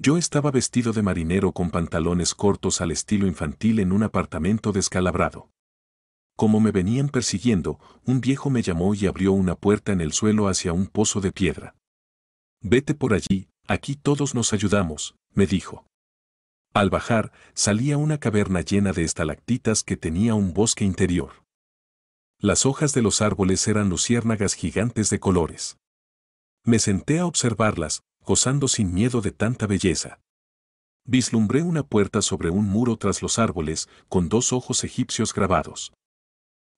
Yo estaba vestido de marinero con pantalones cortos al estilo infantil en un apartamento descalabrado. Como me venían persiguiendo, un viejo me llamó y abrió una puerta en el suelo hacia un pozo de piedra. Vete por allí, aquí todos nos ayudamos, me dijo. Al bajar, salía una caverna llena de estalactitas que tenía un bosque interior. Las hojas de los árboles eran luciérnagas gigantes de colores. Me senté a observarlas, gozando sin miedo de tanta belleza. Vislumbré una puerta sobre un muro tras los árboles, con dos ojos egipcios grabados.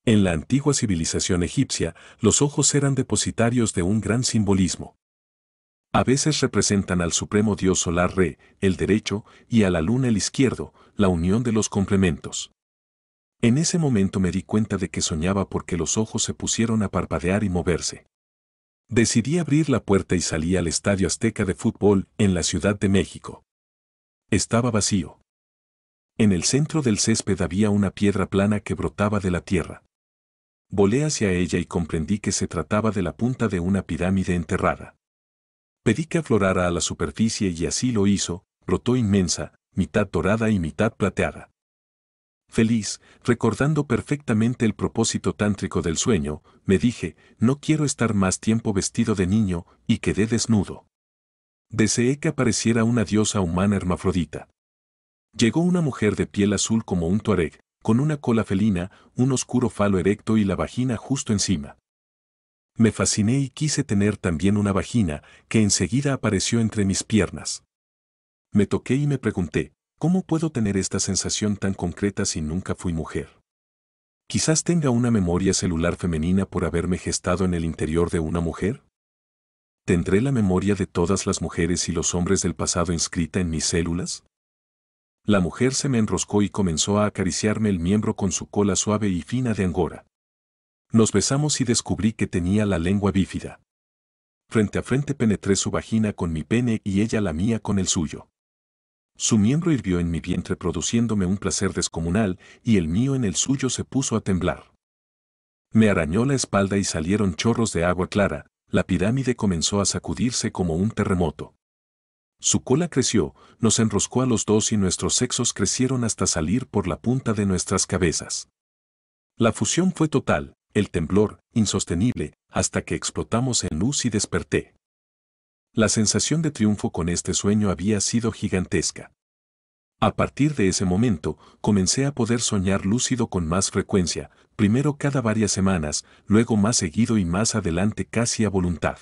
En la antigua civilización egipcia, los ojos eran depositarios de un gran simbolismo. A veces representan al supremo dios solar Re, el derecho, y a la luna el izquierdo, la unión de los complementos. En ese momento me di cuenta de que soñaba porque los ojos se pusieron a parpadear y moverse decidí abrir la puerta y salí al Estadio Azteca de Fútbol en la Ciudad de México. Estaba vacío. En el centro del césped había una piedra plana que brotaba de la tierra. Volé hacia ella y comprendí que se trataba de la punta de una pirámide enterrada. Pedí que aflorara a la superficie y así lo hizo, brotó inmensa, mitad dorada y mitad plateada. Feliz, recordando perfectamente el propósito tántrico del sueño, me dije, no quiero estar más tiempo vestido de niño, y quedé desnudo. Deseé que apareciera una diosa humana hermafrodita. Llegó una mujer de piel azul como un tuareg, con una cola felina, un oscuro falo erecto y la vagina justo encima. Me fasciné y quise tener también una vagina, que enseguida apareció entre mis piernas. Me toqué y me pregunté, ¿Cómo puedo tener esta sensación tan concreta si nunca fui mujer? Quizás tenga una memoria celular femenina por haberme gestado en el interior de una mujer. ¿Tendré la memoria de todas las mujeres y los hombres del pasado inscrita en mis células? La mujer se me enroscó y comenzó a acariciarme el miembro con su cola suave y fina de angora. Nos besamos y descubrí que tenía la lengua bífida. Frente a frente penetré su vagina con mi pene y ella la mía con el suyo. Su miembro hirvió en mi vientre produciéndome un placer descomunal, y el mío en el suyo se puso a temblar. Me arañó la espalda y salieron chorros de agua clara, la pirámide comenzó a sacudirse como un terremoto. Su cola creció, nos enroscó a los dos y nuestros sexos crecieron hasta salir por la punta de nuestras cabezas. La fusión fue total, el temblor, insostenible, hasta que explotamos en luz y desperté. La sensación de triunfo con este sueño había sido gigantesca. A partir de ese momento, comencé a poder soñar lúcido con más frecuencia, primero cada varias semanas, luego más seguido y más adelante casi a voluntad.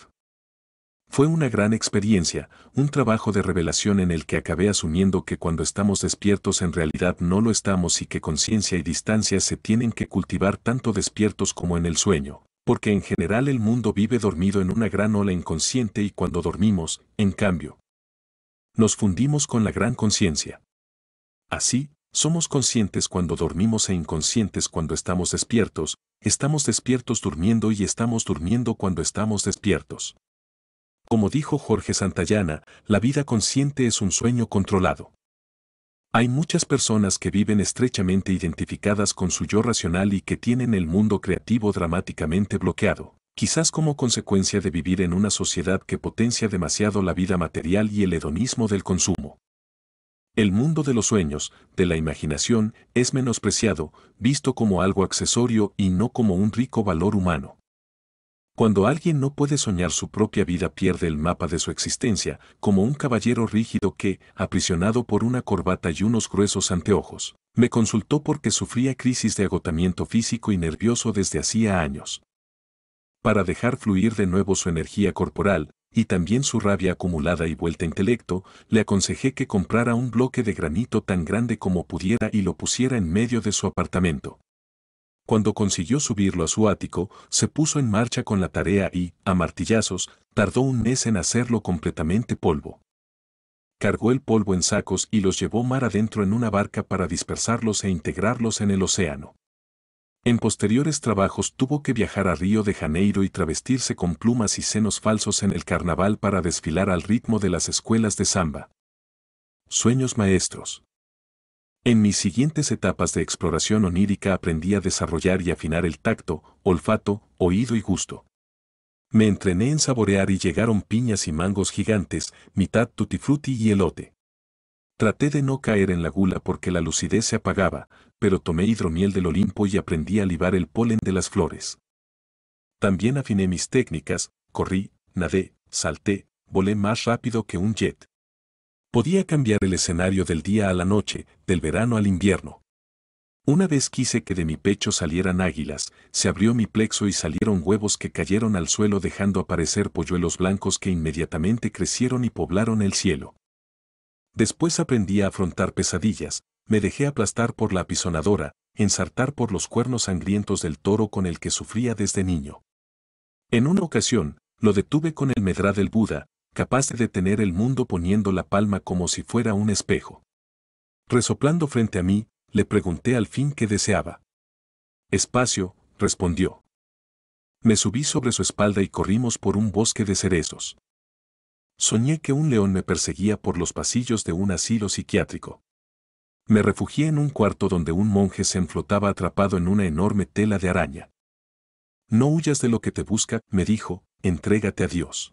Fue una gran experiencia, un trabajo de revelación en el que acabé asumiendo que cuando estamos despiertos en realidad no lo estamos y que conciencia y distancia se tienen que cultivar tanto despiertos como en el sueño porque en general el mundo vive dormido en una gran ola inconsciente y cuando dormimos, en cambio, nos fundimos con la gran conciencia. Así, somos conscientes cuando dormimos e inconscientes cuando estamos despiertos, estamos despiertos durmiendo y estamos durmiendo cuando estamos despiertos. Como dijo Jorge Santayana, la vida consciente es un sueño controlado. Hay muchas personas que viven estrechamente identificadas con su yo racional y que tienen el mundo creativo dramáticamente bloqueado, quizás como consecuencia de vivir en una sociedad que potencia demasiado la vida material y el hedonismo del consumo. El mundo de los sueños, de la imaginación, es menospreciado, visto como algo accesorio y no como un rico valor humano. Cuando alguien no puede soñar su propia vida pierde el mapa de su existencia, como un caballero rígido que, aprisionado por una corbata y unos gruesos anteojos, me consultó porque sufría crisis de agotamiento físico y nervioso desde hacía años. Para dejar fluir de nuevo su energía corporal, y también su rabia acumulada y vuelta a intelecto, le aconsejé que comprara un bloque de granito tan grande como pudiera y lo pusiera en medio de su apartamento cuando consiguió subirlo a su ático, se puso en marcha con la tarea y, a martillazos, tardó un mes en hacerlo completamente polvo. Cargó el polvo en sacos y los llevó mar adentro en una barca para dispersarlos e integrarlos en el océano. En posteriores trabajos tuvo que viajar a Río de Janeiro y travestirse con plumas y senos falsos en el carnaval para desfilar al ritmo de las escuelas de samba. Sueños maestros. En mis siguientes etapas de exploración onírica aprendí a desarrollar y afinar el tacto, olfato, oído y gusto. Me entrené en saborear y llegaron piñas y mangos gigantes, mitad tutti y elote. Traté de no caer en la gula porque la lucidez se apagaba, pero tomé hidromiel del Olimpo y aprendí a libar el polen de las flores. También afiné mis técnicas, corrí, nadé, salté, volé más rápido que un jet. Podía cambiar el escenario del día a la noche, del verano al invierno. Una vez quise que de mi pecho salieran águilas, se abrió mi plexo y salieron huevos que cayeron al suelo dejando aparecer polluelos blancos que inmediatamente crecieron y poblaron el cielo. Después aprendí a afrontar pesadillas, me dejé aplastar por la apisonadora, ensartar por los cuernos sangrientos del toro con el que sufría desde niño. En una ocasión, lo detuve con el medrá del Buda, capaz de detener el mundo poniendo la palma como si fuera un espejo. Resoplando frente a mí, le pregunté al fin qué deseaba. Espacio, respondió. Me subí sobre su espalda y corrimos por un bosque de cerezos. Soñé que un león me perseguía por los pasillos de un asilo psiquiátrico. Me refugié en un cuarto donde un monje se enflotaba atrapado en una enorme tela de araña. No huyas de lo que te busca, me dijo, entrégate a Dios.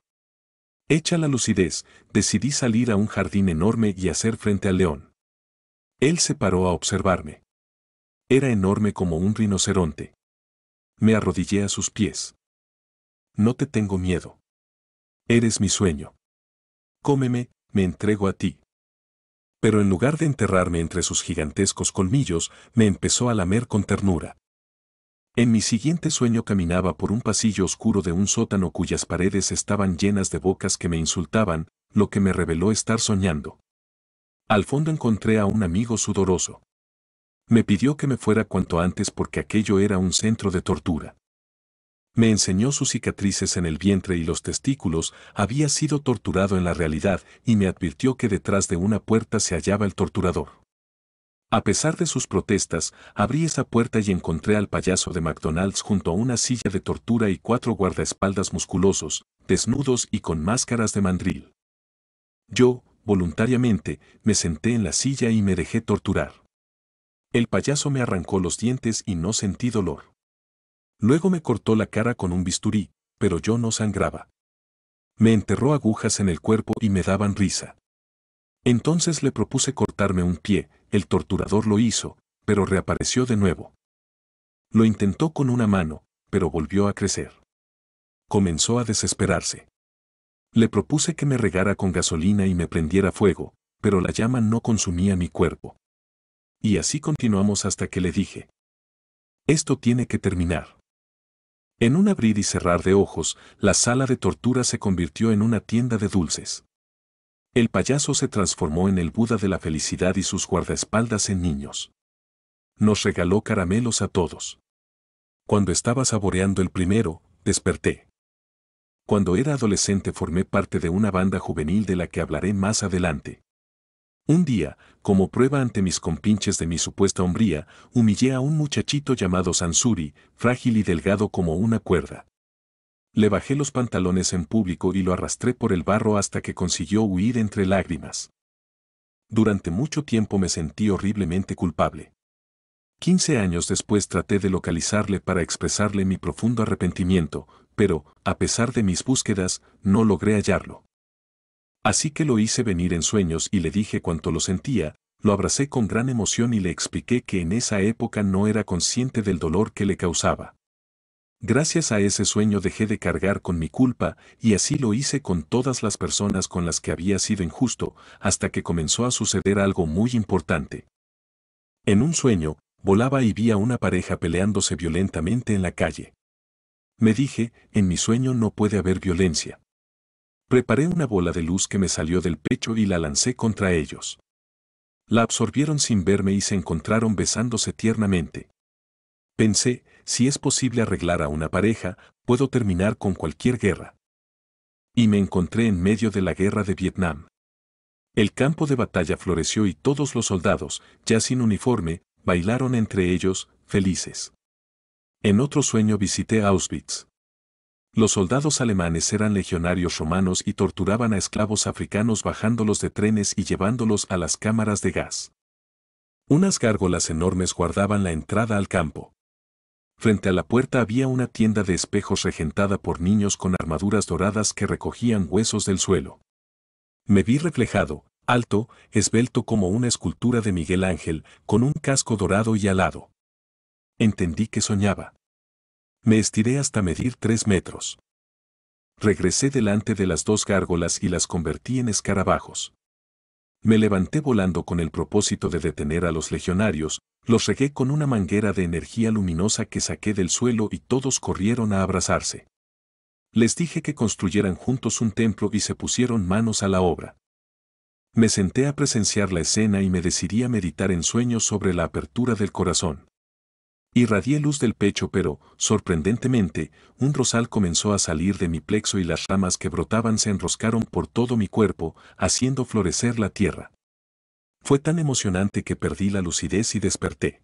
Hecha la lucidez, decidí salir a un jardín enorme y hacer frente al león. Él se paró a observarme. Era enorme como un rinoceronte. Me arrodillé a sus pies. No te tengo miedo. Eres mi sueño. Cómeme, me entrego a ti. Pero en lugar de enterrarme entre sus gigantescos colmillos, me empezó a lamer con ternura. En mi siguiente sueño caminaba por un pasillo oscuro de un sótano cuyas paredes estaban llenas de bocas que me insultaban, lo que me reveló estar soñando. Al fondo encontré a un amigo sudoroso. Me pidió que me fuera cuanto antes porque aquello era un centro de tortura. Me enseñó sus cicatrices en el vientre y los testículos, había sido torturado en la realidad y me advirtió que detrás de una puerta se hallaba el torturador. A pesar de sus protestas, abrí esa puerta y encontré al payaso de McDonald's junto a una silla de tortura y cuatro guardaespaldas musculosos, desnudos y con máscaras de mandril. Yo, voluntariamente, me senté en la silla y me dejé torturar. El payaso me arrancó los dientes y no sentí dolor. Luego me cortó la cara con un bisturí, pero yo no sangraba. Me enterró agujas en el cuerpo y me daban risa. Entonces le propuse cortarme un pie, el torturador lo hizo, pero reapareció de nuevo. Lo intentó con una mano, pero volvió a crecer. Comenzó a desesperarse. Le propuse que me regara con gasolina y me prendiera fuego, pero la llama no consumía mi cuerpo. Y así continuamos hasta que le dije, esto tiene que terminar. En un abrir y cerrar de ojos, la sala de tortura se convirtió en una tienda de dulces. El payaso se transformó en el Buda de la felicidad y sus guardaespaldas en niños. Nos regaló caramelos a todos. Cuando estaba saboreando el primero, desperté. Cuando era adolescente formé parte de una banda juvenil de la que hablaré más adelante. Un día, como prueba ante mis compinches de mi supuesta hombría, humillé a un muchachito llamado Sansuri, frágil y delgado como una cuerda. Le bajé los pantalones en público y lo arrastré por el barro hasta que consiguió huir entre lágrimas. Durante mucho tiempo me sentí horriblemente culpable. Quince años después traté de localizarle para expresarle mi profundo arrepentimiento, pero, a pesar de mis búsquedas, no logré hallarlo. Así que lo hice venir en sueños y le dije cuanto lo sentía, lo abracé con gran emoción y le expliqué que en esa época no era consciente del dolor que le causaba. Gracias a ese sueño dejé de cargar con mi culpa, y así lo hice con todas las personas con las que había sido injusto, hasta que comenzó a suceder algo muy importante. En un sueño, volaba y vi a una pareja peleándose violentamente en la calle. Me dije, en mi sueño no puede haber violencia. Preparé una bola de luz que me salió del pecho y la lancé contra ellos. La absorbieron sin verme y se encontraron besándose tiernamente. Pensé, si es posible arreglar a una pareja, puedo terminar con cualquier guerra. Y me encontré en medio de la guerra de Vietnam. El campo de batalla floreció y todos los soldados, ya sin uniforme, bailaron entre ellos, felices. En otro sueño visité Auschwitz. Los soldados alemanes eran legionarios romanos y torturaban a esclavos africanos bajándolos de trenes y llevándolos a las cámaras de gas. Unas gárgolas enormes guardaban la entrada al campo. Frente a la puerta había una tienda de espejos regentada por niños con armaduras doradas que recogían huesos del suelo. Me vi reflejado, alto, esbelto como una escultura de Miguel Ángel, con un casco dorado y alado. Entendí que soñaba. Me estiré hasta medir tres metros. Regresé delante de las dos gárgolas y las convertí en escarabajos me levanté volando con el propósito de detener a los legionarios, los regué con una manguera de energía luminosa que saqué del suelo y todos corrieron a abrazarse. Les dije que construyeran juntos un templo y se pusieron manos a la obra. Me senté a presenciar la escena y me decidí a meditar en sueños sobre la apertura del corazón. Irradié luz del pecho pero, sorprendentemente, un rosal comenzó a salir de mi plexo y las ramas que brotaban se enroscaron por todo mi cuerpo, haciendo florecer la tierra. Fue tan emocionante que perdí la lucidez y desperté.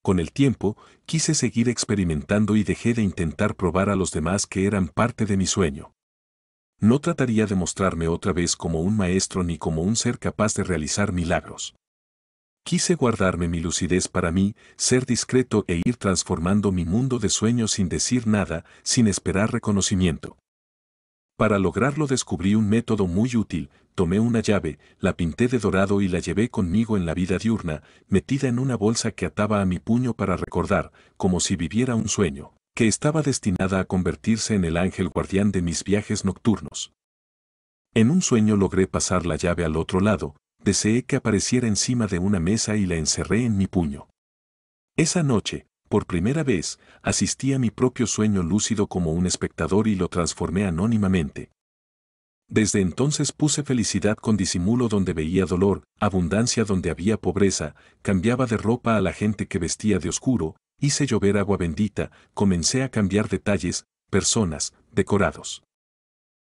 Con el tiempo, quise seguir experimentando y dejé de intentar probar a los demás que eran parte de mi sueño. No trataría de mostrarme otra vez como un maestro ni como un ser capaz de realizar milagros. Quise guardarme mi lucidez para mí, ser discreto e ir transformando mi mundo de sueños sin decir nada, sin esperar reconocimiento. Para lograrlo descubrí un método muy útil, tomé una llave, la pinté de dorado y la llevé conmigo en la vida diurna, metida en una bolsa que ataba a mi puño para recordar, como si viviera un sueño, que estaba destinada a convertirse en el ángel guardián de mis viajes nocturnos. En un sueño logré pasar la llave al otro lado, deseé que apareciera encima de una mesa y la encerré en mi puño. Esa noche, por primera vez, asistí a mi propio sueño lúcido como un espectador y lo transformé anónimamente. Desde entonces puse felicidad con disimulo donde veía dolor, abundancia donde había pobreza, cambiaba de ropa a la gente que vestía de oscuro, hice llover agua bendita, comencé a cambiar detalles, personas, decorados.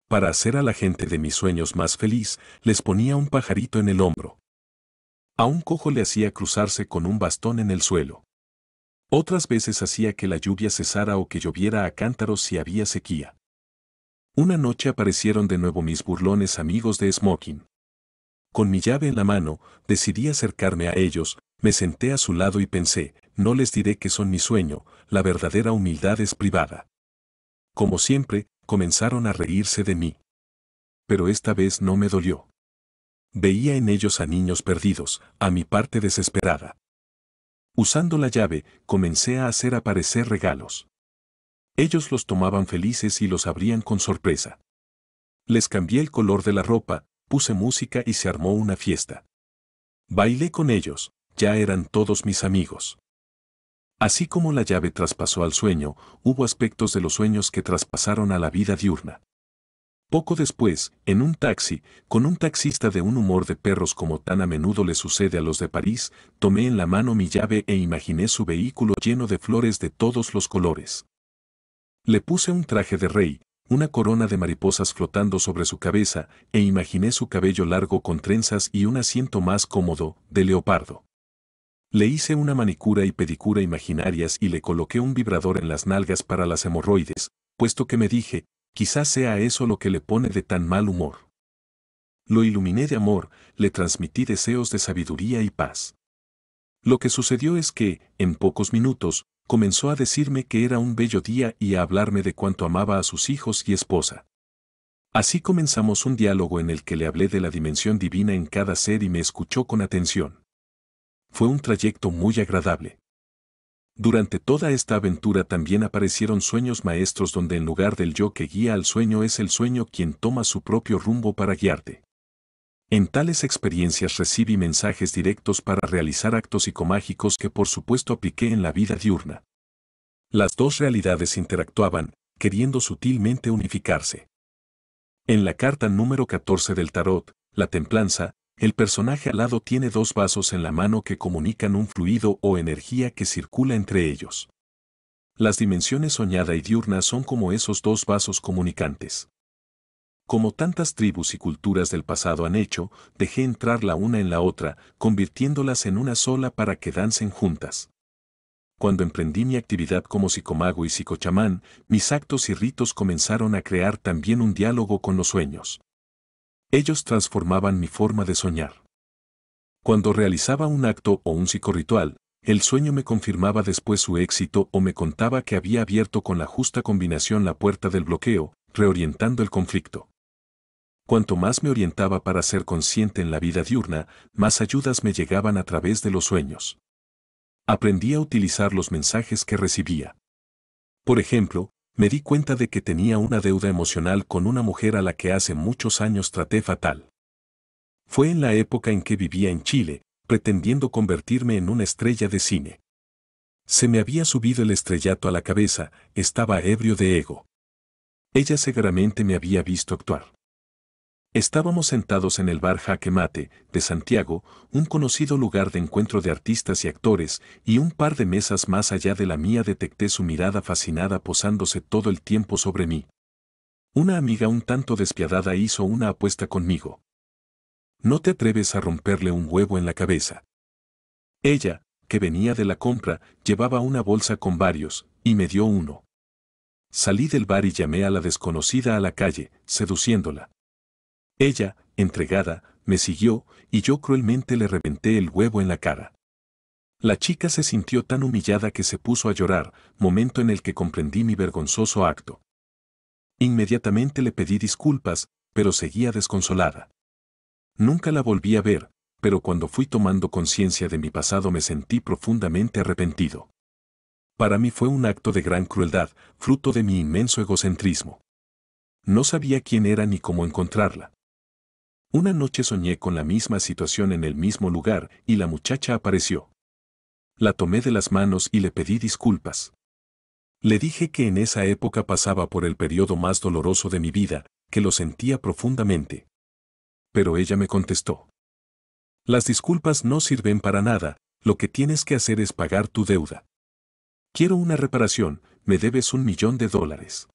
Para hacer a la gente de mis sueños más feliz, les ponía un pajarito en el hombro. A un cojo le hacía cruzarse con un bastón en el suelo. Otras veces hacía que la lluvia cesara o que lloviera a cántaros si había sequía. Una noche aparecieron de nuevo mis burlones amigos de Smoking. Con mi llave en la mano, decidí acercarme a ellos, me senté a su lado y pensé, no les diré que son mi sueño, la verdadera humildad es privada. Como siempre, comenzaron a reírse de mí. Pero esta vez no me dolió. Veía en ellos a niños perdidos, a mi parte desesperada. Usando la llave, comencé a hacer aparecer regalos. Ellos los tomaban felices y los abrían con sorpresa. Les cambié el color de la ropa, puse música y se armó una fiesta. Bailé con ellos, ya eran todos mis amigos. Así como la llave traspasó al sueño, hubo aspectos de los sueños que traspasaron a la vida diurna. Poco después, en un taxi, con un taxista de un humor de perros como tan a menudo le sucede a los de París, tomé en la mano mi llave e imaginé su vehículo lleno de flores de todos los colores. Le puse un traje de rey, una corona de mariposas flotando sobre su cabeza, e imaginé su cabello largo con trenzas y un asiento más cómodo, de leopardo. Le hice una manicura y pedicura imaginarias y le coloqué un vibrador en las nalgas para las hemorroides, puesto que me dije, quizás sea eso lo que le pone de tan mal humor. Lo iluminé de amor, le transmití deseos de sabiduría y paz. Lo que sucedió es que, en pocos minutos, comenzó a decirme que era un bello día y a hablarme de cuánto amaba a sus hijos y esposa. Así comenzamos un diálogo en el que le hablé de la dimensión divina en cada ser y me escuchó con atención. Fue un trayecto muy agradable. Durante toda esta aventura también aparecieron sueños maestros donde en lugar del yo que guía al sueño es el sueño quien toma su propio rumbo para guiarte. En tales experiencias recibí mensajes directos para realizar actos psicomágicos que por supuesto apliqué en la vida diurna. Las dos realidades interactuaban, queriendo sutilmente unificarse. En la carta número 14 del tarot, la templanza, el personaje lado tiene dos vasos en la mano que comunican un fluido o energía que circula entre ellos. Las dimensiones soñada y diurna son como esos dos vasos comunicantes. Como tantas tribus y culturas del pasado han hecho, dejé entrar la una en la otra, convirtiéndolas en una sola para que dancen juntas. Cuando emprendí mi actividad como psicomago y psicochamán, mis actos y ritos comenzaron a crear también un diálogo con los sueños. Ellos transformaban mi forma de soñar. Cuando realizaba un acto o un psicorritual, el sueño me confirmaba después su éxito o me contaba que había abierto con la justa combinación la puerta del bloqueo, reorientando el conflicto. Cuanto más me orientaba para ser consciente en la vida diurna, más ayudas me llegaban a través de los sueños. Aprendí a utilizar los mensajes que recibía. Por ejemplo, me di cuenta de que tenía una deuda emocional con una mujer a la que hace muchos años traté fatal. Fue en la época en que vivía en Chile, pretendiendo convertirme en una estrella de cine. Se me había subido el estrellato a la cabeza, estaba ebrio de ego. Ella seguramente me había visto actuar. Estábamos sentados en el bar Jaque Mate, de Santiago, un conocido lugar de encuentro de artistas y actores, y un par de mesas más allá de la mía detecté su mirada fascinada posándose todo el tiempo sobre mí. Una amiga un tanto despiadada hizo una apuesta conmigo. No te atreves a romperle un huevo en la cabeza. Ella, que venía de la compra, llevaba una bolsa con varios, y me dio uno. Salí del bar y llamé a la desconocida a la calle, seduciéndola. Ella, entregada, me siguió y yo cruelmente le reventé el huevo en la cara. La chica se sintió tan humillada que se puso a llorar, momento en el que comprendí mi vergonzoso acto. Inmediatamente le pedí disculpas, pero seguía desconsolada. Nunca la volví a ver, pero cuando fui tomando conciencia de mi pasado me sentí profundamente arrepentido. Para mí fue un acto de gran crueldad, fruto de mi inmenso egocentrismo. No sabía quién era ni cómo encontrarla. Una noche soñé con la misma situación en el mismo lugar y la muchacha apareció. La tomé de las manos y le pedí disculpas. Le dije que en esa época pasaba por el periodo más doloroso de mi vida, que lo sentía profundamente. Pero ella me contestó. Las disculpas no sirven para nada, lo que tienes que hacer es pagar tu deuda. Quiero una reparación, me debes un millón de dólares.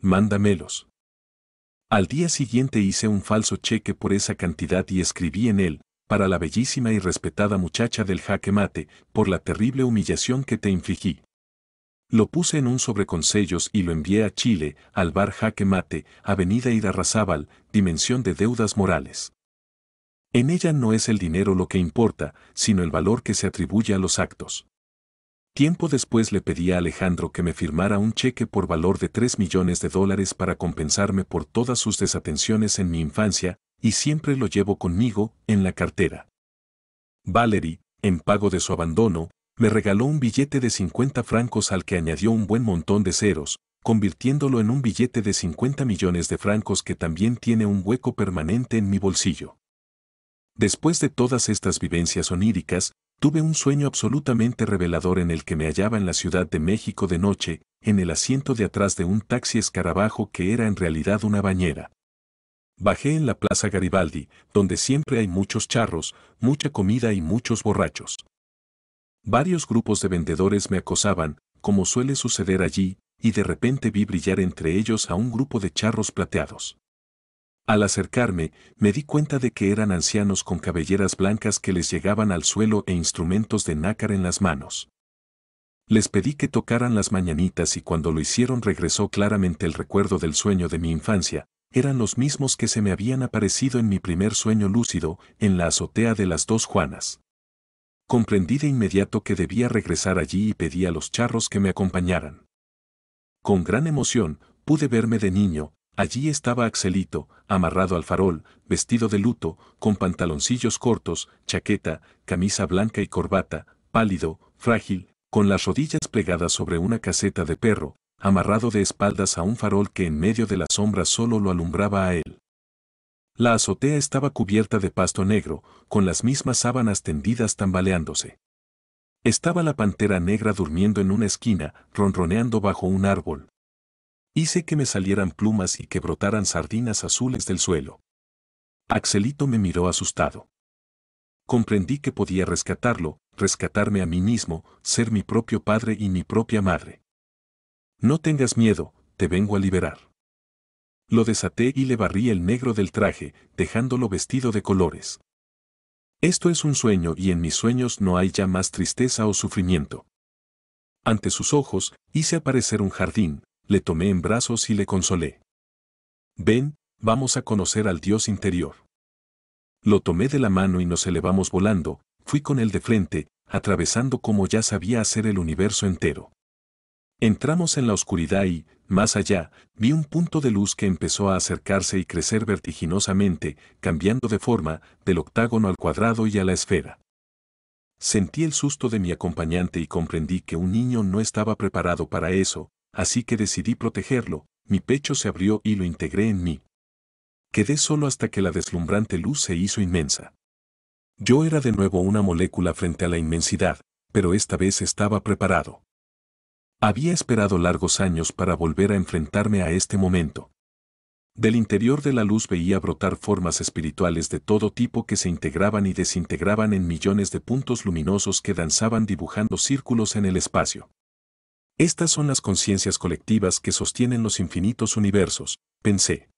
Mándamelos. Al día siguiente hice un falso cheque por esa cantidad y escribí en él, para la bellísima y respetada muchacha del jaque mate, por la terrible humillación que te infligí. Lo puse en un sobre y lo envié a Chile, al bar Jaque Mate, Avenida Irarrazábal, dimensión de deudas morales. En ella no es el dinero lo que importa, sino el valor que se atribuye a los actos. Tiempo después le pedí a Alejandro que me firmara un cheque por valor de 3 millones de dólares para compensarme por todas sus desatenciones en mi infancia, y siempre lo llevo conmigo, en la cartera. Valerie, en pago de su abandono, me regaló un billete de 50 francos al que añadió un buen montón de ceros, convirtiéndolo en un billete de 50 millones de francos que también tiene un hueco permanente en mi bolsillo. Después de todas estas vivencias oníricas, Tuve un sueño absolutamente revelador en el que me hallaba en la Ciudad de México de noche, en el asiento de atrás de un taxi escarabajo que era en realidad una bañera. Bajé en la Plaza Garibaldi, donde siempre hay muchos charros, mucha comida y muchos borrachos. Varios grupos de vendedores me acosaban, como suele suceder allí, y de repente vi brillar entre ellos a un grupo de charros plateados. Al acercarme, me di cuenta de que eran ancianos con cabelleras blancas que les llegaban al suelo e instrumentos de nácar en las manos. Les pedí que tocaran las mañanitas y cuando lo hicieron regresó claramente el recuerdo del sueño de mi infancia, eran los mismos que se me habían aparecido en mi primer sueño lúcido, en la azotea de las dos Juanas. Comprendí de inmediato que debía regresar allí y pedí a los charros que me acompañaran. Con gran emoción, pude verme de niño, Allí estaba Axelito, amarrado al farol, vestido de luto, con pantaloncillos cortos, chaqueta, camisa blanca y corbata, pálido, frágil, con las rodillas plegadas sobre una caseta de perro, amarrado de espaldas a un farol que en medio de la sombra solo lo alumbraba a él. La azotea estaba cubierta de pasto negro, con las mismas sábanas tendidas tambaleándose. Estaba la pantera negra durmiendo en una esquina, ronroneando bajo un árbol, Hice que me salieran plumas y que brotaran sardinas azules del suelo. Axelito me miró asustado. Comprendí que podía rescatarlo, rescatarme a mí mismo, ser mi propio padre y mi propia madre. No tengas miedo, te vengo a liberar. Lo desaté y le barrí el negro del traje, dejándolo vestido de colores. Esto es un sueño y en mis sueños no hay ya más tristeza o sufrimiento. Ante sus ojos, hice aparecer un jardín, le tomé en brazos y le consolé. Ven, vamos a conocer al Dios interior. Lo tomé de la mano y nos elevamos volando, fui con él de frente, atravesando como ya sabía hacer el universo entero. Entramos en la oscuridad y, más allá, vi un punto de luz que empezó a acercarse y crecer vertiginosamente, cambiando de forma, del octágono al cuadrado y a la esfera. Sentí el susto de mi acompañante y comprendí que un niño no estaba preparado para eso, así que decidí protegerlo, mi pecho se abrió y lo integré en mí. Quedé solo hasta que la deslumbrante luz se hizo inmensa. Yo era de nuevo una molécula frente a la inmensidad, pero esta vez estaba preparado. Había esperado largos años para volver a enfrentarme a este momento. Del interior de la luz veía brotar formas espirituales de todo tipo que se integraban y desintegraban en millones de puntos luminosos que danzaban dibujando círculos en el espacio. Estas son las conciencias colectivas que sostienen los infinitos universos, pensé.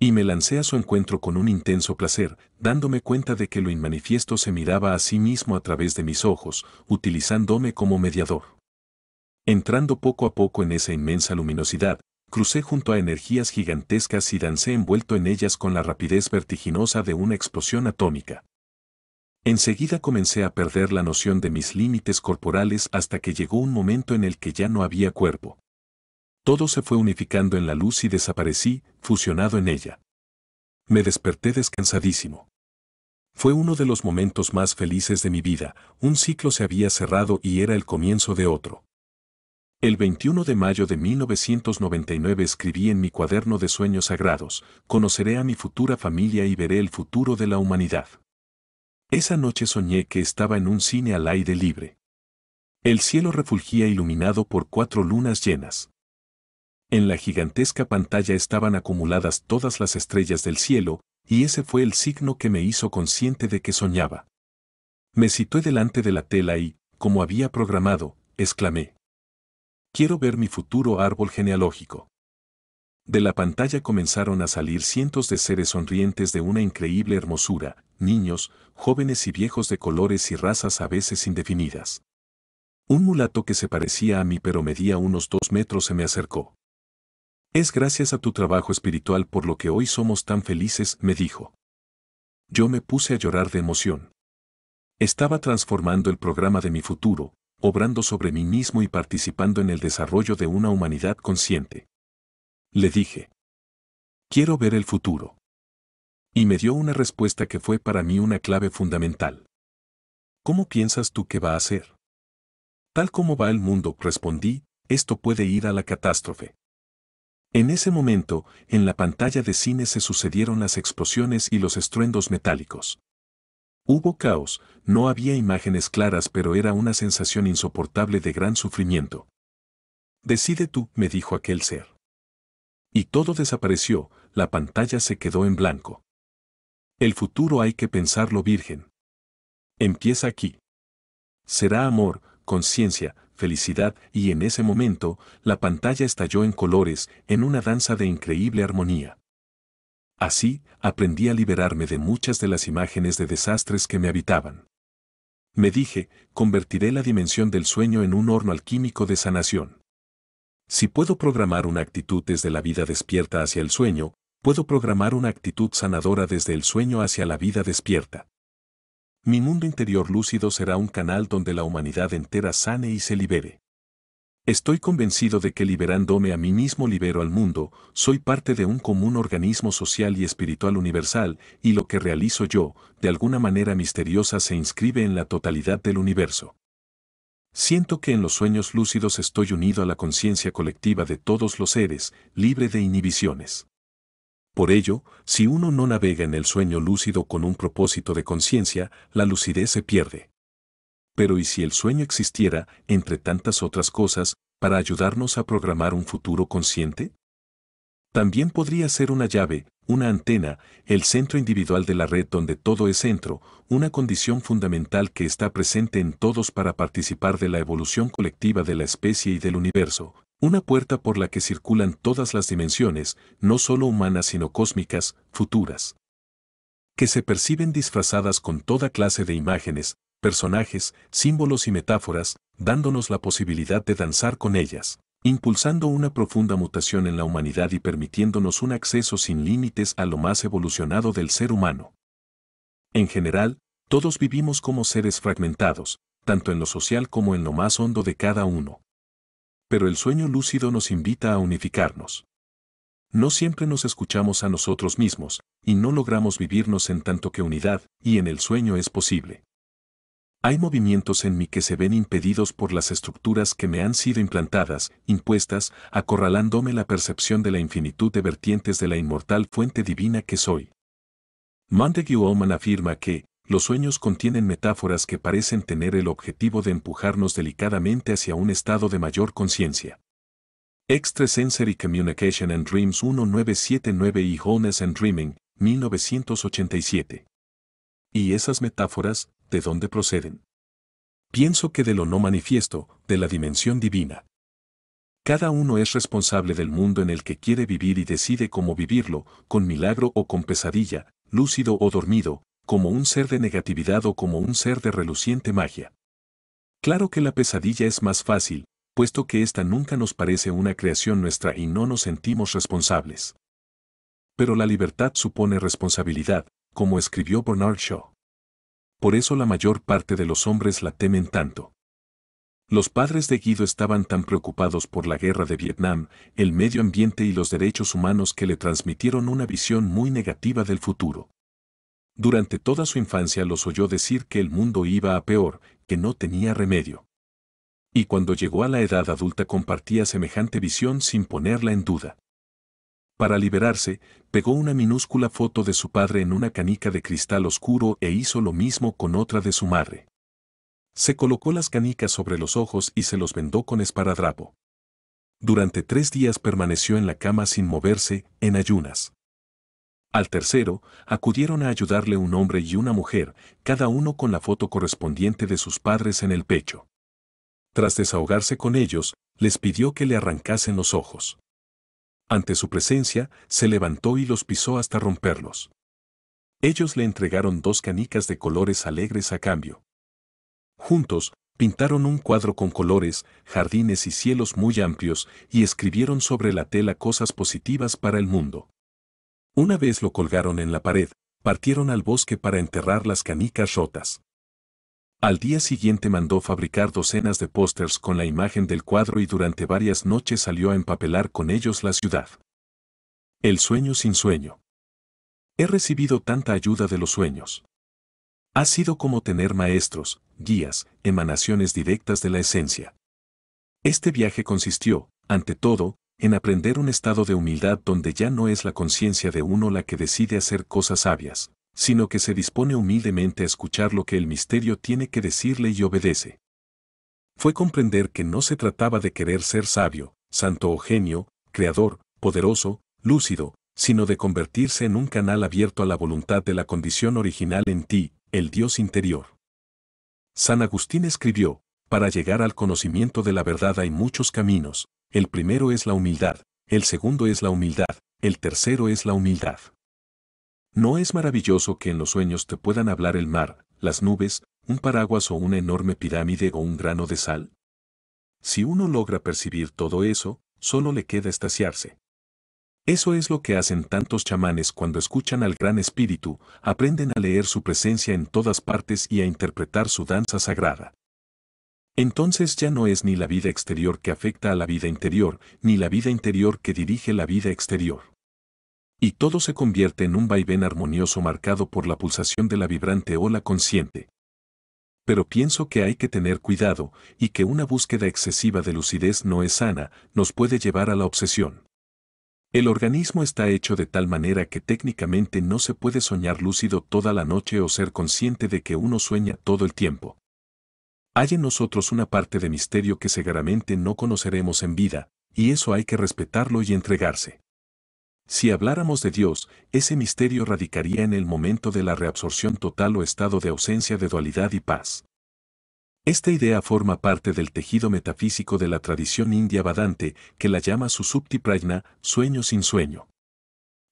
Y me lancé a su encuentro con un intenso placer, dándome cuenta de que lo inmanifiesto se miraba a sí mismo a través de mis ojos, utilizándome como mediador. Entrando poco a poco en esa inmensa luminosidad, crucé junto a energías gigantescas y dancé envuelto en ellas con la rapidez vertiginosa de una explosión atómica. Enseguida comencé a perder la noción de mis límites corporales hasta que llegó un momento en el que ya no había cuerpo. Todo se fue unificando en la luz y desaparecí, fusionado en ella. Me desperté descansadísimo. Fue uno de los momentos más felices de mi vida, un ciclo se había cerrado y era el comienzo de otro. El 21 de mayo de 1999 escribí en mi cuaderno de sueños sagrados, conoceré a mi futura familia y veré el futuro de la humanidad. Esa noche soñé que estaba en un cine al aire libre. El cielo refulgía iluminado por cuatro lunas llenas. En la gigantesca pantalla estaban acumuladas todas las estrellas del cielo, y ese fue el signo que me hizo consciente de que soñaba. Me situé delante de la tela y, como había programado, exclamé. Quiero ver mi futuro árbol genealógico. De la pantalla comenzaron a salir cientos de seres sonrientes de una increíble hermosura, niños, jóvenes y viejos de colores y razas a veces indefinidas. Un mulato que se parecía a mí pero medía unos dos metros se me acercó. Es gracias a tu trabajo espiritual por lo que hoy somos tan felices, me dijo. Yo me puse a llorar de emoción. Estaba transformando el programa de mi futuro, obrando sobre mí mismo y participando en el desarrollo de una humanidad consciente. Le dije. Quiero ver el futuro. Y me dio una respuesta que fue para mí una clave fundamental. ¿Cómo piensas tú que va a ser? Tal como va el mundo, respondí, esto puede ir a la catástrofe. En ese momento, en la pantalla de cine se sucedieron las explosiones y los estruendos metálicos. Hubo caos, no había imágenes claras pero era una sensación insoportable de gran sufrimiento. Decide tú, me dijo aquel ser. Y todo desapareció, la pantalla se quedó en blanco. El futuro hay que pensarlo virgen. Empieza aquí. Será amor, conciencia, felicidad y en ese momento la pantalla estalló en colores, en una danza de increíble armonía. Así, aprendí a liberarme de muchas de las imágenes de desastres que me habitaban. Me dije, convertiré la dimensión del sueño en un horno alquímico de sanación. Si puedo programar una actitud desde la vida despierta hacia el sueño, puedo programar una actitud sanadora desde el sueño hacia la vida despierta. Mi mundo interior lúcido será un canal donde la humanidad entera sane y se libere. Estoy convencido de que liberándome a mí mismo libero al mundo, soy parte de un común organismo social y espiritual universal, y lo que realizo yo, de alguna manera misteriosa, se inscribe en la totalidad del universo. Siento que en los sueños lúcidos estoy unido a la conciencia colectiva de todos los seres, libre de inhibiciones. Por ello, si uno no navega en el sueño lúcido con un propósito de conciencia, la lucidez se pierde. Pero ¿y si el sueño existiera, entre tantas otras cosas, para ayudarnos a programar un futuro consciente? También podría ser una llave, una antena, el centro individual de la red donde todo es centro, una condición fundamental que está presente en todos para participar de la evolución colectiva de la especie y del universo, una puerta por la que circulan todas las dimensiones, no solo humanas sino cósmicas, futuras. Que se perciben disfrazadas con toda clase de imágenes, personajes, símbolos y metáforas, dándonos la posibilidad de danzar con ellas, impulsando una profunda mutación en la humanidad y permitiéndonos un acceso sin límites a lo más evolucionado del ser humano. En general, todos vivimos como seres fragmentados, tanto en lo social como en lo más hondo de cada uno pero el sueño lúcido nos invita a unificarnos. No siempre nos escuchamos a nosotros mismos, y no logramos vivirnos en tanto que unidad, y en el sueño es posible. Hay movimientos en mí que se ven impedidos por las estructuras que me han sido implantadas, impuestas, acorralándome la percepción de la infinitud de vertientes de la inmortal fuente divina que soy. Montague Oman afirma que, los sueños contienen metáforas que parecen tener el objetivo de empujarnos delicadamente hacia un estado de mayor conciencia. Extra Sensory Communication and Dreams 1979 y Wholeness and Dreaming, 1987. ¿Y esas metáforas, de dónde proceden? Pienso que de lo no manifiesto, de la dimensión divina. Cada uno es responsable del mundo en el que quiere vivir y decide cómo vivirlo, con milagro o con pesadilla, lúcido o dormido, como un ser de negatividad o como un ser de reluciente magia. Claro que la pesadilla es más fácil, puesto que ésta nunca nos parece una creación nuestra y no nos sentimos responsables. Pero la libertad supone responsabilidad, como escribió Bernard Shaw. Por eso la mayor parte de los hombres la temen tanto. Los padres de Guido estaban tan preocupados por la guerra de Vietnam, el medio ambiente y los derechos humanos que le transmitieron una visión muy negativa del futuro. Durante toda su infancia los oyó decir que el mundo iba a peor, que no tenía remedio. Y cuando llegó a la edad adulta compartía semejante visión sin ponerla en duda. Para liberarse, pegó una minúscula foto de su padre en una canica de cristal oscuro e hizo lo mismo con otra de su madre. Se colocó las canicas sobre los ojos y se los vendó con esparadrapo. Durante tres días permaneció en la cama sin moverse, en ayunas. Al tercero, acudieron a ayudarle un hombre y una mujer, cada uno con la foto correspondiente de sus padres en el pecho. Tras desahogarse con ellos, les pidió que le arrancasen los ojos. Ante su presencia, se levantó y los pisó hasta romperlos. Ellos le entregaron dos canicas de colores alegres a cambio. Juntos, pintaron un cuadro con colores, jardines y cielos muy amplios y escribieron sobre la tela cosas positivas para el mundo. Una vez lo colgaron en la pared, partieron al bosque para enterrar las canicas rotas. Al día siguiente mandó fabricar docenas de pósters con la imagen del cuadro y durante varias noches salió a empapelar con ellos la ciudad. El sueño sin sueño. He recibido tanta ayuda de los sueños. Ha sido como tener maestros, guías, emanaciones directas de la esencia. Este viaje consistió, ante todo, en aprender un estado de humildad donde ya no es la conciencia de uno la que decide hacer cosas sabias, sino que se dispone humildemente a escuchar lo que el misterio tiene que decirle y obedece. Fue comprender que no se trataba de querer ser sabio, santo o genio, creador, poderoso, lúcido, sino de convertirse en un canal abierto a la voluntad de la condición original en ti, el Dios interior. San Agustín escribió, para llegar al conocimiento de la verdad hay muchos caminos, el primero es la humildad, el segundo es la humildad, el tercero es la humildad. ¿No es maravilloso que en los sueños te puedan hablar el mar, las nubes, un paraguas o una enorme pirámide o un grano de sal? Si uno logra percibir todo eso, solo le queda estaciarse. Eso es lo que hacen tantos chamanes cuando escuchan al Gran Espíritu, aprenden a leer su presencia en todas partes y a interpretar su danza sagrada. Entonces ya no es ni la vida exterior que afecta a la vida interior, ni la vida interior que dirige la vida exterior. Y todo se convierte en un vaivén armonioso marcado por la pulsación de la vibrante ola consciente. Pero pienso que hay que tener cuidado y que una búsqueda excesiva de lucidez no es sana, nos puede llevar a la obsesión. El organismo está hecho de tal manera que técnicamente no se puede soñar lúcido toda la noche o ser consciente de que uno sueña todo el tiempo. Hay en nosotros una parte de misterio que seguramente no conoceremos en vida, y eso hay que respetarlo y entregarse. Si habláramos de Dios, ese misterio radicaría en el momento de la reabsorción total o estado de ausencia de dualidad y paz. Esta idea forma parte del tejido metafísico de la tradición india badante que la llama su subtiprajna, sueño sin sueño.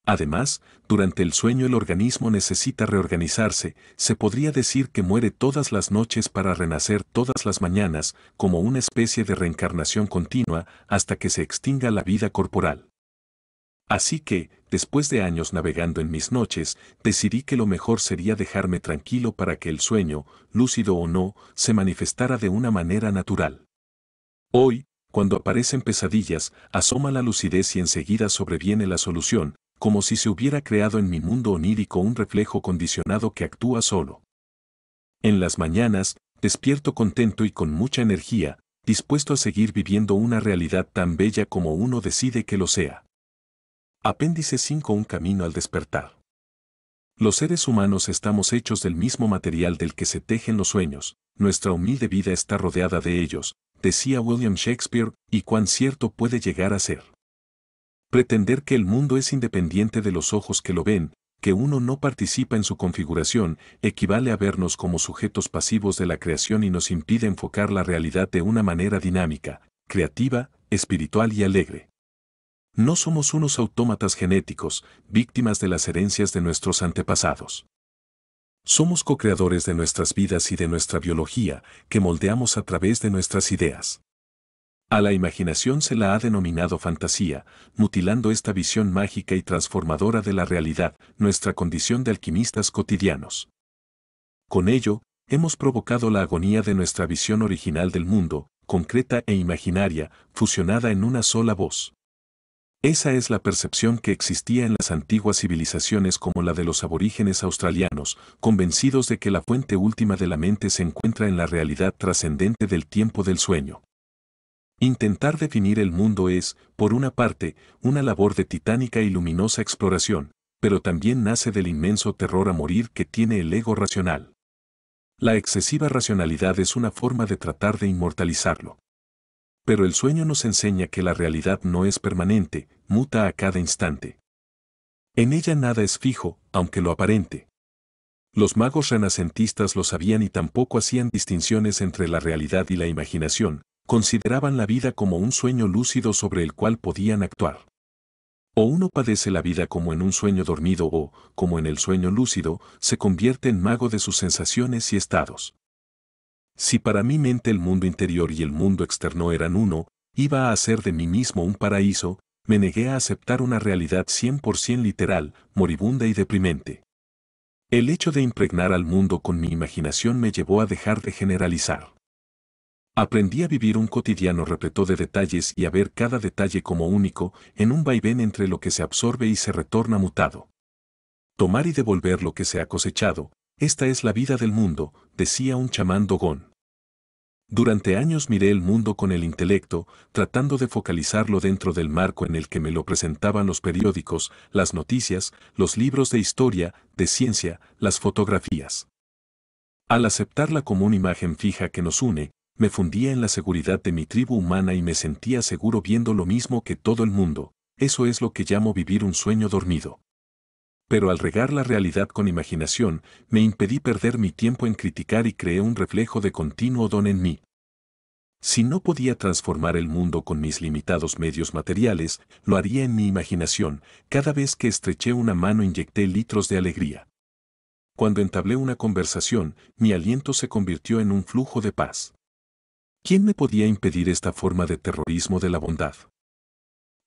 Además, durante el sueño el organismo necesita reorganizarse, se podría decir que muere todas las noches para renacer todas las mañanas, como una especie de reencarnación continua hasta que se extinga la vida corporal. Así que, después de años navegando en mis noches, decidí que lo mejor sería dejarme tranquilo para que el sueño, lúcido o no, se manifestara de una manera natural. Hoy, cuando aparecen pesadillas, asoma la lucidez y enseguida sobreviene la solución, como si se hubiera creado en mi mundo onírico un reflejo condicionado que actúa solo. En las mañanas, despierto contento y con mucha energía, dispuesto a seguir viviendo una realidad tan bella como uno decide que lo sea. Apéndice 5 Un camino al despertar. Los seres humanos estamos hechos del mismo material del que se tejen los sueños, nuestra humilde vida está rodeada de ellos, decía William Shakespeare, y cuán cierto puede llegar a ser. Pretender que el mundo es independiente de los ojos que lo ven, que uno no participa en su configuración, equivale a vernos como sujetos pasivos de la creación y nos impide enfocar la realidad de una manera dinámica, creativa, espiritual y alegre. No somos unos autómatas genéticos, víctimas de las herencias de nuestros antepasados. Somos co-creadores de nuestras vidas y de nuestra biología, que moldeamos a través de nuestras ideas. A la imaginación se la ha denominado fantasía, mutilando esta visión mágica y transformadora de la realidad, nuestra condición de alquimistas cotidianos. Con ello, hemos provocado la agonía de nuestra visión original del mundo, concreta e imaginaria, fusionada en una sola voz. Esa es la percepción que existía en las antiguas civilizaciones como la de los aborígenes australianos, convencidos de que la fuente última de la mente se encuentra en la realidad trascendente del tiempo del sueño. Intentar definir el mundo es, por una parte, una labor de titánica y luminosa exploración, pero también nace del inmenso terror a morir que tiene el ego racional. La excesiva racionalidad es una forma de tratar de inmortalizarlo. Pero el sueño nos enseña que la realidad no es permanente, muta a cada instante. En ella nada es fijo, aunque lo aparente. Los magos renacentistas lo sabían y tampoco hacían distinciones entre la realidad y la imaginación, consideraban la vida como un sueño lúcido sobre el cual podían actuar. O uno padece la vida como en un sueño dormido o, como en el sueño lúcido, se convierte en mago de sus sensaciones y estados. Si para mi mente el mundo interior y el mundo externo eran uno, iba a hacer de mí mismo un paraíso, me negué a aceptar una realidad 100% literal, moribunda y deprimente. El hecho de impregnar al mundo con mi imaginación me llevó a dejar de generalizar. Aprendí a vivir un cotidiano repleto de detalles y a ver cada detalle como único, en un vaivén entre lo que se absorbe y se retorna mutado. Tomar y devolver lo que se ha cosechado, esta es la vida del mundo, decía un chamán dogón. Durante años miré el mundo con el intelecto, tratando de focalizarlo dentro del marco en el que me lo presentaban los periódicos, las noticias, los libros de historia, de ciencia, las fotografías. Al aceptar la común imagen fija que nos une, me fundía en la seguridad de mi tribu humana y me sentía seguro viendo lo mismo que todo el mundo, eso es lo que llamo vivir un sueño dormido. Pero al regar la realidad con imaginación, me impedí perder mi tiempo en criticar y creé un reflejo de continuo don en mí. Si no podía transformar el mundo con mis limitados medios materiales, lo haría en mi imaginación, cada vez que estreché una mano inyecté litros de alegría. Cuando entablé una conversación, mi aliento se convirtió en un flujo de paz. ¿Quién me podía impedir esta forma de terrorismo de la bondad?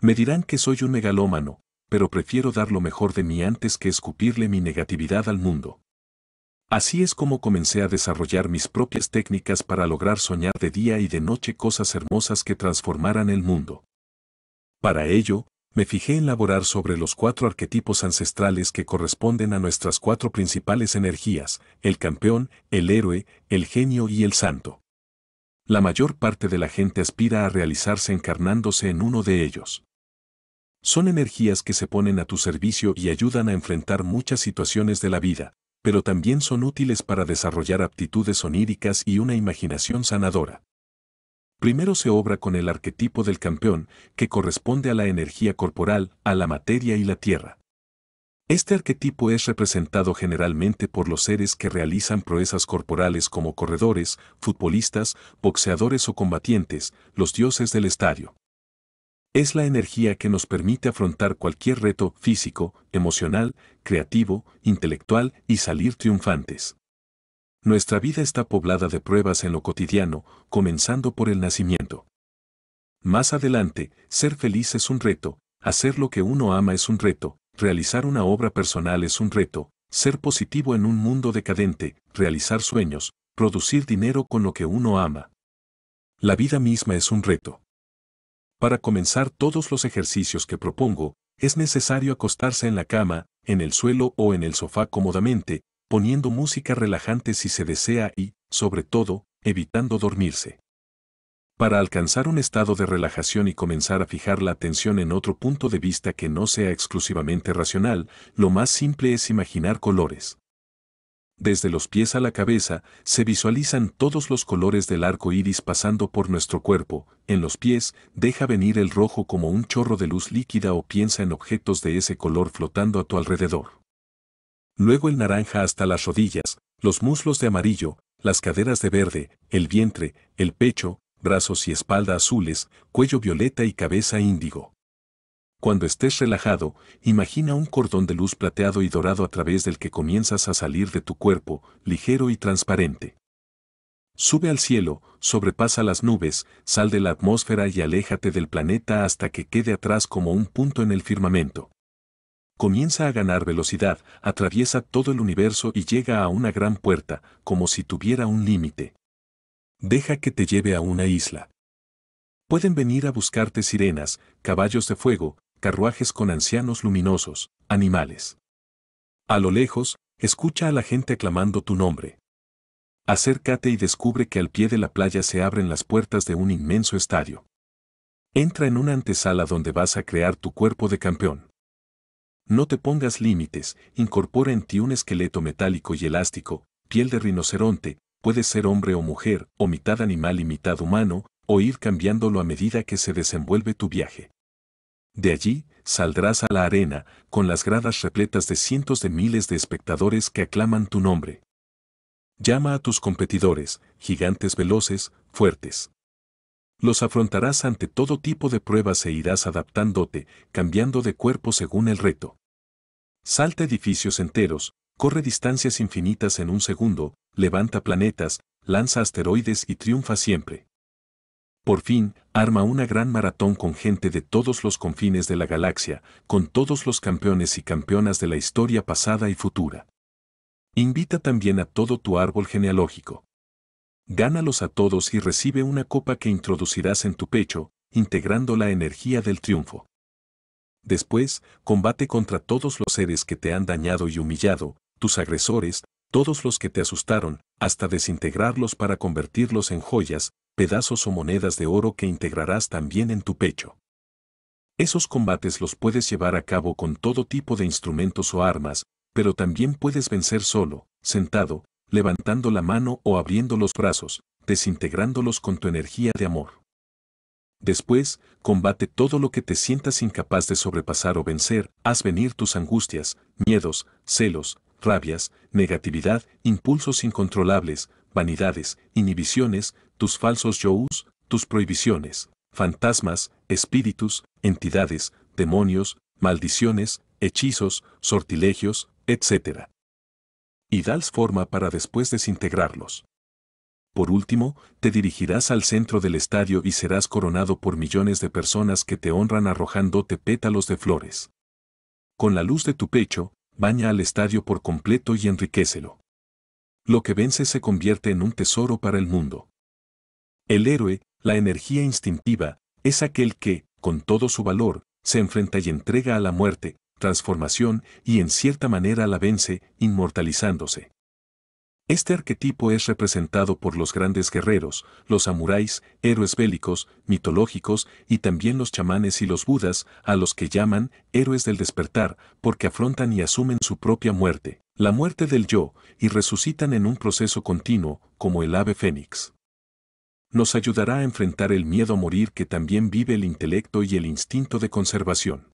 Me dirán que soy un megalómano, pero prefiero dar lo mejor de mí antes que escupirle mi negatividad al mundo. Así es como comencé a desarrollar mis propias técnicas para lograr soñar de día y de noche cosas hermosas que transformaran el mundo. Para ello, me fijé en laborar sobre los cuatro arquetipos ancestrales que corresponden a nuestras cuatro principales energías, el campeón, el héroe, el genio y el santo la mayor parte de la gente aspira a realizarse encarnándose en uno de ellos. Son energías que se ponen a tu servicio y ayudan a enfrentar muchas situaciones de la vida, pero también son útiles para desarrollar aptitudes oníricas y una imaginación sanadora. Primero se obra con el arquetipo del campeón, que corresponde a la energía corporal, a la materia y la tierra. Este arquetipo es representado generalmente por los seres que realizan proezas corporales como corredores, futbolistas, boxeadores o combatientes, los dioses del estadio. Es la energía que nos permite afrontar cualquier reto físico, emocional, creativo, intelectual y salir triunfantes. Nuestra vida está poblada de pruebas en lo cotidiano, comenzando por el nacimiento. Más adelante, ser feliz es un reto, hacer lo que uno ama es un reto, Realizar una obra personal es un reto, ser positivo en un mundo decadente, realizar sueños, producir dinero con lo que uno ama. La vida misma es un reto. Para comenzar todos los ejercicios que propongo, es necesario acostarse en la cama, en el suelo o en el sofá cómodamente, poniendo música relajante si se desea y, sobre todo, evitando dormirse para alcanzar un estado de relajación y comenzar a fijar la atención en otro punto de vista que no sea exclusivamente racional, lo más simple es imaginar colores. Desde los pies a la cabeza, se visualizan todos los colores del arco iris pasando por nuestro cuerpo. En los pies, deja venir el rojo como un chorro de luz líquida o piensa en objetos de ese color flotando a tu alrededor. Luego el naranja hasta las rodillas, los muslos de amarillo, las caderas de verde, el vientre, el pecho, brazos y espalda azules, cuello violeta y cabeza índigo. Cuando estés relajado, imagina un cordón de luz plateado y dorado a través del que comienzas a salir de tu cuerpo, ligero y transparente. Sube al cielo, sobrepasa las nubes, sal de la atmósfera y aléjate del planeta hasta que quede atrás como un punto en el firmamento. Comienza a ganar velocidad, atraviesa todo el universo y llega a una gran puerta, como si tuviera un límite deja que te lleve a una isla. Pueden venir a buscarte sirenas, caballos de fuego, carruajes con ancianos luminosos, animales. A lo lejos, escucha a la gente aclamando tu nombre. Acércate y descubre que al pie de la playa se abren las puertas de un inmenso estadio. Entra en una antesala donde vas a crear tu cuerpo de campeón. No te pongas límites, incorpora en ti un esqueleto metálico y elástico, piel de rinoceronte, puede ser hombre o mujer, o mitad animal y mitad humano, o ir cambiándolo a medida que se desenvuelve tu viaje. De allí, saldrás a la arena, con las gradas repletas de cientos de miles de espectadores que aclaman tu nombre. Llama a tus competidores, gigantes veloces, fuertes. Los afrontarás ante todo tipo de pruebas e irás adaptándote, cambiando de cuerpo según el reto. Salta edificios enteros, corre distancias infinitas en un segundo, levanta planetas, lanza asteroides y triunfa siempre. Por fin, arma una gran maratón con gente de todos los confines de la galaxia, con todos los campeones y campeonas de la historia pasada y futura. Invita también a todo tu árbol genealógico. Gánalos a todos y recibe una copa que introducirás en tu pecho, integrando la energía del triunfo. Después, combate contra todos los seres que te han dañado y humillado, tus agresores, todos los que te asustaron, hasta desintegrarlos para convertirlos en joyas, pedazos o monedas de oro que integrarás también en tu pecho. Esos combates los puedes llevar a cabo con todo tipo de instrumentos o armas, pero también puedes vencer solo, sentado, levantando la mano o abriendo los brazos, desintegrándolos con tu energía de amor. Después, combate todo lo que te sientas incapaz de sobrepasar o vencer, haz venir tus angustias, miedos, celos, rabias, negatividad, impulsos incontrolables, vanidades, inhibiciones, tus falsos yoús, tus prohibiciones, fantasmas, espíritus, entidades, demonios, maldiciones, hechizos, sortilegios, etc. Y dals forma para después desintegrarlos. Por último, te dirigirás al centro del estadio y serás coronado por millones de personas que te honran arrojándote pétalos de flores. Con la luz de tu pecho, baña al estadio por completo y enriquécelo. Lo que vence se convierte en un tesoro para el mundo. El héroe, la energía instintiva, es aquel que, con todo su valor, se enfrenta y entrega a la muerte, transformación y en cierta manera la vence, inmortalizándose. Este arquetipo es representado por los grandes guerreros, los samuráis, héroes bélicos, mitológicos y también los chamanes y los budas, a los que llaman héroes del despertar, porque afrontan y asumen su propia muerte, la muerte del yo, y resucitan en un proceso continuo, como el ave fénix. Nos ayudará a enfrentar el miedo a morir que también vive el intelecto y el instinto de conservación.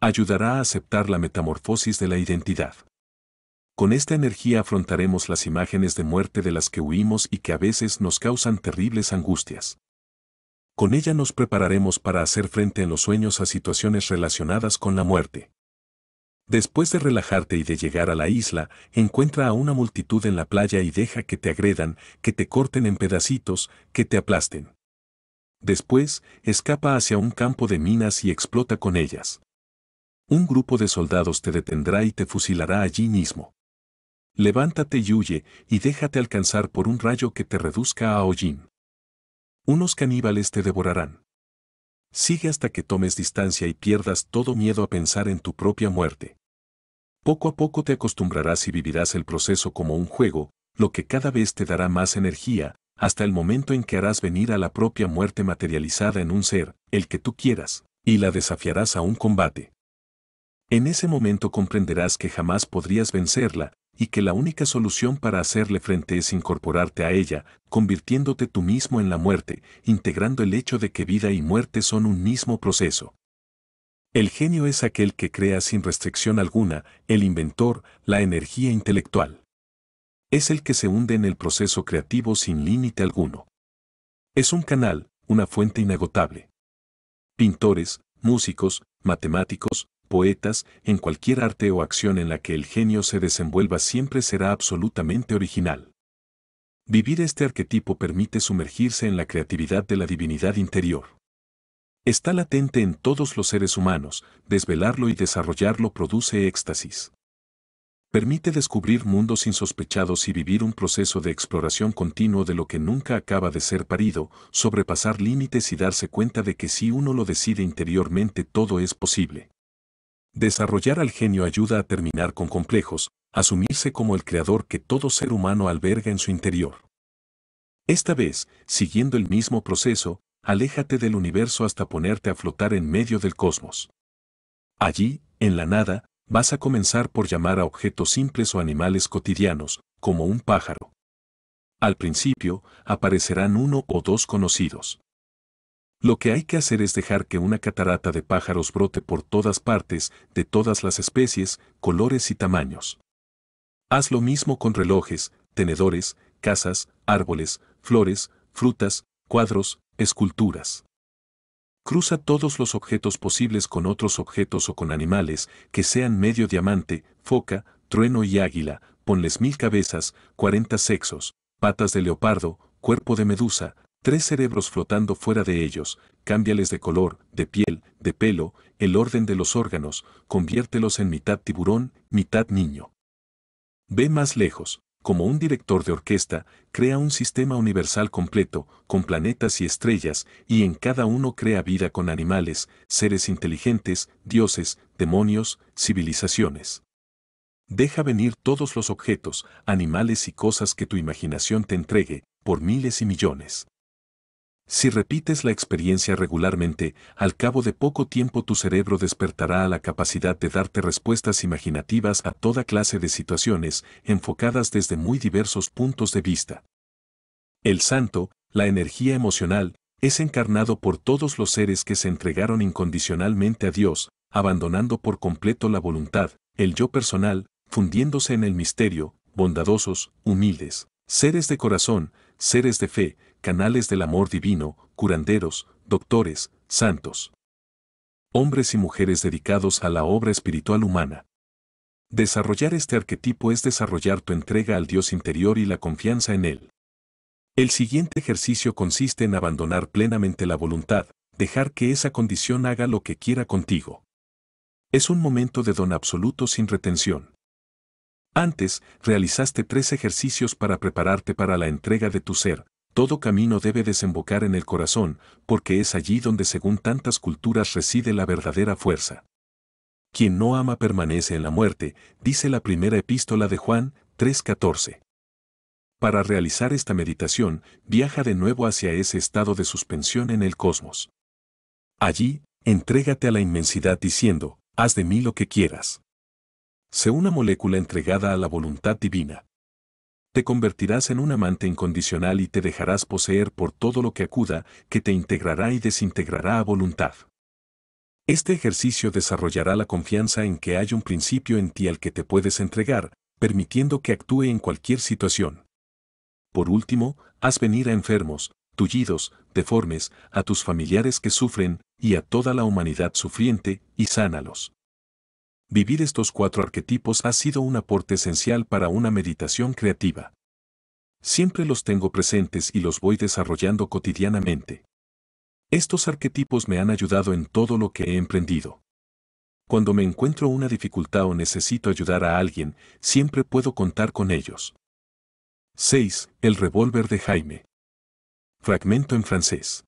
Ayudará a aceptar la metamorfosis de la identidad. Con esta energía afrontaremos las imágenes de muerte de las que huimos y que a veces nos causan terribles angustias. Con ella nos prepararemos para hacer frente en los sueños a situaciones relacionadas con la muerte. Después de relajarte y de llegar a la isla, encuentra a una multitud en la playa y deja que te agredan, que te corten en pedacitos, que te aplasten. Después, escapa hacia un campo de minas y explota con ellas. Un grupo de soldados te detendrá y te fusilará allí mismo. Levántate y huye, y déjate alcanzar por un rayo que te reduzca a hollín. Unos caníbales te devorarán. Sigue hasta que tomes distancia y pierdas todo miedo a pensar en tu propia muerte. Poco a poco te acostumbrarás y vivirás el proceso como un juego, lo que cada vez te dará más energía, hasta el momento en que harás venir a la propia muerte materializada en un ser, el que tú quieras, y la desafiarás a un combate. En ese momento comprenderás que jamás podrías vencerla, y que la única solución para hacerle frente es incorporarte a ella, convirtiéndote tú mismo en la muerte, integrando el hecho de que vida y muerte son un mismo proceso. El genio es aquel que crea sin restricción alguna, el inventor, la energía intelectual. Es el que se hunde en el proceso creativo sin límite alguno. Es un canal, una fuente inagotable. Pintores, músicos, matemáticos, poetas, en cualquier arte o acción en la que el genio se desenvuelva siempre será absolutamente original. Vivir este arquetipo permite sumergirse en la creatividad de la divinidad interior. Está latente en todos los seres humanos, desvelarlo y desarrollarlo produce éxtasis. Permite descubrir mundos insospechados y vivir un proceso de exploración continuo de lo que nunca acaba de ser parido, sobrepasar límites y darse cuenta de que si uno lo decide interiormente todo es posible. Desarrollar al genio ayuda a terminar con complejos, asumirse como el creador que todo ser humano alberga en su interior. Esta vez, siguiendo el mismo proceso, aléjate del universo hasta ponerte a flotar en medio del cosmos. Allí, en la nada, vas a comenzar por llamar a objetos simples o animales cotidianos, como un pájaro. Al principio, aparecerán uno o dos conocidos. Lo que hay que hacer es dejar que una catarata de pájaros brote por todas partes, de todas las especies, colores y tamaños. Haz lo mismo con relojes, tenedores, casas, árboles, flores, frutas, cuadros, esculturas. Cruza todos los objetos posibles con otros objetos o con animales, que sean medio diamante, foca, trueno y águila, ponles mil cabezas, cuarenta sexos, patas de leopardo, cuerpo de medusa, tres cerebros flotando fuera de ellos, cámbiales de color, de piel, de pelo, el orden de los órganos, conviértelos en mitad tiburón, mitad niño. Ve más lejos, como un director de orquesta, crea un sistema universal completo, con planetas y estrellas, y en cada uno crea vida con animales, seres inteligentes, dioses, demonios, civilizaciones. Deja venir todos los objetos, animales y cosas que tu imaginación te entregue, por miles y millones. Si repites la experiencia regularmente, al cabo de poco tiempo tu cerebro despertará a la capacidad de darte respuestas imaginativas a toda clase de situaciones, enfocadas desde muy diversos puntos de vista. El santo, la energía emocional, es encarnado por todos los seres que se entregaron incondicionalmente a Dios, abandonando por completo la voluntad, el yo personal, fundiéndose en el misterio, bondadosos, humildes, seres de corazón, seres de fe, canales del amor divino, curanderos, doctores, santos. Hombres y mujeres dedicados a la obra espiritual humana. Desarrollar este arquetipo es desarrollar tu entrega al Dios interior y la confianza en Él. El siguiente ejercicio consiste en abandonar plenamente la voluntad, dejar que esa condición haga lo que quiera contigo. Es un momento de don absoluto sin retención. Antes, realizaste tres ejercicios para prepararte para la entrega de tu ser, todo camino debe desembocar en el corazón, porque es allí donde según tantas culturas reside la verdadera fuerza. Quien no ama permanece en la muerte, dice la primera epístola de Juan 3.14. Para realizar esta meditación, viaja de nuevo hacia ese estado de suspensión en el cosmos. Allí, entrégate a la inmensidad diciendo, haz de mí lo que quieras. Sé una molécula entregada a la voluntad divina te convertirás en un amante incondicional y te dejarás poseer por todo lo que acuda, que te integrará y desintegrará a voluntad. Este ejercicio desarrollará la confianza en que hay un principio en ti al que te puedes entregar, permitiendo que actúe en cualquier situación. Por último, haz venir a enfermos, tullidos, deformes, a tus familiares que sufren, y a toda la humanidad sufriente, y sánalos. Vivir estos cuatro arquetipos ha sido un aporte esencial para una meditación creativa. Siempre los tengo presentes y los voy desarrollando cotidianamente. Estos arquetipos me han ayudado en todo lo que he emprendido. Cuando me encuentro una dificultad o necesito ayudar a alguien, siempre puedo contar con ellos. 6. El revólver de Jaime. Fragmento en francés.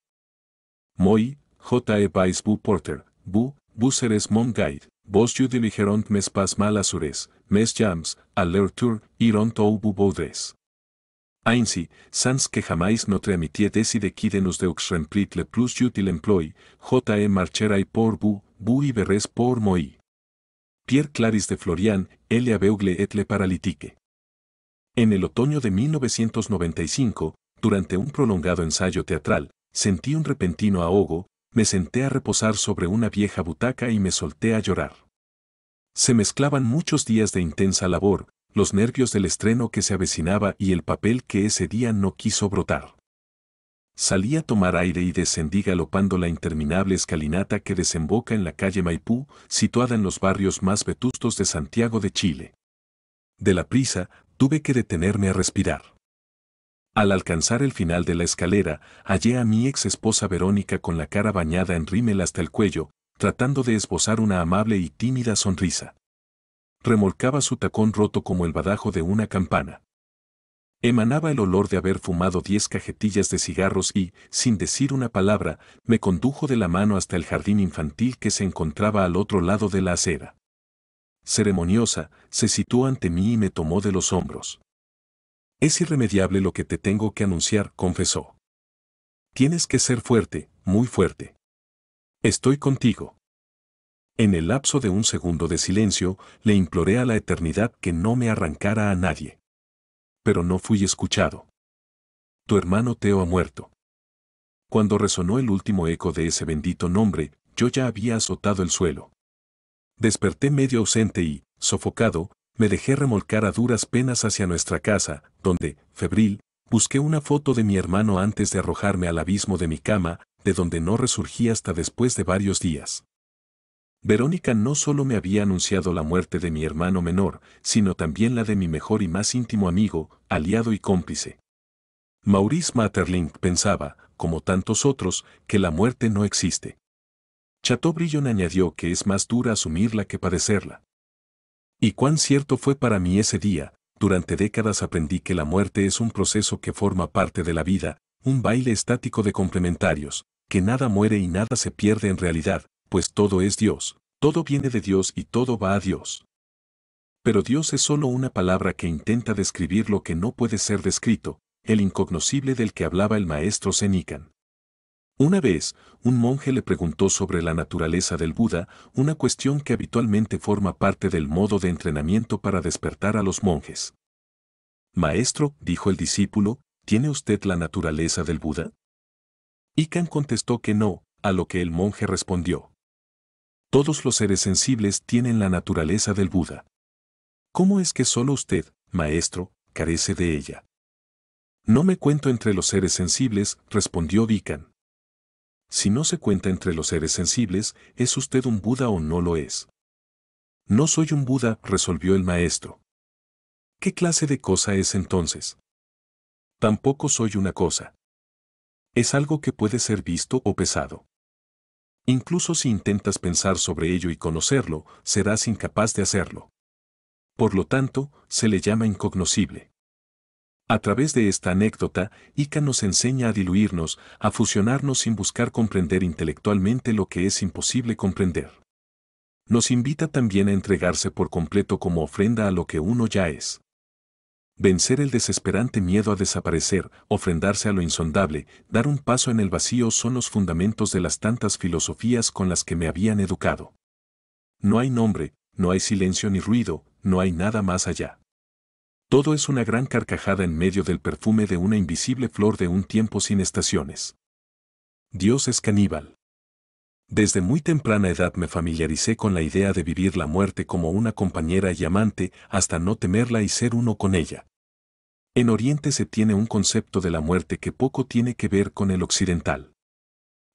Moi, J. E. Vice Porter, Bu Bu Seres Guide, Vos diligeront mes pas mal mes jams, alertur, iront ou buboudres. Ainsi, sans que jamais notre amitié decide quidenus de remplit le plus utile emploi, je marcherai por bu, bu y verres por moi. Pierre Claris de Florian, L. beugle et le paralitique. En el otoño de 1995, durante un prolongado ensayo teatral, sentí un repentino ahogo, me senté a reposar sobre una vieja butaca y me solté a llorar. Se mezclaban muchos días de intensa labor, los nervios del estreno que se avecinaba y el papel que ese día no quiso brotar. Salí a tomar aire y descendí galopando la interminable escalinata que desemboca en la calle Maipú, situada en los barrios más vetustos de Santiago de Chile. De la prisa, tuve que detenerme a respirar. Al alcanzar el final de la escalera, hallé a mi ex esposa Verónica con la cara bañada en rímel hasta el cuello, tratando de esbozar una amable y tímida sonrisa. Remolcaba su tacón roto como el badajo de una campana. Emanaba el olor de haber fumado diez cajetillas de cigarros y, sin decir una palabra, me condujo de la mano hasta el jardín infantil que se encontraba al otro lado de la acera. Ceremoniosa, se situó ante mí y me tomó de los hombros. Es irremediable lo que te tengo que anunciar, confesó. Tienes que ser fuerte, muy fuerte. Estoy contigo. En el lapso de un segundo de silencio, le imploré a la eternidad que no me arrancara a nadie. Pero no fui escuchado. Tu hermano Teo ha muerto. Cuando resonó el último eco de ese bendito nombre, yo ya había azotado el suelo. Desperté medio ausente y, sofocado, me dejé remolcar a duras penas hacia nuestra casa, donde, febril, busqué una foto de mi hermano antes de arrojarme al abismo de mi cama, de donde no resurgí hasta después de varios días. Verónica no solo me había anunciado la muerte de mi hermano menor, sino también la de mi mejor y más íntimo amigo, aliado y cómplice. Maurice Matterling pensaba, como tantos otros, que la muerte no existe. Chateaubriand añadió que es más dura asumirla que padecerla. Y cuán cierto fue para mí ese día, durante décadas aprendí que la muerte es un proceso que forma parte de la vida, un baile estático de complementarios, que nada muere y nada se pierde en realidad, pues todo es Dios, todo viene de Dios y todo va a Dios. Pero Dios es solo una palabra que intenta describir lo que no puede ser descrito, el incognoscible del que hablaba el maestro Zenikan. Una vez, un monje le preguntó sobre la naturaleza del Buda, una cuestión que habitualmente forma parte del modo de entrenamiento para despertar a los monjes. Maestro, dijo el discípulo, ¿tiene usted la naturaleza del Buda? Ikan contestó que no, a lo que el monje respondió. Todos los seres sensibles tienen la naturaleza del Buda. ¿Cómo es que solo usted, maestro, carece de ella? No me cuento entre los seres sensibles, respondió Vikan. Si no se cuenta entre los seres sensibles, ¿es usted un Buda o no lo es? No soy un Buda, resolvió el maestro. ¿Qué clase de cosa es entonces? Tampoco soy una cosa. Es algo que puede ser visto o pesado. Incluso si intentas pensar sobre ello y conocerlo, serás incapaz de hacerlo. Por lo tanto, se le llama incognoscible. A través de esta anécdota, Ica nos enseña a diluirnos, a fusionarnos sin buscar comprender intelectualmente lo que es imposible comprender. Nos invita también a entregarse por completo como ofrenda a lo que uno ya es. Vencer el desesperante miedo a desaparecer, ofrendarse a lo insondable, dar un paso en el vacío son los fundamentos de las tantas filosofías con las que me habían educado. No hay nombre, no hay silencio ni ruido, no hay nada más allá. Todo es una gran carcajada en medio del perfume de una invisible flor de un tiempo sin estaciones. Dios es caníbal. Desde muy temprana edad me familiaricé con la idea de vivir la muerte como una compañera y amante hasta no temerla y ser uno con ella. En Oriente se tiene un concepto de la muerte que poco tiene que ver con el occidental.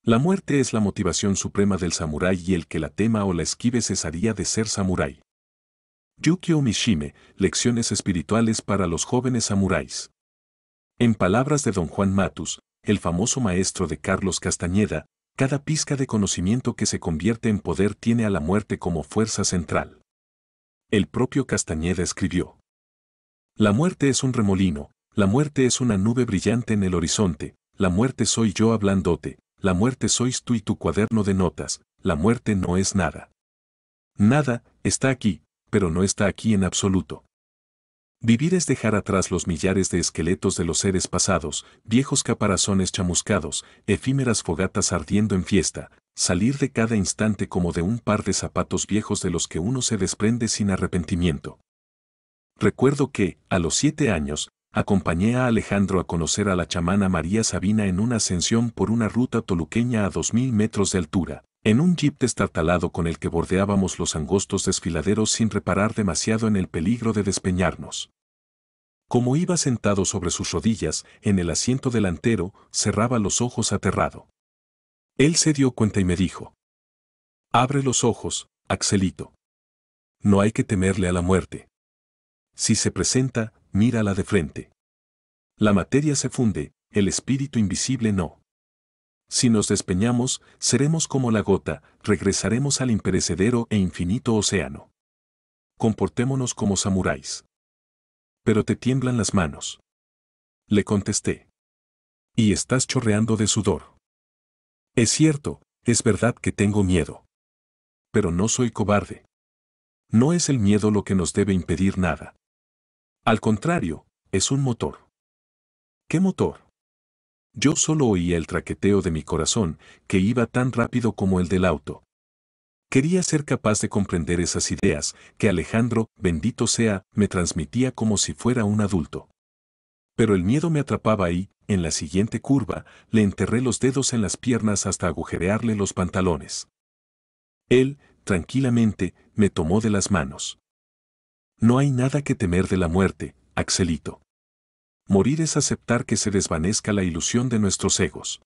La muerte es la motivación suprema del samurái y el que la tema o la esquive cesaría de ser samurái. Yukio Mishime, Lecciones Espirituales para los Jóvenes Samuráis. En palabras de don Juan Matus, el famoso maestro de Carlos Castañeda, cada pizca de conocimiento que se convierte en poder tiene a la muerte como fuerza central. El propio Castañeda escribió. La muerte es un remolino, la muerte es una nube brillante en el horizonte, la muerte soy yo hablándote, la muerte sois tú y tu cuaderno de notas, la muerte no es nada. Nada, está aquí, pero no está aquí en absoluto. Vivir es dejar atrás los millares de esqueletos de los seres pasados, viejos caparazones chamuscados, efímeras fogatas ardiendo en fiesta, salir de cada instante como de un par de zapatos viejos de los que uno se desprende sin arrepentimiento. Recuerdo que, a los siete años, acompañé a Alejandro a conocer a la chamana María Sabina en una ascensión por una ruta toluqueña a 2.000 metros de altura, en un jeep destartalado con el que bordeábamos los angostos desfiladeros sin reparar demasiado en el peligro de despeñarnos. Como iba sentado sobre sus rodillas, en el asiento delantero, cerraba los ojos aterrado. Él se dio cuenta y me dijo. Abre los ojos, Axelito. No hay que temerle a la muerte. Si se presenta, mírala de frente. La materia se funde, el espíritu invisible no. Si nos despeñamos, seremos como la gota, regresaremos al imperecedero e infinito océano. Comportémonos como samuráis. Pero te tiemblan las manos. Le contesté. Y estás chorreando de sudor. Es cierto, es verdad que tengo miedo. Pero no soy cobarde. No es el miedo lo que nos debe impedir nada. Al contrario, es un motor. ¿Qué motor? Yo solo oía el traqueteo de mi corazón, que iba tan rápido como el del auto. Quería ser capaz de comprender esas ideas que Alejandro, bendito sea, me transmitía como si fuera un adulto. Pero el miedo me atrapaba y, en la siguiente curva, le enterré los dedos en las piernas hasta agujerearle los pantalones. Él, tranquilamente, me tomó de las manos. No hay nada que temer de la muerte, Axelito. Morir es aceptar que se desvanezca la ilusión de nuestros egos.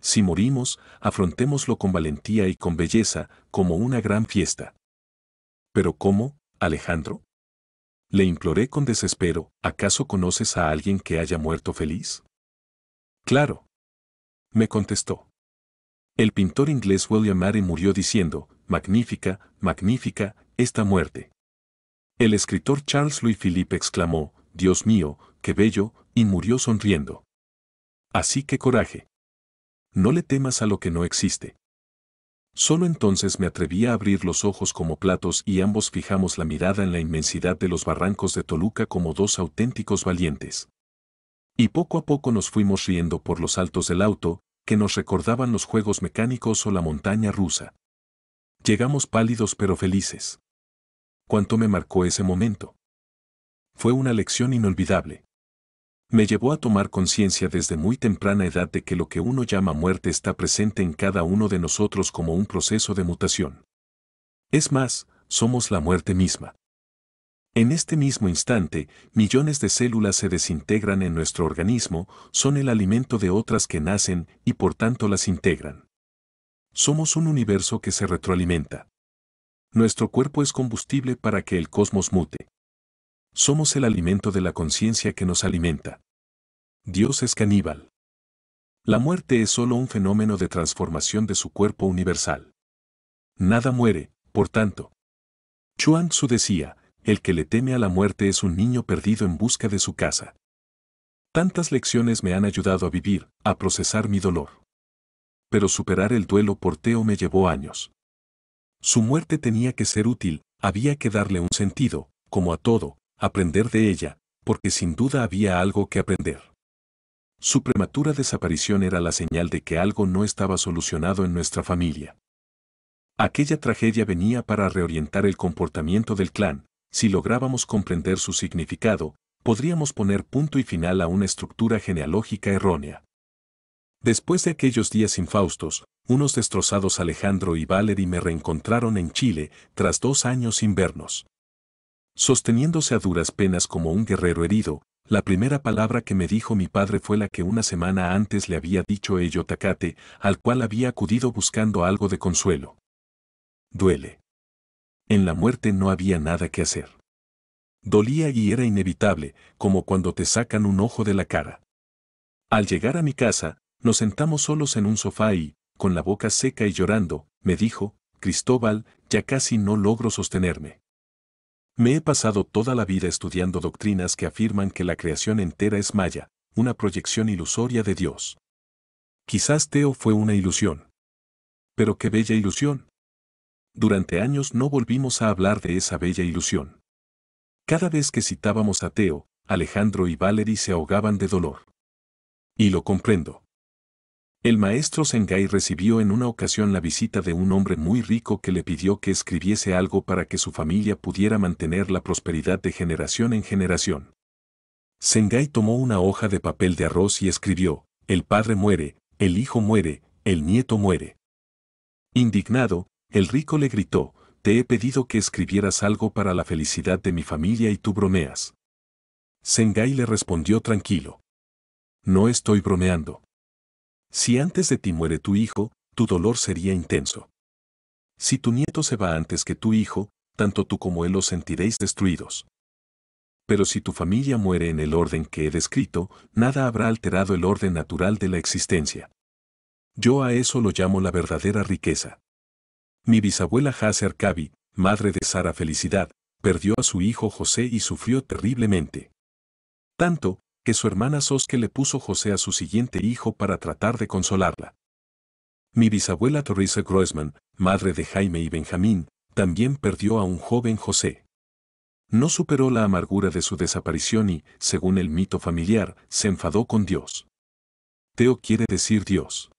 Si morimos, afrontémoslo con valentía y con belleza, como una gran fiesta. ¿Pero cómo, Alejandro? Le imploré con desespero, ¿acaso conoces a alguien que haya muerto feliz? Claro. Me contestó. El pintor inglés William Mary murió diciendo, magnífica, magnífica, esta muerte. El escritor Charles Louis Philippe exclamó, Dios mío, qué bello, y murió sonriendo. Así que coraje. No le temas a lo que no existe. Solo entonces me atreví a abrir los ojos como platos y ambos fijamos la mirada en la inmensidad de los barrancos de Toluca como dos auténticos valientes. Y poco a poco nos fuimos riendo por los altos del auto, que nos recordaban los juegos mecánicos o la montaña rusa. Llegamos pálidos pero felices. ¿Cuánto me marcó ese momento? Fue una lección inolvidable. Me llevó a tomar conciencia desde muy temprana edad de que lo que uno llama muerte está presente en cada uno de nosotros como un proceso de mutación. Es más, somos la muerte misma. En este mismo instante, millones de células se desintegran en nuestro organismo, son el alimento de otras que nacen y por tanto las integran. Somos un universo que se retroalimenta. Nuestro cuerpo es combustible para que el cosmos mute. Somos el alimento de la conciencia que nos alimenta. Dios es caníbal. La muerte es solo un fenómeno de transformación de su cuerpo universal. Nada muere, por tanto. Chuang Tzu decía, el que le teme a la muerte es un niño perdido en busca de su casa. Tantas lecciones me han ayudado a vivir, a procesar mi dolor. Pero superar el duelo por Teo me llevó años. Su muerte tenía que ser útil, había que darle un sentido, como a todo, aprender de ella, porque sin duda había algo que aprender. Su prematura desaparición era la señal de que algo no estaba solucionado en nuestra familia. Aquella tragedia venía para reorientar el comportamiento del clan, si lográbamos comprender su significado, podríamos poner punto y final a una estructura genealógica errónea. Después de aquellos días infaustos, unos destrozados Alejandro y Valerie me reencontraron en Chile tras dos años sin vernos. Sosteniéndose a duras penas como un guerrero herido, la primera palabra que me dijo mi padre fue la que una semana antes le había dicho ello tacate al cual había acudido buscando algo de consuelo. Duele. En la muerte no había nada que hacer. Dolía y era inevitable, como cuando te sacan un ojo de la cara. Al llegar a mi casa, nos sentamos solos en un sofá y, con la boca seca y llorando, me dijo, Cristóbal, ya casi no logro sostenerme. Me he pasado toda la vida estudiando doctrinas que afirman que la creación entera es maya, una proyección ilusoria de Dios. Quizás Teo fue una ilusión. Pero qué bella ilusión. Durante años no volvimos a hablar de esa bella ilusión. Cada vez que citábamos a Teo, Alejandro y Valerie se ahogaban de dolor. Y lo comprendo. El maestro Sengai recibió en una ocasión la visita de un hombre muy rico que le pidió que escribiese algo para que su familia pudiera mantener la prosperidad de generación en generación. Sengai tomó una hoja de papel de arroz y escribió, el padre muere, el hijo muere, el nieto muere. Indignado, el rico le gritó, te he pedido que escribieras algo para la felicidad de mi familia y tú bromeas. Sengai le respondió tranquilo. No estoy bromeando. Si antes de ti muere tu hijo, tu dolor sería intenso. Si tu nieto se va antes que tu hijo, tanto tú como él lo sentiréis destruidos. Pero si tu familia muere en el orden que he descrito, nada habrá alterado el orden natural de la existencia. Yo a eso lo llamo la verdadera riqueza. Mi bisabuela Hazer Kabi, madre de Sara Felicidad, perdió a su hijo José y sufrió terriblemente. Tanto, que su hermana Sosque le puso José a su siguiente hijo para tratar de consolarla. Mi bisabuela Teresa Grossman, madre de Jaime y Benjamín, también perdió a un joven José. No superó la amargura de su desaparición y, según el mito familiar, se enfadó con Dios. Teo quiere decir Dios.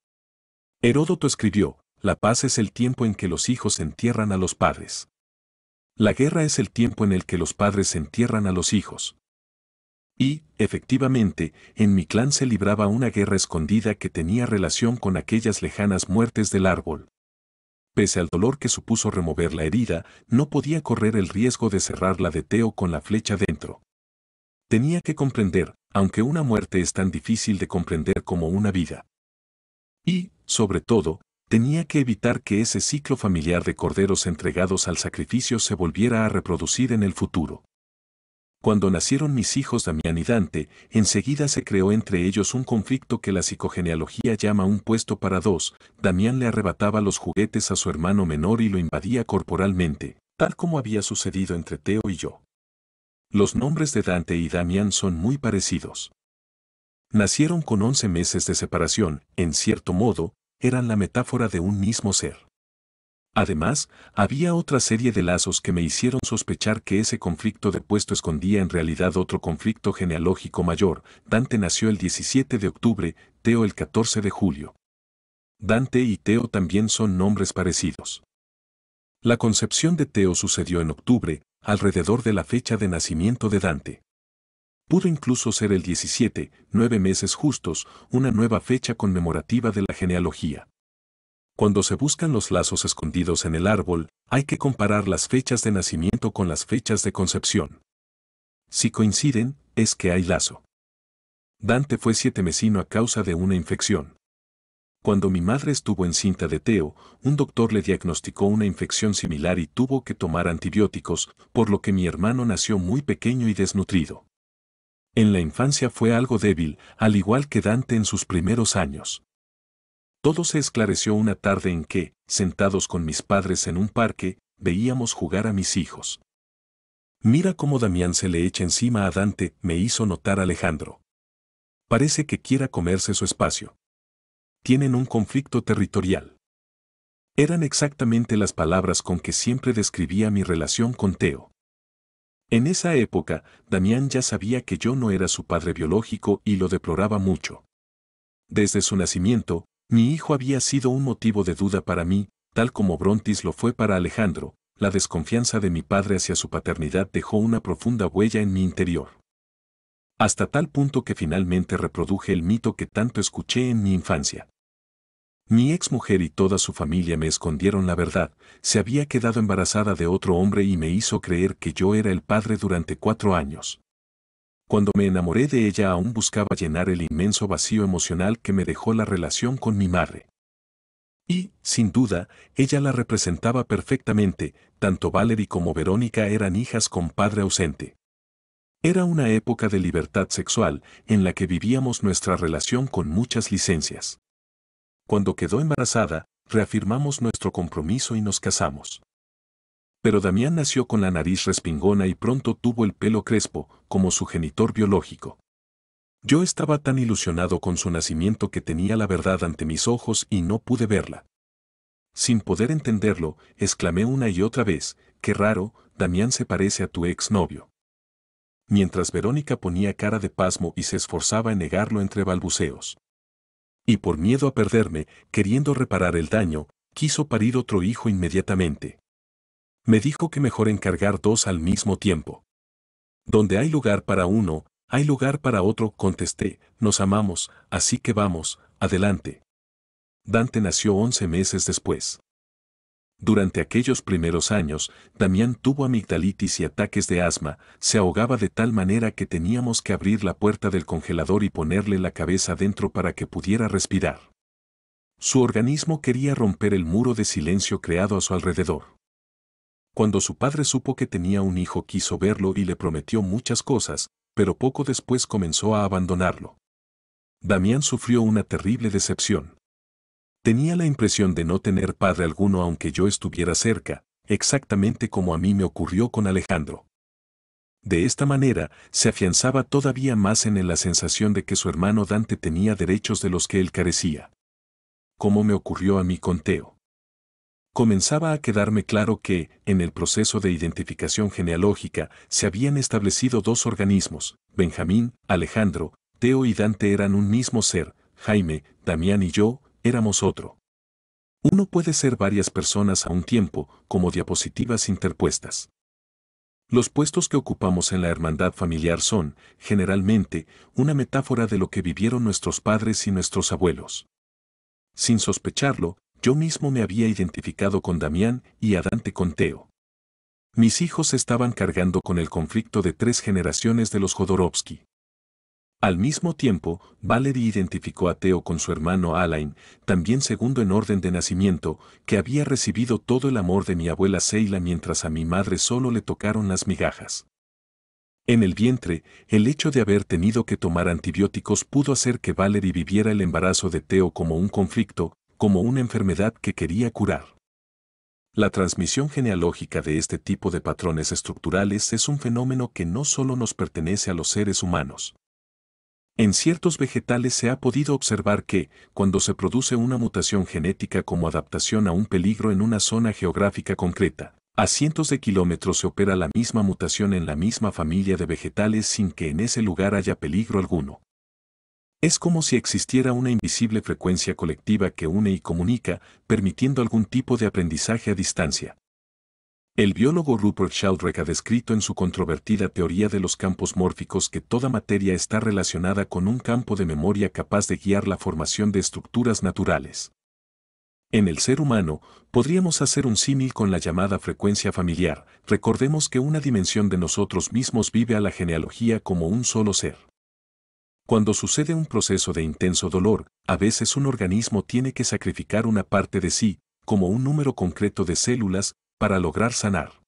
Heródoto escribió, la paz es el tiempo en que los hijos entierran a los padres. La guerra es el tiempo en el que los padres entierran a los hijos. Y, efectivamente, en mi clan se libraba una guerra escondida que tenía relación con aquellas lejanas muertes del árbol. Pese al dolor que supuso remover la herida, no podía correr el riesgo de cerrar la de Teo con la flecha dentro. Tenía que comprender, aunque una muerte es tan difícil de comprender como una vida. Y, sobre todo, tenía que evitar que ese ciclo familiar de corderos entregados al sacrificio se volviera a reproducir en el futuro. Cuando nacieron mis hijos Damián y Dante, enseguida se creó entre ellos un conflicto que la psicogenealogía llama un puesto para dos. Damián le arrebataba los juguetes a su hermano menor y lo invadía corporalmente, tal como había sucedido entre Teo y yo. Los nombres de Dante y Damián son muy parecidos. Nacieron con once meses de separación, en cierto modo, eran la metáfora de un mismo ser. Además, había otra serie de lazos que me hicieron sospechar que ese conflicto de puesto escondía en realidad otro conflicto genealógico mayor. Dante nació el 17 de octubre, Teo el 14 de julio. Dante y Teo también son nombres parecidos. La concepción de Teo sucedió en octubre, alrededor de la fecha de nacimiento de Dante. Pudo incluso ser el 17, nueve meses justos, una nueva fecha conmemorativa de la genealogía. Cuando se buscan los lazos escondidos en el árbol, hay que comparar las fechas de nacimiento con las fechas de concepción. Si coinciden, es que hay lazo. Dante fue mesino a causa de una infección. Cuando mi madre estuvo en cinta de Teo, un doctor le diagnosticó una infección similar y tuvo que tomar antibióticos, por lo que mi hermano nació muy pequeño y desnutrido. En la infancia fue algo débil, al igual que Dante en sus primeros años. Todo se esclareció una tarde en que, sentados con mis padres en un parque, veíamos jugar a mis hijos. Mira cómo Damián se le echa encima a Dante, me hizo notar Alejandro. Parece que quiera comerse su espacio. Tienen un conflicto territorial. Eran exactamente las palabras con que siempre describía mi relación con Teo. En esa época, Damián ya sabía que yo no era su padre biológico y lo deploraba mucho. Desde su nacimiento, mi hijo había sido un motivo de duda para mí, tal como Brontis lo fue para Alejandro, la desconfianza de mi padre hacia su paternidad dejó una profunda huella en mi interior. Hasta tal punto que finalmente reproduje el mito que tanto escuché en mi infancia. Mi ex mujer y toda su familia me escondieron la verdad, se había quedado embarazada de otro hombre y me hizo creer que yo era el padre durante cuatro años. Cuando me enamoré de ella aún buscaba llenar el inmenso vacío emocional que me dejó la relación con mi madre. Y, sin duda, ella la representaba perfectamente, tanto Valerie como Verónica eran hijas con padre ausente. Era una época de libertad sexual en la que vivíamos nuestra relación con muchas licencias. Cuando quedó embarazada, reafirmamos nuestro compromiso y nos casamos. Pero Damián nació con la nariz respingona y pronto tuvo el pelo crespo, como su genitor biológico. Yo estaba tan ilusionado con su nacimiento que tenía la verdad ante mis ojos y no pude verla. Sin poder entenderlo, exclamé una y otra vez, qué raro, Damián se parece a tu exnovio. Mientras Verónica ponía cara de pasmo y se esforzaba en negarlo entre balbuceos. Y por miedo a perderme, queriendo reparar el daño, quiso parir otro hijo inmediatamente me dijo que mejor encargar dos al mismo tiempo. Donde hay lugar para uno, hay lugar para otro, contesté, nos amamos, así que vamos, adelante. Dante nació once meses después. Durante aquellos primeros años, Damián tuvo amigdalitis y ataques de asma, se ahogaba de tal manera que teníamos que abrir la puerta del congelador y ponerle la cabeza dentro para que pudiera respirar. Su organismo quería romper el muro de silencio creado a su alrededor. Cuando su padre supo que tenía un hijo quiso verlo y le prometió muchas cosas, pero poco después comenzó a abandonarlo. Damián sufrió una terrible decepción. Tenía la impresión de no tener padre alguno aunque yo estuviera cerca, exactamente como a mí me ocurrió con Alejandro. De esta manera, se afianzaba todavía más en la sensación de que su hermano Dante tenía derechos de los que él carecía. Como me ocurrió a mí con Teo comenzaba a quedarme claro que, en el proceso de identificación genealógica, se habían establecido dos organismos, Benjamín, Alejandro, Teo y Dante eran un mismo ser, Jaime, Damián y yo, éramos otro. Uno puede ser varias personas a un tiempo, como diapositivas interpuestas. Los puestos que ocupamos en la hermandad familiar son, generalmente, una metáfora de lo que vivieron nuestros padres y nuestros abuelos. Sin sospecharlo, yo mismo me había identificado con Damián y a Dante con Teo. Mis hijos estaban cargando con el conflicto de tres generaciones de los Jodorowsky. Al mismo tiempo, Valery identificó a Teo con su hermano Alain, también segundo en orden de nacimiento, que había recibido todo el amor de mi abuela Seila mientras a mi madre solo le tocaron las migajas. En el vientre, el hecho de haber tenido que tomar antibióticos pudo hacer que Valery viviera el embarazo de Teo como un conflicto, como una enfermedad que quería curar. La transmisión genealógica de este tipo de patrones estructurales es un fenómeno que no solo nos pertenece a los seres humanos. En ciertos vegetales se ha podido observar que, cuando se produce una mutación genética como adaptación a un peligro en una zona geográfica concreta, a cientos de kilómetros se opera la misma mutación en la misma familia de vegetales sin que en ese lugar haya peligro alguno. Es como si existiera una invisible frecuencia colectiva que une y comunica, permitiendo algún tipo de aprendizaje a distancia. El biólogo Rupert Sheldrake ha descrito en su controvertida teoría de los campos mórficos que toda materia está relacionada con un campo de memoria capaz de guiar la formación de estructuras naturales. En el ser humano, podríamos hacer un símil con la llamada frecuencia familiar, recordemos que una dimensión de nosotros mismos vive a la genealogía como un solo ser. Cuando sucede un proceso de intenso dolor, a veces un organismo tiene que sacrificar una parte de sí, como un número concreto de células, para lograr sanar.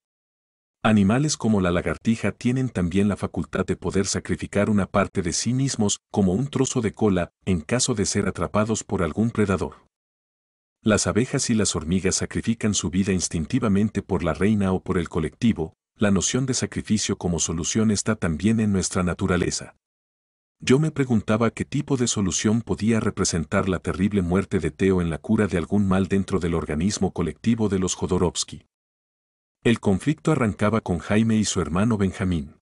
Animales como la lagartija tienen también la facultad de poder sacrificar una parte de sí mismos, como un trozo de cola, en caso de ser atrapados por algún predador. Las abejas y las hormigas sacrifican su vida instintivamente por la reina o por el colectivo, la noción de sacrificio como solución está también en nuestra naturaleza. Yo me preguntaba qué tipo de solución podía representar la terrible muerte de Teo en la cura de algún mal dentro del organismo colectivo de los Jodorowsky. El conflicto arrancaba con Jaime y su hermano Benjamín.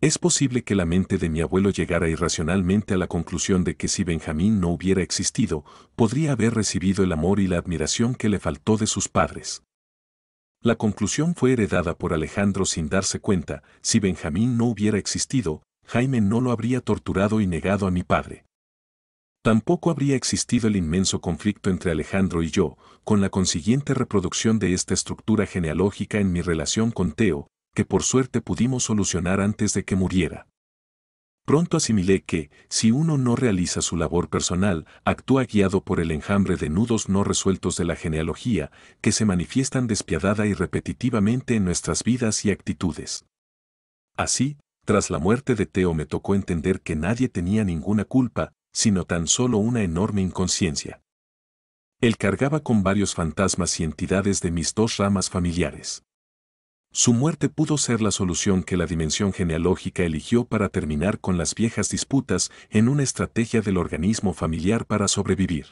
Es posible que la mente de mi abuelo llegara irracionalmente a la conclusión de que si Benjamín no hubiera existido, podría haber recibido el amor y la admiración que le faltó de sus padres. La conclusión fue heredada por Alejandro sin darse cuenta, si Benjamín no hubiera existido, Jaime no lo habría torturado y negado a mi padre. Tampoco habría existido el inmenso conflicto entre Alejandro y yo, con la consiguiente reproducción de esta estructura genealógica en mi relación con Teo, que por suerte pudimos solucionar antes de que muriera. Pronto asimilé que, si uno no realiza su labor personal, actúa guiado por el enjambre de nudos no resueltos de la genealogía, que se manifiestan despiadada y repetitivamente en nuestras vidas y actitudes. Así, tras la muerte de Teo me tocó entender que nadie tenía ninguna culpa, sino tan solo una enorme inconsciencia. Él cargaba con varios fantasmas y entidades de mis dos ramas familiares. Su muerte pudo ser la solución que la dimensión genealógica eligió para terminar con las viejas disputas en una estrategia del organismo familiar para sobrevivir.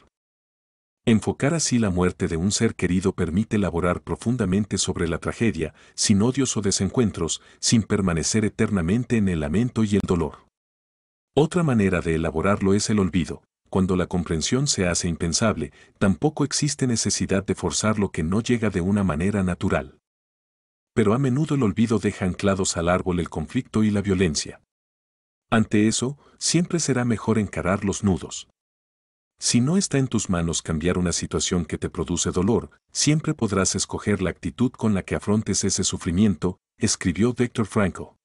Enfocar así la muerte de un ser querido permite elaborar profundamente sobre la tragedia, sin odios o desencuentros, sin permanecer eternamente en el lamento y el dolor. Otra manera de elaborarlo es el olvido. Cuando la comprensión se hace impensable, tampoco existe necesidad de forzar lo que no llega de una manera natural. Pero a menudo el olvido deja anclados al árbol el conflicto y la violencia. Ante eso, siempre será mejor encarar los nudos. Si no está en tus manos cambiar una situación que te produce dolor, siempre podrás escoger la actitud con la que afrontes ese sufrimiento, escribió Víctor Franco.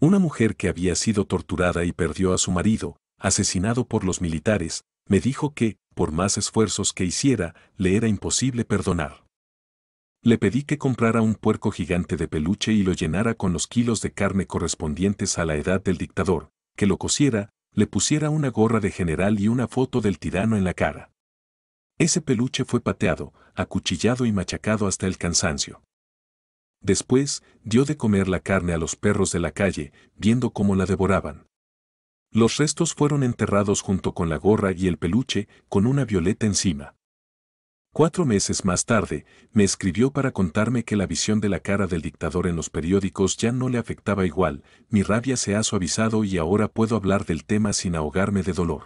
Una mujer que había sido torturada y perdió a su marido, asesinado por los militares, me dijo que, por más esfuerzos que hiciera, le era imposible perdonar. Le pedí que comprara un puerco gigante de peluche y lo llenara con los kilos de carne correspondientes a la edad del dictador, que lo cosiera, le pusiera una gorra de general y una foto del tirano en la cara. Ese peluche fue pateado, acuchillado y machacado hasta el cansancio. Después, dio de comer la carne a los perros de la calle, viendo cómo la devoraban. Los restos fueron enterrados junto con la gorra y el peluche, con una violeta encima. Cuatro meses más tarde, me escribió para contarme que la visión de la cara del dictador en los periódicos ya no le afectaba igual, mi rabia se ha suavizado y ahora puedo hablar del tema sin ahogarme de dolor.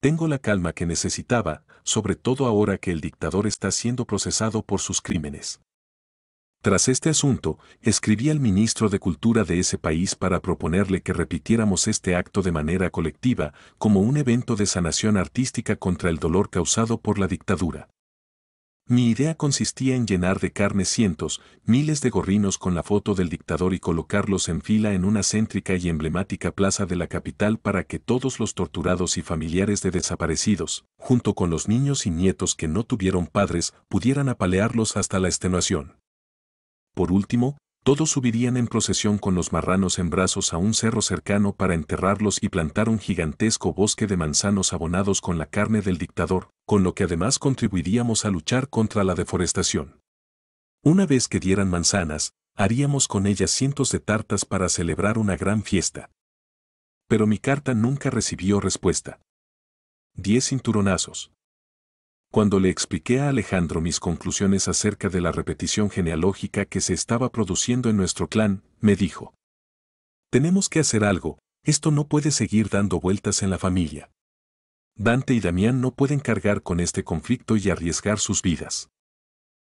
Tengo la calma que necesitaba, sobre todo ahora que el dictador está siendo procesado por sus crímenes. Tras este asunto, escribí al ministro de Cultura de ese país para proponerle que repitiéramos este acto de manera colectiva como un evento de sanación artística contra el dolor causado por la dictadura. Mi idea consistía en llenar de carne cientos, miles de gorrinos con la foto del dictador y colocarlos en fila en una céntrica y emblemática plaza de la capital para que todos los torturados y familiares de desaparecidos, junto con los niños y nietos que no tuvieron padres, pudieran apalearlos hasta la extenuación. Por último, todos subirían en procesión con los marranos en brazos a un cerro cercano para enterrarlos y plantar un gigantesco bosque de manzanos abonados con la carne del dictador, con lo que además contribuiríamos a luchar contra la deforestación. Una vez que dieran manzanas, haríamos con ellas cientos de tartas para celebrar una gran fiesta. Pero mi carta nunca recibió respuesta. Diez cinturonazos cuando le expliqué a Alejandro mis conclusiones acerca de la repetición genealógica que se estaba produciendo en nuestro clan, me dijo, Tenemos que hacer algo, esto no puede seguir dando vueltas en la familia. Dante y Damián no pueden cargar con este conflicto y arriesgar sus vidas.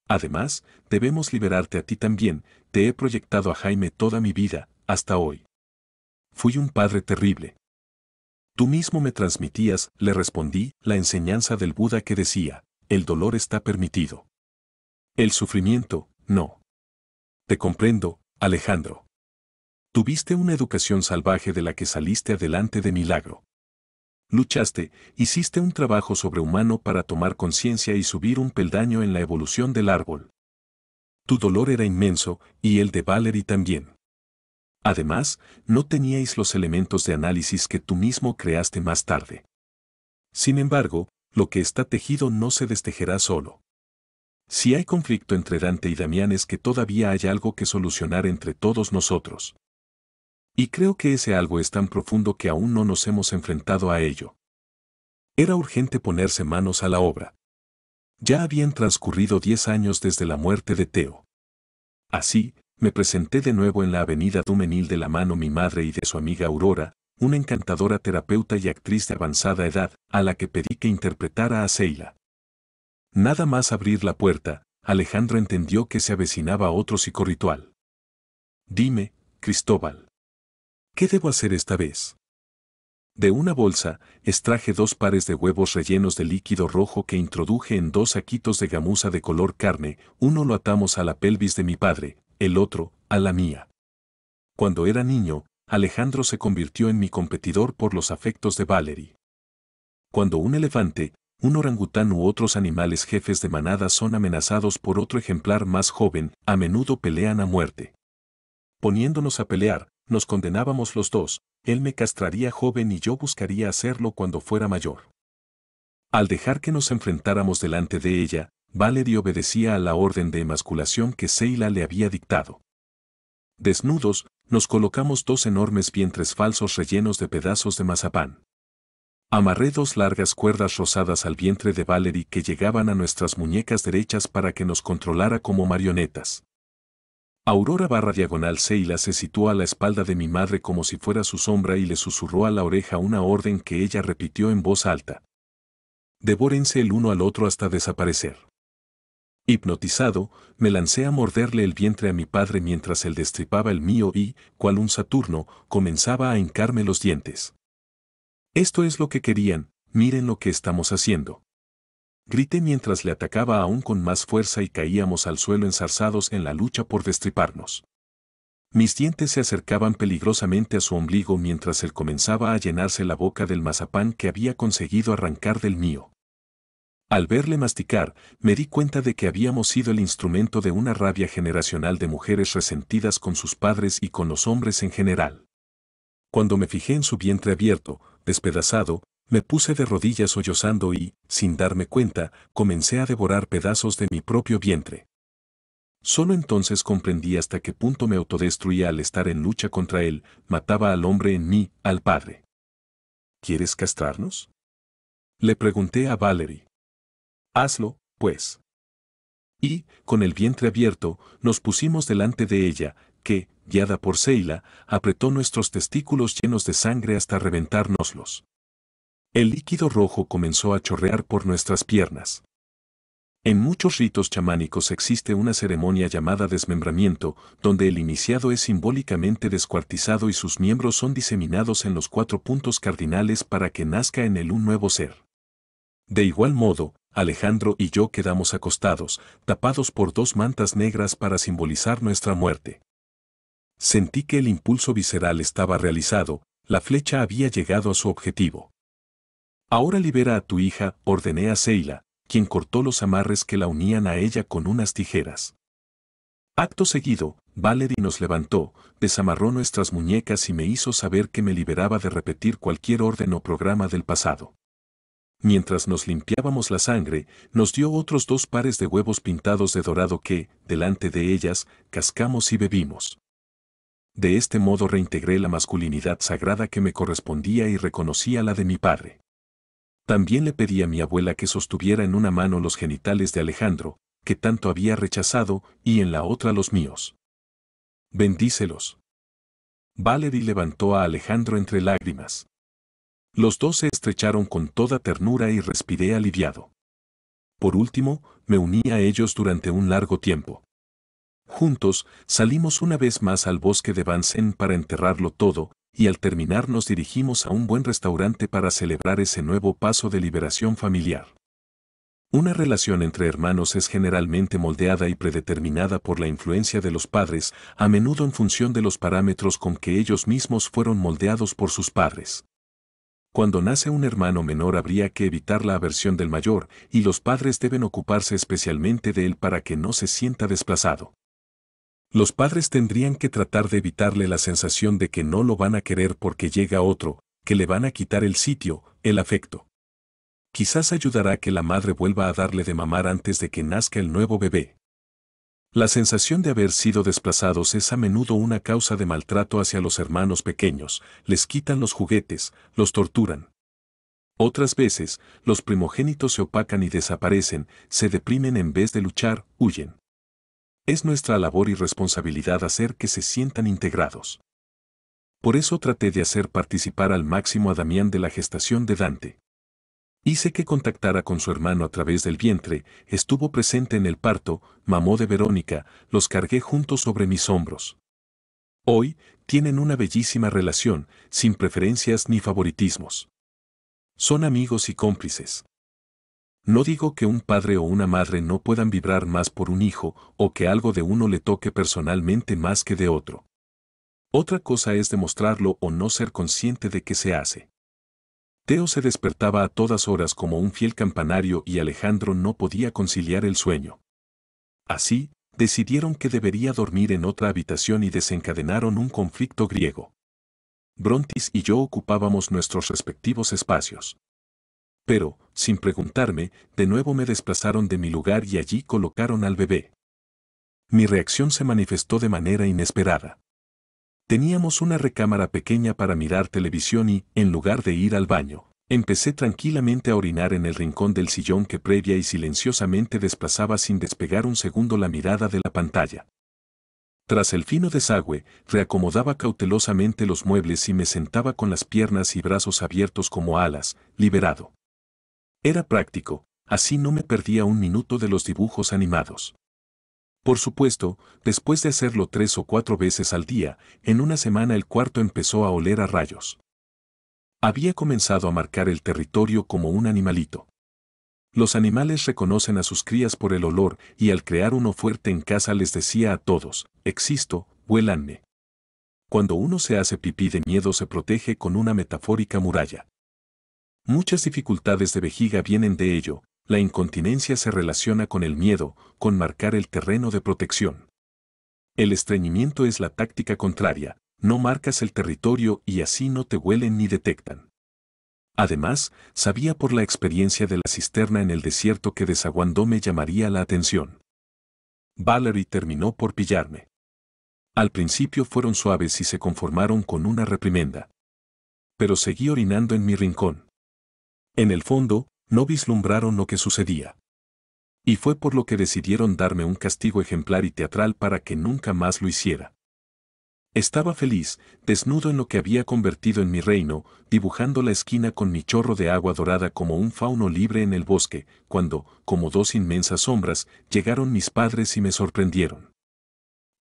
Además, debemos liberarte a ti también, te he proyectado a Jaime toda mi vida, hasta hoy. Fui un padre terrible. Tú mismo me transmitías, le respondí, la enseñanza del Buda que decía, el dolor está permitido. El sufrimiento, no. Te comprendo, Alejandro. Tuviste una educación salvaje de la que saliste adelante de milagro. Luchaste, hiciste un trabajo sobrehumano para tomar conciencia y subir un peldaño en la evolución del árbol. Tu dolor era inmenso, y el de Valerie también. Además, no teníais los elementos de análisis que tú mismo creaste más tarde. Sin embargo, lo que está tejido no se destejerá solo. Si hay conflicto entre Dante y Damián es que todavía hay algo que solucionar entre todos nosotros. Y creo que ese algo es tan profundo que aún no nos hemos enfrentado a ello. Era urgente ponerse manos a la obra. Ya habían transcurrido diez años desde la muerte de Teo. Así, me presenté de nuevo en la avenida Dumenil de la mano mi madre y de su amiga Aurora, una encantadora terapeuta y actriz de avanzada edad, a la que pedí que interpretara a Seila. Nada más abrir la puerta, Alejandro entendió que se avecinaba otro psicorritual. Dime, Cristóbal. ¿Qué debo hacer esta vez? De una bolsa, extraje dos pares de huevos rellenos de líquido rojo que introduje en dos saquitos de gamuza de color carne, uno lo atamos a la pelvis de mi padre, el otro, a la mía. Cuando era niño, Alejandro se convirtió en mi competidor por los afectos de Valerie. Cuando un elefante, un orangután u otros animales jefes de manada son amenazados por otro ejemplar más joven, a menudo pelean a muerte. Poniéndonos a pelear, nos condenábamos los dos, él me castraría joven y yo buscaría hacerlo cuando fuera mayor. Al dejar que nos enfrentáramos delante de ella, Valerie obedecía a la orden de emasculación que Seila le había dictado. Desnudos, nos colocamos dos enormes vientres falsos rellenos de pedazos de mazapán. Amarré dos largas cuerdas rosadas al vientre de Valery que llegaban a nuestras muñecas derechas para que nos controlara como marionetas. Aurora barra diagonal Seila se situó a la espalda de mi madre como si fuera su sombra y le susurró a la oreja una orden que ella repitió en voz alta. Devórense el uno al otro hasta desaparecer. Hipnotizado, me lancé a morderle el vientre a mi padre mientras él destripaba el mío y, cual un Saturno, comenzaba a hincarme los dientes. Esto es lo que querían, miren lo que estamos haciendo. Grité mientras le atacaba aún con más fuerza y caíamos al suelo ensarzados en la lucha por destriparnos. Mis dientes se acercaban peligrosamente a su ombligo mientras él comenzaba a llenarse la boca del mazapán que había conseguido arrancar del mío. Al verle masticar, me di cuenta de que habíamos sido el instrumento de una rabia generacional de mujeres resentidas con sus padres y con los hombres en general. Cuando me fijé en su vientre abierto, despedazado, me puse de rodillas sollozando y, sin darme cuenta, comencé a devorar pedazos de mi propio vientre. Solo entonces comprendí hasta qué punto me autodestruía al estar en lucha contra él, mataba al hombre en mí, al padre. ¿Quieres castrarnos? Le pregunté a Valerie. Hazlo, pues. Y, con el vientre abierto, nos pusimos delante de ella, que, guiada por Seila, apretó nuestros testículos llenos de sangre hasta reventárnoslos. El líquido rojo comenzó a chorrear por nuestras piernas. En muchos ritos chamánicos existe una ceremonia llamada desmembramiento, donde el iniciado es simbólicamente descuartizado y sus miembros son diseminados en los cuatro puntos cardinales para que nazca en él un nuevo ser. De igual modo, Alejandro y yo quedamos acostados, tapados por dos mantas negras para simbolizar nuestra muerte. Sentí que el impulso visceral estaba realizado, la flecha había llegado a su objetivo. Ahora libera a tu hija, ordené a Seila, quien cortó los amarres que la unían a ella con unas tijeras. Acto seguido, Valerie nos levantó, desamarró nuestras muñecas y me hizo saber que me liberaba de repetir cualquier orden o programa del pasado mientras nos limpiábamos la sangre, nos dio otros dos pares de huevos pintados de dorado que, delante de ellas, cascamos y bebimos. De este modo reintegré la masculinidad sagrada que me correspondía y reconocí a la de mi padre. También le pedí a mi abuela que sostuviera en una mano los genitales de Alejandro, que tanto había rechazado, y en la otra los míos. Bendícelos. Valery levantó a Alejandro entre lágrimas. Los dos se estrecharon con toda ternura y respiré aliviado. Por último, me uní a ellos durante un largo tiempo. Juntos, salimos una vez más al bosque de Vansen para enterrarlo todo, y al terminar nos dirigimos a un buen restaurante para celebrar ese nuevo paso de liberación familiar. Una relación entre hermanos es generalmente moldeada y predeterminada por la influencia de los padres, a menudo en función de los parámetros con que ellos mismos fueron moldeados por sus padres. Cuando nace un hermano menor habría que evitar la aversión del mayor y los padres deben ocuparse especialmente de él para que no se sienta desplazado. Los padres tendrían que tratar de evitarle la sensación de que no lo van a querer porque llega otro, que le van a quitar el sitio, el afecto. Quizás ayudará que la madre vuelva a darle de mamar antes de que nazca el nuevo bebé. La sensación de haber sido desplazados es a menudo una causa de maltrato hacia los hermanos pequeños, les quitan los juguetes, los torturan. Otras veces, los primogénitos se opacan y desaparecen, se deprimen en vez de luchar, huyen. Es nuestra labor y responsabilidad hacer que se sientan integrados. Por eso traté de hacer participar al máximo a Damián de la gestación de Dante. Hice que contactara con su hermano a través del vientre, estuvo presente en el parto, mamó de Verónica, los cargué juntos sobre mis hombros. Hoy, tienen una bellísima relación, sin preferencias ni favoritismos. Son amigos y cómplices. No digo que un padre o una madre no puedan vibrar más por un hijo o que algo de uno le toque personalmente más que de otro. Otra cosa es demostrarlo o no ser consciente de que se hace. Teo se despertaba a todas horas como un fiel campanario y Alejandro no podía conciliar el sueño. Así, decidieron que debería dormir en otra habitación y desencadenaron un conflicto griego. Brontis y yo ocupábamos nuestros respectivos espacios. Pero, sin preguntarme, de nuevo me desplazaron de mi lugar y allí colocaron al bebé. Mi reacción se manifestó de manera inesperada. Teníamos una recámara pequeña para mirar televisión y, en lugar de ir al baño, empecé tranquilamente a orinar en el rincón del sillón que previa y silenciosamente desplazaba sin despegar un segundo la mirada de la pantalla. Tras el fino desagüe, reacomodaba cautelosamente los muebles y me sentaba con las piernas y brazos abiertos como alas, liberado. Era práctico, así no me perdía un minuto de los dibujos animados. Por supuesto, después de hacerlo tres o cuatro veces al día, en una semana el cuarto empezó a oler a rayos. Había comenzado a marcar el territorio como un animalito. Los animales reconocen a sus crías por el olor y al crear uno fuerte en casa les decía a todos, existo, huélanme. Cuando uno se hace pipí de miedo se protege con una metafórica muralla. Muchas dificultades de vejiga vienen de ello, la incontinencia se relaciona con el miedo, con marcar el terreno de protección. El estreñimiento es la táctica contraria, no marcas el territorio y así no te huelen ni detectan. Además, sabía por la experiencia de la cisterna en el desierto que desaguandó me llamaría la atención. Valerie terminó por pillarme. Al principio fueron suaves y se conformaron con una reprimenda. Pero seguí orinando en mi rincón. En el fondo, no vislumbraron lo que sucedía. Y fue por lo que decidieron darme un castigo ejemplar y teatral para que nunca más lo hiciera. Estaba feliz, desnudo en lo que había convertido en mi reino, dibujando la esquina con mi chorro de agua dorada como un fauno libre en el bosque, cuando, como dos inmensas sombras, llegaron mis padres y me sorprendieron.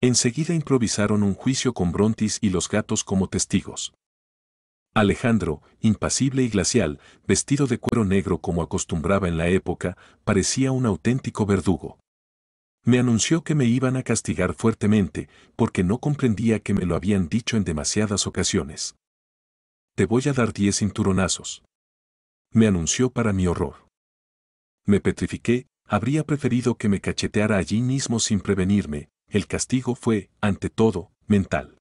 Enseguida improvisaron un juicio con Brontis y los gatos como testigos. Alejandro, impasible y glacial, vestido de cuero negro como acostumbraba en la época, parecía un auténtico verdugo. Me anunció que me iban a castigar fuertemente, porque no comprendía que me lo habían dicho en demasiadas ocasiones. Te voy a dar diez cinturonazos. Me anunció para mi horror. Me petrifiqué, habría preferido que me cacheteara allí mismo sin prevenirme, el castigo fue, ante todo, mental.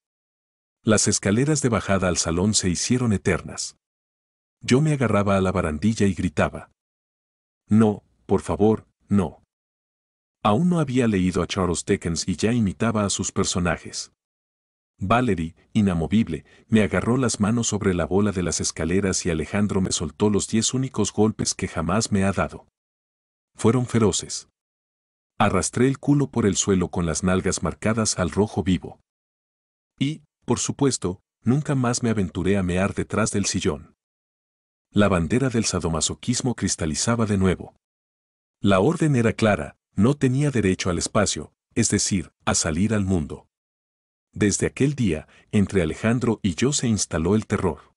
Las escaleras de bajada al salón se hicieron eternas. Yo me agarraba a la barandilla y gritaba. No, por favor, no. Aún no había leído a Charles Dickens y ya imitaba a sus personajes. Valerie, inamovible, me agarró las manos sobre la bola de las escaleras y Alejandro me soltó los diez únicos golpes que jamás me ha dado. Fueron feroces. Arrastré el culo por el suelo con las nalgas marcadas al rojo vivo. Y, por supuesto, nunca más me aventuré a mear detrás del sillón. La bandera del sadomasoquismo cristalizaba de nuevo. La orden era clara, no tenía derecho al espacio, es decir, a salir al mundo. Desde aquel día, entre Alejandro y yo se instaló el terror.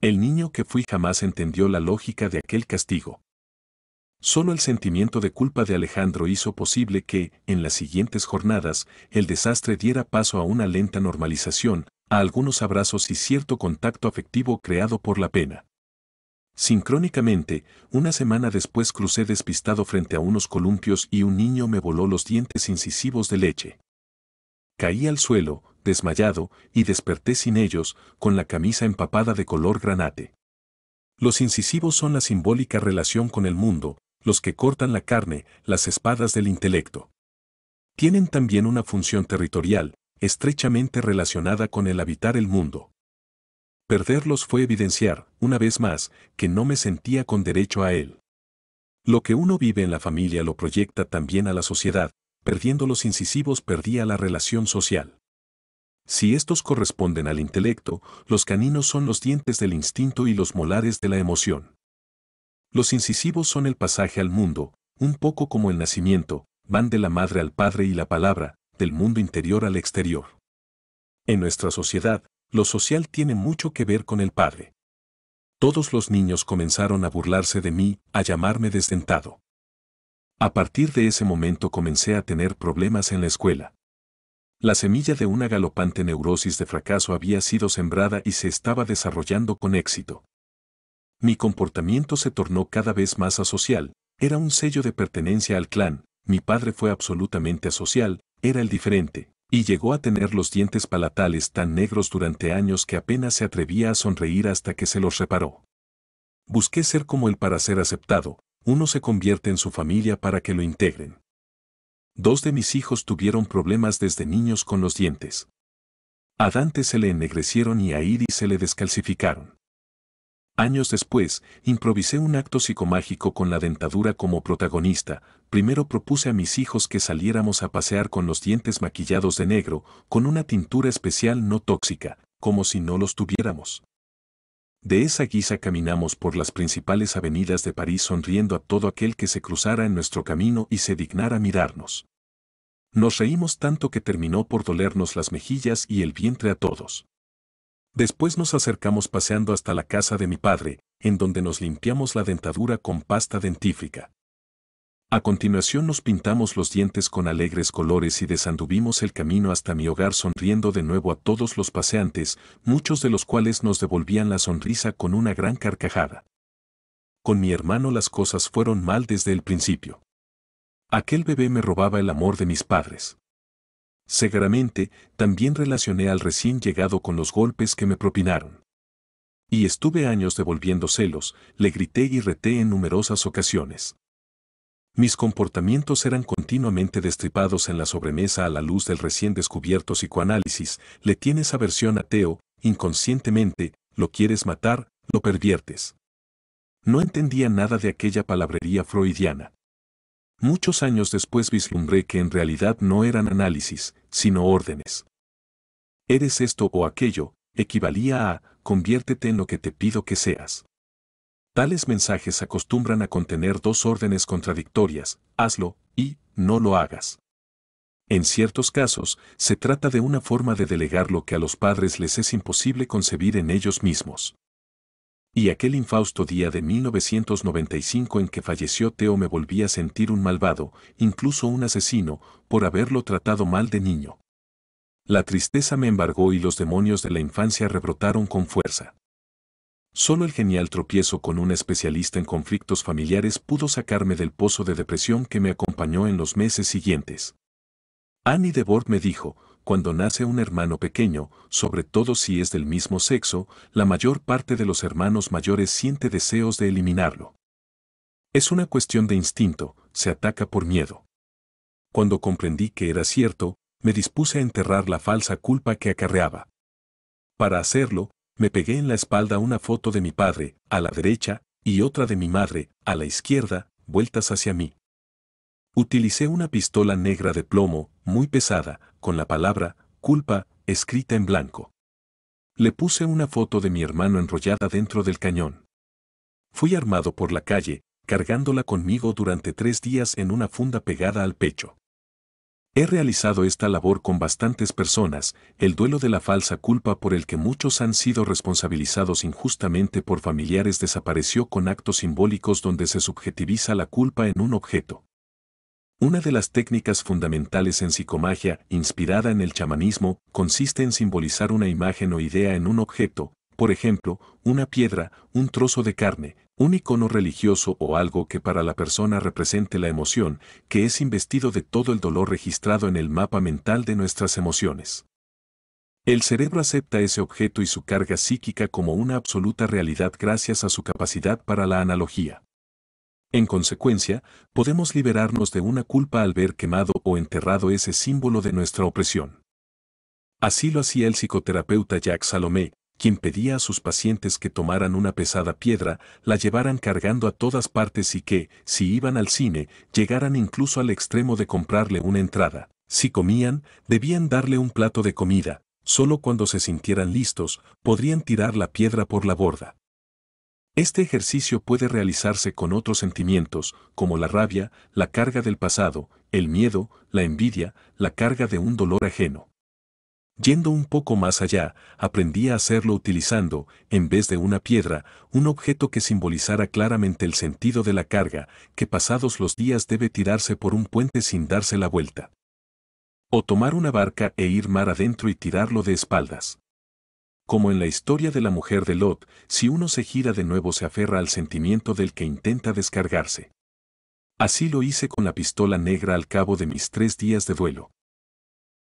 El niño que fui jamás entendió la lógica de aquel castigo. Solo el sentimiento de culpa de Alejandro hizo posible que, en las siguientes jornadas, el desastre diera paso a una lenta normalización, a algunos abrazos y cierto contacto afectivo creado por la pena. Sincrónicamente, una semana después crucé despistado frente a unos columpios y un niño me voló los dientes incisivos de leche. Caí al suelo, desmayado, y desperté sin ellos, con la camisa empapada de color granate. Los incisivos son la simbólica relación con el mundo, los que cortan la carne, las espadas del intelecto. Tienen también una función territorial, estrechamente relacionada con el habitar el mundo. Perderlos fue evidenciar, una vez más, que no me sentía con derecho a él. Lo que uno vive en la familia lo proyecta también a la sociedad, perdiendo los incisivos perdía la relación social. Si estos corresponden al intelecto, los caninos son los dientes del instinto y los molares de la emoción. Los incisivos son el pasaje al mundo, un poco como el nacimiento, van de la madre al padre y la palabra, del mundo interior al exterior. En nuestra sociedad, lo social tiene mucho que ver con el padre. Todos los niños comenzaron a burlarse de mí, a llamarme desdentado. A partir de ese momento comencé a tener problemas en la escuela. La semilla de una galopante neurosis de fracaso había sido sembrada y se estaba desarrollando con éxito mi comportamiento se tornó cada vez más asocial, era un sello de pertenencia al clan, mi padre fue absolutamente asocial, era el diferente, y llegó a tener los dientes palatales tan negros durante años que apenas se atrevía a sonreír hasta que se los reparó. Busqué ser como él para ser aceptado, uno se convierte en su familia para que lo integren. Dos de mis hijos tuvieron problemas desde niños con los dientes. A Dante se le ennegrecieron y a Iris se le descalcificaron. Años después, improvisé un acto psicomágico con la dentadura como protagonista. Primero propuse a mis hijos que saliéramos a pasear con los dientes maquillados de negro, con una tintura especial no tóxica, como si no los tuviéramos. De esa guisa caminamos por las principales avenidas de París sonriendo a todo aquel que se cruzara en nuestro camino y se dignara mirarnos. Nos reímos tanto que terminó por dolernos las mejillas y el vientre a todos. Después nos acercamos paseando hasta la casa de mi padre, en donde nos limpiamos la dentadura con pasta dentífrica. A continuación nos pintamos los dientes con alegres colores y desanduvimos el camino hasta mi hogar sonriendo de nuevo a todos los paseantes, muchos de los cuales nos devolvían la sonrisa con una gran carcajada. Con mi hermano las cosas fueron mal desde el principio. Aquel bebé me robaba el amor de mis padres. Seguramente, también relacioné al recién llegado con los golpes que me propinaron. Y estuve años devolviendo celos, le grité y reté en numerosas ocasiones. Mis comportamientos eran continuamente destripados en la sobremesa a la luz del recién descubierto psicoanálisis, le tienes aversión a Teo, inconscientemente, lo quieres matar, lo perviertes. No entendía nada de aquella palabrería freudiana. Muchos años después vislumbré que en realidad no eran análisis, sino órdenes. Eres esto o aquello, equivalía a, conviértete en lo que te pido que seas. Tales mensajes acostumbran a contener dos órdenes contradictorias, hazlo y no lo hagas. En ciertos casos, se trata de una forma de delegar lo que a los padres les es imposible concebir en ellos mismos. Y aquel infausto día de 1995 en que falleció Teo me volví a sentir un malvado, incluso un asesino, por haberlo tratado mal de niño. La tristeza me embargó y los demonios de la infancia rebrotaron con fuerza. Solo el genial tropiezo con un especialista en conflictos familiares pudo sacarme del pozo de depresión que me acompañó en los meses siguientes. Annie DeBord me dijo, cuando nace un hermano pequeño, sobre todo si es del mismo sexo, la mayor parte de los hermanos mayores siente deseos de eliminarlo. Es una cuestión de instinto, se ataca por miedo. Cuando comprendí que era cierto, me dispuse a enterrar la falsa culpa que acarreaba. Para hacerlo, me pegué en la espalda una foto de mi padre, a la derecha, y otra de mi madre, a la izquierda, vueltas hacia mí. Utilicé una pistola negra de plomo, muy pesada, con la palabra culpa escrita en blanco. Le puse una foto de mi hermano enrollada dentro del cañón. Fui armado por la calle, cargándola conmigo durante tres días en una funda pegada al pecho. He realizado esta labor con bastantes personas, el duelo de la falsa culpa por el que muchos han sido responsabilizados injustamente por familiares desapareció con actos simbólicos donde se subjetiviza la culpa en un objeto. Una de las técnicas fundamentales en psicomagia, inspirada en el chamanismo, consiste en simbolizar una imagen o idea en un objeto, por ejemplo, una piedra, un trozo de carne, un icono religioso o algo que para la persona represente la emoción, que es investido de todo el dolor registrado en el mapa mental de nuestras emociones. El cerebro acepta ese objeto y su carga psíquica como una absoluta realidad gracias a su capacidad para la analogía. En consecuencia, podemos liberarnos de una culpa al ver quemado o enterrado ese símbolo de nuestra opresión. Así lo hacía el psicoterapeuta Jacques Salomé, quien pedía a sus pacientes que tomaran una pesada piedra, la llevaran cargando a todas partes y que, si iban al cine, llegaran incluso al extremo de comprarle una entrada. Si comían, debían darle un plato de comida. Solo cuando se sintieran listos, podrían tirar la piedra por la borda. Este ejercicio puede realizarse con otros sentimientos, como la rabia, la carga del pasado, el miedo, la envidia, la carga de un dolor ajeno. Yendo un poco más allá, aprendí a hacerlo utilizando, en vez de una piedra, un objeto que simbolizara claramente el sentido de la carga, que pasados los días debe tirarse por un puente sin darse la vuelta. O tomar una barca e ir mar adentro y tirarlo de espaldas. Como en la historia de la mujer de Lot, si uno se gira de nuevo se aferra al sentimiento del que intenta descargarse. Así lo hice con la pistola negra al cabo de mis tres días de duelo.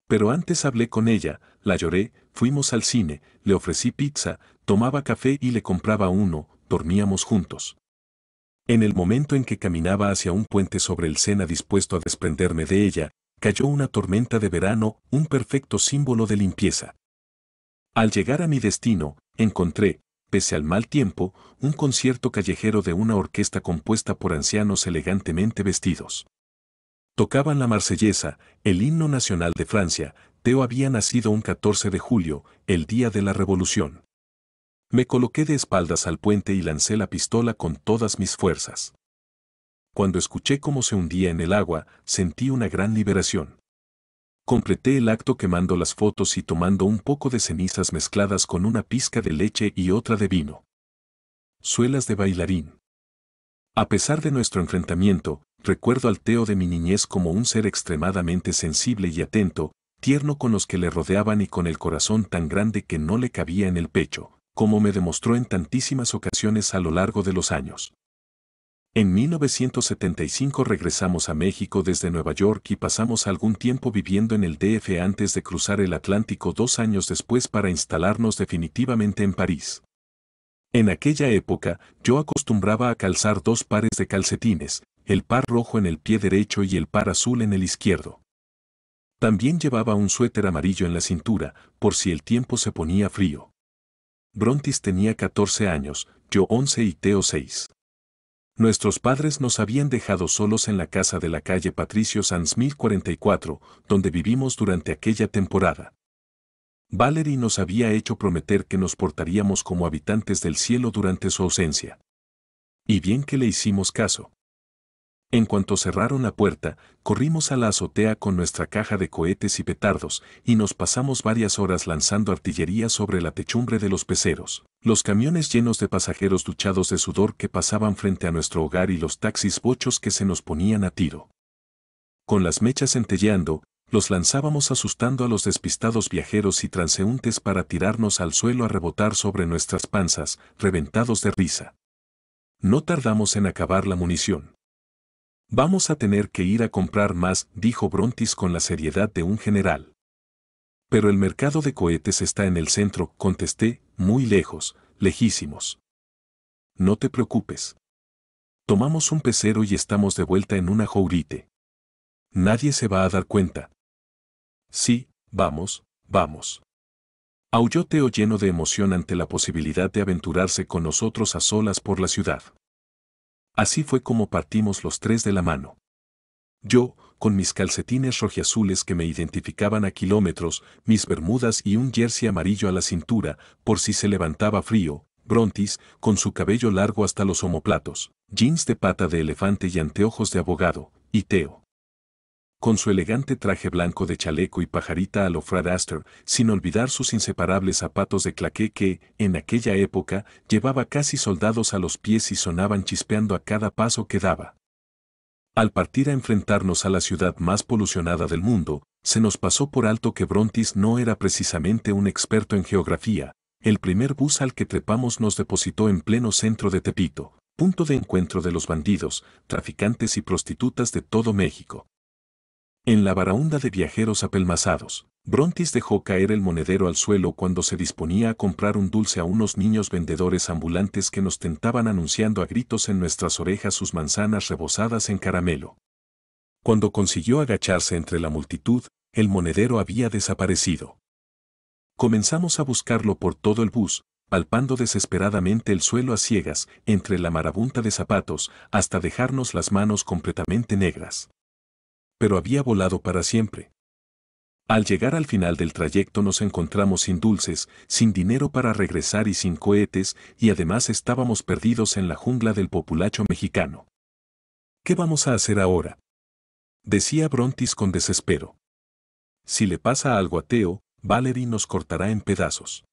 Pero antes hablé con ella, la lloré, fuimos al cine, le ofrecí pizza, tomaba café y le compraba uno, dormíamos juntos. En el momento en que caminaba hacia un puente sobre el Sena dispuesto a desprenderme de ella, cayó una tormenta de verano, un perfecto símbolo de limpieza. Al llegar a mi destino, encontré, pese al mal tiempo, un concierto callejero de una orquesta compuesta por ancianos elegantemente vestidos. Tocaban la marsellesa, el himno nacional de Francia, Teo había nacido un 14 de julio, el día de la revolución. Me coloqué de espaldas al puente y lancé la pistola con todas mis fuerzas. Cuando escuché cómo se hundía en el agua, sentí una gran liberación. Completé el acto quemando las fotos y tomando un poco de cenizas mezcladas con una pizca de leche y otra de vino. Suelas de bailarín. A pesar de nuestro enfrentamiento, recuerdo al Teo de mi niñez como un ser extremadamente sensible y atento, tierno con los que le rodeaban y con el corazón tan grande que no le cabía en el pecho, como me demostró en tantísimas ocasiones a lo largo de los años. En 1975 regresamos a México desde Nueva York y pasamos algún tiempo viviendo en el DF antes de cruzar el Atlántico dos años después para instalarnos definitivamente en París. En aquella época, yo acostumbraba a calzar dos pares de calcetines, el par rojo en el pie derecho y el par azul en el izquierdo. También llevaba un suéter amarillo en la cintura, por si el tiempo se ponía frío. Brontis tenía 14 años, yo 11 y Teo 6. Nuestros padres nos habían dejado solos en la casa de la calle Patricio Sanz 1044, donde vivimos durante aquella temporada. Valerie nos había hecho prometer que nos portaríamos como habitantes del cielo durante su ausencia. Y bien que le hicimos caso. En cuanto cerraron la puerta, corrimos a la azotea con nuestra caja de cohetes y petardos, y nos pasamos varias horas lanzando artillería sobre la techumbre de los peceros. Los camiones llenos de pasajeros duchados de sudor que pasaban frente a nuestro hogar y los taxis bochos que se nos ponían a tiro. Con las mechas centelleando, los lanzábamos asustando a los despistados viajeros y transeúntes para tirarnos al suelo a rebotar sobre nuestras panzas, reventados de risa. No tardamos en acabar la munición. Vamos a tener que ir a comprar más, dijo Brontis con la seriedad de un general. Pero el mercado de cohetes está en el centro, contesté, muy lejos, lejísimos. No te preocupes. Tomamos un pecero y estamos de vuelta en una jaurite. Nadie se va a dar cuenta. Sí, vamos, vamos. Aulló lleno de emoción ante la posibilidad de aventurarse con nosotros a solas por la ciudad. Así fue como partimos los tres de la mano. Yo, con mis calcetines rojiazules que me identificaban a kilómetros, mis bermudas y un jersey amarillo a la cintura, por si se levantaba frío, Brontis, con su cabello largo hasta los omoplatos, jeans de pata de elefante y anteojos de abogado, y Teo, con su elegante traje blanco de chaleco y pajarita a lo Fred Astor, sin olvidar sus inseparables zapatos de claqué que, en aquella época, llevaba casi soldados a los pies y sonaban chispeando a cada paso que daba. Al partir a enfrentarnos a la ciudad más polucionada del mundo, se nos pasó por alto que Brontis no era precisamente un experto en geografía. El primer bus al que trepamos nos depositó en pleno centro de Tepito, punto de encuentro de los bandidos, traficantes y prostitutas de todo México. En la baraunda de viajeros apelmazados, Brontis dejó caer el monedero al suelo cuando se disponía a comprar un dulce a unos niños vendedores ambulantes que nos tentaban anunciando a gritos en nuestras orejas sus manzanas rebozadas en caramelo. Cuando consiguió agacharse entre la multitud, el monedero había desaparecido. Comenzamos a buscarlo por todo el bus, palpando desesperadamente el suelo a ciegas, entre la marabunta de zapatos, hasta dejarnos las manos completamente negras pero había volado para siempre. Al llegar al final del trayecto nos encontramos sin dulces, sin dinero para regresar y sin cohetes, y además estábamos perdidos en la jungla del populacho mexicano. ¿Qué vamos a hacer ahora? Decía Brontis con desespero. Si le pasa algo a Teo, Valerie nos cortará en pedazos.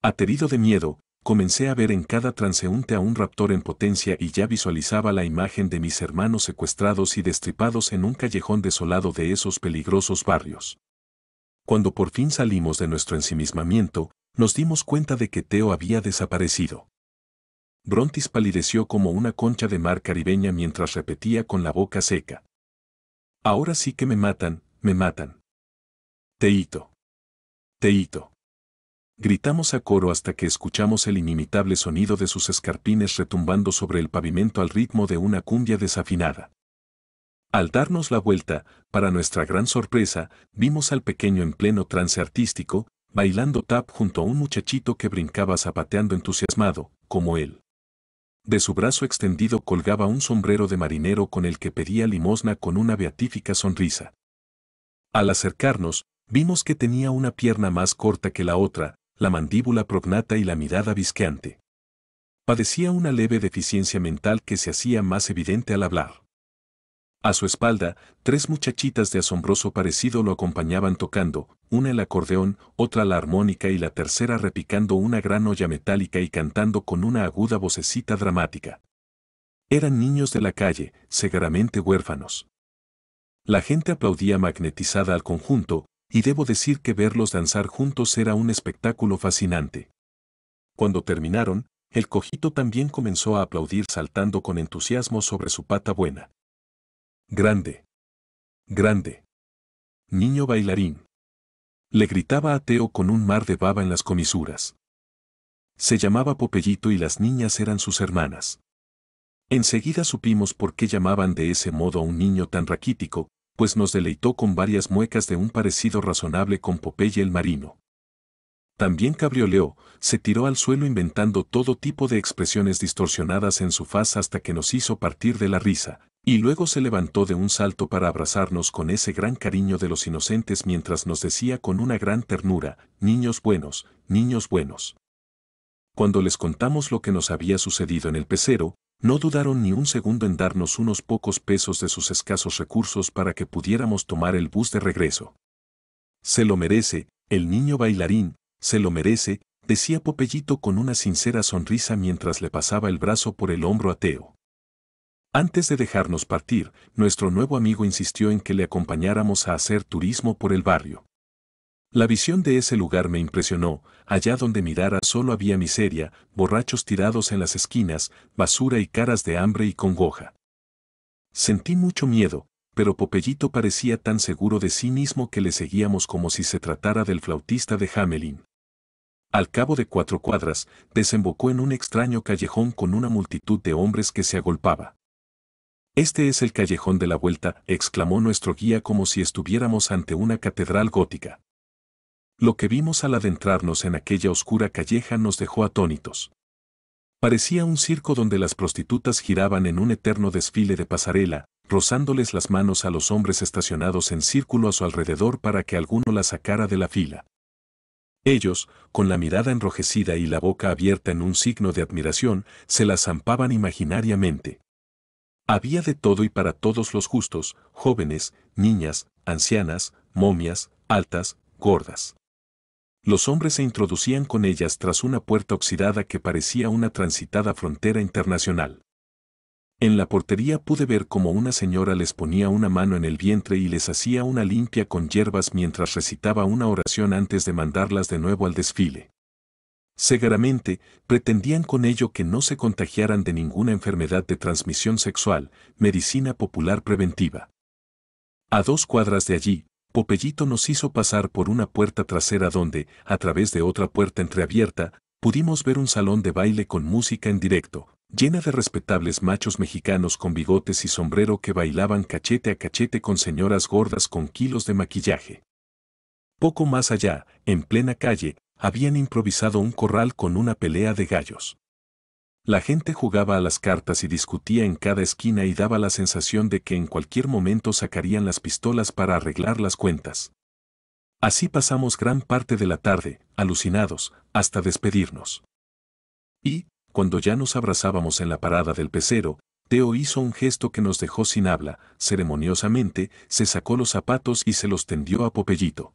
Aterido de miedo, Comencé a ver en cada transeúnte a un raptor en potencia y ya visualizaba la imagen de mis hermanos secuestrados y destripados en un callejón desolado de esos peligrosos barrios. Cuando por fin salimos de nuestro ensimismamiento, nos dimos cuenta de que Teo había desaparecido. Brontis palideció como una concha de mar caribeña mientras repetía con la boca seca. Ahora sí que me matan, me matan. Teito. Teito. Gritamos a coro hasta que escuchamos el inimitable sonido de sus escarpines retumbando sobre el pavimento al ritmo de una cumbia desafinada. Al darnos la vuelta, para nuestra gran sorpresa, vimos al pequeño en pleno trance artístico, bailando tap junto a un muchachito que brincaba zapateando entusiasmado, como él. De su brazo extendido colgaba un sombrero de marinero con el que pedía limosna con una beatífica sonrisa. Al acercarnos, vimos que tenía una pierna más corta que la otra, la mandíbula prognata y la mirada visqueante. Padecía una leve deficiencia mental que se hacía más evidente al hablar. A su espalda, tres muchachitas de asombroso parecido lo acompañaban tocando, una el acordeón, otra la armónica y la tercera repicando una gran olla metálica y cantando con una aguda vocecita dramática. Eran niños de la calle, seguramente huérfanos. La gente aplaudía magnetizada al conjunto, y debo decir que verlos danzar juntos era un espectáculo fascinante. Cuando terminaron, el cojito también comenzó a aplaudir saltando con entusiasmo sobre su pata buena. Grande. Grande. Niño bailarín. Le gritaba a Teo con un mar de baba en las comisuras. Se llamaba Popellito y las niñas eran sus hermanas. Enseguida supimos por qué llamaban de ese modo a un niño tan raquítico, pues nos deleitó con varias muecas de un parecido razonable con Popeye el marino. También cabrioleó, se tiró al suelo inventando todo tipo de expresiones distorsionadas en su faz hasta que nos hizo partir de la risa, y luego se levantó de un salto para abrazarnos con ese gran cariño de los inocentes mientras nos decía con una gran ternura, niños buenos, niños buenos. Cuando les contamos lo que nos había sucedido en el pecero, no dudaron ni un segundo en darnos unos pocos pesos de sus escasos recursos para que pudiéramos tomar el bus de regreso. Se lo merece, el niño bailarín, se lo merece, decía Popellito con una sincera sonrisa mientras le pasaba el brazo por el hombro ateo Antes de dejarnos partir, nuestro nuevo amigo insistió en que le acompañáramos a hacer turismo por el barrio. La visión de ese lugar me impresionó, Allá donde mirara solo había miseria, borrachos tirados en las esquinas, basura y caras de hambre y congoja. Sentí mucho miedo, pero Popellito parecía tan seguro de sí mismo que le seguíamos como si se tratara del flautista de Hamelin. Al cabo de cuatro cuadras, desembocó en un extraño callejón con una multitud de hombres que se agolpaba. Este es el callejón de la vuelta, exclamó nuestro guía como si estuviéramos ante una catedral gótica. Lo que vimos al adentrarnos en aquella oscura calleja nos dejó atónitos. Parecía un circo donde las prostitutas giraban en un eterno desfile de pasarela, rozándoles las manos a los hombres estacionados en círculo a su alrededor para que alguno la sacara de la fila. Ellos, con la mirada enrojecida y la boca abierta en un signo de admiración, se la zampaban imaginariamente. Había de todo y para todos los justos, jóvenes, niñas, ancianas, momias, altas, gordas. Los hombres se introducían con ellas tras una puerta oxidada que parecía una transitada frontera internacional. En la portería pude ver cómo una señora les ponía una mano en el vientre y les hacía una limpia con hierbas mientras recitaba una oración antes de mandarlas de nuevo al desfile. Seguramente, pretendían con ello que no se contagiaran de ninguna enfermedad de transmisión sexual, medicina popular preventiva. A dos cuadras de allí, Popellito nos hizo pasar por una puerta trasera donde, a través de otra puerta entreabierta, pudimos ver un salón de baile con música en directo, llena de respetables machos mexicanos con bigotes y sombrero que bailaban cachete a cachete con señoras gordas con kilos de maquillaje. Poco más allá, en plena calle, habían improvisado un corral con una pelea de gallos. La gente jugaba a las cartas y discutía en cada esquina y daba la sensación de que en cualquier momento sacarían las pistolas para arreglar las cuentas. Así pasamos gran parte de la tarde, alucinados, hasta despedirnos. Y, cuando ya nos abrazábamos en la parada del pecero, Teo hizo un gesto que nos dejó sin habla, ceremoniosamente, se sacó los zapatos y se los tendió a Popellito.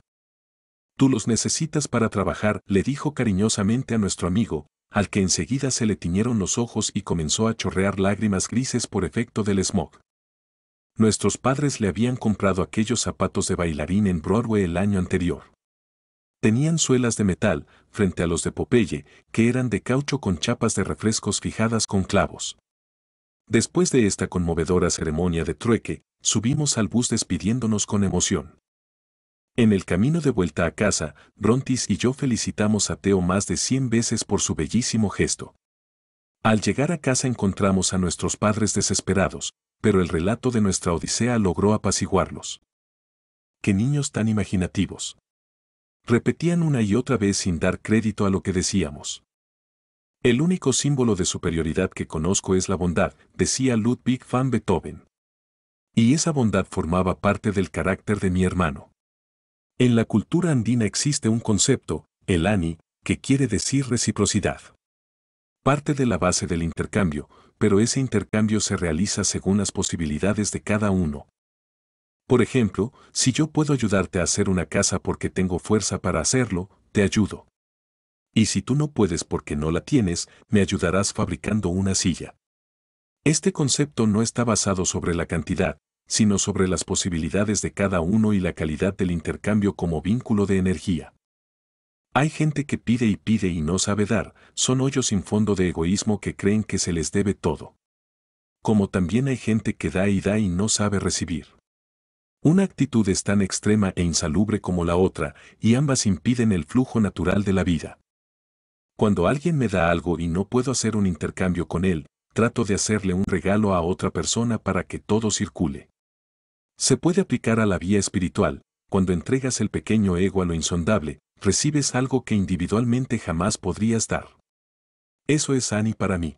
Tú los necesitas para trabajar, le dijo cariñosamente a nuestro amigo, al que enseguida se le tiñeron los ojos y comenzó a chorrear lágrimas grises por efecto del smog. Nuestros padres le habían comprado aquellos zapatos de bailarín en Broadway el año anterior. Tenían suelas de metal, frente a los de Popeye, que eran de caucho con chapas de refrescos fijadas con clavos. Después de esta conmovedora ceremonia de trueque, subimos al bus despidiéndonos con emoción. En el camino de vuelta a casa, Brontis y yo felicitamos a Teo más de 100 veces por su bellísimo gesto. Al llegar a casa encontramos a nuestros padres desesperados, pero el relato de nuestra odisea logró apaciguarlos. ¡Qué niños tan imaginativos! Repetían una y otra vez sin dar crédito a lo que decíamos. El único símbolo de superioridad que conozco es la bondad, decía Ludwig van Beethoven. Y esa bondad formaba parte del carácter de mi hermano. En la cultura andina existe un concepto, el ANI, que quiere decir reciprocidad. Parte de la base del intercambio, pero ese intercambio se realiza según las posibilidades de cada uno. Por ejemplo, si yo puedo ayudarte a hacer una casa porque tengo fuerza para hacerlo, te ayudo. Y si tú no puedes porque no la tienes, me ayudarás fabricando una silla. Este concepto no está basado sobre la cantidad, sino sobre las posibilidades de cada uno y la calidad del intercambio como vínculo de energía. Hay gente que pide y pide y no sabe dar, son hoyos sin fondo de egoísmo que creen que se les debe todo. Como también hay gente que da y da y no sabe recibir. Una actitud es tan extrema e insalubre como la otra, y ambas impiden el flujo natural de la vida. Cuando alguien me da algo y no puedo hacer un intercambio con él, trato de hacerle un regalo a otra persona para que todo circule. Se puede aplicar a la vía espiritual, cuando entregas el pequeño ego a lo insondable, recibes algo que individualmente jamás podrías dar. Eso es Annie para mí.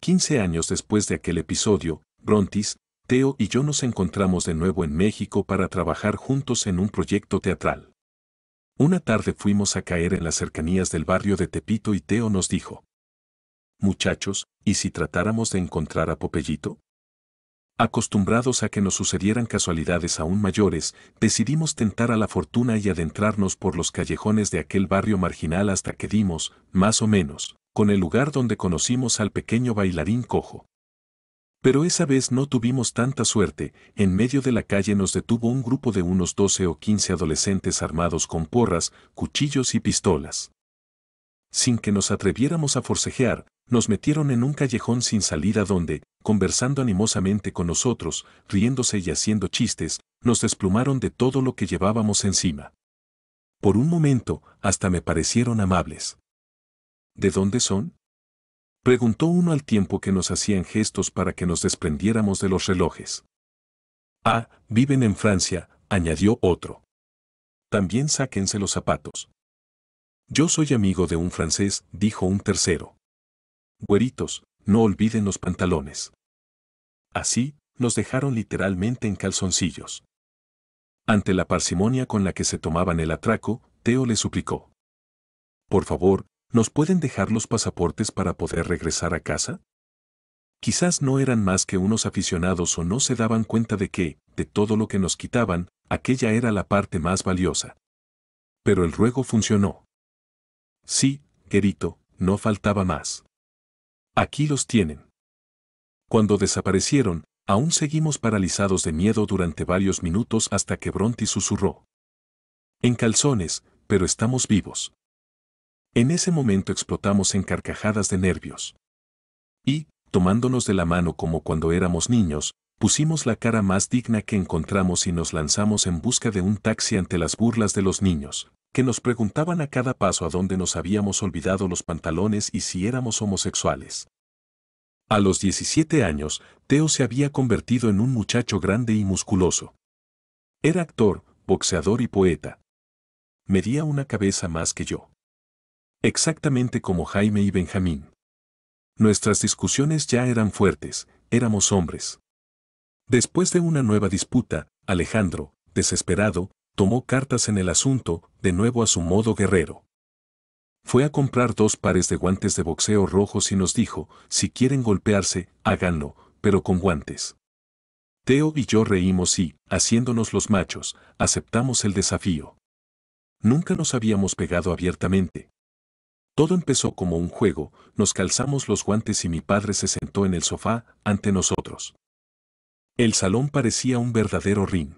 15 años después de aquel episodio, Brontis, Teo y yo nos encontramos de nuevo en México para trabajar juntos en un proyecto teatral. Una tarde fuimos a caer en las cercanías del barrio de Tepito y Teo nos dijo, Muchachos, ¿y si tratáramos de encontrar a Popellito? Acostumbrados a que nos sucedieran casualidades aún mayores, decidimos tentar a la fortuna y adentrarnos por los callejones de aquel barrio marginal hasta que dimos, más o menos, con el lugar donde conocimos al pequeño bailarín cojo. Pero esa vez no tuvimos tanta suerte, en medio de la calle nos detuvo un grupo de unos 12 o 15 adolescentes armados con porras, cuchillos y pistolas. Sin que nos atreviéramos a forcejear, nos metieron en un callejón sin salida donde, conversando animosamente con nosotros, riéndose y haciendo chistes, nos desplumaron de todo lo que llevábamos encima. Por un momento, hasta me parecieron amables. ¿De dónde son? Preguntó uno al tiempo que nos hacían gestos para que nos desprendiéramos de los relojes. Ah, viven en Francia, añadió otro. También sáquense los zapatos. Yo soy amigo de un francés, dijo un tercero. Güeritos, no olviden los pantalones. Así, nos dejaron literalmente en calzoncillos. Ante la parsimonia con la que se tomaban el atraco, Teo le suplicó. Por favor, ¿nos pueden dejar los pasaportes para poder regresar a casa? Quizás no eran más que unos aficionados o no se daban cuenta de que, de todo lo que nos quitaban, aquella era la parte más valiosa. Pero el ruego funcionó. Sí, querido, no faltaba más. Aquí los tienen. Cuando desaparecieron, aún seguimos paralizados de miedo durante varios minutos hasta que Bronte susurró. En calzones, pero estamos vivos. En ese momento explotamos en carcajadas de nervios. Y, tomándonos de la mano como cuando éramos niños, pusimos la cara más digna que encontramos y nos lanzamos en busca de un taxi ante las burlas de los niños, que nos preguntaban a cada paso a dónde nos habíamos olvidado los pantalones y si éramos homosexuales. A los 17 años, Teo se había convertido en un muchacho grande y musculoso. Era actor, boxeador y poeta. Medía una cabeza más que yo. Exactamente como Jaime y Benjamín. Nuestras discusiones ya eran fuertes, éramos hombres. Después de una nueva disputa, Alejandro, desesperado, tomó cartas en el asunto, de nuevo a su modo guerrero fue a comprar dos pares de guantes de boxeo rojos y nos dijo, si quieren golpearse, háganlo, pero con guantes. Teo y yo reímos y, haciéndonos los machos, aceptamos el desafío. Nunca nos habíamos pegado abiertamente. Todo empezó como un juego, nos calzamos los guantes y mi padre se sentó en el sofá, ante nosotros. El salón parecía un verdadero ring.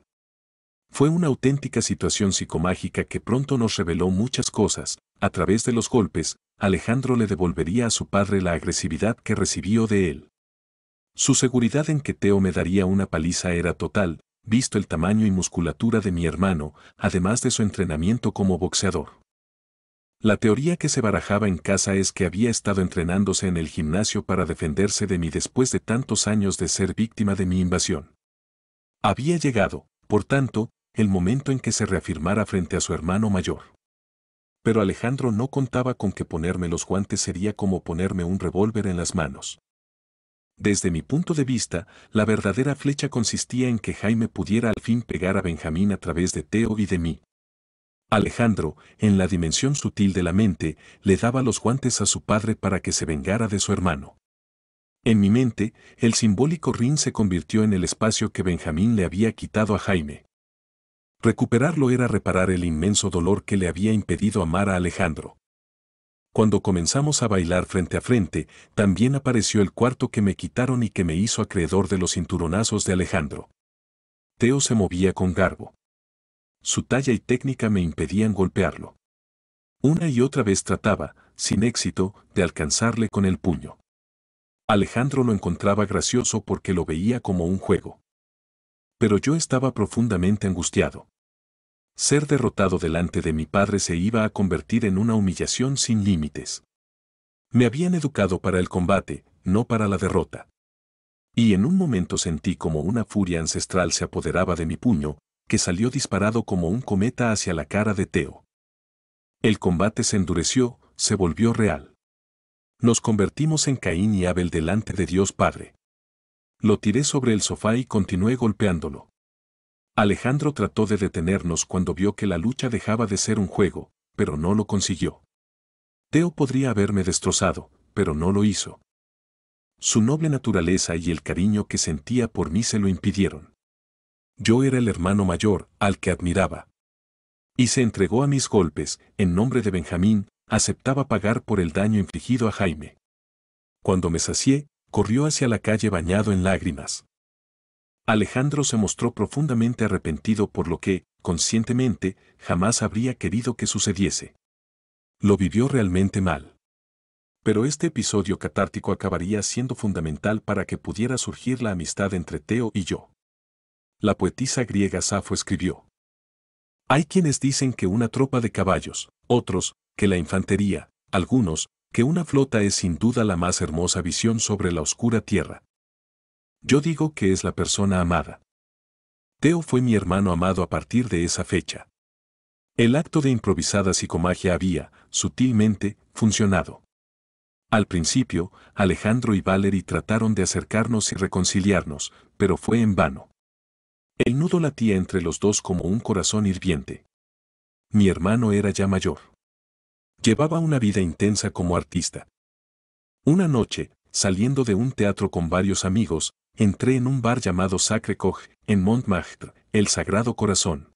Fue una auténtica situación psicomágica que pronto nos reveló muchas cosas, a través de los golpes, Alejandro le devolvería a su padre la agresividad que recibió de él. Su seguridad en que Teo me daría una paliza era total, visto el tamaño y musculatura de mi hermano, además de su entrenamiento como boxeador. La teoría que se barajaba en casa es que había estado entrenándose en el gimnasio para defenderse de mí después de tantos años de ser víctima de mi invasión. Había llegado, por tanto, el momento en que se reafirmara frente a su hermano mayor pero Alejandro no contaba con que ponerme los guantes sería como ponerme un revólver en las manos. Desde mi punto de vista, la verdadera flecha consistía en que Jaime pudiera al fin pegar a Benjamín a través de Teo y de mí. Alejandro, en la dimensión sutil de la mente, le daba los guantes a su padre para que se vengara de su hermano. En mi mente, el simbólico ring se convirtió en el espacio que Benjamín le había quitado a Jaime. Recuperarlo era reparar el inmenso dolor que le había impedido amar a Alejandro. Cuando comenzamos a bailar frente a frente, también apareció el cuarto que me quitaron y que me hizo acreedor de los cinturonazos de Alejandro. Teo se movía con garbo. Su talla y técnica me impedían golpearlo. Una y otra vez trataba, sin éxito, de alcanzarle con el puño. Alejandro lo encontraba gracioso porque lo veía como un juego pero yo estaba profundamente angustiado. Ser derrotado delante de mi padre se iba a convertir en una humillación sin límites. Me habían educado para el combate, no para la derrota. Y en un momento sentí como una furia ancestral se apoderaba de mi puño, que salió disparado como un cometa hacia la cara de Teo. El combate se endureció, se volvió real. Nos convertimos en Caín y Abel delante de Dios Padre. Lo tiré sobre el sofá y continué golpeándolo. Alejandro trató de detenernos cuando vio que la lucha dejaba de ser un juego, pero no lo consiguió. Teo podría haberme destrozado, pero no lo hizo. Su noble naturaleza y el cariño que sentía por mí se lo impidieron. Yo era el hermano mayor, al que admiraba. Y se entregó a mis golpes, en nombre de Benjamín, aceptaba pagar por el daño infligido a Jaime. Cuando me sacié, corrió hacia la calle bañado en lágrimas. Alejandro se mostró profundamente arrepentido por lo que, conscientemente, jamás habría querido que sucediese. Lo vivió realmente mal. Pero este episodio catártico acabaría siendo fundamental para que pudiera surgir la amistad entre Teo y yo. La poetisa griega Safo escribió. Hay quienes dicen que una tropa de caballos, otros, que la infantería, algunos, que una flota es sin duda la más hermosa visión sobre la oscura tierra. Yo digo que es la persona amada. Teo fue mi hermano amado a partir de esa fecha. El acto de improvisada psicomagia había, sutilmente, funcionado. Al principio, Alejandro y Valerie trataron de acercarnos y reconciliarnos, pero fue en vano. El nudo latía entre los dos como un corazón hirviente. Mi hermano era ya mayor. Llevaba una vida intensa como artista. Una noche, saliendo de un teatro con varios amigos, entré en un bar llamado Sacre Coge, en Montmartre, el Sagrado Corazón.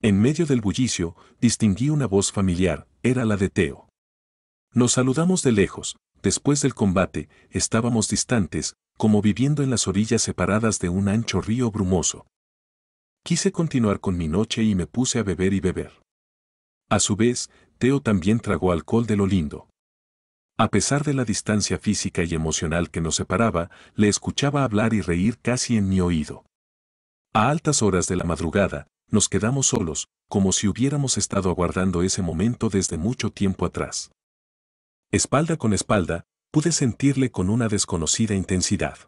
En medio del bullicio, distinguí una voz familiar, era la de Teo. Nos saludamos de lejos, después del combate, estábamos distantes, como viviendo en las orillas separadas de un ancho río brumoso. Quise continuar con mi noche y me puse a beber y beber. A su vez, Teo también tragó alcohol de lo lindo. A pesar de la distancia física y emocional que nos separaba, le escuchaba hablar y reír casi en mi oído. A altas horas de la madrugada, nos quedamos solos, como si hubiéramos estado aguardando ese momento desde mucho tiempo atrás. Espalda con espalda, pude sentirle con una desconocida intensidad.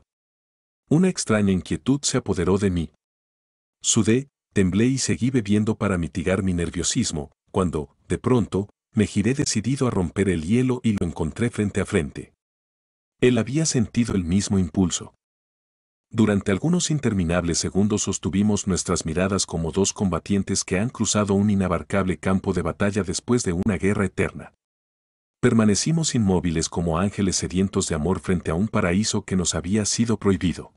Una extraña inquietud se apoderó de mí. Sudé, temblé y seguí bebiendo para mitigar mi nerviosismo, cuando, de pronto, me giré decidido a romper el hielo y lo encontré frente a frente. Él había sentido el mismo impulso. Durante algunos interminables segundos sostuvimos nuestras miradas como dos combatientes que han cruzado un inabarcable campo de batalla después de una guerra eterna. Permanecimos inmóviles como ángeles sedientos de amor frente a un paraíso que nos había sido prohibido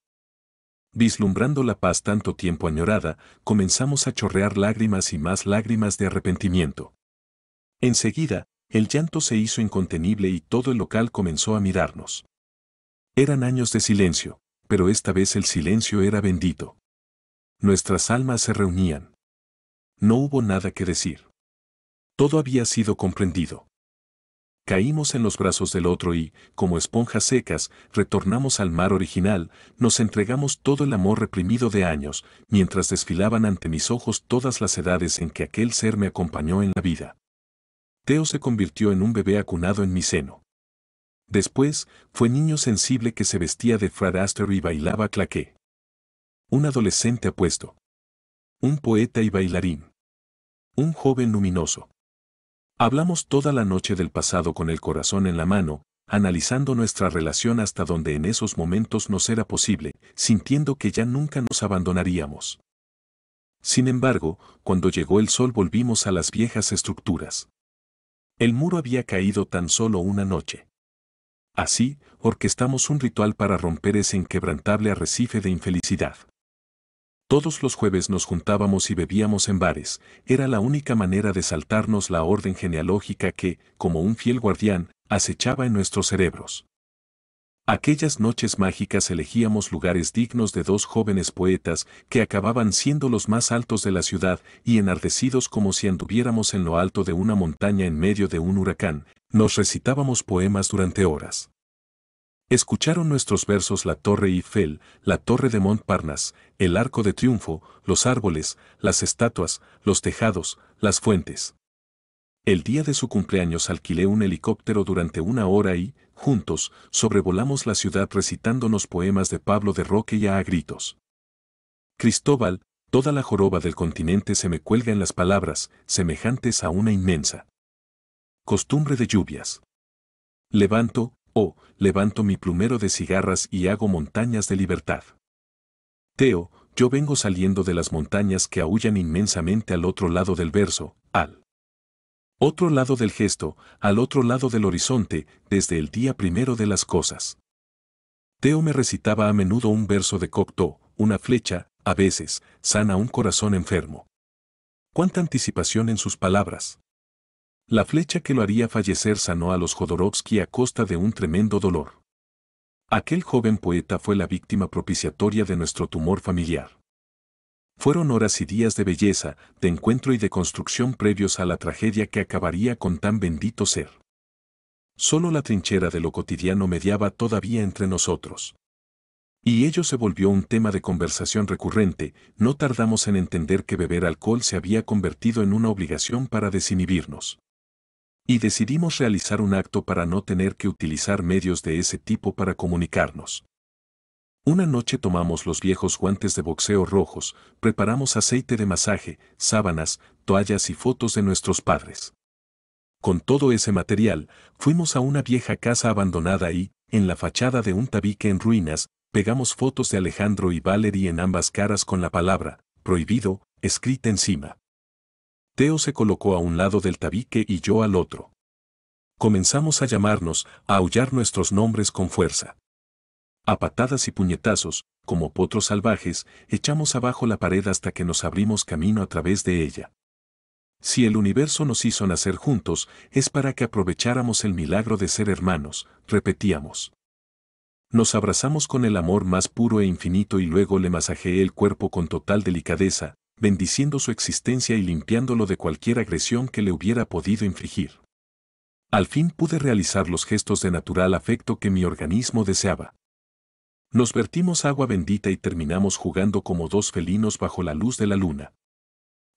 vislumbrando la paz tanto tiempo añorada, comenzamos a chorrear lágrimas y más lágrimas de arrepentimiento. Enseguida, el llanto se hizo incontenible y todo el local comenzó a mirarnos. Eran años de silencio, pero esta vez el silencio era bendito. Nuestras almas se reunían. No hubo nada que decir. Todo había sido comprendido caímos en los brazos del otro y, como esponjas secas, retornamos al mar original, nos entregamos todo el amor reprimido de años, mientras desfilaban ante mis ojos todas las edades en que aquel ser me acompañó en la vida. Teo se convirtió en un bebé acunado en mi seno. Después, fue niño sensible que se vestía de Fred y bailaba claqué. Un adolescente apuesto. Un poeta y bailarín. Un joven luminoso. Hablamos toda la noche del pasado con el corazón en la mano, analizando nuestra relación hasta donde en esos momentos nos era posible, sintiendo que ya nunca nos abandonaríamos. Sin embargo, cuando llegó el sol volvimos a las viejas estructuras. El muro había caído tan solo una noche. Así, orquestamos un ritual para romper ese inquebrantable arrecife de infelicidad. Todos los jueves nos juntábamos y bebíamos en bares, era la única manera de saltarnos la orden genealógica que, como un fiel guardián, acechaba en nuestros cerebros. Aquellas noches mágicas elegíamos lugares dignos de dos jóvenes poetas que acababan siendo los más altos de la ciudad y enardecidos como si anduviéramos en lo alto de una montaña en medio de un huracán, nos recitábamos poemas durante horas. Escucharon nuestros versos la torre Eiffel, la torre de Montparnasse, el arco de triunfo, los árboles, las estatuas, los tejados, las fuentes. El día de su cumpleaños alquilé un helicóptero durante una hora y, juntos, sobrevolamos la ciudad recitándonos poemas de Pablo de Roque y a gritos. Cristóbal, toda la joroba del continente se me cuelga en las palabras, semejantes a una inmensa costumbre de lluvias. Levanto, Oh, levanto mi plumero de cigarras y hago montañas de libertad. Teo, yo vengo saliendo de las montañas que aullan inmensamente al otro lado del verso, al otro lado del gesto, al otro lado del horizonte, desde el día primero de las cosas. Teo me recitaba a menudo un verso de Cocteau, una flecha, a veces, sana un corazón enfermo. Cuánta anticipación en sus palabras. La flecha que lo haría fallecer sanó a los Jodorowsky a costa de un tremendo dolor. Aquel joven poeta fue la víctima propiciatoria de nuestro tumor familiar. Fueron horas y días de belleza, de encuentro y de construcción previos a la tragedia que acabaría con tan bendito ser. Solo la trinchera de lo cotidiano mediaba todavía entre nosotros. Y ello se volvió un tema de conversación recurrente, no tardamos en entender que beber alcohol se había convertido en una obligación para desinhibirnos. Y decidimos realizar un acto para no tener que utilizar medios de ese tipo para comunicarnos. Una noche tomamos los viejos guantes de boxeo rojos, preparamos aceite de masaje, sábanas, toallas y fotos de nuestros padres. Con todo ese material, fuimos a una vieja casa abandonada y, en la fachada de un tabique en ruinas, pegamos fotos de Alejandro y Valerie en ambas caras con la palabra, prohibido, escrita encima. Teo se colocó a un lado del tabique y yo al otro. Comenzamos a llamarnos, a aullar nuestros nombres con fuerza. A patadas y puñetazos, como potros salvajes, echamos abajo la pared hasta que nos abrimos camino a través de ella. Si el universo nos hizo nacer juntos, es para que aprovecháramos el milagro de ser hermanos, repetíamos. Nos abrazamos con el amor más puro e infinito y luego le masajeé el cuerpo con total delicadeza, bendiciendo su existencia y limpiándolo de cualquier agresión que le hubiera podido infligir. Al fin pude realizar los gestos de natural afecto que mi organismo deseaba. Nos vertimos agua bendita y terminamos jugando como dos felinos bajo la luz de la luna.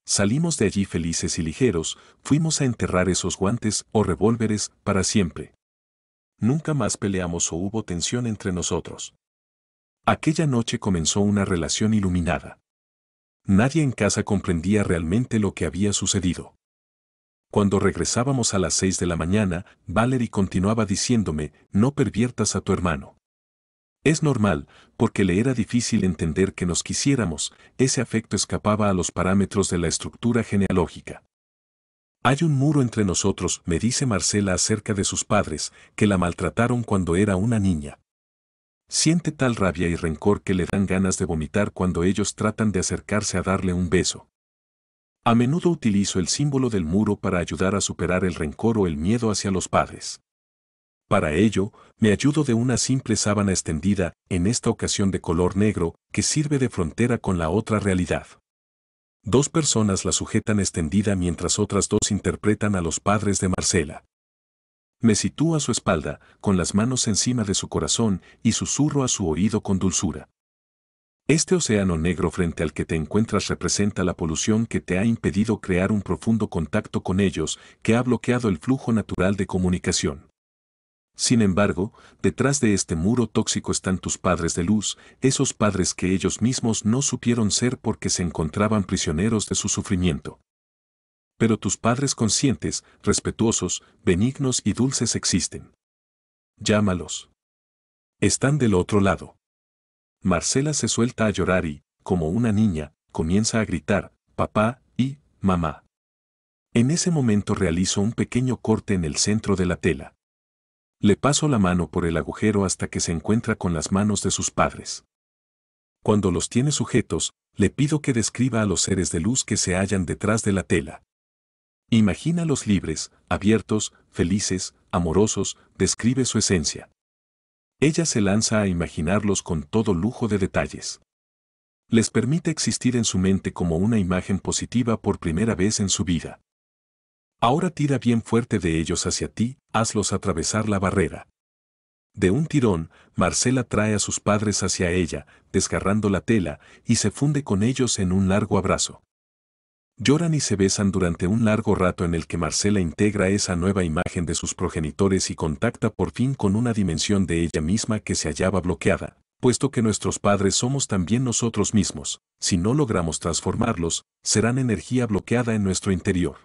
Salimos de allí felices y ligeros, fuimos a enterrar esos guantes o revólveres para siempre. Nunca más peleamos o hubo tensión entre nosotros. Aquella noche comenzó una relación iluminada. Nadie en casa comprendía realmente lo que había sucedido. Cuando regresábamos a las seis de la mañana, Valerie continuaba diciéndome, no perviertas a tu hermano. Es normal, porque le era difícil entender que nos quisiéramos, ese afecto escapaba a los parámetros de la estructura genealógica. Hay un muro entre nosotros, me dice Marcela acerca de sus padres, que la maltrataron cuando era una niña. Siente tal rabia y rencor que le dan ganas de vomitar cuando ellos tratan de acercarse a darle un beso. A menudo utilizo el símbolo del muro para ayudar a superar el rencor o el miedo hacia los padres. Para ello, me ayudo de una simple sábana extendida, en esta ocasión de color negro, que sirve de frontera con la otra realidad. Dos personas la sujetan extendida mientras otras dos interpretan a los padres de Marcela. Me sitúo a su espalda, con las manos encima de su corazón y susurro a su oído con dulzura. Este océano negro frente al que te encuentras representa la polución que te ha impedido crear un profundo contacto con ellos, que ha bloqueado el flujo natural de comunicación. Sin embargo, detrás de este muro tóxico están tus padres de luz, esos padres que ellos mismos no supieron ser porque se encontraban prisioneros de su sufrimiento pero tus padres conscientes, respetuosos, benignos y dulces existen. Llámalos. Están del otro lado. Marcela se suelta a llorar y, como una niña, comienza a gritar, papá y mamá. En ese momento realizo un pequeño corte en el centro de la tela. Le paso la mano por el agujero hasta que se encuentra con las manos de sus padres. Cuando los tiene sujetos, le pido que describa a los seres de luz que se hallan detrás de la tela. Imagina los libres, abiertos, felices, amorosos, describe su esencia. Ella se lanza a imaginarlos con todo lujo de detalles. Les permite existir en su mente como una imagen positiva por primera vez en su vida. Ahora tira bien fuerte de ellos hacia ti, hazlos atravesar la barrera. De un tirón, Marcela trae a sus padres hacia ella, desgarrando la tela, y se funde con ellos en un largo abrazo lloran y se besan durante un largo rato en el que Marcela integra esa nueva imagen de sus progenitores y contacta por fin con una dimensión de ella misma que se hallaba bloqueada, puesto que nuestros padres somos también nosotros mismos, si no logramos transformarlos, serán energía bloqueada en nuestro interior.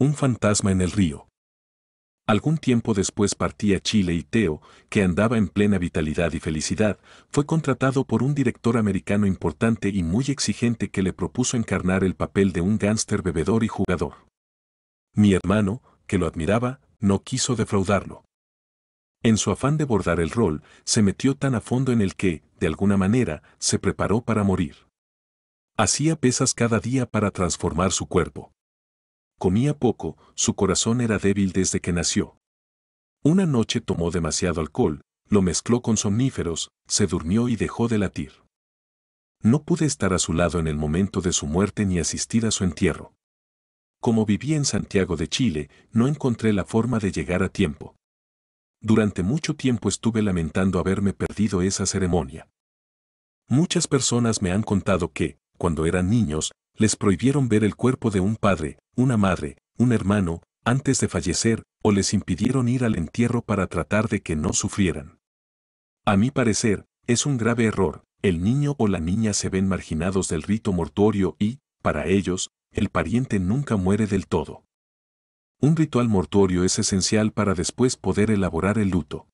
Un fantasma en el río. Algún tiempo después partí a Chile y Teo, que andaba en plena vitalidad y felicidad, fue contratado por un director americano importante y muy exigente que le propuso encarnar el papel de un gánster bebedor y jugador. Mi hermano, que lo admiraba, no quiso defraudarlo. En su afán de bordar el rol, se metió tan a fondo en el que, de alguna manera, se preparó para morir. Hacía pesas cada día para transformar su cuerpo comía poco, su corazón era débil desde que nació. Una noche tomó demasiado alcohol, lo mezcló con somníferos, se durmió y dejó de latir. No pude estar a su lado en el momento de su muerte ni asistir a su entierro. Como viví en Santiago de Chile, no encontré la forma de llegar a tiempo. Durante mucho tiempo estuve lamentando haberme perdido esa ceremonia. Muchas personas me han contado que, cuando eran niños, les prohibieron ver el cuerpo de un padre, una madre, un hermano, antes de fallecer, o les impidieron ir al entierro para tratar de que no sufrieran. A mi parecer, es un grave error, el niño o la niña se ven marginados del rito mortuorio y, para ellos, el pariente nunca muere del todo. Un ritual mortuorio es esencial para después poder elaborar el luto.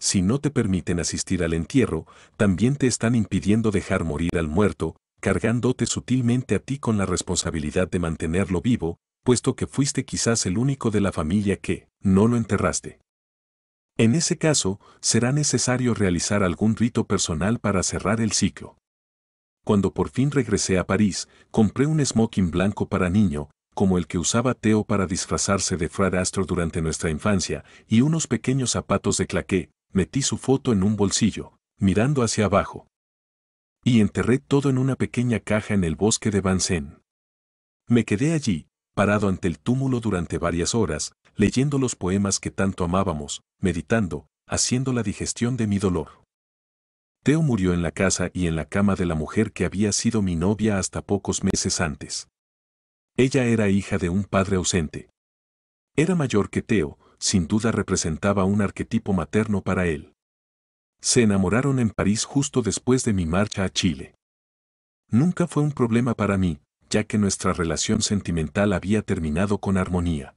Si no te permiten asistir al entierro, también te están impidiendo dejar morir al muerto, cargándote sutilmente a ti con la responsabilidad de mantenerlo vivo, puesto que fuiste quizás el único de la familia que no lo enterraste. En ese caso, será necesario realizar algún rito personal para cerrar el ciclo. Cuando por fin regresé a París, compré un smoking blanco para niño, como el que usaba Theo para disfrazarse de Fred Astro durante nuestra infancia, y unos pequeños zapatos de claqué, metí su foto en un bolsillo, mirando hacia abajo, y enterré todo en una pequeña caja en el bosque de Bansen. Me quedé allí, parado ante el túmulo durante varias horas, leyendo los poemas que tanto amábamos, meditando, haciendo la digestión de mi dolor. Teo murió en la casa y en la cama de la mujer que había sido mi novia hasta pocos meses antes. Ella era hija de un padre ausente. Era mayor que Teo, sin duda representaba un arquetipo materno para él. Se enamoraron en París justo después de mi marcha a Chile. Nunca fue un problema para mí, ya que nuestra relación sentimental había terminado con armonía.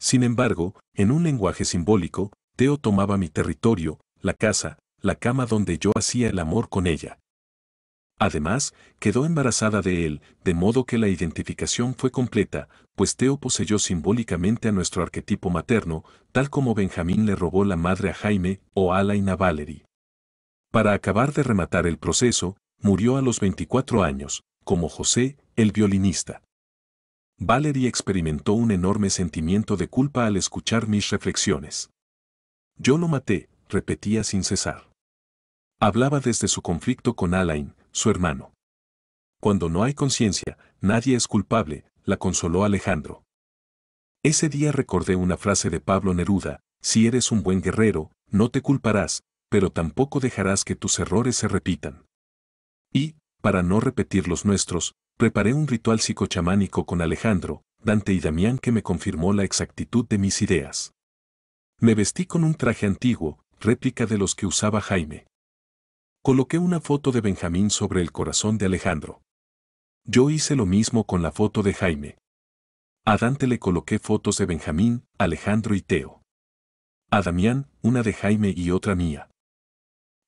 Sin embargo, en un lenguaje simbólico, Teo tomaba mi territorio, la casa, la cama donde yo hacía el amor con ella, Además, quedó embarazada de él, de modo que la identificación fue completa, pues Teo poseyó simbólicamente a nuestro arquetipo materno, tal como Benjamín le robó la madre a Jaime o Alain a Valerie. Para acabar de rematar el proceso, murió a los 24 años, como José, el violinista. Valerie experimentó un enorme sentimiento de culpa al escuchar mis reflexiones. Yo lo maté, repetía sin cesar. Hablaba desde su conflicto con Alain, su hermano. Cuando no hay conciencia, nadie es culpable, la consoló Alejandro. Ese día recordé una frase de Pablo Neruda, si eres un buen guerrero, no te culparás, pero tampoco dejarás que tus errores se repitan. Y, para no repetir los nuestros, preparé un ritual psicochamánico con Alejandro, Dante y Damián que me confirmó la exactitud de mis ideas. Me vestí con un traje antiguo, réplica de los que usaba Jaime. Coloqué una foto de Benjamín sobre el corazón de Alejandro. Yo hice lo mismo con la foto de Jaime. A Dante le coloqué fotos de Benjamín, Alejandro y Teo. A Damián, una de Jaime y otra mía.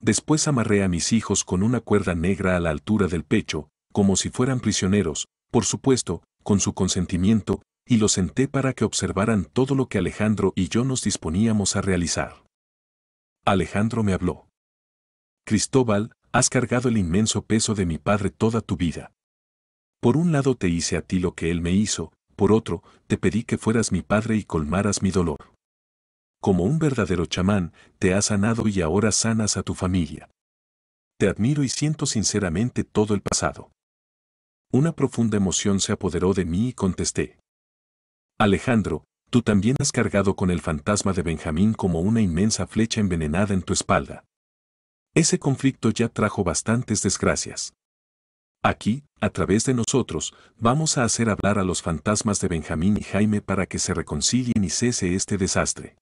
Después amarré a mis hijos con una cuerda negra a la altura del pecho, como si fueran prisioneros, por supuesto, con su consentimiento, y los senté para que observaran todo lo que Alejandro y yo nos disponíamos a realizar. Alejandro me habló. Cristóbal, has cargado el inmenso peso de mi padre toda tu vida. Por un lado te hice a ti lo que él me hizo, por otro, te pedí que fueras mi padre y colmaras mi dolor. Como un verdadero chamán, te has sanado y ahora sanas a tu familia. Te admiro y siento sinceramente todo el pasado. Una profunda emoción se apoderó de mí y contesté. Alejandro, tú también has cargado con el fantasma de Benjamín como una inmensa flecha envenenada en tu espalda. Ese conflicto ya trajo bastantes desgracias. Aquí, a través de nosotros, vamos a hacer hablar a los fantasmas de Benjamín y Jaime para que se reconcilien y cese este desastre.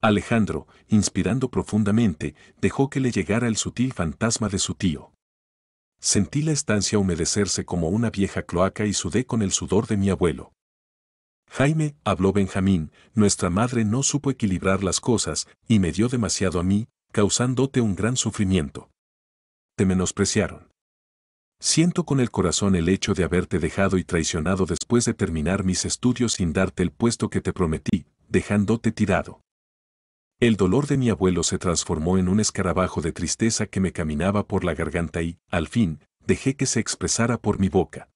Alejandro, inspirando profundamente, dejó que le llegara el sutil fantasma de su tío. Sentí la estancia humedecerse como una vieja cloaca y sudé con el sudor de mi abuelo. Jaime, habló Benjamín, nuestra madre no supo equilibrar las cosas y me dio demasiado a mí, causándote un gran sufrimiento. Te menospreciaron. Siento con el corazón el hecho de haberte dejado y traicionado después de terminar mis estudios sin darte el puesto que te prometí, dejándote tirado. El dolor de mi abuelo se transformó en un escarabajo de tristeza que me caminaba por la garganta y, al fin, dejé que se expresara por mi boca.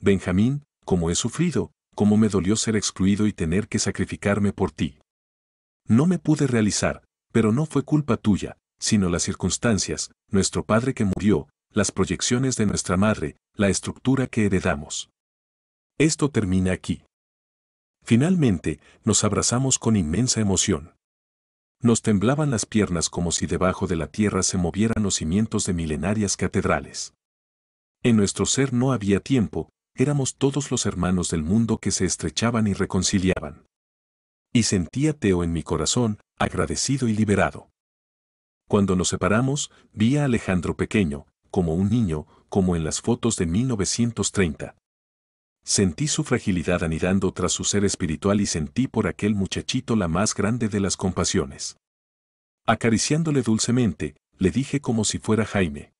Benjamín, cómo he sufrido, cómo me dolió ser excluido y tener que sacrificarme por ti. No me pude realizar, pero no fue culpa tuya, sino las circunstancias, nuestro padre que murió, las proyecciones de nuestra madre, la estructura que heredamos. Esto termina aquí. Finalmente, nos abrazamos con inmensa emoción. Nos temblaban las piernas como si debajo de la tierra se movieran los cimientos de milenarias catedrales. En nuestro ser no había tiempo, éramos todos los hermanos del mundo que se estrechaban y reconciliaban. Y sentí Teo en mi corazón, agradecido y liberado. Cuando nos separamos, vi a Alejandro pequeño, como un niño, como en las fotos de 1930. Sentí su fragilidad anidando tras su ser espiritual y sentí por aquel muchachito la más grande de las compasiones. Acariciándole dulcemente, le dije como si fuera Jaime.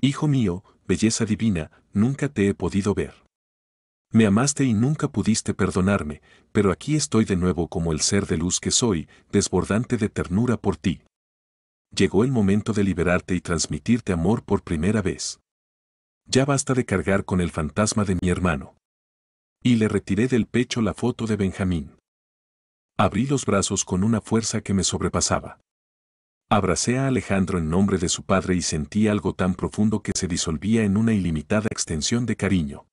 Hijo mío, belleza divina, nunca te he podido ver. Me amaste y nunca pudiste perdonarme, pero aquí estoy de nuevo como el ser de luz que soy, desbordante de ternura por ti. Llegó el momento de liberarte y transmitirte amor por primera vez. Ya basta de cargar con el fantasma de mi hermano. Y le retiré del pecho la foto de Benjamín. Abrí los brazos con una fuerza que me sobrepasaba. Abracé a Alejandro en nombre de su padre y sentí algo tan profundo que se disolvía en una ilimitada extensión de cariño.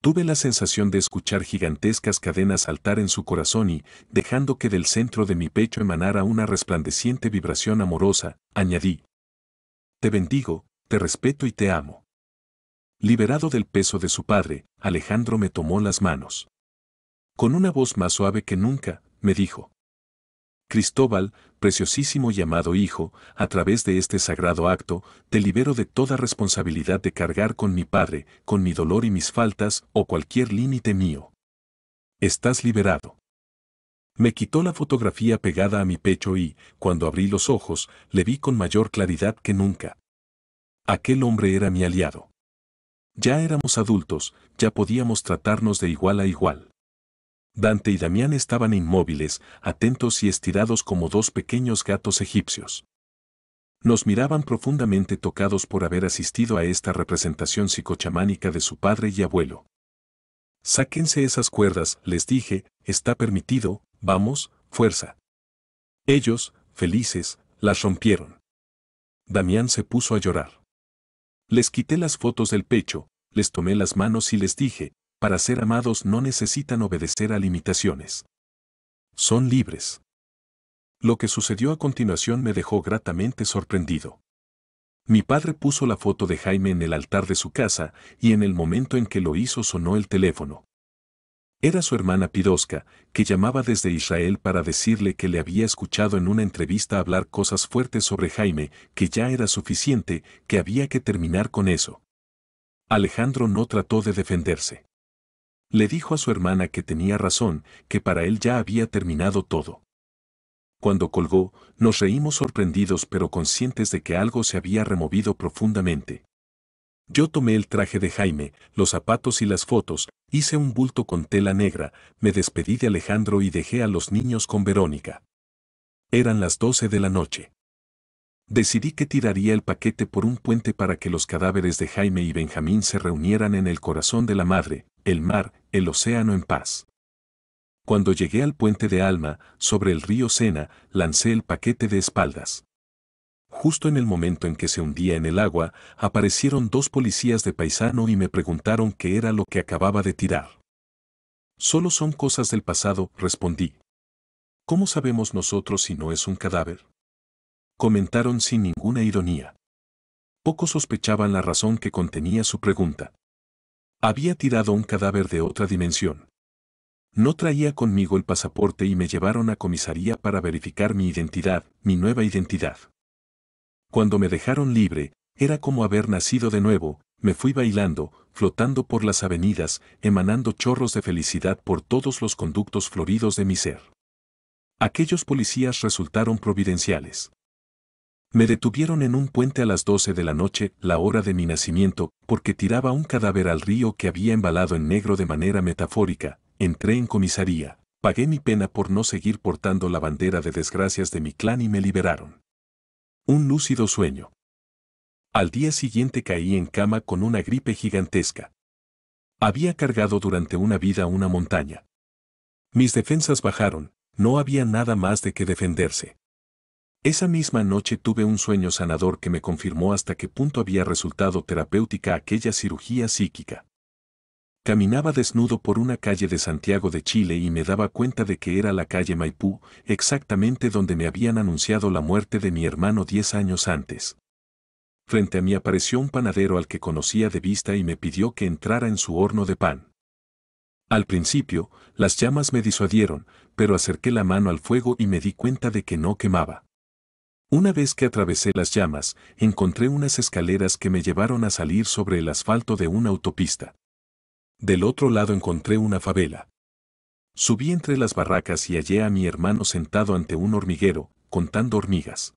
Tuve la sensación de escuchar gigantescas cadenas saltar en su corazón y, dejando que del centro de mi pecho emanara una resplandeciente vibración amorosa, añadí. Te bendigo, te respeto y te amo. Liberado del peso de su padre, Alejandro me tomó las manos. Con una voz más suave que nunca, me dijo. Cristóbal, preciosísimo y amado Hijo, a través de este sagrado acto, te libero de toda responsabilidad de cargar con mi Padre, con mi dolor y mis faltas, o cualquier límite mío. Estás liberado. Me quitó la fotografía pegada a mi pecho y, cuando abrí los ojos, le vi con mayor claridad que nunca. Aquel hombre era mi aliado. Ya éramos adultos, ya podíamos tratarnos de igual a igual. Dante y Damián estaban inmóviles, atentos y estirados como dos pequeños gatos egipcios. Nos miraban profundamente tocados por haber asistido a esta representación psicochamánica de su padre y abuelo. Sáquense esas cuerdas, les dije, está permitido, vamos, fuerza. Ellos, felices, las rompieron. Damián se puso a llorar. Les quité las fotos del pecho, les tomé las manos y les dije, para ser amados no necesitan obedecer a limitaciones. Son libres. Lo que sucedió a continuación me dejó gratamente sorprendido. Mi padre puso la foto de Jaime en el altar de su casa y en el momento en que lo hizo sonó el teléfono. Era su hermana Pidosca que llamaba desde Israel para decirle que le había escuchado en una entrevista hablar cosas fuertes sobre Jaime, que ya era suficiente, que había que terminar con eso. Alejandro no trató de defenderse. Le dijo a su hermana que tenía razón, que para él ya había terminado todo. Cuando colgó, nos reímos sorprendidos pero conscientes de que algo se había removido profundamente. Yo tomé el traje de Jaime, los zapatos y las fotos, hice un bulto con tela negra, me despedí de Alejandro y dejé a los niños con Verónica. Eran las doce de la noche. Decidí que tiraría el paquete por un puente para que los cadáveres de Jaime y Benjamín se reunieran en el corazón de la madre, el mar, el océano en paz. Cuando llegué al puente de Alma, sobre el río Sena, lancé el paquete de espaldas. Justo en el momento en que se hundía en el agua, aparecieron dos policías de paisano y me preguntaron qué era lo que acababa de tirar. Solo son cosas del pasado, respondí. ¿Cómo sabemos nosotros si no es un cadáver? Comentaron sin ninguna ironía. Pocos sospechaban la razón que contenía su pregunta. Había tirado un cadáver de otra dimensión. No traía conmigo el pasaporte y me llevaron a comisaría para verificar mi identidad, mi nueva identidad. Cuando me dejaron libre, era como haber nacido de nuevo, me fui bailando, flotando por las avenidas, emanando chorros de felicidad por todos los conductos floridos de mi ser. Aquellos policías resultaron providenciales. Me detuvieron en un puente a las 12 de la noche, la hora de mi nacimiento, porque tiraba un cadáver al río que había embalado en negro de manera metafórica. Entré en comisaría, pagué mi pena por no seguir portando la bandera de desgracias de mi clan y me liberaron. Un lúcido sueño. Al día siguiente caí en cama con una gripe gigantesca. Había cargado durante una vida una montaña. Mis defensas bajaron, no había nada más de que defenderse. Esa misma noche tuve un sueño sanador que me confirmó hasta qué punto había resultado terapéutica aquella cirugía psíquica. Caminaba desnudo por una calle de Santiago de Chile y me daba cuenta de que era la calle Maipú, exactamente donde me habían anunciado la muerte de mi hermano diez años antes. Frente a mí apareció un panadero al que conocía de vista y me pidió que entrara en su horno de pan. Al principio, las llamas me disuadieron, pero acerqué la mano al fuego y me di cuenta de que no quemaba. Una vez que atravesé las llamas, encontré unas escaleras que me llevaron a salir sobre el asfalto de una autopista. Del otro lado encontré una favela. Subí entre las barracas y hallé a mi hermano sentado ante un hormiguero, contando hormigas.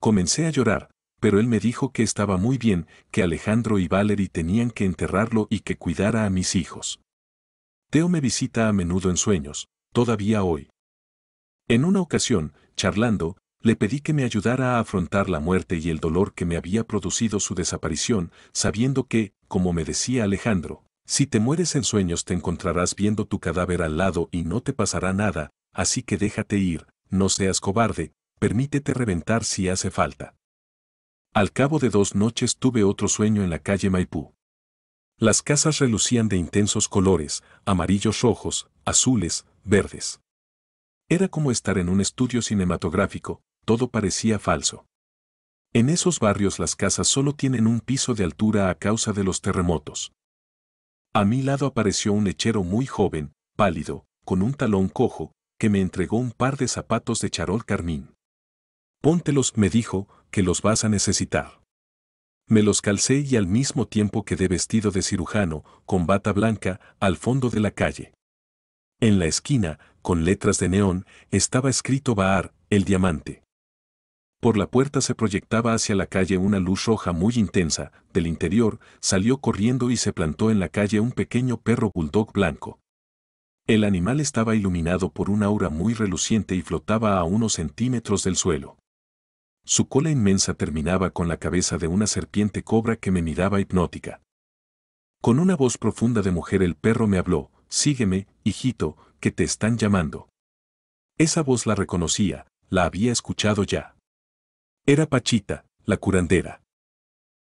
Comencé a llorar, pero él me dijo que estaba muy bien, que Alejandro y Valerie tenían que enterrarlo y que cuidara a mis hijos. Teo me visita a menudo en sueños, todavía hoy. En una ocasión, charlando, le pedí que me ayudara a afrontar la muerte y el dolor que me había producido su desaparición, sabiendo que, como me decía Alejandro, si te mueres en sueños te encontrarás viendo tu cadáver al lado y no te pasará nada, así que déjate ir, no seas cobarde, permítete reventar si hace falta. Al cabo de dos noches tuve otro sueño en la calle Maipú. Las casas relucían de intensos colores, amarillos rojos, azules, verdes. Era como estar en un estudio cinematográfico, todo parecía falso. En esos barrios las casas solo tienen un piso de altura a causa de los terremotos. A mi lado apareció un lechero muy joven, pálido, con un talón cojo, que me entregó un par de zapatos de charol carmín. Póntelos, me dijo, que los vas a necesitar. Me los calcé y al mismo tiempo quedé vestido de cirujano, con bata blanca, al fondo de la calle. En la esquina, con letras de neón, estaba escrito Baar, el diamante. Por la puerta se proyectaba hacia la calle una luz roja muy intensa, del interior, salió corriendo y se plantó en la calle un pequeño perro bulldog blanco. El animal estaba iluminado por un aura muy reluciente y flotaba a unos centímetros del suelo. Su cola inmensa terminaba con la cabeza de una serpiente cobra que me miraba hipnótica. Con una voz profunda de mujer el perro me habló, sígueme, hijito, que te están llamando. Esa voz la reconocía, la había escuchado ya. Era Pachita, la curandera.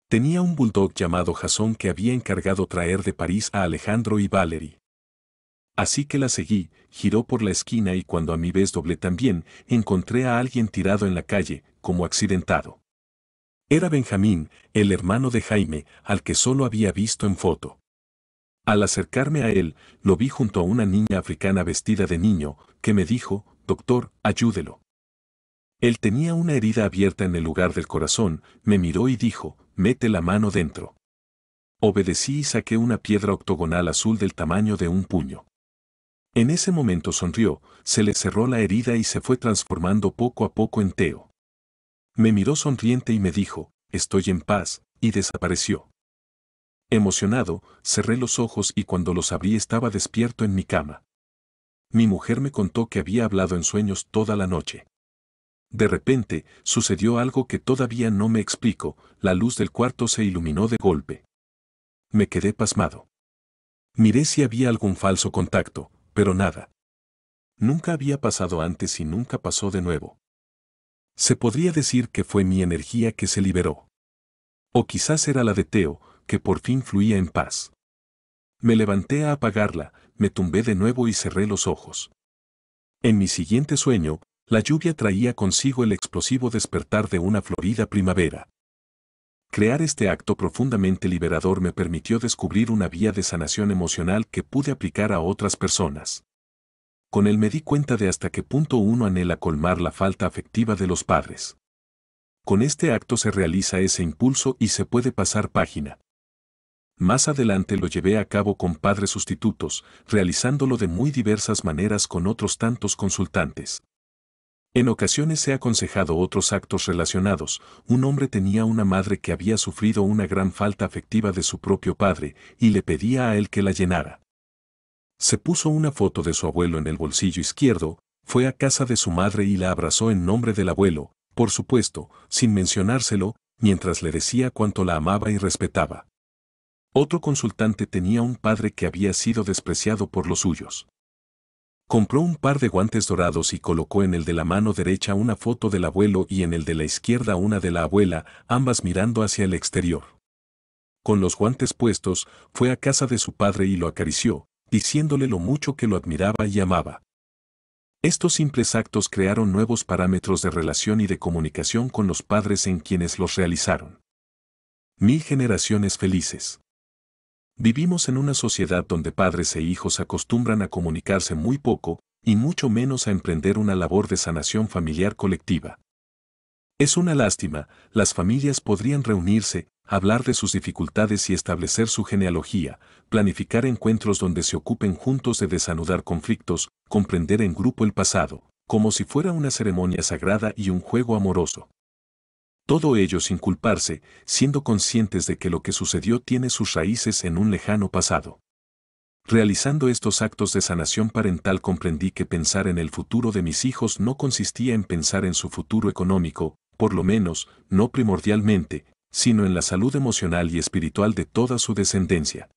Tenía un bulldog llamado Jason que había encargado traer de París a Alejandro y Valerie. Así que la seguí, giró por la esquina y cuando a mi vez doblé también, encontré a alguien tirado en la calle, como accidentado. Era Benjamín, el hermano de Jaime, al que solo había visto en foto. Al acercarme a él, lo vi junto a una niña africana vestida de niño, que me dijo, Doctor, ayúdelo. Él tenía una herida abierta en el lugar del corazón, me miró y dijo, mete la mano dentro. Obedecí y saqué una piedra octogonal azul del tamaño de un puño. En ese momento sonrió, se le cerró la herida y se fue transformando poco a poco en Teo. Me miró sonriente y me dijo, estoy en paz, y desapareció. Emocionado, cerré los ojos y cuando los abrí estaba despierto en mi cama. Mi mujer me contó que había hablado en sueños toda la noche. De repente, sucedió algo que todavía no me explico, la luz del cuarto se iluminó de golpe. Me quedé pasmado. Miré si había algún falso contacto, pero nada. Nunca había pasado antes y nunca pasó de nuevo. Se podría decir que fue mi energía que se liberó. O quizás era la de Teo, que por fin fluía en paz. Me levanté a apagarla, me tumbé de nuevo y cerré los ojos. En mi siguiente sueño, la lluvia traía consigo el explosivo despertar de una florida primavera. Crear este acto profundamente liberador me permitió descubrir una vía de sanación emocional que pude aplicar a otras personas. Con él me di cuenta de hasta qué punto uno anhela colmar la falta afectiva de los padres. Con este acto se realiza ese impulso y se puede pasar página. Más adelante lo llevé a cabo con padres sustitutos, realizándolo de muy diversas maneras con otros tantos consultantes. En ocasiones se ha aconsejado otros actos relacionados. Un hombre tenía una madre que había sufrido una gran falta afectiva de su propio padre y le pedía a él que la llenara. Se puso una foto de su abuelo en el bolsillo izquierdo, fue a casa de su madre y la abrazó en nombre del abuelo, por supuesto, sin mencionárselo, mientras le decía cuánto la amaba y respetaba. Otro consultante tenía un padre que había sido despreciado por los suyos. Compró un par de guantes dorados y colocó en el de la mano derecha una foto del abuelo y en el de la izquierda una de la abuela, ambas mirando hacia el exterior. Con los guantes puestos, fue a casa de su padre y lo acarició, diciéndole lo mucho que lo admiraba y amaba. Estos simples actos crearon nuevos parámetros de relación y de comunicación con los padres en quienes los realizaron. Mil generaciones felices. Vivimos en una sociedad donde padres e hijos acostumbran a comunicarse muy poco, y mucho menos a emprender una labor de sanación familiar colectiva. Es una lástima, las familias podrían reunirse, hablar de sus dificultades y establecer su genealogía, planificar encuentros donde se ocupen juntos de desanudar conflictos, comprender en grupo el pasado, como si fuera una ceremonia sagrada y un juego amoroso. Todo ello sin culparse, siendo conscientes de que lo que sucedió tiene sus raíces en un lejano pasado. Realizando estos actos de sanación parental comprendí que pensar en el futuro de mis hijos no consistía en pensar en su futuro económico, por lo menos, no primordialmente, sino en la salud emocional y espiritual de toda su descendencia.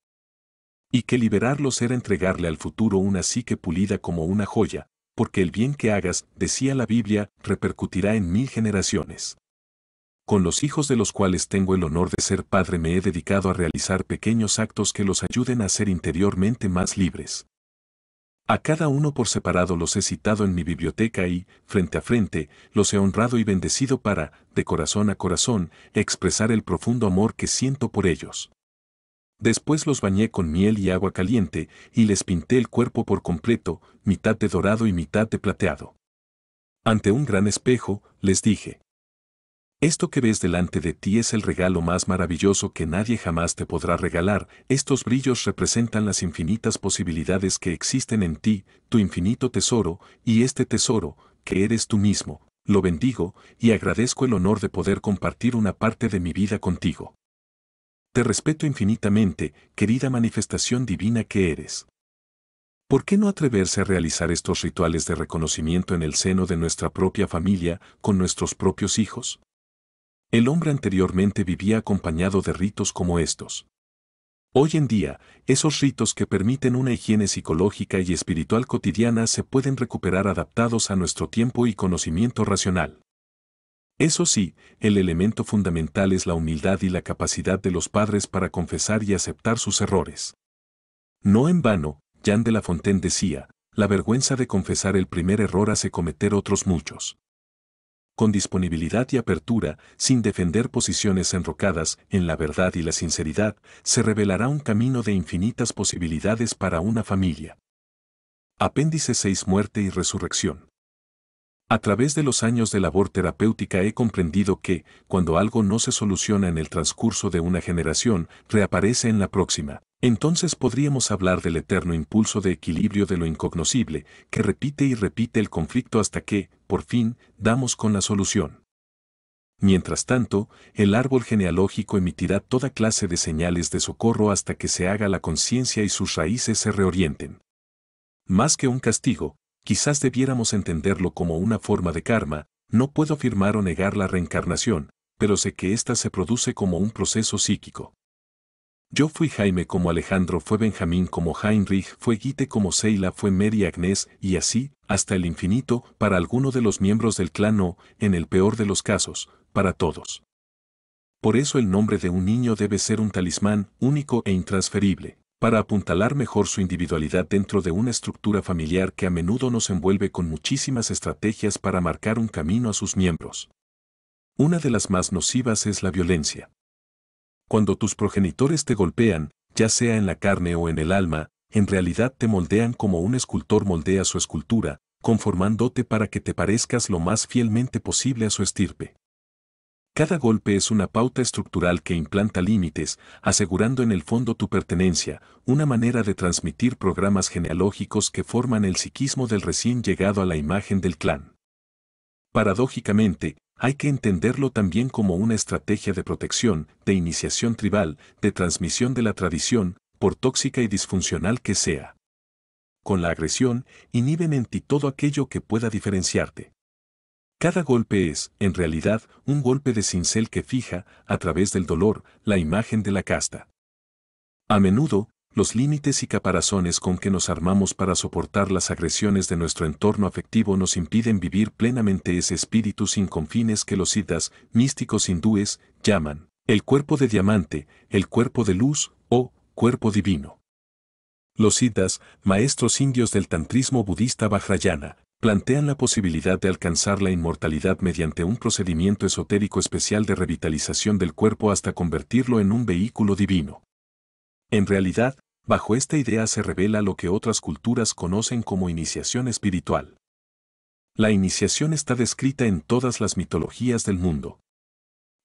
Y que liberarlos era entregarle al futuro una psique pulida como una joya, porque el bien que hagas, decía la Biblia, repercutirá en mil generaciones con los hijos de los cuales tengo el honor de ser padre me he dedicado a realizar pequeños actos que los ayuden a ser interiormente más libres. A cada uno por separado los he citado en mi biblioteca y, frente a frente, los he honrado y bendecido para, de corazón a corazón, expresar el profundo amor que siento por ellos. Después los bañé con miel y agua caliente, y les pinté el cuerpo por completo, mitad de dorado y mitad de plateado. Ante un gran espejo, les dije, esto que ves delante de ti es el regalo más maravilloso que nadie jamás te podrá regalar, estos brillos representan las infinitas posibilidades que existen en ti, tu infinito tesoro, y este tesoro, que eres tú mismo, lo bendigo y agradezco el honor de poder compartir una parte de mi vida contigo. Te respeto infinitamente, querida manifestación divina que eres. ¿Por qué no atreverse a realizar estos rituales de reconocimiento en el seno de nuestra propia familia, con nuestros propios hijos? El hombre anteriormente vivía acompañado de ritos como estos. Hoy en día, esos ritos que permiten una higiene psicológica y espiritual cotidiana se pueden recuperar adaptados a nuestro tiempo y conocimiento racional. Eso sí, el elemento fundamental es la humildad y la capacidad de los padres para confesar y aceptar sus errores. No en vano, Jean de La Fontaine decía, la vergüenza de confesar el primer error hace cometer otros muchos con disponibilidad y apertura, sin defender posiciones enrocadas en la verdad y la sinceridad, se revelará un camino de infinitas posibilidades para una familia. Apéndice 6 Muerte y Resurrección. A través de los años de labor terapéutica he comprendido que, cuando algo no se soluciona en el transcurso de una generación, reaparece en la próxima. Entonces podríamos hablar del eterno impulso de equilibrio de lo incognoscible, que repite y repite el conflicto hasta que, por fin, damos con la solución. Mientras tanto, el árbol genealógico emitirá toda clase de señales de socorro hasta que se haga la conciencia y sus raíces se reorienten. Más que un castigo, Quizás debiéramos entenderlo como una forma de karma, no puedo afirmar o negar la reencarnación, pero sé que ésta se produce como un proceso psíquico. Yo fui Jaime como Alejandro fue Benjamín como Heinrich fue Guite como Seila fue Mary Agnes y así, hasta el infinito, para alguno de los miembros del clan o, en el peor de los casos, para todos. Por eso el nombre de un niño debe ser un talismán único e intransferible para apuntalar mejor su individualidad dentro de una estructura familiar que a menudo nos envuelve con muchísimas estrategias para marcar un camino a sus miembros. Una de las más nocivas es la violencia. Cuando tus progenitores te golpean, ya sea en la carne o en el alma, en realidad te moldean como un escultor moldea su escultura, conformándote para que te parezcas lo más fielmente posible a su estirpe. Cada golpe es una pauta estructural que implanta límites, asegurando en el fondo tu pertenencia, una manera de transmitir programas genealógicos que forman el psiquismo del recién llegado a la imagen del clan. Paradójicamente, hay que entenderlo también como una estrategia de protección, de iniciación tribal, de transmisión de la tradición, por tóxica y disfuncional que sea. Con la agresión, inhiben en ti todo aquello que pueda diferenciarte. Cada golpe es, en realidad, un golpe de cincel que fija, a través del dolor, la imagen de la casta. A menudo, los límites y caparazones con que nos armamos para soportar las agresiones de nuestro entorno afectivo nos impiden vivir plenamente ese espíritu sin confines que los siddhas, místicos hindúes, llaman el cuerpo de diamante, el cuerpo de luz o cuerpo divino. Los siddhas, maestros indios del tantrismo budista Vajrayana, plantean la posibilidad de alcanzar la inmortalidad mediante un procedimiento esotérico especial de revitalización del cuerpo hasta convertirlo en un vehículo divino. En realidad, bajo esta idea se revela lo que otras culturas conocen como iniciación espiritual. La iniciación está descrita en todas las mitologías del mundo.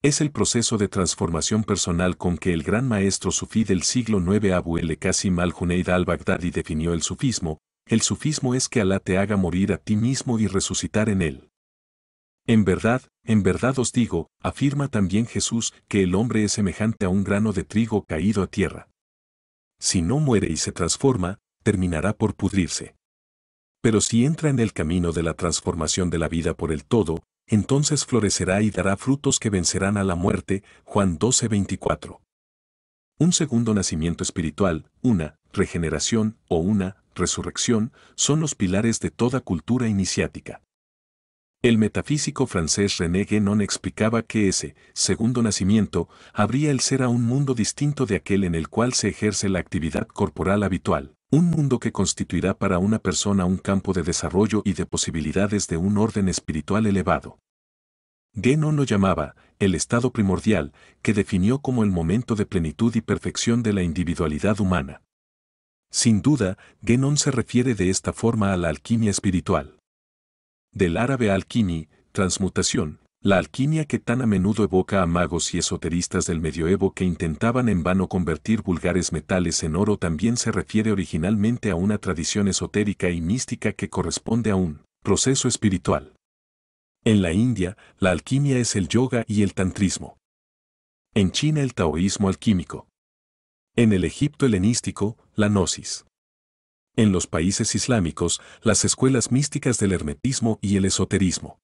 Es el proceso de transformación personal con que el gran maestro sufí del siglo IX Abu el Qasim al junaid al-Baghdadi definió el sufismo, el sufismo es que Alá te haga morir a ti mismo y resucitar en él. En verdad, en verdad os digo, afirma también Jesús, que el hombre es semejante a un grano de trigo caído a tierra. Si no muere y se transforma, terminará por pudrirse. Pero si entra en el camino de la transformación de la vida por el todo, entonces florecerá y dará frutos que vencerán a la muerte. Juan 12:24. Un segundo nacimiento espiritual, una regeneración o una resurrección son los pilares de toda cultura iniciática. El metafísico francés René Guénon explicaba que ese segundo nacimiento abría el ser a un mundo distinto de aquel en el cual se ejerce la actividad corporal habitual, un mundo que constituirá para una persona un campo de desarrollo y de posibilidades de un orden espiritual elevado. Genon lo llamaba el estado primordial, que definió como el momento de plenitud y perfección de la individualidad humana. Sin duda, Genon se refiere de esta forma a la alquimia espiritual. Del árabe alquimi, transmutación, la alquimia que tan a menudo evoca a magos y esoteristas del medioevo que intentaban en vano convertir vulgares metales en oro también se refiere originalmente a una tradición esotérica y mística que corresponde a un proceso espiritual. En la India, la alquimia es el yoga y el tantrismo. En China el taoísmo alquímico. En el Egipto helenístico, la gnosis. En los países islámicos, las escuelas místicas del hermetismo y el esoterismo.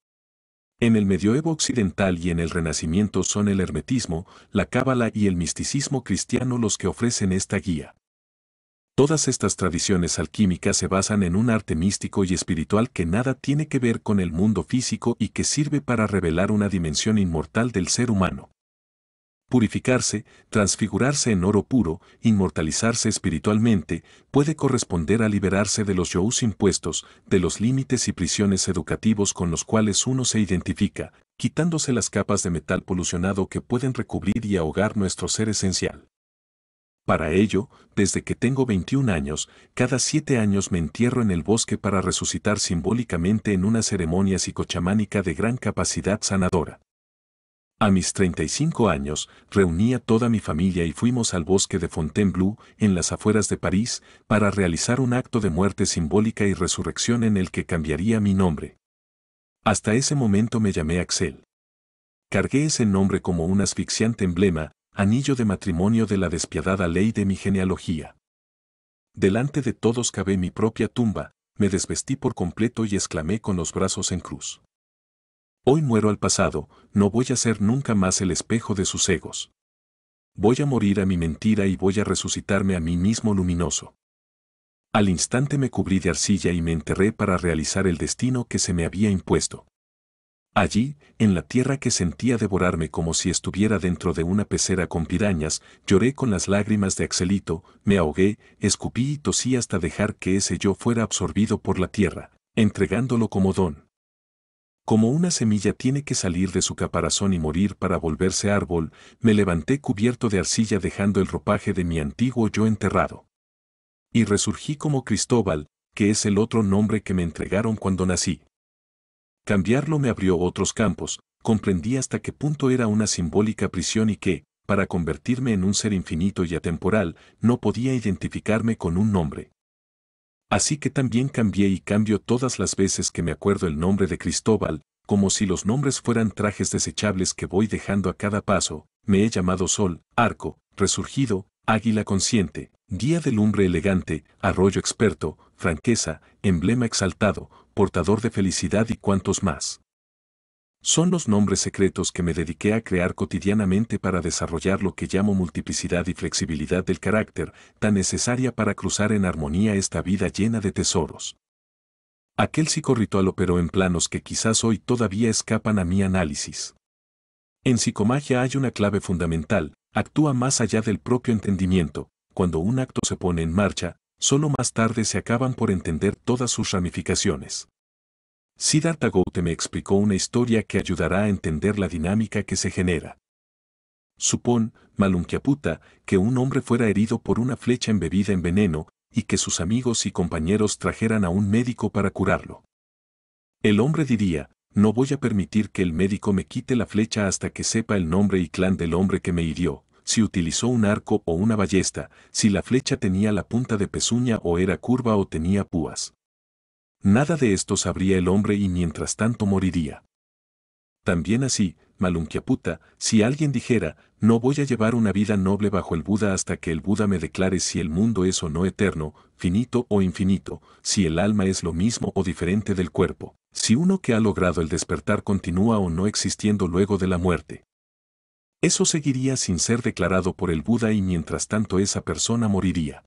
En el medioevo occidental y en el renacimiento son el hermetismo, la cábala y el misticismo cristiano los que ofrecen esta guía. Todas estas tradiciones alquímicas se basan en un arte místico y espiritual que nada tiene que ver con el mundo físico y que sirve para revelar una dimensión inmortal del ser humano. Purificarse, transfigurarse en oro puro, inmortalizarse espiritualmente, puede corresponder a liberarse de los yous impuestos, de los límites y prisiones educativos con los cuales uno se identifica, quitándose las capas de metal polucionado que pueden recubrir y ahogar nuestro ser esencial. Para ello, desde que tengo 21 años, cada 7 años me entierro en el bosque para resucitar simbólicamente en una ceremonia psicochamánica de gran capacidad sanadora. A mis 35 años, reuní a toda mi familia y fuimos al bosque de Fontainebleau, en las afueras de París, para realizar un acto de muerte simbólica y resurrección en el que cambiaría mi nombre. Hasta ese momento me llamé Axel. Cargué ese nombre como un asfixiante emblema, anillo de matrimonio de la despiadada ley de mi genealogía. Delante de todos cavé mi propia tumba, me desvestí por completo y exclamé con los brazos en cruz. Hoy muero al pasado, no voy a ser nunca más el espejo de sus egos. Voy a morir a mi mentira y voy a resucitarme a mí mismo luminoso. Al instante me cubrí de arcilla y me enterré para realizar el destino que se me había impuesto. Allí, en la tierra que sentía devorarme como si estuviera dentro de una pecera con pirañas, lloré con las lágrimas de Axelito, me ahogué, escupí y tosí hasta dejar que ese yo fuera absorbido por la tierra, entregándolo como don. Como una semilla tiene que salir de su caparazón y morir para volverse árbol, me levanté cubierto de arcilla dejando el ropaje de mi antiguo yo enterrado. Y resurgí como Cristóbal, que es el otro nombre que me entregaron cuando nací. Cambiarlo me abrió otros campos, comprendí hasta qué punto era una simbólica prisión y que, para convertirme en un ser infinito y atemporal, no podía identificarme con un nombre. Así que también cambié y cambio todas las veces que me acuerdo el nombre de Cristóbal, como si los nombres fueran trajes desechables que voy dejando a cada paso, me he llamado Sol, Arco, Resurgido, Águila Consciente, Guía del Lumbre Elegante, Arroyo Experto, Franqueza, Emblema Exaltado, portador de felicidad y cuantos más. Son los nombres secretos que me dediqué a crear cotidianamente para desarrollar lo que llamo multiplicidad y flexibilidad del carácter, tan necesaria para cruzar en armonía esta vida llena de tesoros. Aquel psicorritual operó en planos que quizás hoy todavía escapan a mi análisis. En psicomagia hay una clave fundamental, actúa más allá del propio entendimiento, cuando un acto se pone en marcha, solo más tarde se acaban por entender todas sus ramificaciones. Siddhartha me explicó una historia que ayudará a entender la dinámica que se genera. Supón, Malunquiaputa, que un hombre fuera herido por una flecha embebida en veneno, y que sus amigos y compañeros trajeran a un médico para curarlo. El hombre diría, no voy a permitir que el médico me quite la flecha hasta que sepa el nombre y clan del hombre que me hirió, si utilizó un arco o una ballesta, si la flecha tenía la punta de pezuña o era curva o tenía púas. Nada de esto sabría el hombre y mientras tanto moriría. También así, Malunquiaputa, si alguien dijera, no voy a llevar una vida noble bajo el Buda hasta que el Buda me declare si el mundo es o no eterno, finito o infinito, si el alma es lo mismo o diferente del cuerpo, si uno que ha logrado el despertar continúa o no existiendo luego de la muerte, eso seguiría sin ser declarado por el Buda y mientras tanto esa persona moriría.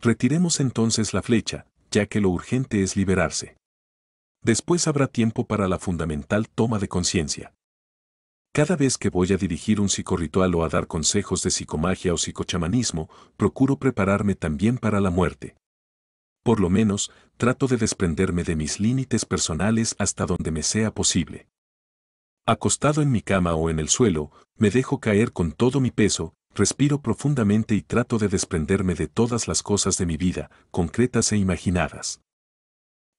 Retiremos entonces la flecha, ya que lo urgente es liberarse. Después habrá tiempo para la fundamental toma de conciencia. Cada vez que voy a dirigir un psicorritual o a dar consejos de psicomagia o psicochamanismo, procuro prepararme también para la muerte. Por lo menos, trato de desprenderme de mis límites personales hasta donde me sea posible. Acostado en mi cama o en el suelo, me dejo caer con todo mi peso, respiro profundamente y trato de desprenderme de todas las cosas de mi vida, concretas e imaginadas.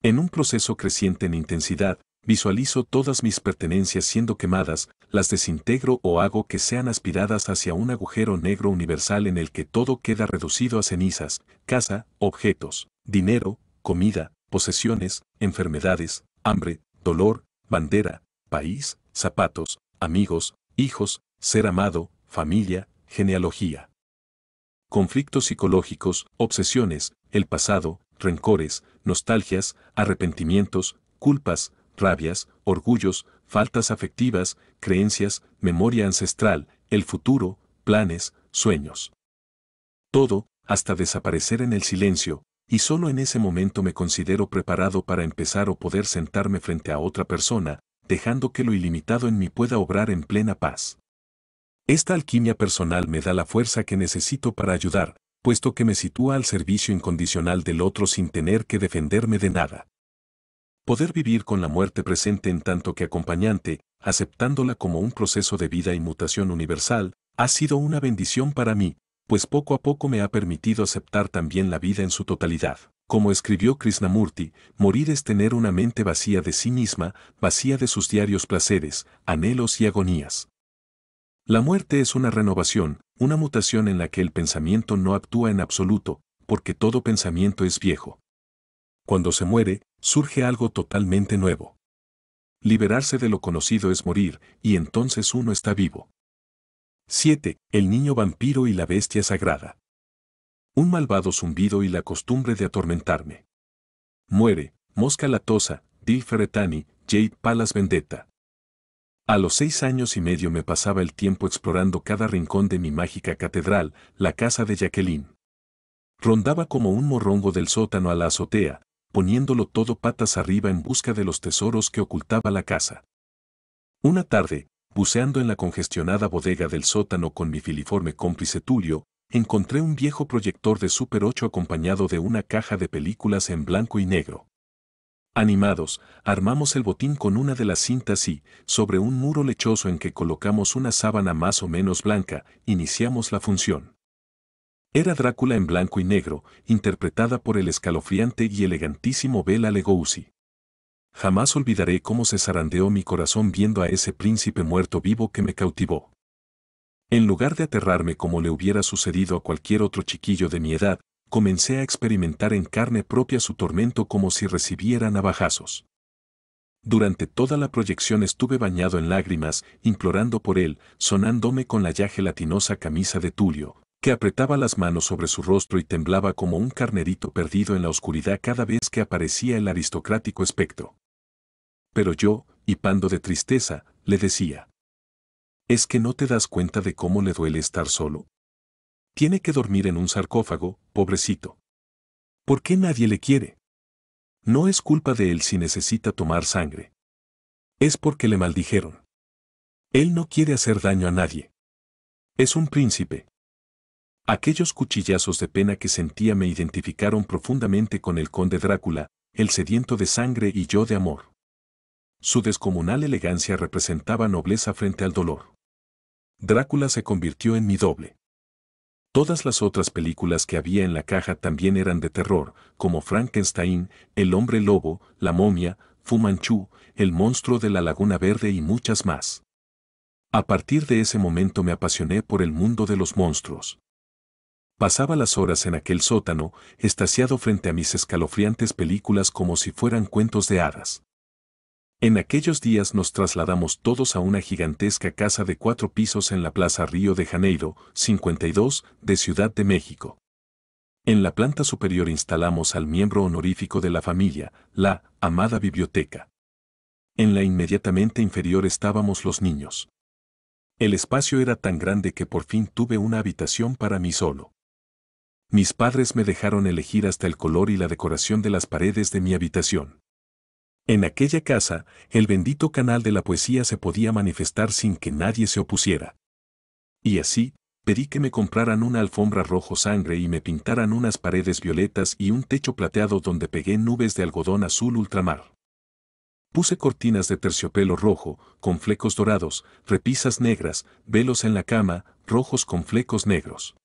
En un proceso creciente en intensidad, visualizo todas mis pertenencias siendo quemadas, las desintegro o hago que sean aspiradas hacia un agujero negro universal en el que todo queda reducido a cenizas, casa, objetos, dinero, comida, posesiones, enfermedades, hambre, dolor, bandera, país, zapatos, amigos, hijos, ser amado, familia, genealogía. Conflictos psicológicos, obsesiones, el pasado, rencores, nostalgias, arrepentimientos, culpas, rabias, orgullos, faltas afectivas, creencias, memoria ancestral, el futuro, planes, sueños. Todo, hasta desaparecer en el silencio, y solo en ese momento me considero preparado para empezar o poder sentarme frente a otra persona, dejando que lo ilimitado en mí pueda obrar en plena paz. Esta alquimia personal me da la fuerza que necesito para ayudar, puesto que me sitúa al servicio incondicional del otro sin tener que defenderme de nada. Poder vivir con la muerte presente en tanto que acompañante, aceptándola como un proceso de vida y mutación universal, ha sido una bendición para mí, pues poco a poco me ha permitido aceptar también la vida en su totalidad. Como escribió Krishnamurti, morir es tener una mente vacía de sí misma, vacía de sus diarios placeres, anhelos y agonías. La muerte es una renovación, una mutación en la que el pensamiento no actúa en absoluto, porque todo pensamiento es viejo. Cuando se muere, surge algo totalmente nuevo. Liberarse de lo conocido es morir, y entonces uno está vivo. 7. El niño vampiro y la bestia sagrada. Un malvado zumbido y la costumbre de atormentarme. Muere, Mosca Latosa, Dil Ferretani, Jade Palas Vendetta. A los seis años y medio me pasaba el tiempo explorando cada rincón de mi mágica catedral, la casa de Jacqueline. Rondaba como un morrongo del sótano a la azotea, poniéndolo todo patas arriba en busca de los tesoros que ocultaba la casa. Una tarde, buceando en la congestionada bodega del sótano con mi filiforme cómplice Tulio, encontré un viejo proyector de Super 8 acompañado de una caja de películas en blanco y negro. Animados, armamos el botín con una de las cintas y, sobre un muro lechoso en que colocamos una sábana más o menos blanca, iniciamos la función. Era Drácula en blanco y negro, interpretada por el escalofriante y elegantísimo Bela Legousi. Jamás olvidaré cómo se zarandeó mi corazón viendo a ese príncipe muerto vivo que me cautivó. En lugar de aterrarme como le hubiera sucedido a cualquier otro chiquillo de mi edad, comencé a experimentar en carne propia su tormento como si recibiera navajazos. Durante toda la proyección estuve bañado en lágrimas, implorando por él, sonándome con la ya gelatinosa camisa de Tulio, que apretaba las manos sobre su rostro y temblaba como un carnerito perdido en la oscuridad cada vez que aparecía el aristocrático espectro. Pero yo, hipando de tristeza, le decía, ¿Es que no te das cuenta de cómo le duele estar solo? Tiene que dormir en un sarcófago, pobrecito. ¿Por qué nadie le quiere? No es culpa de él si necesita tomar sangre. Es porque le maldijeron. Él no quiere hacer daño a nadie. Es un príncipe. Aquellos cuchillazos de pena que sentía me identificaron profundamente con el conde Drácula, el sediento de sangre y yo de amor. Su descomunal elegancia representaba nobleza frente al dolor. Drácula se convirtió en mi doble. Todas las otras películas que había en la caja también eran de terror, como Frankenstein, El hombre lobo, La momia, Fu Manchu, El monstruo de la laguna verde y muchas más. A partir de ese momento me apasioné por el mundo de los monstruos. Pasaba las horas en aquel sótano, estaciado frente a mis escalofriantes películas como si fueran cuentos de hadas. En aquellos días nos trasladamos todos a una gigantesca casa de cuatro pisos en la Plaza Río de Janeiro, 52, de Ciudad de México. En la planta superior instalamos al miembro honorífico de la familia, la amada biblioteca. En la inmediatamente inferior estábamos los niños. El espacio era tan grande que por fin tuve una habitación para mí solo. Mis padres me dejaron elegir hasta el color y la decoración de las paredes de mi habitación. En aquella casa, el bendito canal de la poesía se podía manifestar sin que nadie se opusiera. Y así, pedí que me compraran una alfombra rojo sangre y me pintaran unas paredes violetas y un techo plateado donde pegué nubes de algodón azul ultramar. Puse cortinas de terciopelo rojo, con flecos dorados, repisas negras, velos en la cama, rojos con flecos negros.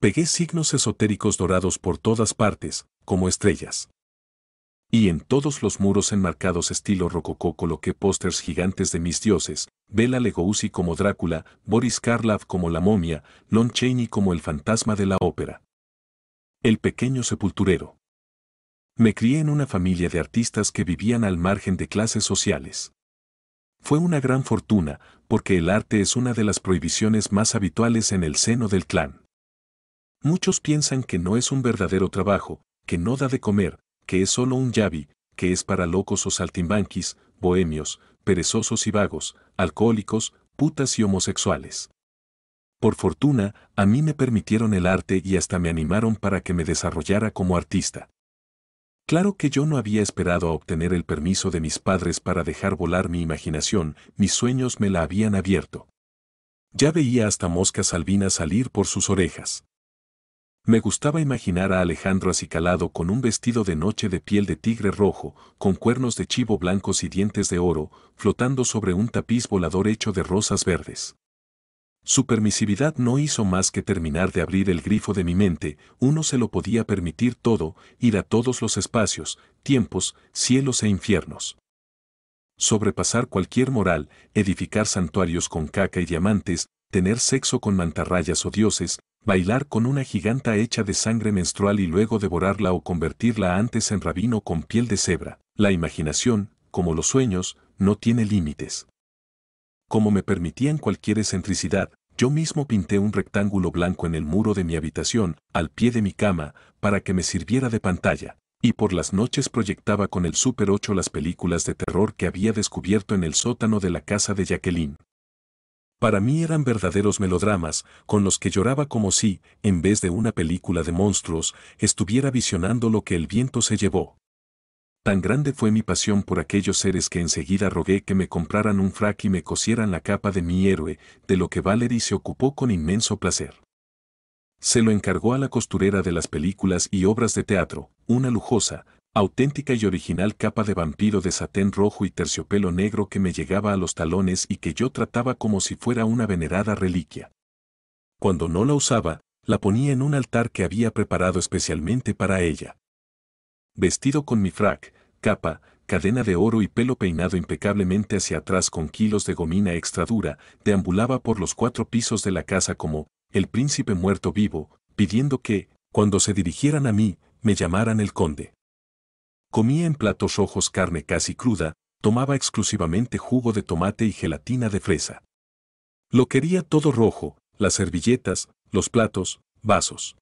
Pegué signos esotéricos dorados por todas partes, como estrellas y en todos los muros enmarcados estilo rococó coloqué pósters gigantes de mis dioses, Bela Legouzi como Drácula, Boris Karloff como la momia, Lon Chaney como el fantasma de la ópera. El pequeño sepulturero. Me crié en una familia de artistas que vivían al margen de clases sociales. Fue una gran fortuna, porque el arte es una de las prohibiciones más habituales en el seno del clan. Muchos piensan que no es un verdadero trabajo, que no da de comer, que es solo un yavi, que es para locos o saltimbanquis, bohemios, perezosos y vagos, alcohólicos, putas y homosexuales. Por fortuna, a mí me permitieron el arte y hasta me animaron para que me desarrollara como artista. Claro que yo no había esperado a obtener el permiso de mis padres para dejar volar mi imaginación, mis sueños me la habían abierto. Ya veía hasta moscas albinas salir por sus orejas. Me gustaba imaginar a Alejandro acicalado con un vestido de noche de piel de tigre rojo, con cuernos de chivo blancos y dientes de oro, flotando sobre un tapiz volador hecho de rosas verdes. Su permisividad no hizo más que terminar de abrir el grifo de mi mente, uno se lo podía permitir todo, ir a todos los espacios, tiempos, cielos e infiernos. Sobrepasar cualquier moral, edificar santuarios con caca y diamantes, tener sexo con mantarrayas o dioses, bailar con una giganta hecha de sangre menstrual y luego devorarla o convertirla antes en rabino con piel de cebra. La imaginación, como los sueños, no tiene límites. Como me permitían cualquier excentricidad, yo mismo pinté un rectángulo blanco en el muro de mi habitación, al pie de mi cama, para que me sirviera de pantalla, y por las noches proyectaba con el Super 8 las películas de terror que había descubierto en el sótano de la casa de Jacqueline. Para mí eran verdaderos melodramas, con los que lloraba como si, en vez de una película de monstruos, estuviera visionando lo que el viento se llevó. Tan grande fue mi pasión por aquellos seres que enseguida rogué que me compraran un frac y me cosieran la capa de mi héroe, de lo que Valery se ocupó con inmenso placer. Se lo encargó a la costurera de las películas y obras de teatro, una lujosa, auténtica y original capa de vampiro de satén rojo y terciopelo negro que me llegaba a los talones y que yo trataba como si fuera una venerada reliquia. Cuando no la usaba, la ponía en un altar que había preparado especialmente para ella. Vestido con mi frac, capa, cadena de oro y pelo peinado impecablemente hacia atrás con kilos de gomina extra dura, deambulaba por los cuatro pisos de la casa como el príncipe muerto vivo, pidiendo que, cuando se dirigieran a mí, me llamaran el conde. Comía en platos ojos carne casi cruda, tomaba exclusivamente jugo de tomate y gelatina de fresa. Lo quería todo rojo, las servilletas, los platos, vasos.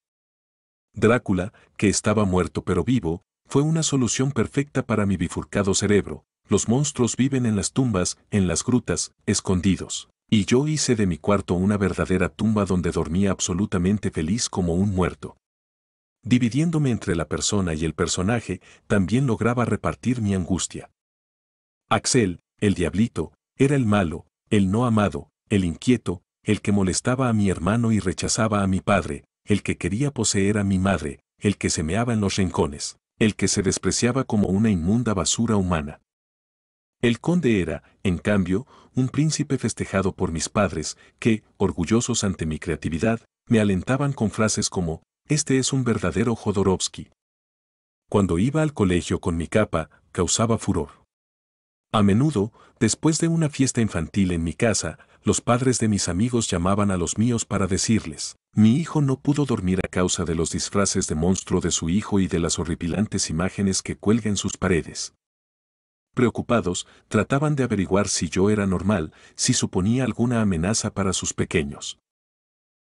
Drácula, que estaba muerto pero vivo, fue una solución perfecta para mi bifurcado cerebro. Los monstruos viven en las tumbas, en las grutas, escondidos. Y yo hice de mi cuarto una verdadera tumba donde dormía absolutamente feliz como un muerto. Dividiéndome entre la persona y el personaje, también lograba repartir mi angustia. Axel, el diablito, era el malo, el no amado, el inquieto, el que molestaba a mi hermano y rechazaba a mi padre, el que quería poseer a mi madre, el que semeaba en los rincones, el que se despreciaba como una inmunda basura humana. El conde era, en cambio, un príncipe festejado por mis padres, que, orgullosos ante mi creatividad, me alentaban con frases como, este es un verdadero Jodorowsky. Cuando iba al colegio con mi capa, causaba furor. A menudo, después de una fiesta infantil en mi casa, los padres de mis amigos llamaban a los míos para decirles, mi hijo no pudo dormir a causa de los disfraces de monstruo de su hijo y de las horripilantes imágenes que cuelgan sus paredes. Preocupados, trataban de averiguar si yo era normal, si suponía alguna amenaza para sus pequeños.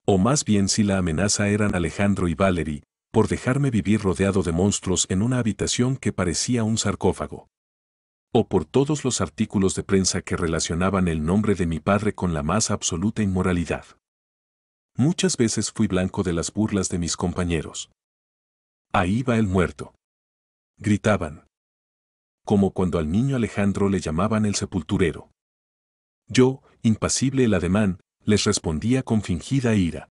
O más bien si la amenaza eran Alejandro y Valerie, por dejarme vivir rodeado de monstruos en una habitación que parecía un sarcófago. O por todos los artículos de prensa que relacionaban el nombre de mi padre con la más absoluta inmoralidad. Muchas veces fui blanco de las burlas de mis compañeros. Ahí va el muerto. Gritaban. Como cuando al niño Alejandro le llamaban el sepulturero. Yo, impasible el ademán, les respondía con fingida ira.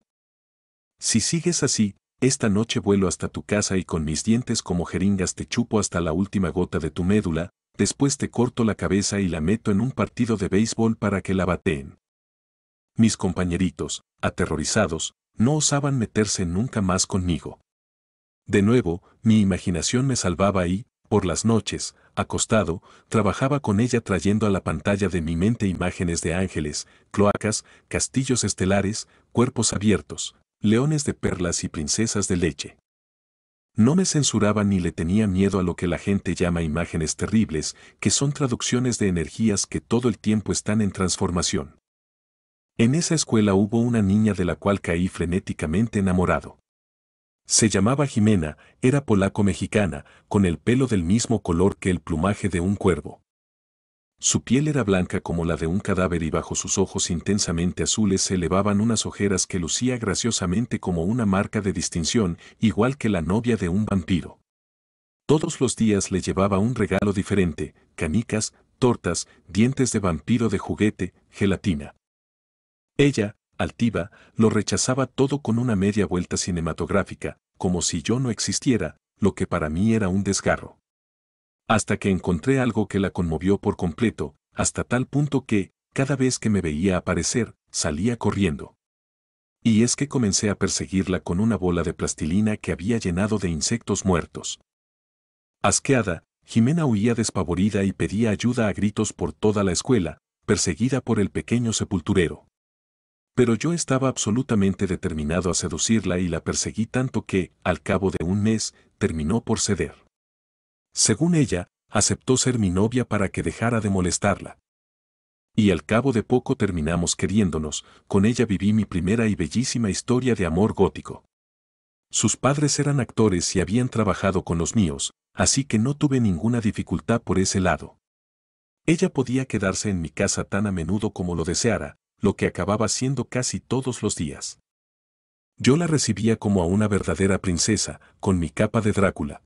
Si sigues así, esta noche vuelo hasta tu casa y con mis dientes como jeringas te chupo hasta la última gota de tu médula, después te corto la cabeza y la meto en un partido de béisbol para que la bateen. Mis compañeritos, aterrorizados, no osaban meterse nunca más conmigo. De nuevo, mi imaginación me salvaba y, por las noches, acostado, trabajaba con ella trayendo a la pantalla de mi mente imágenes de ángeles, cloacas, castillos estelares, cuerpos abiertos, leones de perlas y princesas de leche. No me censuraba ni le tenía miedo a lo que la gente llama imágenes terribles, que son traducciones de energías que todo el tiempo están en transformación. En esa escuela hubo una niña de la cual caí frenéticamente enamorado. Se llamaba Jimena, era polaco-mexicana, con el pelo del mismo color que el plumaje de un cuervo. Su piel era blanca como la de un cadáver y bajo sus ojos intensamente azules se elevaban unas ojeras que lucía graciosamente como una marca de distinción, igual que la novia de un vampiro. Todos los días le llevaba un regalo diferente, canicas, tortas, dientes de vampiro de juguete, gelatina. Ella, altiva, lo rechazaba todo con una media vuelta cinematográfica, como si yo no existiera, lo que para mí era un desgarro. Hasta que encontré algo que la conmovió por completo, hasta tal punto que, cada vez que me veía aparecer, salía corriendo. Y es que comencé a perseguirla con una bola de plastilina que había llenado de insectos muertos. Asqueada, Jimena huía despavorida y pedía ayuda a gritos por toda la escuela, perseguida por el pequeño sepulturero. Pero yo estaba absolutamente determinado a seducirla y la perseguí tanto que, al cabo de un mes, terminó por ceder. Según ella, aceptó ser mi novia para que dejara de molestarla. Y al cabo de poco terminamos queriéndonos, con ella viví mi primera y bellísima historia de amor gótico. Sus padres eran actores y habían trabajado con los míos, así que no tuve ninguna dificultad por ese lado. Ella podía quedarse en mi casa tan a menudo como lo deseara, lo que acababa siendo casi todos los días. Yo la recibía como a una verdadera princesa, con mi capa de Drácula.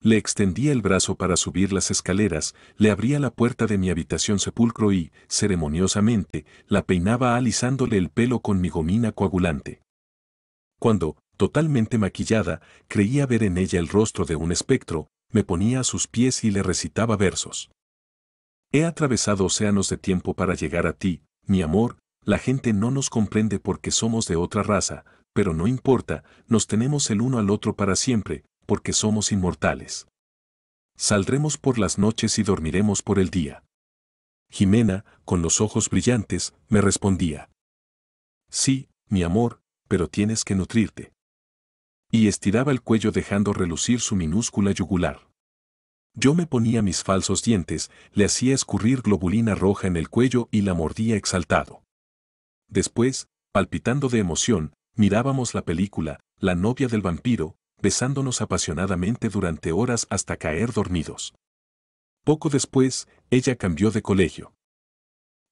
Le extendía el brazo para subir las escaleras, le abría la puerta de mi habitación sepulcro y, ceremoniosamente, la peinaba alisándole el pelo con mi gomina coagulante. Cuando, totalmente maquillada, creía ver en ella el rostro de un espectro, me ponía a sus pies y le recitaba versos. He atravesado océanos de tiempo para llegar a ti, mi amor, la gente no nos comprende porque somos de otra raza, pero no importa, nos tenemos el uno al otro para siempre, porque somos inmortales. Saldremos por las noches y dormiremos por el día. Jimena, con los ojos brillantes, me respondía. Sí, mi amor, pero tienes que nutrirte. Y estiraba el cuello dejando relucir su minúscula yugular. Yo me ponía mis falsos dientes, le hacía escurrir globulina roja en el cuello y la mordía exaltado. Después, palpitando de emoción, mirábamos la película, La novia del vampiro, besándonos apasionadamente durante horas hasta caer dormidos. Poco después, ella cambió de colegio.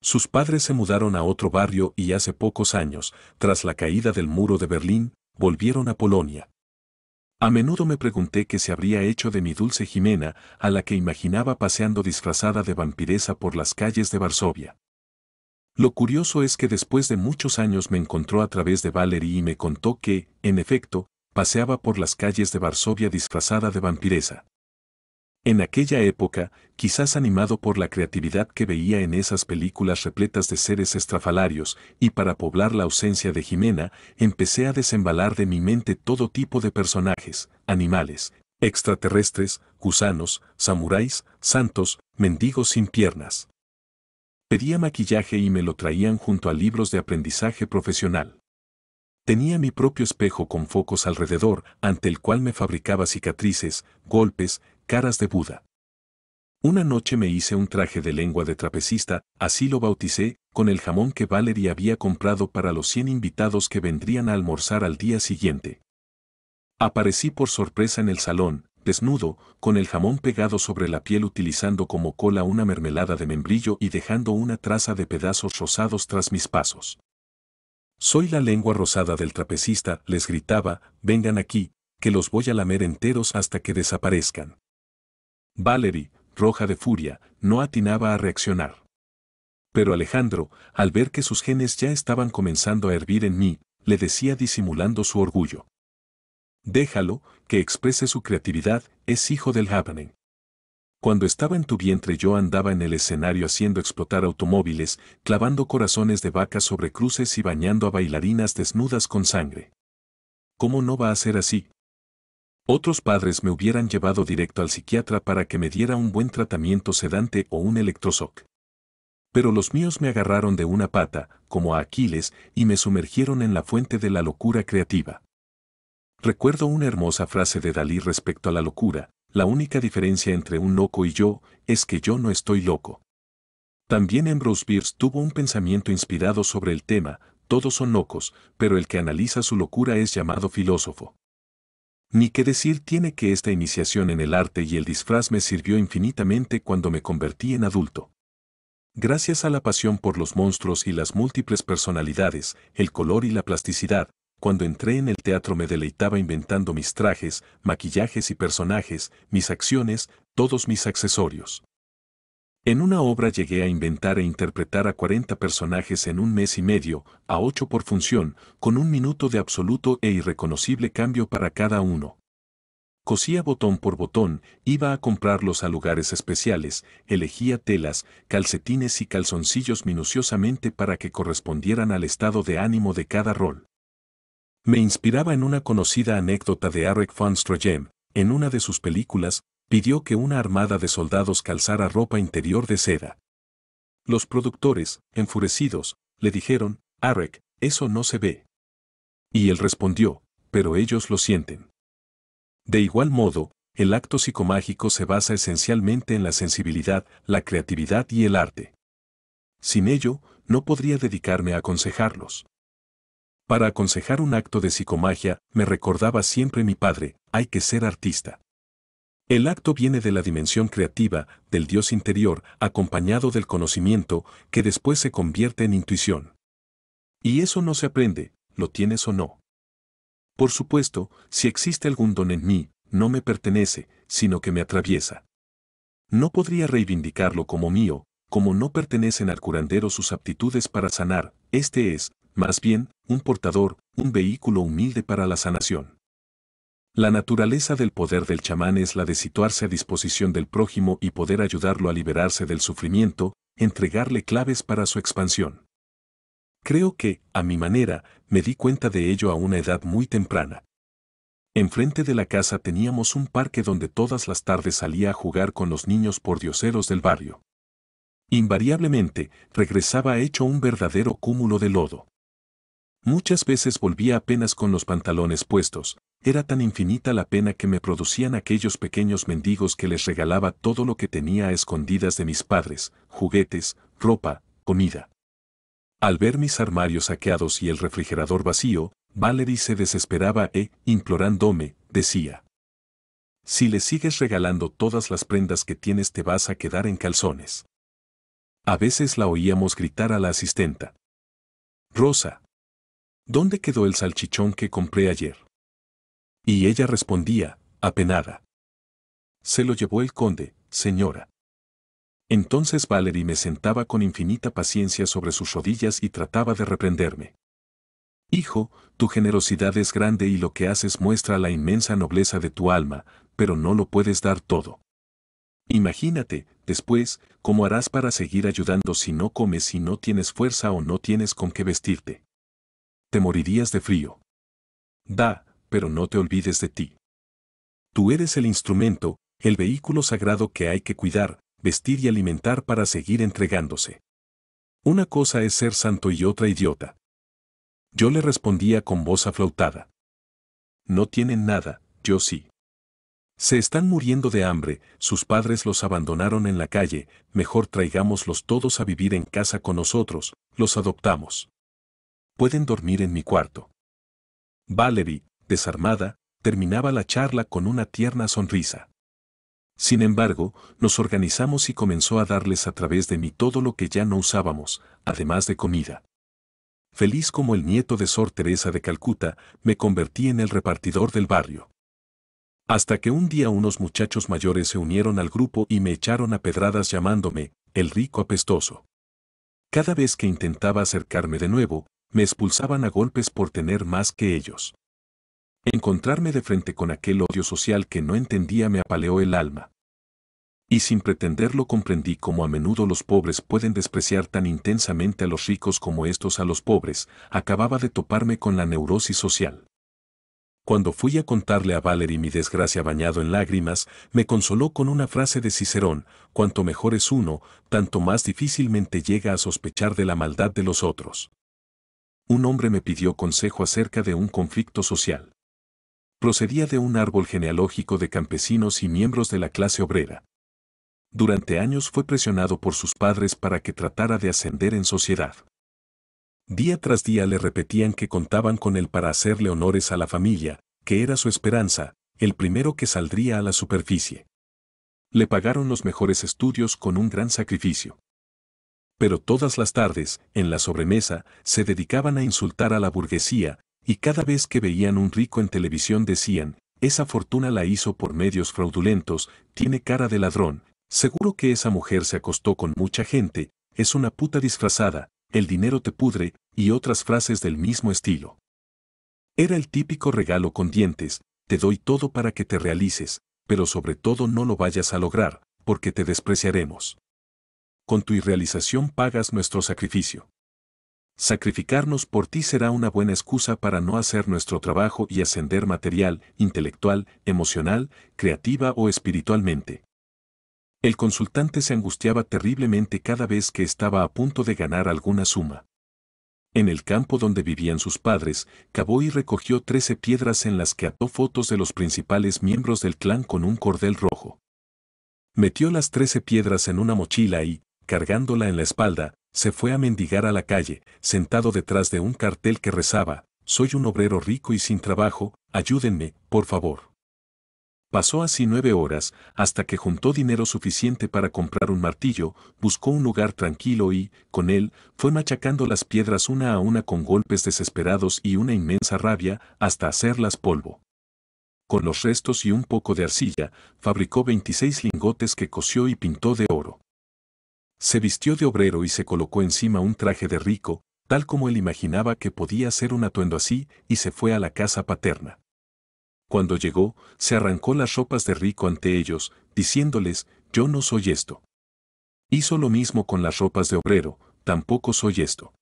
Sus padres se mudaron a otro barrio y hace pocos años, tras la caída del muro de Berlín, volvieron a Polonia. A menudo me pregunté qué se habría hecho de mi dulce Jimena, a la que imaginaba paseando disfrazada de vampiresa por las calles de Varsovia. Lo curioso es que después de muchos años me encontró a través de Valerie y me contó que, en efecto, paseaba por las calles de Varsovia disfrazada de vampiresa. En aquella época, quizás animado por la creatividad que veía en esas películas repletas de seres estrafalarios, y para poblar la ausencia de Jimena, empecé a desembalar de mi mente todo tipo de personajes, animales, extraterrestres, gusanos, samuráis, santos, mendigos sin piernas. Pedía maquillaje y me lo traían junto a libros de aprendizaje profesional. Tenía mi propio espejo con focos alrededor, ante el cual me fabricaba cicatrices, golpes, Caras de Buda. Una noche me hice un traje de lengua de trapecista, así lo bauticé, con el jamón que Valerie había comprado para los 100 invitados que vendrían a almorzar al día siguiente. Aparecí por sorpresa en el salón, desnudo, con el jamón pegado sobre la piel utilizando como cola una mermelada de membrillo y dejando una traza de pedazos rosados tras mis pasos. Soy la lengua rosada del trapecista, les gritaba, vengan aquí, que los voy a lamer enteros hasta que desaparezcan. Valerie, roja de furia, no atinaba a reaccionar. Pero Alejandro, al ver que sus genes ya estaban comenzando a hervir en mí, le decía disimulando su orgullo. Déjalo, que exprese su creatividad, es hijo del happening. Cuando estaba en tu vientre yo andaba en el escenario haciendo explotar automóviles, clavando corazones de vacas sobre cruces y bañando a bailarinas desnudas con sangre. ¿Cómo no va a ser así, otros padres me hubieran llevado directo al psiquiatra para que me diera un buen tratamiento sedante o un electroshock. Pero los míos me agarraron de una pata, como a Aquiles, y me sumergieron en la fuente de la locura creativa. Recuerdo una hermosa frase de Dalí respecto a la locura, la única diferencia entre un loco y yo es que yo no estoy loco. También Ambrose Bierce tuvo un pensamiento inspirado sobre el tema, todos son locos, pero el que analiza su locura es llamado filósofo. Ni qué decir tiene que esta iniciación en el arte y el disfraz me sirvió infinitamente cuando me convertí en adulto. Gracias a la pasión por los monstruos y las múltiples personalidades, el color y la plasticidad, cuando entré en el teatro me deleitaba inventando mis trajes, maquillajes y personajes, mis acciones, todos mis accesorios. En una obra llegué a inventar e interpretar a 40 personajes en un mes y medio, a 8 por función, con un minuto de absoluto e irreconocible cambio para cada uno. Cosía botón por botón, iba a comprarlos a lugares especiales, elegía telas, calcetines y calzoncillos minuciosamente para que correspondieran al estado de ánimo de cada rol. Me inspiraba en una conocida anécdota de Eric von Stroheim, en una de sus películas, pidió que una armada de soldados calzara ropa interior de seda. Los productores, enfurecidos, le dijeron, Arek, eso no se ve. Y él respondió, pero ellos lo sienten. De igual modo, el acto psicomágico se basa esencialmente en la sensibilidad, la creatividad y el arte. Sin ello, no podría dedicarme a aconsejarlos. Para aconsejar un acto de psicomagia, me recordaba siempre mi padre, hay que ser artista. El acto viene de la dimensión creativa, del Dios interior, acompañado del conocimiento, que después se convierte en intuición. Y eso no se aprende, lo tienes o no. Por supuesto, si existe algún don en mí, no me pertenece, sino que me atraviesa. No podría reivindicarlo como mío, como no pertenecen al curandero sus aptitudes para sanar, este es, más bien, un portador, un vehículo humilde para la sanación. La naturaleza del poder del chamán es la de situarse a disposición del prójimo y poder ayudarlo a liberarse del sufrimiento, entregarle claves para su expansión. Creo que, a mi manera, me di cuenta de ello a una edad muy temprana. Enfrente de la casa teníamos un parque donde todas las tardes salía a jugar con los niños por dioseros del barrio. Invariablemente, regresaba hecho un verdadero cúmulo de lodo. Muchas veces volvía apenas con los pantalones puestos, era tan infinita la pena que me producían aquellos pequeños mendigos que les regalaba todo lo que tenía a escondidas de mis padres, juguetes, ropa, comida. Al ver mis armarios saqueados y el refrigerador vacío, Valerie se desesperaba e, implorándome, decía, Si le sigues regalando todas las prendas que tienes te vas a quedar en calzones. A veces la oíamos gritar a la asistenta. Rosa, ¿Dónde quedó el salchichón que compré ayer? Y ella respondía, apenada. Se lo llevó el conde, señora. Entonces Valerie me sentaba con infinita paciencia sobre sus rodillas y trataba de reprenderme. Hijo, tu generosidad es grande y lo que haces muestra la inmensa nobleza de tu alma, pero no lo puedes dar todo. Imagínate, después, cómo harás para seguir ayudando si no comes, y no tienes fuerza o no tienes con qué vestirte te morirías de frío. Da, pero no te olvides de ti. Tú eres el instrumento, el vehículo sagrado que hay que cuidar, vestir y alimentar para seguir entregándose. Una cosa es ser santo y otra idiota. Yo le respondía con voz aflautada. No tienen nada, yo sí. Se están muriendo de hambre, sus padres los abandonaron en la calle, mejor traigámoslos todos a vivir en casa con nosotros, los adoptamos pueden dormir en mi cuarto. Valerie, desarmada, terminaba la charla con una tierna sonrisa. Sin embargo, nos organizamos y comenzó a darles a través de mí todo lo que ya no usábamos, además de comida. Feliz como el nieto de Sor Teresa de Calcuta, me convertí en el repartidor del barrio. Hasta que un día unos muchachos mayores se unieron al grupo y me echaron a pedradas llamándome, el rico apestoso. Cada vez que intentaba acercarme de nuevo, me expulsaban a golpes por tener más que ellos. Encontrarme de frente con aquel odio social que no entendía me apaleó el alma. Y sin pretenderlo comprendí cómo a menudo los pobres pueden despreciar tan intensamente a los ricos como estos a los pobres, acababa de toparme con la neurosis social. Cuando fui a contarle a Valery mi desgracia bañado en lágrimas, me consoló con una frase de Cicerón, cuanto mejor es uno, tanto más difícilmente llega a sospechar de la maldad de los otros un hombre me pidió consejo acerca de un conflicto social. Procedía de un árbol genealógico de campesinos y miembros de la clase obrera. Durante años fue presionado por sus padres para que tratara de ascender en sociedad. Día tras día le repetían que contaban con él para hacerle honores a la familia, que era su esperanza, el primero que saldría a la superficie. Le pagaron los mejores estudios con un gran sacrificio pero todas las tardes, en la sobremesa, se dedicaban a insultar a la burguesía, y cada vez que veían un rico en televisión decían, esa fortuna la hizo por medios fraudulentos, tiene cara de ladrón, seguro que esa mujer se acostó con mucha gente, es una puta disfrazada, el dinero te pudre, y otras frases del mismo estilo. Era el típico regalo con dientes, te doy todo para que te realices, pero sobre todo no lo vayas a lograr, porque te despreciaremos con tu irrealización pagas nuestro sacrificio. Sacrificarnos por ti será una buena excusa para no hacer nuestro trabajo y ascender material, intelectual, emocional, creativa o espiritualmente. El consultante se angustiaba terriblemente cada vez que estaba a punto de ganar alguna suma. En el campo donde vivían sus padres, cavó y recogió trece piedras en las que ató fotos de los principales miembros del clan con un cordel rojo. Metió las trece piedras en una mochila y, cargándola en la espalda, se fue a mendigar a la calle, sentado detrás de un cartel que rezaba, Soy un obrero rico y sin trabajo, ayúdenme, por favor. Pasó así nueve horas, hasta que juntó dinero suficiente para comprar un martillo, buscó un lugar tranquilo y, con él, fue machacando las piedras una a una con golpes desesperados y una inmensa rabia, hasta hacerlas polvo. Con los restos y un poco de arcilla, fabricó veintiséis lingotes que cosió y pintó de oro. Se vistió de obrero y se colocó encima un traje de rico, tal como él imaginaba que podía ser un atuendo así, y se fue a la casa paterna. Cuando llegó, se arrancó las ropas de rico ante ellos, diciéndoles, yo no soy esto. Hizo lo mismo con las ropas de obrero, tampoco soy esto.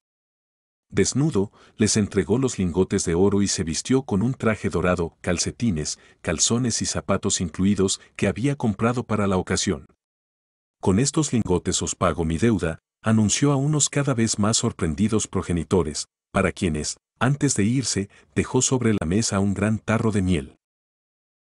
Desnudo, les entregó los lingotes de oro y se vistió con un traje dorado, calcetines, calzones y zapatos incluidos que había comprado para la ocasión con estos lingotes os pago mi deuda, anunció a unos cada vez más sorprendidos progenitores, para quienes, antes de irse, dejó sobre la mesa un gran tarro de miel.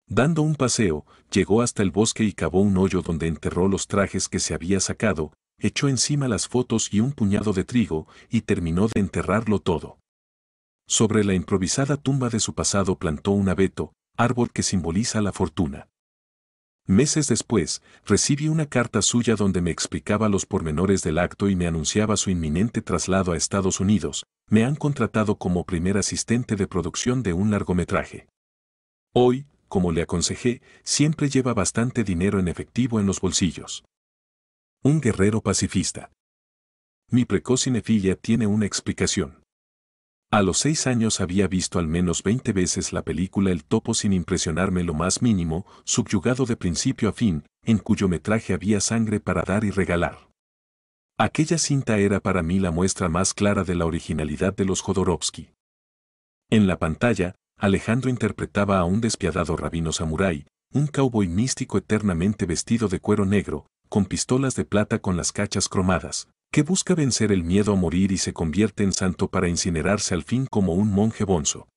Dando un paseo, llegó hasta el bosque y cavó un hoyo donde enterró los trajes que se había sacado, echó encima las fotos y un puñado de trigo, y terminó de enterrarlo todo. Sobre la improvisada tumba de su pasado plantó un abeto, árbol que simboliza la fortuna. Meses después, recibí una carta suya donde me explicaba los pormenores del acto y me anunciaba su inminente traslado a Estados Unidos. Me han contratado como primer asistente de producción de un largometraje. Hoy, como le aconsejé, siempre lleva bastante dinero en efectivo en los bolsillos. Un guerrero pacifista. Mi precoz cinefilia tiene una explicación. A los seis años había visto al menos veinte veces la película El Topo sin impresionarme lo más mínimo, subyugado de principio a fin, en cuyo metraje había sangre para dar y regalar. Aquella cinta era para mí la muestra más clara de la originalidad de los Jodorowsky. En la pantalla, Alejandro interpretaba a un despiadado rabino samurái, un cowboy místico eternamente vestido de cuero negro, con pistolas de plata con las cachas cromadas, que busca vencer el miedo a morir y se convierte en santo para incinerarse al fin como un monje bonzo.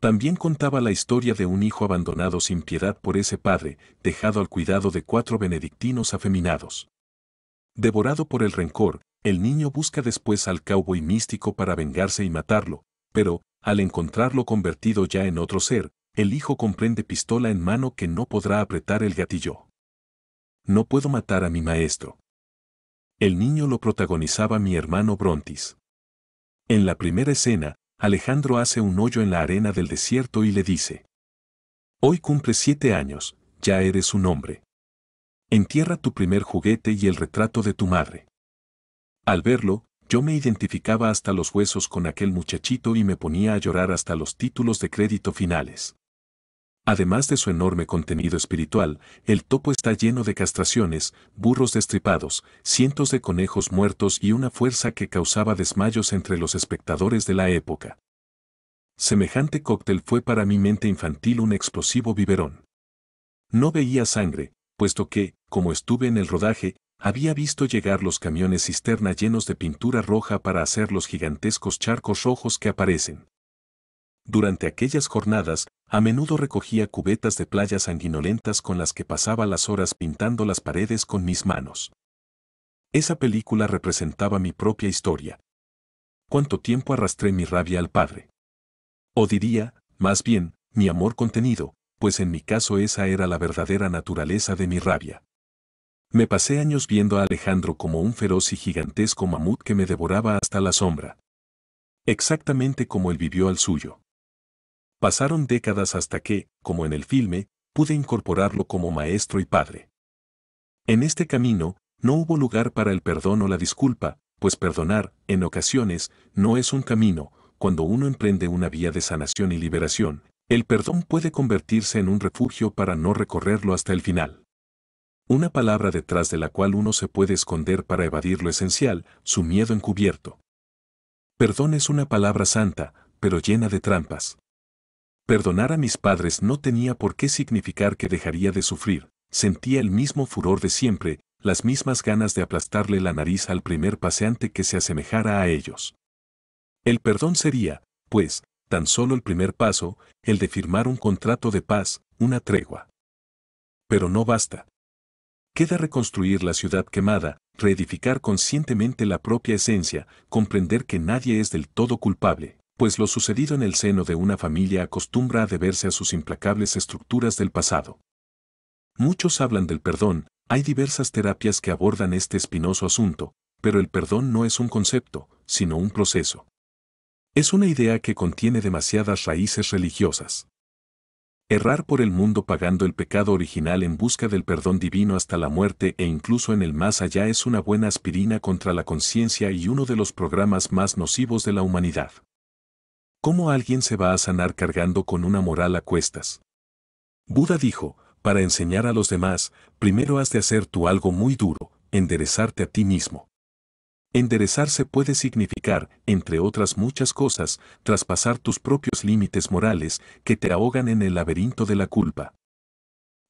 También contaba la historia de un hijo abandonado sin piedad por ese padre, dejado al cuidado de cuatro benedictinos afeminados. Devorado por el rencor, el niño busca después al cowboy místico para vengarse y matarlo, pero, al encontrarlo convertido ya en otro ser, el hijo comprende pistola en mano que no podrá apretar el gatillo. No puedo matar a mi maestro. El niño lo protagonizaba mi hermano Brontis. En la primera escena, Alejandro hace un hoyo en la arena del desierto y le dice, Hoy cumple siete años, ya eres un hombre. Entierra tu primer juguete y el retrato de tu madre. Al verlo, yo me identificaba hasta los huesos con aquel muchachito y me ponía a llorar hasta los títulos de crédito finales. Además de su enorme contenido espiritual, el topo está lleno de castraciones, burros destripados, cientos de conejos muertos y una fuerza que causaba desmayos entre los espectadores de la época. Semejante cóctel fue para mi mente infantil un explosivo biberón. No veía sangre, puesto que, como estuve en el rodaje, había visto llegar los camiones cisterna llenos de pintura roja para hacer los gigantescos charcos rojos que aparecen. Durante aquellas jornadas, a menudo recogía cubetas de playas sanguinolentas con las que pasaba las horas pintando las paredes con mis manos. Esa película representaba mi propia historia. Cuánto tiempo arrastré mi rabia al padre. O diría, más bien, mi amor contenido, pues en mi caso esa era la verdadera naturaleza de mi rabia. Me pasé años viendo a Alejandro como un feroz y gigantesco mamut que me devoraba hasta la sombra. Exactamente como él vivió al suyo. Pasaron décadas hasta que, como en el filme, pude incorporarlo como maestro y padre. En este camino, no hubo lugar para el perdón o la disculpa, pues perdonar, en ocasiones, no es un camino, cuando uno emprende una vía de sanación y liberación, el perdón puede convertirse en un refugio para no recorrerlo hasta el final. Una palabra detrás de la cual uno se puede esconder para evadir lo esencial, su miedo encubierto. Perdón es una palabra santa, pero llena de trampas. Perdonar a mis padres no tenía por qué significar que dejaría de sufrir, sentía el mismo furor de siempre, las mismas ganas de aplastarle la nariz al primer paseante que se asemejara a ellos. El perdón sería, pues, tan solo el primer paso, el de firmar un contrato de paz, una tregua. Pero no basta. Queda reconstruir la ciudad quemada, reedificar conscientemente la propia esencia, comprender que nadie es del todo culpable pues lo sucedido en el seno de una familia acostumbra a deberse a sus implacables estructuras del pasado. Muchos hablan del perdón, hay diversas terapias que abordan este espinoso asunto, pero el perdón no es un concepto, sino un proceso. Es una idea que contiene demasiadas raíces religiosas. Errar por el mundo pagando el pecado original en busca del perdón divino hasta la muerte e incluso en el más allá es una buena aspirina contra la conciencia y uno de los programas más nocivos de la humanidad. ¿Cómo alguien se va a sanar cargando con una moral a cuestas? Buda dijo, para enseñar a los demás, primero has de hacer tú algo muy duro, enderezarte a ti mismo. Enderezarse puede significar, entre otras muchas cosas, traspasar tus propios límites morales que te ahogan en el laberinto de la culpa.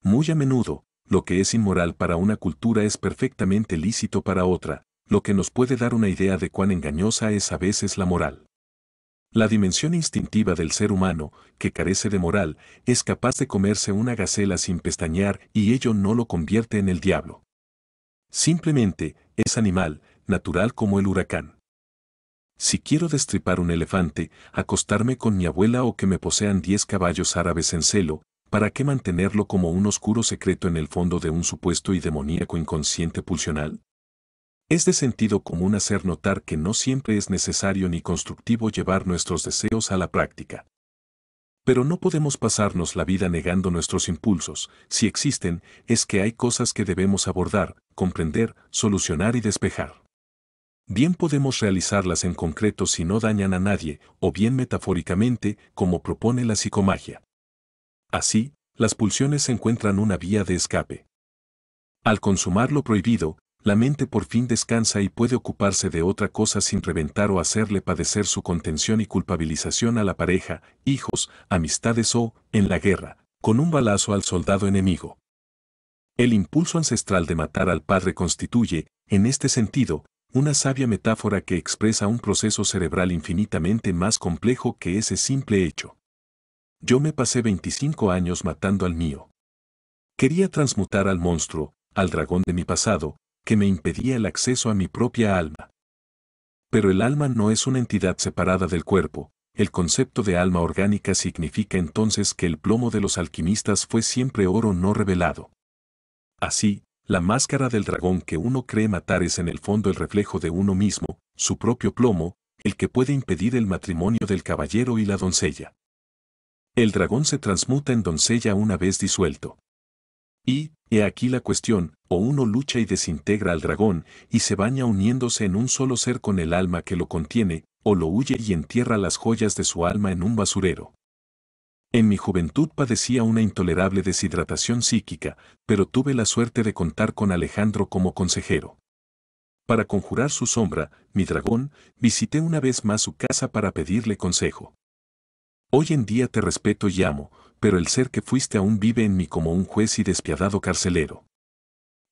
Muy a menudo, lo que es inmoral para una cultura es perfectamente lícito para otra, lo que nos puede dar una idea de cuán engañosa es a veces la moral. La dimensión instintiva del ser humano, que carece de moral, es capaz de comerse una gacela sin pestañear y ello no lo convierte en el diablo. Simplemente, es animal, natural como el huracán. Si quiero destripar un elefante, acostarme con mi abuela o que me posean diez caballos árabes en celo, ¿para qué mantenerlo como un oscuro secreto en el fondo de un supuesto y demoníaco inconsciente pulsional? Es de sentido común hacer notar que no siempre es necesario ni constructivo llevar nuestros deseos a la práctica. Pero no podemos pasarnos la vida negando nuestros impulsos, si existen, es que hay cosas que debemos abordar, comprender, solucionar y despejar. Bien podemos realizarlas en concreto si no dañan a nadie, o bien metafóricamente, como propone la psicomagia. Así, las pulsiones encuentran una vía de escape. Al consumar lo prohibido, la mente por fin descansa y puede ocuparse de otra cosa sin reventar o hacerle padecer su contención y culpabilización a la pareja, hijos, amistades o, en la guerra, con un balazo al soldado enemigo. El impulso ancestral de matar al padre constituye, en este sentido, una sabia metáfora que expresa un proceso cerebral infinitamente más complejo que ese simple hecho. Yo me pasé 25 años matando al mío. Quería transmutar al monstruo, al dragón de mi pasado, que me impedía el acceso a mi propia alma. Pero el alma no es una entidad separada del cuerpo, el concepto de alma orgánica significa entonces que el plomo de los alquimistas fue siempre oro no revelado. Así, la máscara del dragón que uno cree matar es en el fondo el reflejo de uno mismo, su propio plomo, el que puede impedir el matrimonio del caballero y la doncella. El dragón se transmuta en doncella una vez disuelto. Y, he aquí la cuestión, o uno lucha y desintegra al dragón, y se baña uniéndose en un solo ser con el alma que lo contiene, o lo huye y entierra las joyas de su alma en un basurero. En mi juventud padecía una intolerable deshidratación psíquica, pero tuve la suerte de contar con Alejandro como consejero. Para conjurar su sombra, mi dragón, visité una vez más su casa para pedirle consejo. Hoy en día te respeto y amo, pero el ser que fuiste aún vive en mí como un juez y despiadado carcelero.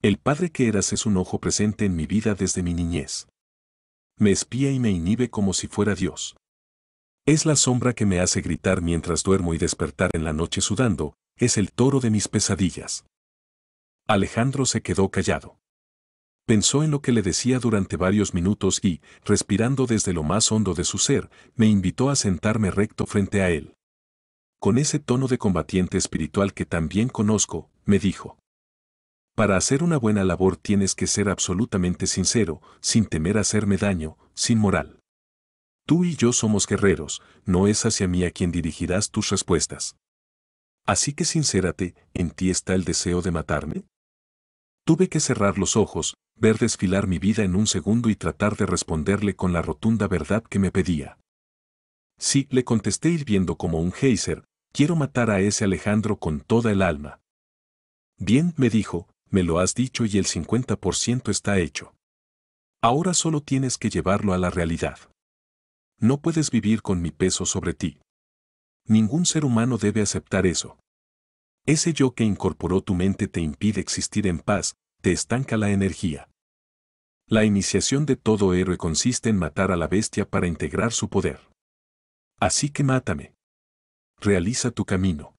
El padre que eras es un ojo presente en mi vida desde mi niñez. Me espía y me inhibe como si fuera Dios. Es la sombra que me hace gritar mientras duermo y despertar en la noche sudando, es el toro de mis pesadillas. Alejandro se quedó callado. Pensó en lo que le decía durante varios minutos y, respirando desde lo más hondo de su ser, me invitó a sentarme recto frente a él con ese tono de combatiente espiritual que también conozco, me dijo. Para hacer una buena labor tienes que ser absolutamente sincero, sin temer hacerme daño, sin moral. Tú y yo somos guerreros, no es hacia mí a quien dirigirás tus respuestas. Así que sincérate, ¿en ti está el deseo de matarme? Tuve que cerrar los ojos, ver desfilar mi vida en un segundo y tratar de responderle con la rotunda verdad que me pedía. Sí, le contesté hirviendo como un geyser, quiero matar a ese Alejandro con toda el alma. Bien, me dijo, me lo has dicho y el 50% está hecho. Ahora solo tienes que llevarlo a la realidad. No puedes vivir con mi peso sobre ti. Ningún ser humano debe aceptar eso. Ese yo que incorporó tu mente te impide existir en paz, te estanca la energía. La iniciación de todo héroe consiste en matar a la bestia para integrar su poder. Así que mátame. Realiza tu camino.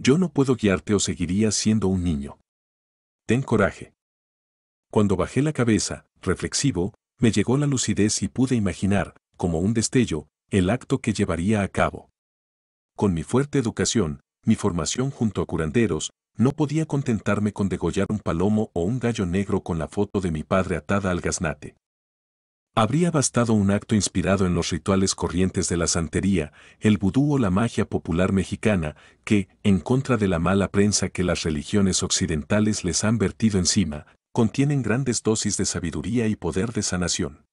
Yo no puedo guiarte o seguiría siendo un niño. Ten coraje. Cuando bajé la cabeza, reflexivo, me llegó la lucidez y pude imaginar, como un destello, el acto que llevaría a cabo. Con mi fuerte educación, mi formación junto a curanderos, no podía contentarme con degollar un palomo o un gallo negro con la foto de mi padre atada al gaznate. Habría bastado un acto inspirado en los rituales corrientes de la santería, el vudú o la magia popular mexicana, que, en contra de la mala prensa que las religiones occidentales les han vertido encima, contienen grandes dosis de sabiduría y poder de sanación.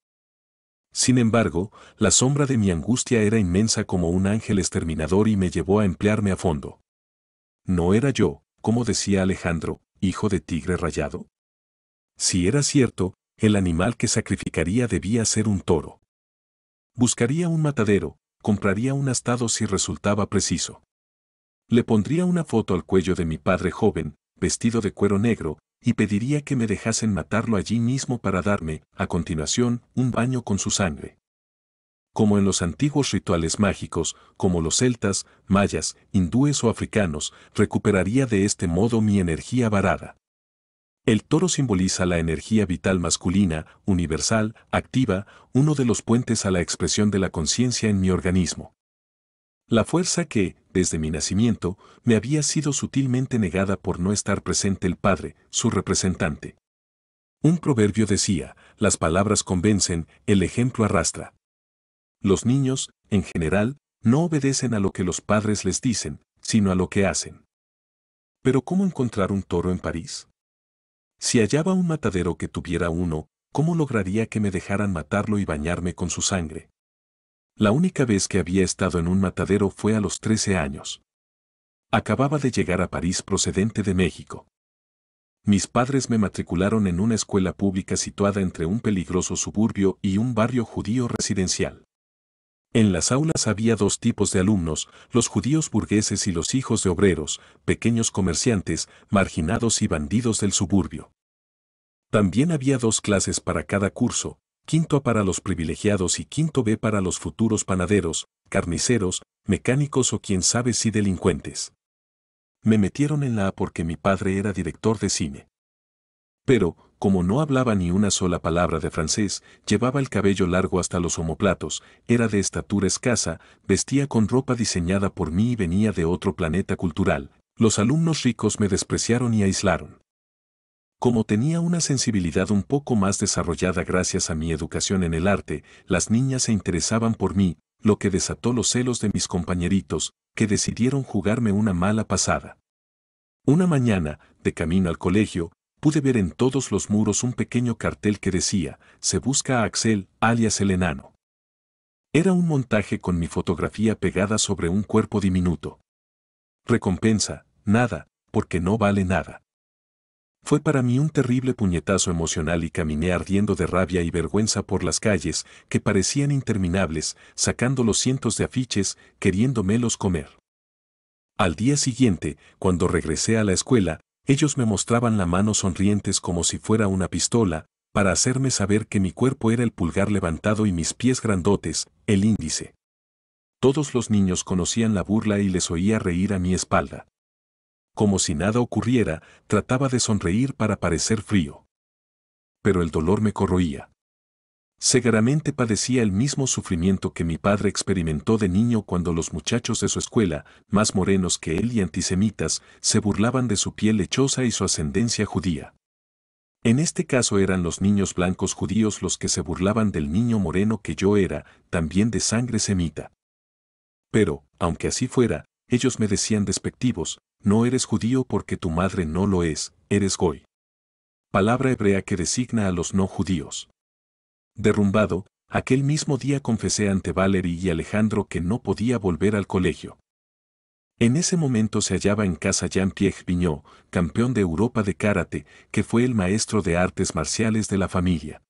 Sin embargo, la sombra de mi angustia era inmensa como un ángel exterminador y me llevó a emplearme a fondo. No era yo, como decía Alejandro, hijo de tigre rayado. Si era cierto, el animal que sacrificaría debía ser un toro. Buscaría un matadero, compraría un astado si resultaba preciso. Le pondría una foto al cuello de mi padre joven, vestido de cuero negro, y pediría que me dejasen matarlo allí mismo para darme, a continuación, un baño con su sangre. Como en los antiguos rituales mágicos, como los celtas, mayas, hindúes o africanos, recuperaría de este modo mi energía varada. El toro simboliza la energía vital masculina, universal, activa, uno de los puentes a la expresión de la conciencia en mi organismo. La fuerza que, desde mi nacimiento, me había sido sutilmente negada por no estar presente el Padre, su representante. Un proverbio decía, las palabras convencen, el ejemplo arrastra. Los niños, en general, no obedecen a lo que los padres les dicen, sino a lo que hacen. Pero ¿cómo encontrar un toro en París? Si hallaba un matadero que tuviera uno, ¿cómo lograría que me dejaran matarlo y bañarme con su sangre? La única vez que había estado en un matadero fue a los 13 años. Acababa de llegar a París procedente de México. Mis padres me matricularon en una escuela pública situada entre un peligroso suburbio y un barrio judío residencial. En las aulas había dos tipos de alumnos, los judíos burgueses y los hijos de obreros, pequeños comerciantes, marginados y bandidos del suburbio. También había dos clases para cada curso, quinto A para los privilegiados y quinto B para los futuros panaderos, carniceros, mecánicos o quien sabe si delincuentes. Me metieron en la A porque mi padre era director de cine. Pero, como no hablaba ni una sola palabra de francés, llevaba el cabello largo hasta los omoplatos, era de estatura escasa, vestía con ropa diseñada por mí y venía de otro planeta cultural. Los alumnos ricos me despreciaron y aislaron. Como tenía una sensibilidad un poco más desarrollada gracias a mi educación en el arte, las niñas se interesaban por mí, lo que desató los celos de mis compañeritos, que decidieron jugarme una mala pasada. Una mañana, de camino al colegio, pude ver en todos los muros un pequeño cartel que decía, se busca a Axel, alias el enano. Era un montaje con mi fotografía pegada sobre un cuerpo diminuto. Recompensa, nada, porque no vale nada. Fue para mí un terrible puñetazo emocional y caminé ardiendo de rabia y vergüenza por las calles, que parecían interminables, sacando los cientos de afiches, queriéndomelos comer. Al día siguiente, cuando regresé a la escuela, ellos me mostraban la mano sonrientes como si fuera una pistola, para hacerme saber que mi cuerpo era el pulgar levantado y mis pies grandotes, el índice. Todos los niños conocían la burla y les oía reír a mi espalda. Como si nada ocurriera, trataba de sonreír para parecer frío. Pero el dolor me corroía. Seguramente padecía el mismo sufrimiento que mi padre experimentó de niño cuando los muchachos de su escuela, más morenos que él y antisemitas, se burlaban de su piel lechosa y su ascendencia judía. En este caso eran los niños blancos judíos los que se burlaban del niño moreno que yo era, también de sangre semita. Pero, aunque así fuera, ellos me decían despectivos, no eres judío porque tu madre no lo es, eres goy. Palabra hebrea que designa a los no judíos. Derrumbado, aquel mismo día confesé ante Valerie y Alejandro que no podía volver al colegio. En ese momento se hallaba en casa Jean-Pierre Vignot, campeón de Europa de karate, que fue el maestro de artes marciales de la familia.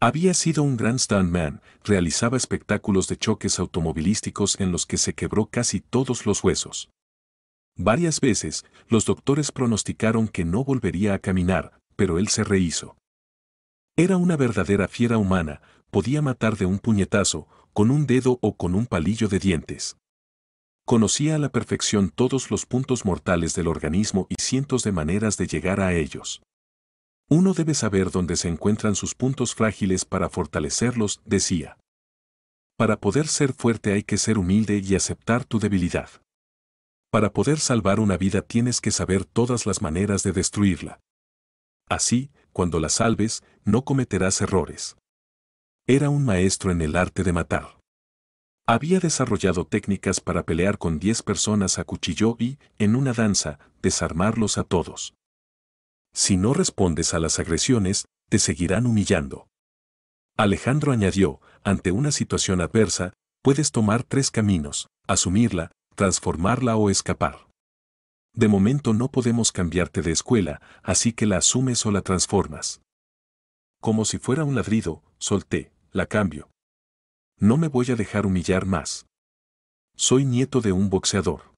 Había sido un gran man, realizaba espectáculos de choques automovilísticos en los que se quebró casi todos los huesos. Varias veces, los doctores pronosticaron que no volvería a caminar, pero él se rehizo. Era una verdadera fiera humana, podía matar de un puñetazo, con un dedo o con un palillo de dientes. Conocía a la perfección todos los puntos mortales del organismo y cientos de maneras de llegar a ellos. Uno debe saber dónde se encuentran sus puntos frágiles para fortalecerlos, decía. Para poder ser fuerte hay que ser humilde y aceptar tu debilidad. Para poder salvar una vida tienes que saber todas las maneras de destruirla. Así, cuando la salves, no cometerás errores. Era un maestro en el arte de matar. Había desarrollado técnicas para pelear con 10 personas a cuchillo y, en una danza, desarmarlos a todos. Si no respondes a las agresiones, te seguirán humillando. Alejandro añadió, ante una situación adversa, puedes tomar tres caminos, asumirla, transformarla o escapar de momento no podemos cambiarte de escuela, así que la asumes o la transformas. Como si fuera un ladrido, solté, la cambio. No me voy a dejar humillar más. Soy nieto de un boxeador.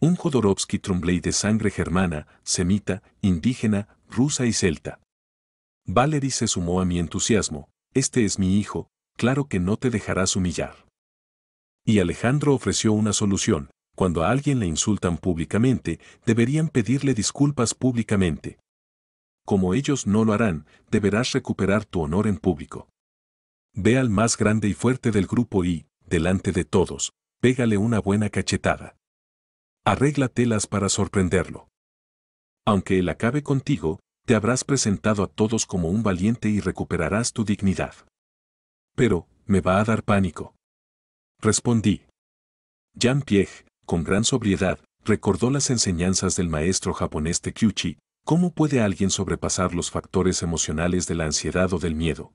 Un Jodorowsky Trumbley de sangre germana, semita, indígena, rusa y celta. Valery se sumó a mi entusiasmo, este es mi hijo, claro que no te dejarás humillar. Y Alejandro ofreció una solución, cuando a alguien le insultan públicamente, deberían pedirle disculpas públicamente. Como ellos no lo harán, deberás recuperar tu honor en público. Ve al más grande y fuerte del grupo y, delante de todos, pégale una buena cachetada. Arréglatelas para sorprenderlo. Aunque él acabe contigo, te habrás presentado a todos como un valiente y recuperarás tu dignidad. Pero, me va a dar pánico. Respondí. Jean-Pierre, con gran sobriedad, recordó las enseñanzas del maestro japonés Tekuchi, ¿cómo puede alguien sobrepasar los factores emocionales de la ansiedad o del miedo?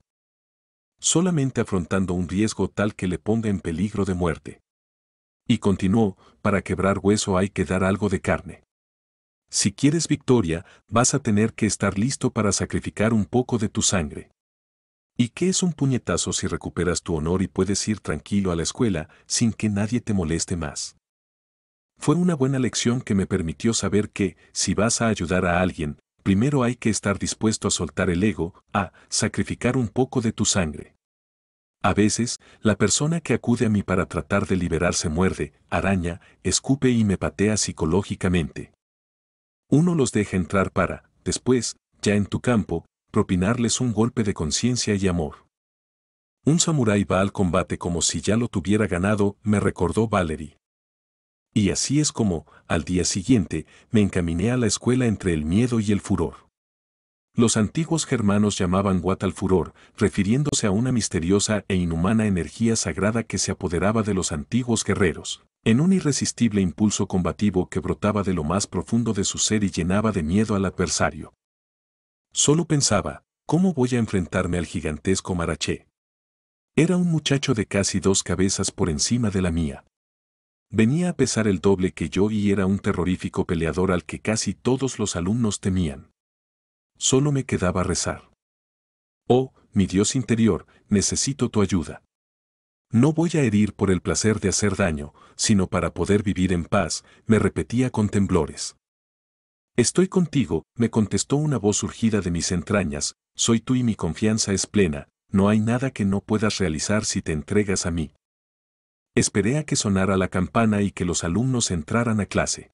Solamente afrontando un riesgo tal que le ponga en peligro de muerte. Y continuó, para quebrar hueso hay que dar algo de carne. Si quieres victoria, vas a tener que estar listo para sacrificar un poco de tu sangre. ¿Y qué es un puñetazo si recuperas tu honor y puedes ir tranquilo a la escuela sin que nadie te moleste más? Fue una buena lección que me permitió saber que, si vas a ayudar a alguien, primero hay que estar dispuesto a soltar el ego, a sacrificar un poco de tu sangre. A veces, la persona que acude a mí para tratar de liberarse muerde, araña, escupe y me patea psicológicamente. Uno los deja entrar para, después, ya en tu campo, propinarles un golpe de conciencia y amor. Un samurái va al combate como si ya lo tuviera ganado, me recordó Valerie. Y así es como, al día siguiente, me encaminé a la escuela entre el miedo y el furor. Los antiguos germanos llamaban Wat al furor, refiriéndose a una misteriosa e inhumana energía sagrada que se apoderaba de los antiguos guerreros, en un irresistible impulso combativo que brotaba de lo más profundo de su ser y llenaba de miedo al adversario. Solo pensaba, ¿cómo voy a enfrentarme al gigantesco maraché? Era un muchacho de casi dos cabezas por encima de la mía. Venía a pesar el doble que yo y era un terrorífico peleador al que casi todos los alumnos temían. Solo me quedaba rezar. Oh, mi Dios interior, necesito tu ayuda. No voy a herir por el placer de hacer daño, sino para poder vivir en paz, me repetía con temblores. Estoy contigo, me contestó una voz surgida de mis entrañas, soy tú y mi confianza es plena, no hay nada que no puedas realizar si te entregas a mí. Esperé a que sonara la campana y que los alumnos entraran a clase.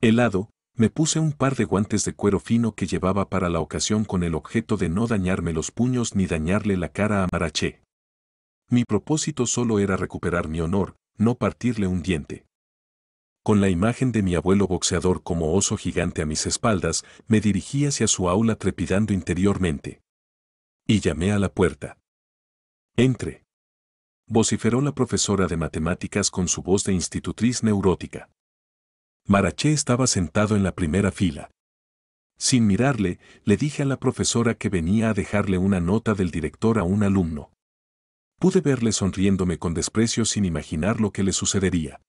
Helado, me puse un par de guantes de cuero fino que llevaba para la ocasión con el objeto de no dañarme los puños ni dañarle la cara a Maraché. Mi propósito solo era recuperar mi honor, no partirle un diente. Con la imagen de mi abuelo boxeador como oso gigante a mis espaldas, me dirigí hacia su aula trepidando interiormente. Y llamé a la puerta. Entre vociferó la profesora de matemáticas con su voz de institutriz neurótica. Maraché estaba sentado en la primera fila. Sin mirarle, le dije a la profesora que venía a dejarle una nota del director a un alumno. Pude verle sonriéndome con desprecio sin imaginar lo que le sucedería.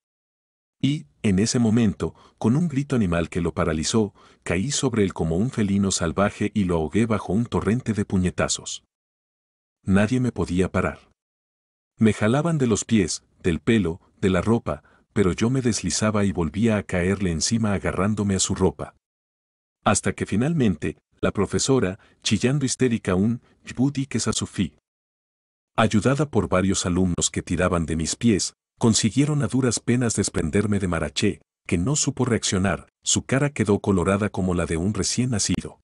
Y, en ese momento, con un grito animal que lo paralizó, caí sobre él como un felino salvaje y lo ahogué bajo un torrente de puñetazos. Nadie me podía parar. Me jalaban de los pies, del pelo, de la ropa, pero yo me deslizaba y volvía a caerle encima agarrándome a su ropa. Hasta que finalmente, la profesora, chillando histérica un, que sufí Ayudada por varios alumnos que tiraban de mis pies, consiguieron a duras penas desprenderme de Maraché, que no supo reaccionar, su cara quedó colorada como la de un recién nacido.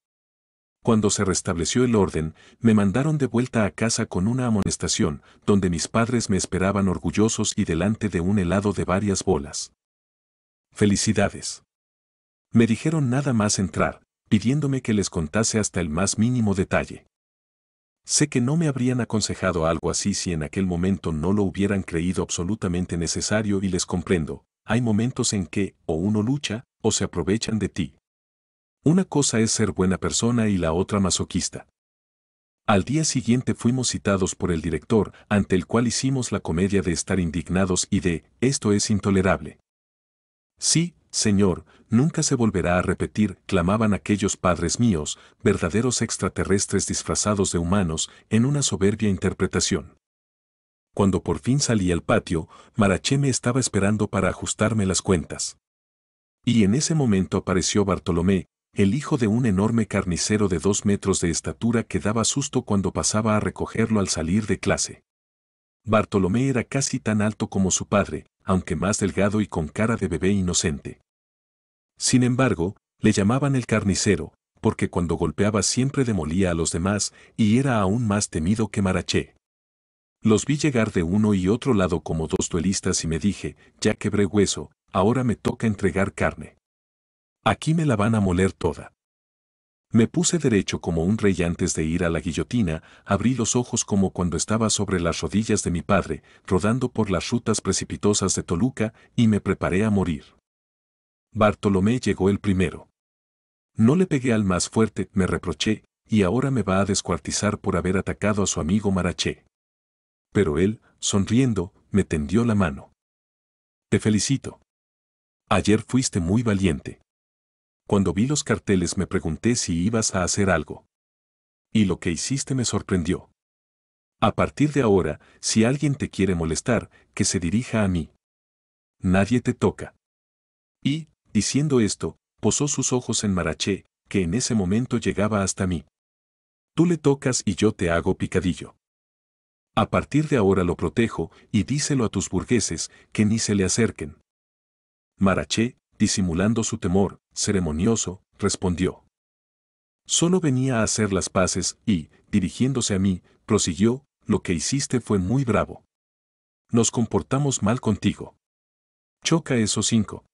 Cuando se restableció el orden, me mandaron de vuelta a casa con una amonestación, donde mis padres me esperaban orgullosos y delante de un helado de varias bolas. Felicidades. Me dijeron nada más entrar, pidiéndome que les contase hasta el más mínimo detalle. Sé que no me habrían aconsejado algo así si en aquel momento no lo hubieran creído absolutamente necesario y les comprendo, hay momentos en que, o uno lucha, o se aprovechan de ti. Una cosa es ser buena persona y la otra masoquista. Al día siguiente fuimos citados por el director, ante el cual hicimos la comedia de estar indignados y de, esto es intolerable. Sí, Señor, nunca se volverá a repetir, clamaban aquellos padres míos, verdaderos extraterrestres disfrazados de humanos, en una soberbia interpretación. Cuando por fin salí al patio, Maraché me estaba esperando para ajustarme las cuentas. Y en ese momento apareció Bartolomé, el hijo de un enorme carnicero de dos metros de estatura que daba susto cuando pasaba a recogerlo al salir de clase. Bartolomé era casi tan alto como su padre, aunque más delgado y con cara de bebé inocente. Sin embargo, le llamaban el carnicero, porque cuando golpeaba siempre demolía a los demás y era aún más temido que Maraché. Los vi llegar de uno y otro lado como dos duelistas y me dije, ya quebré hueso, ahora me toca entregar carne. Aquí me la van a moler toda. Me puse derecho como un rey antes de ir a la guillotina, abrí los ojos como cuando estaba sobre las rodillas de mi padre, rodando por las rutas precipitosas de Toluca, y me preparé a morir. Bartolomé llegó el primero. No le pegué al más fuerte, me reproché, y ahora me va a descuartizar por haber atacado a su amigo Maraché. Pero él, sonriendo, me tendió la mano. Te felicito. Ayer fuiste muy valiente. Cuando vi los carteles me pregunté si ibas a hacer algo. Y lo que hiciste me sorprendió. A partir de ahora, si alguien te quiere molestar, que se dirija a mí. Nadie te toca. Y, diciendo esto, posó sus ojos en Maraché, que en ese momento llegaba hasta mí. Tú le tocas y yo te hago picadillo. A partir de ahora lo protejo y díselo a tus burgueses que ni se le acerquen. Maraché, disimulando su temor, ceremonioso, respondió. Solo venía a hacer las paces y, dirigiéndose a mí, prosiguió, lo que hiciste fue muy bravo. Nos comportamos mal contigo. Choca esos cinco.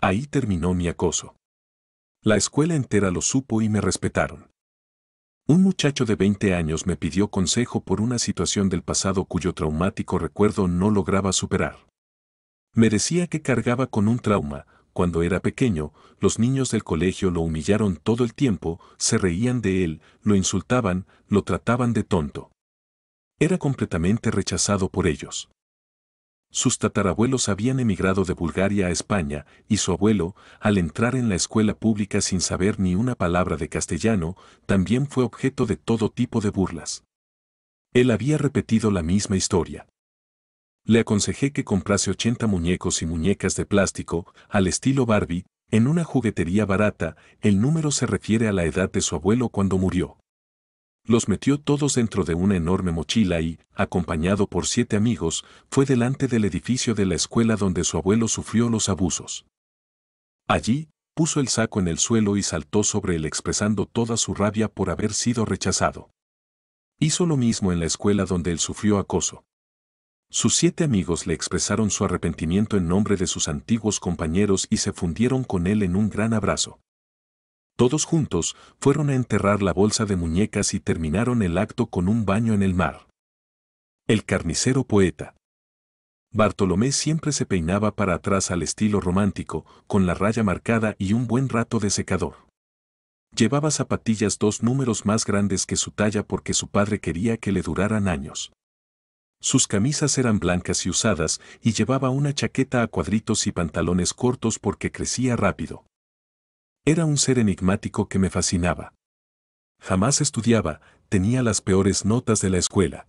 Ahí terminó mi acoso. La escuela entera lo supo y me respetaron. Un muchacho de 20 años me pidió consejo por una situación del pasado cuyo traumático recuerdo no lograba superar. Merecía que cargaba con un trauma. Cuando era pequeño, los niños del colegio lo humillaron todo el tiempo, se reían de él, lo insultaban, lo trataban de tonto. Era completamente rechazado por ellos. Sus tatarabuelos habían emigrado de Bulgaria a España y su abuelo, al entrar en la escuela pública sin saber ni una palabra de castellano, también fue objeto de todo tipo de burlas. Él había repetido la misma historia le aconsejé que comprase 80 muñecos y muñecas de plástico, al estilo Barbie, en una juguetería barata, el número se refiere a la edad de su abuelo cuando murió. Los metió todos dentro de una enorme mochila y, acompañado por siete amigos, fue delante del edificio de la escuela donde su abuelo sufrió los abusos. Allí, puso el saco en el suelo y saltó sobre él expresando toda su rabia por haber sido rechazado. Hizo lo mismo en la escuela donde él sufrió acoso. Sus siete amigos le expresaron su arrepentimiento en nombre de sus antiguos compañeros y se fundieron con él en un gran abrazo. Todos juntos fueron a enterrar la bolsa de muñecas y terminaron el acto con un baño en el mar. El carnicero poeta. Bartolomé siempre se peinaba para atrás al estilo romántico, con la raya marcada y un buen rato de secador. Llevaba zapatillas dos números más grandes que su talla porque su padre quería que le duraran años. Sus camisas eran blancas y usadas y llevaba una chaqueta a cuadritos y pantalones cortos porque crecía rápido. Era un ser enigmático que me fascinaba. Jamás estudiaba, tenía las peores notas de la escuela.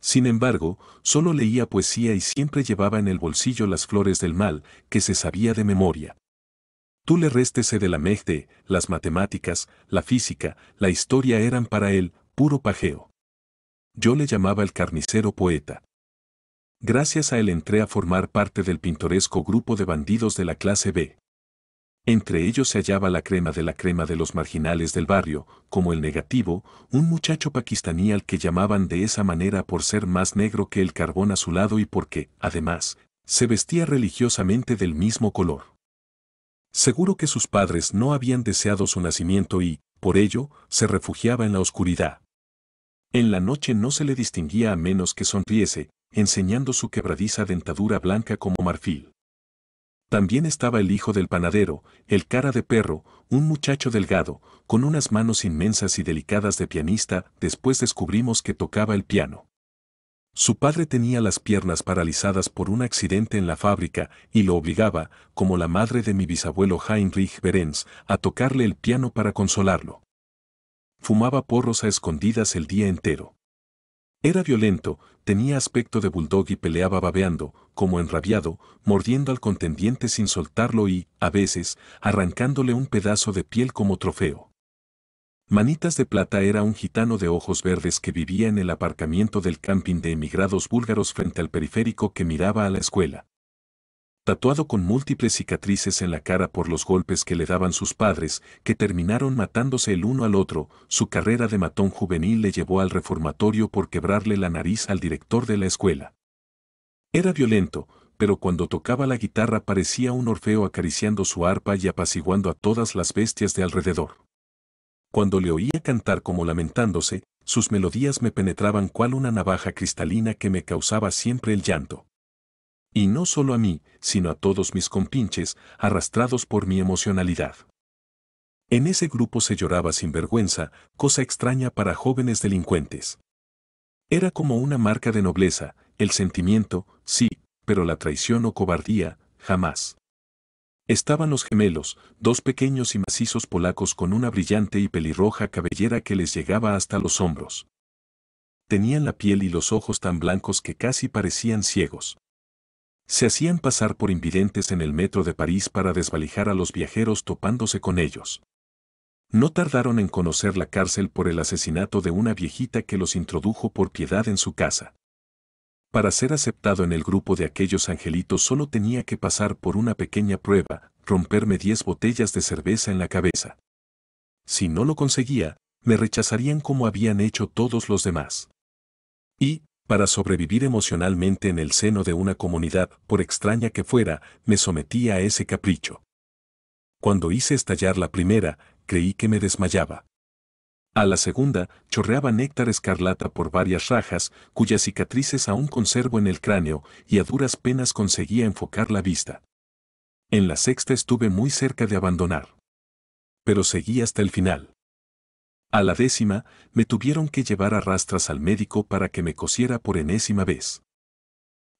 Sin embargo, solo leía poesía y siempre llevaba en el bolsillo las flores del mal, que se sabía de memoria. Tú le réstese de la mejde, las matemáticas, la física, la historia eran para él puro pajeo. Yo le llamaba el carnicero poeta. Gracias a él entré a formar parte del pintoresco grupo de bandidos de la clase B. Entre ellos se hallaba la crema de la crema de los marginales del barrio, como el negativo, un muchacho pakistaní al que llamaban de esa manera por ser más negro que el carbón azulado y porque, además, se vestía religiosamente del mismo color. Seguro que sus padres no habían deseado su nacimiento y, por ello, se refugiaba en la oscuridad. En la noche no se le distinguía a menos que sonriese, enseñando su quebradiza dentadura blanca como marfil. También estaba el hijo del panadero, el cara de perro, un muchacho delgado, con unas manos inmensas y delicadas de pianista, después descubrimos que tocaba el piano. Su padre tenía las piernas paralizadas por un accidente en la fábrica y lo obligaba, como la madre de mi bisabuelo Heinrich Berenz, a tocarle el piano para consolarlo. Fumaba porros a escondidas el día entero. Era violento, tenía aspecto de bulldog y peleaba babeando, como enrabiado, mordiendo al contendiente sin soltarlo y, a veces, arrancándole un pedazo de piel como trofeo. Manitas de Plata era un gitano de ojos verdes que vivía en el aparcamiento del camping de emigrados búlgaros frente al periférico que miraba a la escuela tatuado con múltiples cicatrices en la cara por los golpes que le daban sus padres, que terminaron matándose el uno al otro, su carrera de matón juvenil le llevó al reformatorio por quebrarle la nariz al director de la escuela. Era violento, pero cuando tocaba la guitarra parecía un orfeo acariciando su arpa y apaciguando a todas las bestias de alrededor. Cuando le oía cantar como lamentándose, sus melodías me penetraban cual una navaja cristalina que me causaba siempre el llanto. Y no solo a mí, sino a todos mis compinches, arrastrados por mi emocionalidad. En ese grupo se lloraba sin vergüenza, cosa extraña para jóvenes delincuentes. Era como una marca de nobleza, el sentimiento, sí, pero la traición o cobardía, jamás. Estaban los gemelos, dos pequeños y macizos polacos con una brillante y pelirroja cabellera que les llegaba hasta los hombros. Tenían la piel y los ojos tan blancos que casi parecían ciegos. Se hacían pasar por invidentes en el metro de París para desvalijar a los viajeros topándose con ellos. No tardaron en conocer la cárcel por el asesinato de una viejita que los introdujo por piedad en su casa. Para ser aceptado en el grupo de aquellos angelitos solo tenía que pasar por una pequeña prueba, romperme diez botellas de cerveza en la cabeza. Si no lo conseguía, me rechazarían como habían hecho todos los demás. Y, para sobrevivir emocionalmente en el seno de una comunidad, por extraña que fuera, me sometí a ese capricho. Cuando hice estallar la primera, creí que me desmayaba. A la segunda, chorreaba néctar escarlata por varias rajas, cuyas cicatrices aún conservo en el cráneo, y a duras penas conseguía enfocar la vista. En la sexta estuve muy cerca de abandonar. Pero seguí hasta el final. A la décima, me tuvieron que llevar a rastras al médico para que me cosiera por enésima vez.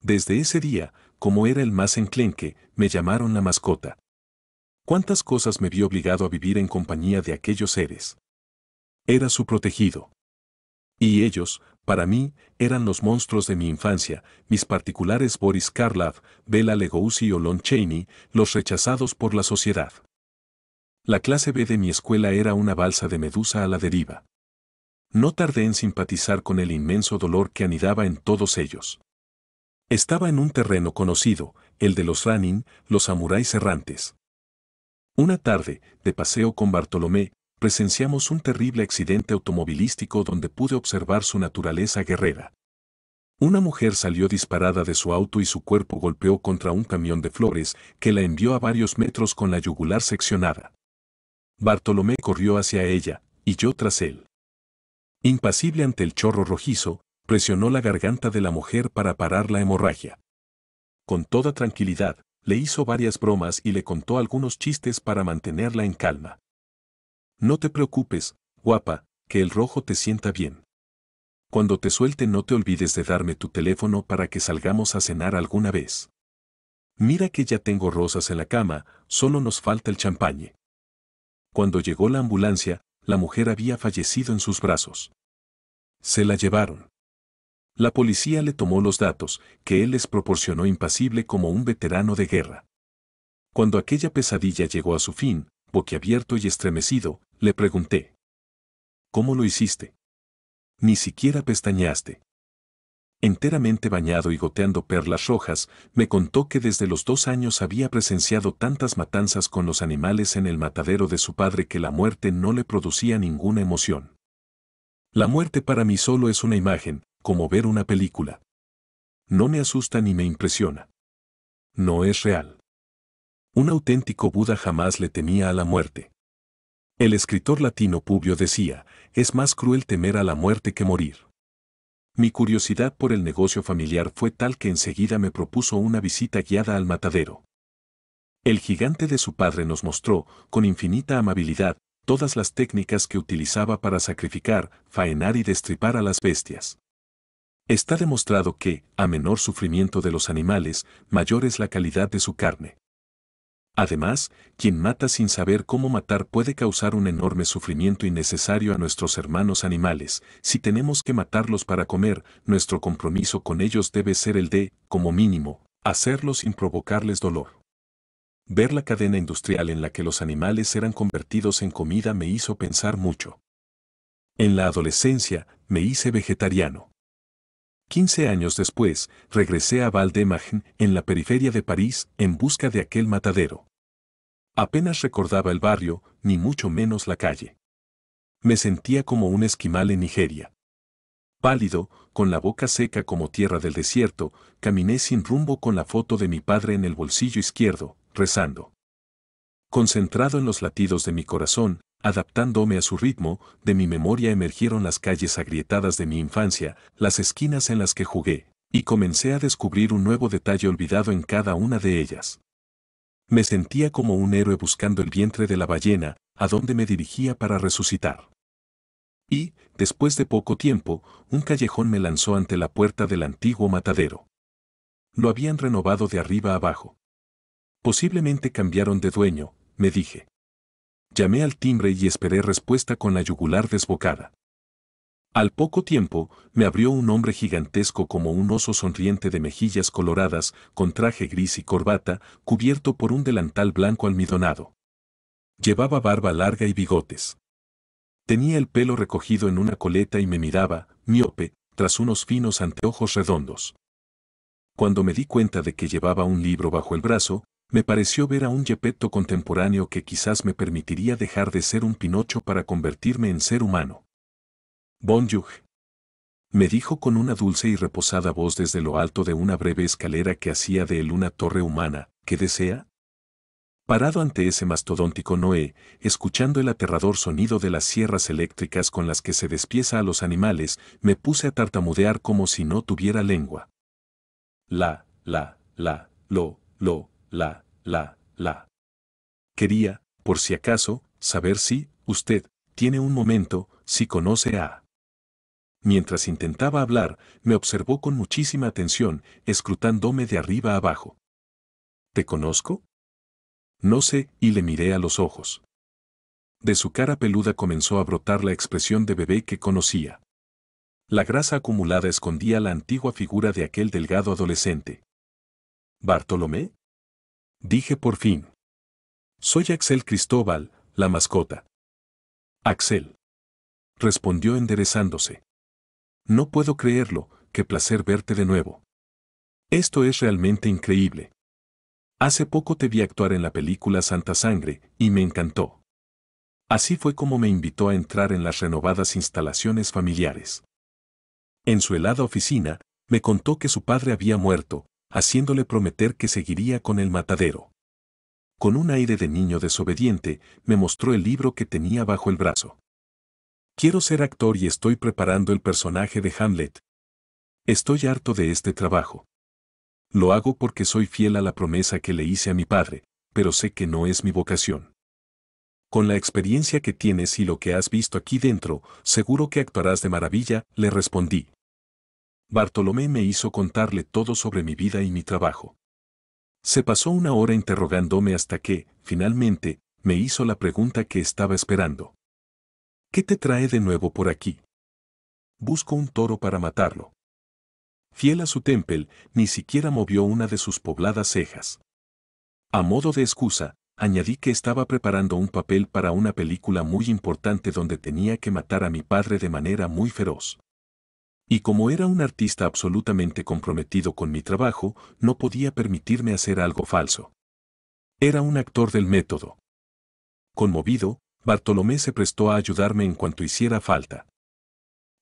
Desde ese día, como era el más enclenque, me llamaron la mascota. ¿Cuántas cosas me vi obligado a vivir en compañía de aquellos seres? Era su protegido. Y ellos, para mí, eran los monstruos de mi infancia, mis particulares Boris Karlov, Bela Legoussi y Lon Chaney, los rechazados por la sociedad. La clase B de mi escuela era una balsa de medusa a la deriva. No tardé en simpatizar con el inmenso dolor que anidaba en todos ellos. Estaba en un terreno conocido, el de los Ranin, los samuráis errantes. Una tarde, de paseo con Bartolomé, presenciamos un terrible accidente automovilístico donde pude observar su naturaleza guerrera. Una mujer salió disparada de su auto y su cuerpo golpeó contra un camión de flores que la envió a varios metros con la yugular seccionada. Bartolomé corrió hacia ella, y yo tras él. Impasible ante el chorro rojizo, presionó la garganta de la mujer para parar la hemorragia. Con toda tranquilidad, le hizo varias bromas y le contó algunos chistes para mantenerla en calma. No te preocupes, guapa, que el rojo te sienta bien. Cuando te suelte no te olvides de darme tu teléfono para que salgamos a cenar alguna vez. Mira que ya tengo rosas en la cama, solo nos falta el champañe. Cuando llegó la ambulancia, la mujer había fallecido en sus brazos. Se la llevaron. La policía le tomó los datos, que él les proporcionó impasible como un veterano de guerra. Cuando aquella pesadilla llegó a su fin, boquiabierto y estremecido, le pregunté. ¿Cómo lo hiciste? Ni siquiera pestañaste enteramente bañado y goteando perlas rojas, me contó que desde los dos años había presenciado tantas matanzas con los animales en el matadero de su padre que la muerte no le producía ninguna emoción. La muerte para mí solo es una imagen, como ver una película. No me asusta ni me impresiona. No es real. Un auténtico Buda jamás le temía a la muerte. El escritor latino Publio decía, es más cruel temer a la muerte que morir. Mi curiosidad por el negocio familiar fue tal que enseguida me propuso una visita guiada al matadero. El gigante de su padre nos mostró, con infinita amabilidad, todas las técnicas que utilizaba para sacrificar, faenar y destripar a las bestias. Está demostrado que, a menor sufrimiento de los animales, mayor es la calidad de su carne. Además, quien mata sin saber cómo matar puede causar un enorme sufrimiento innecesario a nuestros hermanos animales. Si tenemos que matarlos para comer, nuestro compromiso con ellos debe ser el de, como mínimo, hacerlos sin provocarles dolor. Ver la cadena industrial en la que los animales eran convertidos en comida me hizo pensar mucho. En la adolescencia, me hice vegetariano. Quince años después, regresé a Valdemagen, en la periferia de París, en busca de aquel matadero. Apenas recordaba el barrio, ni mucho menos la calle. Me sentía como un esquimal en Nigeria. Pálido, con la boca seca como tierra del desierto, caminé sin rumbo con la foto de mi padre en el bolsillo izquierdo, rezando concentrado en los latidos de mi corazón, adaptándome a su ritmo, de mi memoria emergieron las calles agrietadas de mi infancia, las esquinas en las que jugué, y comencé a descubrir un nuevo detalle olvidado en cada una de ellas. Me sentía como un héroe buscando el vientre de la ballena, a donde me dirigía para resucitar. Y, después de poco tiempo, un callejón me lanzó ante la puerta del antiguo matadero. Lo habían renovado de arriba abajo. Posiblemente cambiaron de dueño, me dije. Llamé al timbre y esperé respuesta con la yugular desbocada. Al poco tiempo, me abrió un hombre gigantesco como un oso sonriente de mejillas coloradas, con traje gris y corbata, cubierto por un delantal blanco almidonado. Llevaba barba larga y bigotes. Tenía el pelo recogido en una coleta y me miraba, miope, tras unos finos anteojos redondos. Cuando me di cuenta de que llevaba un libro bajo el brazo, me pareció ver a un yepetto contemporáneo que quizás me permitiría dejar de ser un Pinocho para convertirme en ser humano. Bonjour. Me dijo con una dulce y reposada voz desde lo alto de una breve escalera que hacía de él una torre humana, ¿qué desea? Parado ante ese mastodóntico Noé, escuchando el aterrador sonido de las sierras eléctricas con las que se despieza a los animales, me puse a tartamudear como si no tuviera lengua. La, la, la, lo, lo, la, la, la. Quería, por si acaso, saber si, usted, tiene un momento, si conoce a... Mientras intentaba hablar, me observó con muchísima atención, escrutándome de arriba abajo. ¿Te conozco? No sé, y le miré a los ojos. De su cara peluda comenzó a brotar la expresión de bebé que conocía. La grasa acumulada escondía la antigua figura de aquel delgado adolescente. ¿Bartolomé? dije por fin. Soy Axel Cristóbal, la mascota. Axel. Respondió enderezándose. No puedo creerlo, qué placer verte de nuevo. Esto es realmente increíble. Hace poco te vi actuar en la película Santa Sangre y me encantó. Así fue como me invitó a entrar en las renovadas instalaciones familiares. En su helada oficina, me contó que su padre había muerto, haciéndole prometer que seguiría con el matadero. Con un aire de niño desobediente, me mostró el libro que tenía bajo el brazo. Quiero ser actor y estoy preparando el personaje de Hamlet. Estoy harto de este trabajo. Lo hago porque soy fiel a la promesa que le hice a mi padre, pero sé que no es mi vocación. Con la experiencia que tienes y lo que has visto aquí dentro, seguro que actuarás de maravilla, le respondí. Bartolomé me hizo contarle todo sobre mi vida y mi trabajo. Se pasó una hora interrogándome hasta que, finalmente, me hizo la pregunta que estaba esperando. ¿Qué te trae de nuevo por aquí? Busco un toro para matarlo. Fiel a su temple, ni siquiera movió una de sus pobladas cejas. A modo de excusa, añadí que estaba preparando un papel para una película muy importante donde tenía que matar a mi padre de manera muy feroz. Y como era un artista absolutamente comprometido con mi trabajo, no podía permitirme hacer algo falso. Era un actor del método. Conmovido, Bartolomé se prestó a ayudarme en cuanto hiciera falta.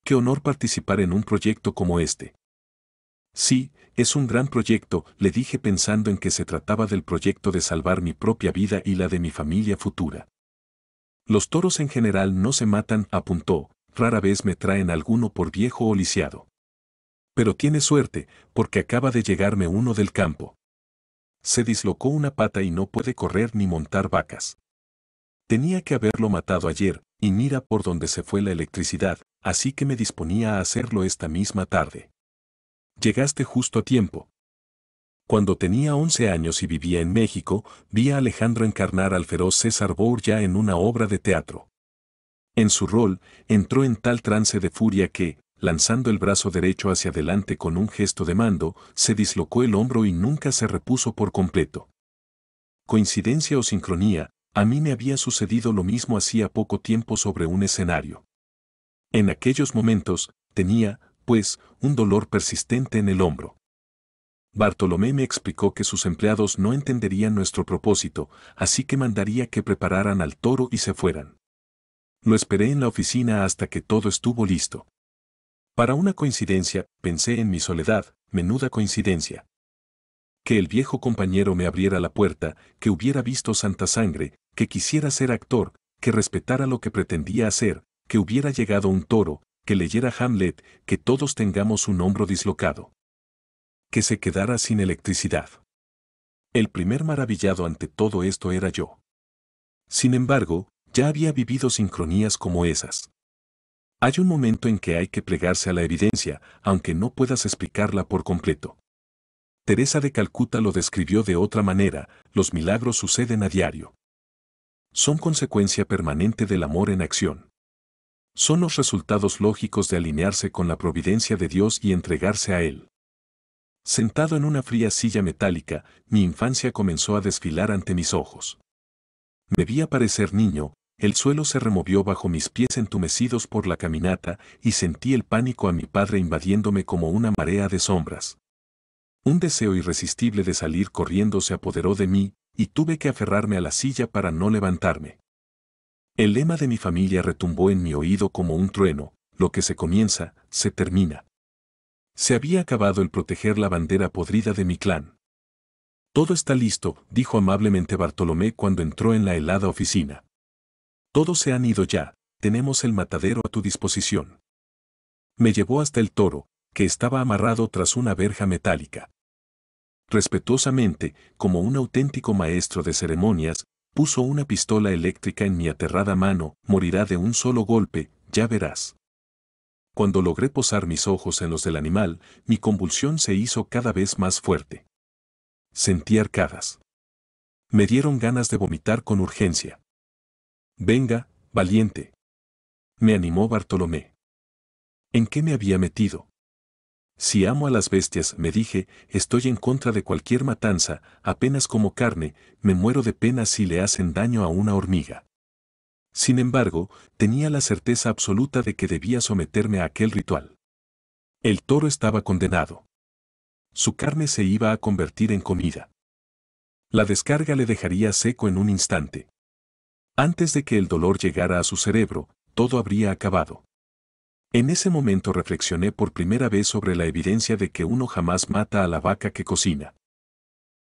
Qué honor participar en un proyecto como este. Sí, es un gran proyecto, le dije pensando en que se trataba del proyecto de salvar mi propia vida y la de mi familia futura. Los toros en general no se matan, apuntó, rara vez me traen alguno por viejo o lisiado. Pero tiene suerte, porque acaba de llegarme uno del campo. Se dislocó una pata y no puede correr ni montar vacas. Tenía que haberlo matado ayer, y mira por dónde se fue la electricidad, así que me disponía a hacerlo esta misma tarde. Llegaste justo a tiempo. Cuando tenía 11 años y vivía en México, vi a Alejandro encarnar al feroz César ya en una obra de teatro. En su rol, entró en tal trance de furia que, lanzando el brazo derecho hacia adelante con un gesto de mando, se dislocó el hombro y nunca se repuso por completo. Coincidencia o sincronía, a mí me había sucedido lo mismo hacía poco tiempo sobre un escenario. En aquellos momentos, tenía, pues, un dolor persistente en el hombro. Bartolomé me explicó que sus empleados no entenderían nuestro propósito, así que mandaría que prepararan al toro y se fueran. Lo esperé en la oficina hasta que todo estuvo listo. Para una coincidencia, pensé en mi soledad, menuda coincidencia. Que el viejo compañero me abriera la puerta, que hubiera visto Santa Sangre, que quisiera ser actor, que respetara lo que pretendía hacer, que hubiera llegado un toro, que leyera Hamlet, que todos tengamos un hombro dislocado. Que se quedara sin electricidad. El primer maravillado ante todo esto era yo. Sin embargo, ya había vivido sincronías como esas. Hay un momento en que hay que plegarse a la evidencia, aunque no puedas explicarla por completo. Teresa de Calcuta lo describió de otra manera, los milagros suceden a diario. Son consecuencia permanente del amor en acción. Son los resultados lógicos de alinearse con la providencia de Dios y entregarse a Él. Sentado en una fría silla metálica, mi infancia comenzó a desfilar ante mis ojos. Me vi aparecer niño, el suelo se removió bajo mis pies entumecidos por la caminata y sentí el pánico a mi padre invadiéndome como una marea de sombras. Un deseo irresistible de salir corriendo se apoderó de mí y tuve que aferrarme a la silla para no levantarme. El lema de mi familia retumbó en mi oído como un trueno, lo que se comienza, se termina. Se había acabado el proteger la bandera podrida de mi clan. Todo está listo, dijo amablemente Bartolomé cuando entró en la helada oficina. Todos se han ido ya, tenemos el matadero a tu disposición. Me llevó hasta el toro, que estaba amarrado tras una verja metálica. Respetuosamente, como un auténtico maestro de ceremonias, puso una pistola eléctrica en mi aterrada mano, morirá de un solo golpe, ya verás. Cuando logré posar mis ojos en los del animal, mi convulsión se hizo cada vez más fuerte. Sentí arcadas. Me dieron ganas de vomitar con urgencia. Venga, valiente. Me animó Bartolomé. ¿En qué me había metido? Si amo a las bestias, me dije, estoy en contra de cualquier matanza, apenas como carne, me muero de pena si le hacen daño a una hormiga. Sin embargo, tenía la certeza absoluta de que debía someterme a aquel ritual. El toro estaba condenado. Su carne se iba a convertir en comida. La descarga le dejaría seco en un instante. Antes de que el dolor llegara a su cerebro, todo habría acabado. En ese momento reflexioné por primera vez sobre la evidencia de que uno jamás mata a la vaca que cocina.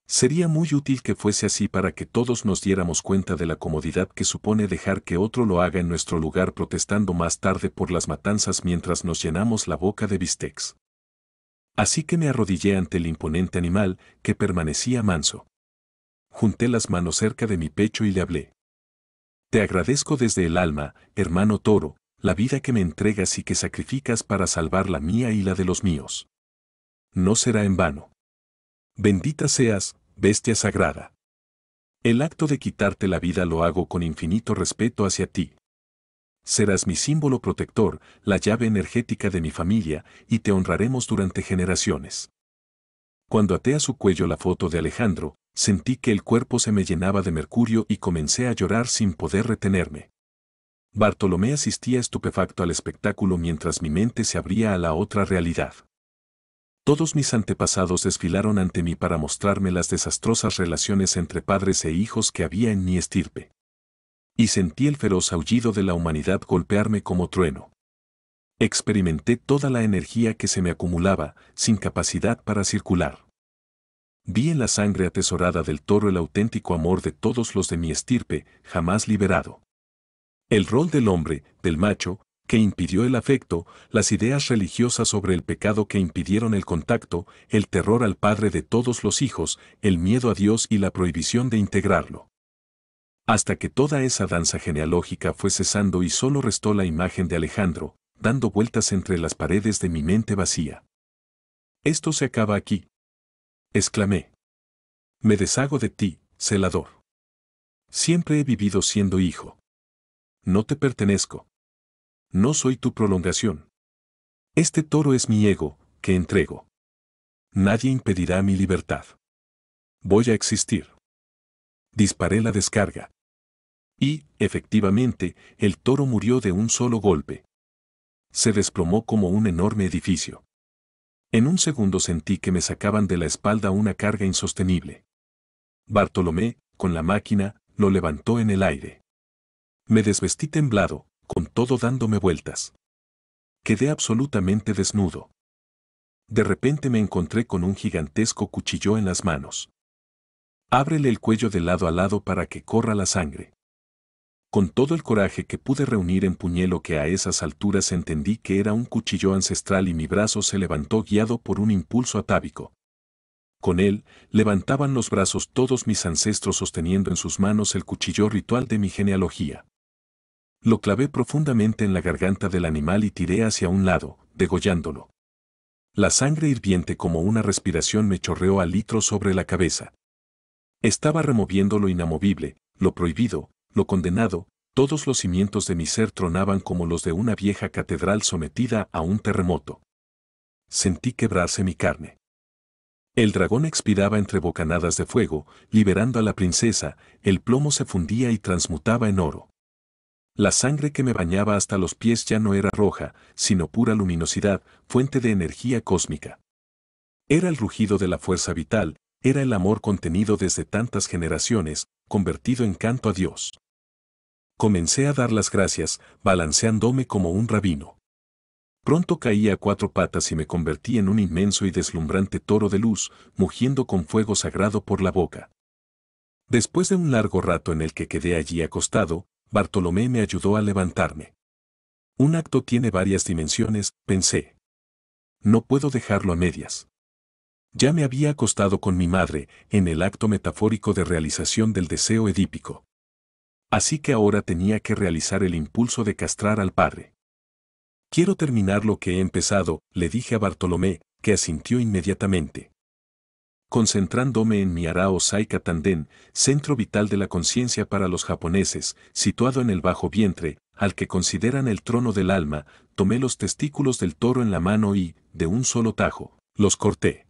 Sería muy útil que fuese así para que todos nos diéramos cuenta de la comodidad que supone dejar que otro lo haga en nuestro lugar protestando más tarde por las matanzas mientras nos llenamos la boca de bistecs. Así que me arrodillé ante el imponente animal, que permanecía manso. Junté las manos cerca de mi pecho y le hablé. Te agradezco desde el alma, hermano toro, la vida que me entregas y que sacrificas para salvar la mía y la de los míos. No será en vano. Bendita seas, bestia sagrada. El acto de quitarte la vida lo hago con infinito respeto hacia ti. Serás mi símbolo protector, la llave energética de mi familia, y te honraremos durante generaciones. Cuando atea a su cuello la foto de Alejandro, Sentí que el cuerpo se me llenaba de mercurio y comencé a llorar sin poder retenerme. Bartolomé asistía estupefacto al espectáculo mientras mi mente se abría a la otra realidad. Todos mis antepasados desfilaron ante mí para mostrarme las desastrosas relaciones entre padres e hijos que había en mi estirpe. Y sentí el feroz aullido de la humanidad golpearme como trueno. Experimenté toda la energía que se me acumulaba, sin capacidad para circular. Vi en la sangre atesorada del toro el auténtico amor de todos los de mi estirpe, jamás liberado. El rol del hombre, del macho, que impidió el afecto, las ideas religiosas sobre el pecado que impidieron el contacto, el terror al padre de todos los hijos, el miedo a Dios y la prohibición de integrarlo. Hasta que toda esa danza genealógica fue cesando y solo restó la imagen de Alejandro, dando vueltas entre las paredes de mi mente vacía. Esto se acaba aquí, exclamé. Me deshago de ti, celador. Siempre he vivido siendo hijo. No te pertenezco. No soy tu prolongación. Este toro es mi ego, que entrego. Nadie impedirá mi libertad. Voy a existir. Disparé la descarga. Y, efectivamente, el toro murió de un solo golpe. Se desplomó como un enorme edificio. En un segundo sentí que me sacaban de la espalda una carga insostenible. Bartolomé, con la máquina, lo levantó en el aire. Me desvestí temblado, con todo dándome vueltas. Quedé absolutamente desnudo. De repente me encontré con un gigantesco cuchillo en las manos. Ábrele el cuello de lado a lado para que corra la sangre. Con todo el coraje que pude reunir en lo que a esas alturas entendí que era un cuchillo ancestral y mi brazo se levantó guiado por un impulso atávico. Con él, levantaban los brazos todos mis ancestros sosteniendo en sus manos el cuchillo ritual de mi genealogía. Lo clavé profundamente en la garganta del animal y tiré hacia un lado, degollándolo. La sangre hirviente como una respiración me chorreó a litro sobre la cabeza. Estaba removiendo lo inamovible, lo prohibido, lo condenado, todos los cimientos de mi ser tronaban como los de una vieja catedral sometida a un terremoto. Sentí quebrarse mi carne. El dragón expiraba entre bocanadas de fuego, liberando a la princesa, el plomo se fundía y transmutaba en oro. La sangre que me bañaba hasta los pies ya no era roja, sino pura luminosidad, fuente de energía cósmica. Era el rugido de la fuerza vital, era el amor contenido desde tantas generaciones, convertido en canto a Dios. Comencé a dar las gracias, balanceándome como un rabino. Pronto caí a cuatro patas y me convertí en un inmenso y deslumbrante toro de luz, mugiendo con fuego sagrado por la boca. Después de un largo rato en el que quedé allí acostado, Bartolomé me ayudó a levantarme. Un acto tiene varias dimensiones, pensé. No puedo dejarlo a medias. Ya me había acostado con mi madre, en el acto metafórico de realización del deseo edípico. Así que ahora tenía que realizar el impulso de castrar al padre. Quiero terminar lo que he empezado, le dije a Bartolomé, que asintió inmediatamente. Concentrándome en mi Arao Saika Tanden, centro vital de la conciencia para los japoneses, situado en el bajo vientre, al que consideran el trono del alma, tomé los testículos del toro en la mano y, de un solo tajo, los corté.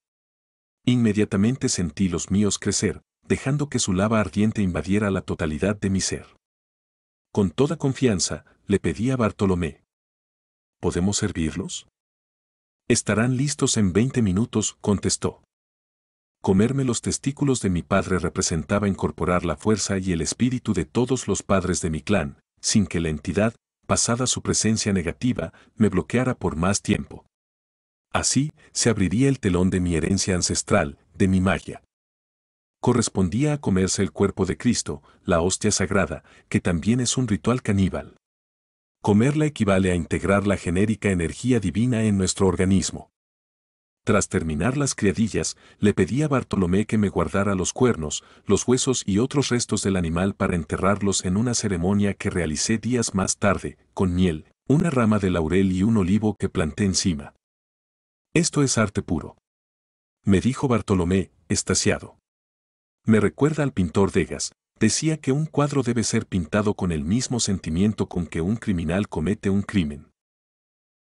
Inmediatamente sentí los míos crecer, dejando que su lava ardiente invadiera la totalidad de mi ser. Con toda confianza, le pedí a Bartolomé. ¿Podemos servirlos? Estarán listos en veinte minutos, contestó. Comerme los testículos de mi padre representaba incorporar la fuerza y el espíritu de todos los padres de mi clan, sin que la entidad, pasada su presencia negativa, me bloqueara por más tiempo. Así, se abriría el telón de mi herencia ancestral, de mi magia correspondía a comerse el cuerpo de Cristo, la hostia sagrada, que también es un ritual caníbal. Comerla equivale a integrar la genérica energía divina en nuestro organismo. Tras terminar las criadillas, le pedí a Bartolomé que me guardara los cuernos, los huesos y otros restos del animal para enterrarlos en una ceremonia que realicé días más tarde, con miel, una rama de laurel y un olivo que planté encima. Esto es arte puro. Me dijo Bartolomé, estasiado. Me recuerda al pintor Degas, decía que un cuadro debe ser pintado con el mismo sentimiento con que un criminal comete un crimen.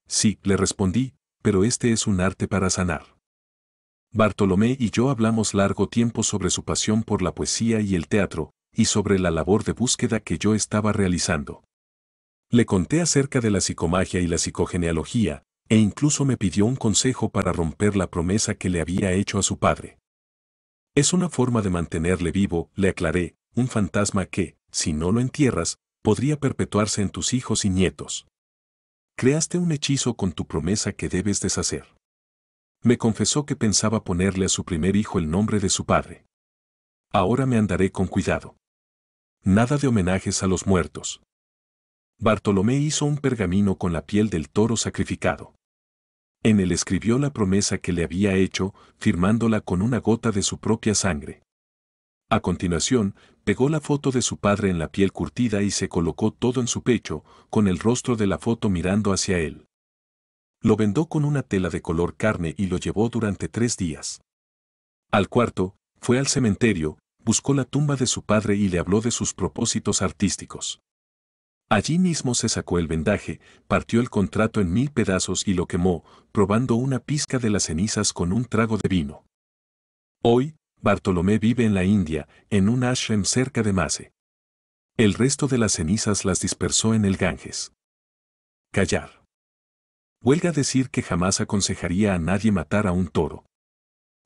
Sí, le respondí, pero este es un arte para sanar. Bartolomé y yo hablamos largo tiempo sobre su pasión por la poesía y el teatro, y sobre la labor de búsqueda que yo estaba realizando. Le conté acerca de la psicomagia y la psicogenealogía, e incluso me pidió un consejo para romper la promesa que le había hecho a su padre. Es una forma de mantenerle vivo, le aclaré, un fantasma que, si no lo entierras, podría perpetuarse en tus hijos y nietos. Creaste un hechizo con tu promesa que debes deshacer. Me confesó que pensaba ponerle a su primer hijo el nombre de su padre. Ahora me andaré con cuidado. Nada de homenajes a los muertos. Bartolomé hizo un pergamino con la piel del toro sacrificado. En él escribió la promesa que le había hecho, firmándola con una gota de su propia sangre. A continuación, pegó la foto de su padre en la piel curtida y se colocó todo en su pecho, con el rostro de la foto mirando hacia él. Lo vendó con una tela de color carne y lo llevó durante tres días. Al cuarto, fue al cementerio, buscó la tumba de su padre y le habló de sus propósitos artísticos. Allí mismo se sacó el vendaje, partió el contrato en mil pedazos y lo quemó, probando una pizca de las cenizas con un trago de vino. Hoy, Bartolomé vive en la India, en un ashram cerca de Mase. El resto de las cenizas las dispersó en el Ganges. Callar. Huelga decir que jamás aconsejaría a nadie matar a un toro.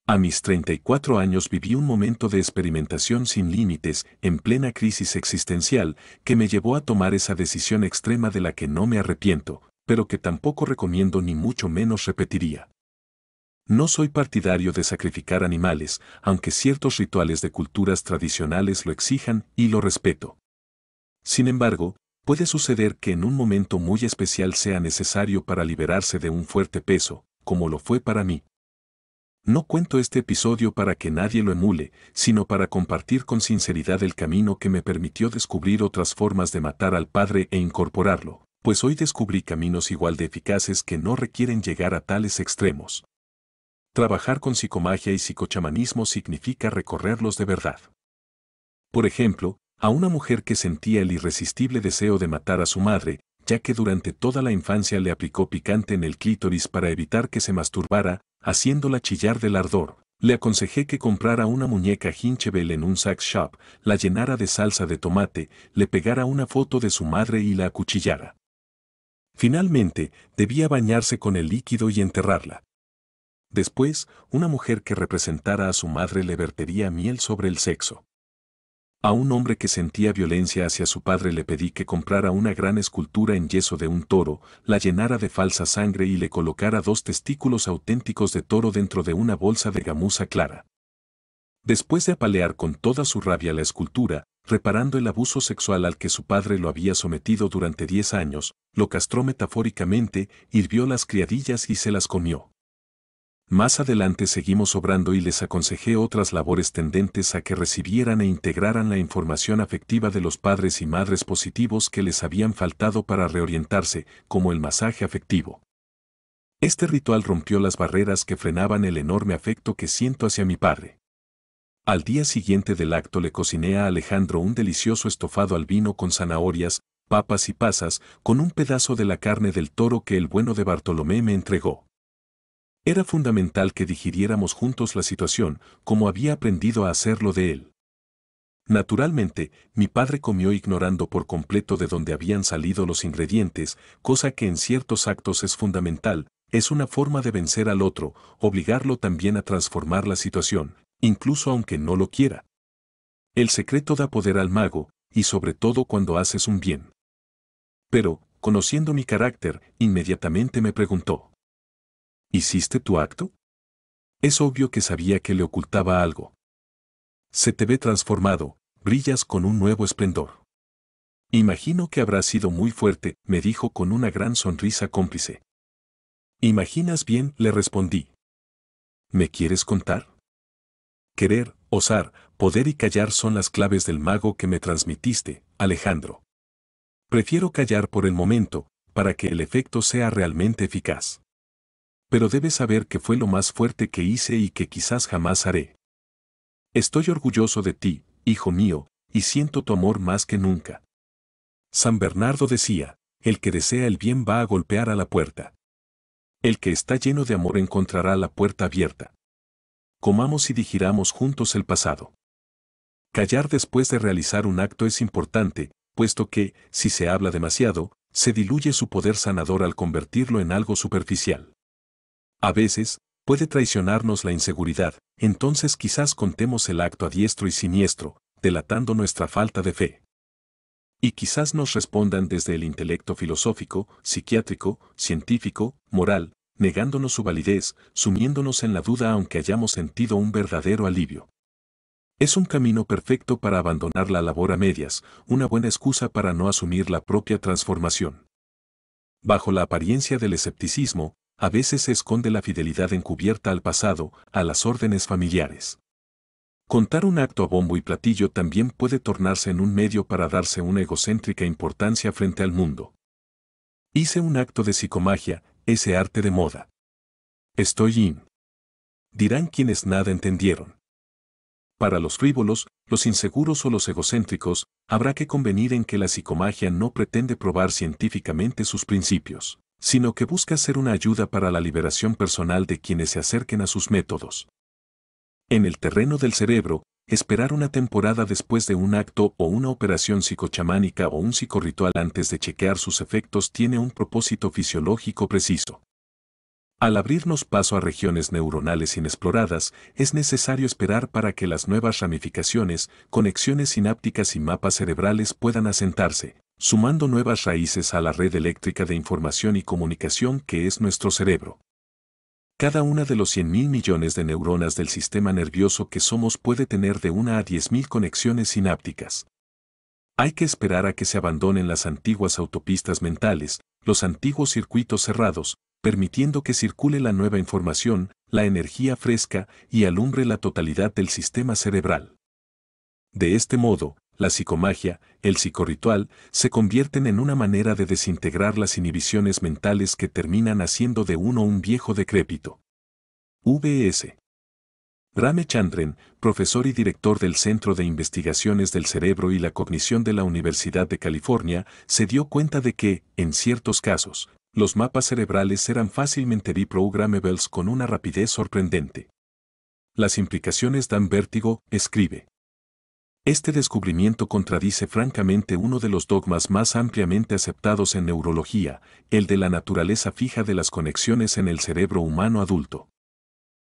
A mis 34 años viví un momento de experimentación sin límites, en plena crisis existencial, que me llevó a tomar esa decisión extrema de la que no me arrepiento, pero que tampoco recomiendo ni mucho menos repetiría. No soy partidario de sacrificar animales, aunque ciertos rituales de culturas tradicionales lo exijan y lo respeto. Sin embargo, puede suceder que en un momento muy especial sea necesario para liberarse de un fuerte peso, como lo fue para mí, no cuento este episodio para que nadie lo emule, sino para compartir con sinceridad el camino que me permitió descubrir otras formas de matar al padre e incorporarlo, pues hoy descubrí caminos igual de eficaces que no requieren llegar a tales extremos. Trabajar con psicomagia y psicochamanismo significa recorrerlos de verdad. Por ejemplo, a una mujer que sentía el irresistible deseo de matar a su madre, ya que durante toda la infancia le aplicó picante en el clítoris para evitar que se masturbara, haciéndola chillar del ardor, le aconsejé que comprara una muñeca Hinchebel en un sex shop, la llenara de salsa de tomate, le pegara una foto de su madre y la acuchillara. Finalmente, debía bañarse con el líquido y enterrarla. Después, una mujer que representara a su madre le vertería miel sobre el sexo. A un hombre que sentía violencia hacia su padre le pedí que comprara una gran escultura en yeso de un toro, la llenara de falsa sangre y le colocara dos testículos auténticos de toro dentro de una bolsa de gamuza clara. Después de apalear con toda su rabia la escultura, reparando el abuso sexual al que su padre lo había sometido durante diez años, lo castró metafóricamente, hirvió las criadillas y se las comió. Más adelante seguimos obrando y les aconsejé otras labores tendentes a que recibieran e integraran la información afectiva de los padres y madres positivos que les habían faltado para reorientarse, como el masaje afectivo. Este ritual rompió las barreras que frenaban el enorme afecto que siento hacia mi padre. Al día siguiente del acto le cociné a Alejandro un delicioso estofado al vino con zanahorias, papas y pasas, con un pedazo de la carne del toro que el bueno de Bartolomé me entregó. Era fundamental que digiriéramos juntos la situación como había aprendido a hacerlo de él. Naturalmente, mi padre comió ignorando por completo de dónde habían salido los ingredientes, cosa que en ciertos actos es fundamental, es una forma de vencer al otro, obligarlo también a transformar la situación, incluso aunque no lo quiera. El secreto da poder al mago, y sobre todo cuando haces un bien. Pero, conociendo mi carácter, inmediatamente me preguntó, ¿Hiciste tu acto? Es obvio que sabía que le ocultaba algo. Se te ve transformado, brillas con un nuevo esplendor. Imagino que habrá sido muy fuerte, me dijo con una gran sonrisa cómplice. Imaginas bien, le respondí. ¿Me quieres contar? Querer, osar, poder y callar son las claves del mago que me transmitiste, Alejandro. Prefiero callar por el momento, para que el efecto sea realmente eficaz pero debes saber que fue lo más fuerte que hice y que quizás jamás haré. Estoy orgulloso de ti, hijo mío, y siento tu amor más que nunca. San Bernardo decía, el que desea el bien va a golpear a la puerta. El que está lleno de amor encontrará la puerta abierta. Comamos y digiramos juntos el pasado. Callar después de realizar un acto es importante, puesto que, si se habla demasiado, se diluye su poder sanador al convertirlo en algo superficial. A veces, puede traicionarnos la inseguridad, entonces quizás contemos el acto a diestro y siniestro, delatando nuestra falta de fe. Y quizás nos respondan desde el intelecto filosófico, psiquiátrico, científico, moral, negándonos su validez, sumiéndonos en la duda aunque hayamos sentido un verdadero alivio. Es un camino perfecto para abandonar la labor a medias, una buena excusa para no asumir la propia transformación. Bajo la apariencia del escepticismo, a veces se esconde la fidelidad encubierta al pasado, a las órdenes familiares. Contar un acto a bombo y platillo también puede tornarse en un medio para darse una egocéntrica importancia frente al mundo. Hice un acto de psicomagia, ese arte de moda. Estoy in. Dirán quienes nada entendieron. Para los frívolos, los inseguros o los egocéntricos, habrá que convenir en que la psicomagia no pretende probar científicamente sus principios sino que busca ser una ayuda para la liberación personal de quienes se acerquen a sus métodos. En el terreno del cerebro, esperar una temporada después de un acto o una operación psicochamánica o un psicorritual antes de chequear sus efectos tiene un propósito fisiológico preciso. Al abrirnos paso a regiones neuronales inexploradas, es necesario esperar para que las nuevas ramificaciones, conexiones sinápticas y mapas cerebrales puedan asentarse sumando nuevas raíces a la red eléctrica de información y comunicación que es nuestro cerebro. Cada una de los 100.000 millones de neuronas del sistema nervioso que somos puede tener de una a 10.000 conexiones sinápticas. Hay que esperar a que se abandonen las antiguas autopistas mentales, los antiguos circuitos cerrados, permitiendo que circule la nueva información, la energía fresca y alumbre la totalidad del sistema cerebral. De este modo, la psicomagia, el psicorritual, se convierten en una manera de desintegrar las inhibiciones mentales que terminan haciendo de uno un viejo decrépito. VS. Rame Chandren, profesor y director del Centro de Investigaciones del Cerebro y la Cognición de la Universidad de California, se dio cuenta de que, en ciertos casos, los mapas cerebrales eran fácilmente reprogramables con una rapidez sorprendente. Las implicaciones dan vértigo, escribe. Este descubrimiento contradice francamente uno de los dogmas más ampliamente aceptados en neurología, el de la naturaleza fija de las conexiones en el cerebro humano adulto.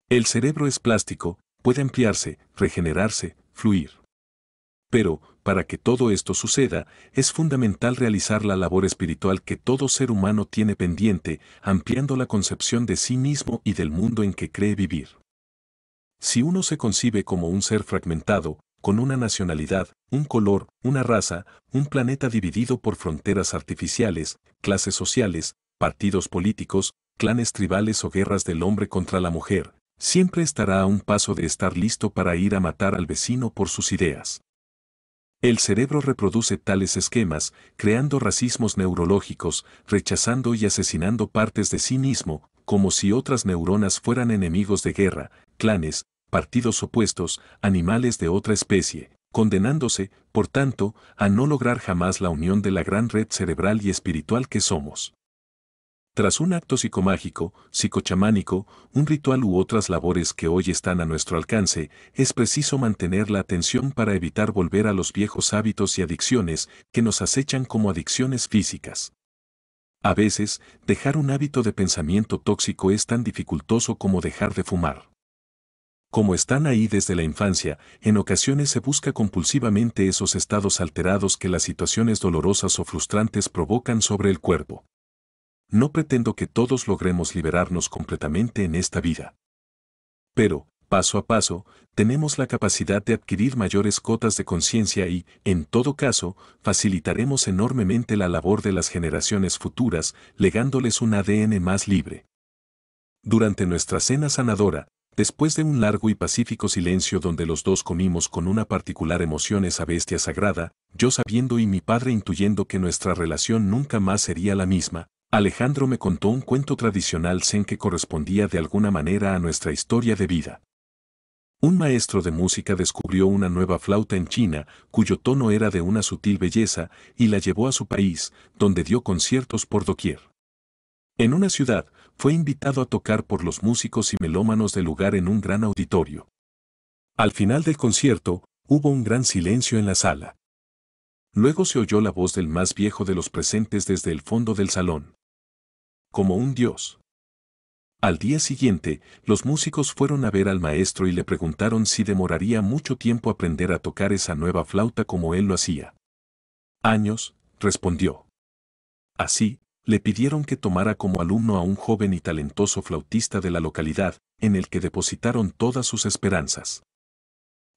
El cerebro es plástico, puede ampliarse, regenerarse, fluir. Pero, para que todo esto suceda, es fundamental realizar la labor espiritual que todo ser humano tiene pendiente, ampliando la concepción de sí mismo y del mundo en que cree vivir. Si uno se concibe como un ser fragmentado, con una nacionalidad, un color, una raza, un planeta dividido por fronteras artificiales, clases sociales, partidos políticos, clanes tribales o guerras del hombre contra la mujer, siempre estará a un paso de estar listo para ir a matar al vecino por sus ideas. El cerebro reproduce tales esquemas, creando racismos neurológicos, rechazando y asesinando partes de sí mismo, como si otras neuronas fueran enemigos de guerra, clanes, partidos opuestos, animales de otra especie, condenándose, por tanto, a no lograr jamás la unión de la gran red cerebral y espiritual que somos. Tras un acto psicomágico, psicochamánico, un ritual u otras labores que hoy están a nuestro alcance, es preciso mantener la atención para evitar volver a los viejos hábitos y adicciones que nos acechan como adicciones físicas. A veces, dejar un hábito de pensamiento tóxico es tan dificultoso como dejar de fumar. Como están ahí desde la infancia, en ocasiones se busca compulsivamente esos estados alterados que las situaciones dolorosas o frustrantes provocan sobre el cuerpo. No pretendo que todos logremos liberarnos completamente en esta vida. Pero, paso a paso, tenemos la capacidad de adquirir mayores cotas de conciencia y, en todo caso, facilitaremos enormemente la labor de las generaciones futuras, legándoles un ADN más libre. Durante nuestra cena sanadora, Después de un largo y pacífico silencio donde los dos comimos con una particular emoción esa bestia sagrada, yo sabiendo y mi padre intuyendo que nuestra relación nunca más sería la misma, Alejandro me contó un cuento tradicional zen que correspondía de alguna manera a nuestra historia de vida. Un maestro de música descubrió una nueva flauta en China, cuyo tono era de una sutil belleza, y la llevó a su país, donde dio conciertos por doquier. En una ciudad, fue invitado a tocar por los músicos y melómanos del lugar en un gran auditorio. Al final del concierto, hubo un gran silencio en la sala. Luego se oyó la voz del más viejo de los presentes desde el fondo del salón. Como un dios. Al día siguiente, los músicos fueron a ver al maestro y le preguntaron si demoraría mucho tiempo aprender a tocar esa nueva flauta como él lo hacía. Años, respondió. Así, le pidieron que tomara como alumno a un joven y talentoso flautista de la localidad, en el que depositaron todas sus esperanzas.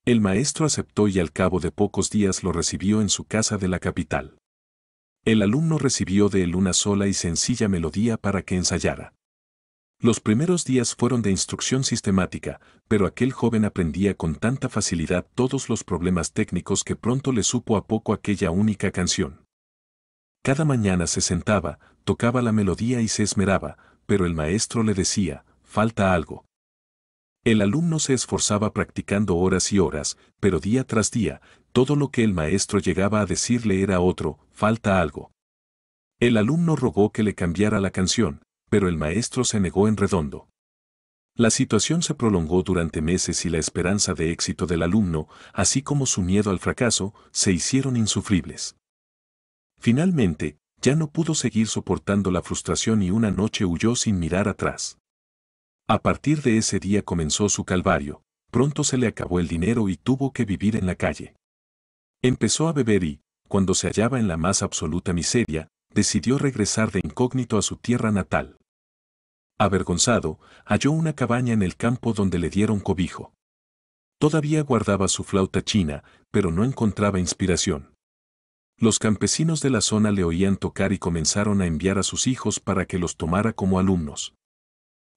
El maestro aceptó y al cabo de pocos días lo recibió en su casa de la capital. El alumno recibió de él una sola y sencilla melodía para que ensayara. Los primeros días fueron de instrucción sistemática, pero aquel joven aprendía con tanta facilidad todos los problemas técnicos que pronto le supo a poco aquella única canción. Cada mañana se sentaba, tocaba la melodía y se esmeraba, pero el maestro le decía, falta algo. El alumno se esforzaba practicando horas y horas, pero día tras día, todo lo que el maestro llegaba a decirle era otro, falta algo. El alumno rogó que le cambiara la canción, pero el maestro se negó en redondo. La situación se prolongó durante meses y la esperanza de éxito del alumno, así como su miedo al fracaso, se hicieron insufribles. Finalmente, ya no pudo seguir soportando la frustración y una noche huyó sin mirar atrás. A partir de ese día comenzó su calvario, pronto se le acabó el dinero y tuvo que vivir en la calle. Empezó a beber y, cuando se hallaba en la más absoluta miseria, decidió regresar de incógnito a su tierra natal. Avergonzado, halló una cabaña en el campo donde le dieron cobijo. Todavía guardaba su flauta china, pero no encontraba inspiración. Los campesinos de la zona le oían tocar y comenzaron a enviar a sus hijos para que los tomara como alumnos.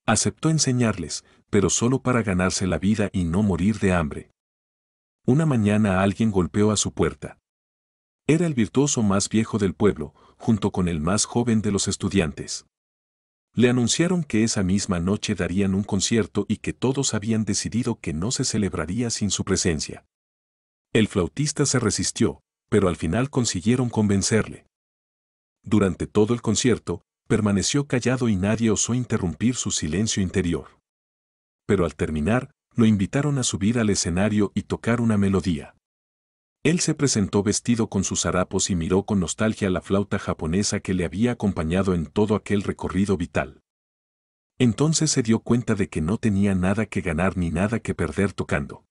Aceptó enseñarles, pero solo para ganarse la vida y no morir de hambre. Una mañana alguien golpeó a su puerta. Era el virtuoso más viejo del pueblo, junto con el más joven de los estudiantes. Le anunciaron que esa misma noche darían un concierto y que todos habían decidido que no se celebraría sin su presencia. El flautista se resistió, pero al final consiguieron convencerle. Durante todo el concierto, permaneció callado y nadie osó interrumpir su silencio interior. Pero al terminar, lo invitaron a subir al escenario y tocar una melodía. Él se presentó vestido con sus harapos y miró con nostalgia la flauta japonesa que le había acompañado en todo aquel recorrido vital. Entonces se dio cuenta de que no tenía nada que ganar ni nada que perder tocando.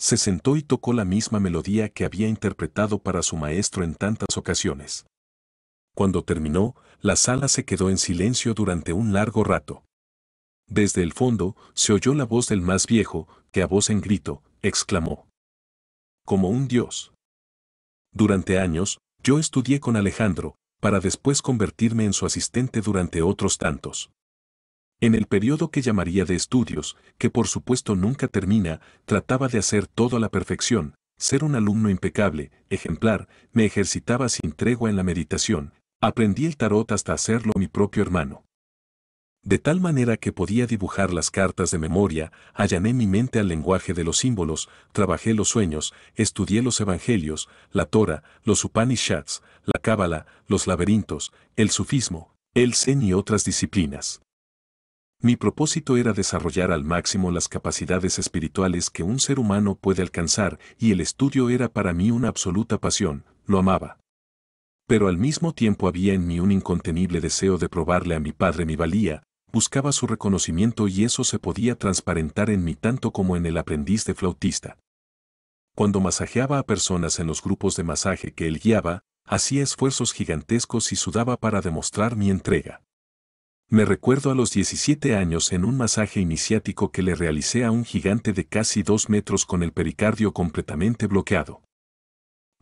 Se sentó y tocó la misma melodía que había interpretado para su maestro en tantas ocasiones. Cuando terminó, la sala se quedó en silencio durante un largo rato. Desde el fondo se oyó la voz del más viejo, que a voz en grito, exclamó. Como un dios. Durante años, yo estudié con Alejandro, para después convertirme en su asistente durante otros tantos. En el periodo que llamaría de estudios, que por supuesto nunca termina, trataba de hacer todo a la perfección, ser un alumno impecable, ejemplar, me ejercitaba sin tregua en la meditación, aprendí el tarot hasta hacerlo mi propio hermano. De tal manera que podía dibujar las cartas de memoria, allané mi mente al lenguaje de los símbolos, trabajé los sueños, estudié los evangelios, la Torah, los Upanishads, la Cábala, los laberintos, el sufismo, el Zen y otras disciplinas. Mi propósito era desarrollar al máximo las capacidades espirituales que un ser humano puede alcanzar y el estudio era para mí una absoluta pasión, lo amaba. Pero al mismo tiempo había en mí un incontenible deseo de probarle a mi padre mi valía, buscaba su reconocimiento y eso se podía transparentar en mí tanto como en el aprendiz de flautista. Cuando masajeaba a personas en los grupos de masaje que él guiaba, hacía esfuerzos gigantescos y sudaba para demostrar mi entrega. Me recuerdo a los 17 años en un masaje iniciático que le realicé a un gigante de casi dos metros con el pericardio completamente bloqueado.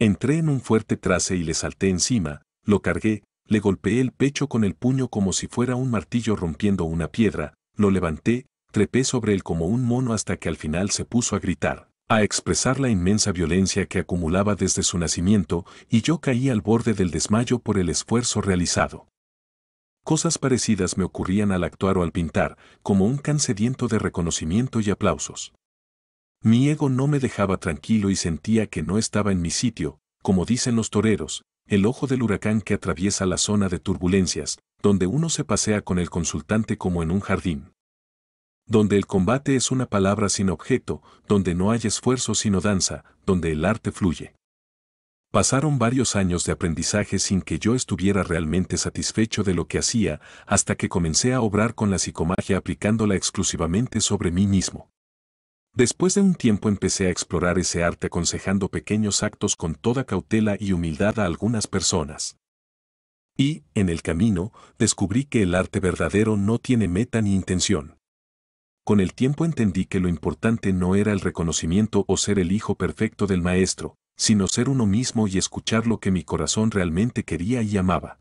Entré en un fuerte trace y le salté encima, lo cargué, le golpeé el pecho con el puño como si fuera un martillo rompiendo una piedra, lo levanté, trepé sobre él como un mono hasta que al final se puso a gritar, a expresar la inmensa violencia que acumulaba desde su nacimiento, y yo caí al borde del desmayo por el esfuerzo realizado. Cosas parecidas me ocurrían al actuar o al pintar, como un can de reconocimiento y aplausos. Mi ego no me dejaba tranquilo y sentía que no estaba en mi sitio, como dicen los toreros, el ojo del huracán que atraviesa la zona de turbulencias, donde uno se pasea con el consultante como en un jardín. Donde el combate es una palabra sin objeto, donde no hay esfuerzo sino danza, donde el arte fluye. Pasaron varios años de aprendizaje sin que yo estuviera realmente satisfecho de lo que hacía, hasta que comencé a obrar con la psicomagia aplicándola exclusivamente sobre mí mismo. Después de un tiempo empecé a explorar ese arte aconsejando pequeños actos con toda cautela y humildad a algunas personas. Y, en el camino, descubrí que el arte verdadero no tiene meta ni intención. Con el tiempo entendí que lo importante no era el reconocimiento o ser el hijo perfecto del maestro, sino ser uno mismo y escuchar lo que mi corazón realmente quería y amaba.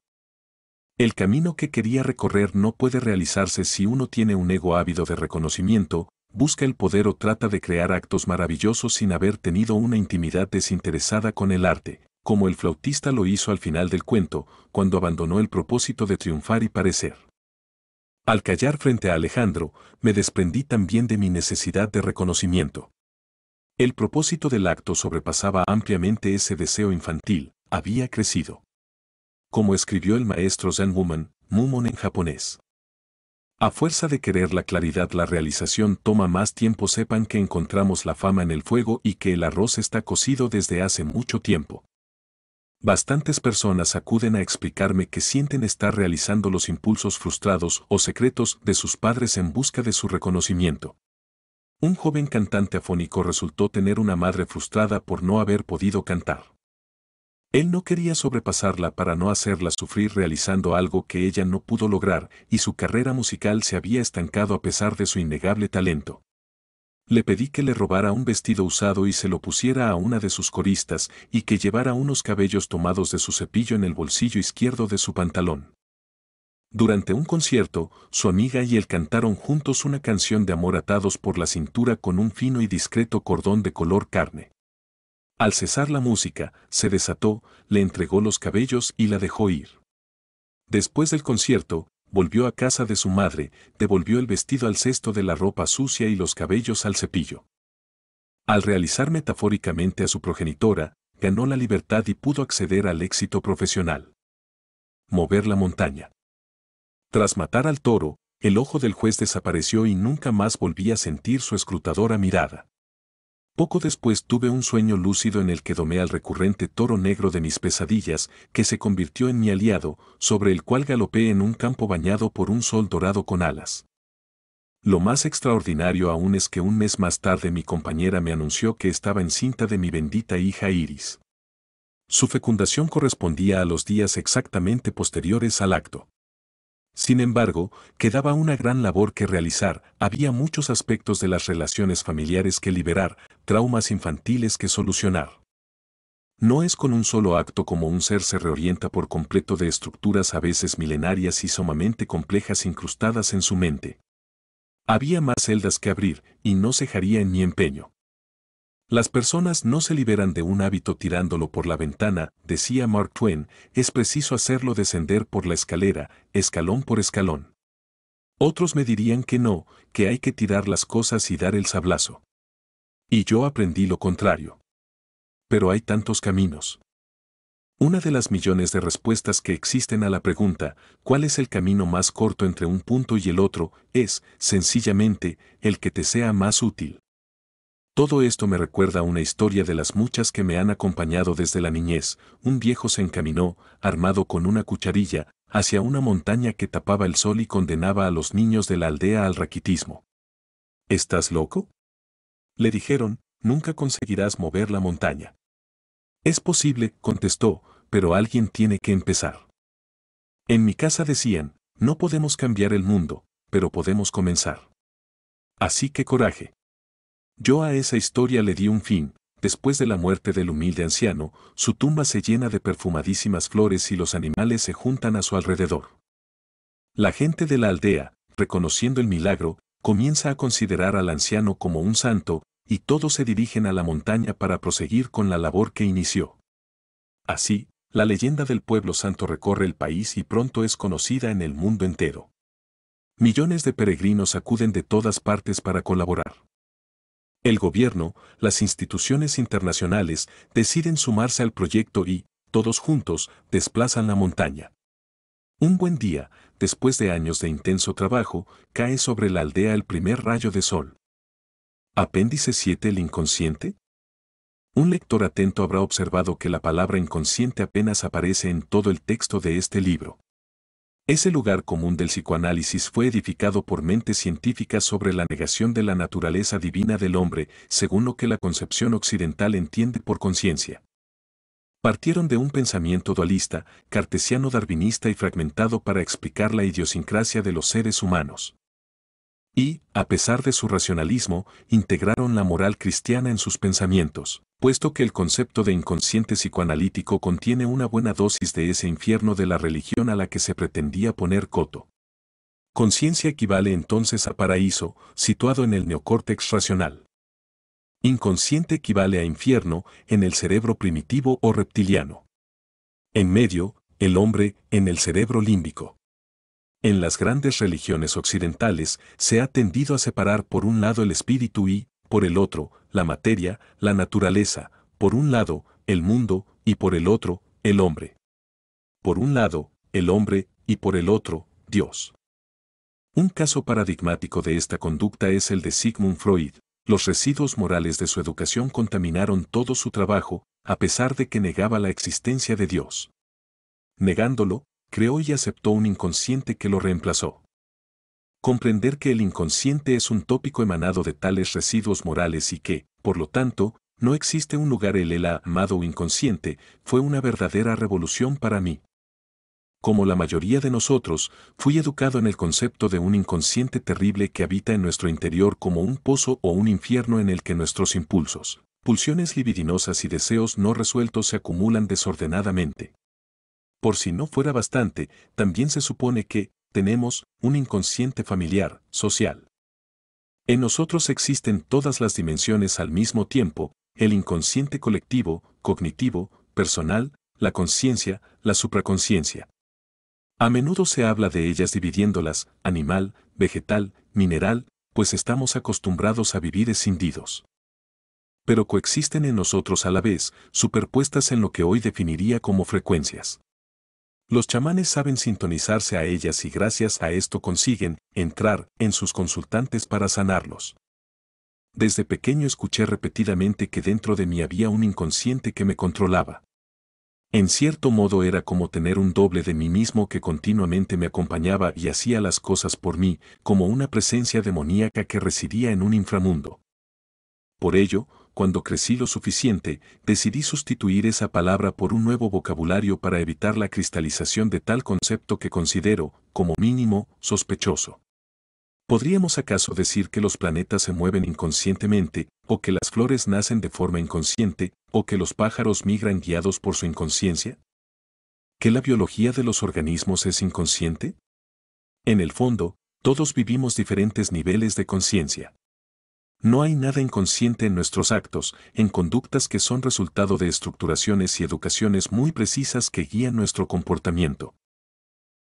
El camino que quería recorrer no puede realizarse si uno tiene un ego ávido de reconocimiento, busca el poder o trata de crear actos maravillosos sin haber tenido una intimidad desinteresada con el arte, como el flautista lo hizo al final del cuento, cuando abandonó el propósito de triunfar y parecer. Al callar frente a Alejandro, me desprendí también de mi necesidad de reconocimiento. El propósito del acto sobrepasaba ampliamente ese deseo infantil, había crecido. Como escribió el maestro Zen Woman, Mumon en japonés. A fuerza de querer la claridad la realización toma más tiempo sepan que encontramos la fama en el fuego y que el arroz está cocido desde hace mucho tiempo. Bastantes personas acuden a explicarme que sienten estar realizando los impulsos frustrados o secretos de sus padres en busca de su reconocimiento. Un joven cantante afónico resultó tener una madre frustrada por no haber podido cantar. Él no quería sobrepasarla para no hacerla sufrir realizando algo que ella no pudo lograr y su carrera musical se había estancado a pesar de su innegable talento. Le pedí que le robara un vestido usado y se lo pusiera a una de sus coristas y que llevara unos cabellos tomados de su cepillo en el bolsillo izquierdo de su pantalón. Durante un concierto, su amiga y él cantaron juntos una canción de amor atados por la cintura con un fino y discreto cordón de color carne. Al cesar la música, se desató, le entregó los cabellos y la dejó ir. Después del concierto, volvió a casa de su madre, devolvió el vestido al cesto de la ropa sucia y los cabellos al cepillo. Al realizar metafóricamente a su progenitora, ganó la libertad y pudo acceder al éxito profesional. Mover la montaña. Tras matar al toro, el ojo del juez desapareció y nunca más volví a sentir su escrutadora mirada. Poco después tuve un sueño lúcido en el que domé al recurrente toro negro de mis pesadillas, que se convirtió en mi aliado, sobre el cual galopé en un campo bañado por un sol dorado con alas. Lo más extraordinario aún es que un mes más tarde mi compañera me anunció que estaba encinta de mi bendita hija Iris. Su fecundación correspondía a los días exactamente posteriores al acto. Sin embargo, quedaba una gran labor que realizar, había muchos aspectos de las relaciones familiares que liberar, traumas infantiles que solucionar. No es con un solo acto como un ser se reorienta por completo de estructuras a veces milenarias y sumamente complejas incrustadas en su mente. Había más celdas que abrir, y no cejaría en mi empeño. Las personas no se liberan de un hábito tirándolo por la ventana, decía Mark Twain, es preciso hacerlo descender por la escalera, escalón por escalón. Otros me dirían que no, que hay que tirar las cosas y dar el sablazo. Y yo aprendí lo contrario. Pero hay tantos caminos. Una de las millones de respuestas que existen a la pregunta, ¿cuál es el camino más corto entre un punto y el otro? es, sencillamente, el que te sea más útil. Todo esto me recuerda una historia de las muchas que me han acompañado desde la niñez. Un viejo se encaminó, armado con una cucharilla, hacia una montaña que tapaba el sol y condenaba a los niños de la aldea al raquitismo. ¿Estás loco? Le dijeron, nunca conseguirás mover la montaña. Es posible, contestó, pero alguien tiene que empezar. En mi casa decían, no podemos cambiar el mundo, pero podemos comenzar. Así que coraje. Yo a esa historia le di un fin, después de la muerte del humilde anciano, su tumba se llena de perfumadísimas flores y los animales se juntan a su alrededor. La gente de la aldea, reconociendo el milagro, comienza a considerar al anciano como un santo, y todos se dirigen a la montaña para proseguir con la labor que inició. Así, la leyenda del pueblo santo recorre el país y pronto es conocida en el mundo entero. Millones de peregrinos acuden de todas partes para colaborar. El gobierno, las instituciones internacionales deciden sumarse al proyecto y, todos juntos, desplazan la montaña. Un buen día, después de años de intenso trabajo, cae sobre la aldea el primer rayo de sol. Apéndice 7 El inconsciente. Un lector atento habrá observado que la palabra inconsciente apenas aparece en todo el texto de este libro. Ese lugar común del psicoanálisis fue edificado por mentes científicas sobre la negación de la naturaleza divina del hombre, según lo que la concepción occidental entiende por conciencia. Partieron de un pensamiento dualista, cartesiano-darwinista y fragmentado para explicar la idiosincrasia de los seres humanos y, a pesar de su racionalismo, integraron la moral cristiana en sus pensamientos, puesto que el concepto de inconsciente psicoanalítico contiene una buena dosis de ese infierno de la religión a la que se pretendía poner coto. Conciencia equivale entonces a paraíso, situado en el neocórtex racional. Inconsciente equivale a infierno, en el cerebro primitivo o reptiliano. En medio, el hombre, en el cerebro límbico. En las grandes religiones occidentales se ha tendido a separar por un lado el espíritu y, por el otro, la materia, la naturaleza, por un lado, el mundo, y por el otro, el hombre. Por un lado, el hombre, y por el otro, Dios. Un caso paradigmático de esta conducta es el de Sigmund Freud. Los residuos morales de su educación contaminaron todo su trabajo, a pesar de que negaba la existencia de Dios. Negándolo, creó y aceptó un inconsciente que lo reemplazó. Comprender que el inconsciente es un tópico emanado de tales residuos morales y que, por lo tanto, no existe un lugar el el amado inconsciente, fue una verdadera revolución para mí. Como la mayoría de nosotros, fui educado en el concepto de un inconsciente terrible que habita en nuestro interior como un pozo o un infierno en el que nuestros impulsos, pulsiones libidinosas y deseos no resueltos se acumulan desordenadamente. Por si no fuera bastante, también se supone que tenemos un inconsciente familiar, social. En nosotros existen todas las dimensiones al mismo tiempo, el inconsciente colectivo, cognitivo, personal, la conciencia, la supraconciencia. A menudo se habla de ellas dividiéndolas, animal, vegetal, mineral, pues estamos acostumbrados a vivir escindidos. Pero coexisten en nosotros a la vez, superpuestas en lo que hoy definiría como frecuencias. Los chamanes saben sintonizarse a ellas y gracias a esto consiguen entrar en sus consultantes para sanarlos. Desde pequeño escuché repetidamente que dentro de mí había un inconsciente que me controlaba. En cierto modo era como tener un doble de mí mismo que continuamente me acompañaba y hacía las cosas por mí, como una presencia demoníaca que residía en un inframundo. Por ello, cuando crecí lo suficiente, decidí sustituir esa palabra por un nuevo vocabulario para evitar la cristalización de tal concepto que considero, como mínimo, sospechoso. ¿Podríamos acaso decir que los planetas se mueven inconscientemente, o que las flores nacen de forma inconsciente, o que los pájaros migran guiados por su inconsciencia? ¿Que la biología de los organismos es inconsciente? En el fondo, todos vivimos diferentes niveles de conciencia. No hay nada inconsciente en nuestros actos, en conductas que son resultado de estructuraciones y educaciones muy precisas que guían nuestro comportamiento.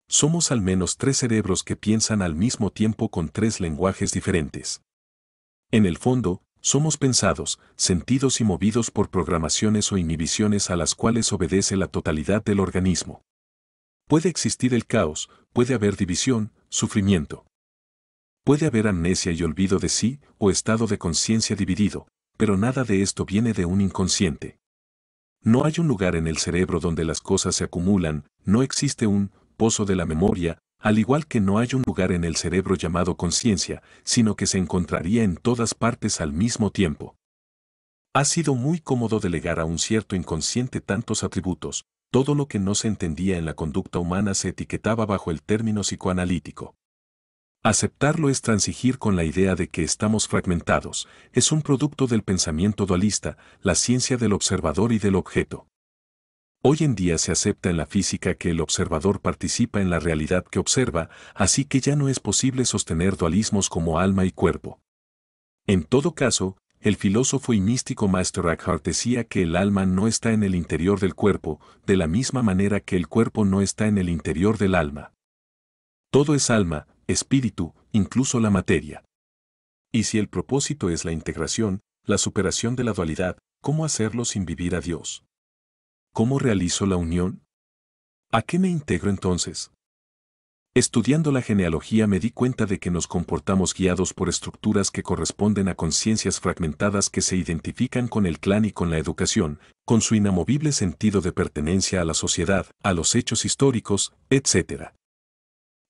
Somos al menos tres cerebros que piensan al mismo tiempo con tres lenguajes diferentes. En el fondo, somos pensados, sentidos y movidos por programaciones o inhibiciones a las cuales obedece la totalidad del organismo. Puede existir el caos, puede haber división, sufrimiento. Puede haber amnesia y olvido de sí o estado de conciencia dividido, pero nada de esto viene de un inconsciente. No hay un lugar en el cerebro donde las cosas se acumulan, no existe un pozo de la memoria, al igual que no hay un lugar en el cerebro llamado conciencia, sino que se encontraría en todas partes al mismo tiempo. Ha sido muy cómodo delegar a un cierto inconsciente tantos atributos, todo lo que no se entendía en la conducta humana se etiquetaba bajo el término psicoanalítico. Aceptarlo es transigir con la idea de que estamos fragmentados, es un producto del pensamiento dualista, la ciencia del observador y del objeto. Hoy en día se acepta en la física que el observador participa en la realidad que observa, así que ya no es posible sostener dualismos como alma y cuerpo. En todo caso, el filósofo y místico Master Eckhart decía que el alma no está en el interior del cuerpo, de la misma manera que el cuerpo no está en el interior del alma. Todo es alma, espíritu, incluso la materia. Y si el propósito es la integración, la superación de la dualidad, ¿cómo hacerlo sin vivir a Dios? ¿Cómo realizo la unión? ¿A qué me integro entonces? Estudiando la genealogía me di cuenta de que nos comportamos guiados por estructuras que corresponden a conciencias fragmentadas que se identifican con el clan y con la educación, con su inamovible sentido de pertenencia a la sociedad, a los hechos históricos, etc.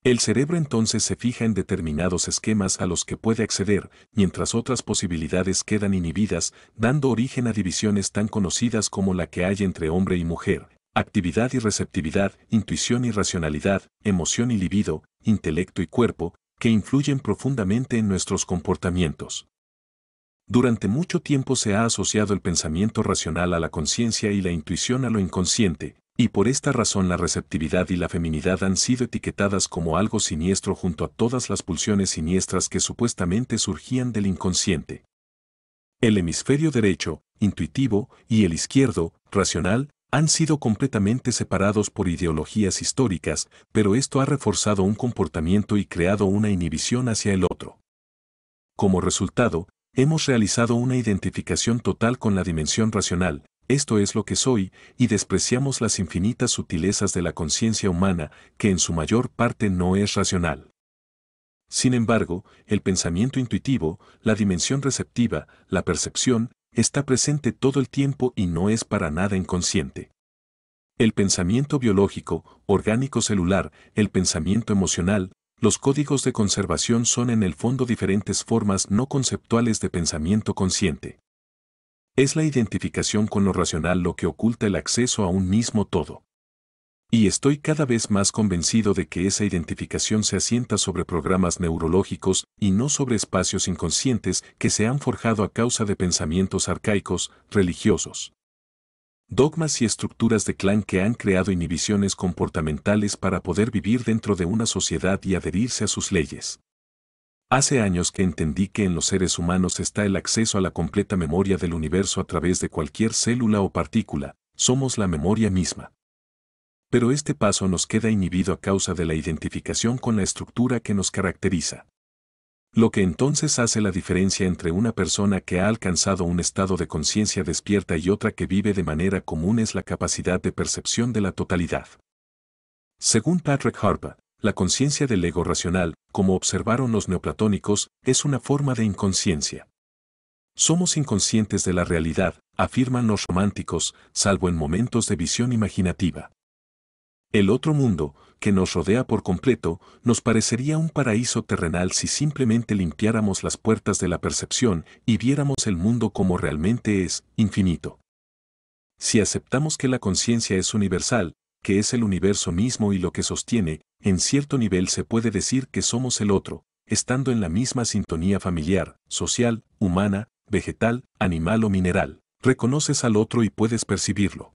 El cerebro entonces se fija en determinados esquemas a los que puede acceder, mientras otras posibilidades quedan inhibidas, dando origen a divisiones tan conocidas como la que hay entre hombre y mujer, actividad y receptividad, intuición y racionalidad, emoción y libido, intelecto y cuerpo, que influyen profundamente en nuestros comportamientos. Durante mucho tiempo se ha asociado el pensamiento racional a la conciencia y la intuición a lo inconsciente, y por esta razón la receptividad y la feminidad han sido etiquetadas como algo siniestro junto a todas las pulsiones siniestras que supuestamente surgían del inconsciente. El hemisferio derecho, intuitivo, y el izquierdo, racional, han sido completamente separados por ideologías históricas, pero esto ha reforzado un comportamiento y creado una inhibición hacia el otro. Como resultado, hemos realizado una identificación total con la dimensión racional, esto es lo que soy, y despreciamos las infinitas sutilezas de la conciencia humana, que en su mayor parte no es racional. Sin embargo, el pensamiento intuitivo, la dimensión receptiva, la percepción, está presente todo el tiempo y no es para nada inconsciente. El pensamiento biológico, orgánico-celular, el pensamiento emocional, los códigos de conservación son en el fondo diferentes formas no conceptuales de pensamiento consciente. Es la identificación con lo racional lo que oculta el acceso a un mismo todo. Y estoy cada vez más convencido de que esa identificación se asienta sobre programas neurológicos y no sobre espacios inconscientes que se han forjado a causa de pensamientos arcaicos, religiosos. Dogmas y estructuras de clan que han creado inhibiciones comportamentales para poder vivir dentro de una sociedad y adherirse a sus leyes. Hace años que entendí que en los seres humanos está el acceso a la completa memoria del universo a través de cualquier célula o partícula, somos la memoria misma. Pero este paso nos queda inhibido a causa de la identificación con la estructura que nos caracteriza. Lo que entonces hace la diferencia entre una persona que ha alcanzado un estado de conciencia despierta y otra que vive de manera común es la capacidad de percepción de la totalidad. Según Patrick Harper, la conciencia del ego racional, como observaron los neoplatónicos, es una forma de inconsciencia. Somos inconscientes de la realidad, afirman los románticos, salvo en momentos de visión imaginativa. El otro mundo, que nos rodea por completo, nos parecería un paraíso terrenal si simplemente limpiáramos las puertas de la percepción y viéramos el mundo como realmente es, infinito. Si aceptamos que la conciencia es universal, que es el universo mismo y lo que sostiene, en cierto nivel se puede decir que somos el otro, estando en la misma sintonía familiar, social, humana, vegetal, animal o mineral. Reconoces al otro y puedes percibirlo.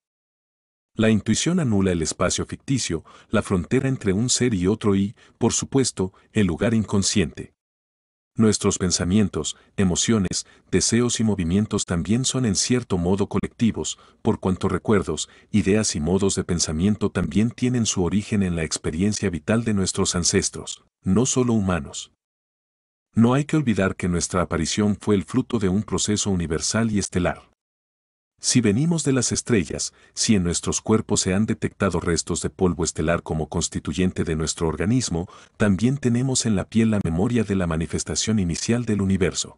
La intuición anula el espacio ficticio, la frontera entre un ser y otro y, por supuesto, el lugar inconsciente. Nuestros pensamientos, emociones, deseos y movimientos también son en cierto modo colectivos, por cuanto recuerdos, ideas y modos de pensamiento también tienen su origen en la experiencia vital de nuestros ancestros, no solo humanos. No hay que olvidar que nuestra aparición fue el fruto de un proceso universal y estelar. Si venimos de las estrellas, si en nuestros cuerpos se han detectado restos de polvo estelar como constituyente de nuestro organismo, también tenemos en la piel la memoria de la manifestación inicial del universo.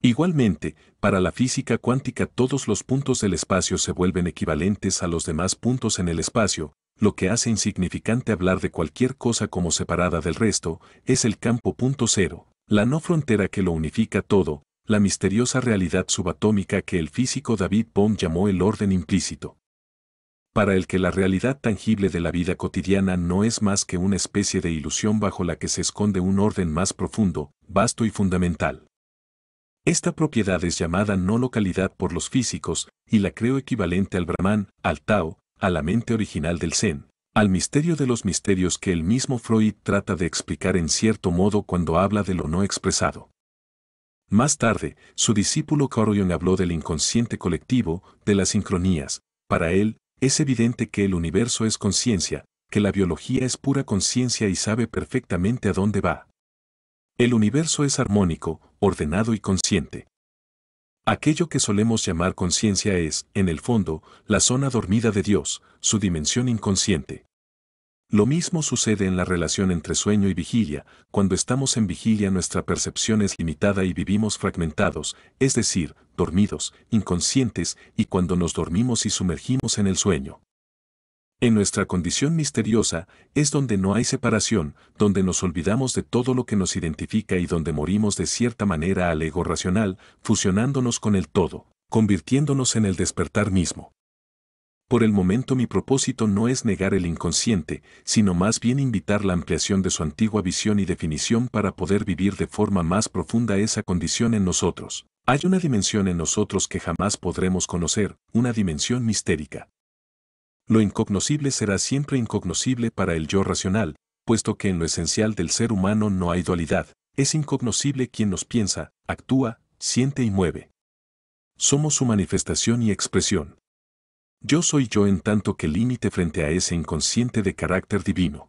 Igualmente, para la física cuántica todos los puntos del espacio se vuelven equivalentes a los demás puntos en el espacio, lo que hace insignificante hablar de cualquier cosa como separada del resto, es el campo punto cero, la no frontera que lo unifica todo, la misteriosa realidad subatómica que el físico David Bohm llamó el orden implícito. Para el que la realidad tangible de la vida cotidiana no es más que una especie de ilusión bajo la que se esconde un orden más profundo, vasto y fundamental. Esta propiedad es llamada no localidad por los físicos, y la creo equivalente al Brahman, al Tao, a la mente original del Zen, al misterio de los misterios que el mismo Freud trata de explicar en cierto modo cuando habla de lo no expresado. Más tarde, su discípulo Corrion habló del inconsciente colectivo, de las sincronías. Para él, es evidente que el universo es conciencia, que la biología es pura conciencia y sabe perfectamente a dónde va. El universo es armónico, ordenado y consciente. Aquello que solemos llamar conciencia es, en el fondo, la zona dormida de Dios, su dimensión inconsciente. Lo mismo sucede en la relación entre sueño y vigilia, cuando estamos en vigilia nuestra percepción es limitada y vivimos fragmentados, es decir, dormidos, inconscientes, y cuando nos dormimos y sumergimos en el sueño. En nuestra condición misteriosa es donde no hay separación, donde nos olvidamos de todo lo que nos identifica y donde morimos de cierta manera al ego racional, fusionándonos con el todo, convirtiéndonos en el despertar mismo. Por el momento mi propósito no es negar el inconsciente, sino más bien invitar la ampliación de su antigua visión y definición para poder vivir de forma más profunda esa condición en nosotros. Hay una dimensión en nosotros que jamás podremos conocer, una dimensión mistérica. Lo incognoscible será siempre incognoscible para el yo racional, puesto que en lo esencial del ser humano no hay dualidad, es incognoscible quien nos piensa, actúa, siente y mueve. Somos su manifestación y expresión. Yo soy yo en tanto que límite frente a ese inconsciente de carácter divino.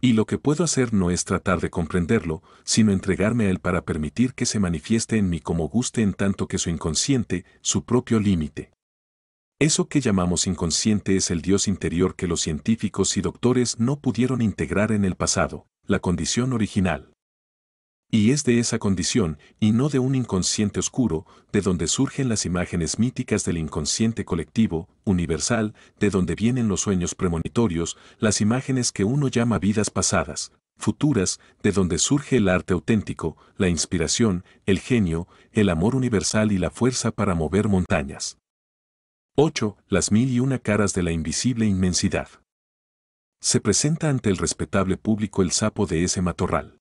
Y lo que puedo hacer no es tratar de comprenderlo, sino entregarme a él para permitir que se manifieste en mí como guste en tanto que su inconsciente, su propio límite. Eso que llamamos inconsciente es el Dios interior que los científicos y doctores no pudieron integrar en el pasado, la condición original y es de esa condición, y no de un inconsciente oscuro, de donde surgen las imágenes míticas del inconsciente colectivo, universal, de donde vienen los sueños premonitorios, las imágenes que uno llama vidas pasadas, futuras, de donde surge el arte auténtico, la inspiración, el genio, el amor universal y la fuerza para mover montañas. 8. Las mil y una caras de la invisible inmensidad. Se presenta ante el respetable público el sapo de ese matorral.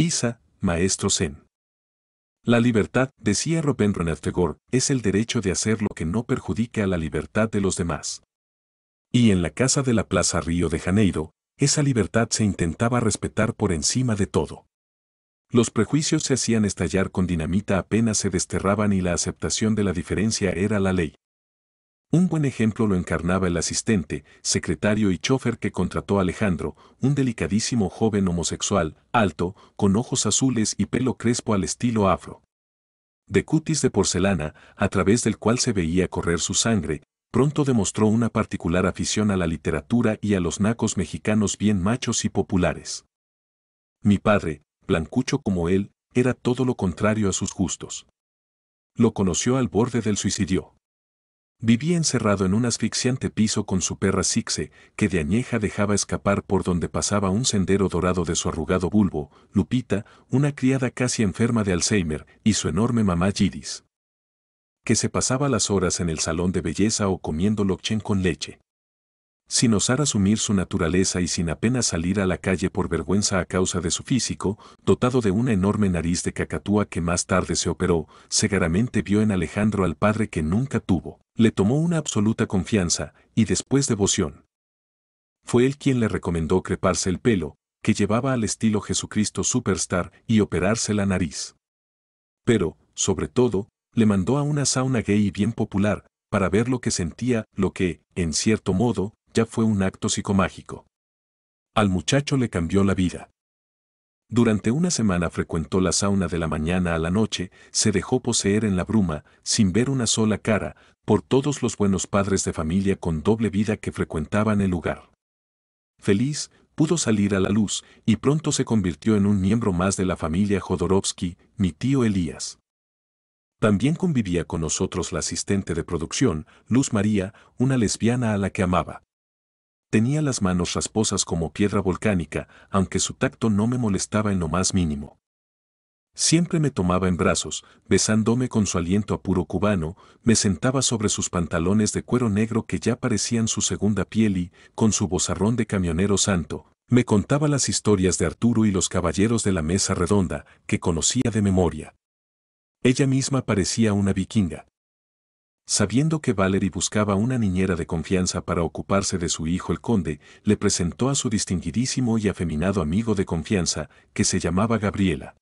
Isa, maestro Zen. La libertad, decía Ronald Tagore, es el derecho de hacer lo que no perjudique a la libertad de los demás. Y en la casa de la Plaza Río de Janeiro, esa libertad se intentaba respetar por encima de todo. Los prejuicios se hacían estallar con dinamita apenas se desterraban y la aceptación de la diferencia era la ley. Un buen ejemplo lo encarnaba el asistente, secretario y chofer que contrató Alejandro, un delicadísimo joven homosexual, alto, con ojos azules y pelo crespo al estilo afro. De cutis de porcelana, a través del cual se veía correr su sangre, pronto demostró una particular afición a la literatura y a los nacos mexicanos bien machos y populares. Mi padre, blancucho como él, era todo lo contrario a sus gustos. Lo conoció al borde del suicidio. Vivía encerrado en un asfixiante piso con su perra Sixe, que de añeja dejaba escapar por donde pasaba un sendero dorado de su arrugado bulbo, Lupita, una criada casi enferma de Alzheimer, y su enorme mamá Gidis, que se pasaba las horas en el salón de belleza o comiendo lochen con leche sin osar asumir su naturaleza y sin apenas salir a la calle por vergüenza a causa de su físico, dotado de una enorme nariz de cacatúa que más tarde se operó, cegaramente vio en Alejandro al padre que nunca tuvo, le tomó una absoluta confianza y después devoción. Fue él quien le recomendó creparse el pelo, que llevaba al estilo Jesucristo Superstar, y operarse la nariz. Pero, sobre todo, le mandó a una sauna gay y bien popular, para ver lo que sentía, lo que, en cierto modo, ya fue un acto psicomágico. Al muchacho le cambió la vida. Durante una semana frecuentó la sauna de la mañana a la noche, se dejó poseer en la bruma, sin ver una sola cara, por todos los buenos padres de familia con doble vida que frecuentaban el lugar. Feliz, pudo salir a la luz y pronto se convirtió en un miembro más de la familia Jodorowsky, mi tío Elías. También convivía con nosotros la asistente de producción, Luz María, una lesbiana a la que amaba. Tenía las manos rasposas como piedra volcánica, aunque su tacto no me molestaba en lo más mínimo. Siempre me tomaba en brazos, besándome con su aliento a puro cubano, me sentaba sobre sus pantalones de cuero negro que ya parecían su segunda piel y, con su bozarrón de camionero santo, me contaba las historias de Arturo y los caballeros de la mesa redonda, que conocía de memoria. Ella misma parecía una vikinga. Sabiendo que Valerie buscaba una niñera de confianza para ocuparse de su hijo el conde, le presentó a su distinguidísimo y afeminado amigo de confianza, que se llamaba Gabriela.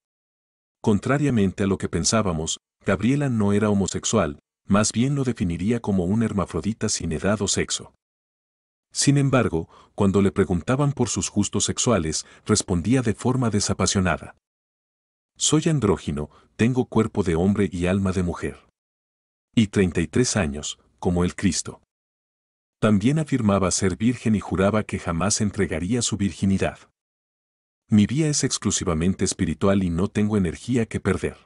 Contrariamente a lo que pensábamos, Gabriela no era homosexual, más bien lo definiría como un hermafrodita sin edad o sexo. Sin embargo, cuando le preguntaban por sus gustos sexuales, respondía de forma desapasionada. Soy andrógino, tengo cuerpo de hombre y alma de mujer y 33 años, como el Cristo. También afirmaba ser virgen y juraba que jamás entregaría su virginidad. Mi vida es exclusivamente espiritual y no tengo energía que perder.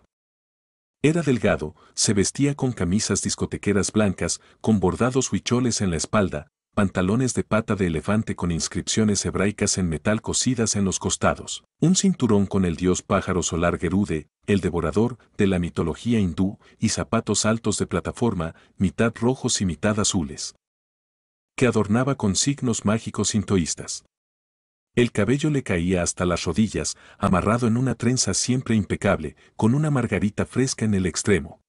Era delgado, se vestía con camisas discotequeras blancas, con bordados huicholes en la espalda, pantalones de pata de elefante con inscripciones hebraicas en metal cosidas en los costados, un cinturón con el dios pájaro solar Gerude, el devorador, de la mitología hindú, y zapatos altos de plataforma, mitad rojos y mitad azules, que adornaba con signos mágicos sintoístas. El cabello le caía hasta las rodillas, amarrado en una trenza siempre impecable, con una margarita fresca en el extremo.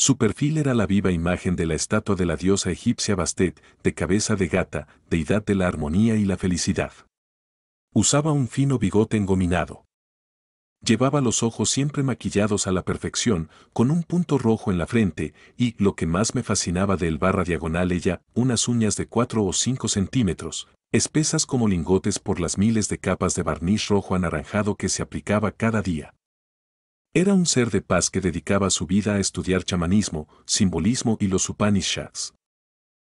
Su perfil era la viva imagen de la estatua de la diosa egipcia Bastet, de cabeza de gata, deidad de la armonía y la felicidad. Usaba un fino bigote engominado. Llevaba los ojos siempre maquillados a la perfección, con un punto rojo en la frente, y, lo que más me fascinaba del barra diagonal ella, unas uñas de cuatro o 5 centímetros, espesas como lingotes por las miles de capas de barniz rojo anaranjado que se aplicaba cada día. Era un ser de paz que dedicaba su vida a estudiar chamanismo, simbolismo y los Upanishads.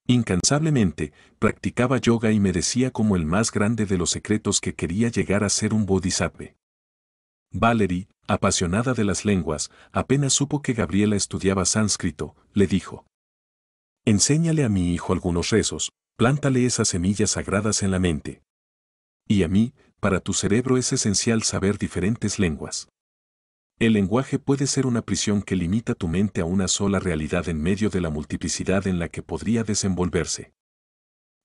Incansablemente, practicaba yoga y me decía como el más grande de los secretos que quería llegar a ser un bodhisattva. Valerie, apasionada de las lenguas, apenas supo que Gabriela estudiaba sánscrito, le dijo. Enséñale a mi hijo algunos rezos, plántale esas semillas sagradas en la mente. Y a mí, para tu cerebro es esencial saber diferentes lenguas. El lenguaje puede ser una prisión que limita tu mente a una sola realidad en medio de la multiplicidad en la que podría desenvolverse.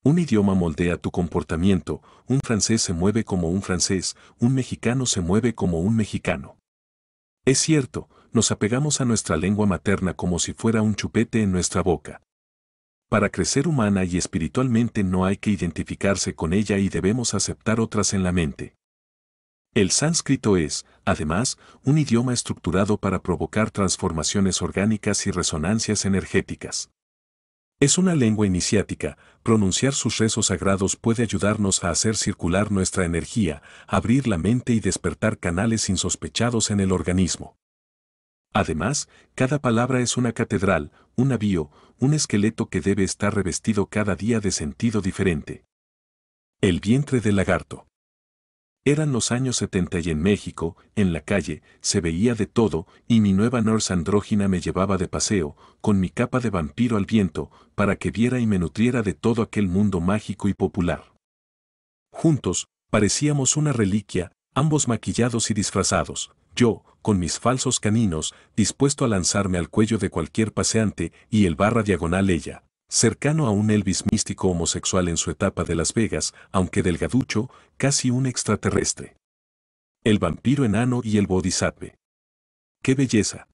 Un idioma moldea tu comportamiento, un francés se mueve como un francés, un mexicano se mueve como un mexicano. Es cierto, nos apegamos a nuestra lengua materna como si fuera un chupete en nuestra boca. Para crecer humana y espiritualmente no hay que identificarse con ella y debemos aceptar otras en la mente. El sánscrito es, además, un idioma estructurado para provocar transformaciones orgánicas y resonancias energéticas. Es una lengua iniciática, pronunciar sus rezos sagrados puede ayudarnos a hacer circular nuestra energía, abrir la mente y despertar canales insospechados en el organismo. Además, cada palabra es una catedral, un avío, un esqueleto que debe estar revestido cada día de sentido diferente. El vientre del lagarto. Eran los años 70 y en México, en la calle, se veía de todo, y mi nueva nurse andrógina me llevaba de paseo, con mi capa de vampiro al viento, para que viera y me nutriera de todo aquel mundo mágico y popular. Juntos, parecíamos una reliquia, ambos maquillados y disfrazados, yo, con mis falsos caninos, dispuesto a lanzarme al cuello de cualquier paseante, y el barra diagonal ella, cercano a un Elvis místico homosexual en su etapa de Las Vegas, aunque delgaducho, casi un extraterrestre. El vampiro enano y el bodhisattva. ¡Qué belleza!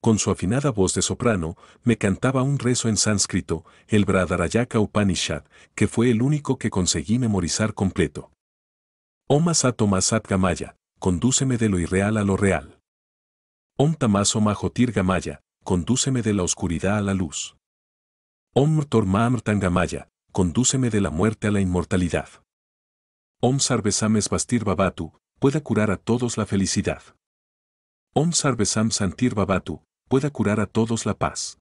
Con su afinada voz de soprano, me cantaba un rezo en sánscrito, el Bradarayaka Upanishad, que fue el único que conseguí memorizar completo. Om Masato Masat Gamaya, condúceme de lo irreal a lo real. Om Tamaso Majotir Gamaya, condúceme de la oscuridad a la luz. Om Tormaam Tangamaya, condúceme de la muerte a la inmortalidad. Om Sarvesam ESVASTIR Babatu, pueda curar a todos la felicidad. Om Sarvesam Santir Babatu, pueda curar a todos la paz.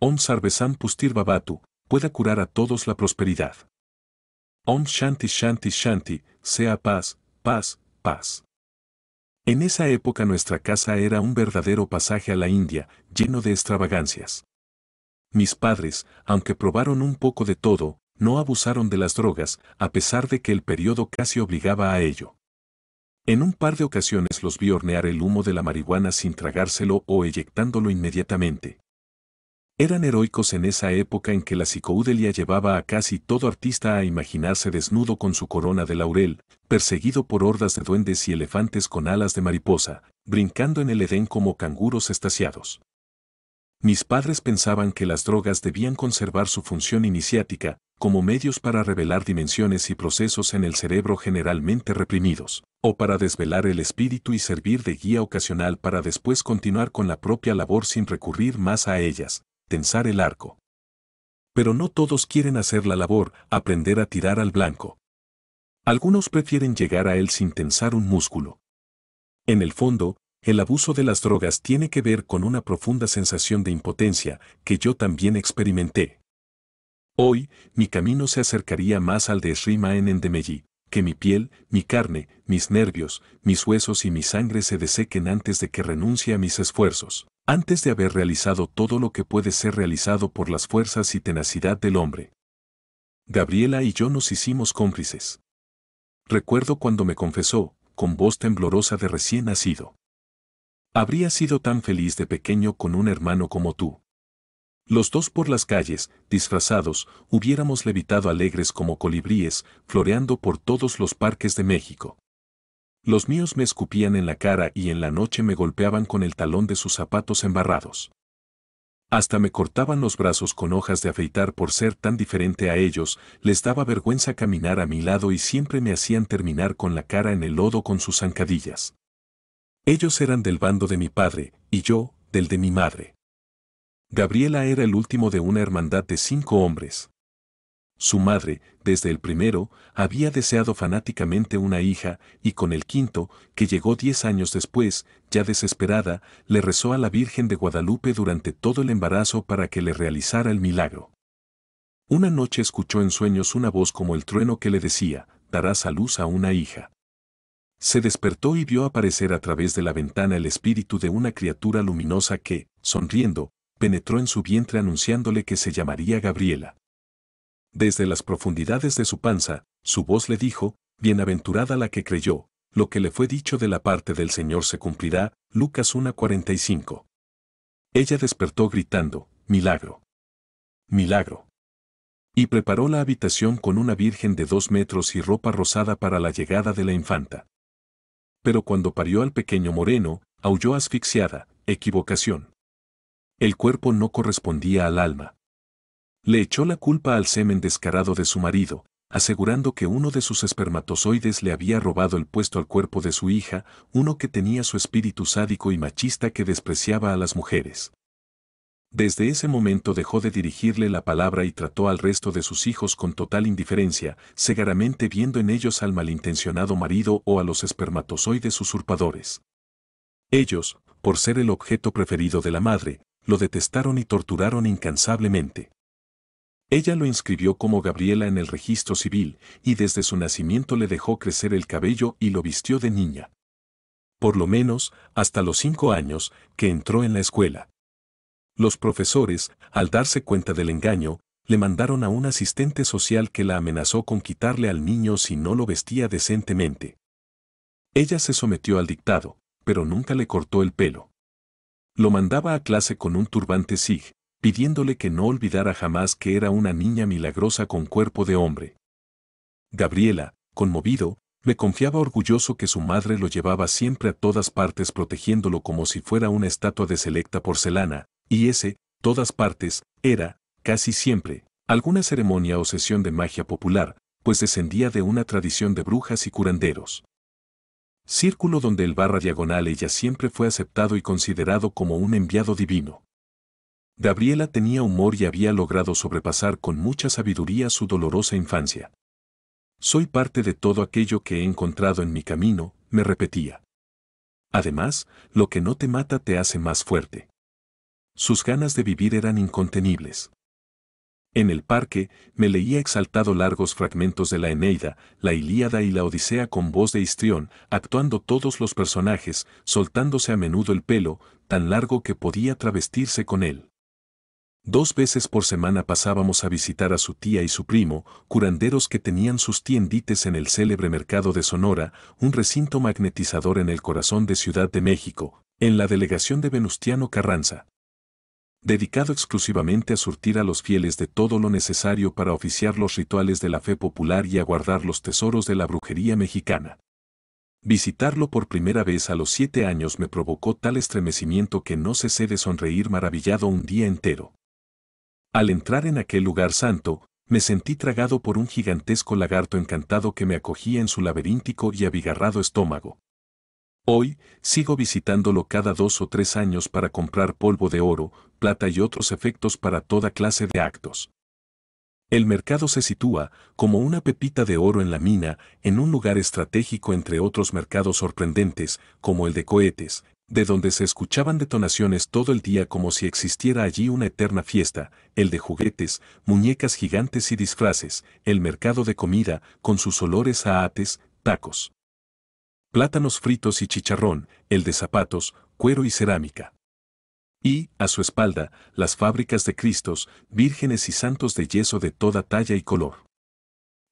Om Sarvesam Pustir Babatu, pueda curar a todos la prosperidad. Om Shanti Shanti Shanti, sea paz, paz, paz. En esa época nuestra casa era un verdadero pasaje a la India, lleno de extravagancias. Mis padres, aunque probaron un poco de todo, no abusaron de las drogas, a pesar de que el periodo casi obligaba a ello. En un par de ocasiones los vi hornear el humo de la marihuana sin tragárselo o eyectándolo inmediatamente. Eran heroicos en esa época en que la psicoudelia llevaba a casi todo artista a imaginarse desnudo con su corona de laurel, perseguido por hordas de duendes y elefantes con alas de mariposa, brincando en el Edén como canguros estaciados. Mis padres pensaban que las drogas debían conservar su función iniciática, como medios para revelar dimensiones y procesos en el cerebro generalmente reprimidos, o para desvelar el espíritu y servir de guía ocasional para después continuar con la propia labor sin recurrir más a ellas, tensar el arco. Pero no todos quieren hacer la labor, aprender a tirar al blanco. Algunos prefieren llegar a él sin tensar un músculo. En el fondo, el abuso de las drogas tiene que ver con una profunda sensación de impotencia que yo también experimenté. Hoy, mi camino se acercaría más al de Esrima en de que mi piel, mi carne, mis nervios, mis huesos y mi sangre se desequen antes de que renuncie a mis esfuerzos, antes de haber realizado todo lo que puede ser realizado por las fuerzas y tenacidad del hombre. Gabriela y yo nos hicimos cómplices. Recuerdo cuando me confesó, con voz temblorosa de recién nacido. Habría sido tan feliz de pequeño con un hermano como tú. Los dos por las calles, disfrazados, hubiéramos levitado alegres como colibríes, floreando por todos los parques de México. Los míos me escupían en la cara y en la noche me golpeaban con el talón de sus zapatos embarrados. Hasta me cortaban los brazos con hojas de afeitar por ser tan diferente a ellos, les daba vergüenza caminar a mi lado y siempre me hacían terminar con la cara en el lodo con sus zancadillas. Ellos eran del bando de mi padre, y yo, del de mi madre. Gabriela era el último de una hermandad de cinco hombres. Su madre, desde el primero, había deseado fanáticamente una hija, y con el quinto, que llegó diez años después, ya desesperada, le rezó a la Virgen de Guadalupe durante todo el embarazo para que le realizara el milagro. Una noche escuchó en sueños una voz como el trueno que le decía, darás a luz a una hija. Se despertó y vio aparecer a través de la ventana el espíritu de una criatura luminosa que, sonriendo, penetró en su vientre anunciándole que se llamaría Gabriela. Desde las profundidades de su panza, su voz le dijo, Bienaventurada la que creyó, lo que le fue dicho de la parte del Señor se cumplirá, Lucas 1.45. Ella despertó gritando, Milagro. Milagro. Y preparó la habitación con una virgen de dos metros y ropa rosada para la llegada de la infanta pero cuando parió al pequeño moreno, aulló asfixiada, equivocación. El cuerpo no correspondía al alma. Le echó la culpa al semen descarado de su marido, asegurando que uno de sus espermatozoides le había robado el puesto al cuerpo de su hija, uno que tenía su espíritu sádico y machista que despreciaba a las mujeres. Desde ese momento dejó de dirigirle la palabra y trató al resto de sus hijos con total indiferencia, cegaramente viendo en ellos al malintencionado marido o a los espermatozoides usurpadores. Ellos, por ser el objeto preferido de la madre, lo detestaron y torturaron incansablemente. Ella lo inscribió como Gabriela en el registro civil y desde su nacimiento le dejó crecer el cabello y lo vistió de niña. Por lo menos, hasta los cinco años, que entró en la escuela. Los profesores, al darse cuenta del engaño, le mandaron a un asistente social que la amenazó con quitarle al niño si no lo vestía decentemente. Ella se sometió al dictado, pero nunca le cortó el pelo. Lo mandaba a clase con un turbante sig, pidiéndole que no olvidara jamás que era una niña milagrosa con cuerpo de hombre. Gabriela, conmovido, le confiaba orgulloso que su madre lo llevaba siempre a todas partes protegiéndolo como si fuera una estatua de selecta porcelana, y ese, todas partes, era, casi siempre, alguna ceremonia o sesión de magia popular, pues descendía de una tradición de brujas y curanderos. Círculo donde el barra diagonal ella siempre fue aceptado y considerado como un enviado divino. Gabriela tenía humor y había logrado sobrepasar con mucha sabiduría su dolorosa infancia. Soy parte de todo aquello que he encontrado en mi camino, me repetía. Además, lo que no te mata te hace más fuerte. Sus ganas de vivir eran incontenibles. En el parque, me leía exaltado largos fragmentos de la Eneida, la Ilíada y la Odisea con voz de histrión, actuando todos los personajes, soltándose a menudo el pelo, tan largo que podía travestirse con él. Dos veces por semana pasábamos a visitar a su tía y su primo, curanderos que tenían sus tiendites en el célebre mercado de Sonora, un recinto magnetizador en el corazón de Ciudad de México, en la delegación de Venustiano Carranza dedicado exclusivamente a surtir a los fieles de todo lo necesario para oficiar los rituales de la fe popular y a guardar los tesoros de la brujería mexicana. Visitarlo por primera vez a los siete años me provocó tal estremecimiento que no cesé de sonreír maravillado un día entero. Al entrar en aquel lugar santo, me sentí tragado por un gigantesco lagarto encantado que me acogía en su laberíntico y abigarrado estómago. Hoy, sigo visitándolo cada dos o tres años para comprar polvo de oro, plata y otros efectos para toda clase de actos. El mercado se sitúa, como una pepita de oro en la mina, en un lugar estratégico entre otros mercados sorprendentes, como el de cohetes, de donde se escuchaban detonaciones todo el día como si existiera allí una eterna fiesta, el de juguetes, muñecas gigantes y disfraces, el mercado de comida, con sus olores a ates, tacos, plátanos fritos y chicharrón, el de zapatos, cuero y cerámica. Y, a su espalda, las fábricas de Cristos, vírgenes y santos de yeso de toda talla y color.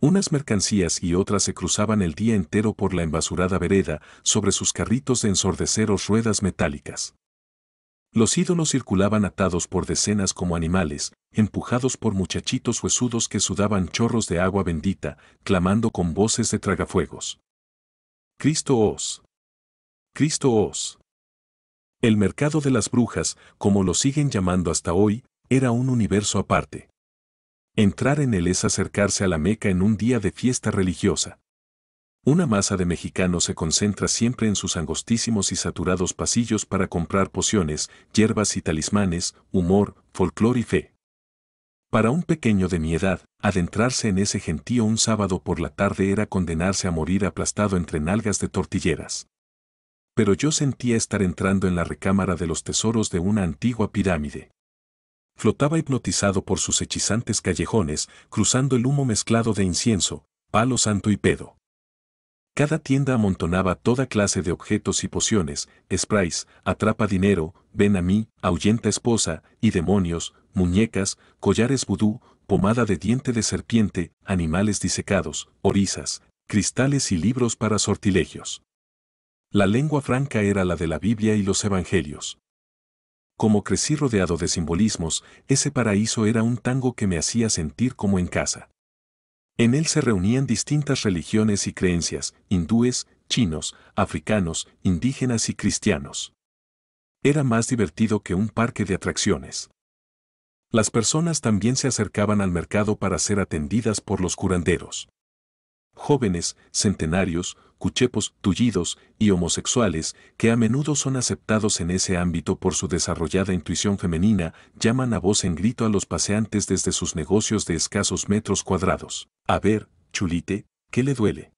Unas mercancías y otras se cruzaban el día entero por la embasurada vereda sobre sus carritos de ensordeceros ruedas metálicas. Los ídolos circulaban atados por decenas como animales, empujados por muchachitos huesudos que sudaban chorros de agua bendita, clamando con voces de tragafuegos. Cristo os. Cristo os. El mercado de las brujas, como lo siguen llamando hasta hoy, era un universo aparte. Entrar en él es acercarse a la Meca en un día de fiesta religiosa. Una masa de mexicanos se concentra siempre en sus angostísimos y saturados pasillos para comprar pociones, hierbas y talismanes, humor, folclor y fe. Para un pequeño de mi edad, adentrarse en ese gentío un sábado por la tarde era condenarse a morir aplastado entre nalgas de tortilleras. Pero yo sentía estar entrando en la recámara de los tesoros de una antigua pirámide. Flotaba hipnotizado por sus hechizantes callejones, cruzando el humo mezclado de incienso, palo santo y pedo. Cada tienda amontonaba toda clase de objetos y pociones, sprays, atrapa dinero, ven a mí, ahuyenta esposa, y demonios, muñecas, collares vudú, pomada de diente de serpiente, animales disecados, orizas, cristales y libros para sortilegios. La lengua franca era la de la Biblia y los Evangelios. Como crecí rodeado de simbolismos, ese paraíso era un tango que me hacía sentir como en casa. En él se reunían distintas religiones y creencias, hindúes, chinos, africanos, indígenas y cristianos. Era más divertido que un parque de atracciones. Las personas también se acercaban al mercado para ser atendidas por los curanderos. Jóvenes, centenarios, cuchepos, tullidos y homosexuales, que a menudo son aceptados en ese ámbito por su desarrollada intuición femenina, llaman a voz en grito a los paseantes desde sus negocios de escasos metros cuadrados. A ver, chulite, ¿qué le duele?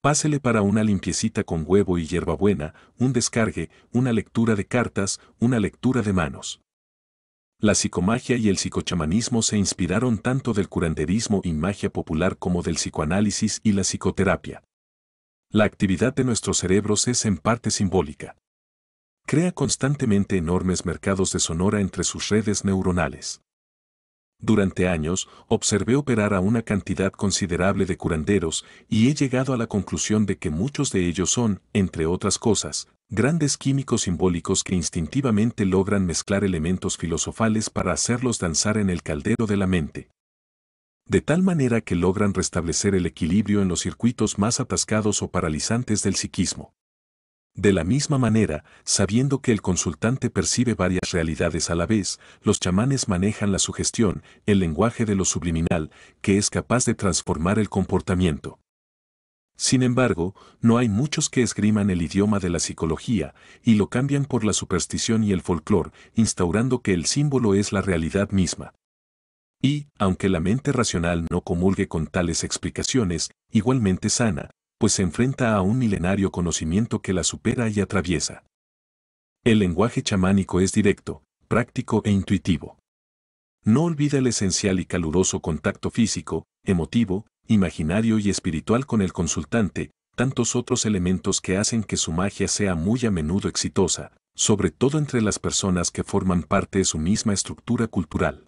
Pásele para una limpiecita con huevo y hierbabuena, un descargue, una lectura de cartas, una lectura de manos. La psicomagia y el psicochamanismo se inspiraron tanto del curanderismo y magia popular como del psicoanálisis y la psicoterapia. La actividad de nuestros cerebros es en parte simbólica. Crea constantemente enormes mercados de sonora entre sus redes neuronales. Durante años, observé operar a una cantidad considerable de curanderos y he llegado a la conclusión de que muchos de ellos son, entre otras cosas, grandes químicos simbólicos que instintivamente logran mezclar elementos filosofales para hacerlos danzar en el caldero de la mente. De tal manera que logran restablecer el equilibrio en los circuitos más atascados o paralizantes del psiquismo. De la misma manera, sabiendo que el consultante percibe varias realidades a la vez, los chamanes manejan la sugestión, el lenguaje de lo subliminal, que es capaz de transformar el comportamiento. Sin embargo, no hay muchos que esgriman el idioma de la psicología y lo cambian por la superstición y el folclore, instaurando que el símbolo es la realidad misma. Y, aunque la mente racional no comulgue con tales explicaciones, igualmente sana, pues se enfrenta a un milenario conocimiento que la supera y atraviesa. El lenguaje chamánico es directo, práctico e intuitivo. No olvida el esencial y caluroso contacto físico, emotivo, imaginario y espiritual con el consultante, tantos otros elementos que hacen que su magia sea muy a menudo exitosa, sobre todo entre las personas que forman parte de su misma estructura cultural.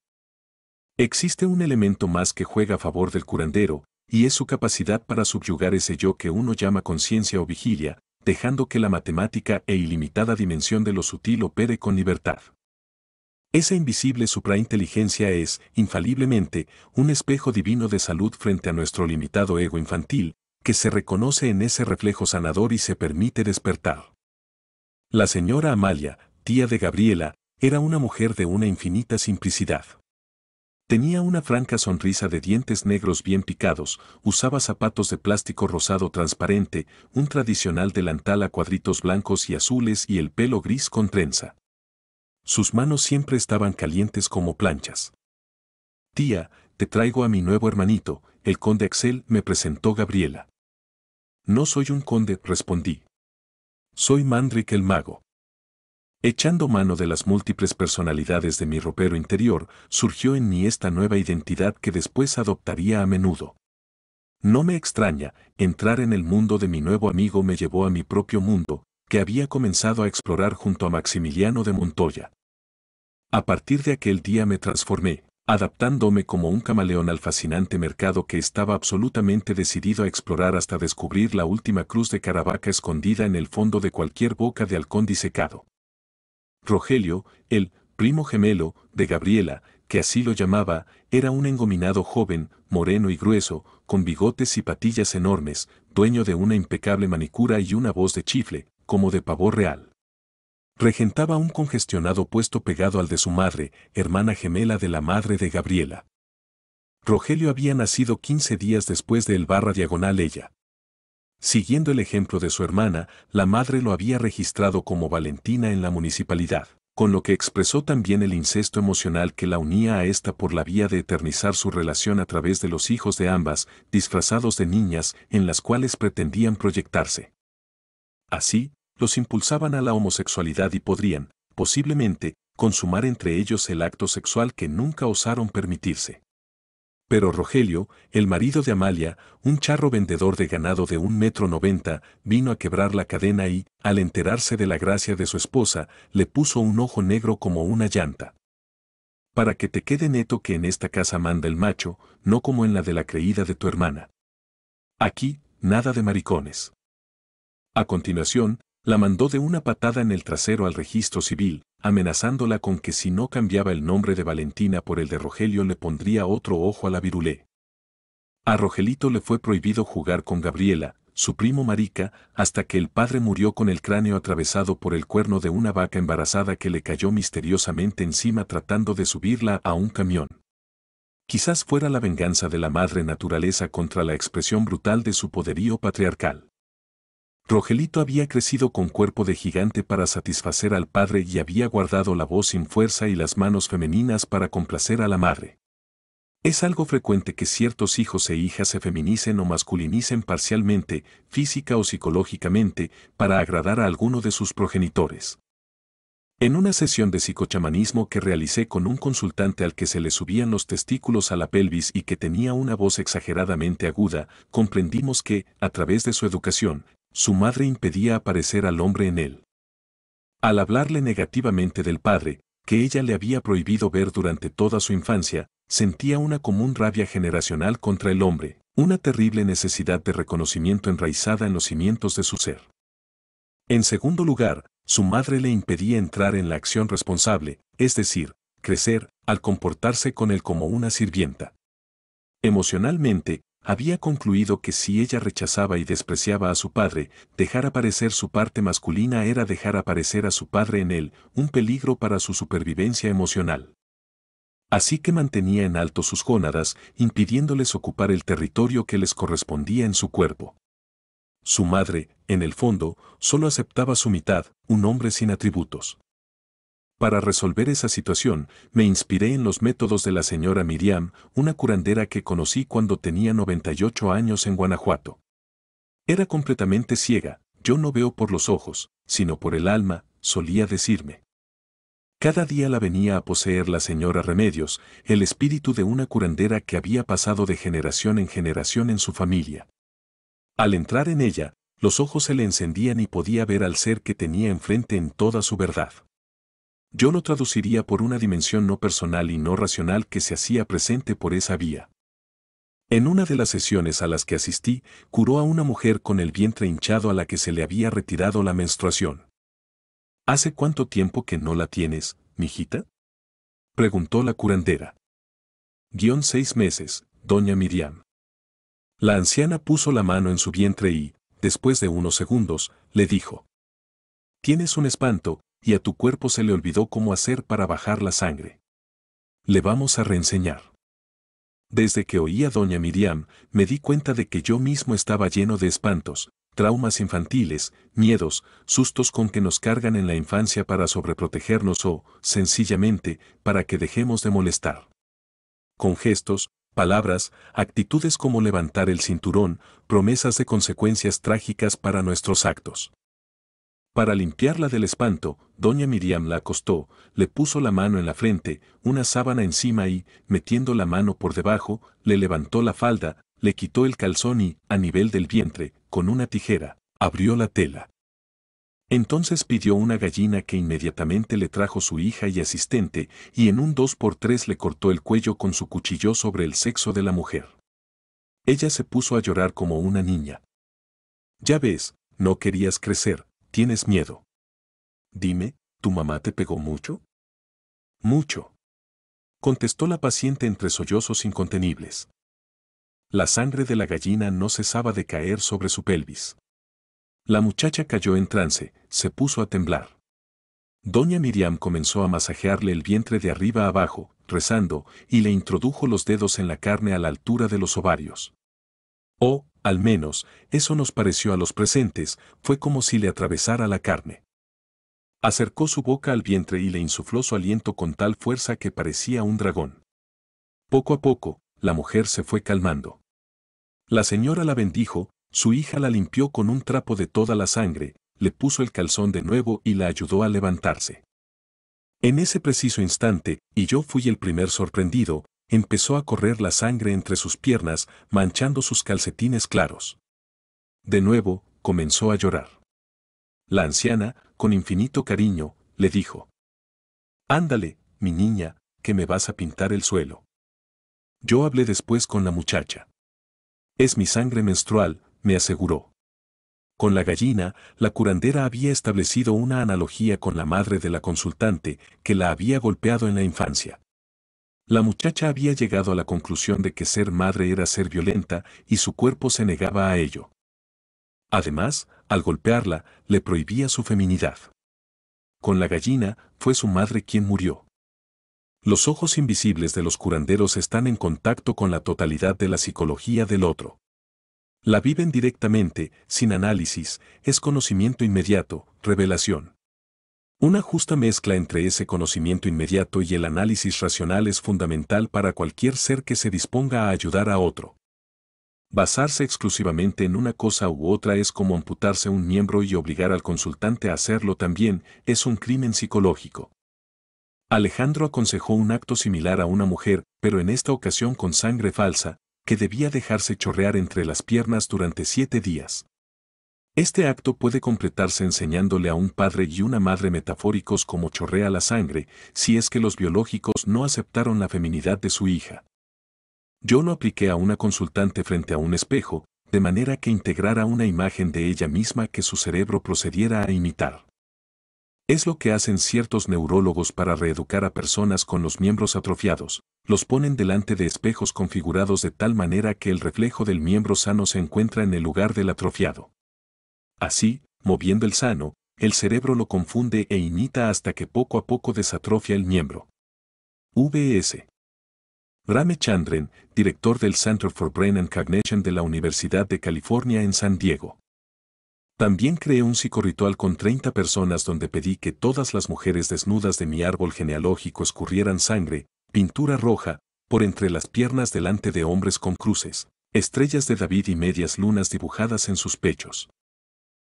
Existe un elemento más que juega a favor del curandero, y es su capacidad para subyugar ese yo que uno llama conciencia o vigilia, dejando que la matemática e ilimitada dimensión de lo sutil opere con libertad. Esa invisible suprainteligencia es, infaliblemente, un espejo divino de salud frente a nuestro limitado ego infantil, que se reconoce en ese reflejo sanador y se permite despertar. La señora Amalia, tía de Gabriela, era una mujer de una infinita simplicidad. Tenía una franca sonrisa de dientes negros bien picados, usaba zapatos de plástico rosado transparente, un tradicional delantal a cuadritos blancos y azules y el pelo gris con trenza. Sus manos siempre estaban calientes como planchas. Tía, te traigo a mi nuevo hermanito, el conde Axel me presentó Gabriela. No soy un conde, respondí. Soy Mandrick el mago. Echando mano de las múltiples personalidades de mi ropero interior, surgió en mí esta nueva identidad que después adoptaría a menudo. No me extraña, entrar en el mundo de mi nuevo amigo me llevó a mi propio mundo, que había comenzado a explorar junto a Maximiliano de Montoya. A partir de aquel día me transformé, adaptándome como un camaleón al fascinante mercado que estaba absolutamente decidido a explorar hasta descubrir la última cruz de Caravaca escondida en el fondo de cualquier boca de halcón disecado. Rogelio, el primo gemelo de Gabriela, que así lo llamaba, era un engominado joven, moreno y grueso, con bigotes y patillas enormes, dueño de una impecable manicura y una voz de chifle, como de pavor real. Regentaba un congestionado puesto pegado al de su madre, hermana gemela de la madre de Gabriela. Rogelio había nacido 15 días después de el barra diagonal ella. Siguiendo el ejemplo de su hermana, la madre lo había registrado como Valentina en la municipalidad, con lo que expresó también el incesto emocional que la unía a esta por la vía de eternizar su relación a través de los hijos de ambas, disfrazados de niñas en las cuales pretendían proyectarse. Así, los impulsaban a la homosexualidad y podrían, posiblemente, consumar entre ellos el acto sexual que nunca osaron permitirse. Pero Rogelio, el marido de Amalia, un charro vendedor de ganado de un metro noventa, vino a quebrar la cadena y, al enterarse de la gracia de su esposa, le puso un ojo negro como una llanta. Para que te quede neto que en esta casa manda el macho, no como en la de la creída de tu hermana. Aquí, nada de maricones. A continuación, la mandó de una patada en el trasero al registro civil, amenazándola con que si no cambiaba el nombre de Valentina por el de Rogelio le pondría otro ojo a la virulé. A Rogelito le fue prohibido jugar con Gabriela, su primo marica, hasta que el padre murió con el cráneo atravesado por el cuerno de una vaca embarazada que le cayó misteriosamente encima tratando de subirla a un camión. Quizás fuera la venganza de la madre naturaleza contra la expresión brutal de su poderío patriarcal. Rogelito había crecido con cuerpo de gigante para satisfacer al padre y había guardado la voz sin fuerza y las manos femeninas para complacer a la madre. Es algo frecuente que ciertos hijos e hijas se feminicen o masculinicen parcialmente, física o psicológicamente, para agradar a alguno de sus progenitores. En una sesión de psicochamanismo que realicé con un consultante al que se le subían los testículos a la pelvis y que tenía una voz exageradamente aguda, comprendimos que, a través de su educación, su madre impedía aparecer al hombre en él. Al hablarle negativamente del padre, que ella le había prohibido ver durante toda su infancia, sentía una común rabia generacional contra el hombre, una terrible necesidad de reconocimiento enraizada en los cimientos de su ser. En segundo lugar, su madre le impedía entrar en la acción responsable, es decir, crecer, al comportarse con él como una sirvienta. Emocionalmente, había concluido que si ella rechazaba y despreciaba a su padre, dejar aparecer su parte masculina era dejar aparecer a su padre en él, un peligro para su supervivencia emocional. Así que mantenía en alto sus gónadas, impidiéndoles ocupar el territorio que les correspondía en su cuerpo. Su madre, en el fondo, solo aceptaba su mitad, un hombre sin atributos. Para resolver esa situación, me inspiré en los métodos de la señora Miriam, una curandera que conocí cuando tenía 98 años en Guanajuato. Era completamente ciega, yo no veo por los ojos, sino por el alma, solía decirme. Cada día la venía a poseer la señora Remedios, el espíritu de una curandera que había pasado de generación en generación en su familia. Al entrar en ella, los ojos se le encendían y podía ver al ser que tenía enfrente en toda su verdad yo lo traduciría por una dimensión no personal y no racional que se hacía presente por esa vía. En una de las sesiones a las que asistí, curó a una mujer con el vientre hinchado a la que se le había retirado la menstruación. ¿Hace cuánto tiempo que no la tienes, mijita? Preguntó la curandera. Guión seis meses, doña Miriam. La anciana puso la mano en su vientre y, después de unos segundos, le dijo. Tienes un espanto, y a tu cuerpo se le olvidó cómo hacer para bajar la sangre. Le vamos a reenseñar. Desde que oí a doña Miriam, me di cuenta de que yo mismo estaba lleno de espantos, traumas infantiles, miedos, sustos con que nos cargan en la infancia para sobreprotegernos o, sencillamente, para que dejemos de molestar. Con gestos, palabras, actitudes como levantar el cinturón, promesas de consecuencias trágicas para nuestros actos. Para limpiarla del espanto, doña Miriam la acostó, le puso la mano en la frente, una sábana encima y, metiendo la mano por debajo, le levantó la falda, le quitó el calzón y, a nivel del vientre, con una tijera, abrió la tela. Entonces pidió una gallina que inmediatamente le trajo su hija y asistente, y en un dos por tres le cortó el cuello con su cuchillo sobre el sexo de la mujer. Ella se puso a llorar como una niña. Ya ves, no querías crecer, Tienes miedo. Dime, ¿tu mamá te pegó mucho? Mucho. Contestó la paciente entre sollozos incontenibles. La sangre de la gallina no cesaba de caer sobre su pelvis. La muchacha cayó en trance, se puso a temblar. Doña Miriam comenzó a masajearle el vientre de arriba abajo, rezando, y le introdujo los dedos en la carne a la altura de los ovarios. Oh, al menos, eso nos pareció a los presentes, fue como si le atravesara la carne. Acercó su boca al vientre y le insufló su aliento con tal fuerza que parecía un dragón. Poco a poco, la mujer se fue calmando. La señora la bendijo, su hija la limpió con un trapo de toda la sangre, le puso el calzón de nuevo y la ayudó a levantarse. En ese preciso instante, y yo fui el primer sorprendido, empezó a correr la sangre entre sus piernas, manchando sus calcetines claros. De nuevo, comenzó a llorar. La anciana, con infinito cariño, le dijo. Ándale, mi niña, que me vas a pintar el suelo. Yo hablé después con la muchacha. Es mi sangre menstrual, me aseguró. Con la gallina, la curandera había establecido una analogía con la madre de la consultante que la había golpeado en la infancia. La muchacha había llegado a la conclusión de que ser madre era ser violenta y su cuerpo se negaba a ello. Además, al golpearla, le prohibía su feminidad. Con la gallina, fue su madre quien murió. Los ojos invisibles de los curanderos están en contacto con la totalidad de la psicología del otro. La viven directamente, sin análisis, es conocimiento inmediato, revelación. Una justa mezcla entre ese conocimiento inmediato y el análisis racional es fundamental para cualquier ser que se disponga a ayudar a otro. Basarse exclusivamente en una cosa u otra es como amputarse un miembro y obligar al consultante a hacerlo también es un crimen psicológico. Alejandro aconsejó un acto similar a una mujer, pero en esta ocasión con sangre falsa, que debía dejarse chorrear entre las piernas durante siete días. Este acto puede completarse enseñándole a un padre y una madre metafóricos como chorrea la sangre si es que los biológicos no aceptaron la feminidad de su hija. Yo lo apliqué a una consultante frente a un espejo, de manera que integrara una imagen de ella misma que su cerebro procediera a imitar. Es lo que hacen ciertos neurólogos para reeducar a personas con los miembros atrofiados, los ponen delante de espejos configurados de tal manera que el reflejo del miembro sano se encuentra en el lugar del atrofiado. Así, moviendo el sano, el cerebro lo confunde e imita hasta que poco a poco desatrofia el miembro. VS. Rame Chandren, director del Center for Brain and Cognition de la Universidad de California en San Diego. También creé un psicorritual con 30 personas donde pedí que todas las mujeres desnudas de mi árbol genealógico escurrieran sangre, pintura roja, por entre las piernas delante de hombres con cruces, estrellas de David y medias lunas dibujadas en sus pechos.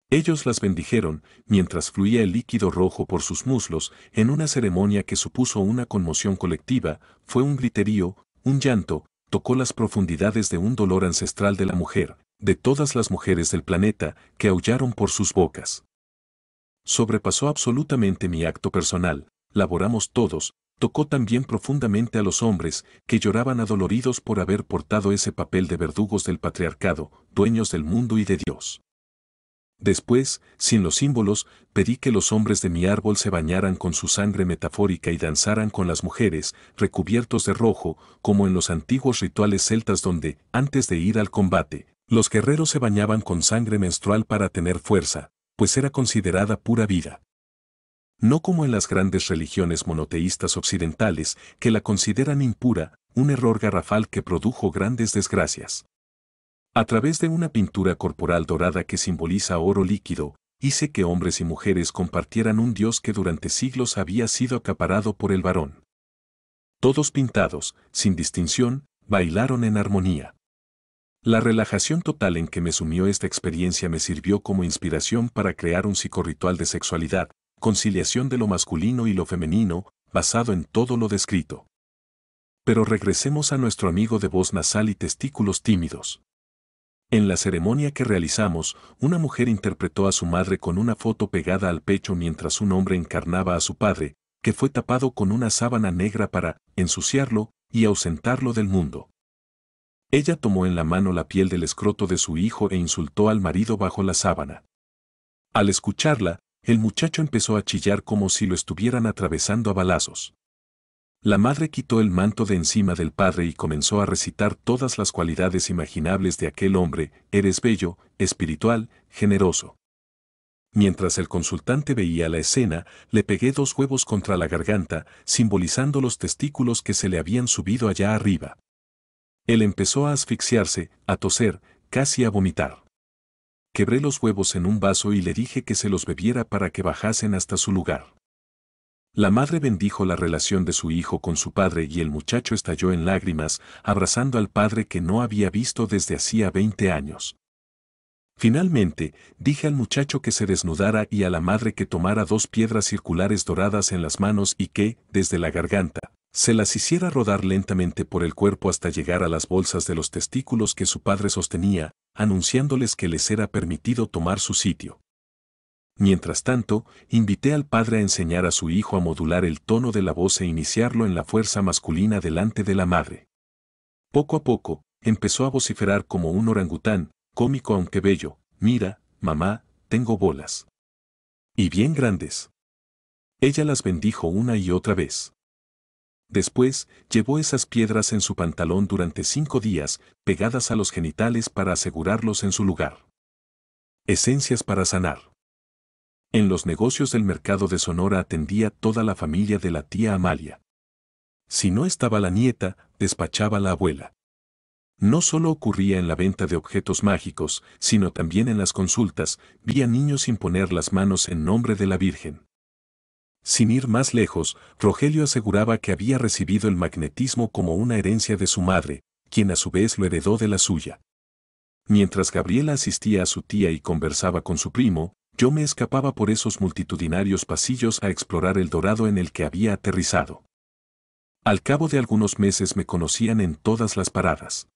Ellos las bendijeron, mientras fluía el líquido rojo por sus muslos, en una ceremonia que supuso una conmoción colectiva, fue un griterío, un llanto, tocó las profundidades de un dolor ancestral de la mujer, de todas las mujeres del planeta, que aullaron por sus bocas. Sobrepasó absolutamente mi acto personal, laboramos todos, tocó también profundamente a los hombres, que lloraban adoloridos por haber portado ese papel de verdugos del patriarcado, dueños del mundo y de Dios. Después, sin los símbolos, pedí que los hombres de mi árbol se bañaran con su sangre metafórica y danzaran con las mujeres, recubiertos de rojo, como en los antiguos rituales celtas donde, antes de ir al combate, los guerreros se bañaban con sangre menstrual para tener fuerza, pues era considerada pura vida. No como en las grandes religiones monoteístas occidentales, que la consideran impura, un error garrafal que produjo grandes desgracias. A través de una pintura corporal dorada que simboliza oro líquido, hice que hombres y mujeres compartieran un dios que durante siglos había sido acaparado por el varón. Todos pintados, sin distinción, bailaron en armonía. La relajación total en que me sumió esta experiencia me sirvió como inspiración para crear un psicorritual de sexualidad, conciliación de lo masculino y lo femenino, basado en todo lo descrito. Pero regresemos a nuestro amigo de voz nasal y testículos tímidos. En la ceremonia que realizamos, una mujer interpretó a su madre con una foto pegada al pecho mientras un hombre encarnaba a su padre, que fue tapado con una sábana negra para ensuciarlo y ausentarlo del mundo. Ella tomó en la mano la piel del escroto de su hijo e insultó al marido bajo la sábana. Al escucharla, el muchacho empezó a chillar como si lo estuvieran atravesando a balazos. La madre quitó el manto de encima del padre y comenzó a recitar todas las cualidades imaginables de aquel hombre, eres bello, espiritual, generoso. Mientras el consultante veía la escena, le pegué dos huevos contra la garganta, simbolizando los testículos que se le habían subido allá arriba. Él empezó a asfixiarse, a toser, casi a vomitar. Quebré los huevos en un vaso y le dije que se los bebiera para que bajasen hasta su lugar. La madre bendijo la relación de su hijo con su padre y el muchacho estalló en lágrimas, abrazando al padre que no había visto desde hacía 20 años. Finalmente, dije al muchacho que se desnudara y a la madre que tomara dos piedras circulares doradas en las manos y que, desde la garganta, se las hiciera rodar lentamente por el cuerpo hasta llegar a las bolsas de los testículos que su padre sostenía, anunciándoles que les era permitido tomar su sitio. Mientras tanto, invité al padre a enseñar a su hijo a modular el tono de la voz e iniciarlo en la fuerza masculina delante de la madre. Poco a poco, empezó a vociferar como un orangután, cómico aunque bello, mira, mamá, tengo bolas. Y bien grandes. Ella las bendijo una y otra vez. Después, llevó esas piedras en su pantalón durante cinco días, pegadas a los genitales para asegurarlos en su lugar. Esencias para sanar. En los negocios del mercado de Sonora atendía toda la familia de la tía Amalia. Si no estaba la nieta, despachaba la abuela. No solo ocurría en la venta de objetos mágicos, sino también en las consultas, vi a niños imponer las manos en nombre de la Virgen. Sin ir más lejos, Rogelio aseguraba que había recibido el magnetismo como una herencia de su madre, quien a su vez lo heredó de la suya. Mientras Gabriela asistía a su tía y conversaba con su primo, yo me escapaba por esos multitudinarios pasillos a explorar el dorado en el que había aterrizado. Al cabo de algunos meses me conocían en todas las paradas.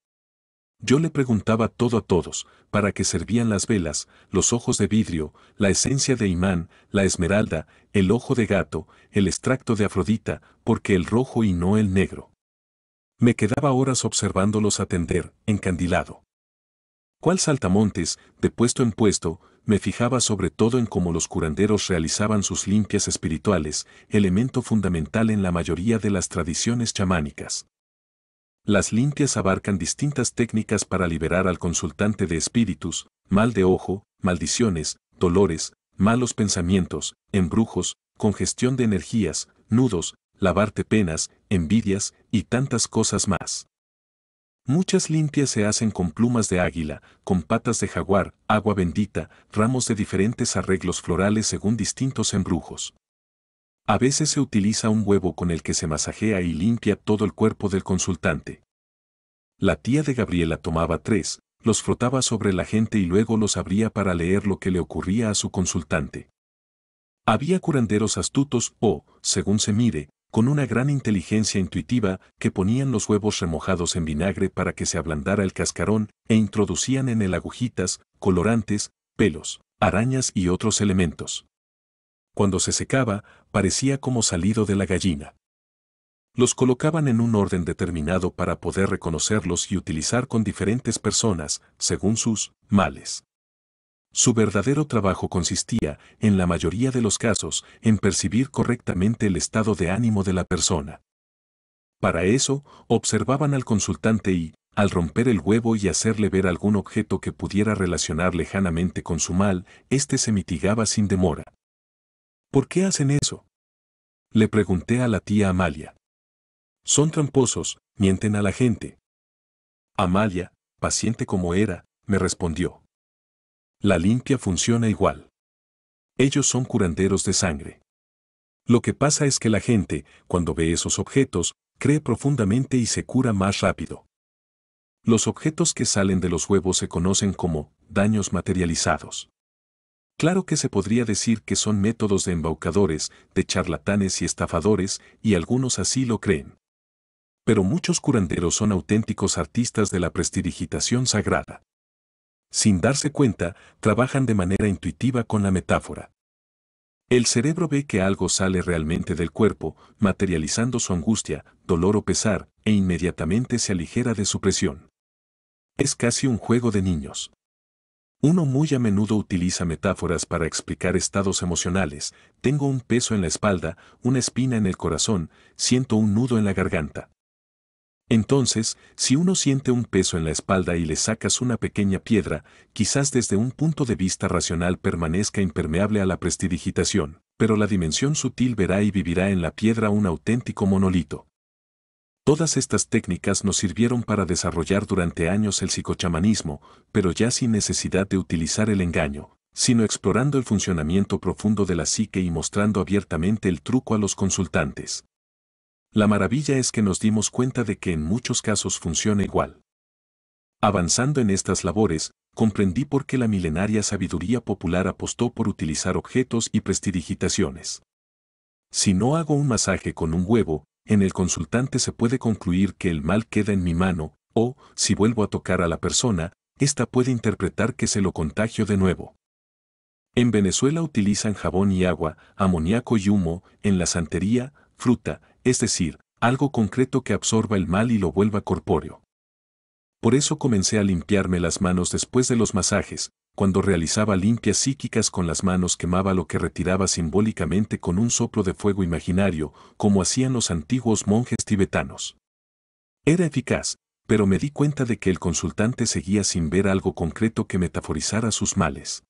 Yo le preguntaba todo a todos, para qué servían las velas, los ojos de vidrio, la esencia de imán, la esmeralda, el ojo de gato, el extracto de Afrodita, porque el rojo y no el negro. Me quedaba horas observándolos atender, encandilado. ¿Cuál saltamontes, de puesto en puesto, me fijaba sobre todo en cómo los curanderos realizaban sus limpias espirituales, elemento fundamental en la mayoría de las tradiciones chamánicas. Las limpias abarcan distintas técnicas para liberar al consultante de espíritus, mal de ojo, maldiciones, dolores, malos pensamientos, embrujos, congestión de energías, nudos, lavarte penas, envidias y tantas cosas más. Muchas limpias se hacen con plumas de águila, con patas de jaguar, agua bendita, ramos de diferentes arreglos florales según distintos embrujos. A veces se utiliza un huevo con el que se masajea y limpia todo el cuerpo del consultante. La tía de Gabriela tomaba tres, los frotaba sobre la gente y luego los abría para leer lo que le ocurría a su consultante. Había curanderos astutos o, según se mire, con una gran inteligencia intuitiva, que ponían los huevos remojados en vinagre para que se ablandara el cascarón, e introducían en él agujitas, colorantes, pelos, arañas y otros elementos. Cuando se secaba, parecía como salido de la gallina. Los colocaban en un orden determinado para poder reconocerlos y utilizar con diferentes personas, según sus males. Su verdadero trabajo consistía, en la mayoría de los casos, en percibir correctamente el estado de ánimo de la persona. Para eso, observaban al consultante y, al romper el huevo y hacerle ver algún objeto que pudiera relacionar lejanamente con su mal, éste se mitigaba sin demora. ¿Por qué hacen eso? Le pregunté a la tía Amalia. Son tramposos, mienten a la gente. Amalia, paciente como era, me respondió. La limpia funciona igual. Ellos son curanderos de sangre. Lo que pasa es que la gente, cuando ve esos objetos, cree profundamente y se cura más rápido. Los objetos que salen de los huevos se conocen como daños materializados. Claro que se podría decir que son métodos de embaucadores, de charlatanes y estafadores, y algunos así lo creen. Pero muchos curanderos son auténticos artistas de la prestidigitación sagrada sin darse cuenta, trabajan de manera intuitiva con la metáfora. El cerebro ve que algo sale realmente del cuerpo, materializando su angustia, dolor o pesar, e inmediatamente se aligera de su presión. Es casi un juego de niños. Uno muy a menudo utiliza metáforas para explicar estados emocionales. Tengo un peso en la espalda, una espina en el corazón, siento un nudo en la garganta. Entonces, si uno siente un peso en la espalda y le sacas una pequeña piedra, quizás desde un punto de vista racional permanezca impermeable a la prestidigitación, pero la dimensión sutil verá y vivirá en la piedra un auténtico monolito. Todas estas técnicas nos sirvieron para desarrollar durante años el psicochamanismo, pero ya sin necesidad de utilizar el engaño, sino explorando el funcionamiento profundo de la psique y mostrando abiertamente el truco a los consultantes. La maravilla es que nos dimos cuenta de que en muchos casos funciona igual. Avanzando en estas labores, comprendí por qué la milenaria sabiduría popular apostó por utilizar objetos y prestidigitaciones. Si no hago un masaje con un huevo, en el consultante se puede concluir que el mal queda en mi mano, o, si vuelvo a tocar a la persona, ésta puede interpretar que se lo contagio de nuevo. En Venezuela utilizan jabón y agua, amoníaco y humo, en la santería, fruta, es decir, algo concreto que absorba el mal y lo vuelva corpóreo. Por eso comencé a limpiarme las manos después de los masajes, cuando realizaba limpias psíquicas con las manos quemaba lo que retiraba simbólicamente con un soplo de fuego imaginario, como hacían los antiguos monjes tibetanos. Era eficaz, pero me di cuenta de que el consultante seguía sin ver algo concreto que metaforizara sus males.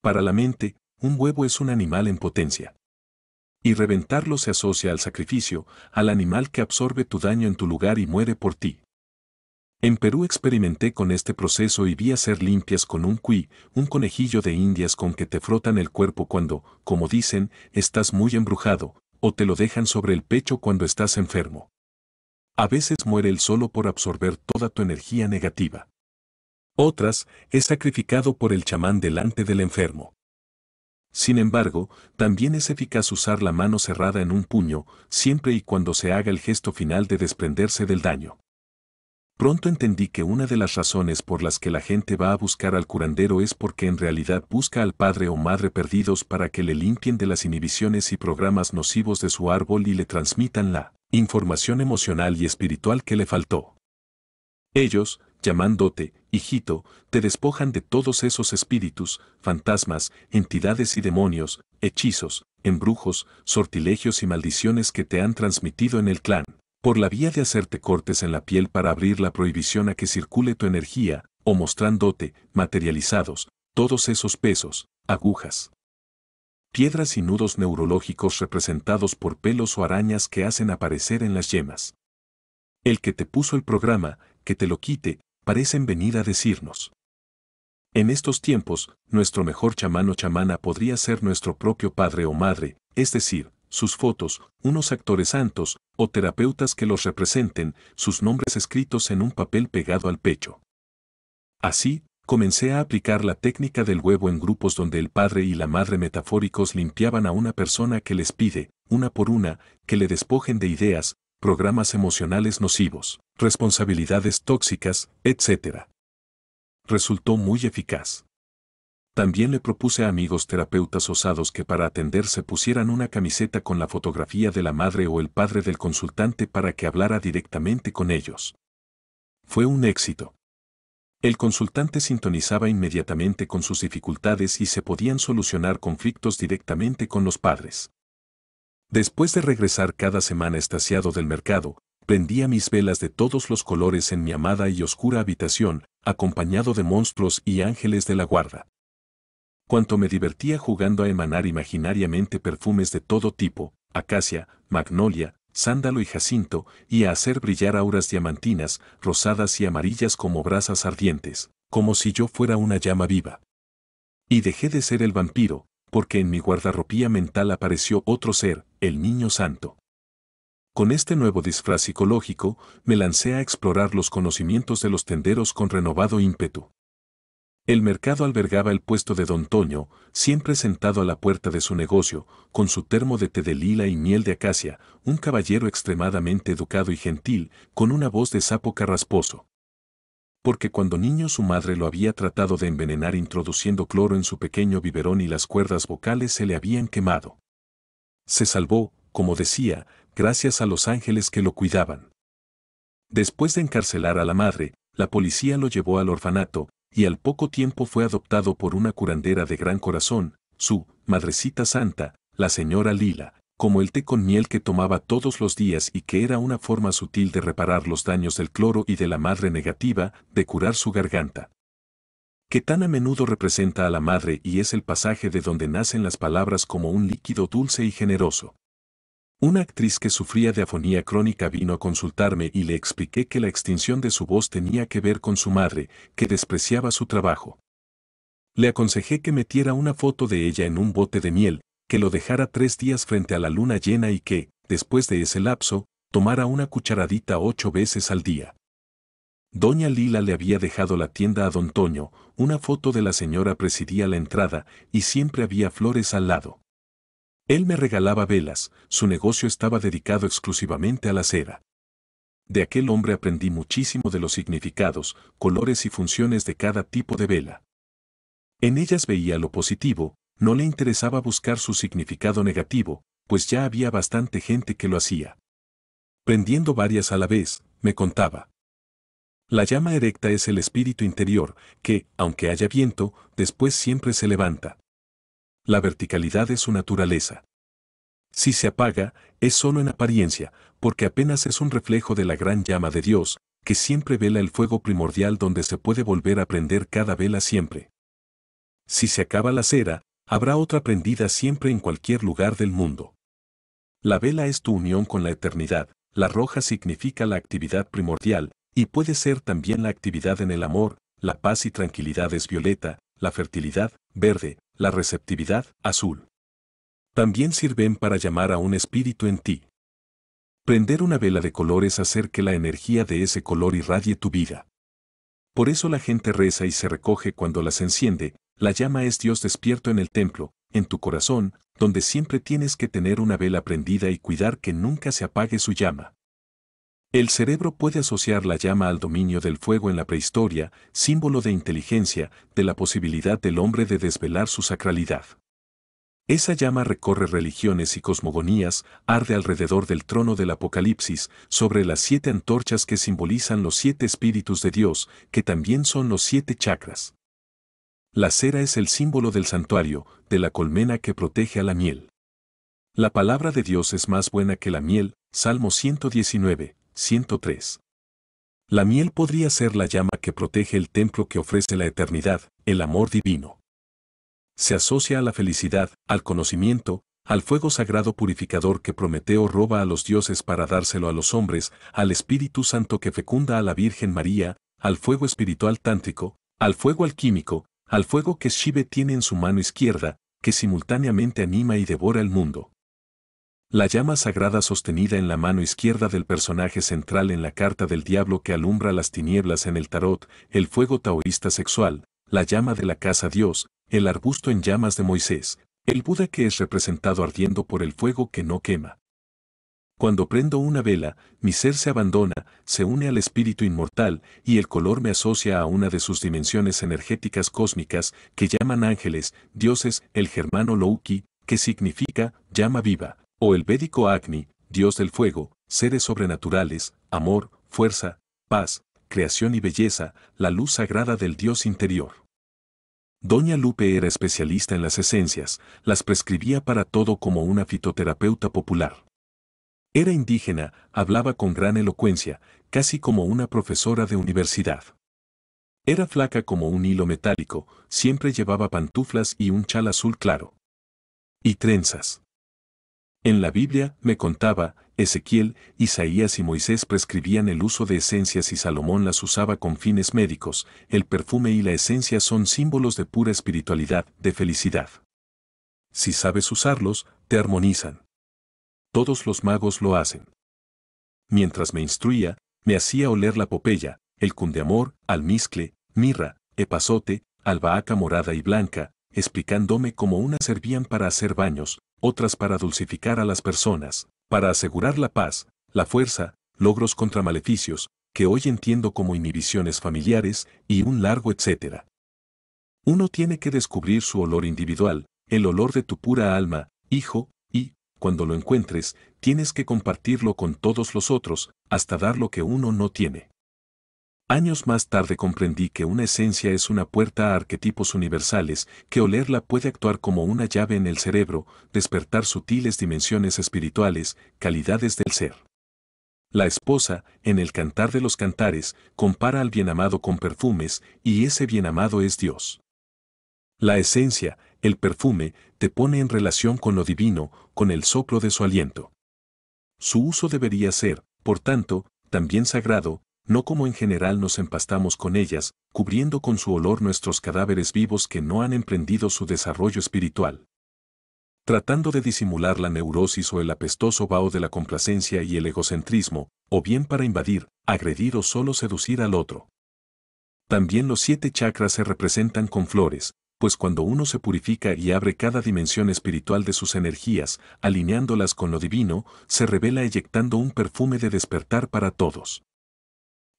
Para la mente, un huevo es un animal en potencia y reventarlo se asocia al sacrificio, al animal que absorbe tu daño en tu lugar y muere por ti. En Perú experimenté con este proceso y vi hacer limpias con un cuí, un conejillo de indias con que te frotan el cuerpo cuando, como dicen, estás muy embrujado, o te lo dejan sobre el pecho cuando estás enfermo. A veces muere él solo por absorber toda tu energía negativa. Otras, es sacrificado por el chamán delante del enfermo. Sin embargo, también es eficaz usar la mano cerrada en un puño, siempre y cuando se haga el gesto final de desprenderse del daño. Pronto entendí que una de las razones por las que la gente va a buscar al curandero es porque en realidad busca al padre o madre perdidos para que le limpien de las inhibiciones y programas nocivos de su árbol y le transmitan la información emocional y espiritual que le faltó. Ellos, llamándote, hijito, te despojan de todos esos espíritus, fantasmas, entidades y demonios, hechizos, embrujos, sortilegios y maldiciones que te han transmitido en el clan, por la vía de hacerte cortes en la piel para abrir la prohibición a que circule tu energía, o mostrándote, materializados, todos esos pesos, agujas, piedras y nudos neurológicos representados por pelos o arañas que hacen aparecer en las yemas. El que te puso el programa, que te lo quite, parecen venir a decirnos. En estos tiempos, nuestro mejor chamán o chamana podría ser nuestro propio padre o madre, es decir, sus fotos, unos actores santos, o terapeutas que los representen, sus nombres escritos en un papel pegado al pecho. Así, comencé a aplicar la técnica del huevo en grupos donde el padre y la madre metafóricos limpiaban a una persona que les pide, una por una, que le despojen de ideas, programas emocionales nocivos, responsabilidades tóxicas, etc. Resultó muy eficaz. También le propuse a amigos terapeutas osados que para atenderse pusieran una camiseta con la fotografía de la madre o el padre del consultante para que hablara directamente con ellos. Fue un éxito. El consultante sintonizaba inmediatamente con sus dificultades y se podían solucionar conflictos directamente con los padres. Después de regresar cada semana estaciado del mercado, prendía mis velas de todos los colores en mi amada y oscura habitación, acompañado de monstruos y ángeles de la guarda. Cuanto me divertía jugando a emanar imaginariamente perfumes de todo tipo, acacia, magnolia, sándalo y jacinto, y a hacer brillar auras diamantinas, rosadas y amarillas como brasas ardientes, como si yo fuera una llama viva. Y dejé de ser el vampiro, porque en mi guardarropía mental apareció otro ser, el Niño Santo. Con este nuevo disfraz psicológico, me lancé a explorar los conocimientos de los tenderos con renovado ímpetu. El mercado albergaba el puesto de don Toño, siempre sentado a la puerta de su negocio, con su termo de té de lila y miel de acacia, un caballero extremadamente educado y gentil, con una voz de sapo carrasposo porque cuando niño su madre lo había tratado de envenenar introduciendo cloro en su pequeño biberón y las cuerdas vocales se le habían quemado. Se salvó, como decía, gracias a los ángeles que lo cuidaban. Después de encarcelar a la madre, la policía lo llevó al orfanato, y al poco tiempo fue adoptado por una curandera de gran corazón, su madrecita santa, la señora Lila, como el té con miel que tomaba todos los días y que era una forma sutil de reparar los daños del cloro y de la madre negativa, de curar su garganta. Que tan a menudo representa a la madre y es el pasaje de donde nacen las palabras como un líquido dulce y generoso. Una actriz que sufría de afonía crónica vino a consultarme y le expliqué que la extinción de su voz tenía que ver con su madre, que despreciaba su trabajo. Le aconsejé que metiera una foto de ella en un bote de miel que lo dejara tres días frente a la luna llena y que, después de ese lapso, tomara una cucharadita ocho veces al día. Doña Lila le había dejado la tienda a don Toño, una foto de la señora presidía la entrada y siempre había flores al lado. Él me regalaba velas, su negocio estaba dedicado exclusivamente a la cera. De aquel hombre aprendí muchísimo de los significados, colores y funciones de cada tipo de vela. En ellas veía lo positivo, no le interesaba buscar su significado negativo, pues ya había bastante gente que lo hacía. Prendiendo varias a la vez, me contaba. La llama erecta es el espíritu interior, que, aunque haya viento, después siempre se levanta. La verticalidad es su naturaleza. Si se apaga, es solo en apariencia, porque apenas es un reflejo de la gran llama de Dios, que siempre vela el fuego primordial donde se puede volver a prender cada vela siempre. Si se acaba la cera, habrá otra prendida siempre en cualquier lugar del mundo. La vela es tu unión con la eternidad, la roja significa la actividad primordial, y puede ser también la actividad en el amor, la paz y tranquilidad es violeta, la fertilidad, verde, la receptividad, azul. También sirven para llamar a un espíritu en ti. Prender una vela de color es hacer que la energía de ese color irradie tu vida. Por eso la gente reza y se recoge cuando las enciende, la llama es Dios despierto en el templo, en tu corazón, donde siempre tienes que tener una vela prendida y cuidar que nunca se apague su llama. El cerebro puede asociar la llama al dominio del fuego en la prehistoria, símbolo de inteligencia, de la posibilidad del hombre de desvelar su sacralidad. Esa llama recorre religiones y cosmogonías, arde alrededor del trono del Apocalipsis, sobre las siete antorchas que simbolizan los siete espíritus de Dios, que también son los siete chakras. La cera es el símbolo del santuario, de la colmena que protege a la miel. La palabra de Dios es más buena que la miel, Salmo 119, 103. La miel podría ser la llama que protege el templo que ofrece la eternidad, el amor divino. Se asocia a la felicidad, al conocimiento, al fuego sagrado purificador que Prometeo roba a los dioses para dárselo a los hombres, al Espíritu Santo que fecunda a la Virgen María, al fuego espiritual tántico, al fuego alquímico, al fuego que Shive tiene en su mano izquierda, que simultáneamente anima y devora el mundo. La llama sagrada sostenida en la mano izquierda del personaje central en la carta del diablo que alumbra las tinieblas en el tarot, el fuego taoísta sexual, la llama de la casa Dios, el arbusto en llamas de Moisés, el Buda que es representado ardiendo por el fuego que no quema. Cuando prendo una vela, mi ser se abandona, se une al espíritu inmortal, y el color me asocia a una de sus dimensiones energéticas cósmicas, que llaman ángeles, dioses, el germano Louki, que significa llama viva, o el védico Agni, dios del fuego, seres sobrenaturales, amor, fuerza, paz, creación y belleza, la luz sagrada del dios interior. Doña Lupe era especialista en las esencias, las prescribía para todo como una fitoterapeuta popular. Era indígena, hablaba con gran elocuencia, casi como una profesora de universidad. Era flaca como un hilo metálico, siempre llevaba pantuflas y un chal azul claro. Y trenzas. En la Biblia, me contaba, Ezequiel, Isaías y Moisés prescribían el uso de esencias y Salomón las usaba con fines médicos, el perfume y la esencia son símbolos de pura espiritualidad, de felicidad. Si sabes usarlos, te armonizan todos los magos lo hacen. Mientras me instruía, me hacía oler la popeya, el cundeamor, almizcle, mirra, epazote, albahaca morada y blanca, explicándome cómo unas servían para hacer baños, otras para dulcificar a las personas, para asegurar la paz, la fuerza, logros contra maleficios, que hoy entiendo como inhibiciones familiares, y un largo etcétera. Uno tiene que descubrir su olor individual, el olor de tu pura alma, hijo, cuando lo encuentres, tienes que compartirlo con todos los otros, hasta dar lo que uno no tiene. Años más tarde comprendí que una esencia es una puerta a arquetipos universales, que olerla puede actuar como una llave en el cerebro, despertar sutiles dimensiones espirituales, calidades del ser. La esposa, en el Cantar de los Cantares, compara al bienamado con perfumes, y ese bienamado es Dios. La esencia, el perfume, te pone en relación con lo divino, con el soplo de su aliento. Su uso debería ser, por tanto, también sagrado, no como en general nos empastamos con ellas, cubriendo con su olor nuestros cadáveres vivos que no han emprendido su desarrollo espiritual. Tratando de disimular la neurosis o el apestoso vaho de la complacencia y el egocentrismo, o bien para invadir, agredir o solo seducir al otro. También los siete chakras se representan con flores, pues cuando uno se purifica y abre cada dimensión espiritual de sus energías, alineándolas con lo divino, se revela eyectando un perfume de despertar para todos.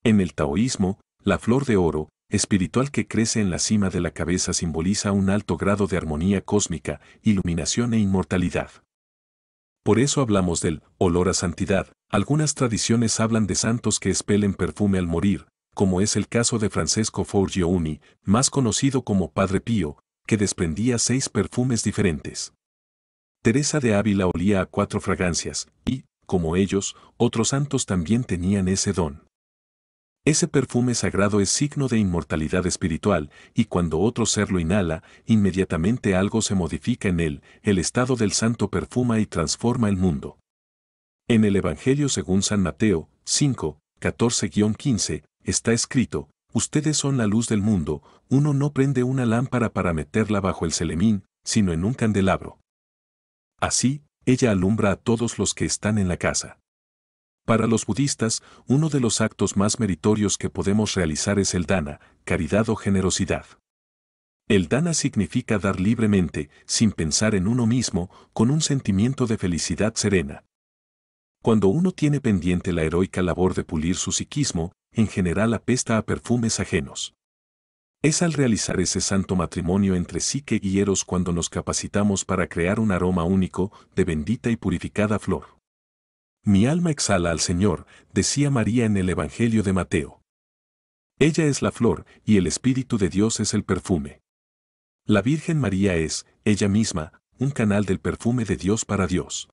En el taoísmo, la flor de oro, espiritual que crece en la cima de la cabeza simboliza un alto grado de armonía cósmica, iluminación e inmortalidad. Por eso hablamos del olor a santidad. Algunas tradiciones hablan de santos que espelen perfume al morir, como es el caso de Francesco Forgiouni, más conocido como Padre Pío, que desprendía seis perfumes diferentes. Teresa de Ávila olía a cuatro fragancias, y, como ellos, otros santos también tenían ese don. Ese perfume sagrado es signo de inmortalidad espiritual, y cuando otro ser lo inhala, inmediatamente algo se modifica en él, el estado del santo perfuma y transforma el mundo. En el Evangelio según San Mateo 5, 14-15, Está escrito, ustedes son la luz del mundo, uno no prende una lámpara para meterla bajo el selemín, sino en un candelabro. Así, ella alumbra a todos los que están en la casa. Para los budistas, uno de los actos más meritorios que podemos realizar es el dana, caridad o generosidad. El dana significa dar libremente, sin pensar en uno mismo, con un sentimiento de felicidad serena. Cuando uno tiene pendiente la heroica labor de pulir su psiquismo, en general apesta a perfumes ajenos. Es al realizar ese santo matrimonio entre psique y eros cuando nos capacitamos para crear un aroma único de bendita y purificada flor. Mi alma exhala al Señor, decía María en el Evangelio de Mateo. Ella es la flor y el Espíritu de Dios es el perfume. La Virgen María es, ella misma, un canal del perfume de Dios para Dios.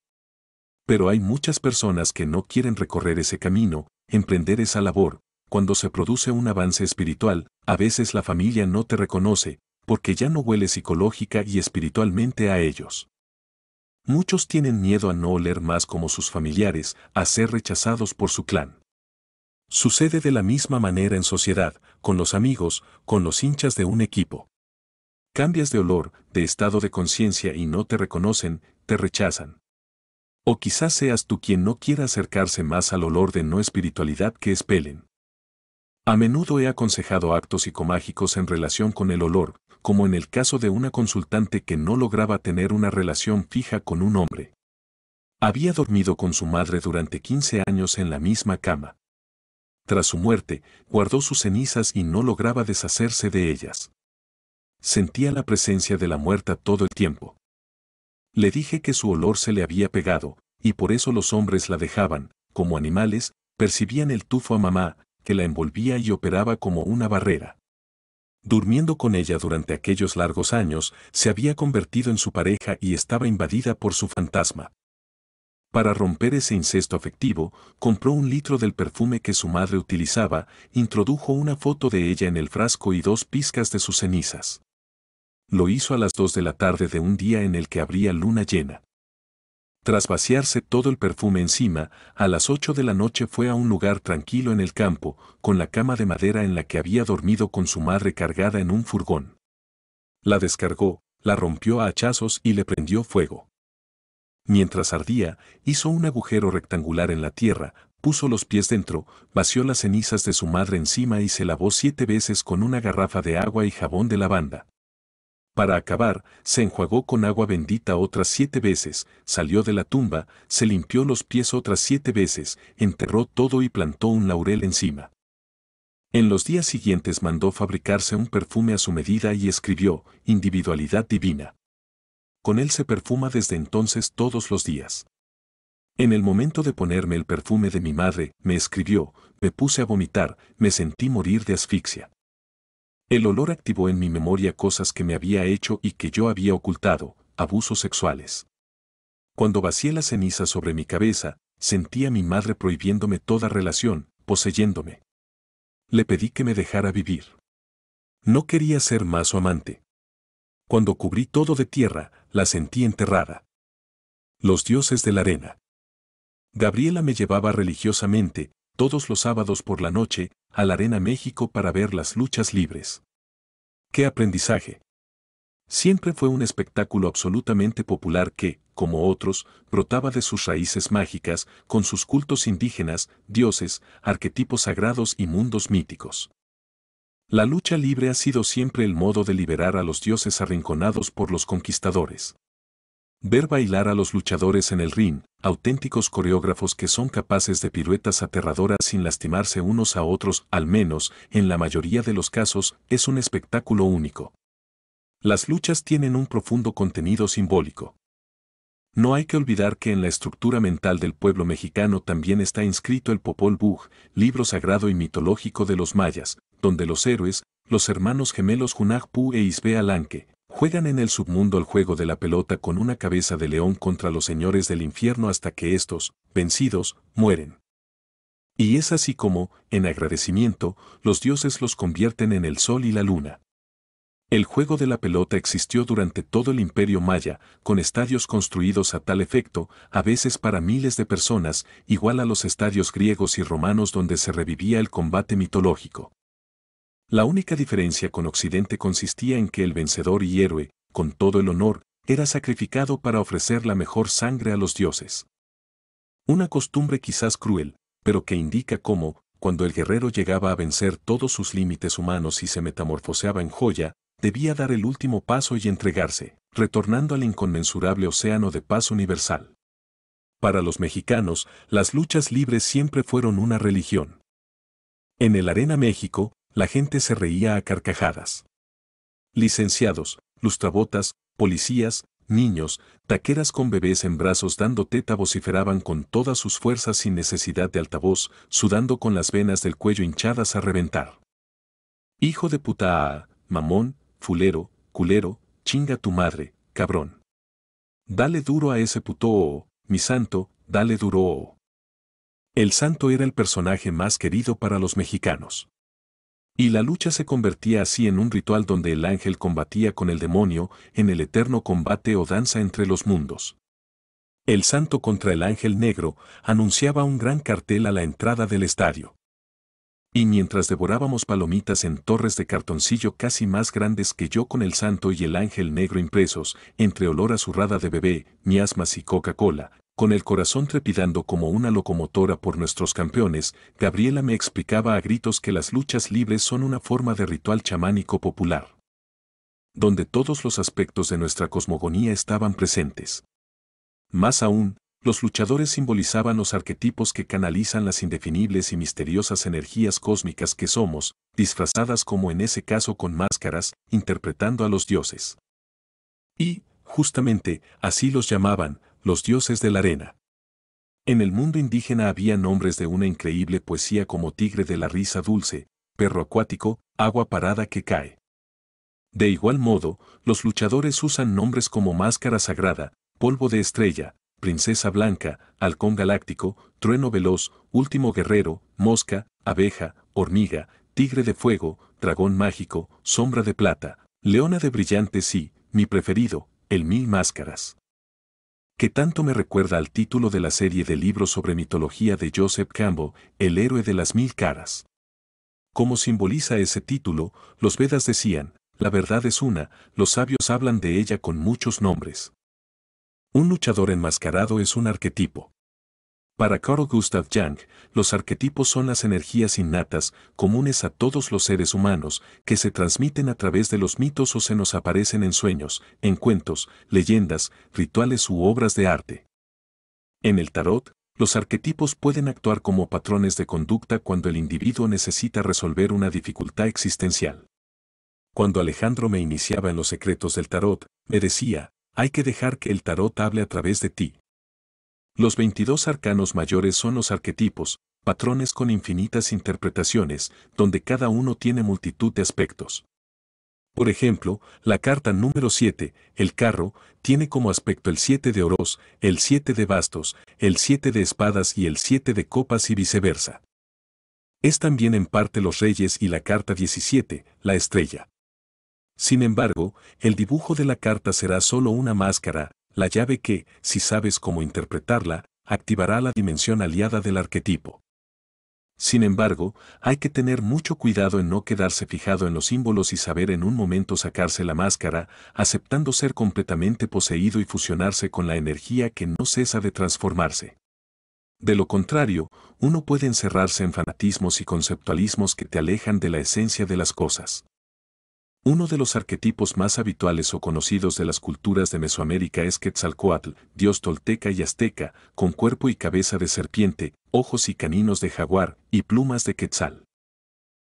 Pero hay muchas personas que no quieren recorrer ese camino, emprender esa labor. Cuando se produce un avance espiritual, a veces la familia no te reconoce, porque ya no huele psicológica y espiritualmente a ellos. Muchos tienen miedo a no oler más como sus familiares, a ser rechazados por su clan. Sucede de la misma manera en sociedad, con los amigos, con los hinchas de un equipo. Cambias de olor, de estado de conciencia y no te reconocen, te rechazan. O quizás seas tú quien no quiera acercarse más al olor de no espiritualidad que espelen. A menudo he aconsejado actos psicomágicos en relación con el olor, como en el caso de una consultante que no lograba tener una relación fija con un hombre. Había dormido con su madre durante 15 años en la misma cama. Tras su muerte, guardó sus cenizas y no lograba deshacerse de ellas. Sentía la presencia de la muerta todo el tiempo. Le dije que su olor se le había pegado, y por eso los hombres la dejaban, como animales, percibían el tufo a mamá, que la envolvía y operaba como una barrera. Durmiendo con ella durante aquellos largos años, se había convertido en su pareja y estaba invadida por su fantasma. Para romper ese incesto afectivo, compró un litro del perfume que su madre utilizaba, introdujo una foto de ella en el frasco y dos pizcas de sus cenizas. Lo hizo a las dos de la tarde de un día en el que habría luna llena. Tras vaciarse todo el perfume encima, a las ocho de la noche fue a un lugar tranquilo en el campo, con la cama de madera en la que había dormido con su madre cargada en un furgón. La descargó, la rompió a hachazos y le prendió fuego. Mientras ardía, hizo un agujero rectangular en la tierra, puso los pies dentro, vació las cenizas de su madre encima y se lavó siete veces con una garrafa de agua y jabón de lavanda. Para acabar, se enjuagó con agua bendita otras siete veces, salió de la tumba, se limpió los pies otras siete veces, enterró todo y plantó un laurel encima. En los días siguientes mandó fabricarse un perfume a su medida y escribió, Individualidad Divina. Con él se perfuma desde entonces todos los días. En el momento de ponerme el perfume de mi madre, me escribió, me puse a vomitar, me sentí morir de asfixia. El olor activó en mi memoria cosas que me había hecho y que yo había ocultado, abusos sexuales. Cuando vacié la ceniza sobre mi cabeza, sentí a mi madre prohibiéndome toda relación, poseyéndome. Le pedí que me dejara vivir. No quería ser más su amante. Cuando cubrí todo de tierra, la sentí enterrada. Los dioses de la arena. Gabriela me llevaba religiosamente, todos los sábados por la noche, a la Arena México para ver las luchas libres. ¡Qué aprendizaje! Siempre fue un espectáculo absolutamente popular que, como otros, brotaba de sus raíces mágicas, con sus cultos indígenas, dioses, arquetipos sagrados y mundos míticos. La lucha libre ha sido siempre el modo de liberar a los dioses arrinconados por los conquistadores. Ver bailar a los luchadores en el ring, auténticos coreógrafos que son capaces de piruetas aterradoras sin lastimarse unos a otros, al menos, en la mayoría de los casos, es un espectáculo único. Las luchas tienen un profundo contenido simbólico. No hay que olvidar que en la estructura mental del pueblo mexicano también está inscrito el Popol Vuh, libro sagrado y mitológico de los mayas, donde los héroes, los hermanos gemelos Hunahpu e Isbea Lanque, Juegan en el submundo el juego de la pelota con una cabeza de león contra los señores del infierno hasta que estos, vencidos, mueren. Y es así como, en agradecimiento, los dioses los convierten en el sol y la luna. El juego de la pelota existió durante todo el imperio maya, con estadios construidos a tal efecto, a veces para miles de personas, igual a los estadios griegos y romanos donde se revivía el combate mitológico. La única diferencia con Occidente consistía en que el vencedor y héroe, con todo el honor, era sacrificado para ofrecer la mejor sangre a los dioses. Una costumbre quizás cruel, pero que indica cómo, cuando el guerrero llegaba a vencer todos sus límites humanos y se metamorfoseaba en joya, debía dar el último paso y entregarse, retornando al inconmensurable océano de paz universal. Para los mexicanos, las luchas libres siempre fueron una religión. En el Arena México, la gente se reía a carcajadas. Licenciados, lustrabotas, policías, niños, taqueras con bebés en brazos dando teta vociferaban con todas sus fuerzas sin necesidad de altavoz, sudando con las venas del cuello hinchadas a reventar. Hijo de puta, mamón, fulero, culero, chinga tu madre, cabrón. Dale duro a ese puto, mi santo, dale duro. El santo era el personaje más querido para los mexicanos. Y la lucha se convertía así en un ritual donde el ángel combatía con el demonio en el eterno combate o danza entre los mundos. El santo contra el ángel negro anunciaba un gran cartel a la entrada del estadio. Y mientras devorábamos palomitas en torres de cartoncillo casi más grandes que yo con el santo y el ángel negro impresos, entre olor a de bebé, miasmas y Coca-Cola, con el corazón trepidando como una locomotora por nuestros campeones, Gabriela me explicaba a gritos que las luchas libres son una forma de ritual chamánico popular, donde todos los aspectos de nuestra cosmogonía estaban presentes. Más aún, los luchadores simbolizaban los arquetipos que canalizan las indefinibles y misteriosas energías cósmicas que somos, disfrazadas como en ese caso con máscaras, interpretando a los dioses. Y, justamente, así los llamaban, los dioses de la arena. En el mundo indígena había nombres de una increíble poesía como tigre de la risa dulce, perro acuático, agua parada que cae. De igual modo, los luchadores usan nombres como máscara sagrada, polvo de estrella, princesa blanca, halcón galáctico, trueno veloz, último guerrero, mosca, abeja, hormiga, tigre de fuego, dragón mágico, sombra de plata, leona de brillantes y, mi preferido, el mil máscaras que tanto me recuerda al título de la serie de libros sobre mitología de Joseph Campbell, El héroe de las mil caras. Como simboliza ese título, los Vedas decían, la verdad es una, los sabios hablan de ella con muchos nombres. Un luchador enmascarado es un arquetipo. Para Carl Gustav Jung, los arquetipos son las energías innatas, comunes a todos los seres humanos, que se transmiten a través de los mitos o se nos aparecen en sueños, en cuentos, leyendas, rituales u obras de arte. En el tarot, los arquetipos pueden actuar como patrones de conducta cuando el individuo necesita resolver una dificultad existencial. Cuando Alejandro me iniciaba en los secretos del tarot, me decía, hay que dejar que el tarot hable a través de ti, los 22 arcanos mayores son los arquetipos, patrones con infinitas interpretaciones, donde cada uno tiene multitud de aspectos. Por ejemplo, la carta número 7, el carro, tiene como aspecto el 7 de oros, el 7 de bastos, el 7 de espadas y el 7 de copas y viceversa. Es también en parte los reyes y la carta 17, la estrella. Sin embargo, el dibujo de la carta será solo una máscara, la llave que, si sabes cómo interpretarla, activará la dimensión aliada del arquetipo. Sin embargo, hay que tener mucho cuidado en no quedarse fijado en los símbolos y saber en un momento sacarse la máscara, aceptando ser completamente poseído y fusionarse con la energía que no cesa de transformarse. De lo contrario, uno puede encerrarse en fanatismos y conceptualismos que te alejan de la esencia de las cosas. Uno de los arquetipos más habituales o conocidos de las culturas de Mesoamérica es Quetzalcoatl, dios tolteca y azteca, con cuerpo y cabeza de serpiente, ojos y caninos de jaguar y plumas de quetzal.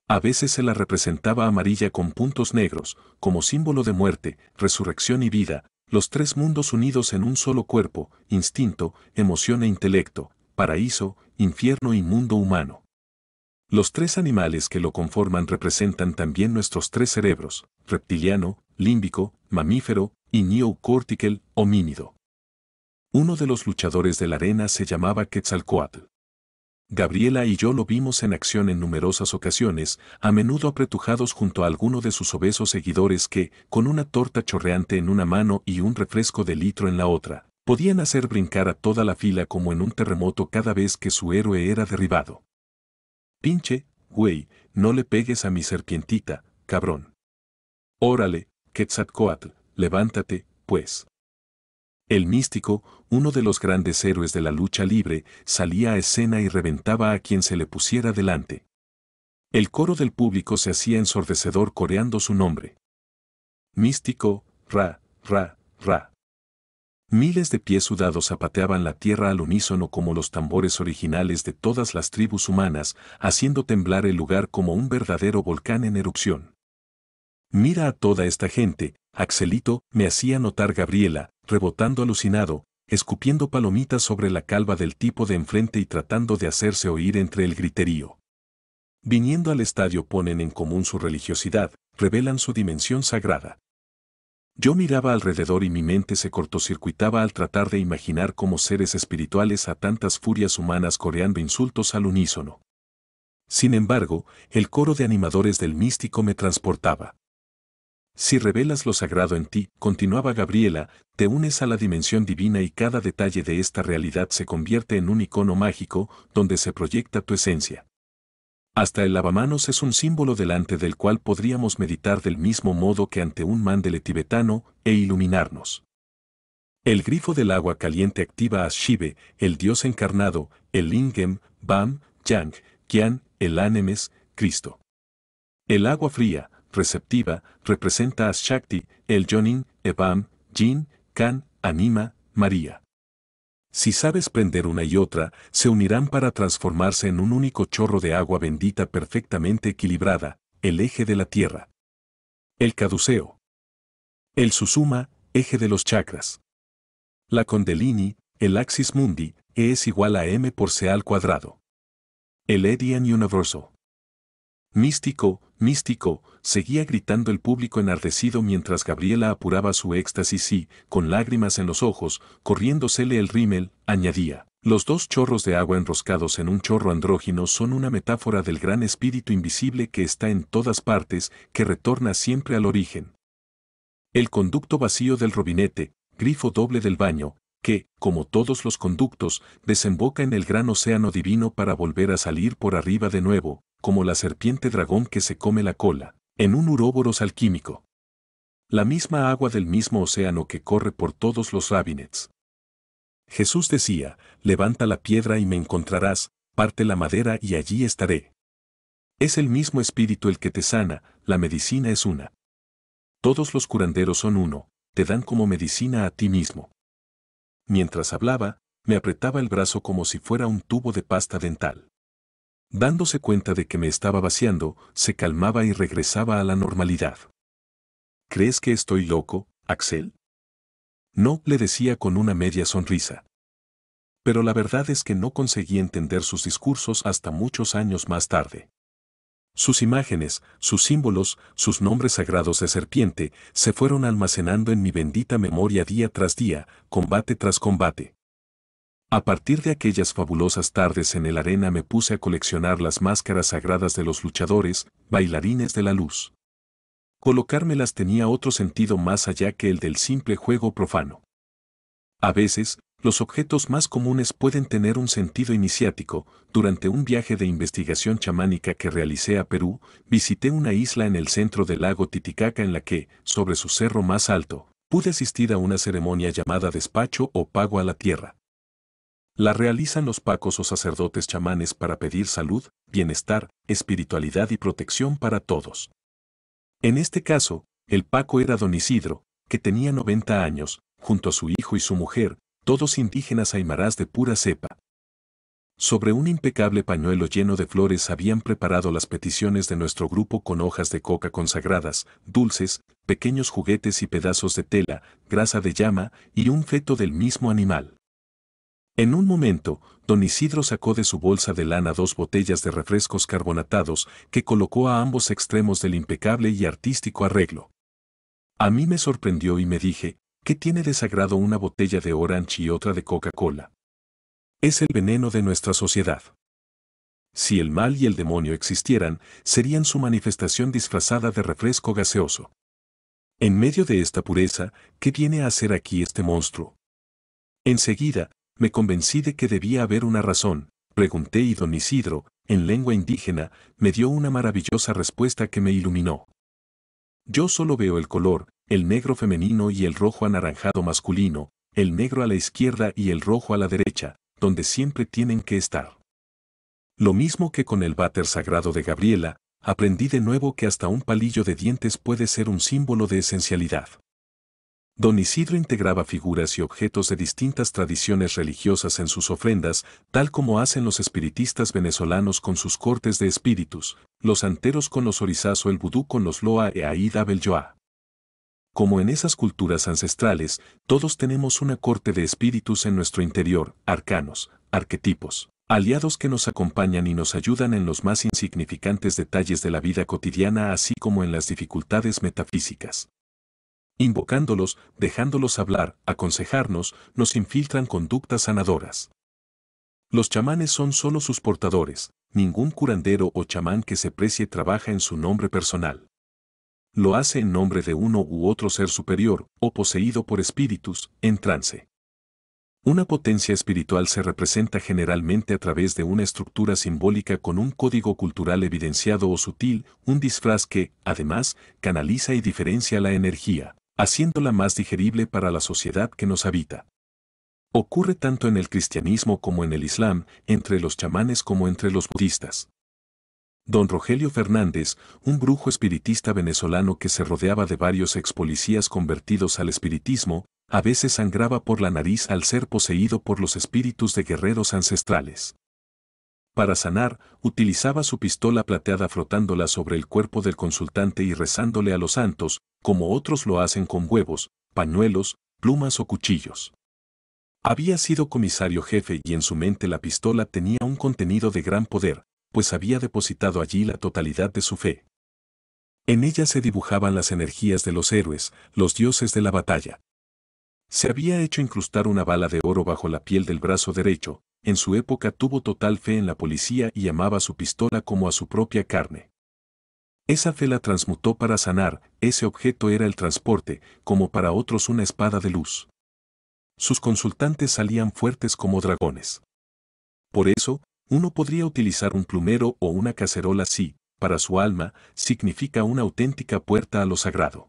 A veces se la representaba amarilla con puntos negros, como símbolo de muerte, resurrección y vida, los tres mundos unidos en un solo cuerpo, instinto, emoción e intelecto, paraíso, infierno y mundo humano. Los tres animales que lo conforman representan también nuestros tres cerebros, reptiliano, límbico, mamífero y neocortical homínido. Uno de los luchadores de la arena se llamaba Quetzalcoatl. Gabriela y yo lo vimos en acción en numerosas ocasiones, a menudo apretujados junto a alguno de sus obesos seguidores que, con una torta chorreante en una mano y un refresco de litro en la otra, podían hacer brincar a toda la fila como en un terremoto cada vez que su héroe era derribado. Pinche, güey, no le pegues a mi serpientita, cabrón. Órale, Quetzalcoatl, levántate, pues. El místico, uno de los grandes héroes de la lucha libre, salía a escena y reventaba a quien se le pusiera delante. El coro del público se hacía ensordecedor coreando su nombre. Místico, ra, ra, ra. Miles de pies sudados zapateaban la tierra al unísono como los tambores originales de todas las tribus humanas, haciendo temblar el lugar como un verdadero volcán en erupción. Mira a toda esta gente, Axelito, me hacía notar Gabriela, rebotando alucinado, escupiendo palomitas sobre la calva del tipo de enfrente y tratando de hacerse oír entre el griterío. Viniendo al estadio ponen en común su religiosidad, revelan su dimensión sagrada. Yo miraba alrededor y mi mente se cortocircuitaba al tratar de imaginar como seres espirituales a tantas furias humanas coreando insultos al unísono. Sin embargo, el coro de animadores del místico me transportaba. Si revelas lo sagrado en ti, continuaba Gabriela, te unes a la dimensión divina y cada detalle de esta realidad se convierte en un icono mágico donde se proyecta tu esencia. Hasta el lavamanos es un símbolo delante del cual podríamos meditar del mismo modo que ante un mandele tibetano e iluminarnos. El grifo del agua caliente activa a Shive, el dios encarnado, el Lingem, Bam, Yang, Qian, el Anemes, Cristo. El agua fría, receptiva, representa a Shakti, el Yonin, Evam, Jin, Kan, Anima, María. Si sabes prender una y otra, se unirán para transformarse en un único chorro de agua bendita perfectamente equilibrada, el eje de la tierra. El caduceo. El susuma, eje de los chakras. La Kundalini, el axis mundi, e es igual a M por C al cuadrado. El Edian Universal. Místico, místico, seguía gritando el público enardecido mientras Gabriela apuraba su éxtasis y, con lágrimas en los ojos, corriéndosele el rímel, añadía. Los dos chorros de agua enroscados en un chorro andrógino son una metáfora del gran espíritu invisible que está en todas partes, que retorna siempre al origen. El conducto vacío del robinete, grifo doble del baño, que, como todos los conductos, desemboca en el gran océano divino para volver a salir por arriba de nuevo, como la serpiente dragón que se come la cola, en un uróboros alquímico. La misma agua del mismo océano que corre por todos los rabinets. Jesús decía, levanta la piedra y me encontrarás, parte la madera y allí estaré. Es el mismo espíritu el que te sana, la medicina es una. Todos los curanderos son uno, te dan como medicina a ti mismo. Mientras hablaba, me apretaba el brazo como si fuera un tubo de pasta dental dándose cuenta de que me estaba vaciando, se calmaba y regresaba a la normalidad. ¿Crees que estoy loco, Axel? No, le decía con una media sonrisa. Pero la verdad es que no conseguí entender sus discursos hasta muchos años más tarde. Sus imágenes, sus símbolos, sus nombres sagrados de serpiente, se fueron almacenando en mi bendita memoria día tras día, combate tras combate. A partir de aquellas fabulosas tardes en el arena me puse a coleccionar las máscaras sagradas de los luchadores, bailarines de la luz. Colocármelas tenía otro sentido más allá que el del simple juego profano. A veces, los objetos más comunes pueden tener un sentido iniciático. Durante un viaje de investigación chamánica que realicé a Perú, visité una isla en el centro del lago Titicaca en la que, sobre su cerro más alto, pude asistir a una ceremonia llamada despacho o pago a la tierra, la realizan los pacos o sacerdotes chamanes para pedir salud, bienestar, espiritualidad y protección para todos. En este caso, el paco era don Isidro, que tenía 90 años, junto a su hijo y su mujer, todos indígenas aymarás de pura cepa. Sobre un impecable pañuelo lleno de flores habían preparado las peticiones de nuestro grupo con hojas de coca consagradas, dulces, pequeños juguetes y pedazos de tela, grasa de llama y un feto del mismo animal. En un momento, don Isidro sacó de su bolsa de lana dos botellas de refrescos carbonatados que colocó a ambos extremos del impecable y artístico arreglo. A mí me sorprendió y me dije, ¿qué tiene de sagrado una botella de Orange y otra de Coca-Cola? Es el veneno de nuestra sociedad. Si el mal y el demonio existieran, serían su manifestación disfrazada de refresco gaseoso. En medio de esta pureza, ¿qué viene a hacer aquí este monstruo? Enseguida, me convencí de que debía haber una razón, pregunté y don Isidro, en lengua indígena, me dio una maravillosa respuesta que me iluminó. Yo solo veo el color, el negro femenino y el rojo anaranjado masculino, el negro a la izquierda y el rojo a la derecha, donde siempre tienen que estar. Lo mismo que con el váter sagrado de Gabriela, aprendí de nuevo que hasta un palillo de dientes puede ser un símbolo de esencialidad. Don Isidro integraba figuras y objetos de distintas tradiciones religiosas en sus ofrendas, tal como hacen los espiritistas venezolanos con sus cortes de espíritus, los anteros con los orizas o el vudú con los loa e aida belloa. Como en esas culturas ancestrales, todos tenemos una corte de espíritus en nuestro interior, arcanos, arquetipos, aliados que nos acompañan y nos ayudan en los más insignificantes detalles de la vida cotidiana así como en las dificultades metafísicas invocándolos, dejándolos hablar, aconsejarnos, nos infiltran conductas sanadoras. Los chamanes son solo sus portadores, ningún curandero o chamán que se precie trabaja en su nombre personal. Lo hace en nombre de uno u otro ser superior, o poseído por espíritus, en trance. Una potencia espiritual se representa generalmente a través de una estructura simbólica con un código cultural evidenciado o sutil, un disfraz que, además, canaliza y diferencia la energía haciéndola más digerible para la sociedad que nos habita. Ocurre tanto en el cristianismo como en el islam, entre los chamanes como entre los budistas. Don Rogelio Fernández, un brujo espiritista venezolano que se rodeaba de varios ex policías convertidos al espiritismo, a veces sangraba por la nariz al ser poseído por los espíritus de guerreros ancestrales. Para sanar, utilizaba su pistola plateada frotándola sobre el cuerpo del consultante y rezándole a los santos, como otros lo hacen con huevos, pañuelos, plumas o cuchillos. Había sido comisario jefe y en su mente la pistola tenía un contenido de gran poder, pues había depositado allí la totalidad de su fe. En ella se dibujaban las energías de los héroes, los dioses de la batalla. Se había hecho incrustar una bala de oro bajo la piel del brazo derecho, en su época tuvo total fe en la policía y amaba su pistola como a su propia carne. Esa fe la transmutó para sanar, ese objeto era el transporte, como para otros una espada de luz. Sus consultantes salían fuertes como dragones. Por eso, uno podría utilizar un plumero o una cacerola si, para su alma, significa una auténtica puerta a lo sagrado.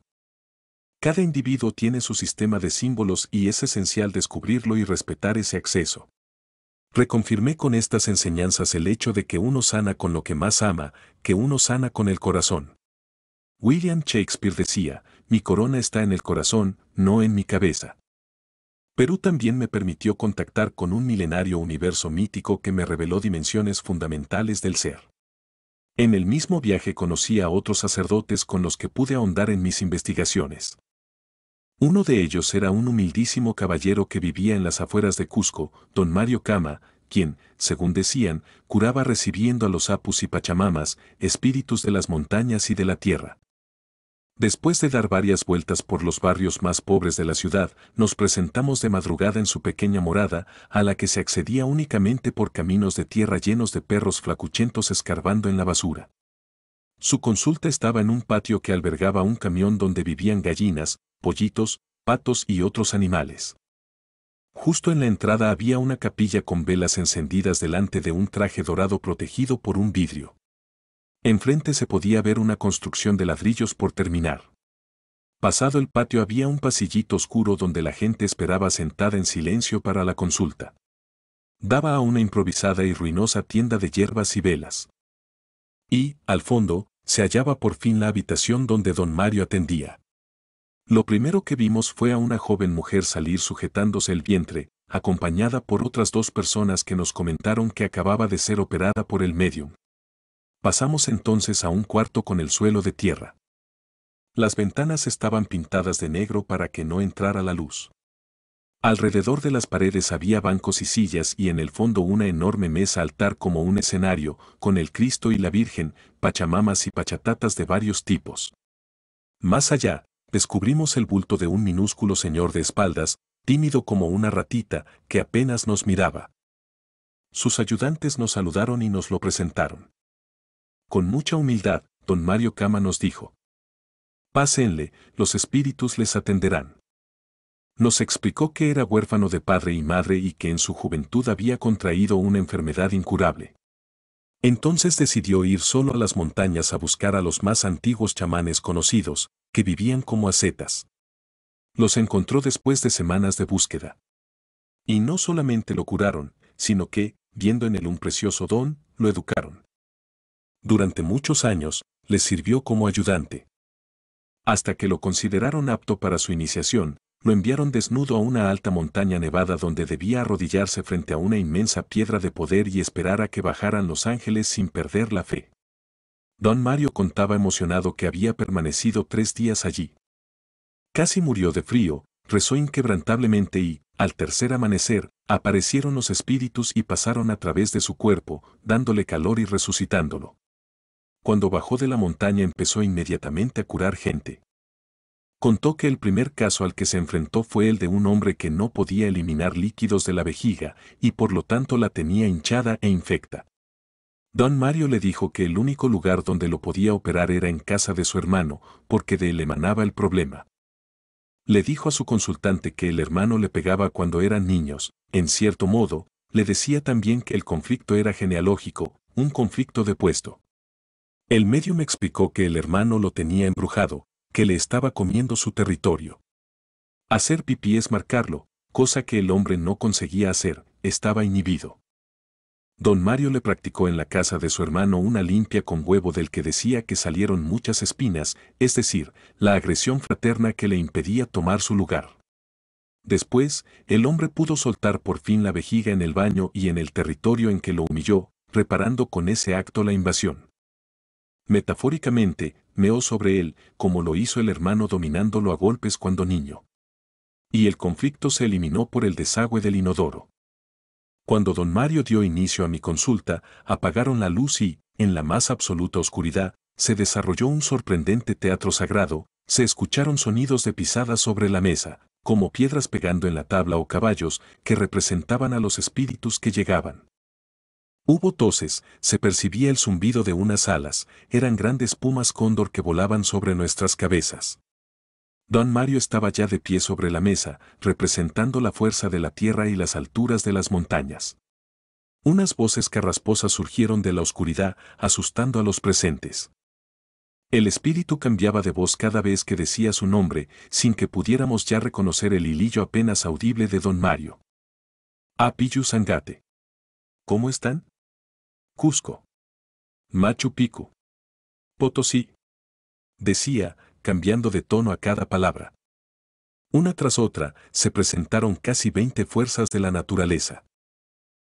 Cada individuo tiene su sistema de símbolos y es esencial descubrirlo y respetar ese acceso. Reconfirmé con estas enseñanzas el hecho de que uno sana con lo que más ama, que uno sana con el corazón. William Shakespeare decía, mi corona está en el corazón, no en mi cabeza. Perú también me permitió contactar con un milenario universo mítico que me reveló dimensiones fundamentales del ser. En el mismo viaje conocí a otros sacerdotes con los que pude ahondar en mis investigaciones. Uno de ellos era un humildísimo caballero que vivía en las afueras de Cusco, don Mario Cama, quien, según decían, curaba recibiendo a los apus y pachamamas, espíritus de las montañas y de la tierra. Después de dar varias vueltas por los barrios más pobres de la ciudad, nos presentamos de madrugada en su pequeña morada, a la que se accedía únicamente por caminos de tierra llenos de perros flacuchentos escarbando en la basura. Su consulta estaba en un patio que albergaba un camión donde vivían gallinas, pollitos, patos y otros animales. Justo en la entrada había una capilla con velas encendidas delante de un traje dorado protegido por un vidrio. Enfrente se podía ver una construcción de ladrillos por terminar. Pasado el patio había un pasillito oscuro donde la gente esperaba sentada en silencio para la consulta. Daba a una improvisada y ruinosa tienda de hierbas y velas. Y, al fondo, se hallaba por fin la habitación donde don Mario atendía. Lo primero que vimos fue a una joven mujer salir sujetándose el vientre, acompañada por otras dos personas que nos comentaron que acababa de ser operada por el médium. Pasamos entonces a un cuarto con el suelo de tierra. Las ventanas estaban pintadas de negro para que no entrara la luz. Alrededor de las paredes había bancos y sillas y en el fondo una enorme mesa altar como un escenario, con el Cristo y la Virgen, pachamamas y pachatatas de varios tipos. Más allá, descubrimos el bulto de un minúsculo señor de espaldas, tímido como una ratita, que apenas nos miraba. Sus ayudantes nos saludaron y nos lo presentaron. Con mucha humildad, don Mario Cama nos dijo. Pásenle, los espíritus les atenderán. Nos explicó que era huérfano de padre y madre y que en su juventud había contraído una enfermedad incurable. Entonces decidió ir solo a las montañas a buscar a los más antiguos chamanes conocidos, que vivían como acetas. Los encontró después de semanas de búsqueda. Y no solamente lo curaron, sino que, viendo en él un precioso don, lo educaron. Durante muchos años, le sirvió como ayudante. Hasta que lo consideraron apto para su iniciación, lo enviaron desnudo a una alta montaña nevada donde debía arrodillarse frente a una inmensa piedra de poder y esperar a que bajaran los ángeles sin perder la fe. Don Mario contaba emocionado que había permanecido tres días allí. Casi murió de frío, rezó inquebrantablemente y, al tercer amanecer, aparecieron los espíritus y pasaron a través de su cuerpo, dándole calor y resucitándolo. Cuando bajó de la montaña empezó inmediatamente a curar gente. Contó que el primer caso al que se enfrentó fue el de un hombre que no podía eliminar líquidos de la vejiga y por lo tanto la tenía hinchada e infecta. Don Mario le dijo que el único lugar donde lo podía operar era en casa de su hermano, porque de él emanaba el problema. Le dijo a su consultante que el hermano le pegaba cuando eran niños, en cierto modo, le decía también que el conflicto era genealógico, un conflicto de puesto. El medio me explicó que el hermano lo tenía embrujado, que le estaba comiendo su territorio. Hacer pipí es marcarlo, cosa que el hombre no conseguía hacer, estaba inhibido. Don Mario le practicó en la casa de su hermano una limpia con huevo del que decía que salieron muchas espinas, es decir, la agresión fraterna que le impedía tomar su lugar. Después, el hombre pudo soltar por fin la vejiga en el baño y en el territorio en que lo humilló, reparando con ese acto la invasión. Metafóricamente, meó sobre él, como lo hizo el hermano dominándolo a golpes cuando niño. Y el conflicto se eliminó por el desagüe del inodoro. Cuando don Mario dio inicio a mi consulta, apagaron la luz y, en la más absoluta oscuridad, se desarrolló un sorprendente teatro sagrado, se escucharon sonidos de pisadas sobre la mesa, como piedras pegando en la tabla o caballos que representaban a los espíritus que llegaban. Hubo toses, se percibía el zumbido de unas alas, eran grandes pumas cóndor que volaban sobre nuestras cabezas. Don Mario estaba ya de pie sobre la mesa, representando la fuerza de la tierra y las alturas de las montañas. Unas voces carrasposas surgieron de la oscuridad, asustando a los presentes. El espíritu cambiaba de voz cada vez que decía su nombre, sin que pudiéramos ya reconocer el hilillo apenas audible de don Mario. Apiyu Sangate. ¿Cómo están? Cusco. Machu Picchu. Potosí. Decía, cambiando de tono a cada palabra. Una tras otra, se presentaron casi 20 fuerzas de la naturaleza.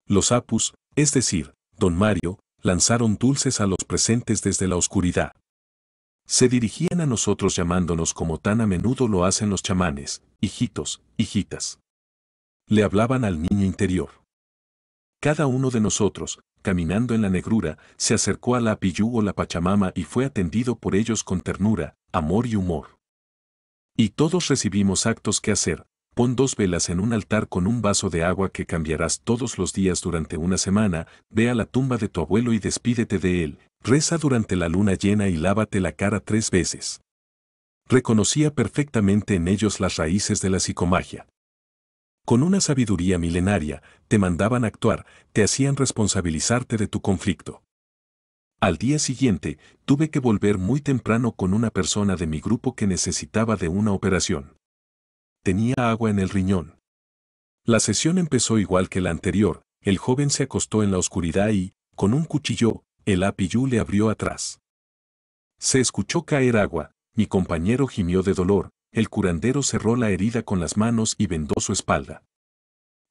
Los apus, es decir, don Mario, lanzaron dulces a los presentes desde la oscuridad. Se dirigían a nosotros llamándonos como tan a menudo lo hacen los chamanes, hijitos, hijitas. Le hablaban al niño interior. Cada uno de nosotros, caminando en la negrura, se acercó a la Apiyú o la Pachamama y fue atendido por ellos con ternura, amor y humor. Y todos recibimos actos que hacer. Pon dos velas en un altar con un vaso de agua que cambiarás todos los días durante una semana, ve a la tumba de tu abuelo y despídete de él, reza durante la luna llena y lávate la cara tres veces. Reconocía perfectamente en ellos las raíces de la psicomagia. Con una sabiduría milenaria, te mandaban actuar, te hacían responsabilizarte de tu conflicto. Al día siguiente, tuve que volver muy temprano con una persona de mi grupo que necesitaba de una operación. Tenía agua en el riñón. La sesión empezó igual que la anterior, el joven se acostó en la oscuridad y, con un cuchillo, el apiyú le abrió atrás. Se escuchó caer agua, mi compañero gimió de dolor, el curandero cerró la herida con las manos y vendó su espalda.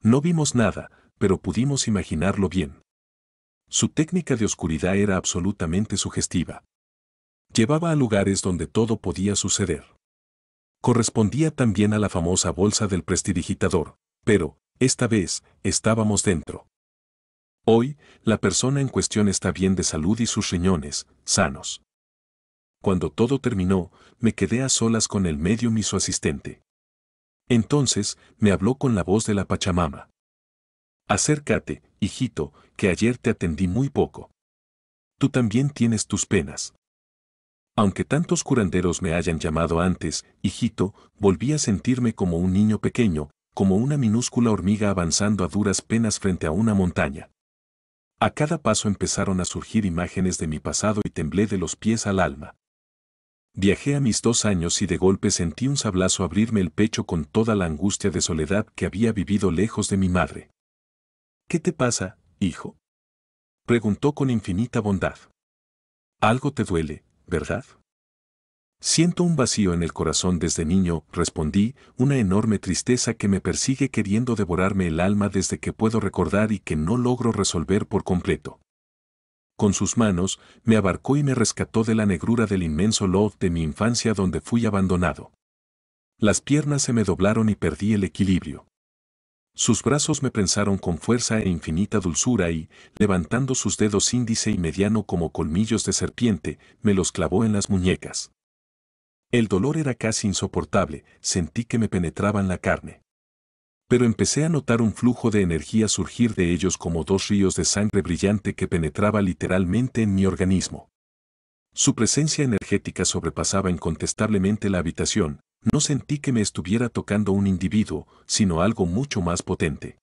No vimos nada, pero pudimos imaginarlo bien. Su técnica de oscuridad era absolutamente sugestiva. Llevaba a lugares donde todo podía suceder. Correspondía también a la famosa bolsa del prestidigitador, pero, esta vez, estábamos dentro. Hoy, la persona en cuestión está bien de salud y sus riñones, sanos. Cuando todo terminó, me quedé a solas con el medio y su asistente. Entonces, me habló con la voz de la Pachamama. Acércate, hijito, que ayer te atendí muy poco. Tú también tienes tus penas. Aunque tantos curanderos me hayan llamado antes, hijito, volví a sentirme como un niño pequeño, como una minúscula hormiga avanzando a duras penas frente a una montaña. A cada paso empezaron a surgir imágenes de mi pasado y temblé de los pies al alma. Viajé a mis dos años y de golpe sentí un sablazo abrirme el pecho con toda la angustia de soledad que había vivido lejos de mi madre. ¿Qué te pasa, hijo? Preguntó con infinita bondad. Algo te duele, ¿verdad? Siento un vacío en el corazón desde niño, respondí, una enorme tristeza que me persigue queriendo devorarme el alma desde que puedo recordar y que no logro resolver por completo. Con sus manos, me abarcó y me rescató de la negrura del inmenso loft de mi infancia donde fui abandonado. Las piernas se me doblaron y perdí el equilibrio. Sus brazos me prensaron con fuerza e infinita dulzura y, levantando sus dedos índice y mediano como colmillos de serpiente, me los clavó en las muñecas. El dolor era casi insoportable, sentí que me penetraban la carne. Pero empecé a notar un flujo de energía surgir de ellos como dos ríos de sangre brillante que penetraba literalmente en mi organismo. Su presencia energética sobrepasaba incontestablemente la habitación, no sentí que me estuviera tocando un individuo, sino algo mucho más potente.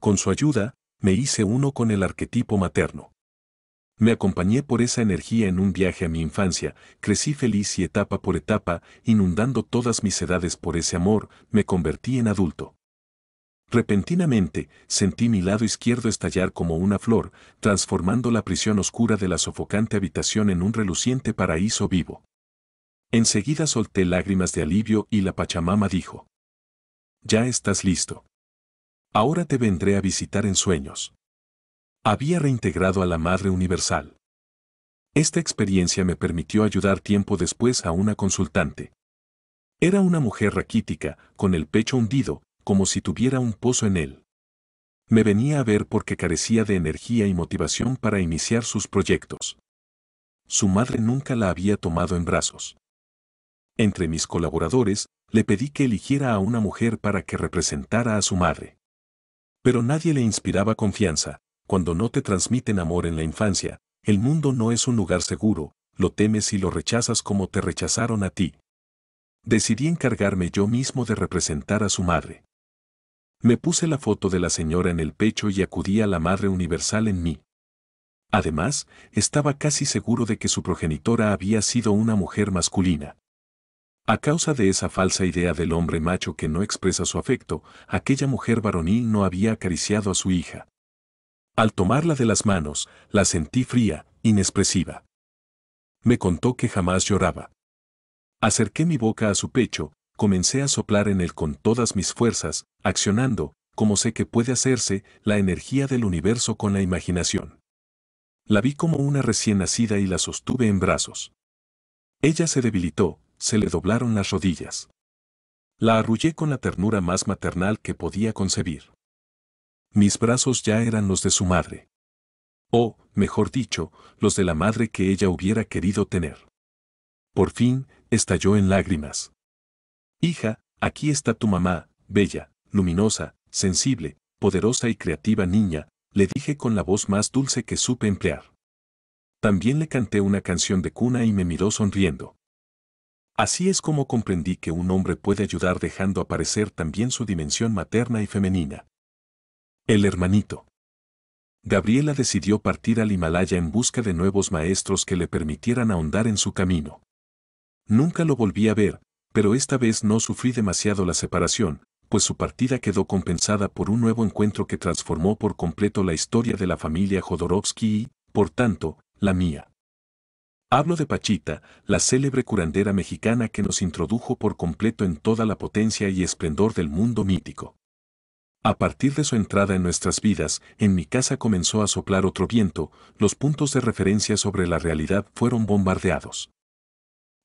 Con su ayuda, me hice uno con el arquetipo materno. Me acompañé por esa energía en un viaje a mi infancia, crecí feliz y etapa por etapa, inundando todas mis edades por ese amor, me convertí en adulto. Repentinamente, sentí mi lado izquierdo estallar como una flor, transformando la prisión oscura de la sofocante habitación en un reluciente paraíso vivo. Enseguida solté lágrimas de alivio y la Pachamama dijo. Ya estás listo. Ahora te vendré a visitar en sueños. Había reintegrado a la Madre Universal. Esta experiencia me permitió ayudar tiempo después a una consultante. Era una mujer raquítica, con el pecho hundido, como si tuviera un pozo en él. Me venía a ver porque carecía de energía y motivación para iniciar sus proyectos. Su madre nunca la había tomado en brazos. Entre mis colaboradores, le pedí que eligiera a una mujer para que representara a su madre. Pero nadie le inspiraba confianza. Cuando no te transmiten amor en la infancia, el mundo no es un lugar seguro, lo temes y lo rechazas como te rechazaron a ti. Decidí encargarme yo mismo de representar a su madre. Me puse la foto de la señora en el pecho y acudí a la Madre Universal en mí. Además, estaba casi seguro de que su progenitora había sido una mujer masculina. A causa de esa falsa idea del hombre macho que no expresa su afecto, aquella mujer varonil no había acariciado a su hija. Al tomarla de las manos, la sentí fría, inexpresiva. Me contó que jamás lloraba. Acerqué mi boca a su pecho, comencé a soplar en él con todas mis fuerzas, accionando, como sé que puede hacerse, la energía del universo con la imaginación. La vi como una recién nacida y la sostuve en brazos. Ella se debilitó, se le doblaron las rodillas. La arrullé con la ternura más maternal que podía concebir. Mis brazos ya eran los de su madre. O, mejor dicho, los de la madre que ella hubiera querido tener. Por fin, estalló en lágrimas. Hija, aquí está tu mamá, bella, luminosa, sensible, poderosa y creativa niña, le dije con la voz más dulce que supe emplear. También le canté una canción de cuna y me miró sonriendo. Así es como comprendí que un hombre puede ayudar dejando aparecer también su dimensión materna y femenina. El hermanito. Gabriela decidió partir al Himalaya en busca de nuevos maestros que le permitieran ahondar en su camino. Nunca lo volví a ver, pero esta vez no sufrí demasiado la separación, pues su partida quedó compensada por un nuevo encuentro que transformó por completo la historia de la familia Jodorowsky y, por tanto, la mía. Hablo de Pachita, la célebre curandera mexicana que nos introdujo por completo en toda la potencia y esplendor del mundo mítico. A partir de su entrada en nuestras vidas, en mi casa comenzó a soplar otro viento, los puntos de referencia sobre la realidad fueron bombardeados.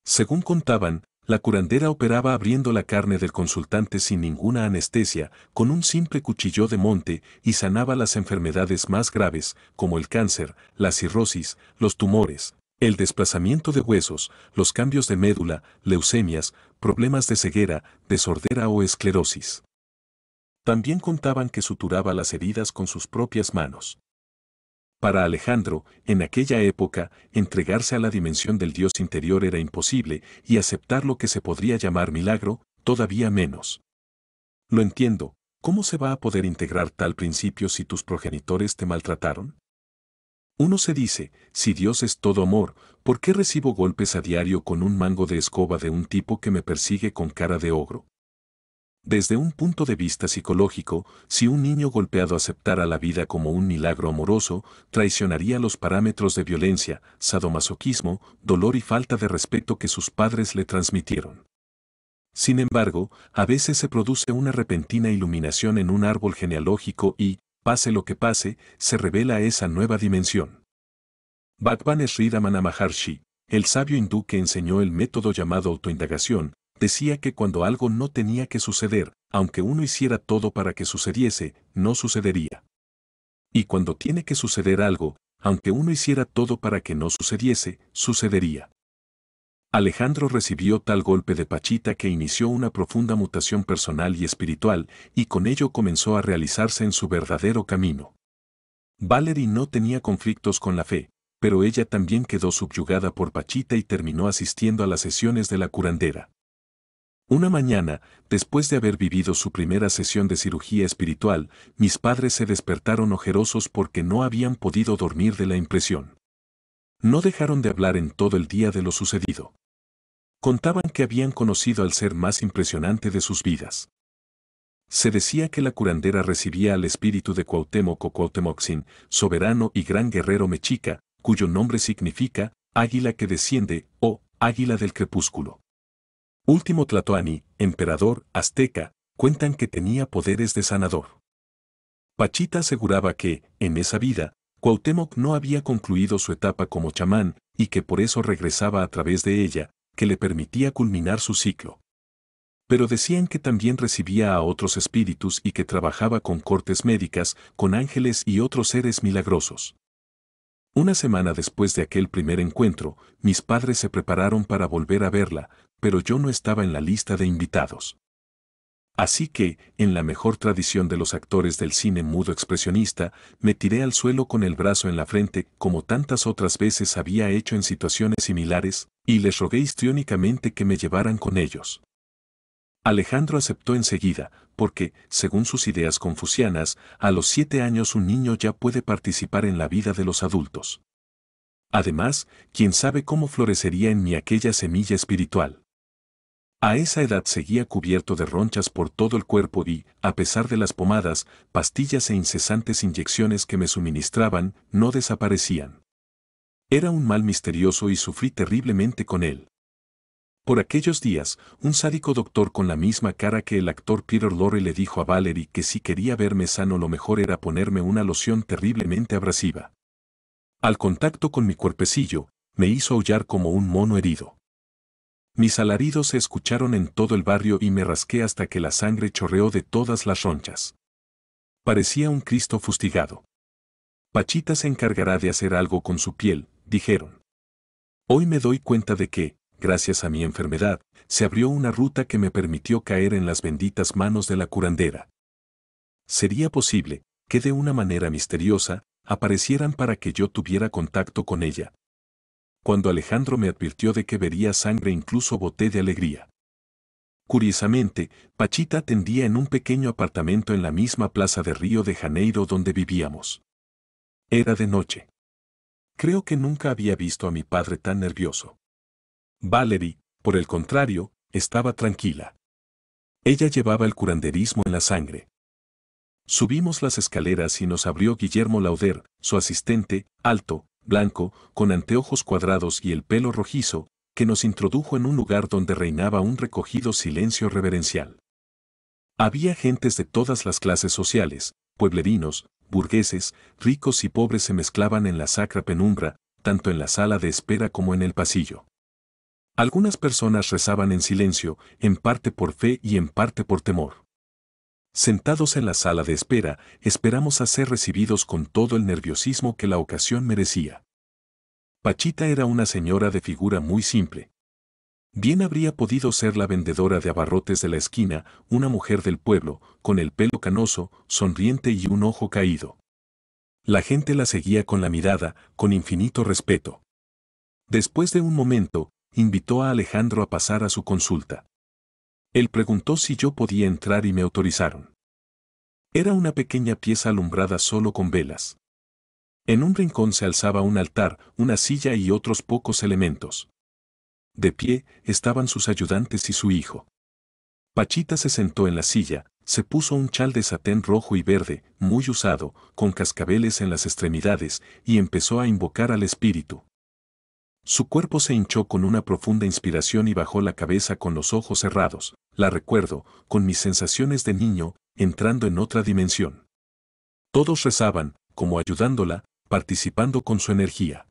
Según contaban, la curandera operaba abriendo la carne del consultante sin ninguna anestesia, con un simple cuchillo de monte, y sanaba las enfermedades más graves, como el cáncer, la cirrosis, los tumores, el desplazamiento de huesos, los cambios de médula, leucemias, problemas de ceguera, desordera o esclerosis. También contaban que suturaba las heridas con sus propias manos. Para Alejandro, en aquella época, entregarse a la dimensión del Dios interior era imposible y aceptar lo que se podría llamar milagro, todavía menos. Lo entiendo, ¿cómo se va a poder integrar tal principio si tus progenitores te maltrataron? Uno se dice, si Dios es todo amor, ¿por qué recibo golpes a diario con un mango de escoba de un tipo que me persigue con cara de ogro? Desde un punto de vista psicológico, si un niño golpeado aceptara la vida como un milagro amoroso, traicionaría los parámetros de violencia, sadomasoquismo, dolor y falta de respeto que sus padres le transmitieron. Sin embargo, a veces se produce una repentina iluminación en un árbol genealógico y, pase lo que pase, se revela esa nueva dimensión. Bhagwan Sri Maharshi, el sabio hindú que enseñó el método llamado autoindagación, decía que cuando algo no tenía que suceder, aunque uno hiciera todo para que sucediese, no sucedería. Y cuando tiene que suceder algo, aunque uno hiciera todo para que no sucediese, sucedería. Alejandro recibió tal golpe de pachita que inició una profunda mutación personal y espiritual y con ello comenzó a realizarse en su verdadero camino. Valerie no tenía conflictos con la fe, pero ella también quedó subyugada por Pachita y terminó asistiendo a las sesiones de la curandera. Una mañana, después de haber vivido su primera sesión de cirugía espiritual, mis padres se despertaron ojerosos porque no habían podido dormir de la impresión. No dejaron de hablar en todo el día de lo sucedido contaban que habían conocido al ser más impresionante de sus vidas. Se decía que la curandera recibía al espíritu de Cuauhtémoc o soberano y gran guerrero mexica, cuyo nombre significa águila que desciende o águila del crepúsculo. Último Tlatoani, emperador azteca, cuentan que tenía poderes de sanador. Pachita aseguraba que, en esa vida, Cuauhtémoc no había concluido su etapa como chamán y que por eso regresaba a través de ella, que le permitía culminar su ciclo. Pero decían que también recibía a otros espíritus y que trabajaba con cortes médicas, con ángeles y otros seres milagrosos. Una semana después de aquel primer encuentro, mis padres se prepararon para volver a verla, pero yo no estaba en la lista de invitados. Así que, en la mejor tradición de los actores del cine mudo expresionista, me tiré al suelo con el brazo en la frente, como tantas otras veces había hecho en situaciones similares, y les rogué histriónicamente que me llevaran con ellos. Alejandro aceptó enseguida, porque, según sus ideas confucianas, a los siete años un niño ya puede participar en la vida de los adultos. Además, quién sabe cómo florecería en mí aquella semilla espiritual. A esa edad seguía cubierto de ronchas por todo el cuerpo y, a pesar de las pomadas, pastillas e incesantes inyecciones que me suministraban, no desaparecían. Era un mal misterioso y sufrí terriblemente con él. Por aquellos días, un sádico doctor con la misma cara que el actor Peter Lorre le dijo a Valerie que si quería verme sano lo mejor era ponerme una loción terriblemente abrasiva. Al contacto con mi cuerpecillo, me hizo aullar como un mono herido. Mis alaridos se escucharon en todo el barrio y me rasqué hasta que la sangre chorreó de todas las ronchas. Parecía un Cristo fustigado. Pachita se encargará de hacer algo con su piel, dijeron. Hoy me doy cuenta de que, gracias a mi enfermedad, se abrió una ruta que me permitió caer en las benditas manos de la curandera. Sería posible que de una manera misteriosa aparecieran para que yo tuviera contacto con ella, cuando Alejandro me advirtió de que vería sangre incluso boté de alegría. Curiosamente, Pachita atendía en un pequeño apartamento en la misma plaza de Río de Janeiro donde vivíamos. Era de noche. Creo que nunca había visto a mi padre tan nervioso. Valerie, por el contrario, estaba tranquila. Ella llevaba el curanderismo en la sangre. Subimos las escaleras y nos abrió Guillermo Lauder, su asistente, alto, blanco, con anteojos cuadrados y el pelo rojizo, que nos introdujo en un lugar donde reinaba un recogido silencio reverencial. Había gentes de todas las clases sociales, pueblerinos, burgueses, ricos y pobres se mezclaban en la sacra penumbra, tanto en la sala de espera como en el pasillo. Algunas personas rezaban en silencio, en parte por fe y en parte por temor. Sentados en la sala de espera, esperamos a ser recibidos con todo el nerviosismo que la ocasión merecía. Pachita era una señora de figura muy simple. Bien habría podido ser la vendedora de abarrotes de la esquina, una mujer del pueblo, con el pelo canoso, sonriente y un ojo caído. La gente la seguía con la mirada, con infinito respeto. Después de un momento, invitó a Alejandro a pasar a su consulta. Él preguntó si yo podía entrar y me autorizaron. Era una pequeña pieza alumbrada solo con velas. En un rincón se alzaba un altar, una silla y otros pocos elementos. De pie estaban sus ayudantes y su hijo. Pachita se sentó en la silla, se puso un chal de satén rojo y verde, muy usado, con cascabeles en las extremidades, y empezó a invocar al espíritu. Su cuerpo se hinchó con una profunda inspiración y bajó la cabeza con los ojos cerrados. La recuerdo, con mis sensaciones de niño, entrando en otra dimensión. Todos rezaban, como ayudándola, participando con su energía.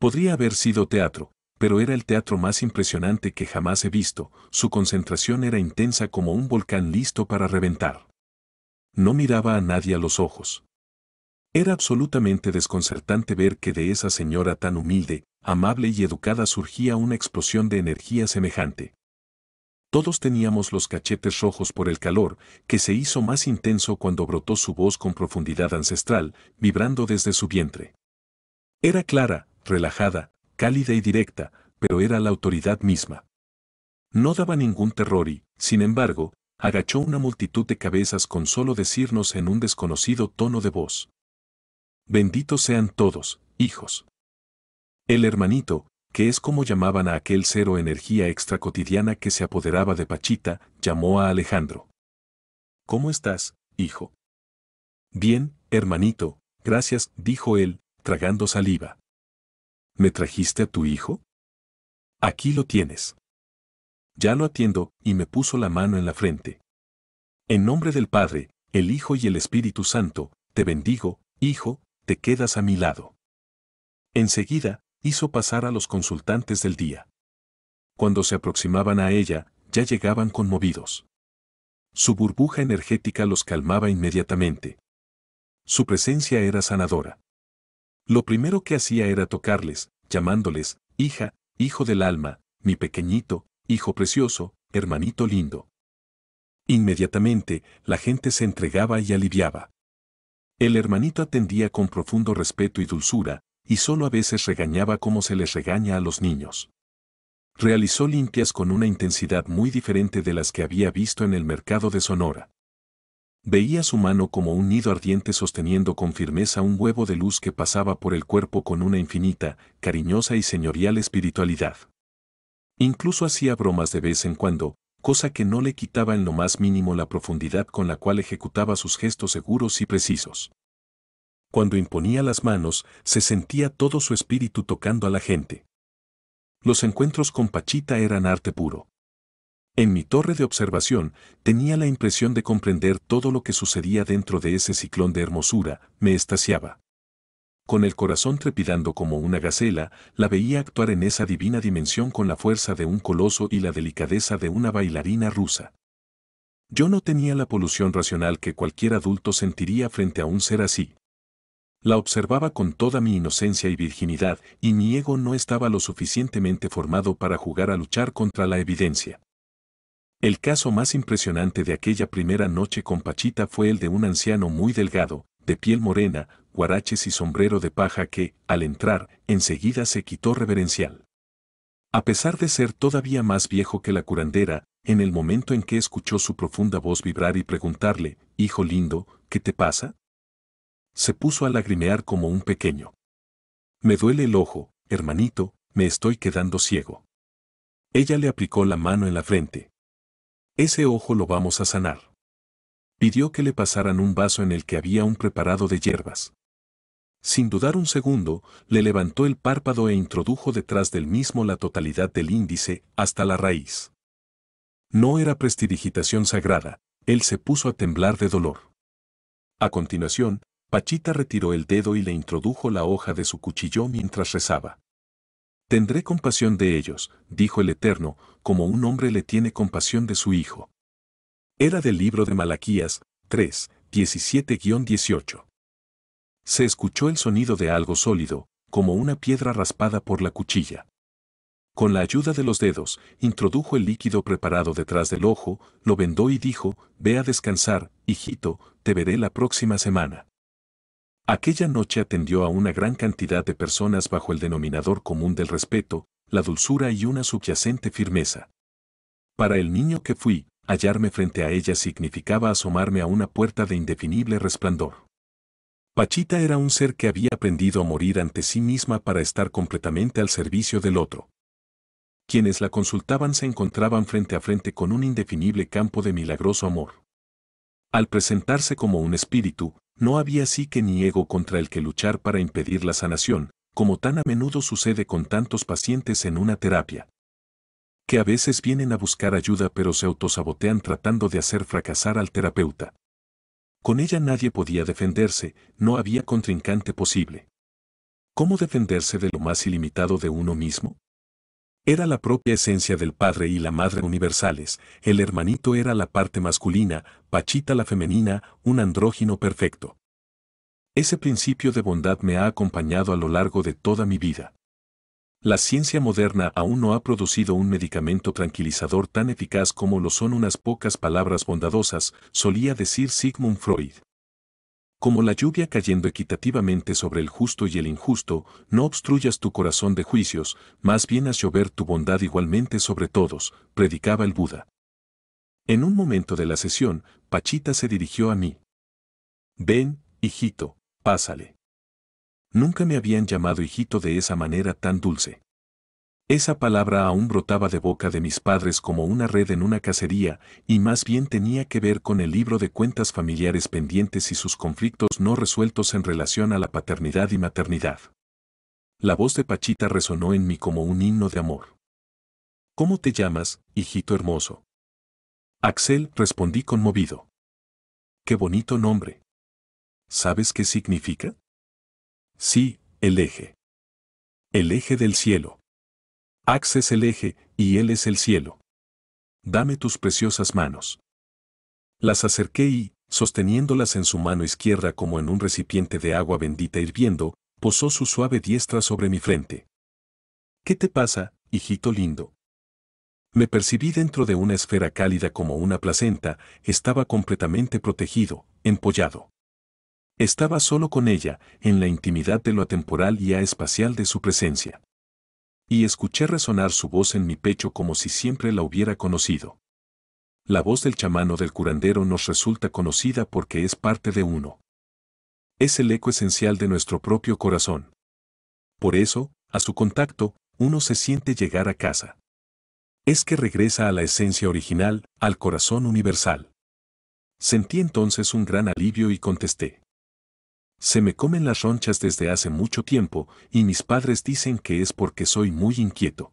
Podría haber sido teatro, pero era el teatro más impresionante que jamás he visto, su concentración era intensa como un volcán listo para reventar. No miraba a nadie a los ojos. Era absolutamente desconcertante ver que de esa señora tan humilde, amable y educada surgía una explosión de energía semejante. Todos teníamos los cachetes rojos por el calor, que se hizo más intenso cuando brotó su voz con profundidad ancestral, vibrando desde su vientre. Era clara, relajada, cálida y directa, pero era la autoridad misma. No daba ningún terror y, sin embargo, agachó una multitud de cabezas con solo decirnos en un desconocido tono de voz. Benditos sean todos, hijos. El hermanito, que es como llamaban a aquel cero energía extracotidiana que se apoderaba de Pachita, llamó a Alejandro. ¿Cómo estás, hijo? Bien, hermanito, gracias, dijo él, tragando saliva. ¿Me trajiste a tu hijo? Aquí lo tienes. Ya lo atiendo, y me puso la mano en la frente. En nombre del Padre, el Hijo y el Espíritu Santo, te bendigo, hijo, te quedas a mi lado. Enseguida, hizo pasar a los consultantes del día. Cuando se aproximaban a ella, ya llegaban conmovidos. Su burbuja energética los calmaba inmediatamente. Su presencia era sanadora. Lo primero que hacía era tocarles, llamándoles, hija, hijo del alma, mi pequeñito, hijo precioso, hermanito lindo. Inmediatamente, la gente se entregaba y aliviaba. El hermanito atendía con profundo respeto y dulzura, y solo a veces regañaba como se les regaña a los niños. Realizó limpias con una intensidad muy diferente de las que había visto en el mercado de Sonora. Veía su mano como un nido ardiente sosteniendo con firmeza un huevo de luz que pasaba por el cuerpo con una infinita, cariñosa y señorial espiritualidad. Incluso hacía bromas de vez en cuando, cosa que no le quitaba en lo más mínimo la profundidad con la cual ejecutaba sus gestos seguros y precisos. Cuando imponía las manos, se sentía todo su espíritu tocando a la gente. Los encuentros con Pachita eran arte puro. En mi torre de observación tenía la impresión de comprender todo lo que sucedía dentro de ese ciclón de hermosura, me estasiaba. Con el corazón trepidando como una gacela, la veía actuar en esa divina dimensión con la fuerza de un coloso y la delicadeza de una bailarina rusa. Yo no tenía la polución racional que cualquier adulto sentiría frente a un ser así. La observaba con toda mi inocencia y virginidad, y mi ego no estaba lo suficientemente formado para jugar a luchar contra la evidencia. El caso más impresionante de aquella primera noche con Pachita fue el de un anciano muy delgado, de piel morena, guaraches y sombrero de paja que, al entrar, enseguida se quitó reverencial. A pesar de ser todavía más viejo que la curandera, en el momento en que escuchó su profunda voz vibrar y preguntarle, Hijo lindo, ¿qué te pasa? Se puso a lagrimear como un pequeño. Me duele el ojo, hermanito, me estoy quedando ciego. Ella le aplicó la mano en la frente. Ese ojo lo vamos a sanar. Pidió que le pasaran un vaso en el que había un preparado de hierbas. Sin dudar un segundo, le levantó el párpado e introdujo detrás del mismo la totalidad del índice hasta la raíz. No era prestidigitación sagrada, él se puso a temblar de dolor. A continuación, Pachita retiró el dedo y le introdujo la hoja de su cuchillo mientras rezaba. Tendré compasión de ellos, dijo el Eterno, como un hombre le tiene compasión de su hijo. Era del libro de Malaquías 3, 17-18. Se escuchó el sonido de algo sólido, como una piedra raspada por la cuchilla. Con la ayuda de los dedos, introdujo el líquido preparado detrás del ojo, lo vendó y dijo, Ve a descansar, hijito, te veré la próxima semana. Aquella noche atendió a una gran cantidad de personas bajo el denominador común del respeto, la dulzura y una subyacente firmeza. Para el niño que fui, hallarme frente a ella significaba asomarme a una puerta de indefinible resplandor. Pachita era un ser que había aprendido a morir ante sí misma para estar completamente al servicio del otro. Quienes la consultaban se encontraban frente a frente con un indefinible campo de milagroso amor. Al presentarse como un espíritu, no había sí que ni ego contra el que luchar para impedir la sanación, como tan a menudo sucede con tantos pacientes en una terapia. Que a veces vienen a buscar ayuda pero se autosabotean tratando de hacer fracasar al terapeuta. Con ella nadie podía defenderse, no había contrincante posible. ¿Cómo defenderse de lo más ilimitado de uno mismo? Era la propia esencia del Padre y la Madre universales, el hermanito era la parte masculina, Pachita la femenina, un andrógino perfecto. Ese principio de bondad me ha acompañado a lo largo de toda mi vida. La ciencia moderna aún no ha producido un medicamento tranquilizador tan eficaz como lo son unas pocas palabras bondadosas, solía decir Sigmund Freud como la lluvia cayendo equitativamente sobre el justo y el injusto, no obstruyas tu corazón de juicios, más bien haz llover tu bondad igualmente sobre todos, predicaba el Buda. En un momento de la sesión, Pachita se dirigió a mí. Ven, hijito, pásale. Nunca me habían llamado hijito de esa manera tan dulce. Esa palabra aún brotaba de boca de mis padres como una red en una cacería, y más bien tenía que ver con el libro de cuentas familiares pendientes y sus conflictos no resueltos en relación a la paternidad y maternidad. La voz de Pachita resonó en mí como un himno de amor. ¿Cómo te llamas, hijito hermoso? Axel, respondí conmovido. Qué bonito nombre. ¿Sabes qué significa? Sí, el eje. El eje del cielo. Ax es el eje, y él es el cielo. Dame tus preciosas manos. Las acerqué y, sosteniéndolas en su mano izquierda como en un recipiente de agua bendita hirviendo, posó su suave diestra sobre mi frente. ¿Qué te pasa, hijito lindo? Me percibí dentro de una esfera cálida como una placenta, estaba completamente protegido, empollado. Estaba solo con ella, en la intimidad de lo atemporal y espacial de su presencia y escuché resonar su voz en mi pecho como si siempre la hubiera conocido. La voz del chamano del curandero nos resulta conocida porque es parte de uno. Es el eco esencial de nuestro propio corazón. Por eso, a su contacto, uno se siente llegar a casa. Es que regresa a la esencia original, al corazón universal. Sentí entonces un gran alivio y contesté. Se me comen las ronchas desde hace mucho tiempo y mis padres dicen que es porque soy muy inquieto.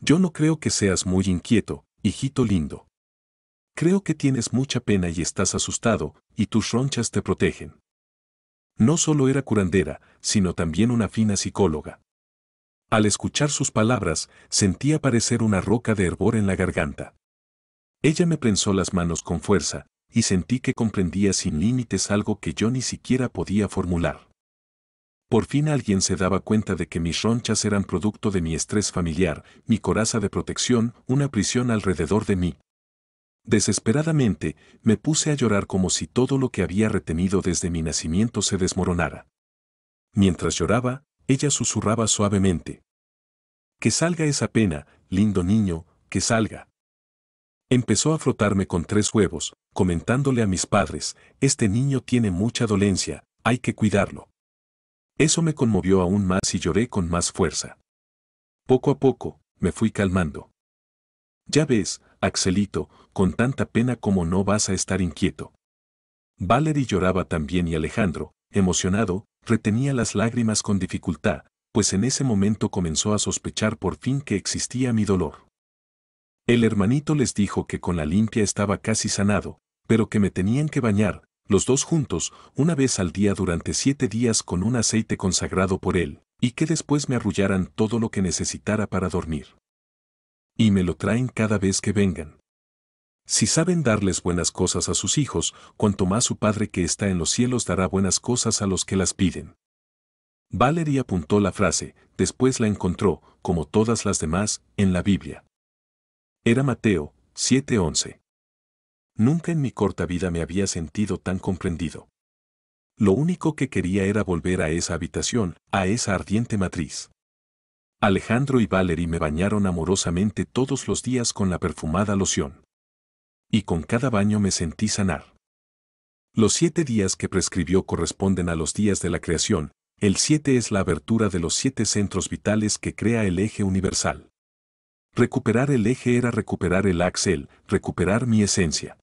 Yo no creo que seas muy inquieto, hijito lindo. Creo que tienes mucha pena y estás asustado, y tus ronchas te protegen. No solo era curandera, sino también una fina psicóloga. Al escuchar sus palabras, sentí aparecer una roca de hervor en la garganta. Ella me prensó las manos con fuerza, y sentí que comprendía sin límites algo que yo ni siquiera podía formular. Por fin alguien se daba cuenta de que mis ronchas eran producto de mi estrés familiar, mi coraza de protección, una prisión alrededor de mí. Desesperadamente, me puse a llorar como si todo lo que había retenido desde mi nacimiento se desmoronara. Mientras lloraba, ella susurraba suavemente. Que salga esa pena, lindo niño, que salga. Empezó a frotarme con tres huevos, comentándole a mis padres, este niño tiene mucha dolencia, hay que cuidarlo. Eso me conmovió aún más y lloré con más fuerza. Poco a poco, me fui calmando. Ya ves, Axelito, con tanta pena como no vas a estar inquieto. Valerie lloraba también y Alejandro, emocionado, retenía las lágrimas con dificultad, pues en ese momento comenzó a sospechar por fin que existía mi dolor. El hermanito les dijo que con la limpia estaba casi sanado, pero que me tenían que bañar, los dos juntos, una vez al día durante siete días con un aceite consagrado por él, y que después me arrullaran todo lo que necesitara para dormir. Y me lo traen cada vez que vengan. Si saben darles buenas cosas a sus hijos, cuanto más su Padre que está en los cielos dará buenas cosas a los que las piden. Valerie apuntó la frase, después la encontró, como todas las demás, en la Biblia. Era Mateo 7:11. Nunca en mi corta vida me había sentido tan comprendido. Lo único que quería era volver a esa habitación, a esa ardiente matriz. Alejandro y Valerie me bañaron amorosamente todos los días con la perfumada loción. Y con cada baño me sentí sanar. Los siete días que prescribió corresponden a los días de la creación, el siete es la abertura de los siete centros vitales que crea el eje universal. Recuperar el eje era recuperar el axel, recuperar mi esencia.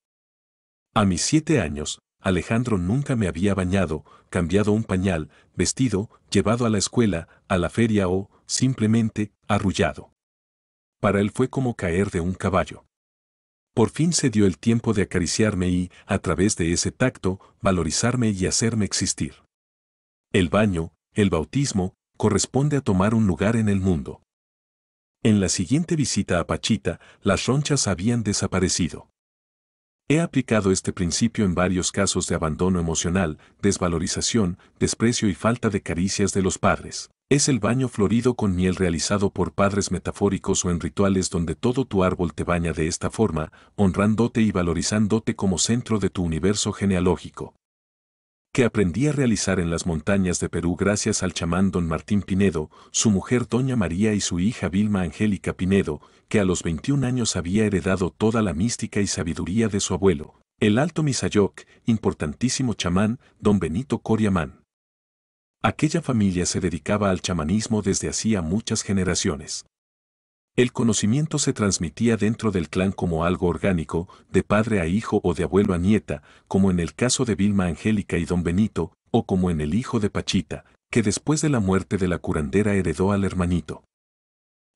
A mis siete años, Alejandro nunca me había bañado, cambiado un pañal, vestido, llevado a la escuela, a la feria o, simplemente, arrullado. Para él fue como caer de un caballo. Por fin se dio el tiempo de acariciarme y, a través de ese tacto, valorizarme y hacerme existir. El baño, el bautismo, corresponde a tomar un lugar en el mundo. En la siguiente visita a Pachita, las ronchas habían desaparecido. He aplicado este principio en varios casos de abandono emocional, desvalorización, desprecio y falta de caricias de los padres. Es el baño florido con miel realizado por padres metafóricos o en rituales donde todo tu árbol te baña de esta forma, honrándote y valorizándote como centro de tu universo genealógico que aprendí a realizar en las montañas de Perú gracias al chamán don Martín Pinedo, su mujer doña María y su hija Vilma Angélica Pinedo, que a los 21 años había heredado toda la mística y sabiduría de su abuelo, el alto Misayoc, importantísimo chamán, don Benito Coriamán. Aquella familia se dedicaba al chamanismo desde hacía muchas generaciones. El conocimiento se transmitía dentro del clan como algo orgánico, de padre a hijo o de abuelo a nieta, como en el caso de Vilma Angélica y Don Benito, o como en el hijo de Pachita, que después de la muerte de la curandera heredó al hermanito.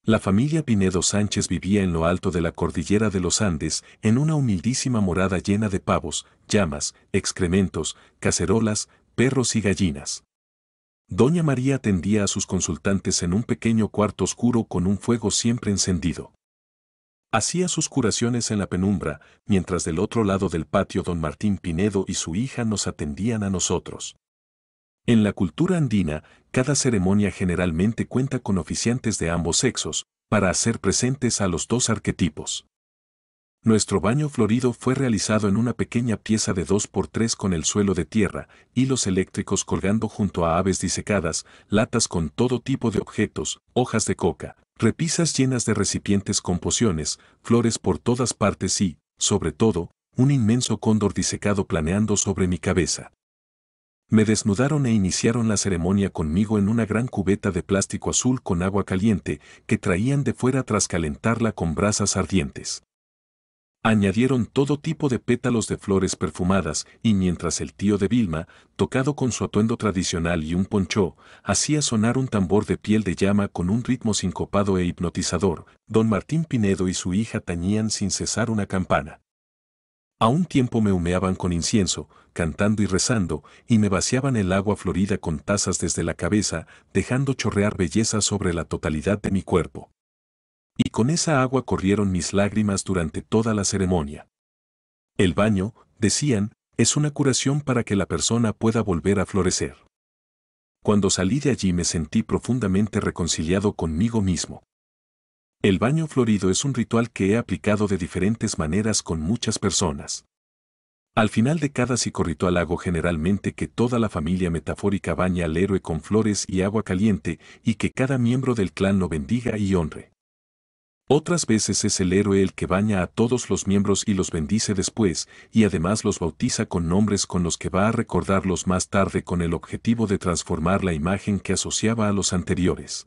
La familia Pinedo Sánchez vivía en lo alto de la cordillera de los Andes, en una humildísima morada llena de pavos, llamas, excrementos, cacerolas, perros y gallinas. Doña María atendía a sus consultantes en un pequeño cuarto oscuro con un fuego siempre encendido. Hacía sus curaciones en la penumbra, mientras del otro lado del patio don Martín Pinedo y su hija nos atendían a nosotros. En la cultura andina, cada ceremonia generalmente cuenta con oficiantes de ambos sexos, para hacer presentes a los dos arquetipos. Nuestro baño florido fue realizado en una pequeña pieza de 2x3 con el suelo de tierra, hilos eléctricos colgando junto a aves disecadas, latas con todo tipo de objetos, hojas de coca, repisas llenas de recipientes con pociones, flores por todas partes y, sobre todo, un inmenso cóndor disecado planeando sobre mi cabeza. Me desnudaron e iniciaron la ceremonia conmigo en una gran cubeta de plástico azul con agua caliente que traían de fuera tras calentarla con brasas ardientes. Añadieron todo tipo de pétalos de flores perfumadas y mientras el tío de Vilma, tocado con su atuendo tradicional y un poncho, hacía sonar un tambor de piel de llama con un ritmo sincopado e hipnotizador, don Martín Pinedo y su hija tañían sin cesar una campana. A un tiempo me humeaban con incienso, cantando y rezando, y me vaciaban el agua florida con tazas desde la cabeza, dejando chorrear belleza sobre la totalidad de mi cuerpo. Y con esa agua corrieron mis lágrimas durante toda la ceremonia. El baño, decían, es una curación para que la persona pueda volver a florecer. Cuando salí de allí me sentí profundamente reconciliado conmigo mismo. El baño florido es un ritual que he aplicado de diferentes maneras con muchas personas. Al final de cada psicorritual hago generalmente que toda la familia metafórica baña al héroe con flores y agua caliente y que cada miembro del clan lo bendiga y honre. Otras veces es el héroe el que baña a todos los miembros y los bendice después, y además los bautiza con nombres con los que va a recordarlos más tarde con el objetivo de transformar la imagen que asociaba a los anteriores.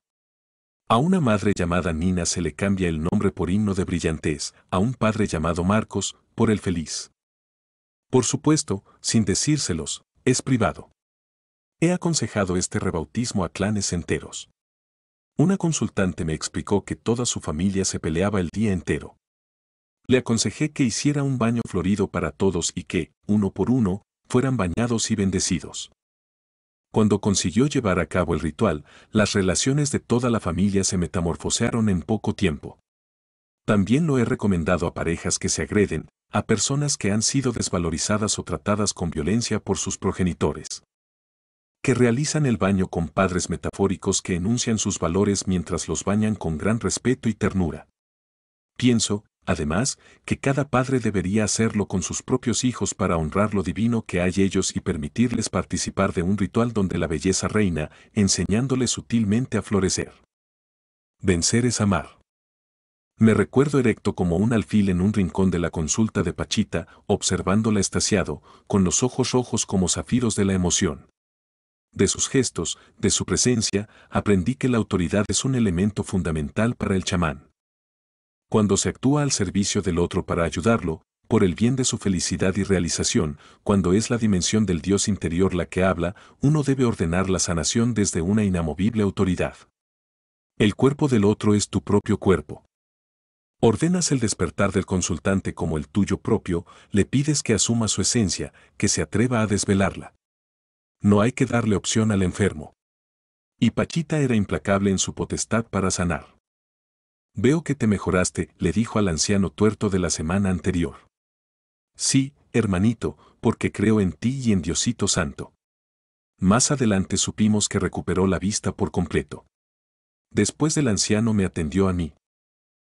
A una madre llamada Nina se le cambia el nombre por himno de brillantez, a un padre llamado Marcos, por el feliz. Por supuesto, sin decírselos, es privado. He aconsejado este rebautismo a clanes enteros. Una consultante me explicó que toda su familia se peleaba el día entero. Le aconsejé que hiciera un baño florido para todos y que, uno por uno, fueran bañados y bendecidos. Cuando consiguió llevar a cabo el ritual, las relaciones de toda la familia se metamorfosearon en poco tiempo. También lo he recomendado a parejas que se agreden, a personas que han sido desvalorizadas o tratadas con violencia por sus progenitores que realizan el baño con padres metafóricos que enuncian sus valores mientras los bañan con gran respeto y ternura. Pienso, además, que cada padre debería hacerlo con sus propios hijos para honrar lo divino que hay ellos y permitirles participar de un ritual donde la belleza reina, enseñándoles sutilmente a florecer. Vencer es amar. Me recuerdo erecto como un alfil en un rincón de la consulta de Pachita, observándola estaciado, con los ojos rojos como zafiros de la emoción de sus gestos, de su presencia, aprendí que la autoridad es un elemento fundamental para el chamán. Cuando se actúa al servicio del otro para ayudarlo, por el bien de su felicidad y realización, cuando es la dimensión del Dios interior la que habla, uno debe ordenar la sanación desde una inamovible autoridad. El cuerpo del otro es tu propio cuerpo. Ordenas el despertar del consultante como el tuyo propio, le pides que asuma su esencia, que se atreva a desvelarla no hay que darle opción al enfermo. Y Pachita era implacable en su potestad para sanar. Veo que te mejoraste, le dijo al anciano tuerto de la semana anterior. Sí, hermanito, porque creo en ti y en Diosito Santo. Más adelante supimos que recuperó la vista por completo. Después del anciano me atendió a mí.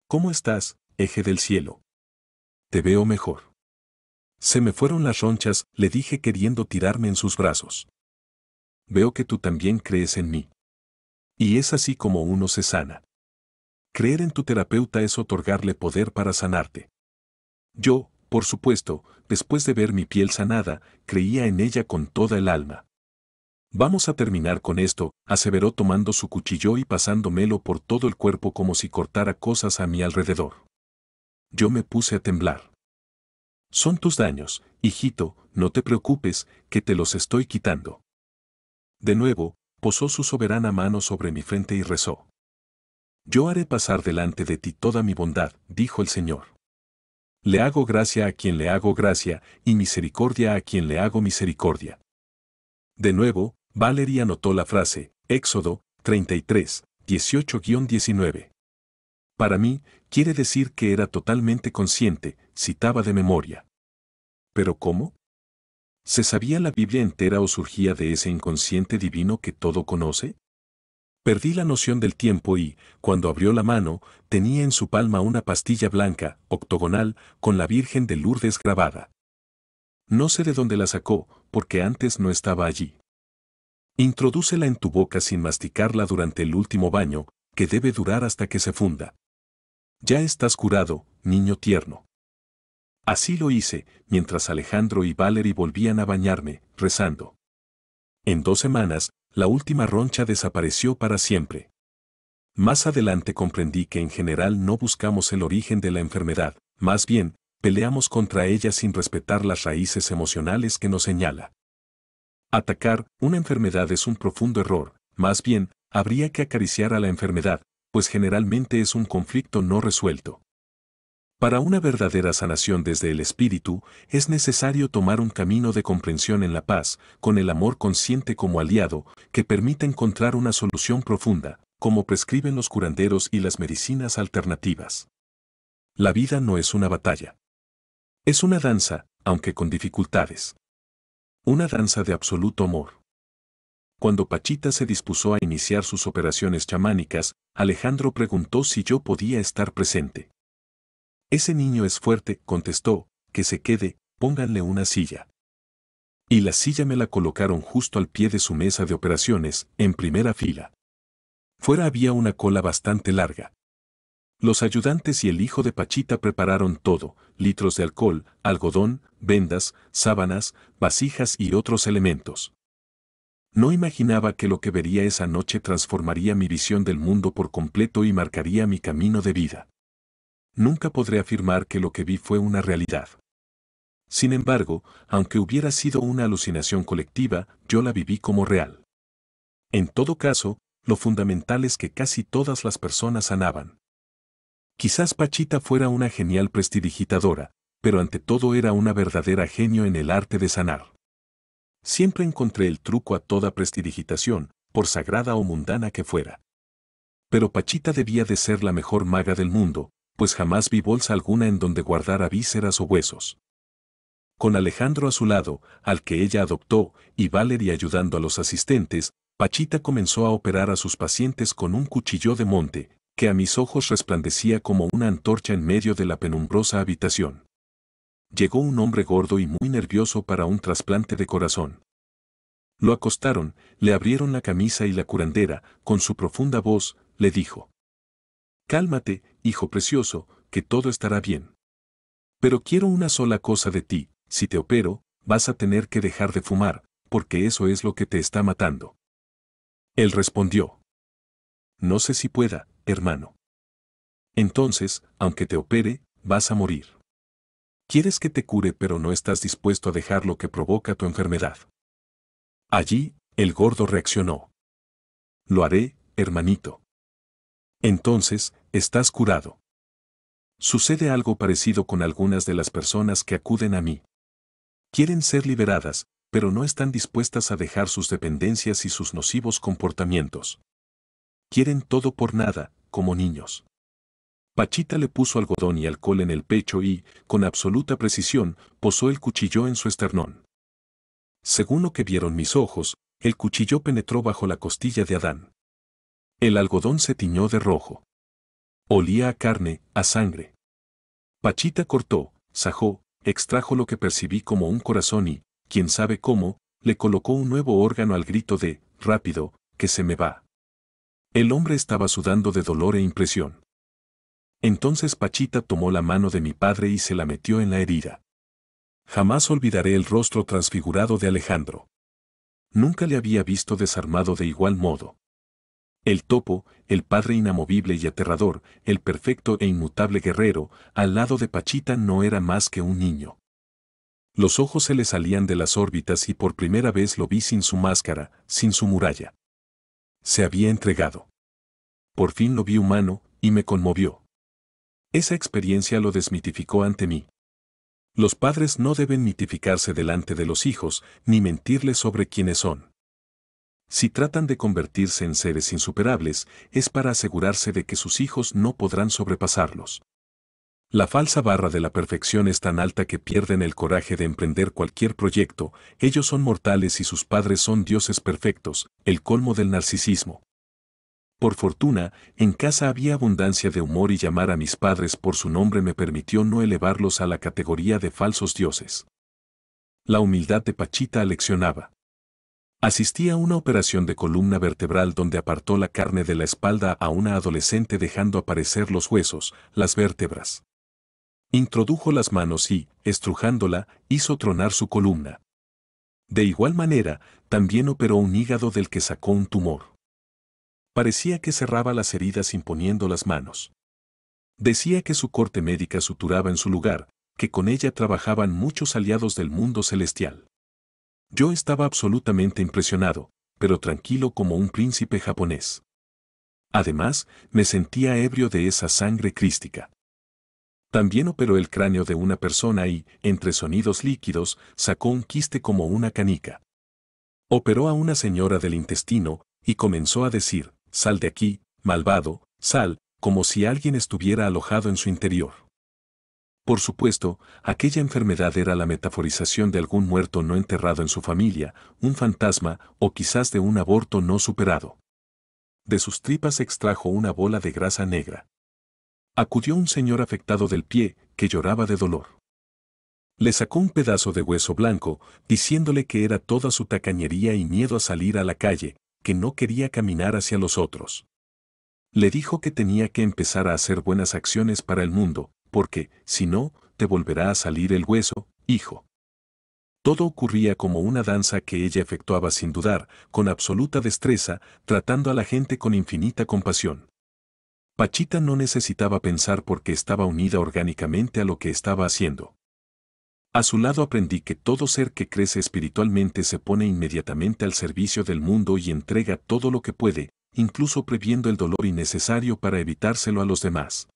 ¿Cómo estás, eje del cielo? Te veo mejor. Se me fueron las ronchas, le dije queriendo tirarme en sus brazos veo que tú también crees en mí. Y es así como uno se sana. Creer en tu terapeuta es otorgarle poder para sanarte. Yo, por supuesto, después de ver mi piel sanada, creía en ella con toda el alma. Vamos a terminar con esto, aseveró tomando su cuchillo y pasándomelo por todo el cuerpo como si cortara cosas a mi alrededor. Yo me puse a temblar. Son tus daños, hijito, no te preocupes, que te los estoy quitando. De nuevo, posó su soberana mano sobre mi frente y rezó. Yo haré pasar delante de ti toda mi bondad, dijo el Señor. Le hago gracia a quien le hago gracia, y misericordia a quien le hago misericordia. De nuevo, Valeria anotó la frase, Éxodo 33, 18-19. Para mí, quiere decir que era totalmente consciente, citaba de memoria. ¿Pero cómo? ¿Se sabía la Biblia entera o surgía de ese inconsciente divino que todo conoce? Perdí la noción del tiempo y, cuando abrió la mano, tenía en su palma una pastilla blanca, octogonal, con la Virgen de Lourdes grabada. No sé de dónde la sacó, porque antes no estaba allí. Introdúcela en tu boca sin masticarla durante el último baño, que debe durar hasta que se funda. Ya estás curado, niño tierno. Así lo hice, mientras Alejandro y Valerie volvían a bañarme, rezando. En dos semanas, la última roncha desapareció para siempre. Más adelante comprendí que en general no buscamos el origen de la enfermedad, más bien, peleamos contra ella sin respetar las raíces emocionales que nos señala. Atacar una enfermedad es un profundo error, más bien, habría que acariciar a la enfermedad, pues generalmente es un conflicto no resuelto. Para una verdadera sanación desde el espíritu, es necesario tomar un camino de comprensión en la paz, con el amor consciente como aliado, que permita encontrar una solución profunda, como prescriben los curanderos y las medicinas alternativas. La vida no es una batalla. Es una danza, aunque con dificultades. Una danza de absoluto amor. Cuando Pachita se dispuso a iniciar sus operaciones chamánicas, Alejandro preguntó si yo podía estar presente. Ese niño es fuerte, contestó, que se quede, pónganle una silla. Y la silla me la colocaron justo al pie de su mesa de operaciones, en primera fila. Fuera había una cola bastante larga. Los ayudantes y el hijo de Pachita prepararon todo, litros de alcohol, algodón, vendas, sábanas, vasijas y otros elementos. No imaginaba que lo que vería esa noche transformaría mi visión del mundo por completo y marcaría mi camino de vida nunca podré afirmar que lo que vi fue una realidad. Sin embargo, aunque hubiera sido una alucinación colectiva, yo la viví como real. En todo caso, lo fundamental es que casi todas las personas sanaban. Quizás Pachita fuera una genial prestidigitadora, pero ante todo era una verdadera genio en el arte de sanar. Siempre encontré el truco a toda prestidigitación, por sagrada o mundana que fuera. Pero Pachita debía de ser la mejor maga del mundo, pues jamás vi bolsa alguna en donde guardara vísceras o huesos. Con Alejandro a su lado, al que ella adoptó, y Valerie ayudando a los asistentes, Pachita comenzó a operar a sus pacientes con un cuchillo de monte, que a mis ojos resplandecía como una antorcha en medio de la penumbrosa habitación. Llegó un hombre gordo y muy nervioso para un trasplante de corazón. Lo acostaron, le abrieron la camisa y la curandera, con su profunda voz, le dijo, Cálmate, hijo precioso, que todo estará bien. Pero quiero una sola cosa de ti, si te opero, vas a tener que dejar de fumar, porque eso es lo que te está matando. Él respondió. No sé si pueda, hermano. Entonces, aunque te opere, vas a morir. Quieres que te cure pero no estás dispuesto a dejar lo que provoca tu enfermedad. Allí, el gordo reaccionó. Lo haré, hermanito. Entonces, estás curado. Sucede algo parecido con algunas de las personas que acuden a mí. Quieren ser liberadas, pero no están dispuestas a dejar sus dependencias y sus nocivos comportamientos. Quieren todo por nada, como niños. Pachita le puso algodón y alcohol en el pecho y, con absoluta precisión, posó el cuchillo en su esternón. Según lo que vieron mis ojos, el cuchillo penetró bajo la costilla de Adán. El algodón se tiñó de rojo. Olía a carne, a sangre. Pachita cortó, sajó, extrajo lo que percibí como un corazón y, quién sabe cómo, le colocó un nuevo órgano al grito de, rápido, que se me va. El hombre estaba sudando de dolor e impresión. Entonces Pachita tomó la mano de mi padre y se la metió en la herida. Jamás olvidaré el rostro transfigurado de Alejandro. Nunca le había visto desarmado de igual modo. El topo, el padre inamovible y aterrador, el perfecto e inmutable guerrero, al lado de Pachita no era más que un niño. Los ojos se le salían de las órbitas y por primera vez lo vi sin su máscara, sin su muralla. Se había entregado. Por fin lo vi humano, y me conmovió. Esa experiencia lo desmitificó ante mí. Los padres no deben mitificarse delante de los hijos, ni mentirles sobre quiénes son. Si tratan de convertirse en seres insuperables, es para asegurarse de que sus hijos no podrán sobrepasarlos. La falsa barra de la perfección es tan alta que pierden el coraje de emprender cualquier proyecto, ellos son mortales y sus padres son dioses perfectos, el colmo del narcisismo. Por fortuna, en casa había abundancia de humor y llamar a mis padres por su nombre me permitió no elevarlos a la categoría de falsos dioses. La humildad de Pachita aleccionaba. Asistía a una operación de columna vertebral donde apartó la carne de la espalda a una adolescente dejando aparecer los huesos, las vértebras. Introdujo las manos y, estrujándola, hizo tronar su columna. De igual manera, también operó un hígado del que sacó un tumor. Parecía que cerraba las heridas imponiendo las manos. Decía que su corte médica suturaba en su lugar, que con ella trabajaban muchos aliados del mundo celestial. Yo estaba absolutamente impresionado, pero tranquilo como un príncipe japonés. Además, me sentía ebrio de esa sangre crística. También operó el cráneo de una persona y, entre sonidos líquidos, sacó un quiste como una canica. Operó a una señora del intestino y comenzó a decir, sal de aquí, malvado, sal, como si alguien estuviera alojado en su interior. Por supuesto, aquella enfermedad era la metaforización de algún muerto no enterrado en su familia, un fantasma o quizás de un aborto no superado. De sus tripas extrajo una bola de grasa negra. Acudió un señor afectado del pie, que lloraba de dolor. Le sacó un pedazo de hueso blanco, diciéndole que era toda su tacañería y miedo a salir a la calle, que no quería caminar hacia los otros. Le dijo que tenía que empezar a hacer buenas acciones para el mundo, porque, si no, te volverá a salir el hueso, hijo. Todo ocurría como una danza que ella efectuaba sin dudar, con absoluta destreza, tratando a la gente con infinita compasión. Pachita no necesitaba pensar porque estaba unida orgánicamente a lo que estaba haciendo. A su lado aprendí que todo ser que crece espiritualmente se pone inmediatamente al servicio del mundo y entrega todo lo que puede, incluso previendo el dolor innecesario para evitárselo a los demás.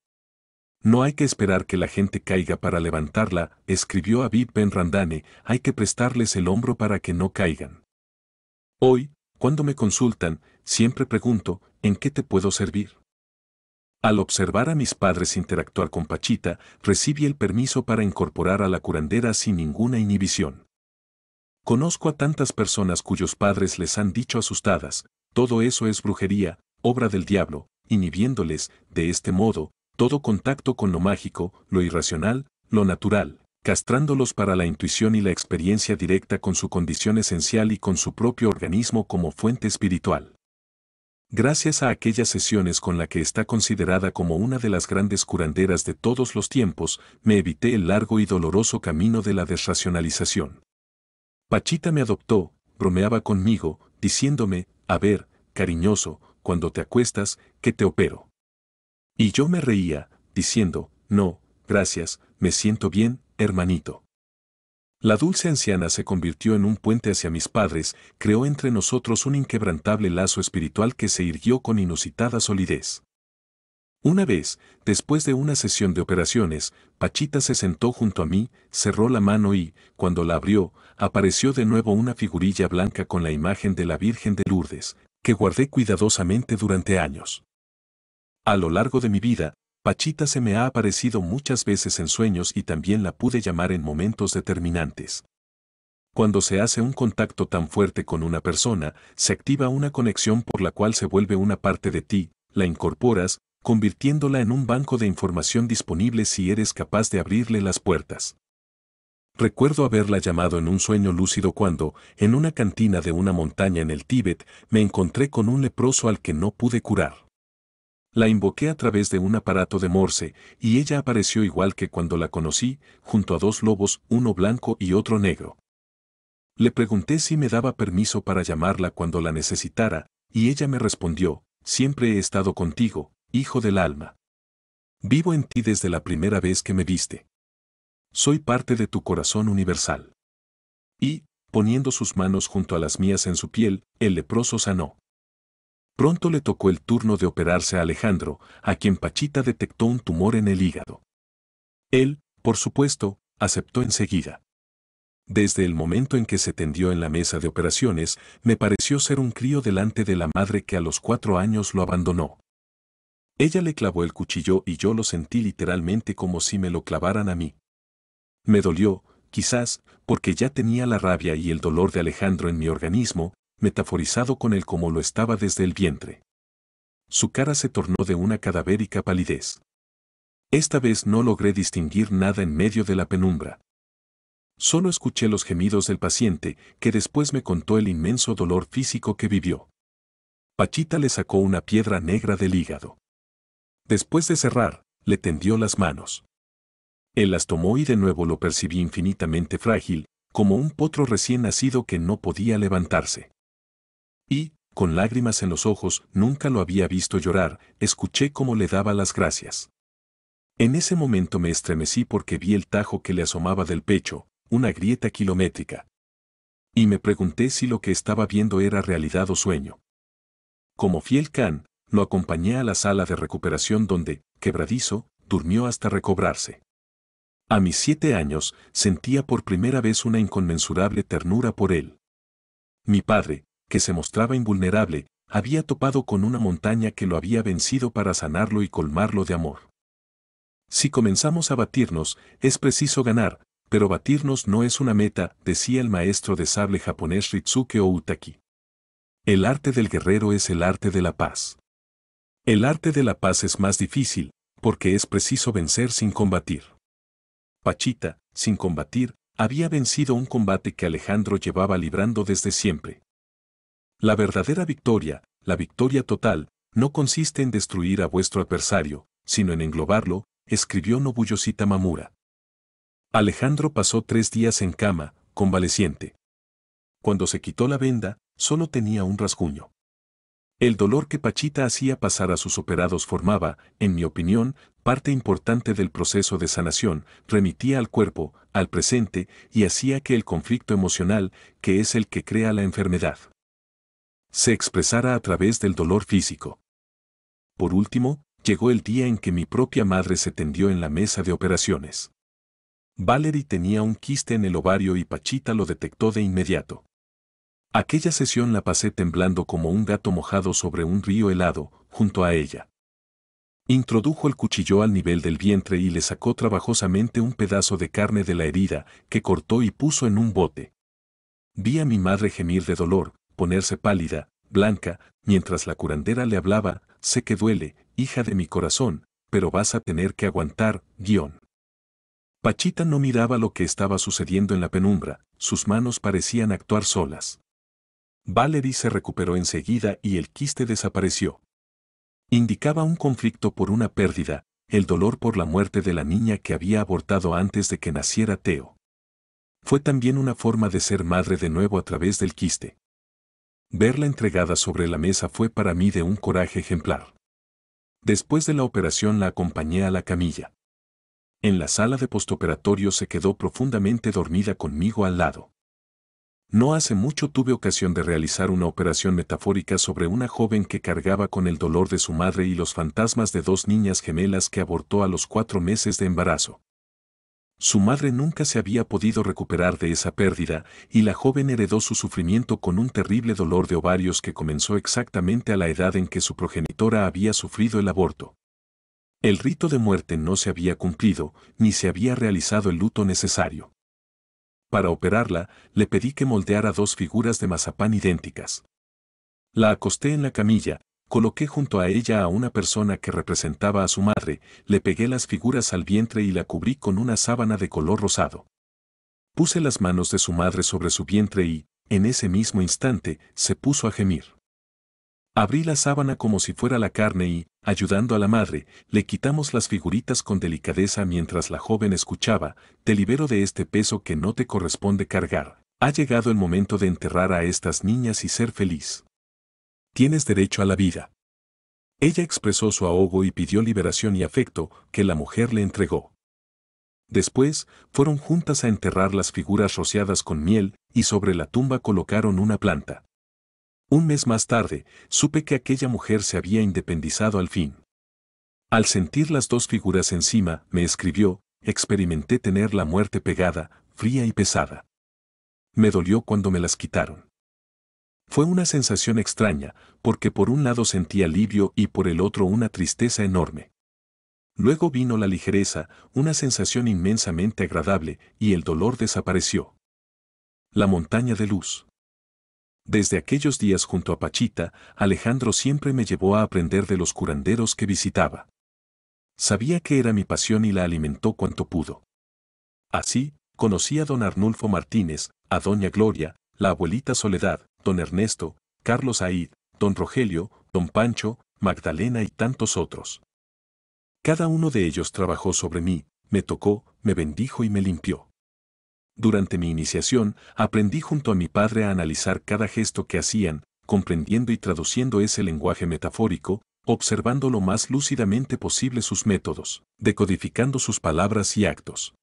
No hay que esperar que la gente caiga para levantarla, escribió Aviv Ben Randane, hay que prestarles el hombro para que no caigan. Hoy, cuando me consultan, siempre pregunto, ¿en qué te puedo servir? Al observar a mis padres interactuar con Pachita, recibí el permiso para incorporar a la curandera sin ninguna inhibición. Conozco a tantas personas cuyos padres les han dicho asustadas, todo eso es brujería, obra del diablo, inhibiéndoles, de este modo, todo contacto con lo mágico, lo irracional, lo natural, castrándolos para la intuición y la experiencia directa con su condición esencial y con su propio organismo como fuente espiritual. Gracias a aquellas sesiones con la que está considerada como una de las grandes curanderas de todos los tiempos, me evité el largo y doloroso camino de la desracionalización. Pachita me adoptó, bromeaba conmigo, diciéndome, a ver, cariñoso, cuando te acuestas, que te opero. Y yo me reía, diciendo, no, gracias, me siento bien, hermanito. La dulce anciana se convirtió en un puente hacia mis padres, creó entre nosotros un inquebrantable lazo espiritual que se irguió con inusitada solidez. Una vez, después de una sesión de operaciones, Pachita se sentó junto a mí, cerró la mano y, cuando la abrió, apareció de nuevo una figurilla blanca con la imagen de la Virgen de Lourdes, que guardé cuidadosamente durante años. A lo largo de mi vida, Pachita se me ha aparecido muchas veces en sueños y también la pude llamar en momentos determinantes. Cuando se hace un contacto tan fuerte con una persona, se activa una conexión por la cual se vuelve una parte de ti, la incorporas, convirtiéndola en un banco de información disponible si eres capaz de abrirle las puertas. Recuerdo haberla llamado en un sueño lúcido cuando, en una cantina de una montaña en el Tíbet, me encontré con un leproso al que no pude curar. La invoqué a través de un aparato de Morse, y ella apareció igual que cuando la conocí, junto a dos lobos, uno blanco y otro negro. Le pregunté si me daba permiso para llamarla cuando la necesitara, y ella me respondió, siempre he estado contigo, hijo del alma. Vivo en ti desde la primera vez que me viste. Soy parte de tu corazón universal. Y, poniendo sus manos junto a las mías en su piel, el leproso sanó. Pronto le tocó el turno de operarse a Alejandro, a quien Pachita detectó un tumor en el hígado. Él, por supuesto, aceptó enseguida. Desde el momento en que se tendió en la mesa de operaciones, me pareció ser un crío delante de la madre que a los cuatro años lo abandonó. Ella le clavó el cuchillo y yo lo sentí literalmente como si me lo clavaran a mí. Me dolió, quizás, porque ya tenía la rabia y el dolor de Alejandro en mi organismo, metaforizado con él como lo estaba desde el vientre. Su cara se tornó de una cadavérica palidez. Esta vez no logré distinguir nada en medio de la penumbra. Solo escuché los gemidos del paciente, que después me contó el inmenso dolor físico que vivió. Pachita le sacó una piedra negra del hígado. Después de cerrar, le tendió las manos. Él las tomó y de nuevo lo percibí infinitamente frágil, como un potro recién nacido que no podía levantarse. Y, con lágrimas en los ojos, nunca lo había visto llorar, escuché cómo le daba las gracias. En ese momento me estremecí porque vi el tajo que le asomaba del pecho, una grieta kilométrica. Y me pregunté si lo que estaba viendo era realidad o sueño. Como fiel can, lo acompañé a la sala de recuperación donde, quebradizo, durmió hasta recobrarse. A mis siete años, sentía por primera vez una inconmensurable ternura por él. Mi padre, que se mostraba invulnerable, había topado con una montaña que lo había vencido para sanarlo y colmarlo de amor. Si comenzamos a batirnos, es preciso ganar, pero batirnos no es una meta, decía el maestro de sable japonés Ritsuke Outaki. El arte del guerrero es el arte de la paz. El arte de la paz es más difícil, porque es preciso vencer sin combatir. Pachita, sin combatir, había vencido un combate que Alejandro llevaba librando desde siempre. La verdadera victoria, la victoria total, no consiste en destruir a vuestro adversario, sino en englobarlo, escribió Nobuyosita Mamura. Alejandro pasó tres días en cama, convaleciente. Cuando se quitó la venda, solo tenía un rasguño. El dolor que Pachita hacía pasar a sus operados formaba, en mi opinión, parte importante del proceso de sanación, remitía al cuerpo, al presente, y hacía que el conflicto emocional, que es el que crea la enfermedad, se expresara a través del dolor físico. Por último, llegó el día en que mi propia madre se tendió en la mesa de operaciones. Valerie tenía un quiste en el ovario y Pachita lo detectó de inmediato. Aquella sesión la pasé temblando como un gato mojado sobre un río helado, junto a ella. Introdujo el cuchillo al nivel del vientre y le sacó trabajosamente un pedazo de carne de la herida, que cortó y puso en un bote. Vi a mi madre gemir de dolor, ponerse pálida, blanca, mientras la curandera le hablaba, sé que duele, hija de mi corazón, pero vas a tener que aguantar, guión. Pachita no miraba lo que estaba sucediendo en la penumbra, sus manos parecían actuar solas. Valerie se recuperó enseguida y el quiste desapareció. Indicaba un conflicto por una pérdida, el dolor por la muerte de la niña que había abortado antes de que naciera Teo. Fue también una forma de ser madre de nuevo a través del quiste verla entregada sobre la mesa fue para mí de un coraje ejemplar. Después de la operación la acompañé a la camilla. En la sala de postoperatorio se quedó profundamente dormida conmigo al lado. No hace mucho tuve ocasión de realizar una operación metafórica sobre una joven que cargaba con el dolor de su madre y los fantasmas de dos niñas gemelas que abortó a los cuatro meses de embarazo. Su madre nunca se había podido recuperar de esa pérdida y la joven heredó su sufrimiento con un terrible dolor de ovarios que comenzó exactamente a la edad en que su progenitora había sufrido el aborto. El rito de muerte no se había cumplido, ni se había realizado el luto necesario. Para operarla, le pedí que moldeara dos figuras de mazapán idénticas. La acosté en la camilla, Coloqué junto a ella a una persona que representaba a su madre, le pegué las figuras al vientre y la cubrí con una sábana de color rosado. Puse las manos de su madre sobre su vientre y, en ese mismo instante, se puso a gemir. Abrí la sábana como si fuera la carne y, ayudando a la madre, le quitamos las figuritas con delicadeza mientras la joven escuchaba, te libero de este peso que no te corresponde cargar. Ha llegado el momento de enterrar a estas niñas y ser feliz tienes derecho a la vida. Ella expresó su ahogo y pidió liberación y afecto que la mujer le entregó. Después, fueron juntas a enterrar las figuras rociadas con miel y sobre la tumba colocaron una planta. Un mes más tarde, supe que aquella mujer se había independizado al fin. Al sentir las dos figuras encima, me escribió, experimenté tener la muerte pegada, fría y pesada. Me dolió cuando me las quitaron. Fue una sensación extraña, porque por un lado sentí alivio y por el otro una tristeza enorme. Luego vino la ligereza, una sensación inmensamente agradable, y el dolor desapareció. La montaña de luz. Desde aquellos días junto a Pachita, Alejandro siempre me llevó a aprender de los curanderos que visitaba. Sabía que era mi pasión y la alimentó cuanto pudo. Así, conocí a don Arnulfo Martínez, a doña Gloria, la abuelita Soledad, don Ernesto, Carlos Aid, don Rogelio, don Pancho, Magdalena y tantos otros. Cada uno de ellos trabajó sobre mí, me tocó, me bendijo y me limpió. Durante mi iniciación, aprendí junto a mi padre a analizar cada gesto que hacían, comprendiendo y traduciendo ese lenguaje metafórico, observando lo más lúcidamente posible sus métodos, decodificando sus palabras y actos.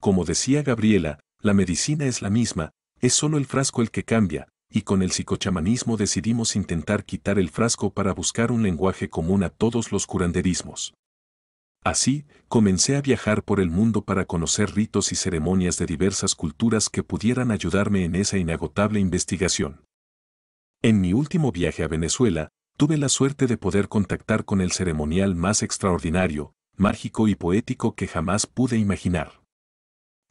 Como decía Gabriela, la medicina es la misma, es solo el frasco el que cambia, y con el psicochamanismo decidimos intentar quitar el frasco para buscar un lenguaje común a todos los curanderismos. Así, comencé a viajar por el mundo para conocer ritos y ceremonias de diversas culturas que pudieran ayudarme en esa inagotable investigación. En mi último viaje a Venezuela, tuve la suerte de poder contactar con el ceremonial más extraordinario, mágico y poético que jamás pude imaginar.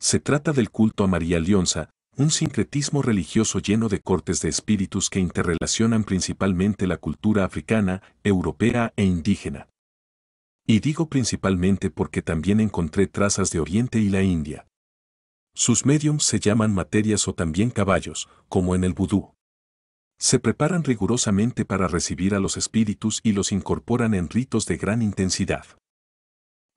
Se trata del culto a María Lionza, un sincretismo religioso lleno de cortes de espíritus que interrelacionan principalmente la cultura africana, europea e indígena. Y digo principalmente porque también encontré trazas de Oriente y la India. Sus médiums se llaman materias o también caballos, como en el vudú. Se preparan rigurosamente para recibir a los espíritus y los incorporan en ritos de gran intensidad.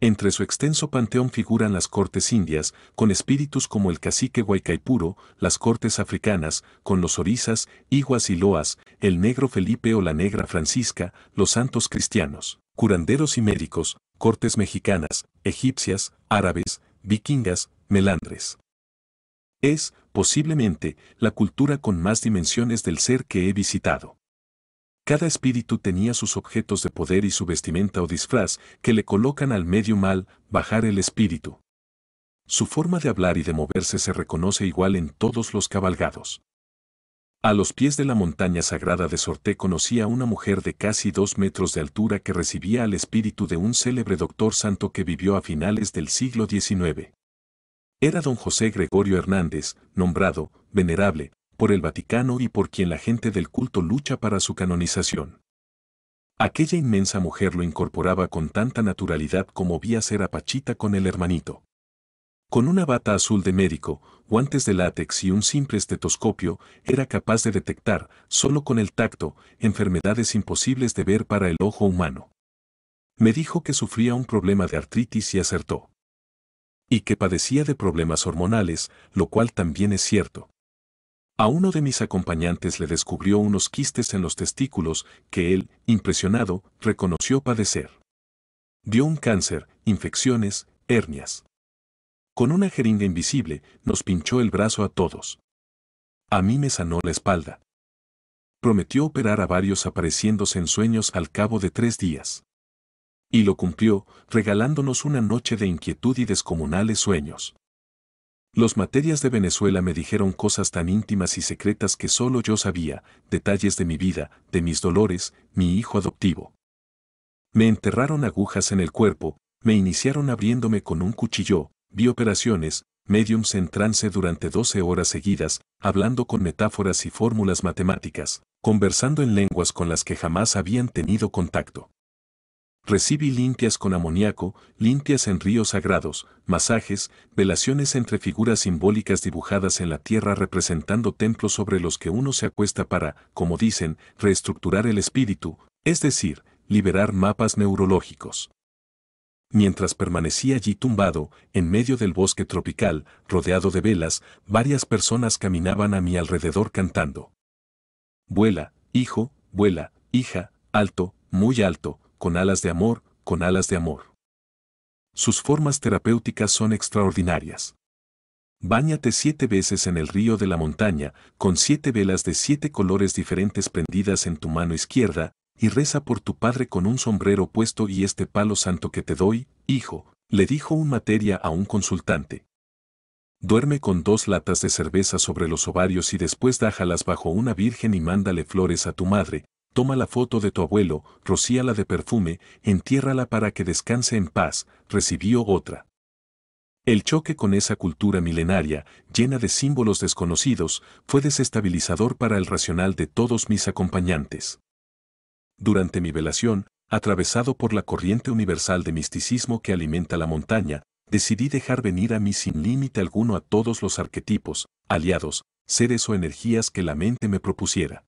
Entre su extenso panteón figuran las cortes indias, con espíritus como el cacique Guaycaipuro, las cortes africanas, con los orisas, iguas y loas, el negro Felipe o la negra Francisca, los santos cristianos, curanderos y médicos, cortes mexicanas, egipcias, árabes, vikingas, melandres. Es, posiblemente, la cultura con más dimensiones del ser que he visitado. Cada espíritu tenía sus objetos de poder y su vestimenta o disfraz que le colocan al medio mal, bajar el espíritu. Su forma de hablar y de moverse se reconoce igual en todos los cabalgados. A los pies de la montaña sagrada de Sorté conocía a una mujer de casi dos metros de altura que recibía al espíritu de un célebre doctor santo que vivió a finales del siglo XIX. Era don José Gregorio Hernández, nombrado, venerable, por el Vaticano y por quien la gente del culto lucha para su canonización. Aquella inmensa mujer lo incorporaba con tanta naturalidad como vía ser a Pachita con el hermanito. Con una bata azul de médico, guantes de látex y un simple estetoscopio, era capaz de detectar, solo con el tacto, enfermedades imposibles de ver para el ojo humano. Me dijo que sufría un problema de artritis y acertó. Y que padecía de problemas hormonales, lo cual también es cierto. A uno de mis acompañantes le descubrió unos quistes en los testículos que él, impresionado, reconoció padecer. Dio un cáncer, infecciones, hernias. Con una jeringa invisible, nos pinchó el brazo a todos. A mí me sanó la espalda. Prometió operar a varios apareciéndose en sueños al cabo de tres días. Y lo cumplió, regalándonos una noche de inquietud y descomunales sueños. Los materias de Venezuela me dijeron cosas tan íntimas y secretas que solo yo sabía, detalles de mi vida, de mis dolores, mi hijo adoptivo. Me enterraron agujas en el cuerpo, me iniciaron abriéndome con un cuchillo, vi operaciones, mediums en trance durante 12 horas seguidas, hablando con metáforas y fórmulas matemáticas, conversando en lenguas con las que jamás habían tenido contacto recibí limpias con amoníaco, limpias en ríos sagrados, masajes, velaciones entre figuras simbólicas dibujadas en la tierra representando templos sobre los que uno se acuesta para, como dicen, reestructurar el espíritu, es decir, liberar mapas neurológicos. Mientras permanecí allí tumbado, en medio del bosque tropical, rodeado de velas, varias personas caminaban a mi alrededor cantando. Vuela, hijo, vuela, hija, alto, muy alto, con alas de amor, con alas de amor. Sus formas terapéuticas son extraordinarias. Báñate siete veces en el río de la montaña, con siete velas de siete colores diferentes prendidas en tu mano izquierda, y reza por tu padre con un sombrero puesto y este palo santo que te doy, hijo, le dijo un materia a un consultante. Duerme con dos latas de cerveza sobre los ovarios y después dájalas bajo una virgen y mándale flores a tu madre, toma la foto de tu abuelo, rocíala de perfume, entiérrala para que descanse en paz, recibió otra. El choque con esa cultura milenaria, llena de símbolos desconocidos, fue desestabilizador para el racional de todos mis acompañantes. Durante mi velación, atravesado por la corriente universal de misticismo que alimenta la montaña, decidí dejar venir a mí sin límite alguno a todos los arquetipos, aliados, seres o energías que la mente me propusiera.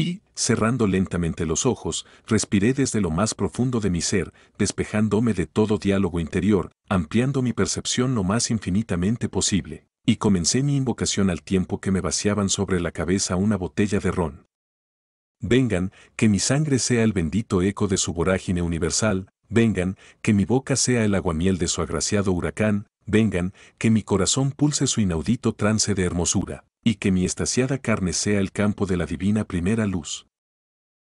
Y, cerrando lentamente los ojos, respiré desde lo más profundo de mi ser, despejándome de todo diálogo interior, ampliando mi percepción lo más infinitamente posible, y comencé mi invocación al tiempo que me vaciaban sobre la cabeza una botella de ron. Vengan, que mi sangre sea el bendito eco de su vorágine universal, vengan, que mi boca sea el aguamiel de su agraciado huracán, vengan, que mi corazón pulse su inaudito trance de hermosura, y que mi estaciada carne sea el campo de la divina primera luz.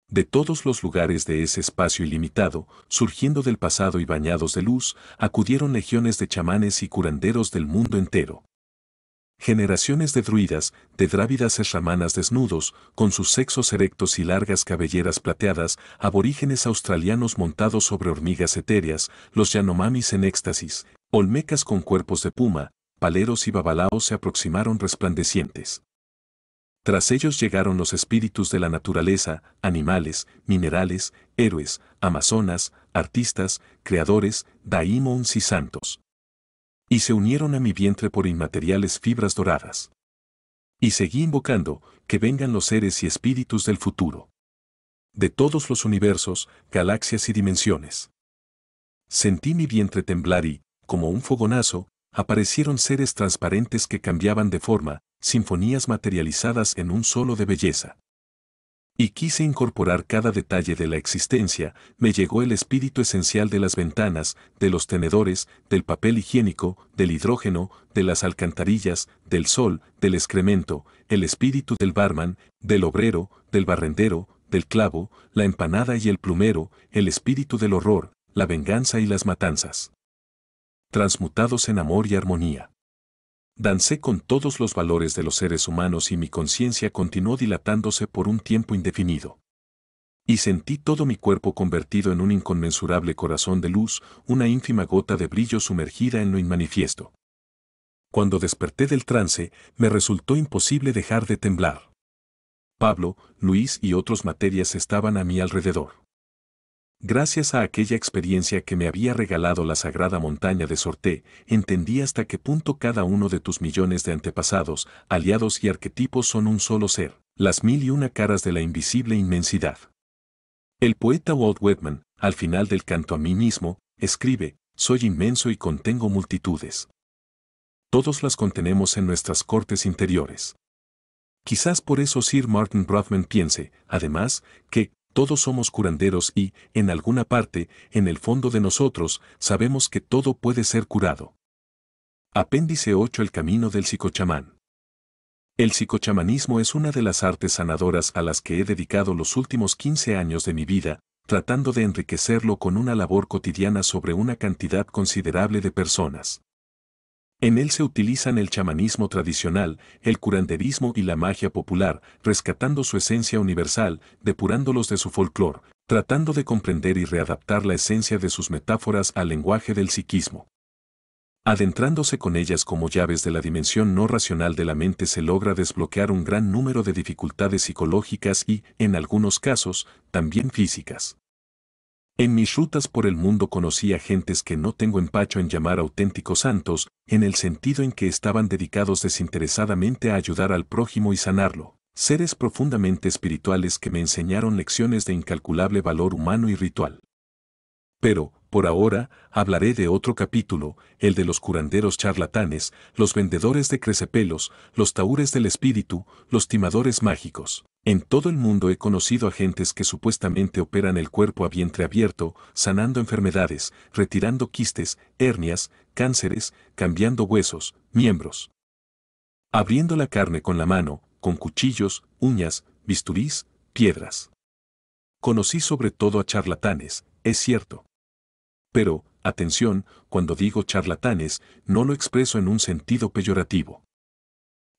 De todos los lugares de ese espacio ilimitado, surgiendo del pasado y bañados de luz, acudieron legiones de chamanes y curanderos del mundo entero. Generaciones de druidas, de drávidas esramanas desnudos, con sus sexos erectos y largas cabelleras plateadas, aborígenes australianos montados sobre hormigas etéreas, los yanomamis en éxtasis, olmecas con cuerpos de puma, paleros y babalaos se aproximaron resplandecientes. Tras ellos llegaron los espíritus de la naturaleza, animales, minerales, héroes, amazonas, artistas, creadores, daimons y santos. Y se unieron a mi vientre por inmateriales fibras doradas. Y seguí invocando, que vengan los seres y espíritus del futuro. De todos los universos, galaxias y dimensiones. Sentí mi vientre temblar y, como un fogonazo, aparecieron seres transparentes que cambiaban de forma, sinfonías materializadas en un solo de belleza. Y quise incorporar cada detalle de la existencia, me llegó el espíritu esencial de las ventanas, de los tenedores, del papel higiénico, del hidrógeno, de las alcantarillas, del sol, del excremento, el espíritu del barman, del obrero, del barrendero, del clavo, la empanada y el plumero, el espíritu del horror, la venganza y las matanzas transmutados en amor y armonía. Dancé con todos los valores de los seres humanos y mi conciencia continuó dilatándose por un tiempo indefinido. Y sentí todo mi cuerpo convertido en un inconmensurable corazón de luz, una ínfima gota de brillo sumergida en lo inmanifiesto. Cuando desperté del trance, me resultó imposible dejar de temblar. Pablo, Luis y otros materias estaban a mi alrededor. Gracias a aquella experiencia que me había regalado la sagrada montaña de Sorté, entendí hasta qué punto cada uno de tus millones de antepasados, aliados y arquetipos son un solo ser, las mil y una caras de la invisible inmensidad. El poeta Walt Whitman, al final del canto a mí mismo, escribe, soy inmenso y contengo multitudes. Todos las contenemos en nuestras cortes interiores. Quizás por eso Sir Martin Rothman piense, además, que, todos somos curanderos y, en alguna parte, en el fondo de nosotros, sabemos que todo puede ser curado. Apéndice 8 El camino del psicochamán. El psicochamanismo es una de las artes sanadoras a las que he dedicado los últimos 15 años de mi vida, tratando de enriquecerlo con una labor cotidiana sobre una cantidad considerable de personas. En él se utilizan el chamanismo tradicional, el curanderismo y la magia popular, rescatando su esencia universal, depurándolos de su folclore, tratando de comprender y readaptar la esencia de sus metáforas al lenguaje del psiquismo. Adentrándose con ellas como llaves de la dimensión no racional de la mente se logra desbloquear un gran número de dificultades psicológicas y, en algunos casos, también físicas. En mis rutas por el mundo conocí a gentes que no tengo empacho en llamar auténticos santos, en el sentido en que estaban dedicados desinteresadamente a ayudar al prójimo y sanarlo, seres profundamente espirituales que me enseñaron lecciones de incalculable valor humano y ritual. Pero, por ahora, hablaré de otro capítulo, el de los curanderos charlatanes, los vendedores de crecepelos, los taúres del espíritu, los timadores mágicos. En todo el mundo he conocido a gentes que supuestamente operan el cuerpo a vientre abierto, sanando enfermedades, retirando quistes, hernias, cánceres, cambiando huesos, miembros. Abriendo la carne con la mano, con cuchillos, uñas, bisturís, piedras. Conocí sobre todo a charlatanes, es cierto pero, atención, cuando digo charlatanes, no lo expreso en un sentido peyorativo.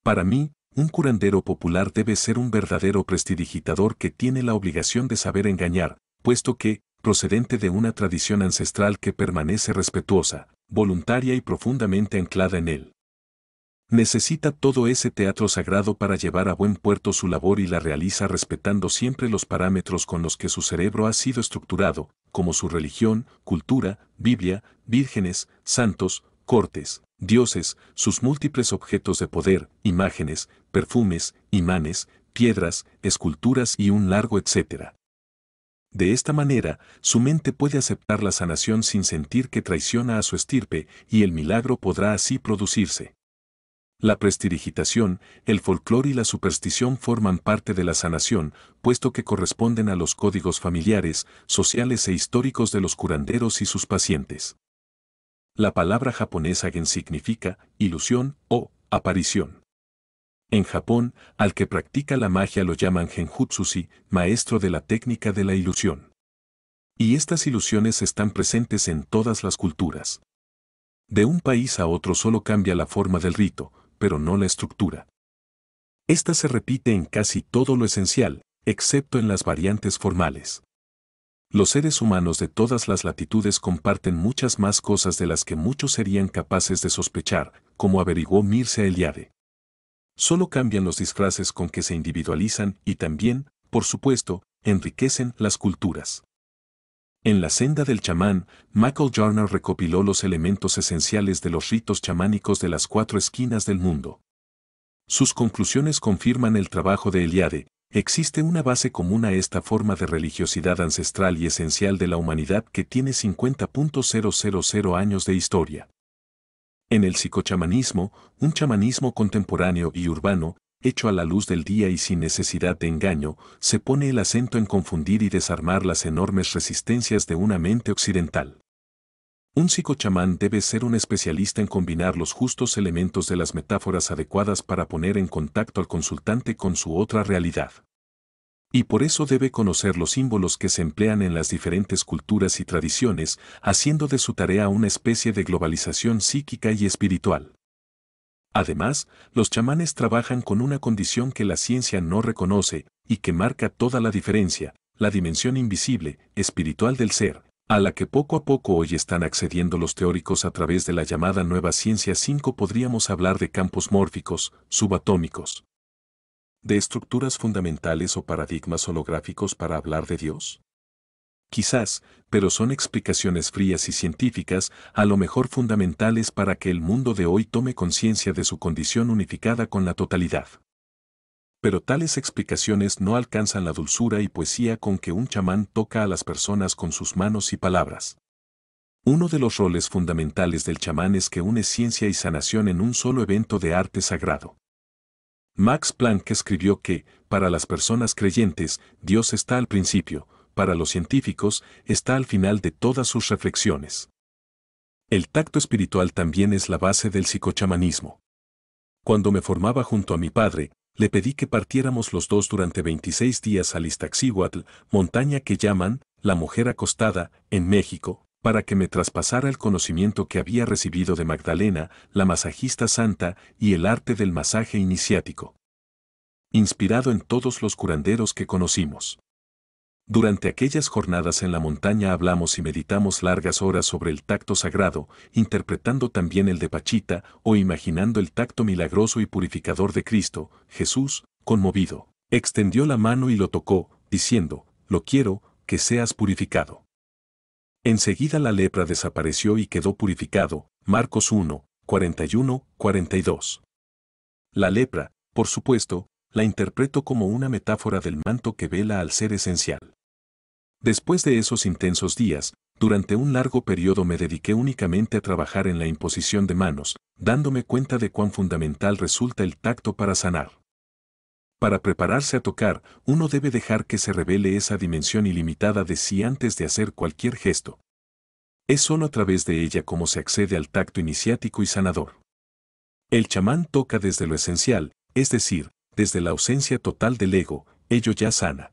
Para mí, un curandero popular debe ser un verdadero prestidigitador que tiene la obligación de saber engañar, puesto que, procedente de una tradición ancestral que permanece respetuosa, voluntaria y profundamente anclada en él. Necesita todo ese teatro sagrado para llevar a buen puerto su labor y la realiza respetando siempre los parámetros con los que su cerebro ha sido estructurado, como su religión, cultura, Biblia, vírgenes, santos, cortes, dioses, sus múltiples objetos de poder, imágenes, perfumes, imanes, piedras, esculturas y un largo etcétera. De esta manera, su mente puede aceptar la sanación sin sentir que traiciona a su estirpe y el milagro podrá así producirse. La prestidigitación, el folclore y la superstición forman parte de la sanación, puesto que corresponden a los códigos familiares, sociales e históricos de los curanderos y sus pacientes. La palabra japonesa gen significa ilusión o aparición. En Japón, al que practica la magia lo llaman genjutsusi, maestro de la técnica de la ilusión. Y estas ilusiones están presentes en todas las culturas. De un país a otro solo cambia la forma del rito, pero no la estructura. Esta se repite en casi todo lo esencial, excepto en las variantes formales. Los seres humanos de todas las latitudes comparten muchas más cosas de las que muchos serían capaces de sospechar, como averiguó Mircea Eliade. Solo cambian los disfraces con que se individualizan y también, por supuesto, enriquecen las culturas. En la senda del chamán, Michael Jarner recopiló los elementos esenciales de los ritos chamánicos de las cuatro esquinas del mundo. Sus conclusiones confirman el trabajo de Eliade, existe una base común a esta forma de religiosidad ancestral y esencial de la humanidad que tiene 50.000 años de historia. En el psicochamanismo, un chamanismo contemporáneo y urbano, hecho a la luz del día y sin necesidad de engaño, se pone el acento en confundir y desarmar las enormes resistencias de una mente occidental. Un psicochamán debe ser un especialista en combinar los justos elementos de las metáforas adecuadas para poner en contacto al consultante con su otra realidad. Y por eso debe conocer los símbolos que se emplean en las diferentes culturas y tradiciones, haciendo de su tarea una especie de globalización psíquica y espiritual. Además, los chamanes trabajan con una condición que la ciencia no reconoce y que marca toda la diferencia, la dimensión invisible, espiritual del ser, a la que poco a poco hoy están accediendo los teóricos a través de la llamada nueva ciencia 5 podríamos hablar de campos mórficos, subatómicos, de estructuras fundamentales o paradigmas holográficos para hablar de Dios quizás, pero son explicaciones frías y científicas, a lo mejor fundamentales para que el mundo de hoy tome conciencia de su condición unificada con la totalidad. Pero tales explicaciones no alcanzan la dulzura y poesía con que un chamán toca a las personas con sus manos y palabras. Uno de los roles fundamentales del chamán es que une ciencia y sanación en un solo evento de arte sagrado. Max Planck escribió que, para las personas creyentes, Dios está al principio, para los científicos, está al final de todas sus reflexiones. El tacto espiritual también es la base del psicochamanismo. Cuando me formaba junto a mi padre, le pedí que partiéramos los dos durante 26 días al Iztaccíhuatl, montaña que llaman la mujer acostada, en México, para que me traspasara el conocimiento que había recibido de Magdalena, la masajista santa, y el arte del masaje iniciático. Inspirado en todos los curanderos que conocimos. Durante aquellas jornadas en la montaña hablamos y meditamos largas horas sobre el tacto sagrado, interpretando también el de Pachita o imaginando el tacto milagroso y purificador de Cristo. Jesús, conmovido, extendió la mano y lo tocó, diciendo, Lo quiero, que seas purificado. Enseguida la lepra desapareció y quedó purificado. Marcos 1, 41, 42. La lepra, por supuesto, la interpreto como una metáfora del manto que vela al ser esencial. Después de esos intensos días, durante un largo periodo me dediqué únicamente a trabajar en la imposición de manos, dándome cuenta de cuán fundamental resulta el tacto para sanar. Para prepararse a tocar, uno debe dejar que se revele esa dimensión ilimitada de sí antes de hacer cualquier gesto. Es solo a través de ella como se accede al tacto iniciático y sanador. El chamán toca desde lo esencial, es decir, desde la ausencia total del ego, ello ya sana.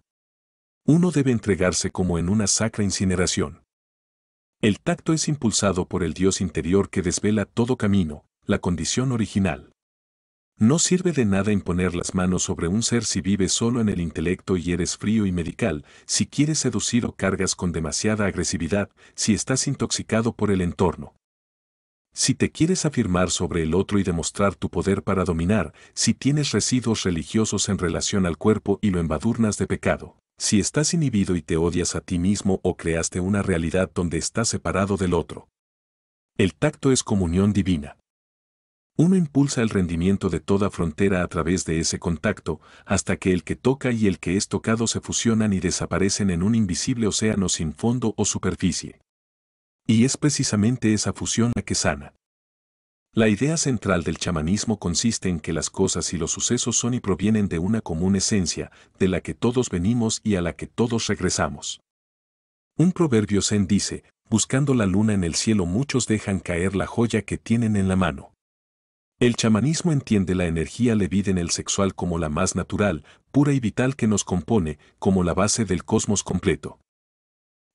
Uno debe entregarse como en una sacra incineración. El tacto es impulsado por el Dios interior que desvela todo camino, la condición original. No sirve de nada imponer las manos sobre un ser si vives solo en el intelecto y eres frío y medical, si quieres seducir o cargas con demasiada agresividad, si estás intoxicado por el entorno. Si te quieres afirmar sobre el otro y demostrar tu poder para dominar, si tienes residuos religiosos en relación al cuerpo y lo embadurnas de pecado, si estás inhibido y te odias a ti mismo o creaste una realidad donde estás separado del otro. El tacto es comunión divina. Uno impulsa el rendimiento de toda frontera a través de ese contacto, hasta que el que toca y el que es tocado se fusionan y desaparecen en un invisible océano sin fondo o superficie. Y es precisamente esa fusión la que sana. La idea central del chamanismo consiste en que las cosas y los sucesos son y provienen de una común esencia, de la que todos venimos y a la que todos regresamos. Un proverbio zen dice, buscando la luna en el cielo muchos dejan caer la joya que tienen en la mano. El chamanismo entiende la energía levida en el sexual como la más natural, pura y vital que nos compone, como la base del cosmos completo.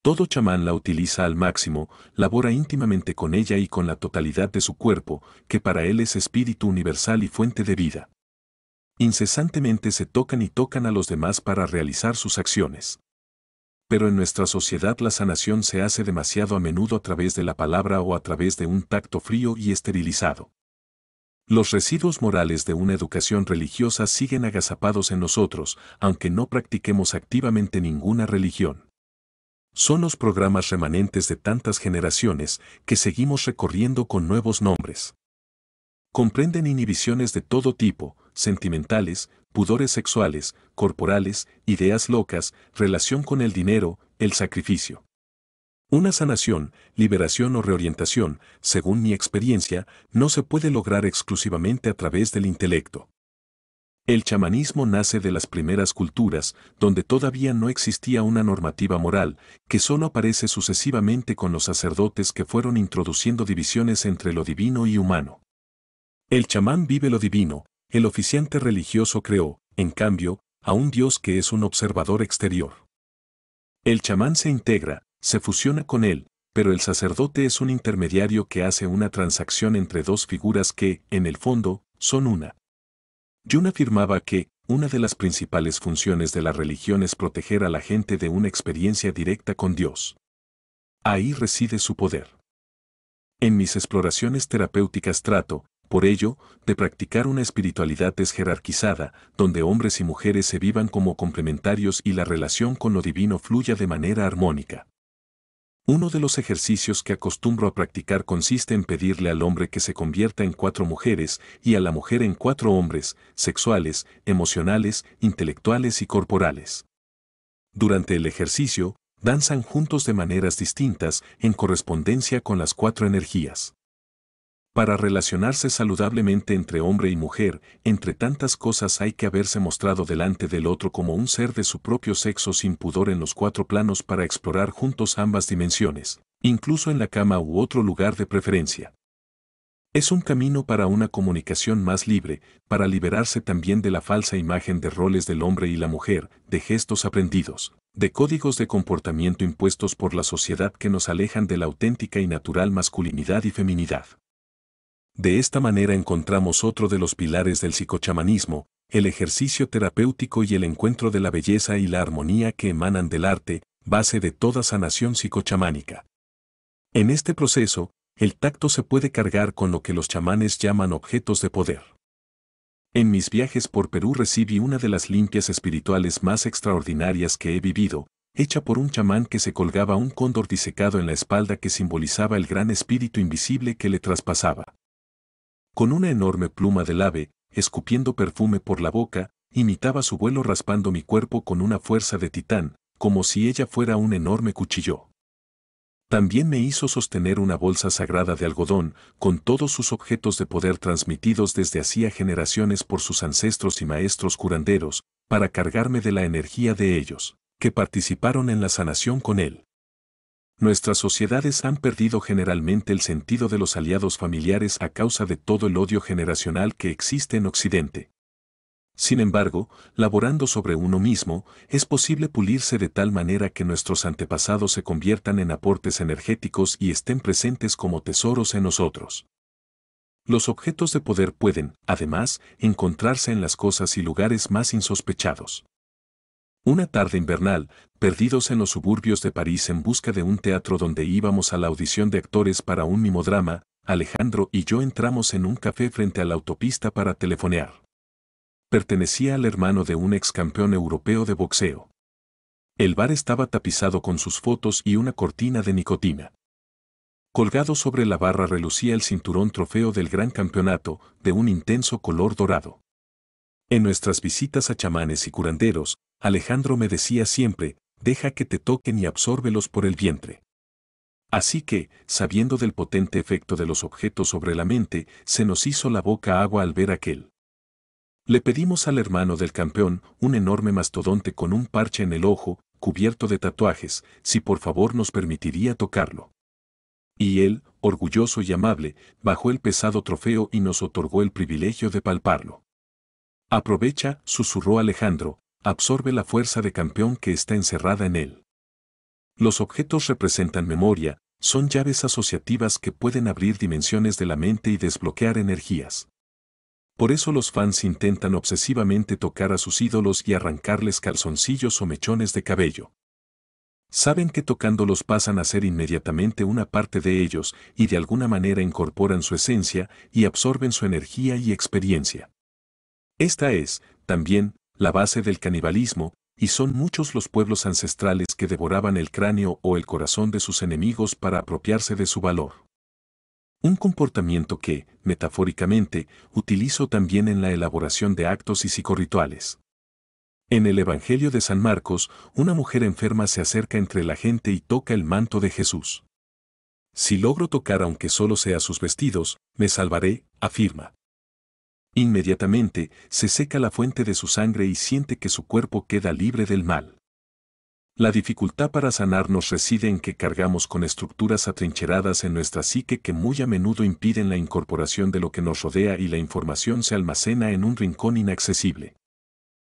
Todo chamán la utiliza al máximo, labora íntimamente con ella y con la totalidad de su cuerpo, que para él es espíritu universal y fuente de vida. Incesantemente se tocan y tocan a los demás para realizar sus acciones. Pero en nuestra sociedad la sanación se hace demasiado a menudo a través de la palabra o a través de un tacto frío y esterilizado. Los residuos morales de una educación religiosa siguen agazapados en nosotros, aunque no practiquemos activamente ninguna religión son los programas remanentes de tantas generaciones que seguimos recorriendo con nuevos nombres. Comprenden inhibiciones de todo tipo, sentimentales, pudores sexuales, corporales, ideas locas, relación con el dinero, el sacrificio. Una sanación, liberación o reorientación, según mi experiencia, no se puede lograr exclusivamente a través del intelecto. El chamanismo nace de las primeras culturas, donde todavía no existía una normativa moral, que solo aparece sucesivamente con los sacerdotes que fueron introduciendo divisiones entre lo divino y humano. El chamán vive lo divino, el oficiante religioso creó, en cambio, a un Dios que es un observador exterior. El chamán se integra, se fusiona con él, pero el sacerdote es un intermediario que hace una transacción entre dos figuras que, en el fondo, son una. Jung afirmaba que, una de las principales funciones de la religión es proteger a la gente de una experiencia directa con Dios. Ahí reside su poder. En mis exploraciones terapéuticas trato, por ello, de practicar una espiritualidad desjerarquizada, donde hombres y mujeres se vivan como complementarios y la relación con lo divino fluya de manera armónica. Uno de los ejercicios que acostumbro a practicar consiste en pedirle al hombre que se convierta en cuatro mujeres y a la mujer en cuatro hombres, sexuales, emocionales, intelectuales y corporales. Durante el ejercicio, danzan juntos de maneras distintas en correspondencia con las cuatro energías. Para relacionarse saludablemente entre hombre y mujer, entre tantas cosas hay que haberse mostrado delante del otro como un ser de su propio sexo sin pudor en los cuatro planos para explorar juntos ambas dimensiones, incluso en la cama u otro lugar de preferencia. Es un camino para una comunicación más libre, para liberarse también de la falsa imagen de roles del hombre y la mujer, de gestos aprendidos, de códigos de comportamiento impuestos por la sociedad que nos alejan de la auténtica y natural masculinidad y feminidad. De esta manera encontramos otro de los pilares del psicochamanismo, el ejercicio terapéutico y el encuentro de la belleza y la armonía que emanan del arte, base de toda sanación psicochamánica. En este proceso, el tacto se puede cargar con lo que los chamanes llaman objetos de poder. En mis viajes por Perú recibí una de las limpias espirituales más extraordinarias que he vivido, hecha por un chamán que se colgaba un cóndor disecado en la espalda que simbolizaba el gran espíritu invisible que le traspasaba con una enorme pluma del ave, escupiendo perfume por la boca, imitaba su vuelo raspando mi cuerpo con una fuerza de titán, como si ella fuera un enorme cuchillo. También me hizo sostener una bolsa sagrada de algodón, con todos sus objetos de poder transmitidos desde hacía generaciones por sus ancestros y maestros curanderos, para cargarme de la energía de ellos, que participaron en la sanación con él. Nuestras sociedades han perdido generalmente el sentido de los aliados familiares a causa de todo el odio generacional que existe en Occidente. Sin embargo, laborando sobre uno mismo, es posible pulirse de tal manera que nuestros antepasados se conviertan en aportes energéticos y estén presentes como tesoros en nosotros. Los objetos de poder pueden, además, encontrarse en las cosas y lugares más insospechados. Una tarde invernal, perdidos en los suburbios de París en busca de un teatro donde íbamos a la audición de actores para un mimodrama, Alejandro y yo entramos en un café frente a la autopista para telefonear. Pertenecía al hermano de un ex campeón europeo de boxeo. El bar estaba tapizado con sus fotos y una cortina de nicotina. Colgado sobre la barra relucía el cinturón trofeo del gran campeonato, de un intenso color dorado. En nuestras visitas a chamanes y curanderos, Alejandro me decía siempre, deja que te toquen y absórbelos por el vientre. Así que, sabiendo del potente efecto de los objetos sobre la mente, se nos hizo la boca agua al ver aquel. Le pedimos al hermano del campeón, un enorme mastodonte con un parche en el ojo, cubierto de tatuajes, si por favor nos permitiría tocarlo. Y él, orgulloso y amable, bajó el pesado trofeo y nos otorgó el privilegio de palparlo. Aprovecha, susurró Alejandro, absorbe la fuerza de campeón que está encerrada en él. Los objetos representan memoria, son llaves asociativas que pueden abrir dimensiones de la mente y desbloquear energías. Por eso los fans intentan obsesivamente tocar a sus ídolos y arrancarles calzoncillos o mechones de cabello. Saben que tocándolos pasan a ser inmediatamente una parte de ellos y de alguna manera incorporan su esencia y absorben su energía y experiencia. Esta es, también, la base del canibalismo, y son muchos los pueblos ancestrales que devoraban el cráneo o el corazón de sus enemigos para apropiarse de su valor. Un comportamiento que, metafóricamente, utilizo también en la elaboración de actos y psicorrituales. En el Evangelio de San Marcos, una mujer enferma se acerca entre la gente y toca el manto de Jesús. Si logro tocar aunque solo sea sus vestidos, me salvaré, afirma. Inmediatamente se seca la fuente de su sangre y siente que su cuerpo queda libre del mal. La dificultad para sanarnos reside en que cargamos con estructuras atrincheradas en nuestra psique que muy a menudo impiden la incorporación de lo que nos rodea y la información se almacena en un rincón inaccesible.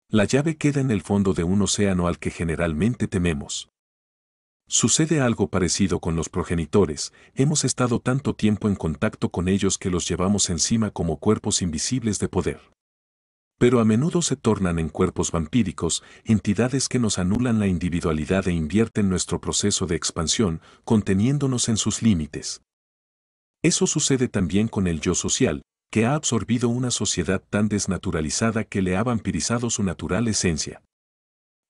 La llave queda en el fondo de un océano al que generalmente tememos. Sucede algo parecido con los progenitores, hemos estado tanto tiempo en contacto con ellos que los llevamos encima como cuerpos invisibles de poder. Pero a menudo se tornan en cuerpos vampíricos, entidades que nos anulan la individualidad e invierten nuestro proceso de expansión, conteniéndonos en sus límites. Eso sucede también con el yo social, que ha absorbido una sociedad tan desnaturalizada que le ha vampirizado su natural esencia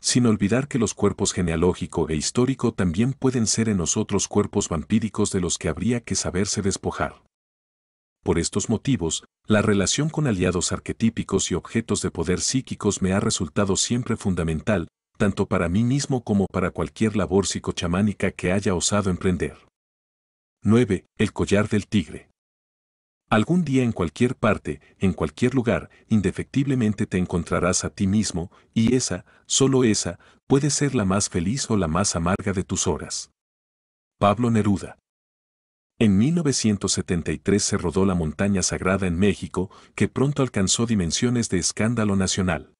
sin olvidar que los cuerpos genealógico e histórico también pueden ser en nosotros cuerpos vampíricos de los que habría que saberse despojar. Por estos motivos, la relación con aliados arquetípicos y objetos de poder psíquicos me ha resultado siempre fundamental, tanto para mí mismo como para cualquier labor psicochamánica que haya osado emprender. 9. El collar del tigre. Algún día en cualquier parte, en cualquier lugar, indefectiblemente te encontrarás a ti mismo, y esa, solo esa, puede ser la más feliz o la más amarga de tus horas. Pablo Neruda. En 1973 se rodó la montaña sagrada en México, que pronto alcanzó dimensiones de escándalo nacional.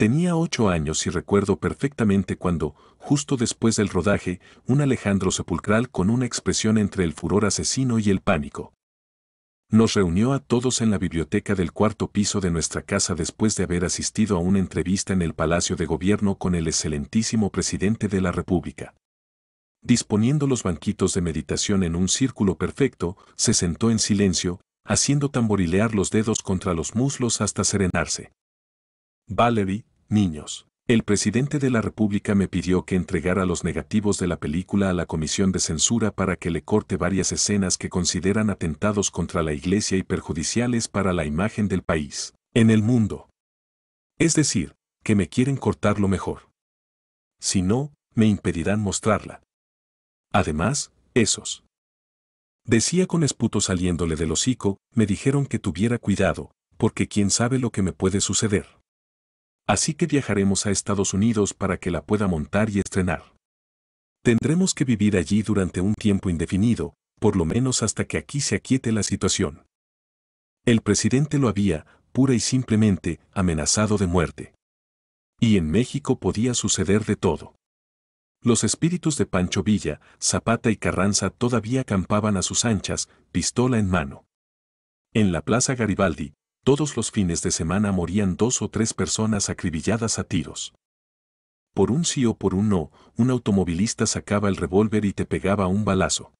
Tenía ocho años y recuerdo perfectamente cuando, justo después del rodaje, un Alejandro sepulcral con una expresión entre el furor asesino y el pánico nos reunió a todos en la biblioteca del cuarto piso de nuestra casa después de haber asistido a una entrevista en el Palacio de Gobierno con el excelentísimo presidente de la República. Disponiendo los banquitos de meditación en un círculo perfecto, se sentó en silencio, haciendo tamborilear los dedos contra los muslos hasta serenarse. Valerie, niños. El presidente de la República me pidió que entregara los negativos de la película a la Comisión de Censura para que le corte varias escenas que consideran atentados contra la Iglesia y perjudiciales para la imagen del país, en el mundo. Es decir, que me quieren cortar lo mejor. Si no, me impedirán mostrarla. Además, esos. Decía con esputo saliéndole del hocico, me dijeron que tuviera cuidado, porque quién sabe lo que me puede suceder así que viajaremos a Estados Unidos para que la pueda montar y estrenar. Tendremos que vivir allí durante un tiempo indefinido, por lo menos hasta que aquí se aquiete la situación. El presidente lo había, pura y simplemente, amenazado de muerte. Y en México podía suceder de todo. Los espíritus de Pancho Villa, Zapata y Carranza todavía acampaban a sus anchas, pistola en mano. En la Plaza Garibaldi, todos los fines de semana morían dos o tres personas acribilladas a tiros. Por un sí o por un no, un automovilista sacaba el revólver y te pegaba un balazo.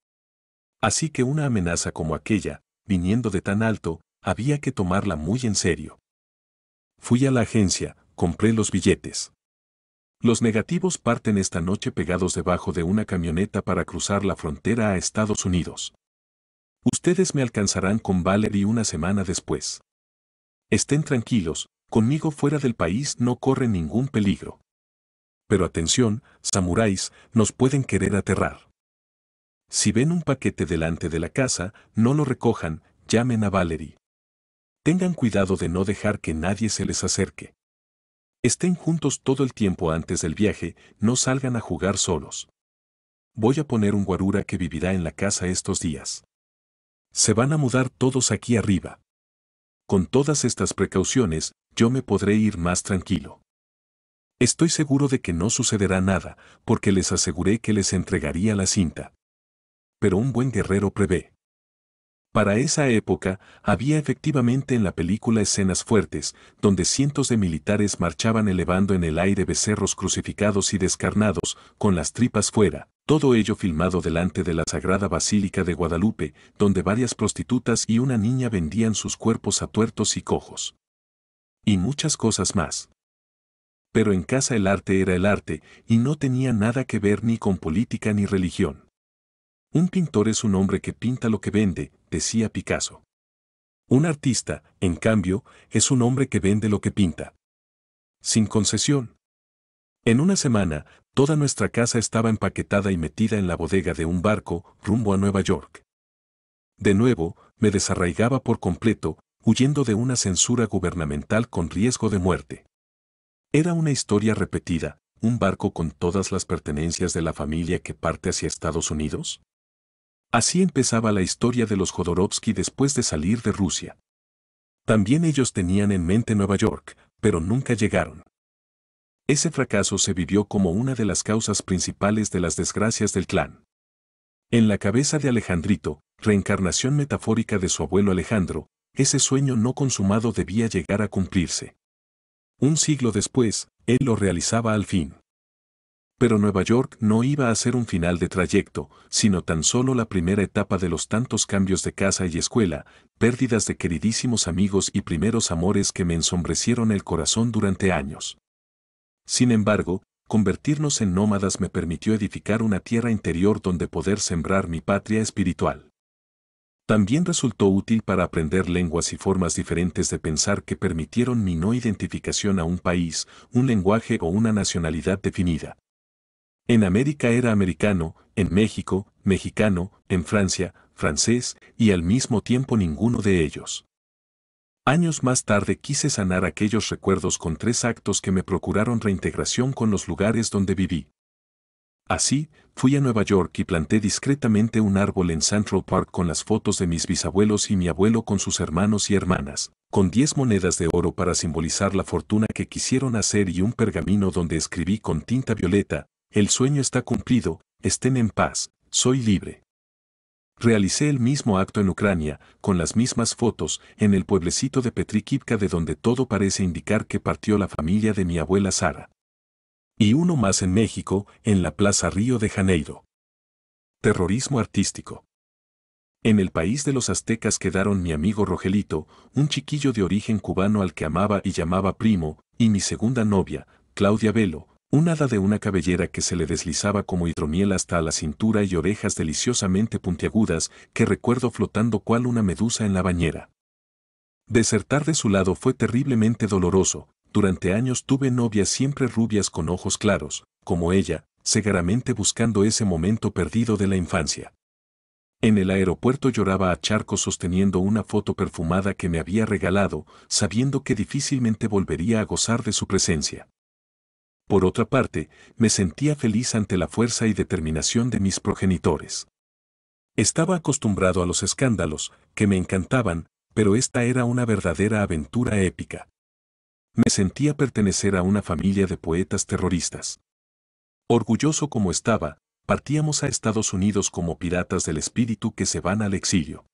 Así que una amenaza como aquella, viniendo de tan alto, había que tomarla muy en serio. Fui a la agencia, compré los billetes. Los negativos parten esta noche pegados debajo de una camioneta para cruzar la frontera a Estados Unidos. Ustedes me alcanzarán con Valerie una semana después. Estén tranquilos, conmigo fuera del país no corre ningún peligro. Pero atención, samuráis, nos pueden querer aterrar. Si ven un paquete delante de la casa, no lo recojan, llamen a Valerie. Tengan cuidado de no dejar que nadie se les acerque. Estén juntos todo el tiempo antes del viaje, no salgan a jugar solos. Voy a poner un guarura que vivirá en la casa estos días. Se van a mudar todos aquí arriba. Con todas estas precauciones, yo me podré ir más tranquilo. Estoy seguro de que no sucederá nada, porque les aseguré que les entregaría la cinta. Pero un buen guerrero prevé. Para esa época, había efectivamente en la película escenas fuertes, donde cientos de militares marchaban elevando en el aire becerros crucificados y descarnados, con las tripas fuera, todo ello filmado delante de la Sagrada Basílica de Guadalupe, donde varias prostitutas y una niña vendían sus cuerpos a tuertos y cojos. Y muchas cosas más. Pero en casa el arte era el arte, y no tenía nada que ver ni con política ni religión. Un pintor es un hombre que pinta lo que vende, decía Picasso. Un artista, en cambio, es un hombre que vende lo que pinta. Sin concesión. En una semana, toda nuestra casa estaba empaquetada y metida en la bodega de un barco rumbo a Nueva York. De nuevo, me desarraigaba por completo, huyendo de una censura gubernamental con riesgo de muerte. Era una historia repetida, un barco con todas las pertenencias de la familia que parte hacia Estados Unidos. Así empezaba la historia de los Jodorowsky después de salir de Rusia. También ellos tenían en mente Nueva York, pero nunca llegaron. Ese fracaso se vivió como una de las causas principales de las desgracias del clan. En la cabeza de Alejandrito, reencarnación metafórica de su abuelo Alejandro, ese sueño no consumado debía llegar a cumplirse. Un siglo después, él lo realizaba al fin. Pero Nueva York no iba a ser un final de trayecto, sino tan solo la primera etapa de los tantos cambios de casa y escuela, pérdidas de queridísimos amigos y primeros amores que me ensombrecieron el corazón durante años. Sin embargo, convertirnos en nómadas me permitió edificar una tierra interior donde poder sembrar mi patria espiritual. También resultó útil para aprender lenguas y formas diferentes de pensar que permitieron mi no identificación a un país, un lenguaje o una nacionalidad definida. En América era americano, en México, mexicano, en Francia, francés, y al mismo tiempo ninguno de ellos. Años más tarde quise sanar aquellos recuerdos con tres actos que me procuraron reintegración con los lugares donde viví. Así, fui a Nueva York y planté discretamente un árbol en Central Park con las fotos de mis bisabuelos y mi abuelo con sus hermanos y hermanas, con diez monedas de oro para simbolizar la fortuna que quisieron hacer y un pergamino donde escribí con tinta violeta, el sueño está cumplido, estén en paz, soy libre. Realicé el mismo acto en Ucrania, con las mismas fotos, en el pueblecito de Petrikivka de donde todo parece indicar que partió la familia de mi abuela Sara. Y uno más en México, en la Plaza Río de Janeiro. Terrorismo artístico. En el país de los aztecas quedaron mi amigo Rogelito, un chiquillo de origen cubano al que amaba y llamaba primo, y mi segunda novia, Claudia Velo, un hada de una cabellera que se le deslizaba como hidromiel hasta la cintura y orejas deliciosamente puntiagudas que recuerdo flotando cual una medusa en la bañera. Desertar de su lado fue terriblemente doloroso, durante años tuve novias siempre rubias con ojos claros, como ella, cegaramente buscando ese momento perdido de la infancia. En el aeropuerto lloraba a charco sosteniendo una foto perfumada que me había regalado, sabiendo que difícilmente volvería a gozar de su presencia. Por otra parte, me sentía feliz ante la fuerza y determinación de mis progenitores. Estaba acostumbrado a los escándalos, que me encantaban, pero esta era una verdadera aventura épica. Me sentía pertenecer a una familia de poetas terroristas. Orgulloso como estaba, partíamos a Estados Unidos como piratas del espíritu que se van al exilio.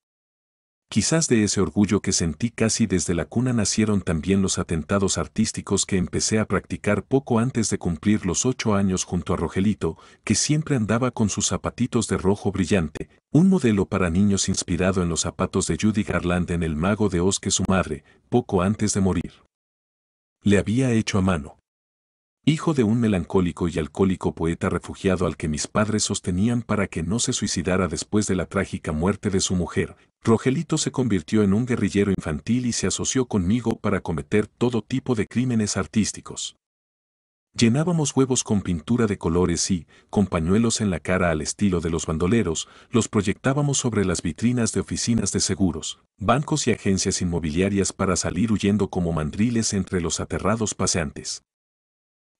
Quizás de ese orgullo que sentí casi desde la cuna nacieron también los atentados artísticos que empecé a practicar poco antes de cumplir los ocho años junto a Rogelito, que siempre andaba con sus zapatitos de rojo brillante, un modelo para niños inspirado en los zapatos de Judy Garland en El Mago de Oz que su madre, poco antes de morir, le había hecho a mano hijo de un melancólico y alcohólico poeta refugiado al que mis padres sostenían para que no se suicidara después de la trágica muerte de su mujer, Rogelito se convirtió en un guerrillero infantil y se asoció conmigo para cometer todo tipo de crímenes artísticos. Llenábamos huevos con pintura de colores y, con pañuelos en la cara al estilo de los bandoleros, los proyectábamos sobre las vitrinas de oficinas de seguros, bancos y agencias inmobiliarias para salir huyendo como mandriles entre los aterrados paseantes.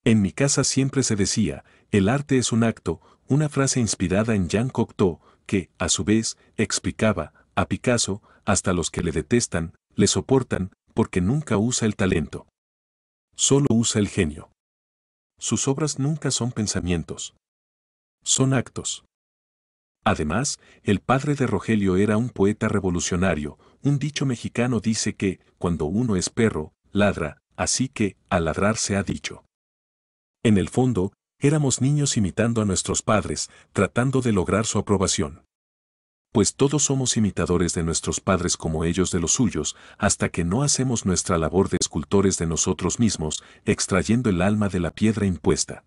En mi casa siempre se decía, el arte es un acto, una frase inspirada en Jean Cocteau, que, a su vez, explicaba, a Picasso, hasta los que le detestan, le soportan, porque nunca usa el talento. Solo usa el genio. Sus obras nunca son pensamientos. Son actos. Además, el padre de Rogelio era un poeta revolucionario. Un dicho mexicano dice que, cuando uno es perro, ladra, así que, a ladrar se ha dicho. En el fondo, éramos niños imitando a nuestros padres, tratando de lograr su aprobación. Pues todos somos imitadores de nuestros padres como ellos de los suyos, hasta que no hacemos nuestra labor de escultores de nosotros mismos, extrayendo el alma de la piedra impuesta.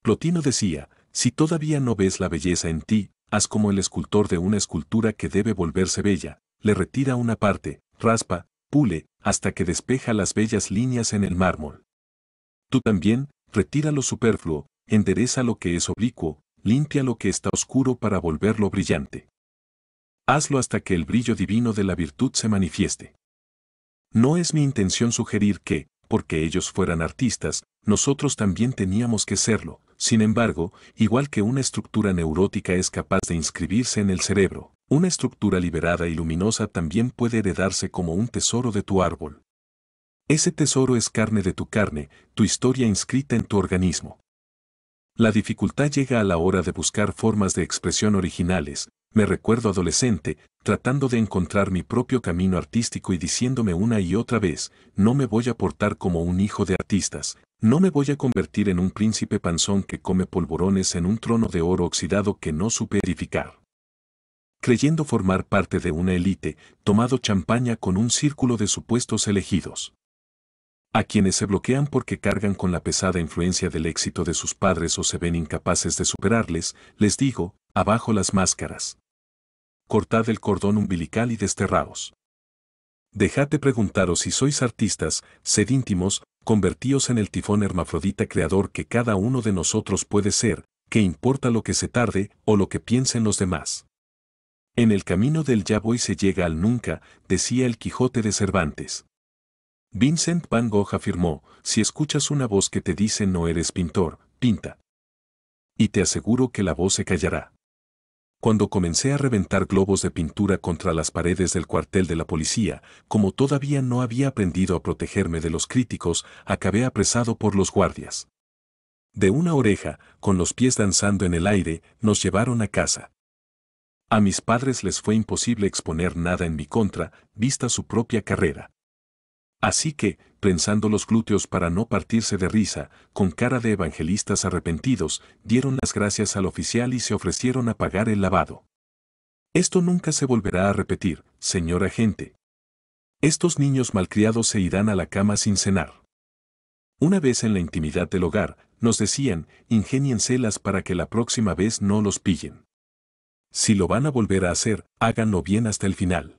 Plotino decía, si todavía no ves la belleza en ti, haz como el escultor de una escultura que debe volverse bella, le retira una parte, raspa, pule, hasta que despeja las bellas líneas en el mármol. Tú también, retira lo superfluo, endereza lo que es oblicuo, limpia lo que está oscuro para volverlo brillante. Hazlo hasta que el brillo divino de la virtud se manifieste. No es mi intención sugerir que, porque ellos fueran artistas, nosotros también teníamos que serlo, sin embargo, igual que una estructura neurótica es capaz de inscribirse en el cerebro, una estructura liberada y luminosa también puede heredarse como un tesoro de tu árbol. Ese tesoro es carne de tu carne, tu historia inscrita en tu organismo. La dificultad llega a la hora de buscar formas de expresión originales. Me recuerdo adolescente, tratando de encontrar mi propio camino artístico y diciéndome una y otra vez, no me voy a portar como un hijo de artistas, no me voy a convertir en un príncipe panzón que come polvorones en un trono de oro oxidado que no supe edificar creyendo formar parte de una élite, tomado champaña con un círculo de supuestos elegidos a quienes se bloquean porque cargan con la pesada influencia del éxito de sus padres o se ven incapaces de superarles, les digo, abajo las máscaras. Cortad el cordón umbilical y desterraos. Dejad de preguntaros si sois artistas, sed íntimos, convertíos en el tifón hermafrodita creador que cada uno de nosotros puede ser, que importa lo que se tarde o lo que piensen los demás. En el camino del ya voy se llega al nunca, decía el Quijote de Cervantes. Vincent Van Gogh afirmó, si escuchas una voz que te dice no eres pintor, pinta. Y te aseguro que la voz se callará. Cuando comencé a reventar globos de pintura contra las paredes del cuartel de la policía, como todavía no había aprendido a protegerme de los críticos, acabé apresado por los guardias. De una oreja, con los pies danzando en el aire, nos llevaron a casa. A mis padres les fue imposible exponer nada en mi contra, vista su propia carrera. Así que, prensando los glúteos para no partirse de risa, con cara de evangelistas arrepentidos, dieron las gracias al oficial y se ofrecieron a pagar el lavado. Esto nunca se volverá a repetir, señora gente. Estos niños malcriados se irán a la cama sin cenar. Una vez en la intimidad del hogar, nos decían, ingénienselas para que la próxima vez no los pillen. Si lo van a volver a hacer, háganlo bien hasta el final.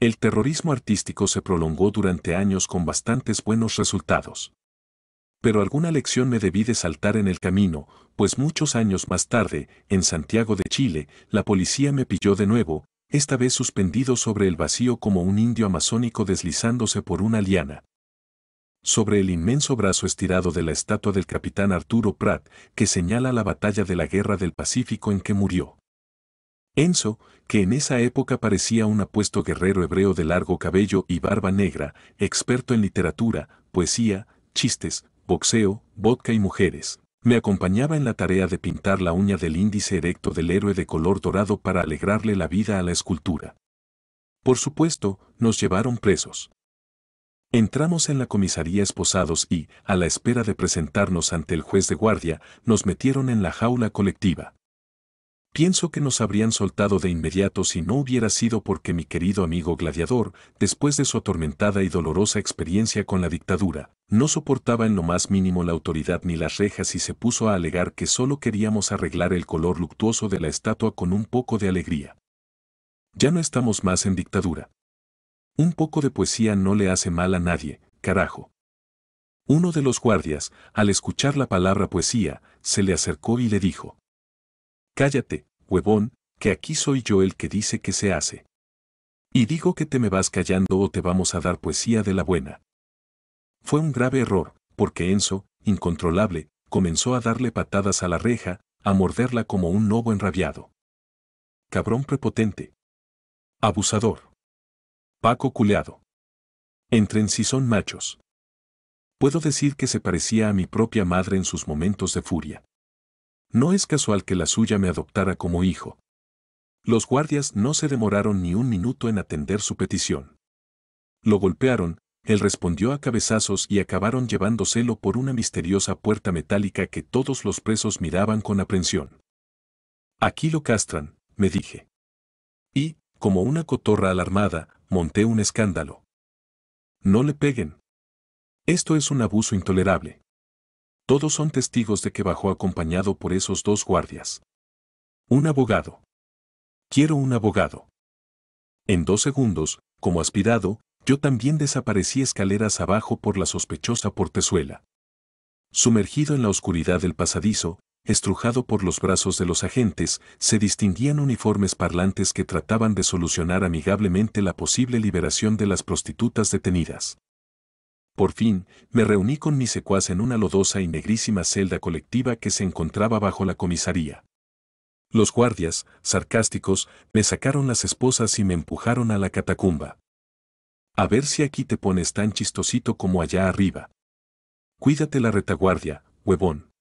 El terrorismo artístico se prolongó durante años con bastantes buenos resultados. Pero alguna lección me debí de saltar en el camino, pues muchos años más tarde, en Santiago de Chile, la policía me pilló de nuevo, esta vez suspendido sobre el vacío como un indio amazónico deslizándose por una liana. Sobre el inmenso brazo estirado de la estatua del capitán Arturo Pratt, que señala la batalla de la Guerra del Pacífico en que murió. Enzo, que en esa época parecía un apuesto guerrero hebreo de largo cabello y barba negra, experto en literatura, poesía, chistes, boxeo, vodka y mujeres. Me acompañaba en la tarea de pintar la uña del índice erecto del héroe de color dorado para alegrarle la vida a la escultura. Por supuesto, nos llevaron presos. Entramos en la comisaría esposados y, a la espera de presentarnos ante el juez de guardia, nos metieron en la jaula colectiva. Pienso que nos habrían soltado de inmediato si no hubiera sido porque mi querido amigo gladiador, después de su atormentada y dolorosa experiencia con la dictadura, no soportaba en lo más mínimo la autoridad ni las rejas y se puso a alegar que solo queríamos arreglar el color luctuoso de la estatua con un poco de alegría. Ya no estamos más en dictadura. Un poco de poesía no le hace mal a nadie, carajo. Uno de los guardias, al escuchar la palabra poesía, se le acercó y le dijo, Cállate, huevón, que aquí soy yo el que dice que se hace. Y digo que te me vas callando o te vamos a dar poesía de la buena. Fue un grave error, porque Enzo, incontrolable, comenzó a darle patadas a la reja, a morderla como un lobo enrabiado. Cabrón prepotente. Abusador. Paco culeado. Entren si son machos. Puedo decir que se parecía a mi propia madre en sus momentos de furia. No es casual que la suya me adoptara como hijo. Los guardias no se demoraron ni un minuto en atender su petición. Lo golpearon, él respondió a cabezazos y acabaron llevándoselo por una misteriosa puerta metálica que todos los presos miraban con aprensión. Aquí lo castran, me dije. Y, como una cotorra alarmada, monté un escándalo. No le peguen. Esto es un abuso intolerable. Todos son testigos de que bajó acompañado por esos dos guardias. Un abogado. Quiero un abogado. En dos segundos, como aspirado, yo también desaparecí escaleras abajo por la sospechosa portezuela. Sumergido en la oscuridad del pasadizo, estrujado por los brazos de los agentes, se distinguían uniformes parlantes que trataban de solucionar amigablemente la posible liberación de las prostitutas detenidas. Por fin, me reuní con mi secuaz en una lodosa y negrísima celda colectiva que se encontraba bajo la comisaría. Los guardias, sarcásticos, me sacaron las esposas y me empujaron a la catacumba. A ver si aquí te pones tan chistosito como allá arriba. Cuídate la retaguardia, huevón.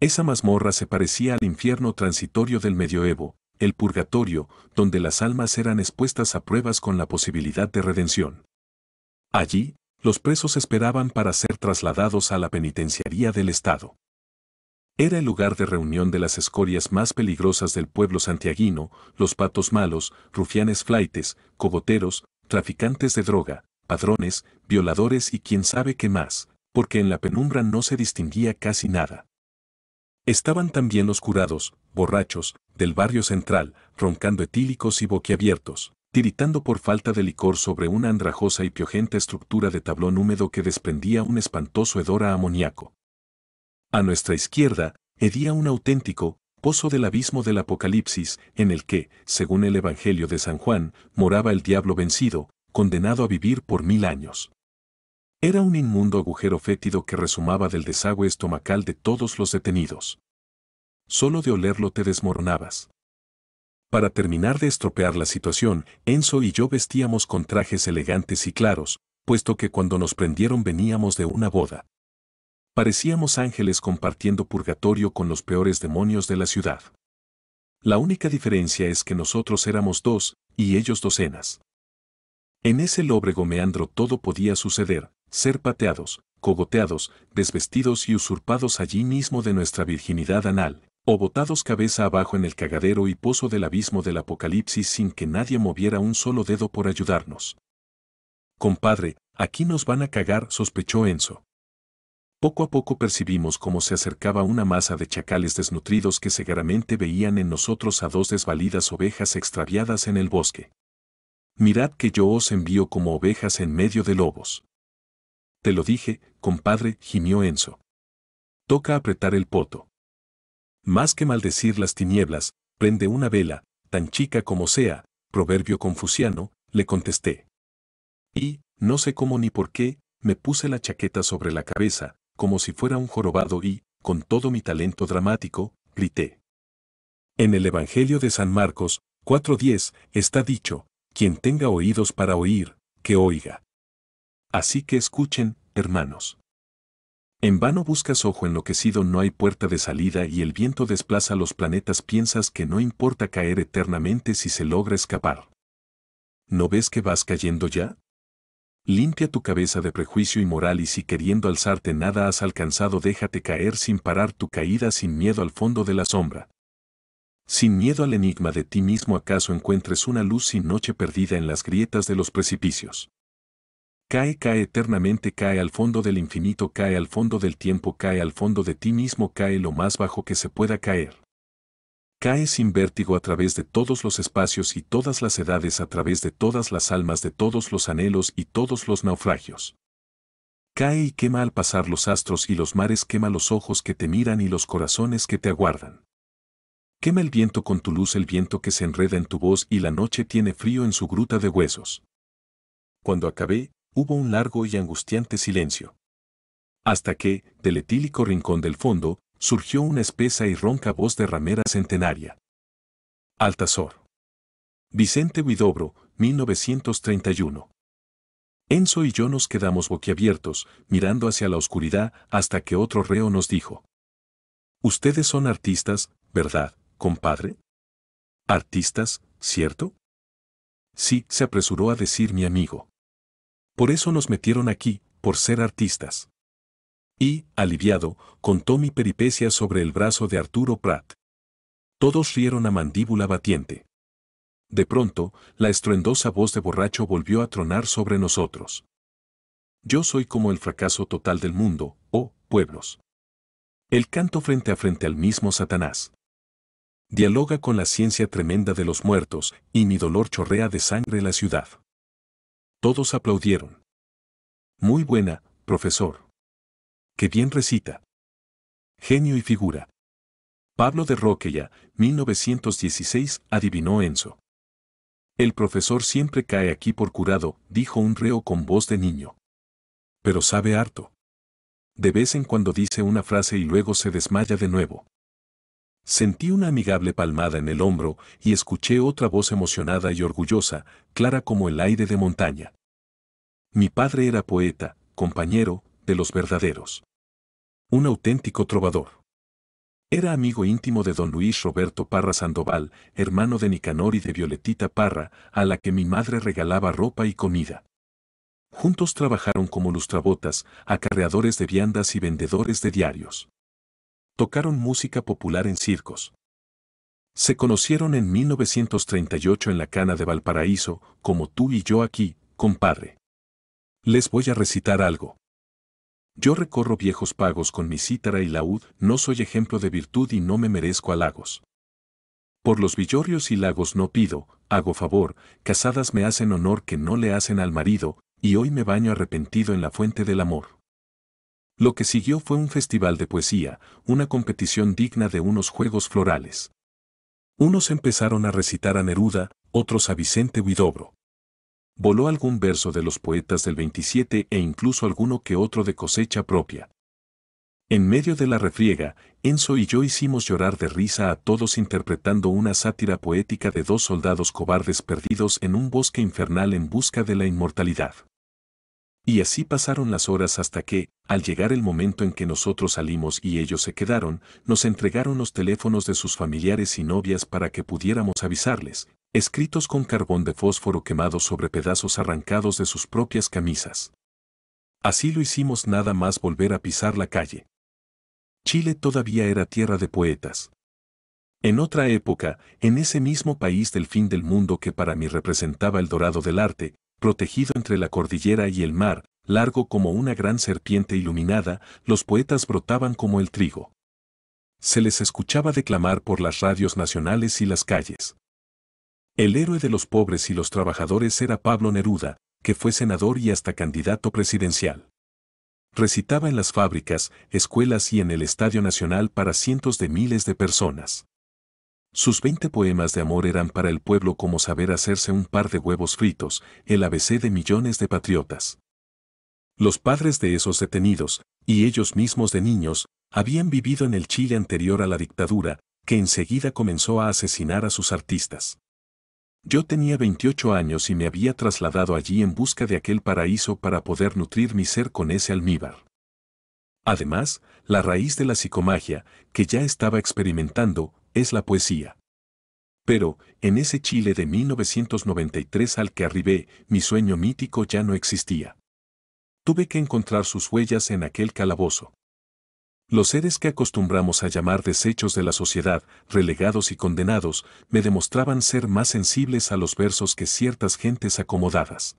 Esa mazmorra se parecía al infierno transitorio del medioevo, el purgatorio, donde las almas eran expuestas a pruebas con la posibilidad de redención. Allí, los presos esperaban para ser trasladados a la penitenciaría del Estado. Era el lugar de reunión de las escorias más peligrosas del pueblo santiaguino, los patos malos, rufianes flaites, cogoteros, traficantes de droga, padrones, violadores y quién sabe qué más, porque en la penumbra no se distinguía casi nada. Estaban también los curados, borrachos, del barrio central, roncando etílicos y boquiabiertos tiritando por falta de licor sobre una andrajosa y piojenta estructura de tablón húmedo que desprendía un espantoso hedor a amoníaco. A nuestra izquierda, edía un auténtico pozo del abismo del Apocalipsis, en el que, según el Evangelio de San Juan, moraba el diablo vencido, condenado a vivir por mil años. Era un inmundo agujero fétido que resumaba del desagüe estomacal de todos los detenidos. Solo de olerlo te desmoronabas. Para terminar de estropear la situación, Enzo y yo vestíamos con trajes elegantes y claros, puesto que cuando nos prendieron veníamos de una boda. Parecíamos ángeles compartiendo purgatorio con los peores demonios de la ciudad. La única diferencia es que nosotros éramos dos, y ellos docenas. En ese lóbrego meandro todo podía suceder, ser pateados, cogoteados, desvestidos y usurpados allí mismo de nuestra virginidad anal, o botados cabeza abajo en el cagadero y pozo del abismo del apocalipsis sin que nadie moviera un solo dedo por ayudarnos. Compadre, aquí nos van a cagar, sospechó Enzo. Poco a poco percibimos cómo se acercaba una masa de chacales desnutridos que seguramente veían en nosotros a dos desvalidas ovejas extraviadas en el bosque. Mirad que yo os envío como ovejas en medio de lobos. Te lo dije, compadre, gimió Enzo. Toca apretar el poto. Más que maldecir las tinieblas, prende una vela, tan chica como sea, proverbio confuciano, le contesté. Y, no sé cómo ni por qué, me puse la chaqueta sobre la cabeza, como si fuera un jorobado y, con todo mi talento dramático, grité. En el Evangelio de San Marcos, 4.10, está dicho, quien tenga oídos para oír, que oiga. Así que escuchen, hermanos. En vano buscas ojo enloquecido, no hay puerta de salida y el viento desplaza los planetas, piensas que no importa caer eternamente si se logra escapar. ¿No ves que vas cayendo ya? Limpia tu cabeza de prejuicio y moral y si queriendo alzarte nada has alcanzado, déjate caer sin parar tu caída sin miedo al fondo de la sombra. Sin miedo al enigma de ti mismo acaso encuentres una luz sin noche perdida en las grietas de los precipicios. Cae, cae eternamente, cae al fondo del infinito, cae al fondo del tiempo, cae al fondo de ti mismo, cae lo más bajo que se pueda caer. Cae sin vértigo a través de todos los espacios y todas las edades, a través de todas las almas, de todos los anhelos y todos los naufragios. Cae y quema al pasar los astros y los mares, quema los ojos que te miran y los corazones que te aguardan. Quema el viento con tu luz, el viento que se enreda en tu voz y la noche tiene frío en su gruta de huesos. Cuando acabé, hubo un largo y angustiante silencio. Hasta que, del etílico rincón del fondo, surgió una espesa y ronca voz de ramera centenaria. Altazor. Vicente Huidobro, 1931. Enzo y yo nos quedamos boquiabiertos, mirando hacia la oscuridad hasta que otro reo nos dijo. Ustedes son artistas, ¿verdad, compadre? Artistas, ¿cierto? Sí, se apresuró a decir mi amigo. Por eso nos metieron aquí, por ser artistas. Y, aliviado, contó mi peripecia sobre el brazo de Arturo Pratt. Todos rieron a mandíbula batiente. De pronto, la estruendosa voz de borracho volvió a tronar sobre nosotros. Yo soy como el fracaso total del mundo, oh, pueblos. El canto frente a frente al mismo Satanás. Dialoga con la ciencia tremenda de los muertos, y mi dolor chorrea de sangre la ciudad. Todos aplaudieron. Muy buena, profesor. Qué bien recita. Genio y figura. Pablo de Roqueya, 1916, adivinó Enzo. El profesor siempre cae aquí por curado, dijo un reo con voz de niño. Pero sabe harto. De vez en cuando dice una frase y luego se desmaya de nuevo. Sentí una amigable palmada en el hombro y escuché otra voz emocionada y orgullosa, clara como el aire de montaña. Mi padre era poeta, compañero, de los verdaderos. Un auténtico trovador. Era amigo íntimo de don Luis Roberto Parra Sandoval, hermano de Nicanor y de Violetita Parra, a la que mi madre regalaba ropa y comida. Juntos trabajaron como lustrabotas, acarreadores de viandas y vendedores de diarios tocaron música popular en circos. Se conocieron en 1938 en la Cana de Valparaíso, como tú y yo aquí, compadre. Les voy a recitar algo. Yo recorro viejos pagos con mi cítara y laúd, no soy ejemplo de virtud y no me merezco halagos. Por los villorrios y lagos no pido, hago favor, casadas me hacen honor que no le hacen al marido, y hoy me baño arrepentido en la fuente del amor. Lo que siguió fue un festival de poesía, una competición digna de unos juegos florales. Unos empezaron a recitar a Neruda, otros a Vicente Huidobro. Voló algún verso de los poetas del 27 e incluso alguno que otro de cosecha propia. En medio de la refriega, Enzo y yo hicimos llorar de risa a todos interpretando una sátira poética de dos soldados cobardes perdidos en un bosque infernal en busca de la inmortalidad. Y así pasaron las horas hasta que, al llegar el momento en que nosotros salimos y ellos se quedaron, nos entregaron los teléfonos de sus familiares y novias para que pudiéramos avisarles, escritos con carbón de fósforo quemado sobre pedazos arrancados de sus propias camisas. Así lo hicimos nada más volver a pisar la calle. Chile todavía era tierra de poetas. En otra época, en ese mismo país del fin del mundo que para mí representaba el dorado del arte, protegido entre la cordillera y el mar, largo como una gran serpiente iluminada, los poetas brotaban como el trigo. Se les escuchaba declamar por las radios nacionales y las calles. El héroe de los pobres y los trabajadores era Pablo Neruda, que fue senador y hasta candidato presidencial. Recitaba en las fábricas, escuelas y en el Estadio Nacional para cientos de miles de personas. Sus 20 poemas de amor eran para el pueblo como saber hacerse un par de huevos fritos, el ABC de millones de patriotas. Los padres de esos detenidos, y ellos mismos de niños, habían vivido en el Chile anterior a la dictadura, que enseguida comenzó a asesinar a sus artistas. Yo tenía 28 años y me había trasladado allí en busca de aquel paraíso para poder nutrir mi ser con ese almíbar. Además, la raíz de la psicomagia, que ya estaba experimentando, es la poesía. Pero, en ese Chile de 1993 al que arribé, mi sueño mítico ya no existía. Tuve que encontrar sus huellas en aquel calabozo. Los seres que acostumbramos a llamar desechos de la sociedad, relegados y condenados, me demostraban ser más sensibles a los versos que ciertas gentes acomodadas.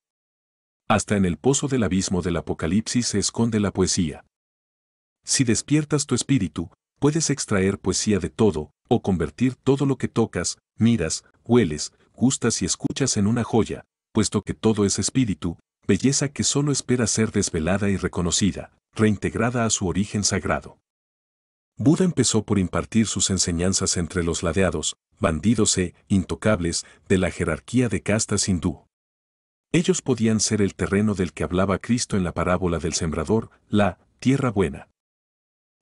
Hasta en el pozo del abismo del apocalipsis se esconde la poesía. Si despiertas tu espíritu, puedes extraer poesía de todo, o convertir todo lo que tocas, miras, hueles, gustas y escuchas en una joya, puesto que todo es espíritu, belleza que solo espera ser desvelada y reconocida, reintegrada a su origen sagrado. Buda empezó por impartir sus enseñanzas entre los ladeados, bandidos e intocables de la jerarquía de castas hindú. Ellos podían ser el terreno del que hablaba Cristo en la parábola del sembrador, la tierra buena.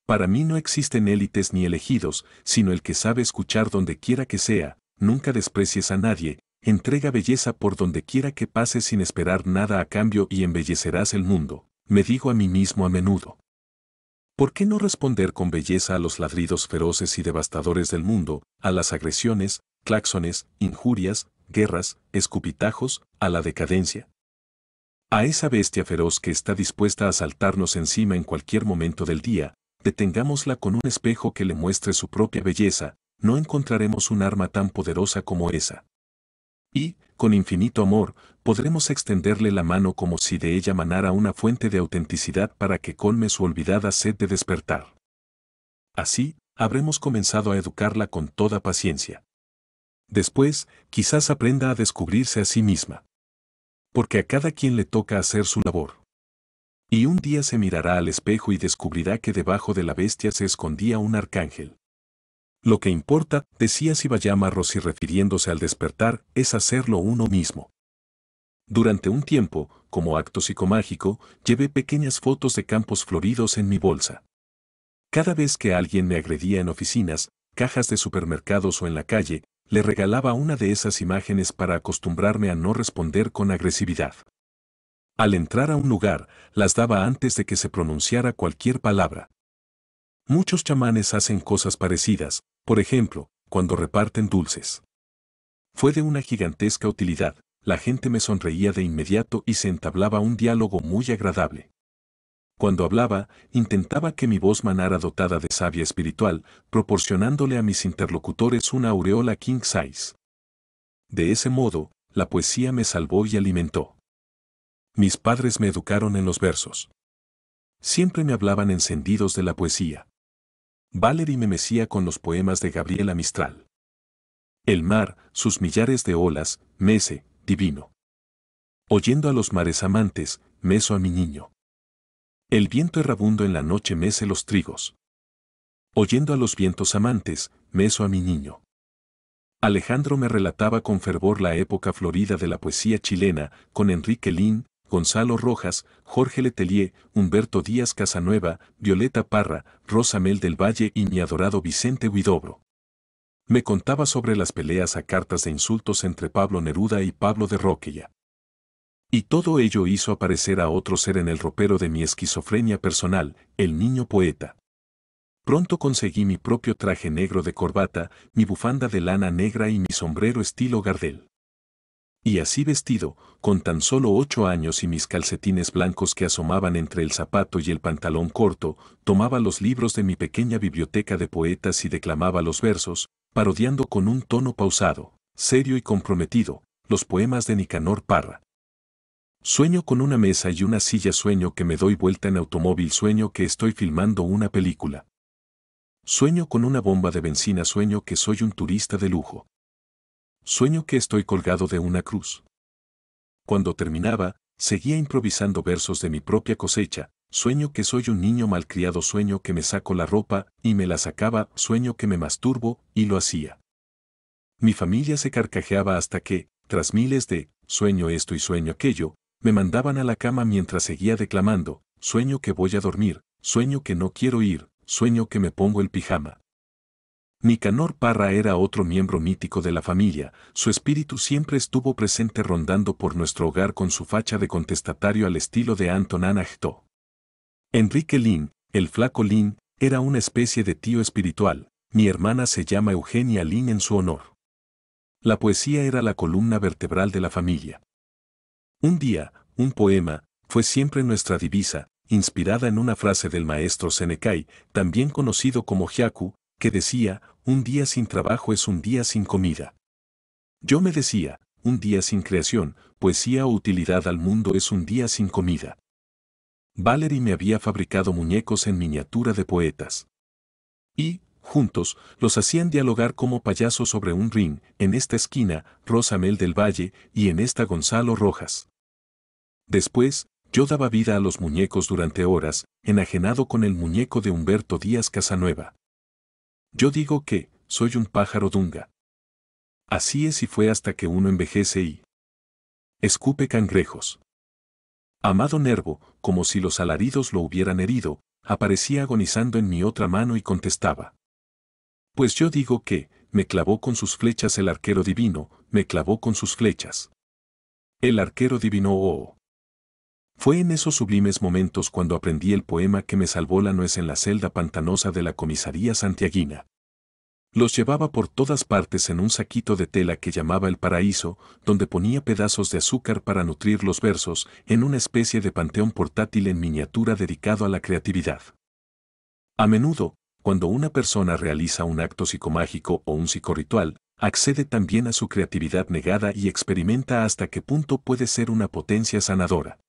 Para mí no existen élites ni elegidos, sino el que sabe escuchar donde quiera que sea, nunca desprecies a nadie, entrega belleza por donde quiera que pase sin esperar nada a cambio y embellecerás el mundo, me digo a mí mismo a menudo. ¿Por qué no responder con belleza a los ladridos feroces y devastadores del mundo, a las agresiones, claxones, injurias, guerras, escupitajos, a la decadencia? A esa bestia feroz que está dispuesta a saltarnos encima en cualquier momento del día, detengámosla con un espejo que le muestre su propia belleza, no encontraremos un arma tan poderosa como esa. Y, con infinito amor, podremos extenderle la mano como si de ella manara una fuente de autenticidad para que colme su olvidada sed de despertar. Así, habremos comenzado a educarla con toda paciencia. Después, quizás aprenda a descubrirse a sí misma. Porque a cada quien le toca hacer su labor. Y un día se mirará al espejo y descubrirá que debajo de la bestia se escondía un arcángel. Lo que importa, decía Sibayama Rossi refiriéndose al despertar, es hacerlo uno mismo. Durante un tiempo, como acto psicomágico, llevé pequeñas fotos de campos floridos en mi bolsa. Cada vez que alguien me agredía en oficinas, cajas de supermercados o en la calle, le regalaba una de esas imágenes para acostumbrarme a no responder con agresividad. Al entrar a un lugar, las daba antes de que se pronunciara cualquier palabra. Muchos chamanes hacen cosas parecidas, por ejemplo, cuando reparten dulces. Fue de una gigantesca utilidad, la gente me sonreía de inmediato y se entablaba un diálogo muy agradable. Cuando hablaba, intentaba que mi voz manara dotada de savia espiritual, proporcionándole a mis interlocutores una aureola king size. De ese modo, la poesía me salvó y alimentó. Mis padres me educaron en los versos. Siempre me hablaban encendidos de la poesía. Valery me mecía con los poemas de Gabriela Mistral. El mar, sus millares de olas, mece, divino. Oyendo a los mares amantes, meso a mi niño. El viento errabundo en la noche mece los trigos. Oyendo a los vientos amantes, meso a mi niño. Alejandro me relataba con fervor la época florida de la poesía chilena, con Enrique Lin, Gonzalo Rojas, Jorge Letelier, Humberto Díaz Casanueva, Violeta Parra, Rosamel del Valle y mi adorado Vicente Huidobro. Me contaba sobre las peleas a cartas de insultos entre Pablo Neruda y Pablo de Roquella. Y todo ello hizo aparecer a otro ser en el ropero de mi esquizofrenia personal, el niño poeta. Pronto conseguí mi propio traje negro de corbata, mi bufanda de lana negra y mi sombrero estilo Gardel. Y así vestido, con tan solo ocho años y mis calcetines blancos que asomaban entre el zapato y el pantalón corto, tomaba los libros de mi pequeña biblioteca de poetas y declamaba los versos, parodiando con un tono pausado, serio y comprometido, los poemas de Nicanor Parra. Sueño con una mesa y una silla, sueño que me doy vuelta en automóvil, sueño que estoy filmando una película. Sueño con una bomba de benzina, sueño que soy un turista de lujo. Sueño que estoy colgado de una cruz. Cuando terminaba, seguía improvisando versos de mi propia cosecha, sueño que soy un niño malcriado, sueño que me saco la ropa y me la sacaba, sueño que me masturbo y lo hacía. Mi familia se carcajeaba hasta que, tras miles de sueño esto y sueño aquello, me mandaban a la cama mientras seguía declamando, sueño que voy a dormir, sueño que no quiero ir, sueño que me pongo el pijama. Nicanor Parra era otro miembro mítico de la familia, su espíritu siempre estuvo presente rondando por nuestro hogar con su facha de contestatario al estilo de Anton Anagto. Enrique Lin, el flaco Lin, era una especie de tío espiritual, mi hermana se llama Eugenia Lin en su honor. La poesía era la columna vertebral de la familia. Un día, un poema, fue siempre nuestra divisa, inspirada en una frase del maestro Senecay, también conocido como Hyaku, que decía, un día sin trabajo es un día sin comida. Yo me decía, un día sin creación, poesía o utilidad al mundo es un día sin comida. Valerie me había fabricado muñecos en miniatura de poetas. Y, juntos, los hacían dialogar como payasos sobre un ring, en esta esquina, Rosamel del Valle, y en esta Gonzalo Rojas. Después, yo daba vida a los muñecos durante horas, enajenado con el muñeco de Humberto Díaz Casanueva. Yo digo que, soy un pájaro dunga. Así es y fue hasta que uno envejece y... Escupe cangrejos. Amado Nervo, como si los alaridos lo hubieran herido, aparecía agonizando en mi otra mano y contestaba. Pues yo digo que, me clavó con sus flechas el arquero divino, me clavó con sus flechas. El arquero divino oh. Fue en esos sublimes momentos cuando aprendí el poema que me salvó la nuez en la celda pantanosa de la comisaría santiaguina. Los llevaba por todas partes en un saquito de tela que llamaba el paraíso, donde ponía pedazos de azúcar para nutrir los versos, en una especie de panteón portátil en miniatura dedicado a la creatividad. A menudo, cuando una persona realiza un acto psicomágico o un psicorritual, accede también a su creatividad negada y experimenta hasta qué punto puede ser una potencia sanadora.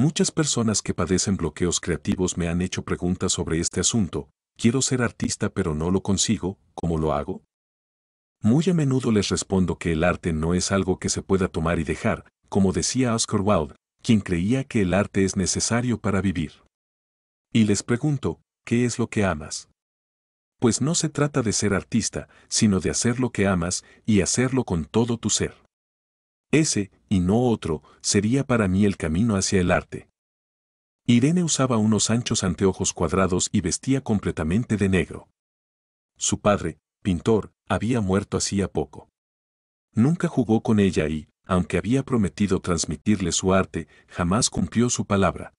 Muchas personas que padecen bloqueos creativos me han hecho preguntas sobre este asunto. Quiero ser artista pero no lo consigo, ¿cómo lo hago? Muy a menudo les respondo que el arte no es algo que se pueda tomar y dejar, como decía Oscar Wilde, quien creía que el arte es necesario para vivir. Y les pregunto, ¿qué es lo que amas? Pues no se trata de ser artista, sino de hacer lo que amas y hacerlo con todo tu ser. Ese, y no otro, sería para mí el camino hacia el arte. Irene usaba unos anchos anteojos cuadrados y vestía completamente de negro. Su padre, pintor, había muerto hacía poco. Nunca jugó con ella y, aunque había prometido transmitirle su arte, jamás cumplió su palabra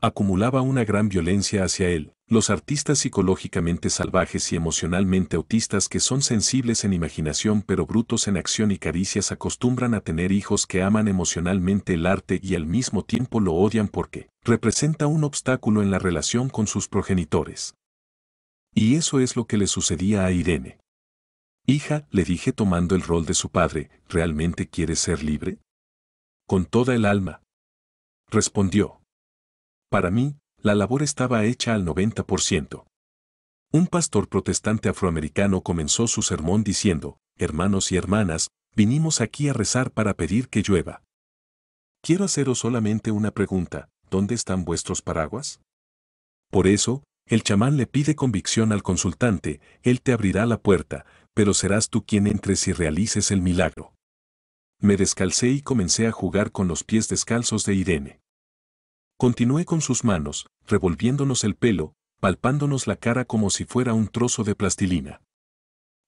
acumulaba una gran violencia hacia él. Los artistas psicológicamente salvajes y emocionalmente autistas que son sensibles en imaginación pero brutos en acción y caricias acostumbran a tener hijos que aman emocionalmente el arte y al mismo tiempo lo odian porque representa un obstáculo en la relación con sus progenitores. Y eso es lo que le sucedía a Irene. Hija, le dije tomando el rol de su padre, ¿realmente quieres ser libre? Con toda el alma. Respondió. Para mí, la labor estaba hecha al 90%. Un pastor protestante afroamericano comenzó su sermón diciendo, Hermanos y hermanas, vinimos aquí a rezar para pedir que llueva. Quiero haceros solamente una pregunta, ¿dónde están vuestros paraguas? Por eso, el chamán le pide convicción al consultante, él te abrirá la puerta, pero serás tú quien entres y realices el milagro. Me descalcé y comencé a jugar con los pies descalzos de Irene. Continué con sus manos, revolviéndonos el pelo, palpándonos la cara como si fuera un trozo de plastilina.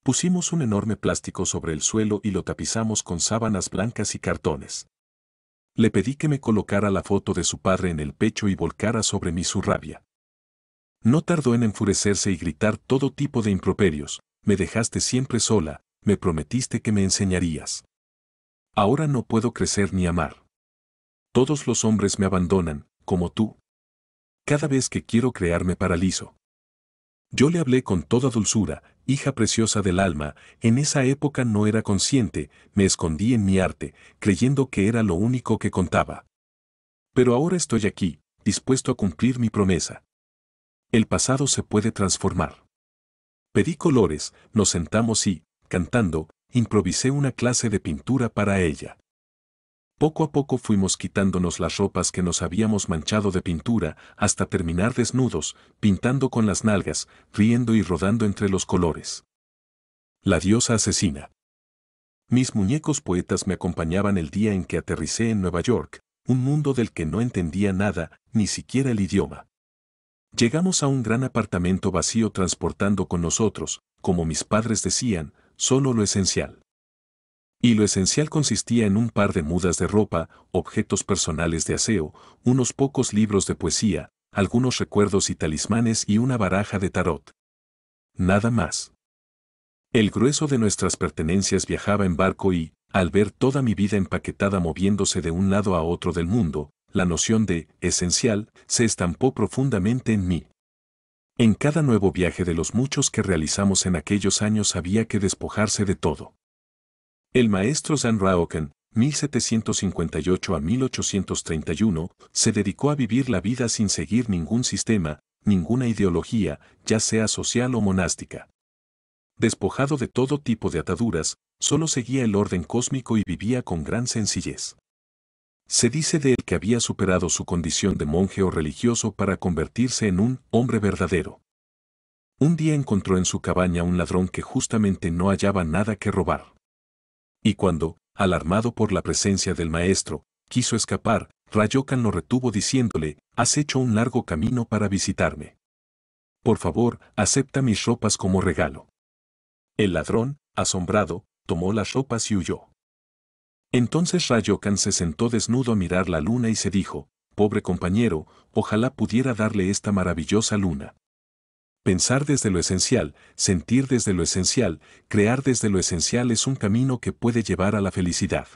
Pusimos un enorme plástico sobre el suelo y lo tapizamos con sábanas blancas y cartones. Le pedí que me colocara la foto de su padre en el pecho y volcara sobre mí su rabia. No tardó en enfurecerse y gritar todo tipo de improperios, me dejaste siempre sola, me prometiste que me enseñarías. Ahora no puedo crecer ni amar. Todos los hombres me abandonan, como tú. Cada vez que quiero crearme paralizo. Yo le hablé con toda dulzura, hija preciosa del alma, en esa época no era consciente, me escondí en mi arte, creyendo que era lo único que contaba. Pero ahora estoy aquí, dispuesto a cumplir mi promesa. El pasado se puede transformar. Pedí colores, nos sentamos y, cantando, improvisé una clase de pintura para ella. Poco a poco fuimos quitándonos las ropas que nos habíamos manchado de pintura, hasta terminar desnudos, pintando con las nalgas, riendo y rodando entre los colores. La diosa asesina. Mis muñecos poetas me acompañaban el día en que aterricé en Nueva York, un mundo del que no entendía nada, ni siquiera el idioma. Llegamos a un gran apartamento vacío transportando con nosotros, como mis padres decían, solo lo esencial. Y lo esencial consistía en un par de mudas de ropa, objetos personales de aseo, unos pocos libros de poesía, algunos recuerdos y talismanes y una baraja de tarot. Nada más. El grueso de nuestras pertenencias viajaba en barco y, al ver toda mi vida empaquetada moviéndose de un lado a otro del mundo, la noción de esencial se estampó profundamente en mí. En cada nuevo viaje de los muchos que realizamos en aquellos años había que despojarse de todo. El maestro San Raoken, 1758 a 1831, se dedicó a vivir la vida sin seguir ningún sistema, ninguna ideología, ya sea social o monástica. Despojado de todo tipo de ataduras, solo seguía el orden cósmico y vivía con gran sencillez. Se dice de él que había superado su condición de monje o religioso para convertirse en un hombre verdadero. Un día encontró en su cabaña un ladrón que justamente no hallaba nada que robar. Y cuando, alarmado por la presencia del maestro, quiso escapar, Rayokan lo retuvo diciéndole, has hecho un largo camino para visitarme. Por favor, acepta mis ropas como regalo. El ladrón, asombrado, tomó las ropas y huyó. Entonces Rayokan se sentó desnudo a mirar la luna y se dijo, pobre compañero, ojalá pudiera darle esta maravillosa luna. Pensar desde lo esencial, sentir desde lo esencial, crear desde lo esencial es un camino que puede llevar a la felicidad.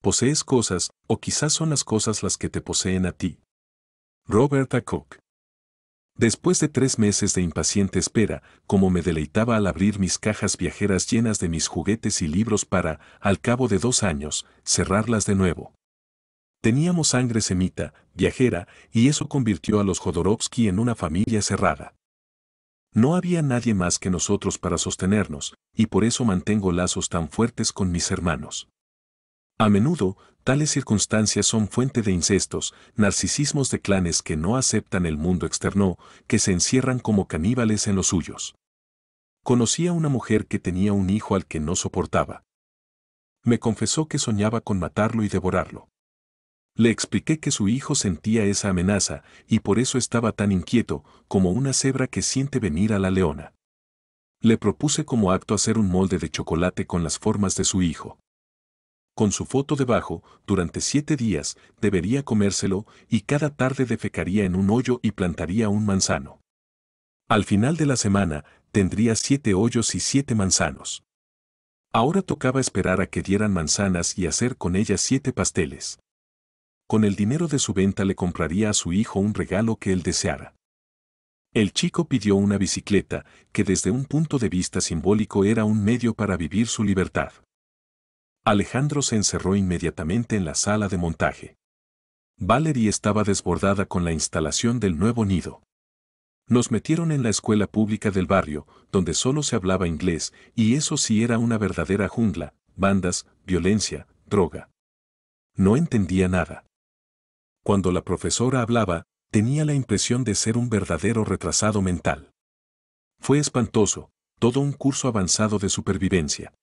Posees cosas, o quizás son las cosas las que te poseen a ti. Roberta Cook. Después de tres meses de impaciente espera, como me deleitaba al abrir mis cajas viajeras llenas de mis juguetes y libros para, al cabo de dos años, cerrarlas de nuevo. Teníamos sangre semita, viajera, y eso convirtió a los Jodorowsky en una familia cerrada. No había nadie más que nosotros para sostenernos, y por eso mantengo lazos tan fuertes con mis hermanos. A menudo, tales circunstancias son fuente de incestos, narcisismos de clanes que no aceptan el mundo externo, que se encierran como caníbales en los suyos. Conocí a una mujer que tenía un hijo al que no soportaba. Me confesó que soñaba con matarlo y devorarlo. Le expliqué que su hijo sentía esa amenaza y por eso estaba tan inquieto como una cebra que siente venir a la leona. Le propuse como acto hacer un molde de chocolate con las formas de su hijo. Con su foto debajo, durante siete días, debería comérselo y cada tarde defecaría en un hoyo y plantaría un manzano. Al final de la semana, tendría siete hoyos y siete manzanos. Ahora tocaba esperar a que dieran manzanas y hacer con ellas siete pasteles. Con el dinero de su venta le compraría a su hijo un regalo que él deseara. El chico pidió una bicicleta, que desde un punto de vista simbólico era un medio para vivir su libertad. Alejandro se encerró inmediatamente en la sala de montaje. Valerie estaba desbordada con la instalación del nuevo nido. Nos metieron en la escuela pública del barrio, donde solo se hablaba inglés, y eso sí era una verdadera jungla, bandas, violencia, droga. No entendía nada. Cuando la profesora hablaba, tenía la impresión de ser un verdadero retrasado mental. Fue espantoso, todo un curso avanzado de supervivencia.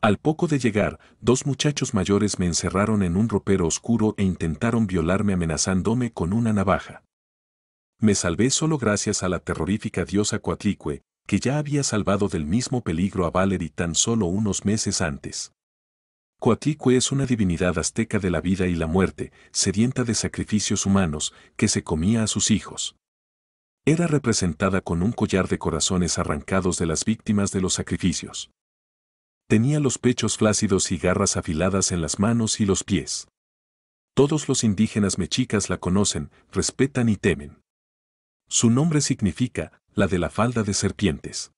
Al poco de llegar, dos muchachos mayores me encerraron en un ropero oscuro e intentaron violarme amenazándome con una navaja. Me salvé solo gracias a la terrorífica diosa Coatlicue, que ya había salvado del mismo peligro a Valery tan solo unos meses antes. Coatlicue es una divinidad azteca de la vida y la muerte, sedienta de sacrificios humanos, que se comía a sus hijos. Era representada con un collar de corazones arrancados de las víctimas de los sacrificios. Tenía los pechos flácidos y garras afiladas en las manos y los pies. Todos los indígenas mexicas la conocen, respetan y temen. Su nombre significa la de la falda de serpientes.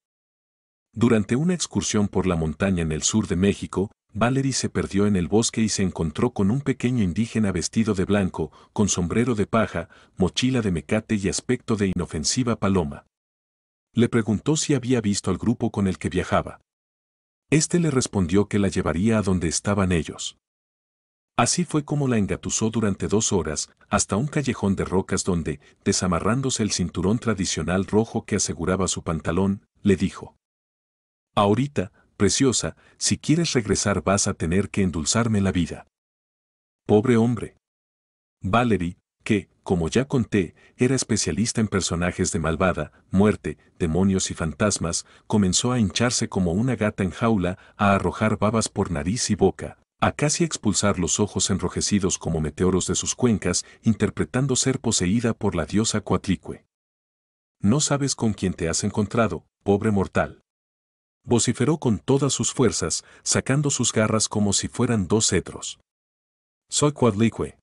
Durante una excursión por la montaña en el sur de México, Valery se perdió en el bosque y se encontró con un pequeño indígena vestido de blanco, con sombrero de paja, mochila de mecate y aspecto de inofensiva paloma. Le preguntó si había visto al grupo con el que viajaba. Este le respondió que la llevaría a donde estaban ellos. Así fue como la engatusó durante dos horas, hasta un callejón de rocas donde, desamarrándose el cinturón tradicional rojo que aseguraba su pantalón, le dijo. Ahorita, Preciosa, si quieres regresar vas a tener que endulzarme la vida. Pobre hombre. Valerie, que, como ya conté, era especialista en personajes de malvada, muerte, demonios y fantasmas, comenzó a hincharse como una gata en jaula, a arrojar babas por nariz y boca, a casi expulsar los ojos enrojecidos como meteoros de sus cuencas, interpretando ser poseída por la diosa Coatlicue. No sabes con quién te has encontrado, pobre mortal vociferó con todas sus fuerzas, sacando sus garras como si fueran dos cetros. Soy Cuadlicue.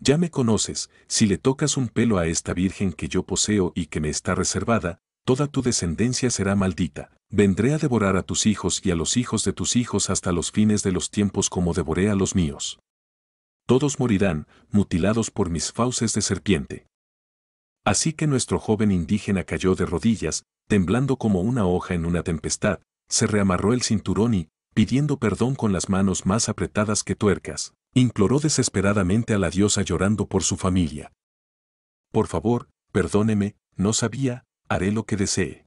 Ya me conoces, si le tocas un pelo a esta virgen que yo poseo y que me está reservada, toda tu descendencia será maldita. Vendré a devorar a tus hijos y a los hijos de tus hijos hasta los fines de los tiempos como devoré a los míos. Todos morirán, mutilados por mis fauces de serpiente. Así que nuestro joven indígena cayó de rodillas, temblando como una hoja en una tempestad, se reamarró el cinturón y, pidiendo perdón con las manos más apretadas que tuercas, imploró desesperadamente a la diosa llorando por su familia. Por favor, perdóneme, no sabía, haré lo que desee.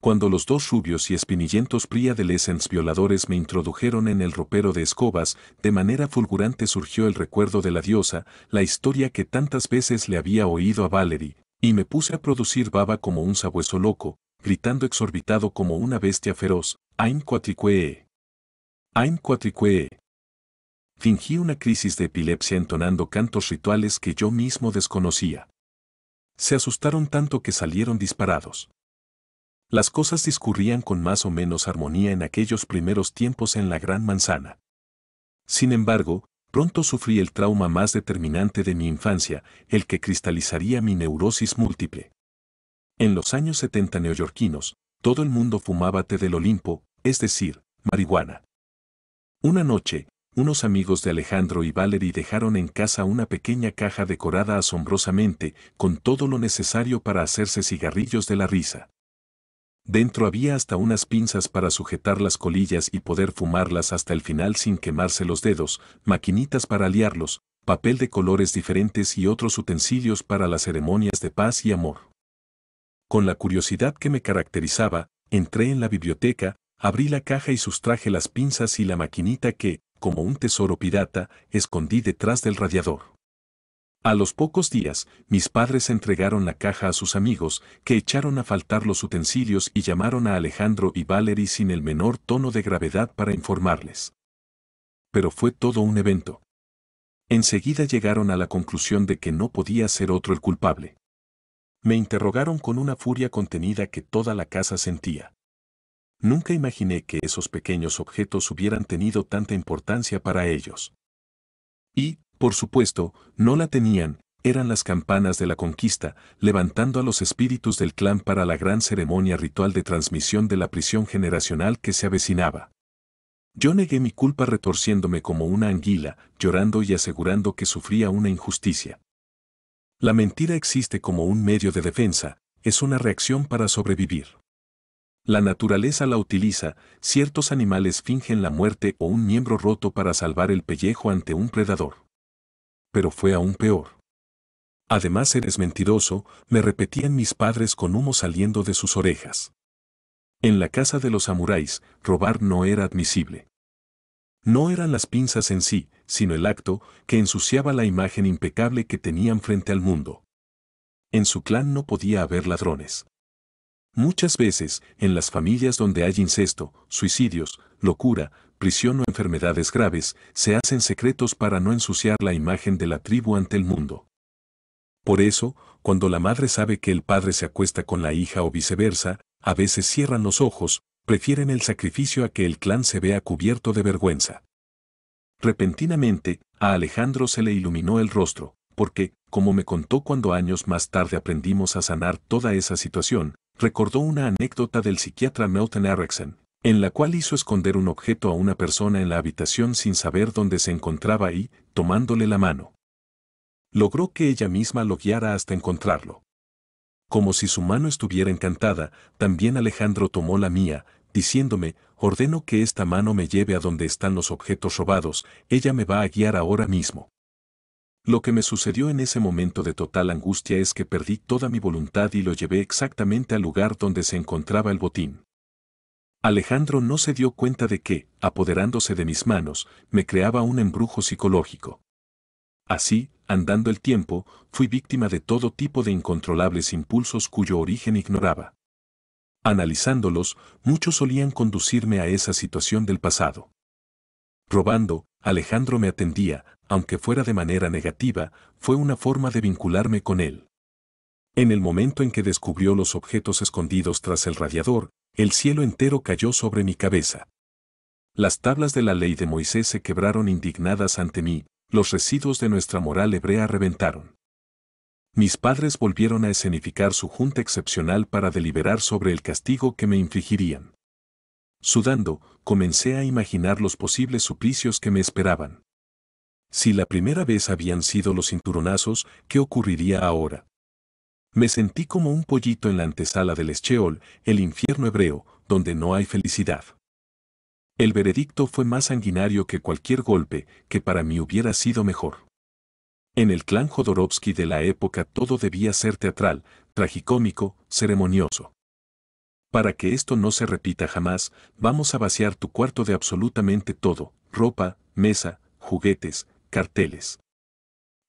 Cuando los dos rubios y espinillentos priadeles violadores me introdujeron en el ropero de escobas, de manera fulgurante surgió el recuerdo de la diosa, la historia que tantas veces le había oído a Valerie, y me puse a producir baba como un sabueso loco, gritando exorbitado como una bestia feroz, Ain cuatricuee. Ain Fingí una crisis de epilepsia entonando cantos rituales que yo mismo desconocía. Se asustaron tanto que salieron disparados. Las cosas discurrían con más o menos armonía en aquellos primeros tiempos en la gran manzana. Sin embargo, Pronto sufrí el trauma más determinante de mi infancia, el que cristalizaría mi neurosis múltiple. En los años 70 neoyorquinos, todo el mundo fumaba té del Olimpo, es decir, marihuana. Una noche, unos amigos de Alejandro y Valerie dejaron en casa una pequeña caja decorada asombrosamente, con todo lo necesario para hacerse cigarrillos de la risa. Dentro había hasta unas pinzas para sujetar las colillas y poder fumarlas hasta el final sin quemarse los dedos, maquinitas para liarlos, papel de colores diferentes y otros utensilios para las ceremonias de paz y amor. Con la curiosidad que me caracterizaba, entré en la biblioteca, abrí la caja y sustraje las pinzas y la maquinita que, como un tesoro pirata, escondí detrás del radiador. A los pocos días, mis padres entregaron la caja a sus amigos, que echaron a faltar los utensilios y llamaron a Alejandro y Valery sin el menor tono de gravedad para informarles. Pero fue todo un evento. Enseguida llegaron a la conclusión de que no podía ser otro el culpable. Me interrogaron con una furia contenida que toda la casa sentía. Nunca imaginé que esos pequeños objetos hubieran tenido tanta importancia para ellos. Y, por supuesto, no la tenían, eran las campanas de la conquista, levantando a los espíritus del clan para la gran ceremonia ritual de transmisión de la prisión generacional que se avecinaba. Yo negué mi culpa retorciéndome como una anguila, llorando y asegurando que sufría una injusticia. La mentira existe como un medio de defensa, es una reacción para sobrevivir. La naturaleza la utiliza, ciertos animales fingen la muerte o un miembro roto para salvar el pellejo ante un predador pero fue aún peor. Además eres mentiroso, me repetían mis padres con humo saliendo de sus orejas. En la casa de los samuráis, robar no era admisible. No eran las pinzas en sí, sino el acto, que ensuciaba la imagen impecable que tenían frente al mundo. En su clan no podía haber ladrones. Muchas veces, en las familias donde hay incesto, suicidios, locura, prisión o enfermedades graves, se hacen secretos para no ensuciar la imagen de la tribu ante el mundo. Por eso, cuando la madre sabe que el padre se acuesta con la hija o viceversa, a veces cierran los ojos, prefieren el sacrificio a que el clan se vea cubierto de vergüenza. Repentinamente, a Alejandro se le iluminó el rostro, porque, como me contó cuando años más tarde aprendimos a sanar toda esa situación, recordó una anécdota del psiquiatra Melton Erickson, en la cual hizo esconder un objeto a una persona en la habitación sin saber dónde se encontraba y, tomándole la mano, logró que ella misma lo guiara hasta encontrarlo. Como si su mano estuviera encantada, también Alejandro tomó la mía, diciéndome, ordeno que esta mano me lleve a donde están los objetos robados, ella me va a guiar ahora mismo. Lo que me sucedió en ese momento de total angustia es que perdí toda mi voluntad y lo llevé exactamente al lugar donde se encontraba el botín. Alejandro no se dio cuenta de que, apoderándose de mis manos, me creaba un embrujo psicológico. Así, andando el tiempo, fui víctima de todo tipo de incontrolables impulsos cuyo origen ignoraba. Analizándolos, muchos solían conducirme a esa situación del pasado. Robando, Alejandro me atendía, aunque fuera de manera negativa, fue una forma de vincularme con él. En el momento en que descubrió los objetos escondidos tras el radiador, el cielo entero cayó sobre mi cabeza. Las tablas de la ley de Moisés se quebraron indignadas ante mí, los residuos de nuestra moral hebrea reventaron. Mis padres volvieron a escenificar su junta excepcional para deliberar sobre el castigo que me infligirían. Sudando, comencé a imaginar los posibles suplicios que me esperaban. Si la primera vez habían sido los cinturonazos, ¿qué ocurriría ahora? Me sentí como un pollito en la antesala del Escheol, el infierno hebreo, donde no hay felicidad. El veredicto fue más sanguinario que cualquier golpe, que para mí hubiera sido mejor. En el clan Jodorowsky de la época todo debía ser teatral, tragicómico, ceremonioso. Para que esto no se repita jamás, vamos a vaciar tu cuarto de absolutamente todo, ropa, mesa, juguetes, carteles.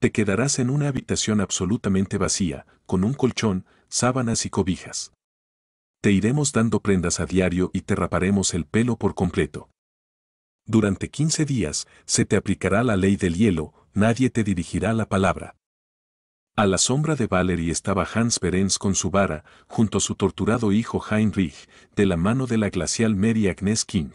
Te quedarás en una habitación absolutamente vacía, con un colchón, sábanas y cobijas. Te iremos dando prendas a diario y te raparemos el pelo por completo. Durante 15 días se te aplicará la ley del hielo, nadie te dirigirá la palabra. A la sombra de Valerie estaba Hans Berens con su vara, junto a su torturado hijo Heinrich, de la mano de la glacial Mary Agnes King.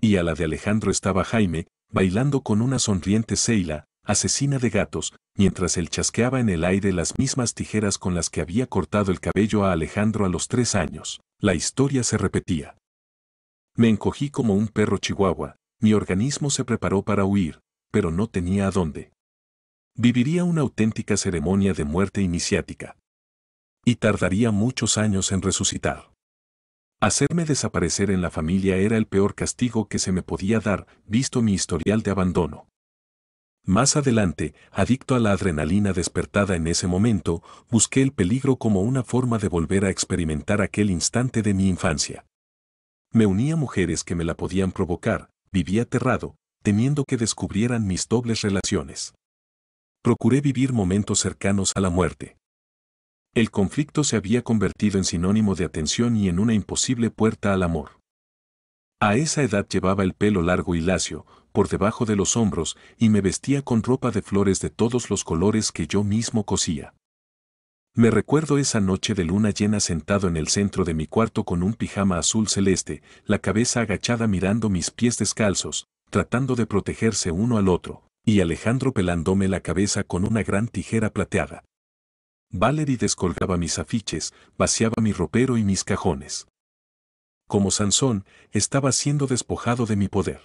Y a la de Alejandro estaba Jaime, bailando con una sonriente Seila, asesina de gatos, mientras él chasqueaba en el aire las mismas tijeras con las que había cortado el cabello a Alejandro a los tres años. La historia se repetía. Me encogí como un perro chihuahua, mi organismo se preparó para huir, pero no tenía a dónde. Viviría una auténtica ceremonia de muerte iniciática. Y tardaría muchos años en resucitar. Hacerme desaparecer en la familia era el peor castigo que se me podía dar, visto mi historial de abandono. Más adelante, adicto a la adrenalina despertada en ese momento, busqué el peligro como una forma de volver a experimentar aquel instante de mi infancia. Me unía a mujeres que me la podían provocar, Vivía aterrado, temiendo que descubrieran mis dobles relaciones. Procuré vivir momentos cercanos a la muerte. El conflicto se había convertido en sinónimo de atención y en una imposible puerta al amor. A esa edad llevaba el pelo largo y lacio, por debajo de los hombros, y me vestía con ropa de flores de todos los colores que yo mismo cosía. Me recuerdo esa noche de luna llena sentado en el centro de mi cuarto con un pijama azul celeste, la cabeza agachada mirando mis pies descalzos, tratando de protegerse uno al otro, y Alejandro pelándome la cabeza con una gran tijera plateada. Valery descolgaba mis afiches, vaciaba mi ropero y mis cajones. Como Sansón, estaba siendo despojado de mi poder.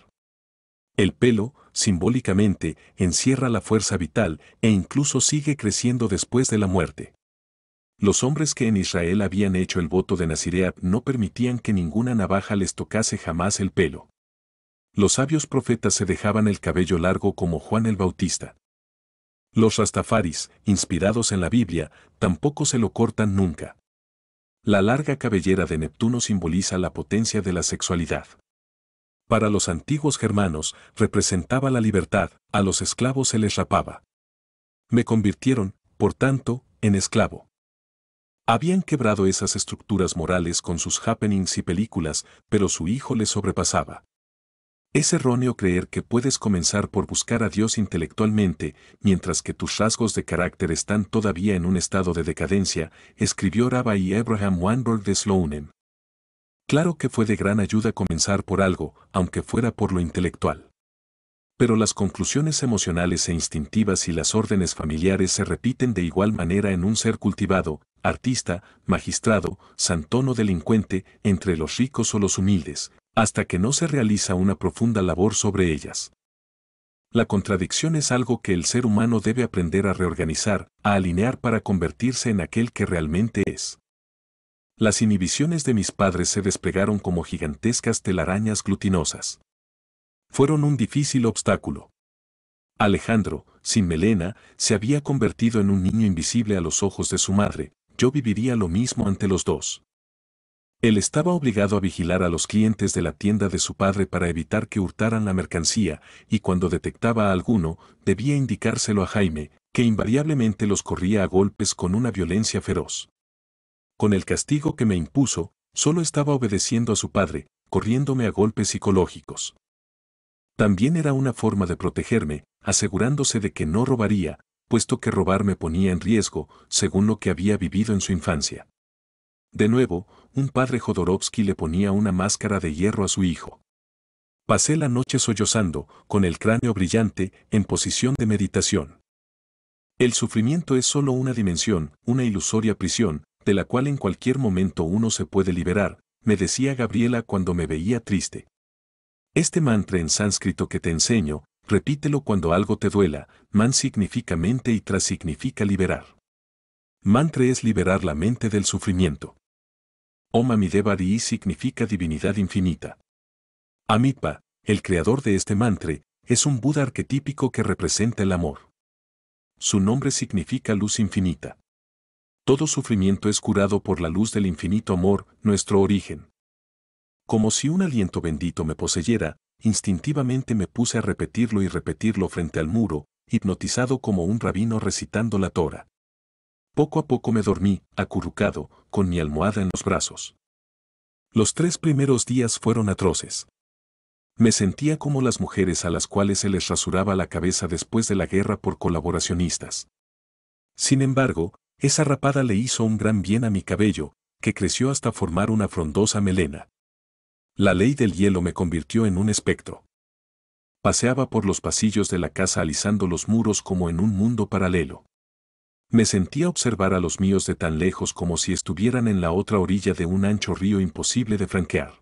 El pelo, simbólicamente, encierra la fuerza vital e incluso sigue creciendo después de la muerte. Los hombres que en Israel habían hecho el voto de Nazireab no permitían que ninguna navaja les tocase jamás el pelo. Los sabios profetas se dejaban el cabello largo como Juan el Bautista. Los rastafaris, inspirados en la Biblia, tampoco se lo cortan nunca. La larga cabellera de Neptuno simboliza la potencia de la sexualidad. Para los antiguos germanos representaba la libertad, a los esclavos se les rapaba. Me convirtieron, por tanto, en esclavo. Habían quebrado esas estructuras morales con sus happenings y películas, pero su hijo les sobrepasaba. Es erróneo creer que puedes comenzar por buscar a Dios intelectualmente, mientras que tus rasgos de carácter están todavía en un estado de decadencia, escribió Rabbi Abraham Weinberg de Sloanem. Claro que fue de gran ayuda comenzar por algo, aunque fuera por lo intelectual. Pero las conclusiones emocionales e instintivas y las órdenes familiares se repiten de igual manera en un ser cultivado, artista, magistrado, santón o delincuente, entre los ricos o los humildes, hasta que no se realiza una profunda labor sobre ellas. La contradicción es algo que el ser humano debe aprender a reorganizar, a alinear para convertirse en aquel que realmente es. Las inhibiciones de mis padres se desplegaron como gigantescas telarañas glutinosas. Fueron un difícil obstáculo. Alejandro, sin melena, se había convertido en un niño invisible a los ojos de su madre, yo viviría lo mismo ante los dos. Él estaba obligado a vigilar a los clientes de la tienda de su padre para evitar que hurtaran la mercancía, y cuando detectaba a alguno, debía indicárselo a Jaime, que invariablemente los corría a golpes con una violencia feroz. Con el castigo que me impuso, solo estaba obedeciendo a su padre, corriéndome a golpes psicológicos. También era una forma de protegerme, asegurándose de que no robaría, puesto que robar me ponía en riesgo, según lo que había vivido en su infancia. De nuevo, un padre Jodorowsky le ponía una máscara de hierro a su hijo. Pasé la noche sollozando, con el cráneo brillante, en posición de meditación. El sufrimiento es solo una dimensión, una ilusoria prisión, de la cual en cualquier momento uno se puede liberar, me decía Gabriela cuando me veía triste. Este mantra en sánscrito que te enseño, repítelo cuando algo te duela, man significa mente y tras significa liberar. Mantra es liberar la mente del sufrimiento. Om significa divinidad infinita. Amitpa, el creador de este mantra, es un Buda arquetípico que representa el amor. Su nombre significa luz infinita. Todo sufrimiento es curado por la luz del infinito amor, nuestro origen. Como si un aliento bendito me poseyera, instintivamente me puse a repetirlo y repetirlo frente al muro, hipnotizado como un rabino recitando la Torah. Poco a poco me dormí, acurrucado, con mi almohada en los brazos. Los tres primeros días fueron atroces. Me sentía como las mujeres a las cuales se les rasuraba la cabeza después de la guerra por colaboracionistas. Sin embargo, esa rapada le hizo un gran bien a mi cabello, que creció hasta formar una frondosa melena. La ley del hielo me convirtió en un espectro. Paseaba por los pasillos de la casa alisando los muros como en un mundo paralelo. Me sentía observar a los míos de tan lejos como si estuvieran en la otra orilla de un ancho río imposible de franquear.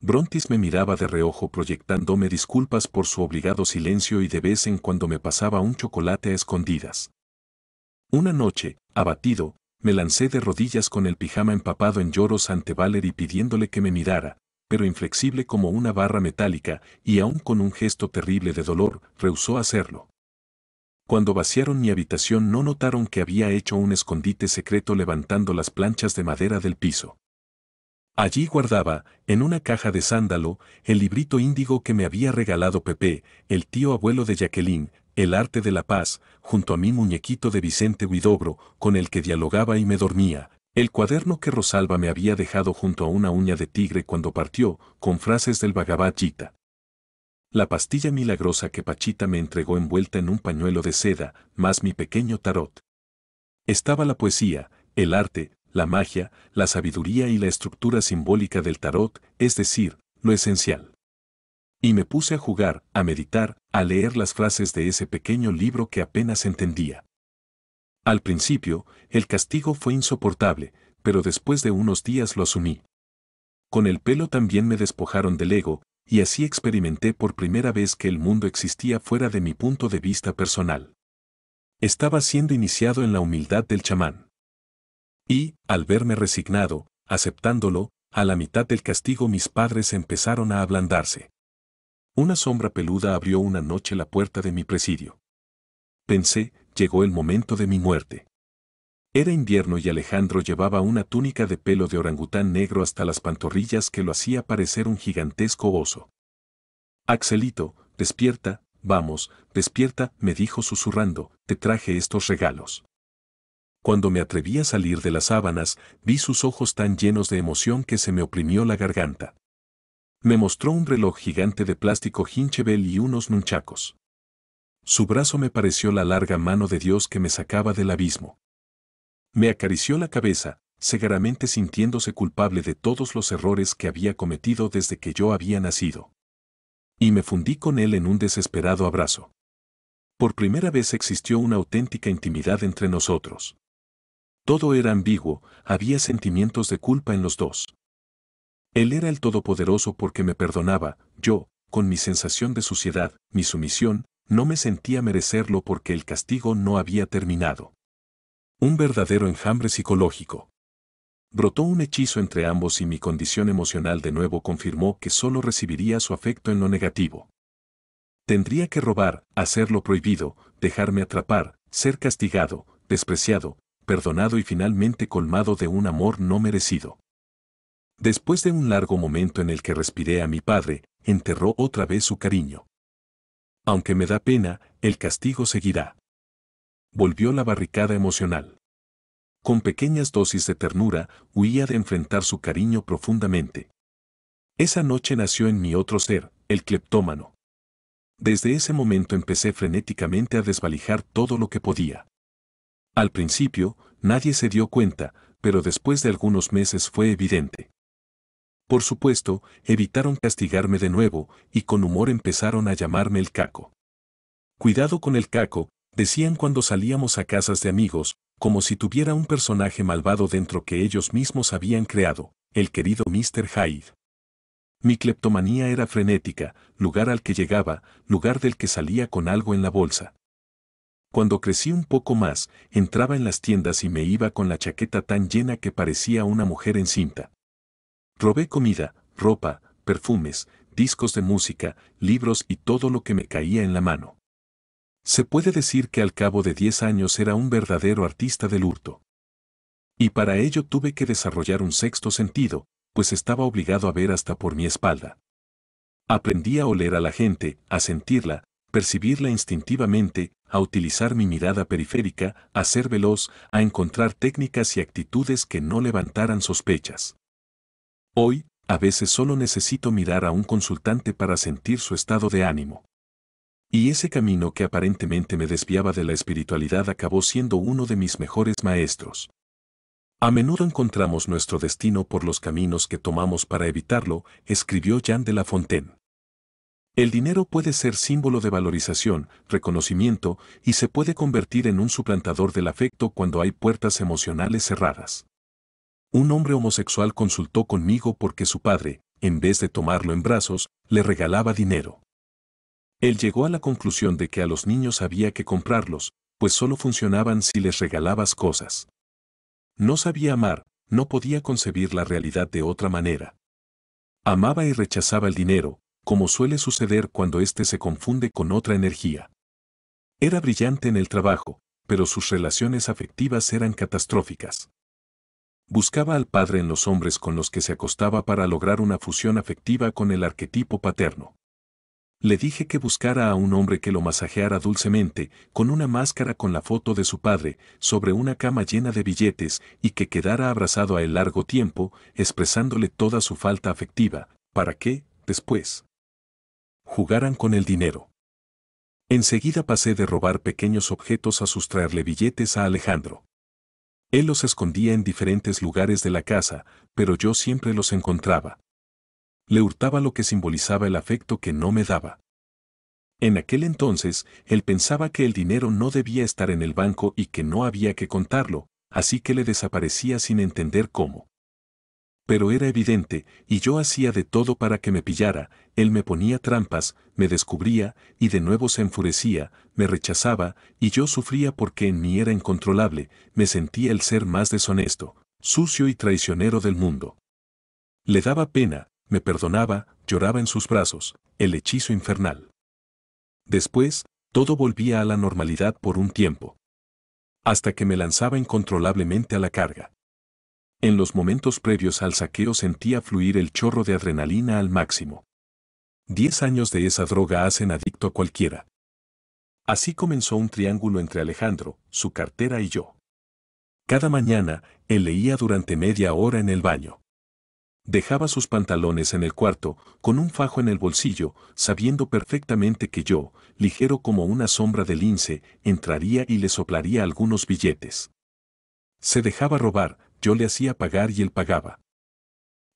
Brontis me miraba de reojo proyectándome disculpas por su obligado silencio y de vez en cuando me pasaba un chocolate a escondidas. Una noche, abatido, me lancé de rodillas con el pijama empapado en lloros ante y pidiéndole que me mirara, pero inflexible como una barra metálica y aún con un gesto terrible de dolor, rehusó hacerlo. Cuando vaciaron mi habitación no notaron que había hecho un escondite secreto levantando las planchas de madera del piso. Allí guardaba, en una caja de sándalo, el librito índigo que me había regalado Pepe, el tío abuelo de Jacqueline, El arte de la paz, junto a mi muñequito de Vicente Huidobro, con el que dialogaba y me dormía, el cuaderno que Rosalba me había dejado junto a una uña de tigre cuando partió, con frases del Bhagavad Gita. La pastilla milagrosa que Pachita me entregó envuelta en un pañuelo de seda, más mi pequeño tarot. Estaba la poesía, el arte, la magia, la sabiduría y la estructura simbólica del tarot, es decir, lo esencial. Y me puse a jugar, a meditar, a leer las frases de ese pequeño libro que apenas entendía. Al principio, el castigo fue insoportable, pero después de unos días lo asumí. Con el pelo también me despojaron del ego, y así experimenté por primera vez que el mundo existía fuera de mi punto de vista personal. Estaba siendo iniciado en la humildad del chamán. Y, al verme resignado, aceptándolo, a la mitad del castigo mis padres empezaron a ablandarse. Una sombra peluda abrió una noche la puerta de mi presidio. Pensé, llegó el momento de mi muerte. Era invierno y Alejandro llevaba una túnica de pelo de orangután negro hasta las pantorrillas que lo hacía parecer un gigantesco oso. Axelito, despierta, vamos, despierta, me dijo susurrando, te traje estos regalos. Cuando me atreví a salir de las sábanas, vi sus ojos tan llenos de emoción que se me oprimió la garganta. Me mostró un reloj gigante de plástico Hinchebel y unos nunchacos. Su brazo me pareció la larga mano de Dios que me sacaba del abismo. Me acarició la cabeza, cegaramente sintiéndose culpable de todos los errores que había cometido desde que yo había nacido. Y me fundí con él en un desesperado abrazo. Por primera vez existió una auténtica intimidad entre nosotros. Todo era ambiguo, había sentimientos de culpa en los dos. Él era el Todopoderoso porque me perdonaba, yo, con mi sensación de suciedad, mi sumisión, no me sentía merecerlo porque el castigo no había terminado. Un verdadero enjambre psicológico. Brotó un hechizo entre ambos y mi condición emocional de nuevo confirmó que solo recibiría su afecto en lo negativo. Tendría que robar, hacer lo prohibido, dejarme atrapar, ser castigado, despreciado, perdonado y finalmente colmado de un amor no merecido. Después de un largo momento en el que respiré a mi padre, enterró otra vez su cariño. Aunque me da pena, el castigo seguirá volvió la barricada emocional. Con pequeñas dosis de ternura, huía de enfrentar su cariño profundamente. Esa noche nació en mi otro ser, el cleptómano. Desde ese momento empecé frenéticamente a desvalijar todo lo que podía. Al principio, nadie se dio cuenta, pero después de algunos meses fue evidente. Por supuesto, evitaron castigarme de nuevo, y con humor empezaron a llamarme el caco. Cuidado con el caco, decían cuando salíamos a casas de amigos, como si tuviera un personaje malvado dentro que ellos mismos habían creado, el querido Mr. Hyde. Mi cleptomanía era frenética, lugar al que llegaba, lugar del que salía con algo en la bolsa. Cuando crecí un poco más, entraba en las tiendas y me iba con la chaqueta tan llena que parecía una mujer encinta. Robé comida, ropa, perfumes, discos de música, libros y todo lo que me caía en la mano. Se puede decir que al cabo de 10 años era un verdadero artista del hurto. Y para ello tuve que desarrollar un sexto sentido, pues estaba obligado a ver hasta por mi espalda. Aprendí a oler a la gente, a sentirla, percibirla instintivamente, a utilizar mi mirada periférica, a ser veloz, a encontrar técnicas y actitudes que no levantaran sospechas. Hoy, a veces solo necesito mirar a un consultante para sentir su estado de ánimo. Y ese camino que aparentemente me desviaba de la espiritualidad acabó siendo uno de mis mejores maestros. A menudo encontramos nuestro destino por los caminos que tomamos para evitarlo, escribió Jean de La Fontaine. El dinero puede ser símbolo de valorización, reconocimiento, y se puede convertir en un suplantador del afecto cuando hay puertas emocionales cerradas. Un hombre homosexual consultó conmigo porque su padre, en vez de tomarlo en brazos, le regalaba dinero. Él llegó a la conclusión de que a los niños había que comprarlos, pues solo funcionaban si les regalabas cosas. No sabía amar, no podía concebir la realidad de otra manera. Amaba y rechazaba el dinero, como suele suceder cuando éste se confunde con otra energía. Era brillante en el trabajo, pero sus relaciones afectivas eran catastróficas. Buscaba al padre en los hombres con los que se acostaba para lograr una fusión afectiva con el arquetipo paterno. Le dije que buscara a un hombre que lo masajeara dulcemente, con una máscara con la foto de su padre, sobre una cama llena de billetes, y que quedara abrazado a él largo tiempo, expresándole toda su falta afectiva, para que, después, jugaran con el dinero. Enseguida pasé de robar pequeños objetos a sustraerle billetes a Alejandro. Él los escondía en diferentes lugares de la casa, pero yo siempre los encontraba le hurtaba lo que simbolizaba el afecto que no me daba. En aquel entonces, él pensaba que el dinero no debía estar en el banco y que no había que contarlo, así que le desaparecía sin entender cómo. Pero era evidente, y yo hacía de todo para que me pillara, él me ponía trampas, me descubría, y de nuevo se enfurecía, me rechazaba, y yo sufría porque en mí era incontrolable, me sentía el ser más deshonesto, sucio y traicionero del mundo. Le daba pena, me perdonaba, lloraba en sus brazos, el hechizo infernal. Después, todo volvía a la normalidad por un tiempo. Hasta que me lanzaba incontrolablemente a la carga. En los momentos previos al saqueo sentía fluir el chorro de adrenalina al máximo. Diez años de esa droga hacen adicto a cualquiera. Así comenzó un triángulo entre Alejandro, su cartera y yo. Cada mañana, él leía durante media hora en el baño. Dejaba sus pantalones en el cuarto, con un fajo en el bolsillo, sabiendo perfectamente que yo, ligero como una sombra de lince, entraría y le soplaría algunos billetes. Se dejaba robar, yo le hacía pagar y él pagaba.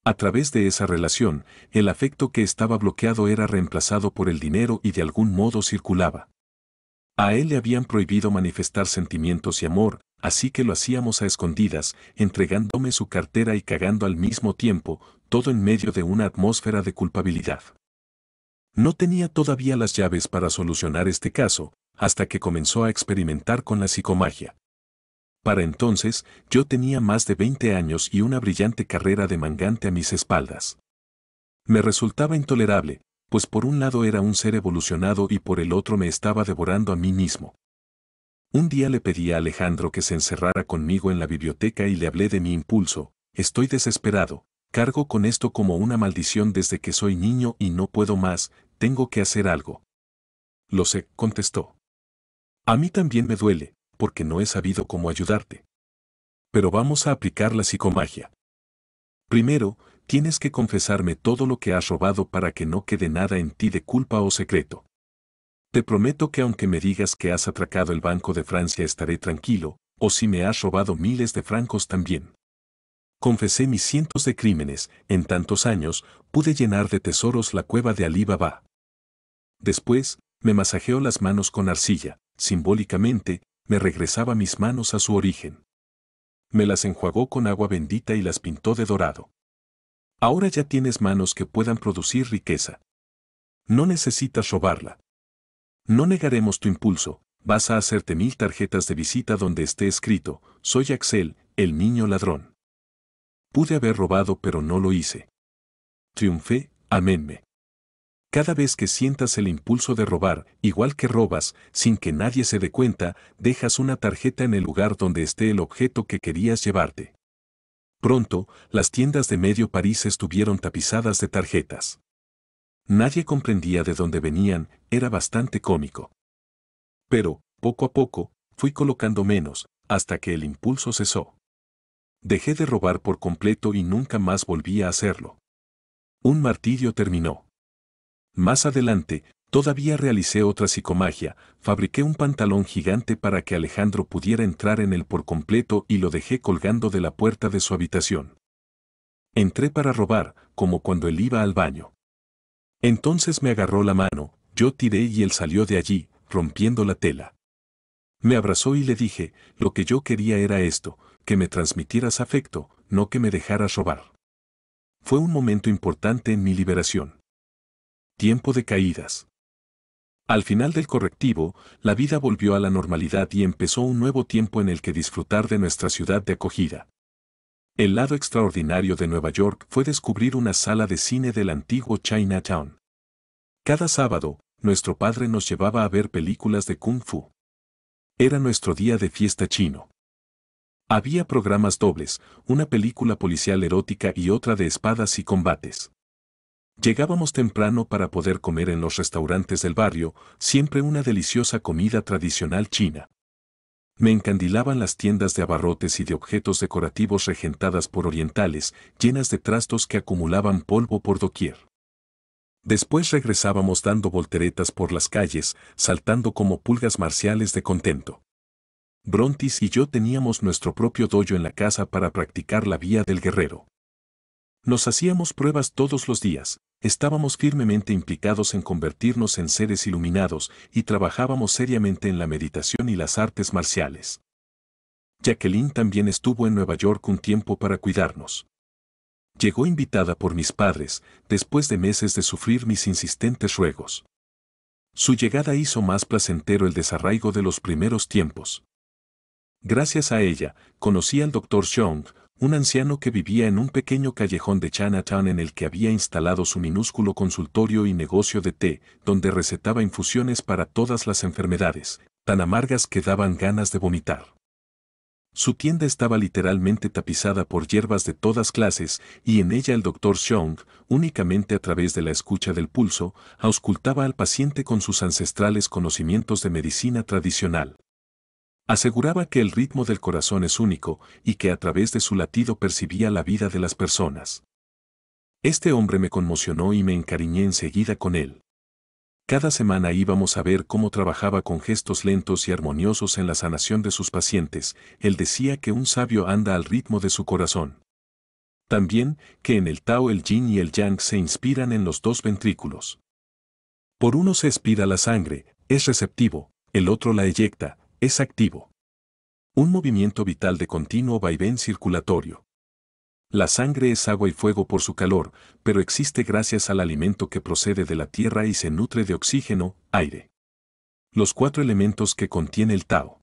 A través de esa relación, el afecto que estaba bloqueado era reemplazado por el dinero y de algún modo circulaba. A él le habían prohibido manifestar sentimientos y amor, así que lo hacíamos a escondidas, entregándome su cartera y cagando al mismo tiempo, todo en medio de una atmósfera de culpabilidad. No tenía todavía las llaves para solucionar este caso, hasta que comenzó a experimentar con la psicomagia. Para entonces, yo tenía más de 20 años y una brillante carrera de mangante a mis espaldas. Me resultaba intolerable, pues por un lado era un ser evolucionado y por el otro me estaba devorando a mí mismo. Un día le pedí a Alejandro que se encerrara conmigo en la biblioteca y le hablé de mi impulso, estoy desesperado, cargo con esto como una maldición desde que soy niño y no puedo más, tengo que hacer algo. Lo sé, contestó. A mí también me duele, porque no he sabido cómo ayudarte. Pero vamos a aplicar la psicomagia. Primero, tienes que confesarme todo lo que has robado para que no quede nada en ti de culpa o secreto. Te prometo que aunque me digas que has atracado el Banco de Francia estaré tranquilo, o si me has robado miles de francos también. Confesé mis cientos de crímenes, en tantos años pude llenar de tesoros la cueva de Ali Baba. Después, me masajeó las manos con arcilla, simbólicamente, me regresaba mis manos a su origen. Me las enjuagó con agua bendita y las pintó de dorado. Ahora ya tienes manos que puedan producir riqueza. No necesitas robarla. No negaremos tu impulso, vas a hacerte mil tarjetas de visita donde esté escrito, soy Axel, el niño ladrón. Pude haber robado pero no lo hice. Triunfé, aménme. Cada vez que sientas el impulso de robar, igual que robas, sin que nadie se dé cuenta, dejas una tarjeta en el lugar donde esté el objeto que querías llevarte. Pronto, las tiendas de medio París estuvieron tapizadas de tarjetas. Nadie comprendía de dónde venían, era bastante cómico. Pero, poco a poco, fui colocando menos, hasta que el impulso cesó. Dejé de robar por completo y nunca más volví a hacerlo. Un martirio terminó. Más adelante, Todavía realicé otra psicomagia, fabriqué un pantalón gigante para que Alejandro pudiera entrar en él por completo y lo dejé colgando de la puerta de su habitación. Entré para robar, como cuando él iba al baño. Entonces me agarró la mano, yo tiré y él salió de allí, rompiendo la tela. Me abrazó y le dije, lo que yo quería era esto, que me transmitieras afecto, no que me dejaras robar. Fue un momento importante en mi liberación. Tiempo de caídas. Al final del correctivo, la vida volvió a la normalidad y empezó un nuevo tiempo en el que disfrutar de nuestra ciudad de acogida. El lado extraordinario de Nueva York fue descubrir una sala de cine del antiguo Chinatown. Cada sábado, nuestro padre nos llevaba a ver películas de kung fu. Era nuestro día de fiesta chino. Había programas dobles, una película policial erótica y otra de espadas y combates. Llegábamos temprano para poder comer en los restaurantes del barrio, siempre una deliciosa comida tradicional china. Me encandilaban las tiendas de abarrotes y de objetos decorativos regentadas por orientales, llenas de trastos que acumulaban polvo por doquier. Después regresábamos dando volteretas por las calles, saltando como pulgas marciales de contento. Brontis y yo teníamos nuestro propio dojo en la casa para practicar la vía del guerrero. Nos hacíamos pruebas todos los días, estábamos firmemente implicados en convertirnos en seres iluminados y trabajábamos seriamente en la meditación y las artes marciales. Jacqueline también estuvo en Nueva York un tiempo para cuidarnos. Llegó invitada por mis padres, después de meses de sufrir mis insistentes ruegos. Su llegada hizo más placentero el desarraigo de los primeros tiempos. Gracias a ella, conocí al doctor Chong, un anciano que vivía en un pequeño callejón de Chinatown en el que había instalado su minúsculo consultorio y negocio de té, donde recetaba infusiones para todas las enfermedades, tan amargas que daban ganas de vomitar. Su tienda estaba literalmente tapizada por hierbas de todas clases, y en ella el doctor Xiong, únicamente a través de la escucha del pulso, auscultaba al paciente con sus ancestrales conocimientos de medicina tradicional. Aseguraba que el ritmo del corazón es único y que a través de su latido percibía la vida de las personas. Este hombre me conmocionó y me encariñé enseguida con él. Cada semana íbamos a ver cómo trabajaba con gestos lentos y armoniosos en la sanación de sus pacientes. Él decía que un sabio anda al ritmo de su corazón. También, que en el Tao el yin y el yang se inspiran en los dos ventrículos. Por uno se expira la sangre, es receptivo, el otro la eyecta, es activo. Un movimiento vital de continuo vaivén circulatorio. La sangre es agua y fuego por su calor, pero existe gracias al alimento que procede de la tierra y se nutre de oxígeno, aire. Los cuatro elementos que contiene el Tao.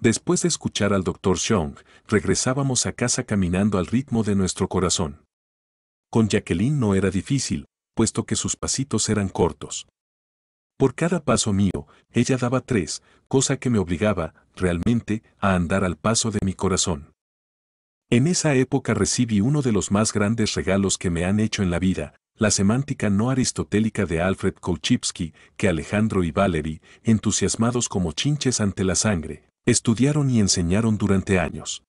Después de escuchar al doctor Xiong, regresábamos a casa caminando al ritmo de nuestro corazón. Con Jacqueline no era difícil, puesto que sus pasitos eran cortos. Por cada paso mío, ella daba tres, cosa que me obligaba, realmente, a andar al paso de mi corazón. En esa época recibí uno de los más grandes regalos que me han hecho en la vida, la semántica no aristotélica de Alfred Kolchipsky, que Alejandro y Valery, entusiasmados como chinches ante la sangre, estudiaron y enseñaron durante años.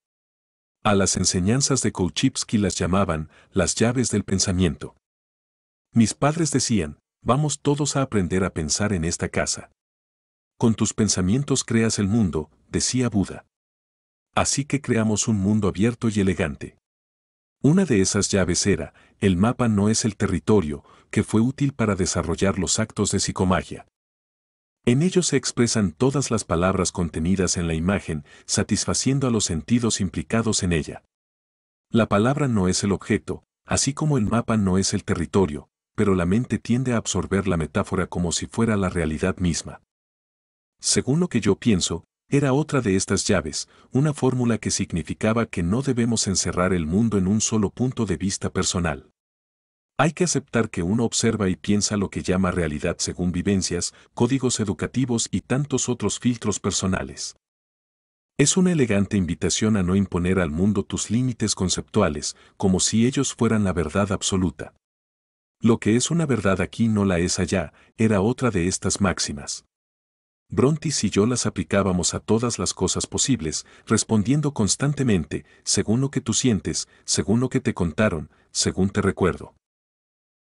A las enseñanzas de Kolchipsky las llamaban las llaves del pensamiento. Mis padres decían, vamos todos a aprender a pensar en esta casa. Con tus pensamientos creas el mundo, decía Buda. Así que creamos un mundo abierto y elegante. Una de esas llaves era, el mapa no es el territorio, que fue útil para desarrollar los actos de psicomagia. En ellos se expresan todas las palabras contenidas en la imagen, satisfaciendo a los sentidos implicados en ella. La palabra no es el objeto, así como el mapa no es el territorio, pero la mente tiende a absorber la metáfora como si fuera la realidad misma. Según lo que yo pienso, era otra de estas llaves, una fórmula que significaba que no debemos encerrar el mundo en un solo punto de vista personal. Hay que aceptar que uno observa y piensa lo que llama realidad según vivencias, códigos educativos y tantos otros filtros personales. Es una elegante invitación a no imponer al mundo tus límites conceptuales, como si ellos fueran la verdad absoluta. Lo que es una verdad aquí no la es allá, era otra de estas máximas. Brontis y yo las aplicábamos a todas las cosas posibles, respondiendo constantemente, según lo que tú sientes, según lo que te contaron, según te recuerdo.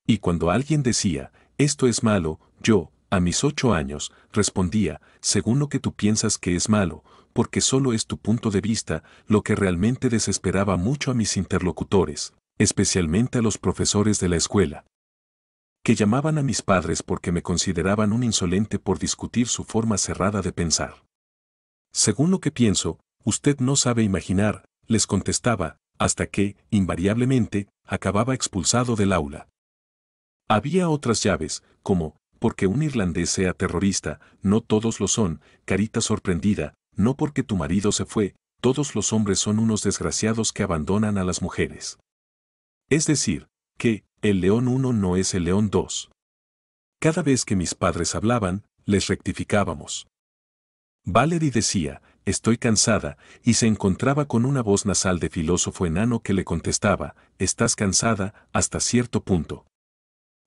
Y cuando alguien decía, esto es malo, yo, a mis ocho años, respondía, según lo que tú piensas que es malo, porque solo es tu punto de vista, lo que realmente desesperaba mucho a mis interlocutores, especialmente a los profesores de la escuela que llamaban a mis padres porque me consideraban un insolente por discutir su forma cerrada de pensar. Según lo que pienso, usted no sabe imaginar, les contestaba, hasta que, invariablemente, acababa expulsado del aula. Había otras llaves, como, porque un irlandés sea terrorista, no todos lo son, carita sorprendida, no porque tu marido se fue, todos los hombres son unos desgraciados que abandonan a las mujeres. Es decir, que el león 1 no es el león 2. Cada vez que mis padres hablaban, les rectificábamos. Valerie decía, estoy cansada, y se encontraba con una voz nasal de filósofo enano que le contestaba, estás cansada hasta cierto punto.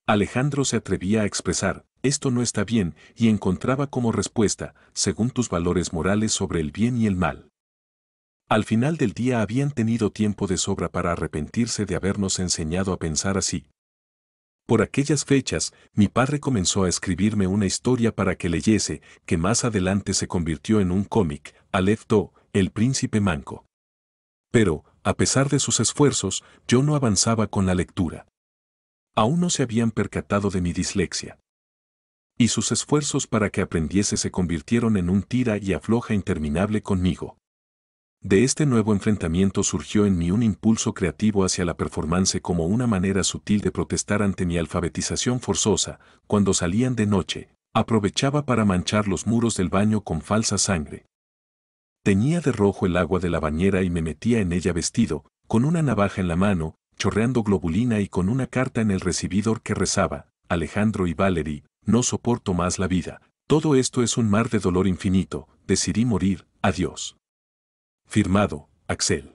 Alejandro se atrevía a expresar, esto no está bien, y encontraba como respuesta, según tus valores morales sobre el bien y el mal. Al final del día habían tenido tiempo de sobra para arrepentirse de habernos enseñado a pensar así. Por aquellas fechas, mi padre comenzó a escribirme una historia para que leyese, que más adelante se convirtió en un cómic, lefto, El Príncipe Manco. Pero, a pesar de sus esfuerzos, yo no avanzaba con la lectura. Aún no se habían percatado de mi dislexia. Y sus esfuerzos para que aprendiese se convirtieron en un tira y afloja interminable conmigo. De este nuevo enfrentamiento surgió en mí un impulso creativo hacia la performance como una manera sutil de protestar ante mi alfabetización forzosa, cuando salían de noche, aprovechaba para manchar los muros del baño con falsa sangre. Tenía de rojo el agua de la bañera y me metía en ella vestido, con una navaja en la mano, chorreando globulina y con una carta en el recibidor que rezaba, Alejandro y Valerie, no soporto más la vida, todo esto es un mar de dolor infinito, decidí morir, adiós. Firmado, Axel.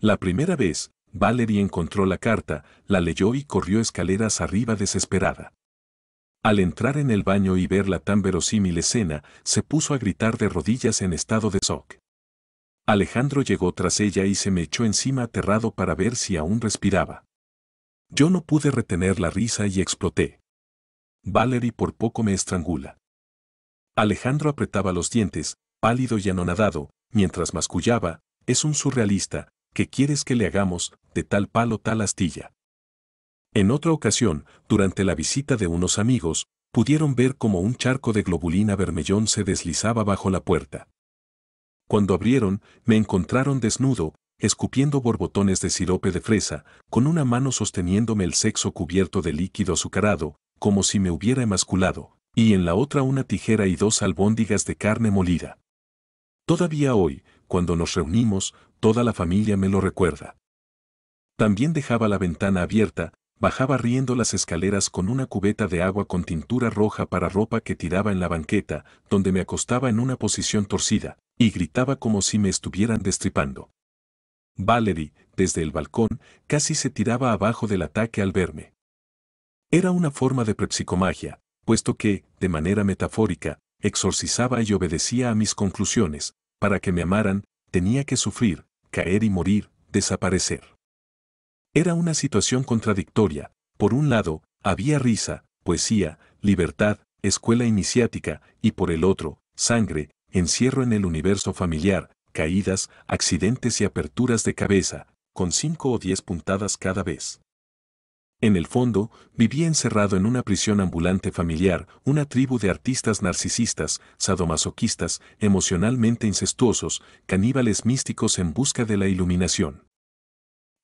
La primera vez, Valerie encontró la carta, la leyó y corrió escaleras arriba desesperada. Al entrar en el baño y ver la tan verosímil escena, se puso a gritar de rodillas en estado de shock. Alejandro llegó tras ella y se me echó encima aterrado para ver si aún respiraba. Yo no pude retener la risa y exploté. Valerie por poco me estrangula. Alejandro apretaba los dientes, pálido y anonadado, mientras mascullaba, es un surrealista, ¿qué quieres que le hagamos, de tal palo tal astilla? En otra ocasión, durante la visita de unos amigos, pudieron ver como un charco de globulina vermellón se deslizaba bajo la puerta. Cuando abrieron, me encontraron desnudo, escupiendo borbotones de sirope de fresa, con una mano sosteniéndome el sexo cubierto de líquido azucarado, como si me hubiera emasculado, y en la otra una tijera y dos albóndigas de carne molida. Todavía hoy, cuando nos reunimos, toda la familia me lo recuerda. También dejaba la ventana abierta, bajaba riendo las escaleras con una cubeta de agua con tintura roja para ropa que tiraba en la banqueta, donde me acostaba en una posición torcida, y gritaba como si me estuvieran destripando. Valerie, desde el balcón, casi se tiraba abajo del ataque al verme. Era una forma de prepsicomagia, puesto que, de manera metafórica, exorcizaba y obedecía a mis conclusiones, para que me amaran, tenía que sufrir, caer y morir, desaparecer. Era una situación contradictoria, por un lado, había risa, poesía, libertad, escuela iniciática, y por el otro, sangre, encierro en el universo familiar, caídas, accidentes y aperturas de cabeza, con cinco o diez puntadas cada vez. En el fondo, vivía encerrado en una prisión ambulante familiar, una tribu de artistas narcisistas, sadomasoquistas, emocionalmente incestuosos, caníbales místicos en busca de la iluminación.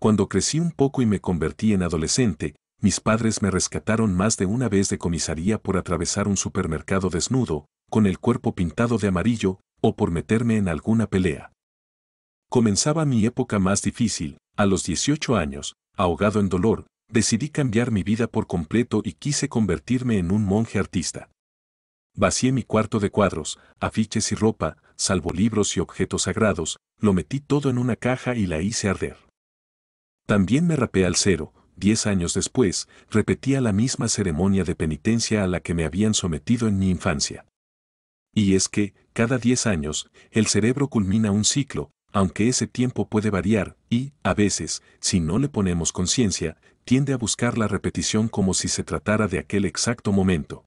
Cuando crecí un poco y me convertí en adolescente, mis padres me rescataron más de una vez de comisaría por atravesar un supermercado desnudo, con el cuerpo pintado de amarillo, o por meterme en alguna pelea. Comenzaba mi época más difícil, a los 18 años, ahogado en dolor, decidí cambiar mi vida por completo y quise convertirme en un monje artista. Vacié mi cuarto de cuadros, afiches y ropa, salvo libros y objetos sagrados, lo metí todo en una caja y la hice arder. También me rapé al cero, diez años después, repetía la misma ceremonia de penitencia a la que me habían sometido en mi infancia. Y es que, cada diez años, el cerebro culmina un ciclo, aunque ese tiempo puede variar, y, a veces, si no le ponemos conciencia, tiende a buscar la repetición como si se tratara de aquel exacto momento.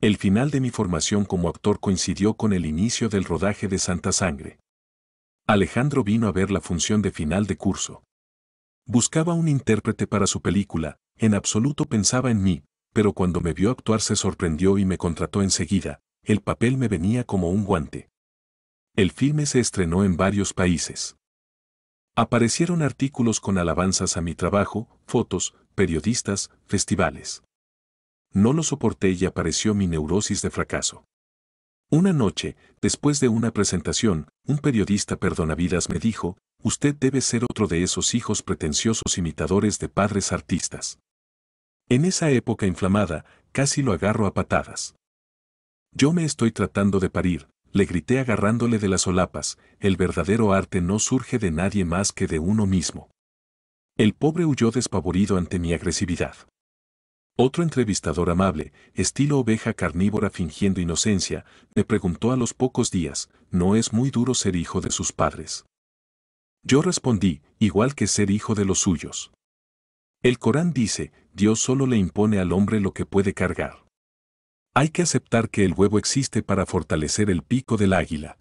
El final de mi formación como actor coincidió con el inicio del rodaje de Santa Sangre. Alejandro vino a ver la función de final de curso. Buscaba un intérprete para su película, en absoluto pensaba en mí, pero cuando me vio actuar se sorprendió y me contrató enseguida, el papel me venía como un guante. El filme se estrenó en varios países. Aparecieron artículos con alabanzas a mi trabajo, fotos, periodistas, festivales. No lo soporté y apareció mi neurosis de fracaso. Una noche, después de una presentación, un periodista perdonavidas me dijo, usted debe ser otro de esos hijos pretenciosos imitadores de padres artistas. En esa época inflamada, casi lo agarro a patadas. Yo me estoy tratando de parir, le grité agarrándole de las solapas, el verdadero arte no surge de nadie más que de uno mismo. El pobre huyó despavorido ante mi agresividad. Otro entrevistador amable, estilo oveja carnívora fingiendo inocencia, me preguntó a los pocos días, ¿no es muy duro ser hijo de sus padres? Yo respondí, igual que ser hijo de los suyos. El Corán dice, Dios solo le impone al hombre lo que puede cargar. Hay que aceptar que el huevo existe para fortalecer el pico del águila.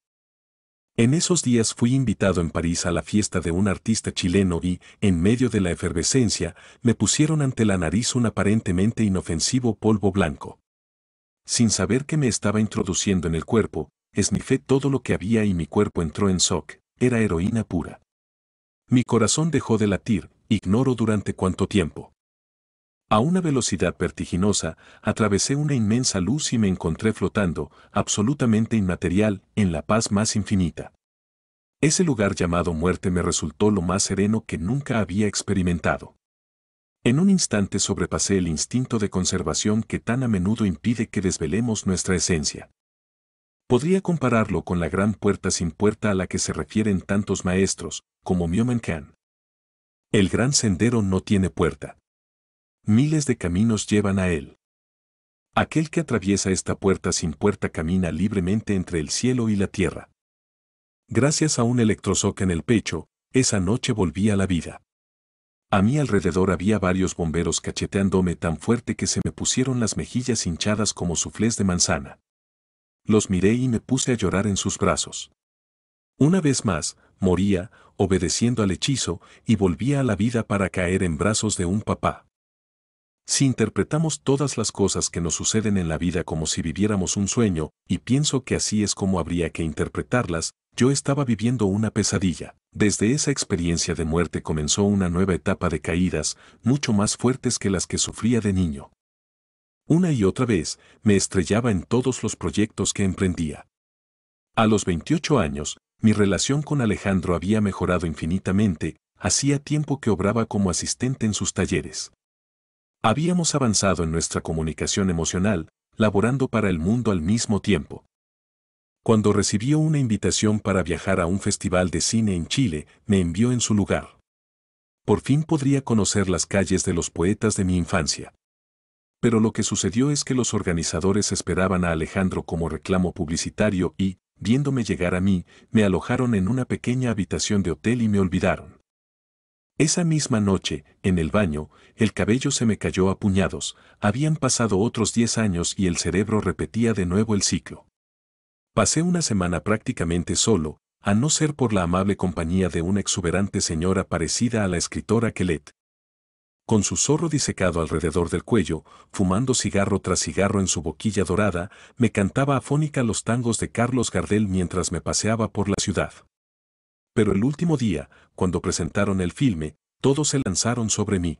En esos días fui invitado en París a la fiesta de un artista chileno y, en medio de la efervescencia, me pusieron ante la nariz un aparentemente inofensivo polvo blanco. Sin saber que me estaba introduciendo en el cuerpo, esnifé todo lo que había y mi cuerpo entró en shock, era heroína pura. Mi corazón dejó de latir, ignoro durante cuánto tiempo. A una velocidad vertiginosa, atravesé una inmensa luz y me encontré flotando, absolutamente inmaterial, en la paz más infinita. Ese lugar llamado muerte me resultó lo más sereno que nunca había experimentado. En un instante sobrepasé el instinto de conservación que tan a menudo impide que desvelemos nuestra esencia. Podría compararlo con la gran puerta sin puerta a la que se refieren tantos maestros, como Myomen Khan. El gran sendero no tiene puerta. Miles de caminos llevan a Él. Aquel que atraviesa esta puerta sin puerta camina libremente entre el cielo y la tierra. Gracias a un electrozoque en el pecho, esa noche volví a la vida. A mi alrededor había varios bomberos cacheteándome tan fuerte que se me pusieron las mejillas hinchadas como suflés de manzana. Los miré y me puse a llorar en sus brazos. Una vez más, moría, obedeciendo al hechizo, y volvía a la vida para caer en brazos de un papá. Si interpretamos todas las cosas que nos suceden en la vida como si viviéramos un sueño, y pienso que así es como habría que interpretarlas, yo estaba viviendo una pesadilla. Desde esa experiencia de muerte comenzó una nueva etapa de caídas, mucho más fuertes que las que sufría de niño. Una y otra vez, me estrellaba en todos los proyectos que emprendía. A los 28 años, mi relación con Alejandro había mejorado infinitamente, hacía tiempo que obraba como asistente en sus talleres. Habíamos avanzado en nuestra comunicación emocional, laborando para el mundo al mismo tiempo. Cuando recibió una invitación para viajar a un festival de cine en Chile, me envió en su lugar. Por fin podría conocer las calles de los poetas de mi infancia. Pero lo que sucedió es que los organizadores esperaban a Alejandro como reclamo publicitario y, viéndome llegar a mí, me alojaron en una pequeña habitación de hotel y me olvidaron. Esa misma noche, en el baño, el cabello se me cayó a puñados, habían pasado otros 10 años y el cerebro repetía de nuevo el ciclo. Pasé una semana prácticamente solo, a no ser por la amable compañía de una exuberante señora parecida a la escritora Kelet, Con su zorro disecado alrededor del cuello, fumando cigarro tras cigarro en su boquilla dorada, me cantaba afónica los tangos de Carlos Gardel mientras me paseaba por la ciudad. Pero el último día, cuando presentaron el filme, todos se lanzaron sobre mí.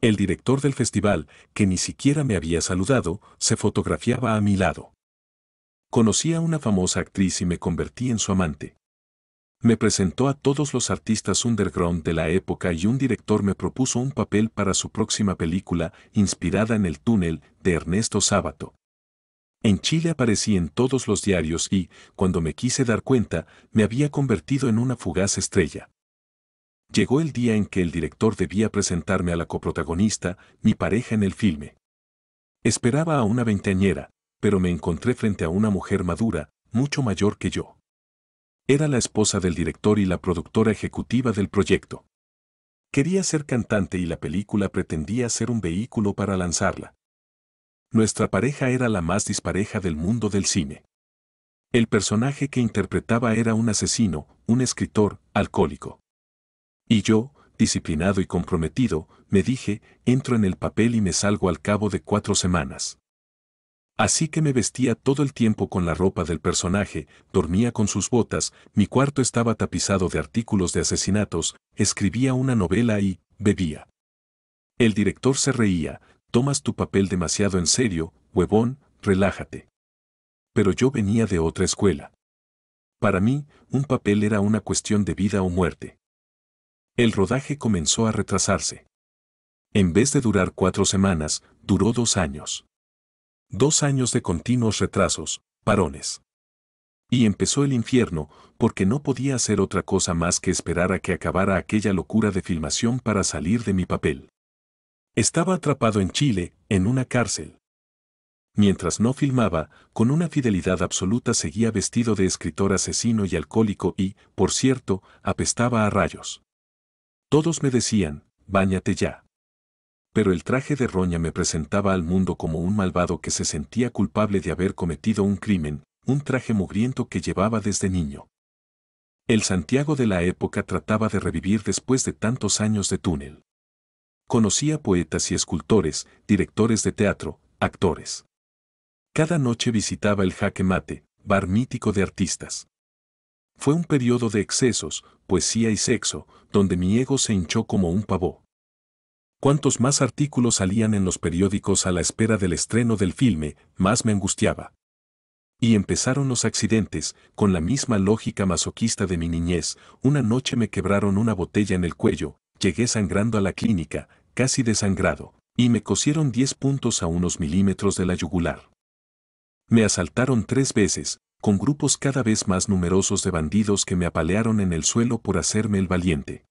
El director del festival, que ni siquiera me había saludado, se fotografiaba a mi lado. Conocí a una famosa actriz y me convertí en su amante. Me presentó a todos los artistas underground de la época y un director me propuso un papel para su próxima película inspirada en el túnel de Ernesto Sábato. En Chile aparecí en todos los diarios y, cuando me quise dar cuenta, me había convertido en una fugaz estrella. Llegó el día en que el director debía presentarme a la coprotagonista, mi pareja en el filme. Esperaba a una veinteañera, pero me encontré frente a una mujer madura, mucho mayor que yo. Era la esposa del director y la productora ejecutiva del proyecto. Quería ser cantante y la película pretendía ser un vehículo para lanzarla nuestra pareja era la más dispareja del mundo del cine. El personaje que interpretaba era un asesino, un escritor, alcohólico. Y yo, disciplinado y comprometido, me dije, entro en el papel y me salgo al cabo de cuatro semanas. Así que me vestía todo el tiempo con la ropa del personaje, dormía con sus botas, mi cuarto estaba tapizado de artículos de asesinatos, escribía una novela y bebía. El director se reía, tomas tu papel demasiado en serio, huevón, relájate. Pero yo venía de otra escuela. Para mí, un papel era una cuestión de vida o muerte. El rodaje comenzó a retrasarse. En vez de durar cuatro semanas, duró dos años. Dos años de continuos retrasos, parones. Y empezó el infierno, porque no podía hacer otra cosa más que esperar a que acabara aquella locura de filmación para salir de mi papel. Estaba atrapado en Chile, en una cárcel. Mientras no filmaba, con una fidelidad absoluta seguía vestido de escritor asesino y alcohólico y, por cierto, apestaba a rayos. Todos me decían, báñate ya. Pero el traje de roña me presentaba al mundo como un malvado que se sentía culpable de haber cometido un crimen, un traje mugriento que llevaba desde niño. El Santiago de la época trataba de revivir después de tantos años de túnel conocía poetas y escultores, directores de teatro, actores. Cada noche visitaba el jaque mate, bar mítico de artistas. Fue un periodo de excesos, poesía y sexo, donde mi ego se hinchó como un pavó. Cuantos más artículos salían en los periódicos a la espera del estreno del filme, más me angustiaba. Y empezaron los accidentes, con la misma lógica masoquista de mi niñez. Una noche me quebraron una botella en el cuello, llegué sangrando a la clínica, casi desangrado, y me cosieron 10 puntos a unos milímetros de la yugular. Me asaltaron tres veces, con grupos cada vez más numerosos de bandidos que me apalearon en el suelo por hacerme el valiente.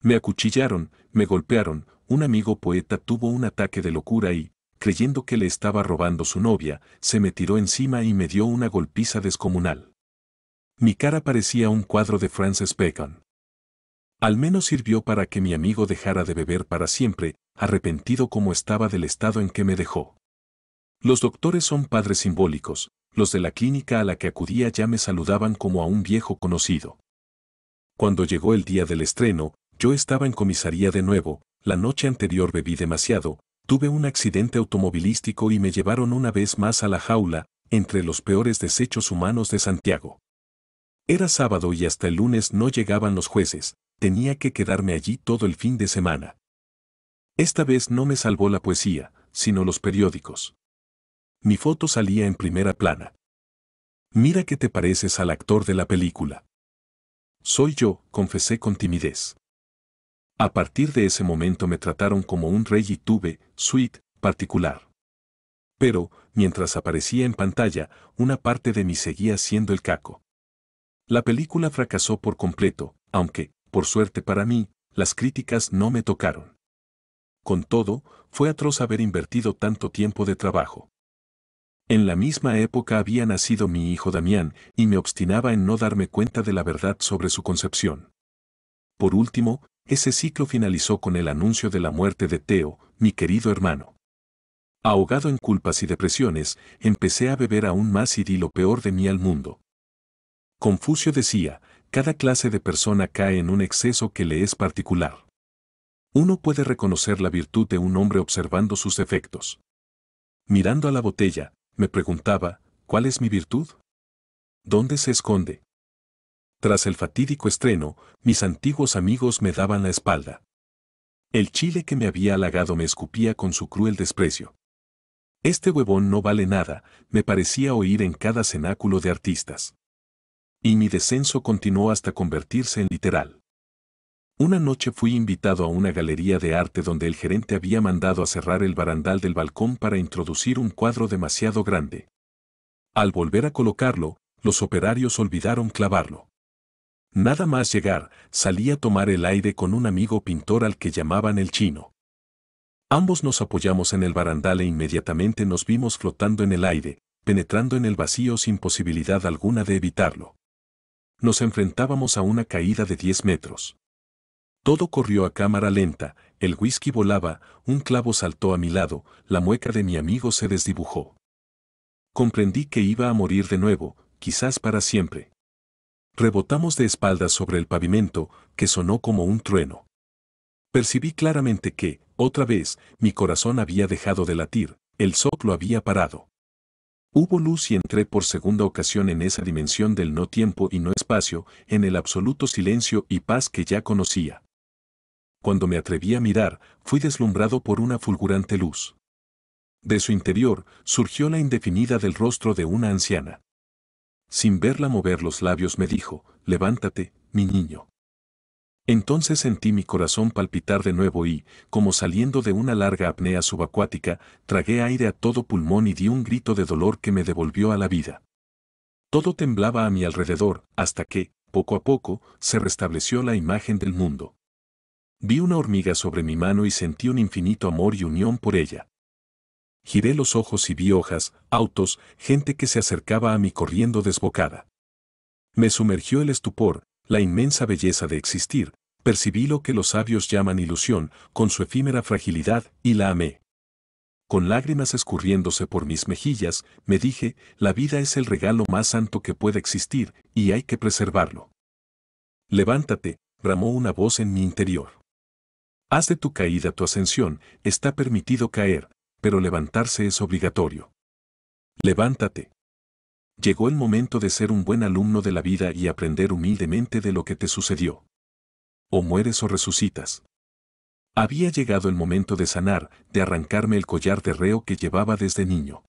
Me acuchillaron, me golpearon, un amigo poeta tuvo un ataque de locura y, creyendo que le estaba robando su novia, se me tiró encima y me dio una golpiza descomunal. Mi cara parecía un cuadro de Francis Bacon. Al menos sirvió para que mi amigo dejara de beber para siempre, arrepentido como estaba del estado en que me dejó. Los doctores son padres simbólicos, los de la clínica a la que acudía ya me saludaban como a un viejo conocido. Cuando llegó el día del estreno, yo estaba en comisaría de nuevo, la noche anterior bebí demasiado, tuve un accidente automovilístico y me llevaron una vez más a la jaula, entre los peores desechos humanos de Santiago. Era sábado y hasta el lunes no llegaban los jueces, tenía que quedarme allí todo el fin de semana. Esta vez no me salvó la poesía, sino los periódicos. Mi foto salía en primera plana. Mira que te pareces al actor de la película. Soy yo, confesé con timidez. A partir de ese momento me trataron como un rey y tuve, suite, particular. Pero, mientras aparecía en pantalla, una parte de mí seguía siendo el caco. La película fracasó por completo, aunque, por suerte para mí, las críticas no me tocaron. Con todo, fue atroz haber invertido tanto tiempo de trabajo. En la misma época había nacido mi hijo Damián y me obstinaba en no darme cuenta de la verdad sobre su concepción. Por último, ese ciclo finalizó con el anuncio de la muerte de Teo, mi querido hermano. Ahogado en culpas y depresiones, empecé a beber aún más y di lo peor de mí al mundo. Confucio decía, cada clase de persona cae en un exceso que le es particular. Uno puede reconocer la virtud de un hombre observando sus efectos. Mirando a la botella, me preguntaba, ¿cuál es mi virtud? ¿Dónde se esconde? Tras el fatídico estreno, mis antiguos amigos me daban la espalda. El chile que me había halagado me escupía con su cruel desprecio. Este huevón no vale nada, me parecía oír en cada cenáculo de artistas y mi descenso continuó hasta convertirse en literal. Una noche fui invitado a una galería de arte donde el gerente había mandado a cerrar el barandal del balcón para introducir un cuadro demasiado grande. Al volver a colocarlo, los operarios olvidaron clavarlo. Nada más llegar, salí a tomar el aire con un amigo pintor al que llamaban el chino. Ambos nos apoyamos en el barandal e inmediatamente nos vimos flotando en el aire, penetrando en el vacío sin posibilidad alguna de evitarlo nos enfrentábamos a una caída de 10 metros. Todo corrió a cámara lenta, el whisky volaba, un clavo saltó a mi lado, la mueca de mi amigo se desdibujó. Comprendí que iba a morir de nuevo, quizás para siempre. Rebotamos de espaldas sobre el pavimento, que sonó como un trueno. Percibí claramente que, otra vez, mi corazón había dejado de latir, el soplo había parado. Hubo luz y entré por segunda ocasión en esa dimensión del no tiempo y no espacio, en el absoluto silencio y paz que ya conocía. Cuando me atreví a mirar, fui deslumbrado por una fulgurante luz. De su interior surgió la indefinida del rostro de una anciana. Sin verla mover los labios me dijo, levántate, mi niño. Entonces sentí mi corazón palpitar de nuevo y, como saliendo de una larga apnea subacuática, tragué aire a todo pulmón y di un grito de dolor que me devolvió a la vida. Todo temblaba a mi alrededor, hasta que, poco a poco, se restableció la imagen del mundo. Vi una hormiga sobre mi mano y sentí un infinito amor y unión por ella. Giré los ojos y vi hojas, autos, gente que se acercaba a mí corriendo desbocada. Me sumergió el estupor, la inmensa belleza de existir, percibí lo que los sabios llaman ilusión, con su efímera fragilidad, y la amé. Con lágrimas escurriéndose por mis mejillas, me dije, la vida es el regalo más santo que puede existir, y hay que preservarlo. Levántate, bramó una voz en mi interior. Haz de tu caída tu ascensión, está permitido caer, pero levantarse es obligatorio. Levántate. Llegó el momento de ser un buen alumno de la vida y aprender humildemente de lo que te sucedió. O mueres o resucitas. Había llegado el momento de sanar, de arrancarme el collar de reo que llevaba desde niño.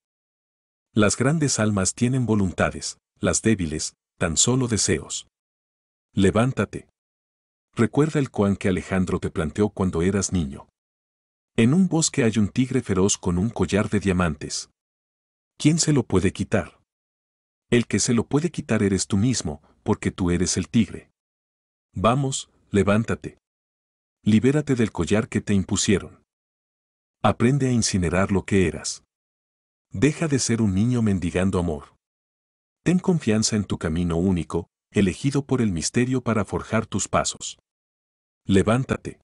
Las grandes almas tienen voluntades, las débiles, tan solo deseos. Levántate. Recuerda el cuán que Alejandro te planteó cuando eras niño. En un bosque hay un tigre feroz con un collar de diamantes. ¿Quién se lo puede quitar? El que se lo puede quitar eres tú mismo, porque tú eres el tigre. Vamos, levántate. Libérate del collar que te impusieron. Aprende a incinerar lo que eras. Deja de ser un niño mendigando amor. Ten confianza en tu camino único, elegido por el misterio para forjar tus pasos. Levántate.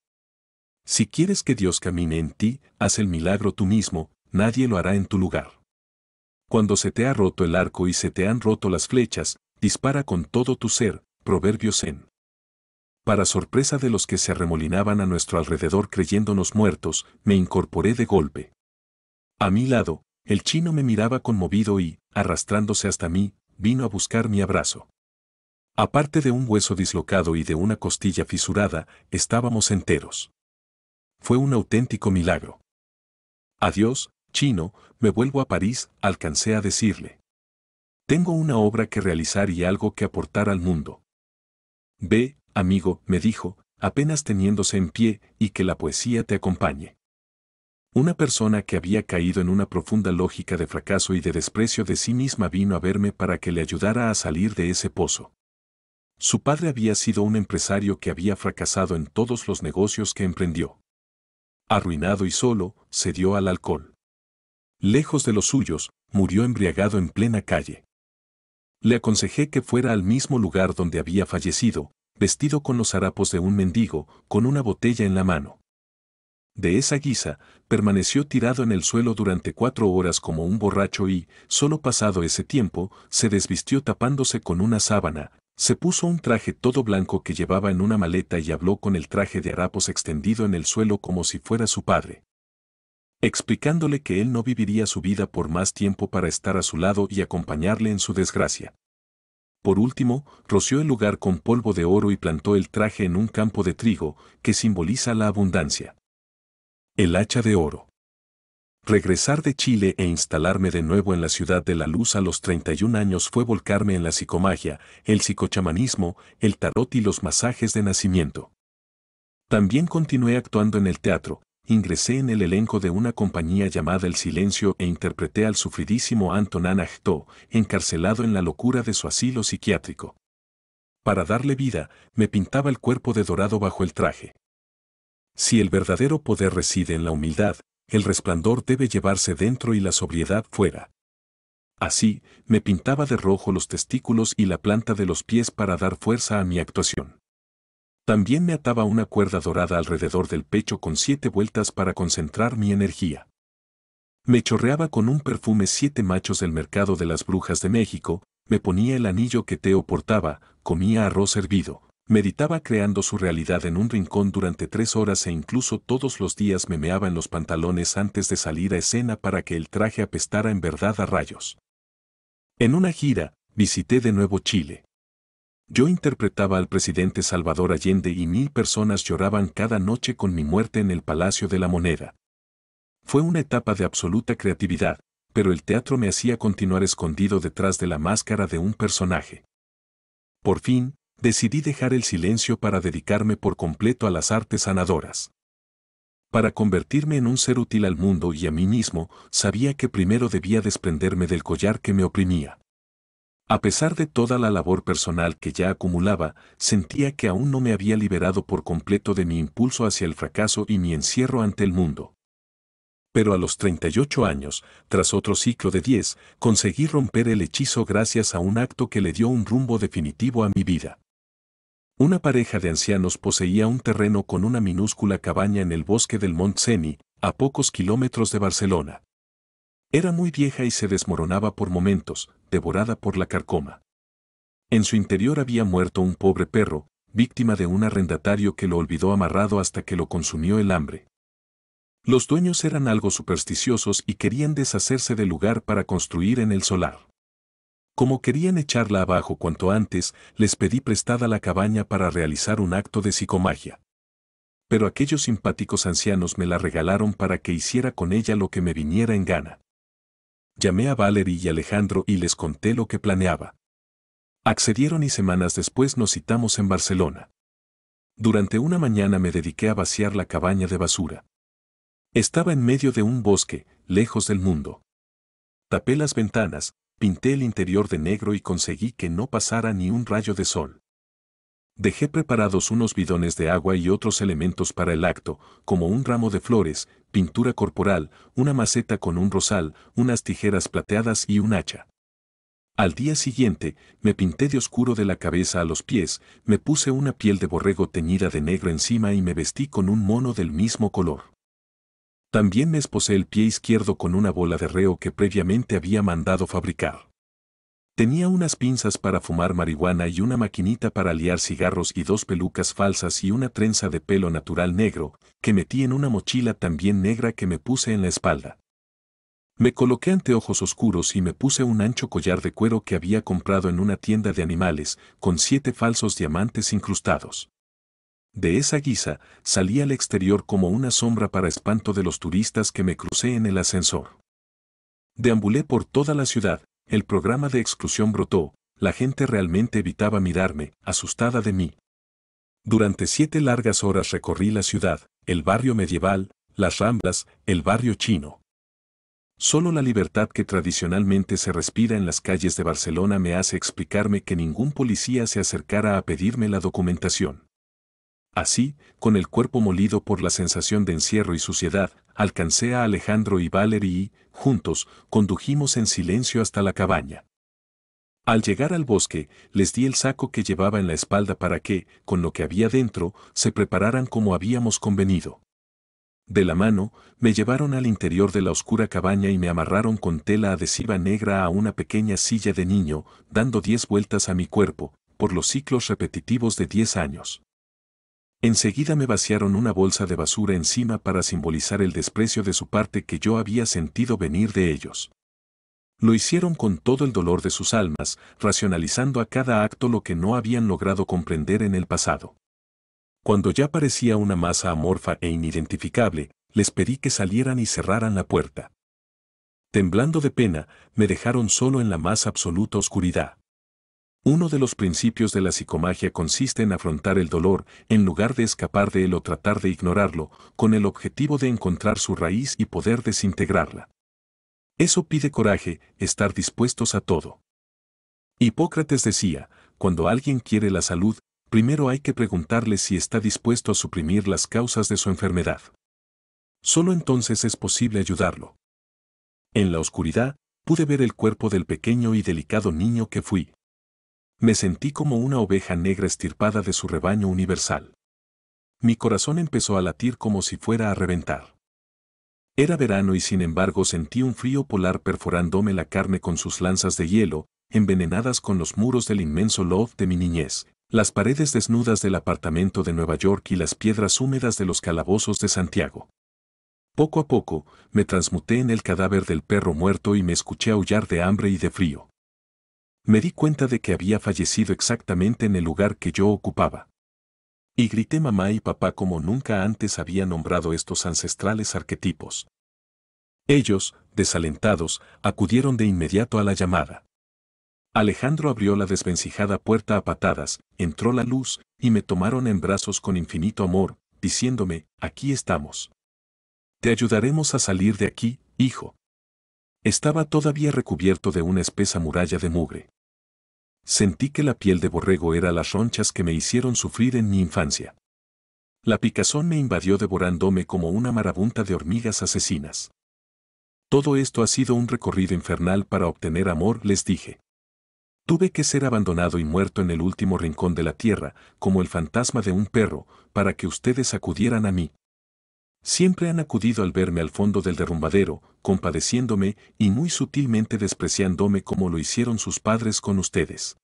Si quieres que Dios camine en ti, haz el milagro tú mismo, nadie lo hará en tu lugar. Cuando se te ha roto el arco y se te han roto las flechas, dispara con todo tu ser, Proverbios Zen. Para sorpresa de los que se arremolinaban a nuestro alrededor creyéndonos muertos, me incorporé de golpe. A mi lado, el chino me miraba conmovido y, arrastrándose hasta mí, vino a buscar mi abrazo. Aparte de un hueso dislocado y de una costilla fisurada, estábamos enteros. Fue un auténtico milagro. Adiós, Chino, me vuelvo a París, alcancé a decirle. Tengo una obra que realizar y algo que aportar al mundo. Ve, amigo, me dijo, apenas teniéndose en pie, y que la poesía te acompañe. Una persona que había caído en una profunda lógica de fracaso y de desprecio de sí misma vino a verme para que le ayudara a salir de ese pozo. Su padre había sido un empresario que había fracasado en todos los negocios que emprendió. Arruinado y solo, se dio al alcohol lejos de los suyos, murió embriagado en plena calle. Le aconsejé que fuera al mismo lugar donde había fallecido, vestido con los harapos de un mendigo, con una botella en la mano. De esa guisa, permaneció tirado en el suelo durante cuatro horas como un borracho y, solo pasado ese tiempo, se desvistió tapándose con una sábana, se puso un traje todo blanco que llevaba en una maleta y habló con el traje de harapos extendido en el suelo como si fuera su padre explicándole que él no viviría su vida por más tiempo para estar a su lado y acompañarle en su desgracia. Por último, roció el lugar con polvo de oro y plantó el traje en un campo de trigo, que simboliza la abundancia. El hacha de oro. Regresar de Chile e instalarme de nuevo en la ciudad de la luz a los 31 años fue volcarme en la psicomagia, el psicochamanismo, el tarot y los masajes de nacimiento. También continué actuando en el teatro, ingresé en el elenco de una compañía llamada El Silencio e interpreté al sufridísimo Anton Achtó, encarcelado en la locura de su asilo psiquiátrico. Para darle vida, me pintaba el cuerpo de dorado bajo el traje. Si el verdadero poder reside en la humildad, el resplandor debe llevarse dentro y la sobriedad fuera. Así, me pintaba de rojo los testículos y la planta de los pies para dar fuerza a mi actuación. También me ataba una cuerda dorada alrededor del pecho con siete vueltas para concentrar mi energía. Me chorreaba con un perfume siete machos del mercado de las brujas de México, me ponía el anillo que Teo portaba, comía arroz hervido, meditaba creando su realidad en un rincón durante tres horas e incluso todos los días me meaba en los pantalones antes de salir a escena para que el traje apestara en verdad a rayos. En una gira, visité de nuevo Chile. Yo interpretaba al presidente Salvador Allende y mil personas lloraban cada noche con mi muerte en el Palacio de la Moneda. Fue una etapa de absoluta creatividad, pero el teatro me hacía continuar escondido detrás de la máscara de un personaje. Por fin, decidí dejar el silencio para dedicarme por completo a las artes sanadoras. Para convertirme en un ser útil al mundo y a mí mismo, sabía que primero debía desprenderme del collar que me oprimía. A pesar de toda la labor personal que ya acumulaba, sentía que aún no me había liberado por completo de mi impulso hacia el fracaso y mi encierro ante el mundo. Pero a los 38 años, tras otro ciclo de 10, conseguí romper el hechizo gracias a un acto que le dio un rumbo definitivo a mi vida. Una pareja de ancianos poseía un terreno con una minúscula cabaña en el bosque del Montseny, a pocos kilómetros de Barcelona. Era muy vieja y se desmoronaba por momentos, devorada por la carcoma. En su interior había muerto un pobre perro, víctima de un arrendatario que lo olvidó amarrado hasta que lo consumió el hambre. Los dueños eran algo supersticiosos y querían deshacerse del lugar para construir en el solar. Como querían echarla abajo cuanto antes, les pedí prestada la cabaña para realizar un acto de psicomagia. Pero aquellos simpáticos ancianos me la regalaron para que hiciera con ella lo que me viniera en gana. Llamé a Valerie y Alejandro y les conté lo que planeaba. Accedieron y semanas después nos citamos en Barcelona. Durante una mañana me dediqué a vaciar la cabaña de basura. Estaba en medio de un bosque, lejos del mundo. Tapé las ventanas, pinté el interior de negro y conseguí que no pasara ni un rayo de sol. Dejé preparados unos bidones de agua y otros elementos para el acto, como un ramo de flores, pintura corporal, una maceta con un rosal, unas tijeras plateadas y un hacha. Al día siguiente, me pinté de oscuro de la cabeza a los pies, me puse una piel de borrego teñida de negro encima y me vestí con un mono del mismo color. También me esposé el pie izquierdo con una bola de reo que previamente había mandado fabricar. Tenía unas pinzas para fumar marihuana y una maquinita para liar cigarros y dos pelucas falsas y una trenza de pelo natural negro, que metí en una mochila también negra que me puse en la espalda. Me coloqué anteojos oscuros y me puse un ancho collar de cuero que había comprado en una tienda de animales, con siete falsos diamantes incrustados. De esa guisa, salí al exterior como una sombra para espanto de los turistas que me crucé en el ascensor. Deambulé por toda la ciudad, el programa de exclusión brotó, la gente realmente evitaba mirarme, asustada de mí. Durante siete largas horas recorrí la ciudad, el barrio medieval, las ramblas, el barrio chino. Solo la libertad que tradicionalmente se respira en las calles de Barcelona me hace explicarme que ningún policía se acercara a pedirme la documentación. Así, con el cuerpo molido por la sensación de encierro y suciedad, alcancé a Alejandro y Valerie y, Juntos, condujimos en silencio hasta la cabaña. Al llegar al bosque, les di el saco que llevaba en la espalda para que, con lo que había dentro, se prepararan como habíamos convenido. De la mano, me llevaron al interior de la oscura cabaña y me amarraron con tela adhesiva negra a una pequeña silla de niño, dando diez vueltas a mi cuerpo, por los ciclos repetitivos de diez años. Enseguida me vaciaron una bolsa de basura encima para simbolizar el desprecio de su parte que yo había sentido venir de ellos. Lo hicieron con todo el dolor de sus almas, racionalizando a cada acto lo que no habían logrado comprender en el pasado. Cuando ya parecía una masa amorfa e inidentificable, les pedí que salieran y cerraran la puerta. Temblando de pena, me dejaron solo en la más absoluta oscuridad. Uno de los principios de la psicomagia consiste en afrontar el dolor en lugar de escapar de él o tratar de ignorarlo, con el objetivo de encontrar su raíz y poder desintegrarla. Eso pide coraje, estar dispuestos a todo. Hipócrates decía, cuando alguien quiere la salud, primero hay que preguntarle si está dispuesto a suprimir las causas de su enfermedad. Solo entonces es posible ayudarlo. En la oscuridad, pude ver el cuerpo del pequeño y delicado niño que fui me sentí como una oveja negra estirpada de su rebaño universal. Mi corazón empezó a latir como si fuera a reventar. Era verano y sin embargo sentí un frío polar perforándome la carne con sus lanzas de hielo, envenenadas con los muros del inmenso loft de mi niñez, las paredes desnudas del apartamento de Nueva York y las piedras húmedas de los calabozos de Santiago. Poco a poco, me transmuté en el cadáver del perro muerto y me escuché aullar de hambre y de frío me di cuenta de que había fallecido exactamente en el lugar que yo ocupaba. Y grité mamá y papá como nunca antes había nombrado estos ancestrales arquetipos. Ellos, desalentados, acudieron de inmediato a la llamada. Alejandro abrió la desvencijada puerta a patadas, entró la luz, y me tomaron en brazos con infinito amor, diciéndome, aquí estamos. Te ayudaremos a salir de aquí, hijo, estaba todavía recubierto de una espesa muralla de mugre. Sentí que la piel de borrego era las ronchas que me hicieron sufrir en mi infancia. La picazón me invadió devorándome como una marabunta de hormigas asesinas. Todo esto ha sido un recorrido infernal para obtener amor, les dije. Tuve que ser abandonado y muerto en el último rincón de la tierra, como el fantasma de un perro, para que ustedes acudieran a mí. Siempre han acudido al verme al fondo del derrumbadero, compadeciéndome y muy sutilmente despreciándome como lo hicieron sus padres con ustedes.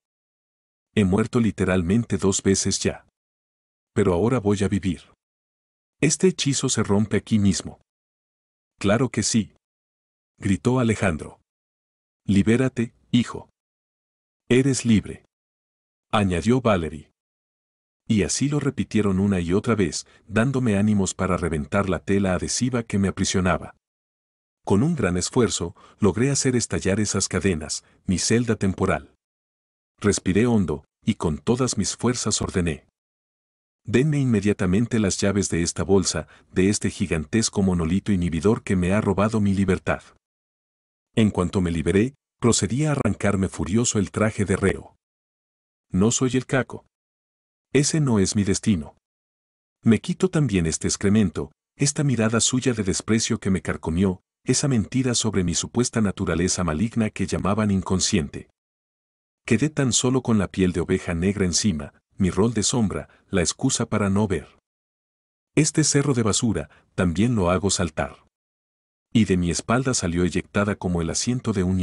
He muerto literalmente dos veces ya. Pero ahora voy a vivir. Este hechizo se rompe aquí mismo. Claro que sí. Gritó Alejandro. Libérate, hijo. Eres libre. Añadió Valerie. Y así lo repitieron una y otra vez, dándome ánimos para reventar la tela adhesiva que me aprisionaba. Con un gran esfuerzo, logré hacer estallar esas cadenas, mi celda temporal. Respiré hondo, y con todas mis fuerzas ordené. Denme inmediatamente las llaves de esta bolsa, de este gigantesco monolito inhibidor que me ha robado mi libertad. En cuanto me liberé, procedí a arrancarme furioso el traje de reo. No soy el caco, ese no es mi destino. Me quito también este excremento, esta mirada suya de desprecio que me carcomió, esa mentira sobre mi supuesta naturaleza maligna que llamaban inconsciente. Quedé tan solo con la piel de oveja negra encima, mi rol de sombra, la excusa para no ver. Este cerro de basura, también lo hago saltar. Y de mi espalda salió eyectada como el asiento de un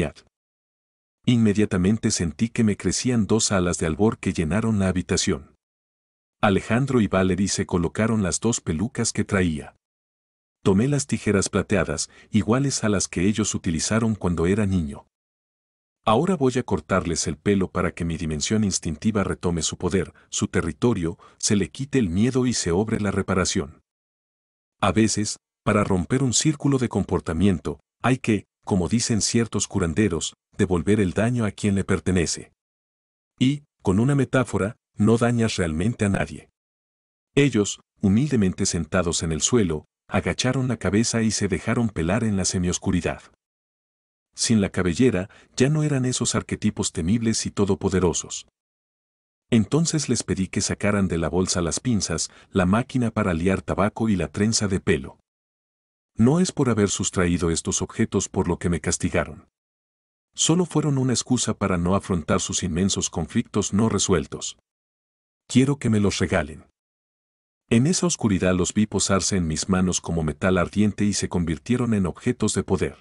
Inmediatamente sentí que me crecían dos alas de albor que llenaron la habitación. Alejandro y Valery se colocaron las dos pelucas que traía. Tomé las tijeras plateadas, iguales a las que ellos utilizaron cuando era niño. Ahora voy a cortarles el pelo para que mi dimensión instintiva retome su poder, su territorio, se le quite el miedo y se obre la reparación. A veces, para romper un círculo de comportamiento, hay que, como dicen ciertos curanderos, devolver el daño a quien le pertenece. Y, con una metáfora, no dañas realmente a nadie. Ellos, humildemente sentados en el suelo, agacharon la cabeza y se dejaron pelar en la semioscuridad. Sin la cabellera, ya no eran esos arquetipos temibles y todopoderosos. Entonces les pedí que sacaran de la bolsa las pinzas, la máquina para liar tabaco y la trenza de pelo. No es por haber sustraído estos objetos por lo que me castigaron. Solo fueron una excusa para no afrontar sus inmensos conflictos no resueltos. Quiero que me los regalen. En esa oscuridad los vi posarse en mis manos como metal ardiente y se convirtieron en objetos de poder.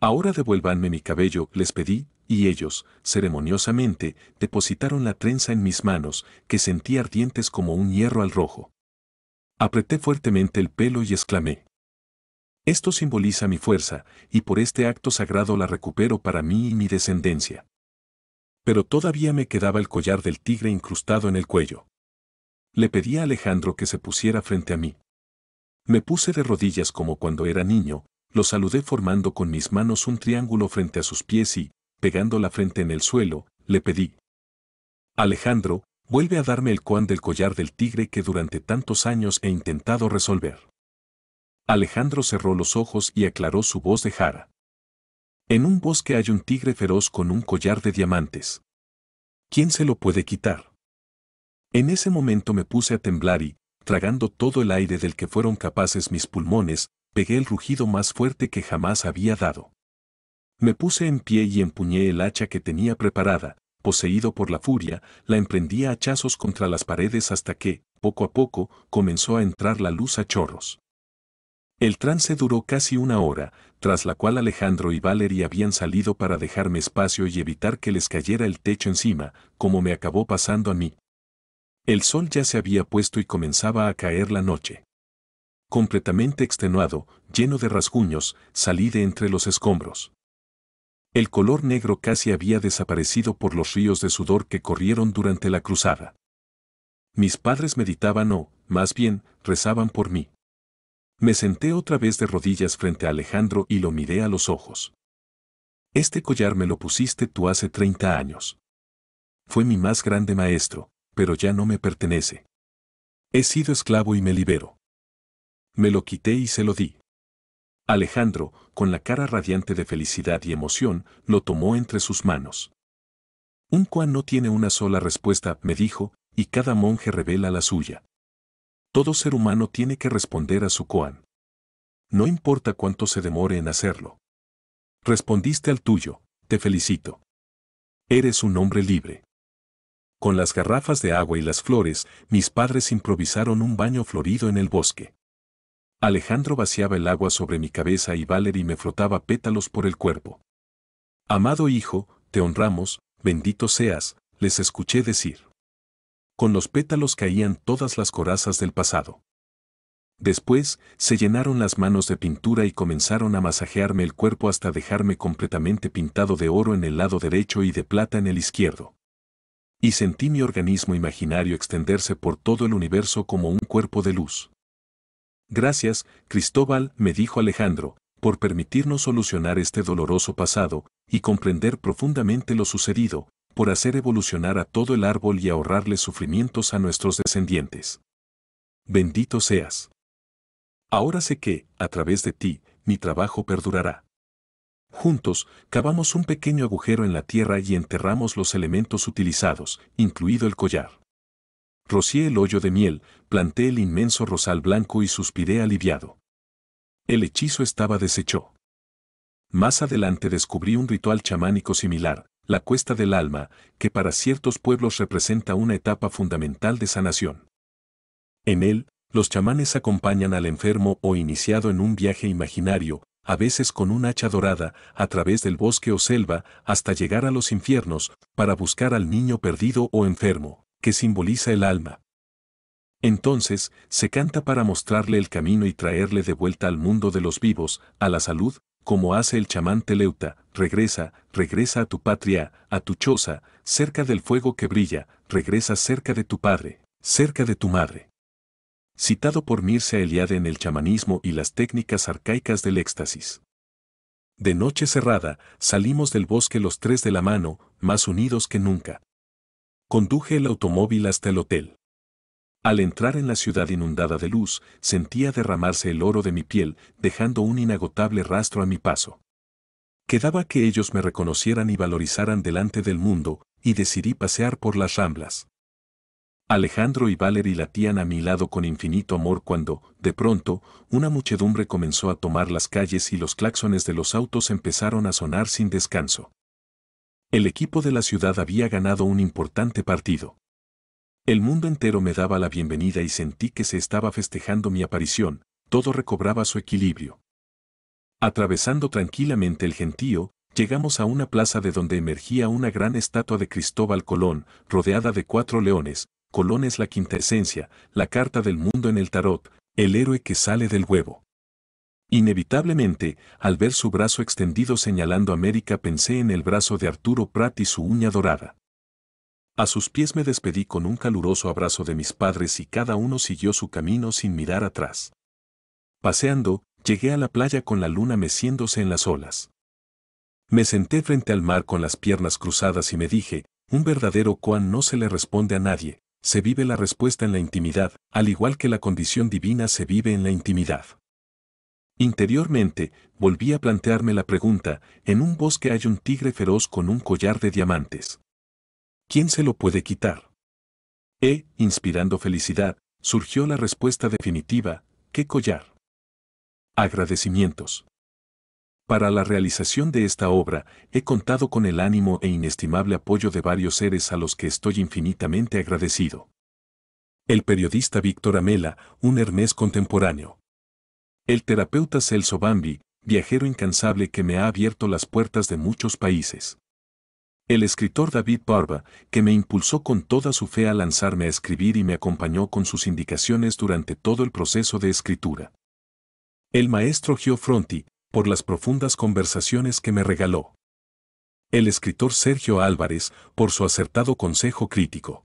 Ahora devuélvanme mi cabello, les pedí, y ellos, ceremoniosamente, depositaron la trenza en mis manos, que sentí ardientes como un hierro al rojo. Apreté fuertemente el pelo y exclamé. Esto simboliza mi fuerza, y por este acto sagrado la recupero para mí y mi descendencia pero todavía me quedaba el collar del tigre incrustado en el cuello. Le pedí a Alejandro que se pusiera frente a mí. Me puse de rodillas como cuando era niño, lo saludé formando con mis manos un triángulo frente a sus pies y, pegando la frente en el suelo, le pedí. Alejandro, vuelve a darme el cuán del collar del tigre que durante tantos años he intentado resolver. Alejandro cerró los ojos y aclaró su voz de jara. En un bosque hay un tigre feroz con un collar de diamantes. ¿Quién se lo puede quitar? En ese momento me puse a temblar y, tragando todo el aire del que fueron capaces mis pulmones, pegué el rugido más fuerte que jamás había dado. Me puse en pie y empuñé el hacha que tenía preparada, poseído por la furia, la emprendí a hachazos contra las paredes hasta que, poco a poco, comenzó a entrar la luz a chorros. El trance duró casi una hora, tras la cual Alejandro y Valerie habían salido para dejarme espacio y evitar que les cayera el techo encima, como me acabó pasando a mí. El sol ya se había puesto y comenzaba a caer la noche. Completamente extenuado, lleno de rasguños, salí de entre los escombros. El color negro casi había desaparecido por los ríos de sudor que corrieron durante la cruzada. Mis padres meditaban o, más bien, rezaban por mí. Me senté otra vez de rodillas frente a Alejandro y lo miré a los ojos. Este collar me lo pusiste tú hace 30 años. Fue mi más grande maestro, pero ya no me pertenece. He sido esclavo y me libero. Me lo quité y se lo di. Alejandro, con la cara radiante de felicidad y emoción, lo tomó entre sus manos. Un cuan no tiene una sola respuesta, me dijo, y cada monje revela la suya. Todo ser humano tiene que responder a su koan. No importa cuánto se demore en hacerlo. Respondiste al tuyo, te felicito. Eres un hombre libre. Con las garrafas de agua y las flores, mis padres improvisaron un baño florido en el bosque. Alejandro vaciaba el agua sobre mi cabeza y Valerie me frotaba pétalos por el cuerpo. Amado hijo, te honramos, bendito seas, les escuché decir con los pétalos caían todas las corazas del pasado. Después, se llenaron las manos de pintura y comenzaron a masajearme el cuerpo hasta dejarme completamente pintado de oro en el lado derecho y de plata en el izquierdo. Y sentí mi organismo imaginario extenderse por todo el universo como un cuerpo de luz. Gracias, Cristóbal, me dijo Alejandro, por permitirnos solucionar este doloroso pasado y comprender profundamente lo sucedido, por hacer evolucionar a todo el árbol y ahorrarle sufrimientos a nuestros descendientes. Bendito seas. Ahora sé que, a través de ti, mi trabajo perdurará. Juntos, cavamos un pequeño agujero en la tierra y enterramos los elementos utilizados, incluido el collar. Rocié el hoyo de miel, planté el inmenso rosal blanco y suspiré aliviado. El hechizo estaba deshecho. Más adelante descubrí un ritual chamánico similar, la cuesta del alma, que para ciertos pueblos representa una etapa fundamental de sanación. En él, los chamanes acompañan al enfermo o iniciado en un viaje imaginario, a veces con un hacha dorada, a través del bosque o selva, hasta llegar a los infiernos, para buscar al niño perdido o enfermo, que simboliza el alma. Entonces, se canta para mostrarle el camino y traerle de vuelta al mundo de los vivos, a la salud, como hace el chamán Teleuta, regresa, regresa a tu patria, a tu choza, cerca del fuego que brilla, regresa cerca de tu padre, cerca de tu madre. Citado por Mircea Eliade en el chamanismo y las técnicas arcaicas del éxtasis. De noche cerrada, salimos del bosque los tres de la mano, más unidos que nunca. Conduje el automóvil hasta el hotel. Al entrar en la ciudad inundada de luz, sentía derramarse el oro de mi piel, dejando un inagotable rastro a mi paso. Quedaba que ellos me reconocieran y valorizaran delante del mundo, y decidí pasear por las ramblas. Alejandro y Valery latían a mi lado con infinito amor cuando, de pronto, una muchedumbre comenzó a tomar las calles y los claxones de los autos empezaron a sonar sin descanso. El equipo de la ciudad había ganado un importante partido. El mundo entero me daba la bienvenida y sentí que se estaba festejando mi aparición, todo recobraba su equilibrio. Atravesando tranquilamente el gentío, llegamos a una plaza de donde emergía una gran estatua de Cristóbal Colón, rodeada de cuatro leones. Colón es la quinta esencia, la carta del mundo en el tarot, el héroe que sale del huevo. Inevitablemente, al ver su brazo extendido señalando América pensé en el brazo de Arturo Prat y su uña dorada. A sus pies me despedí con un caluroso abrazo de mis padres y cada uno siguió su camino sin mirar atrás. Paseando, llegué a la playa con la luna meciéndose en las olas. Me senté frente al mar con las piernas cruzadas y me dije, un verdadero cuán no se le responde a nadie, se vive la respuesta en la intimidad, al igual que la condición divina se vive en la intimidad. Interiormente, volví a plantearme la pregunta, en un bosque hay un tigre feroz con un collar de diamantes. ¿quién se lo puede quitar? E, inspirando felicidad, surgió la respuesta definitiva, ¿qué collar? Agradecimientos. Para la realización de esta obra, he contado con el ánimo e inestimable apoyo de varios seres a los que estoy infinitamente agradecido. El periodista Víctor Amela, un hermés contemporáneo. El terapeuta Celso Bambi, viajero incansable que me ha abierto las puertas de muchos países. El escritor David Barba, que me impulsó con toda su fe a lanzarme a escribir y me acompañó con sus indicaciones durante todo el proceso de escritura. El maestro Gio Fronti, por las profundas conversaciones que me regaló. El escritor Sergio Álvarez, por su acertado consejo crítico.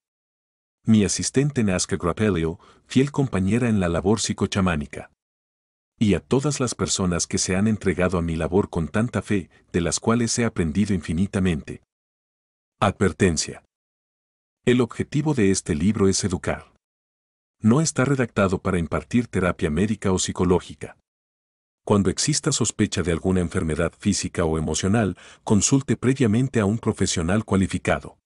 Mi asistente Nazca Grappelio, fiel compañera en la labor psicochamánica. Y a todas las personas que se han entregado a mi labor con tanta fe, de las cuales he aprendido infinitamente. Advertencia. El objetivo de este libro es educar. No está redactado para impartir terapia médica o psicológica. Cuando exista sospecha de alguna enfermedad física o emocional, consulte previamente a un profesional cualificado.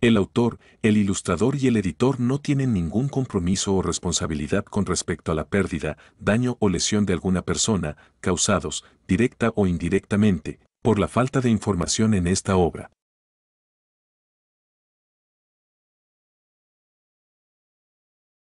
El autor, el ilustrador y el editor no tienen ningún compromiso o responsabilidad con respecto a la pérdida, daño o lesión de alguna persona, causados, directa o indirectamente, por la falta de información en esta obra.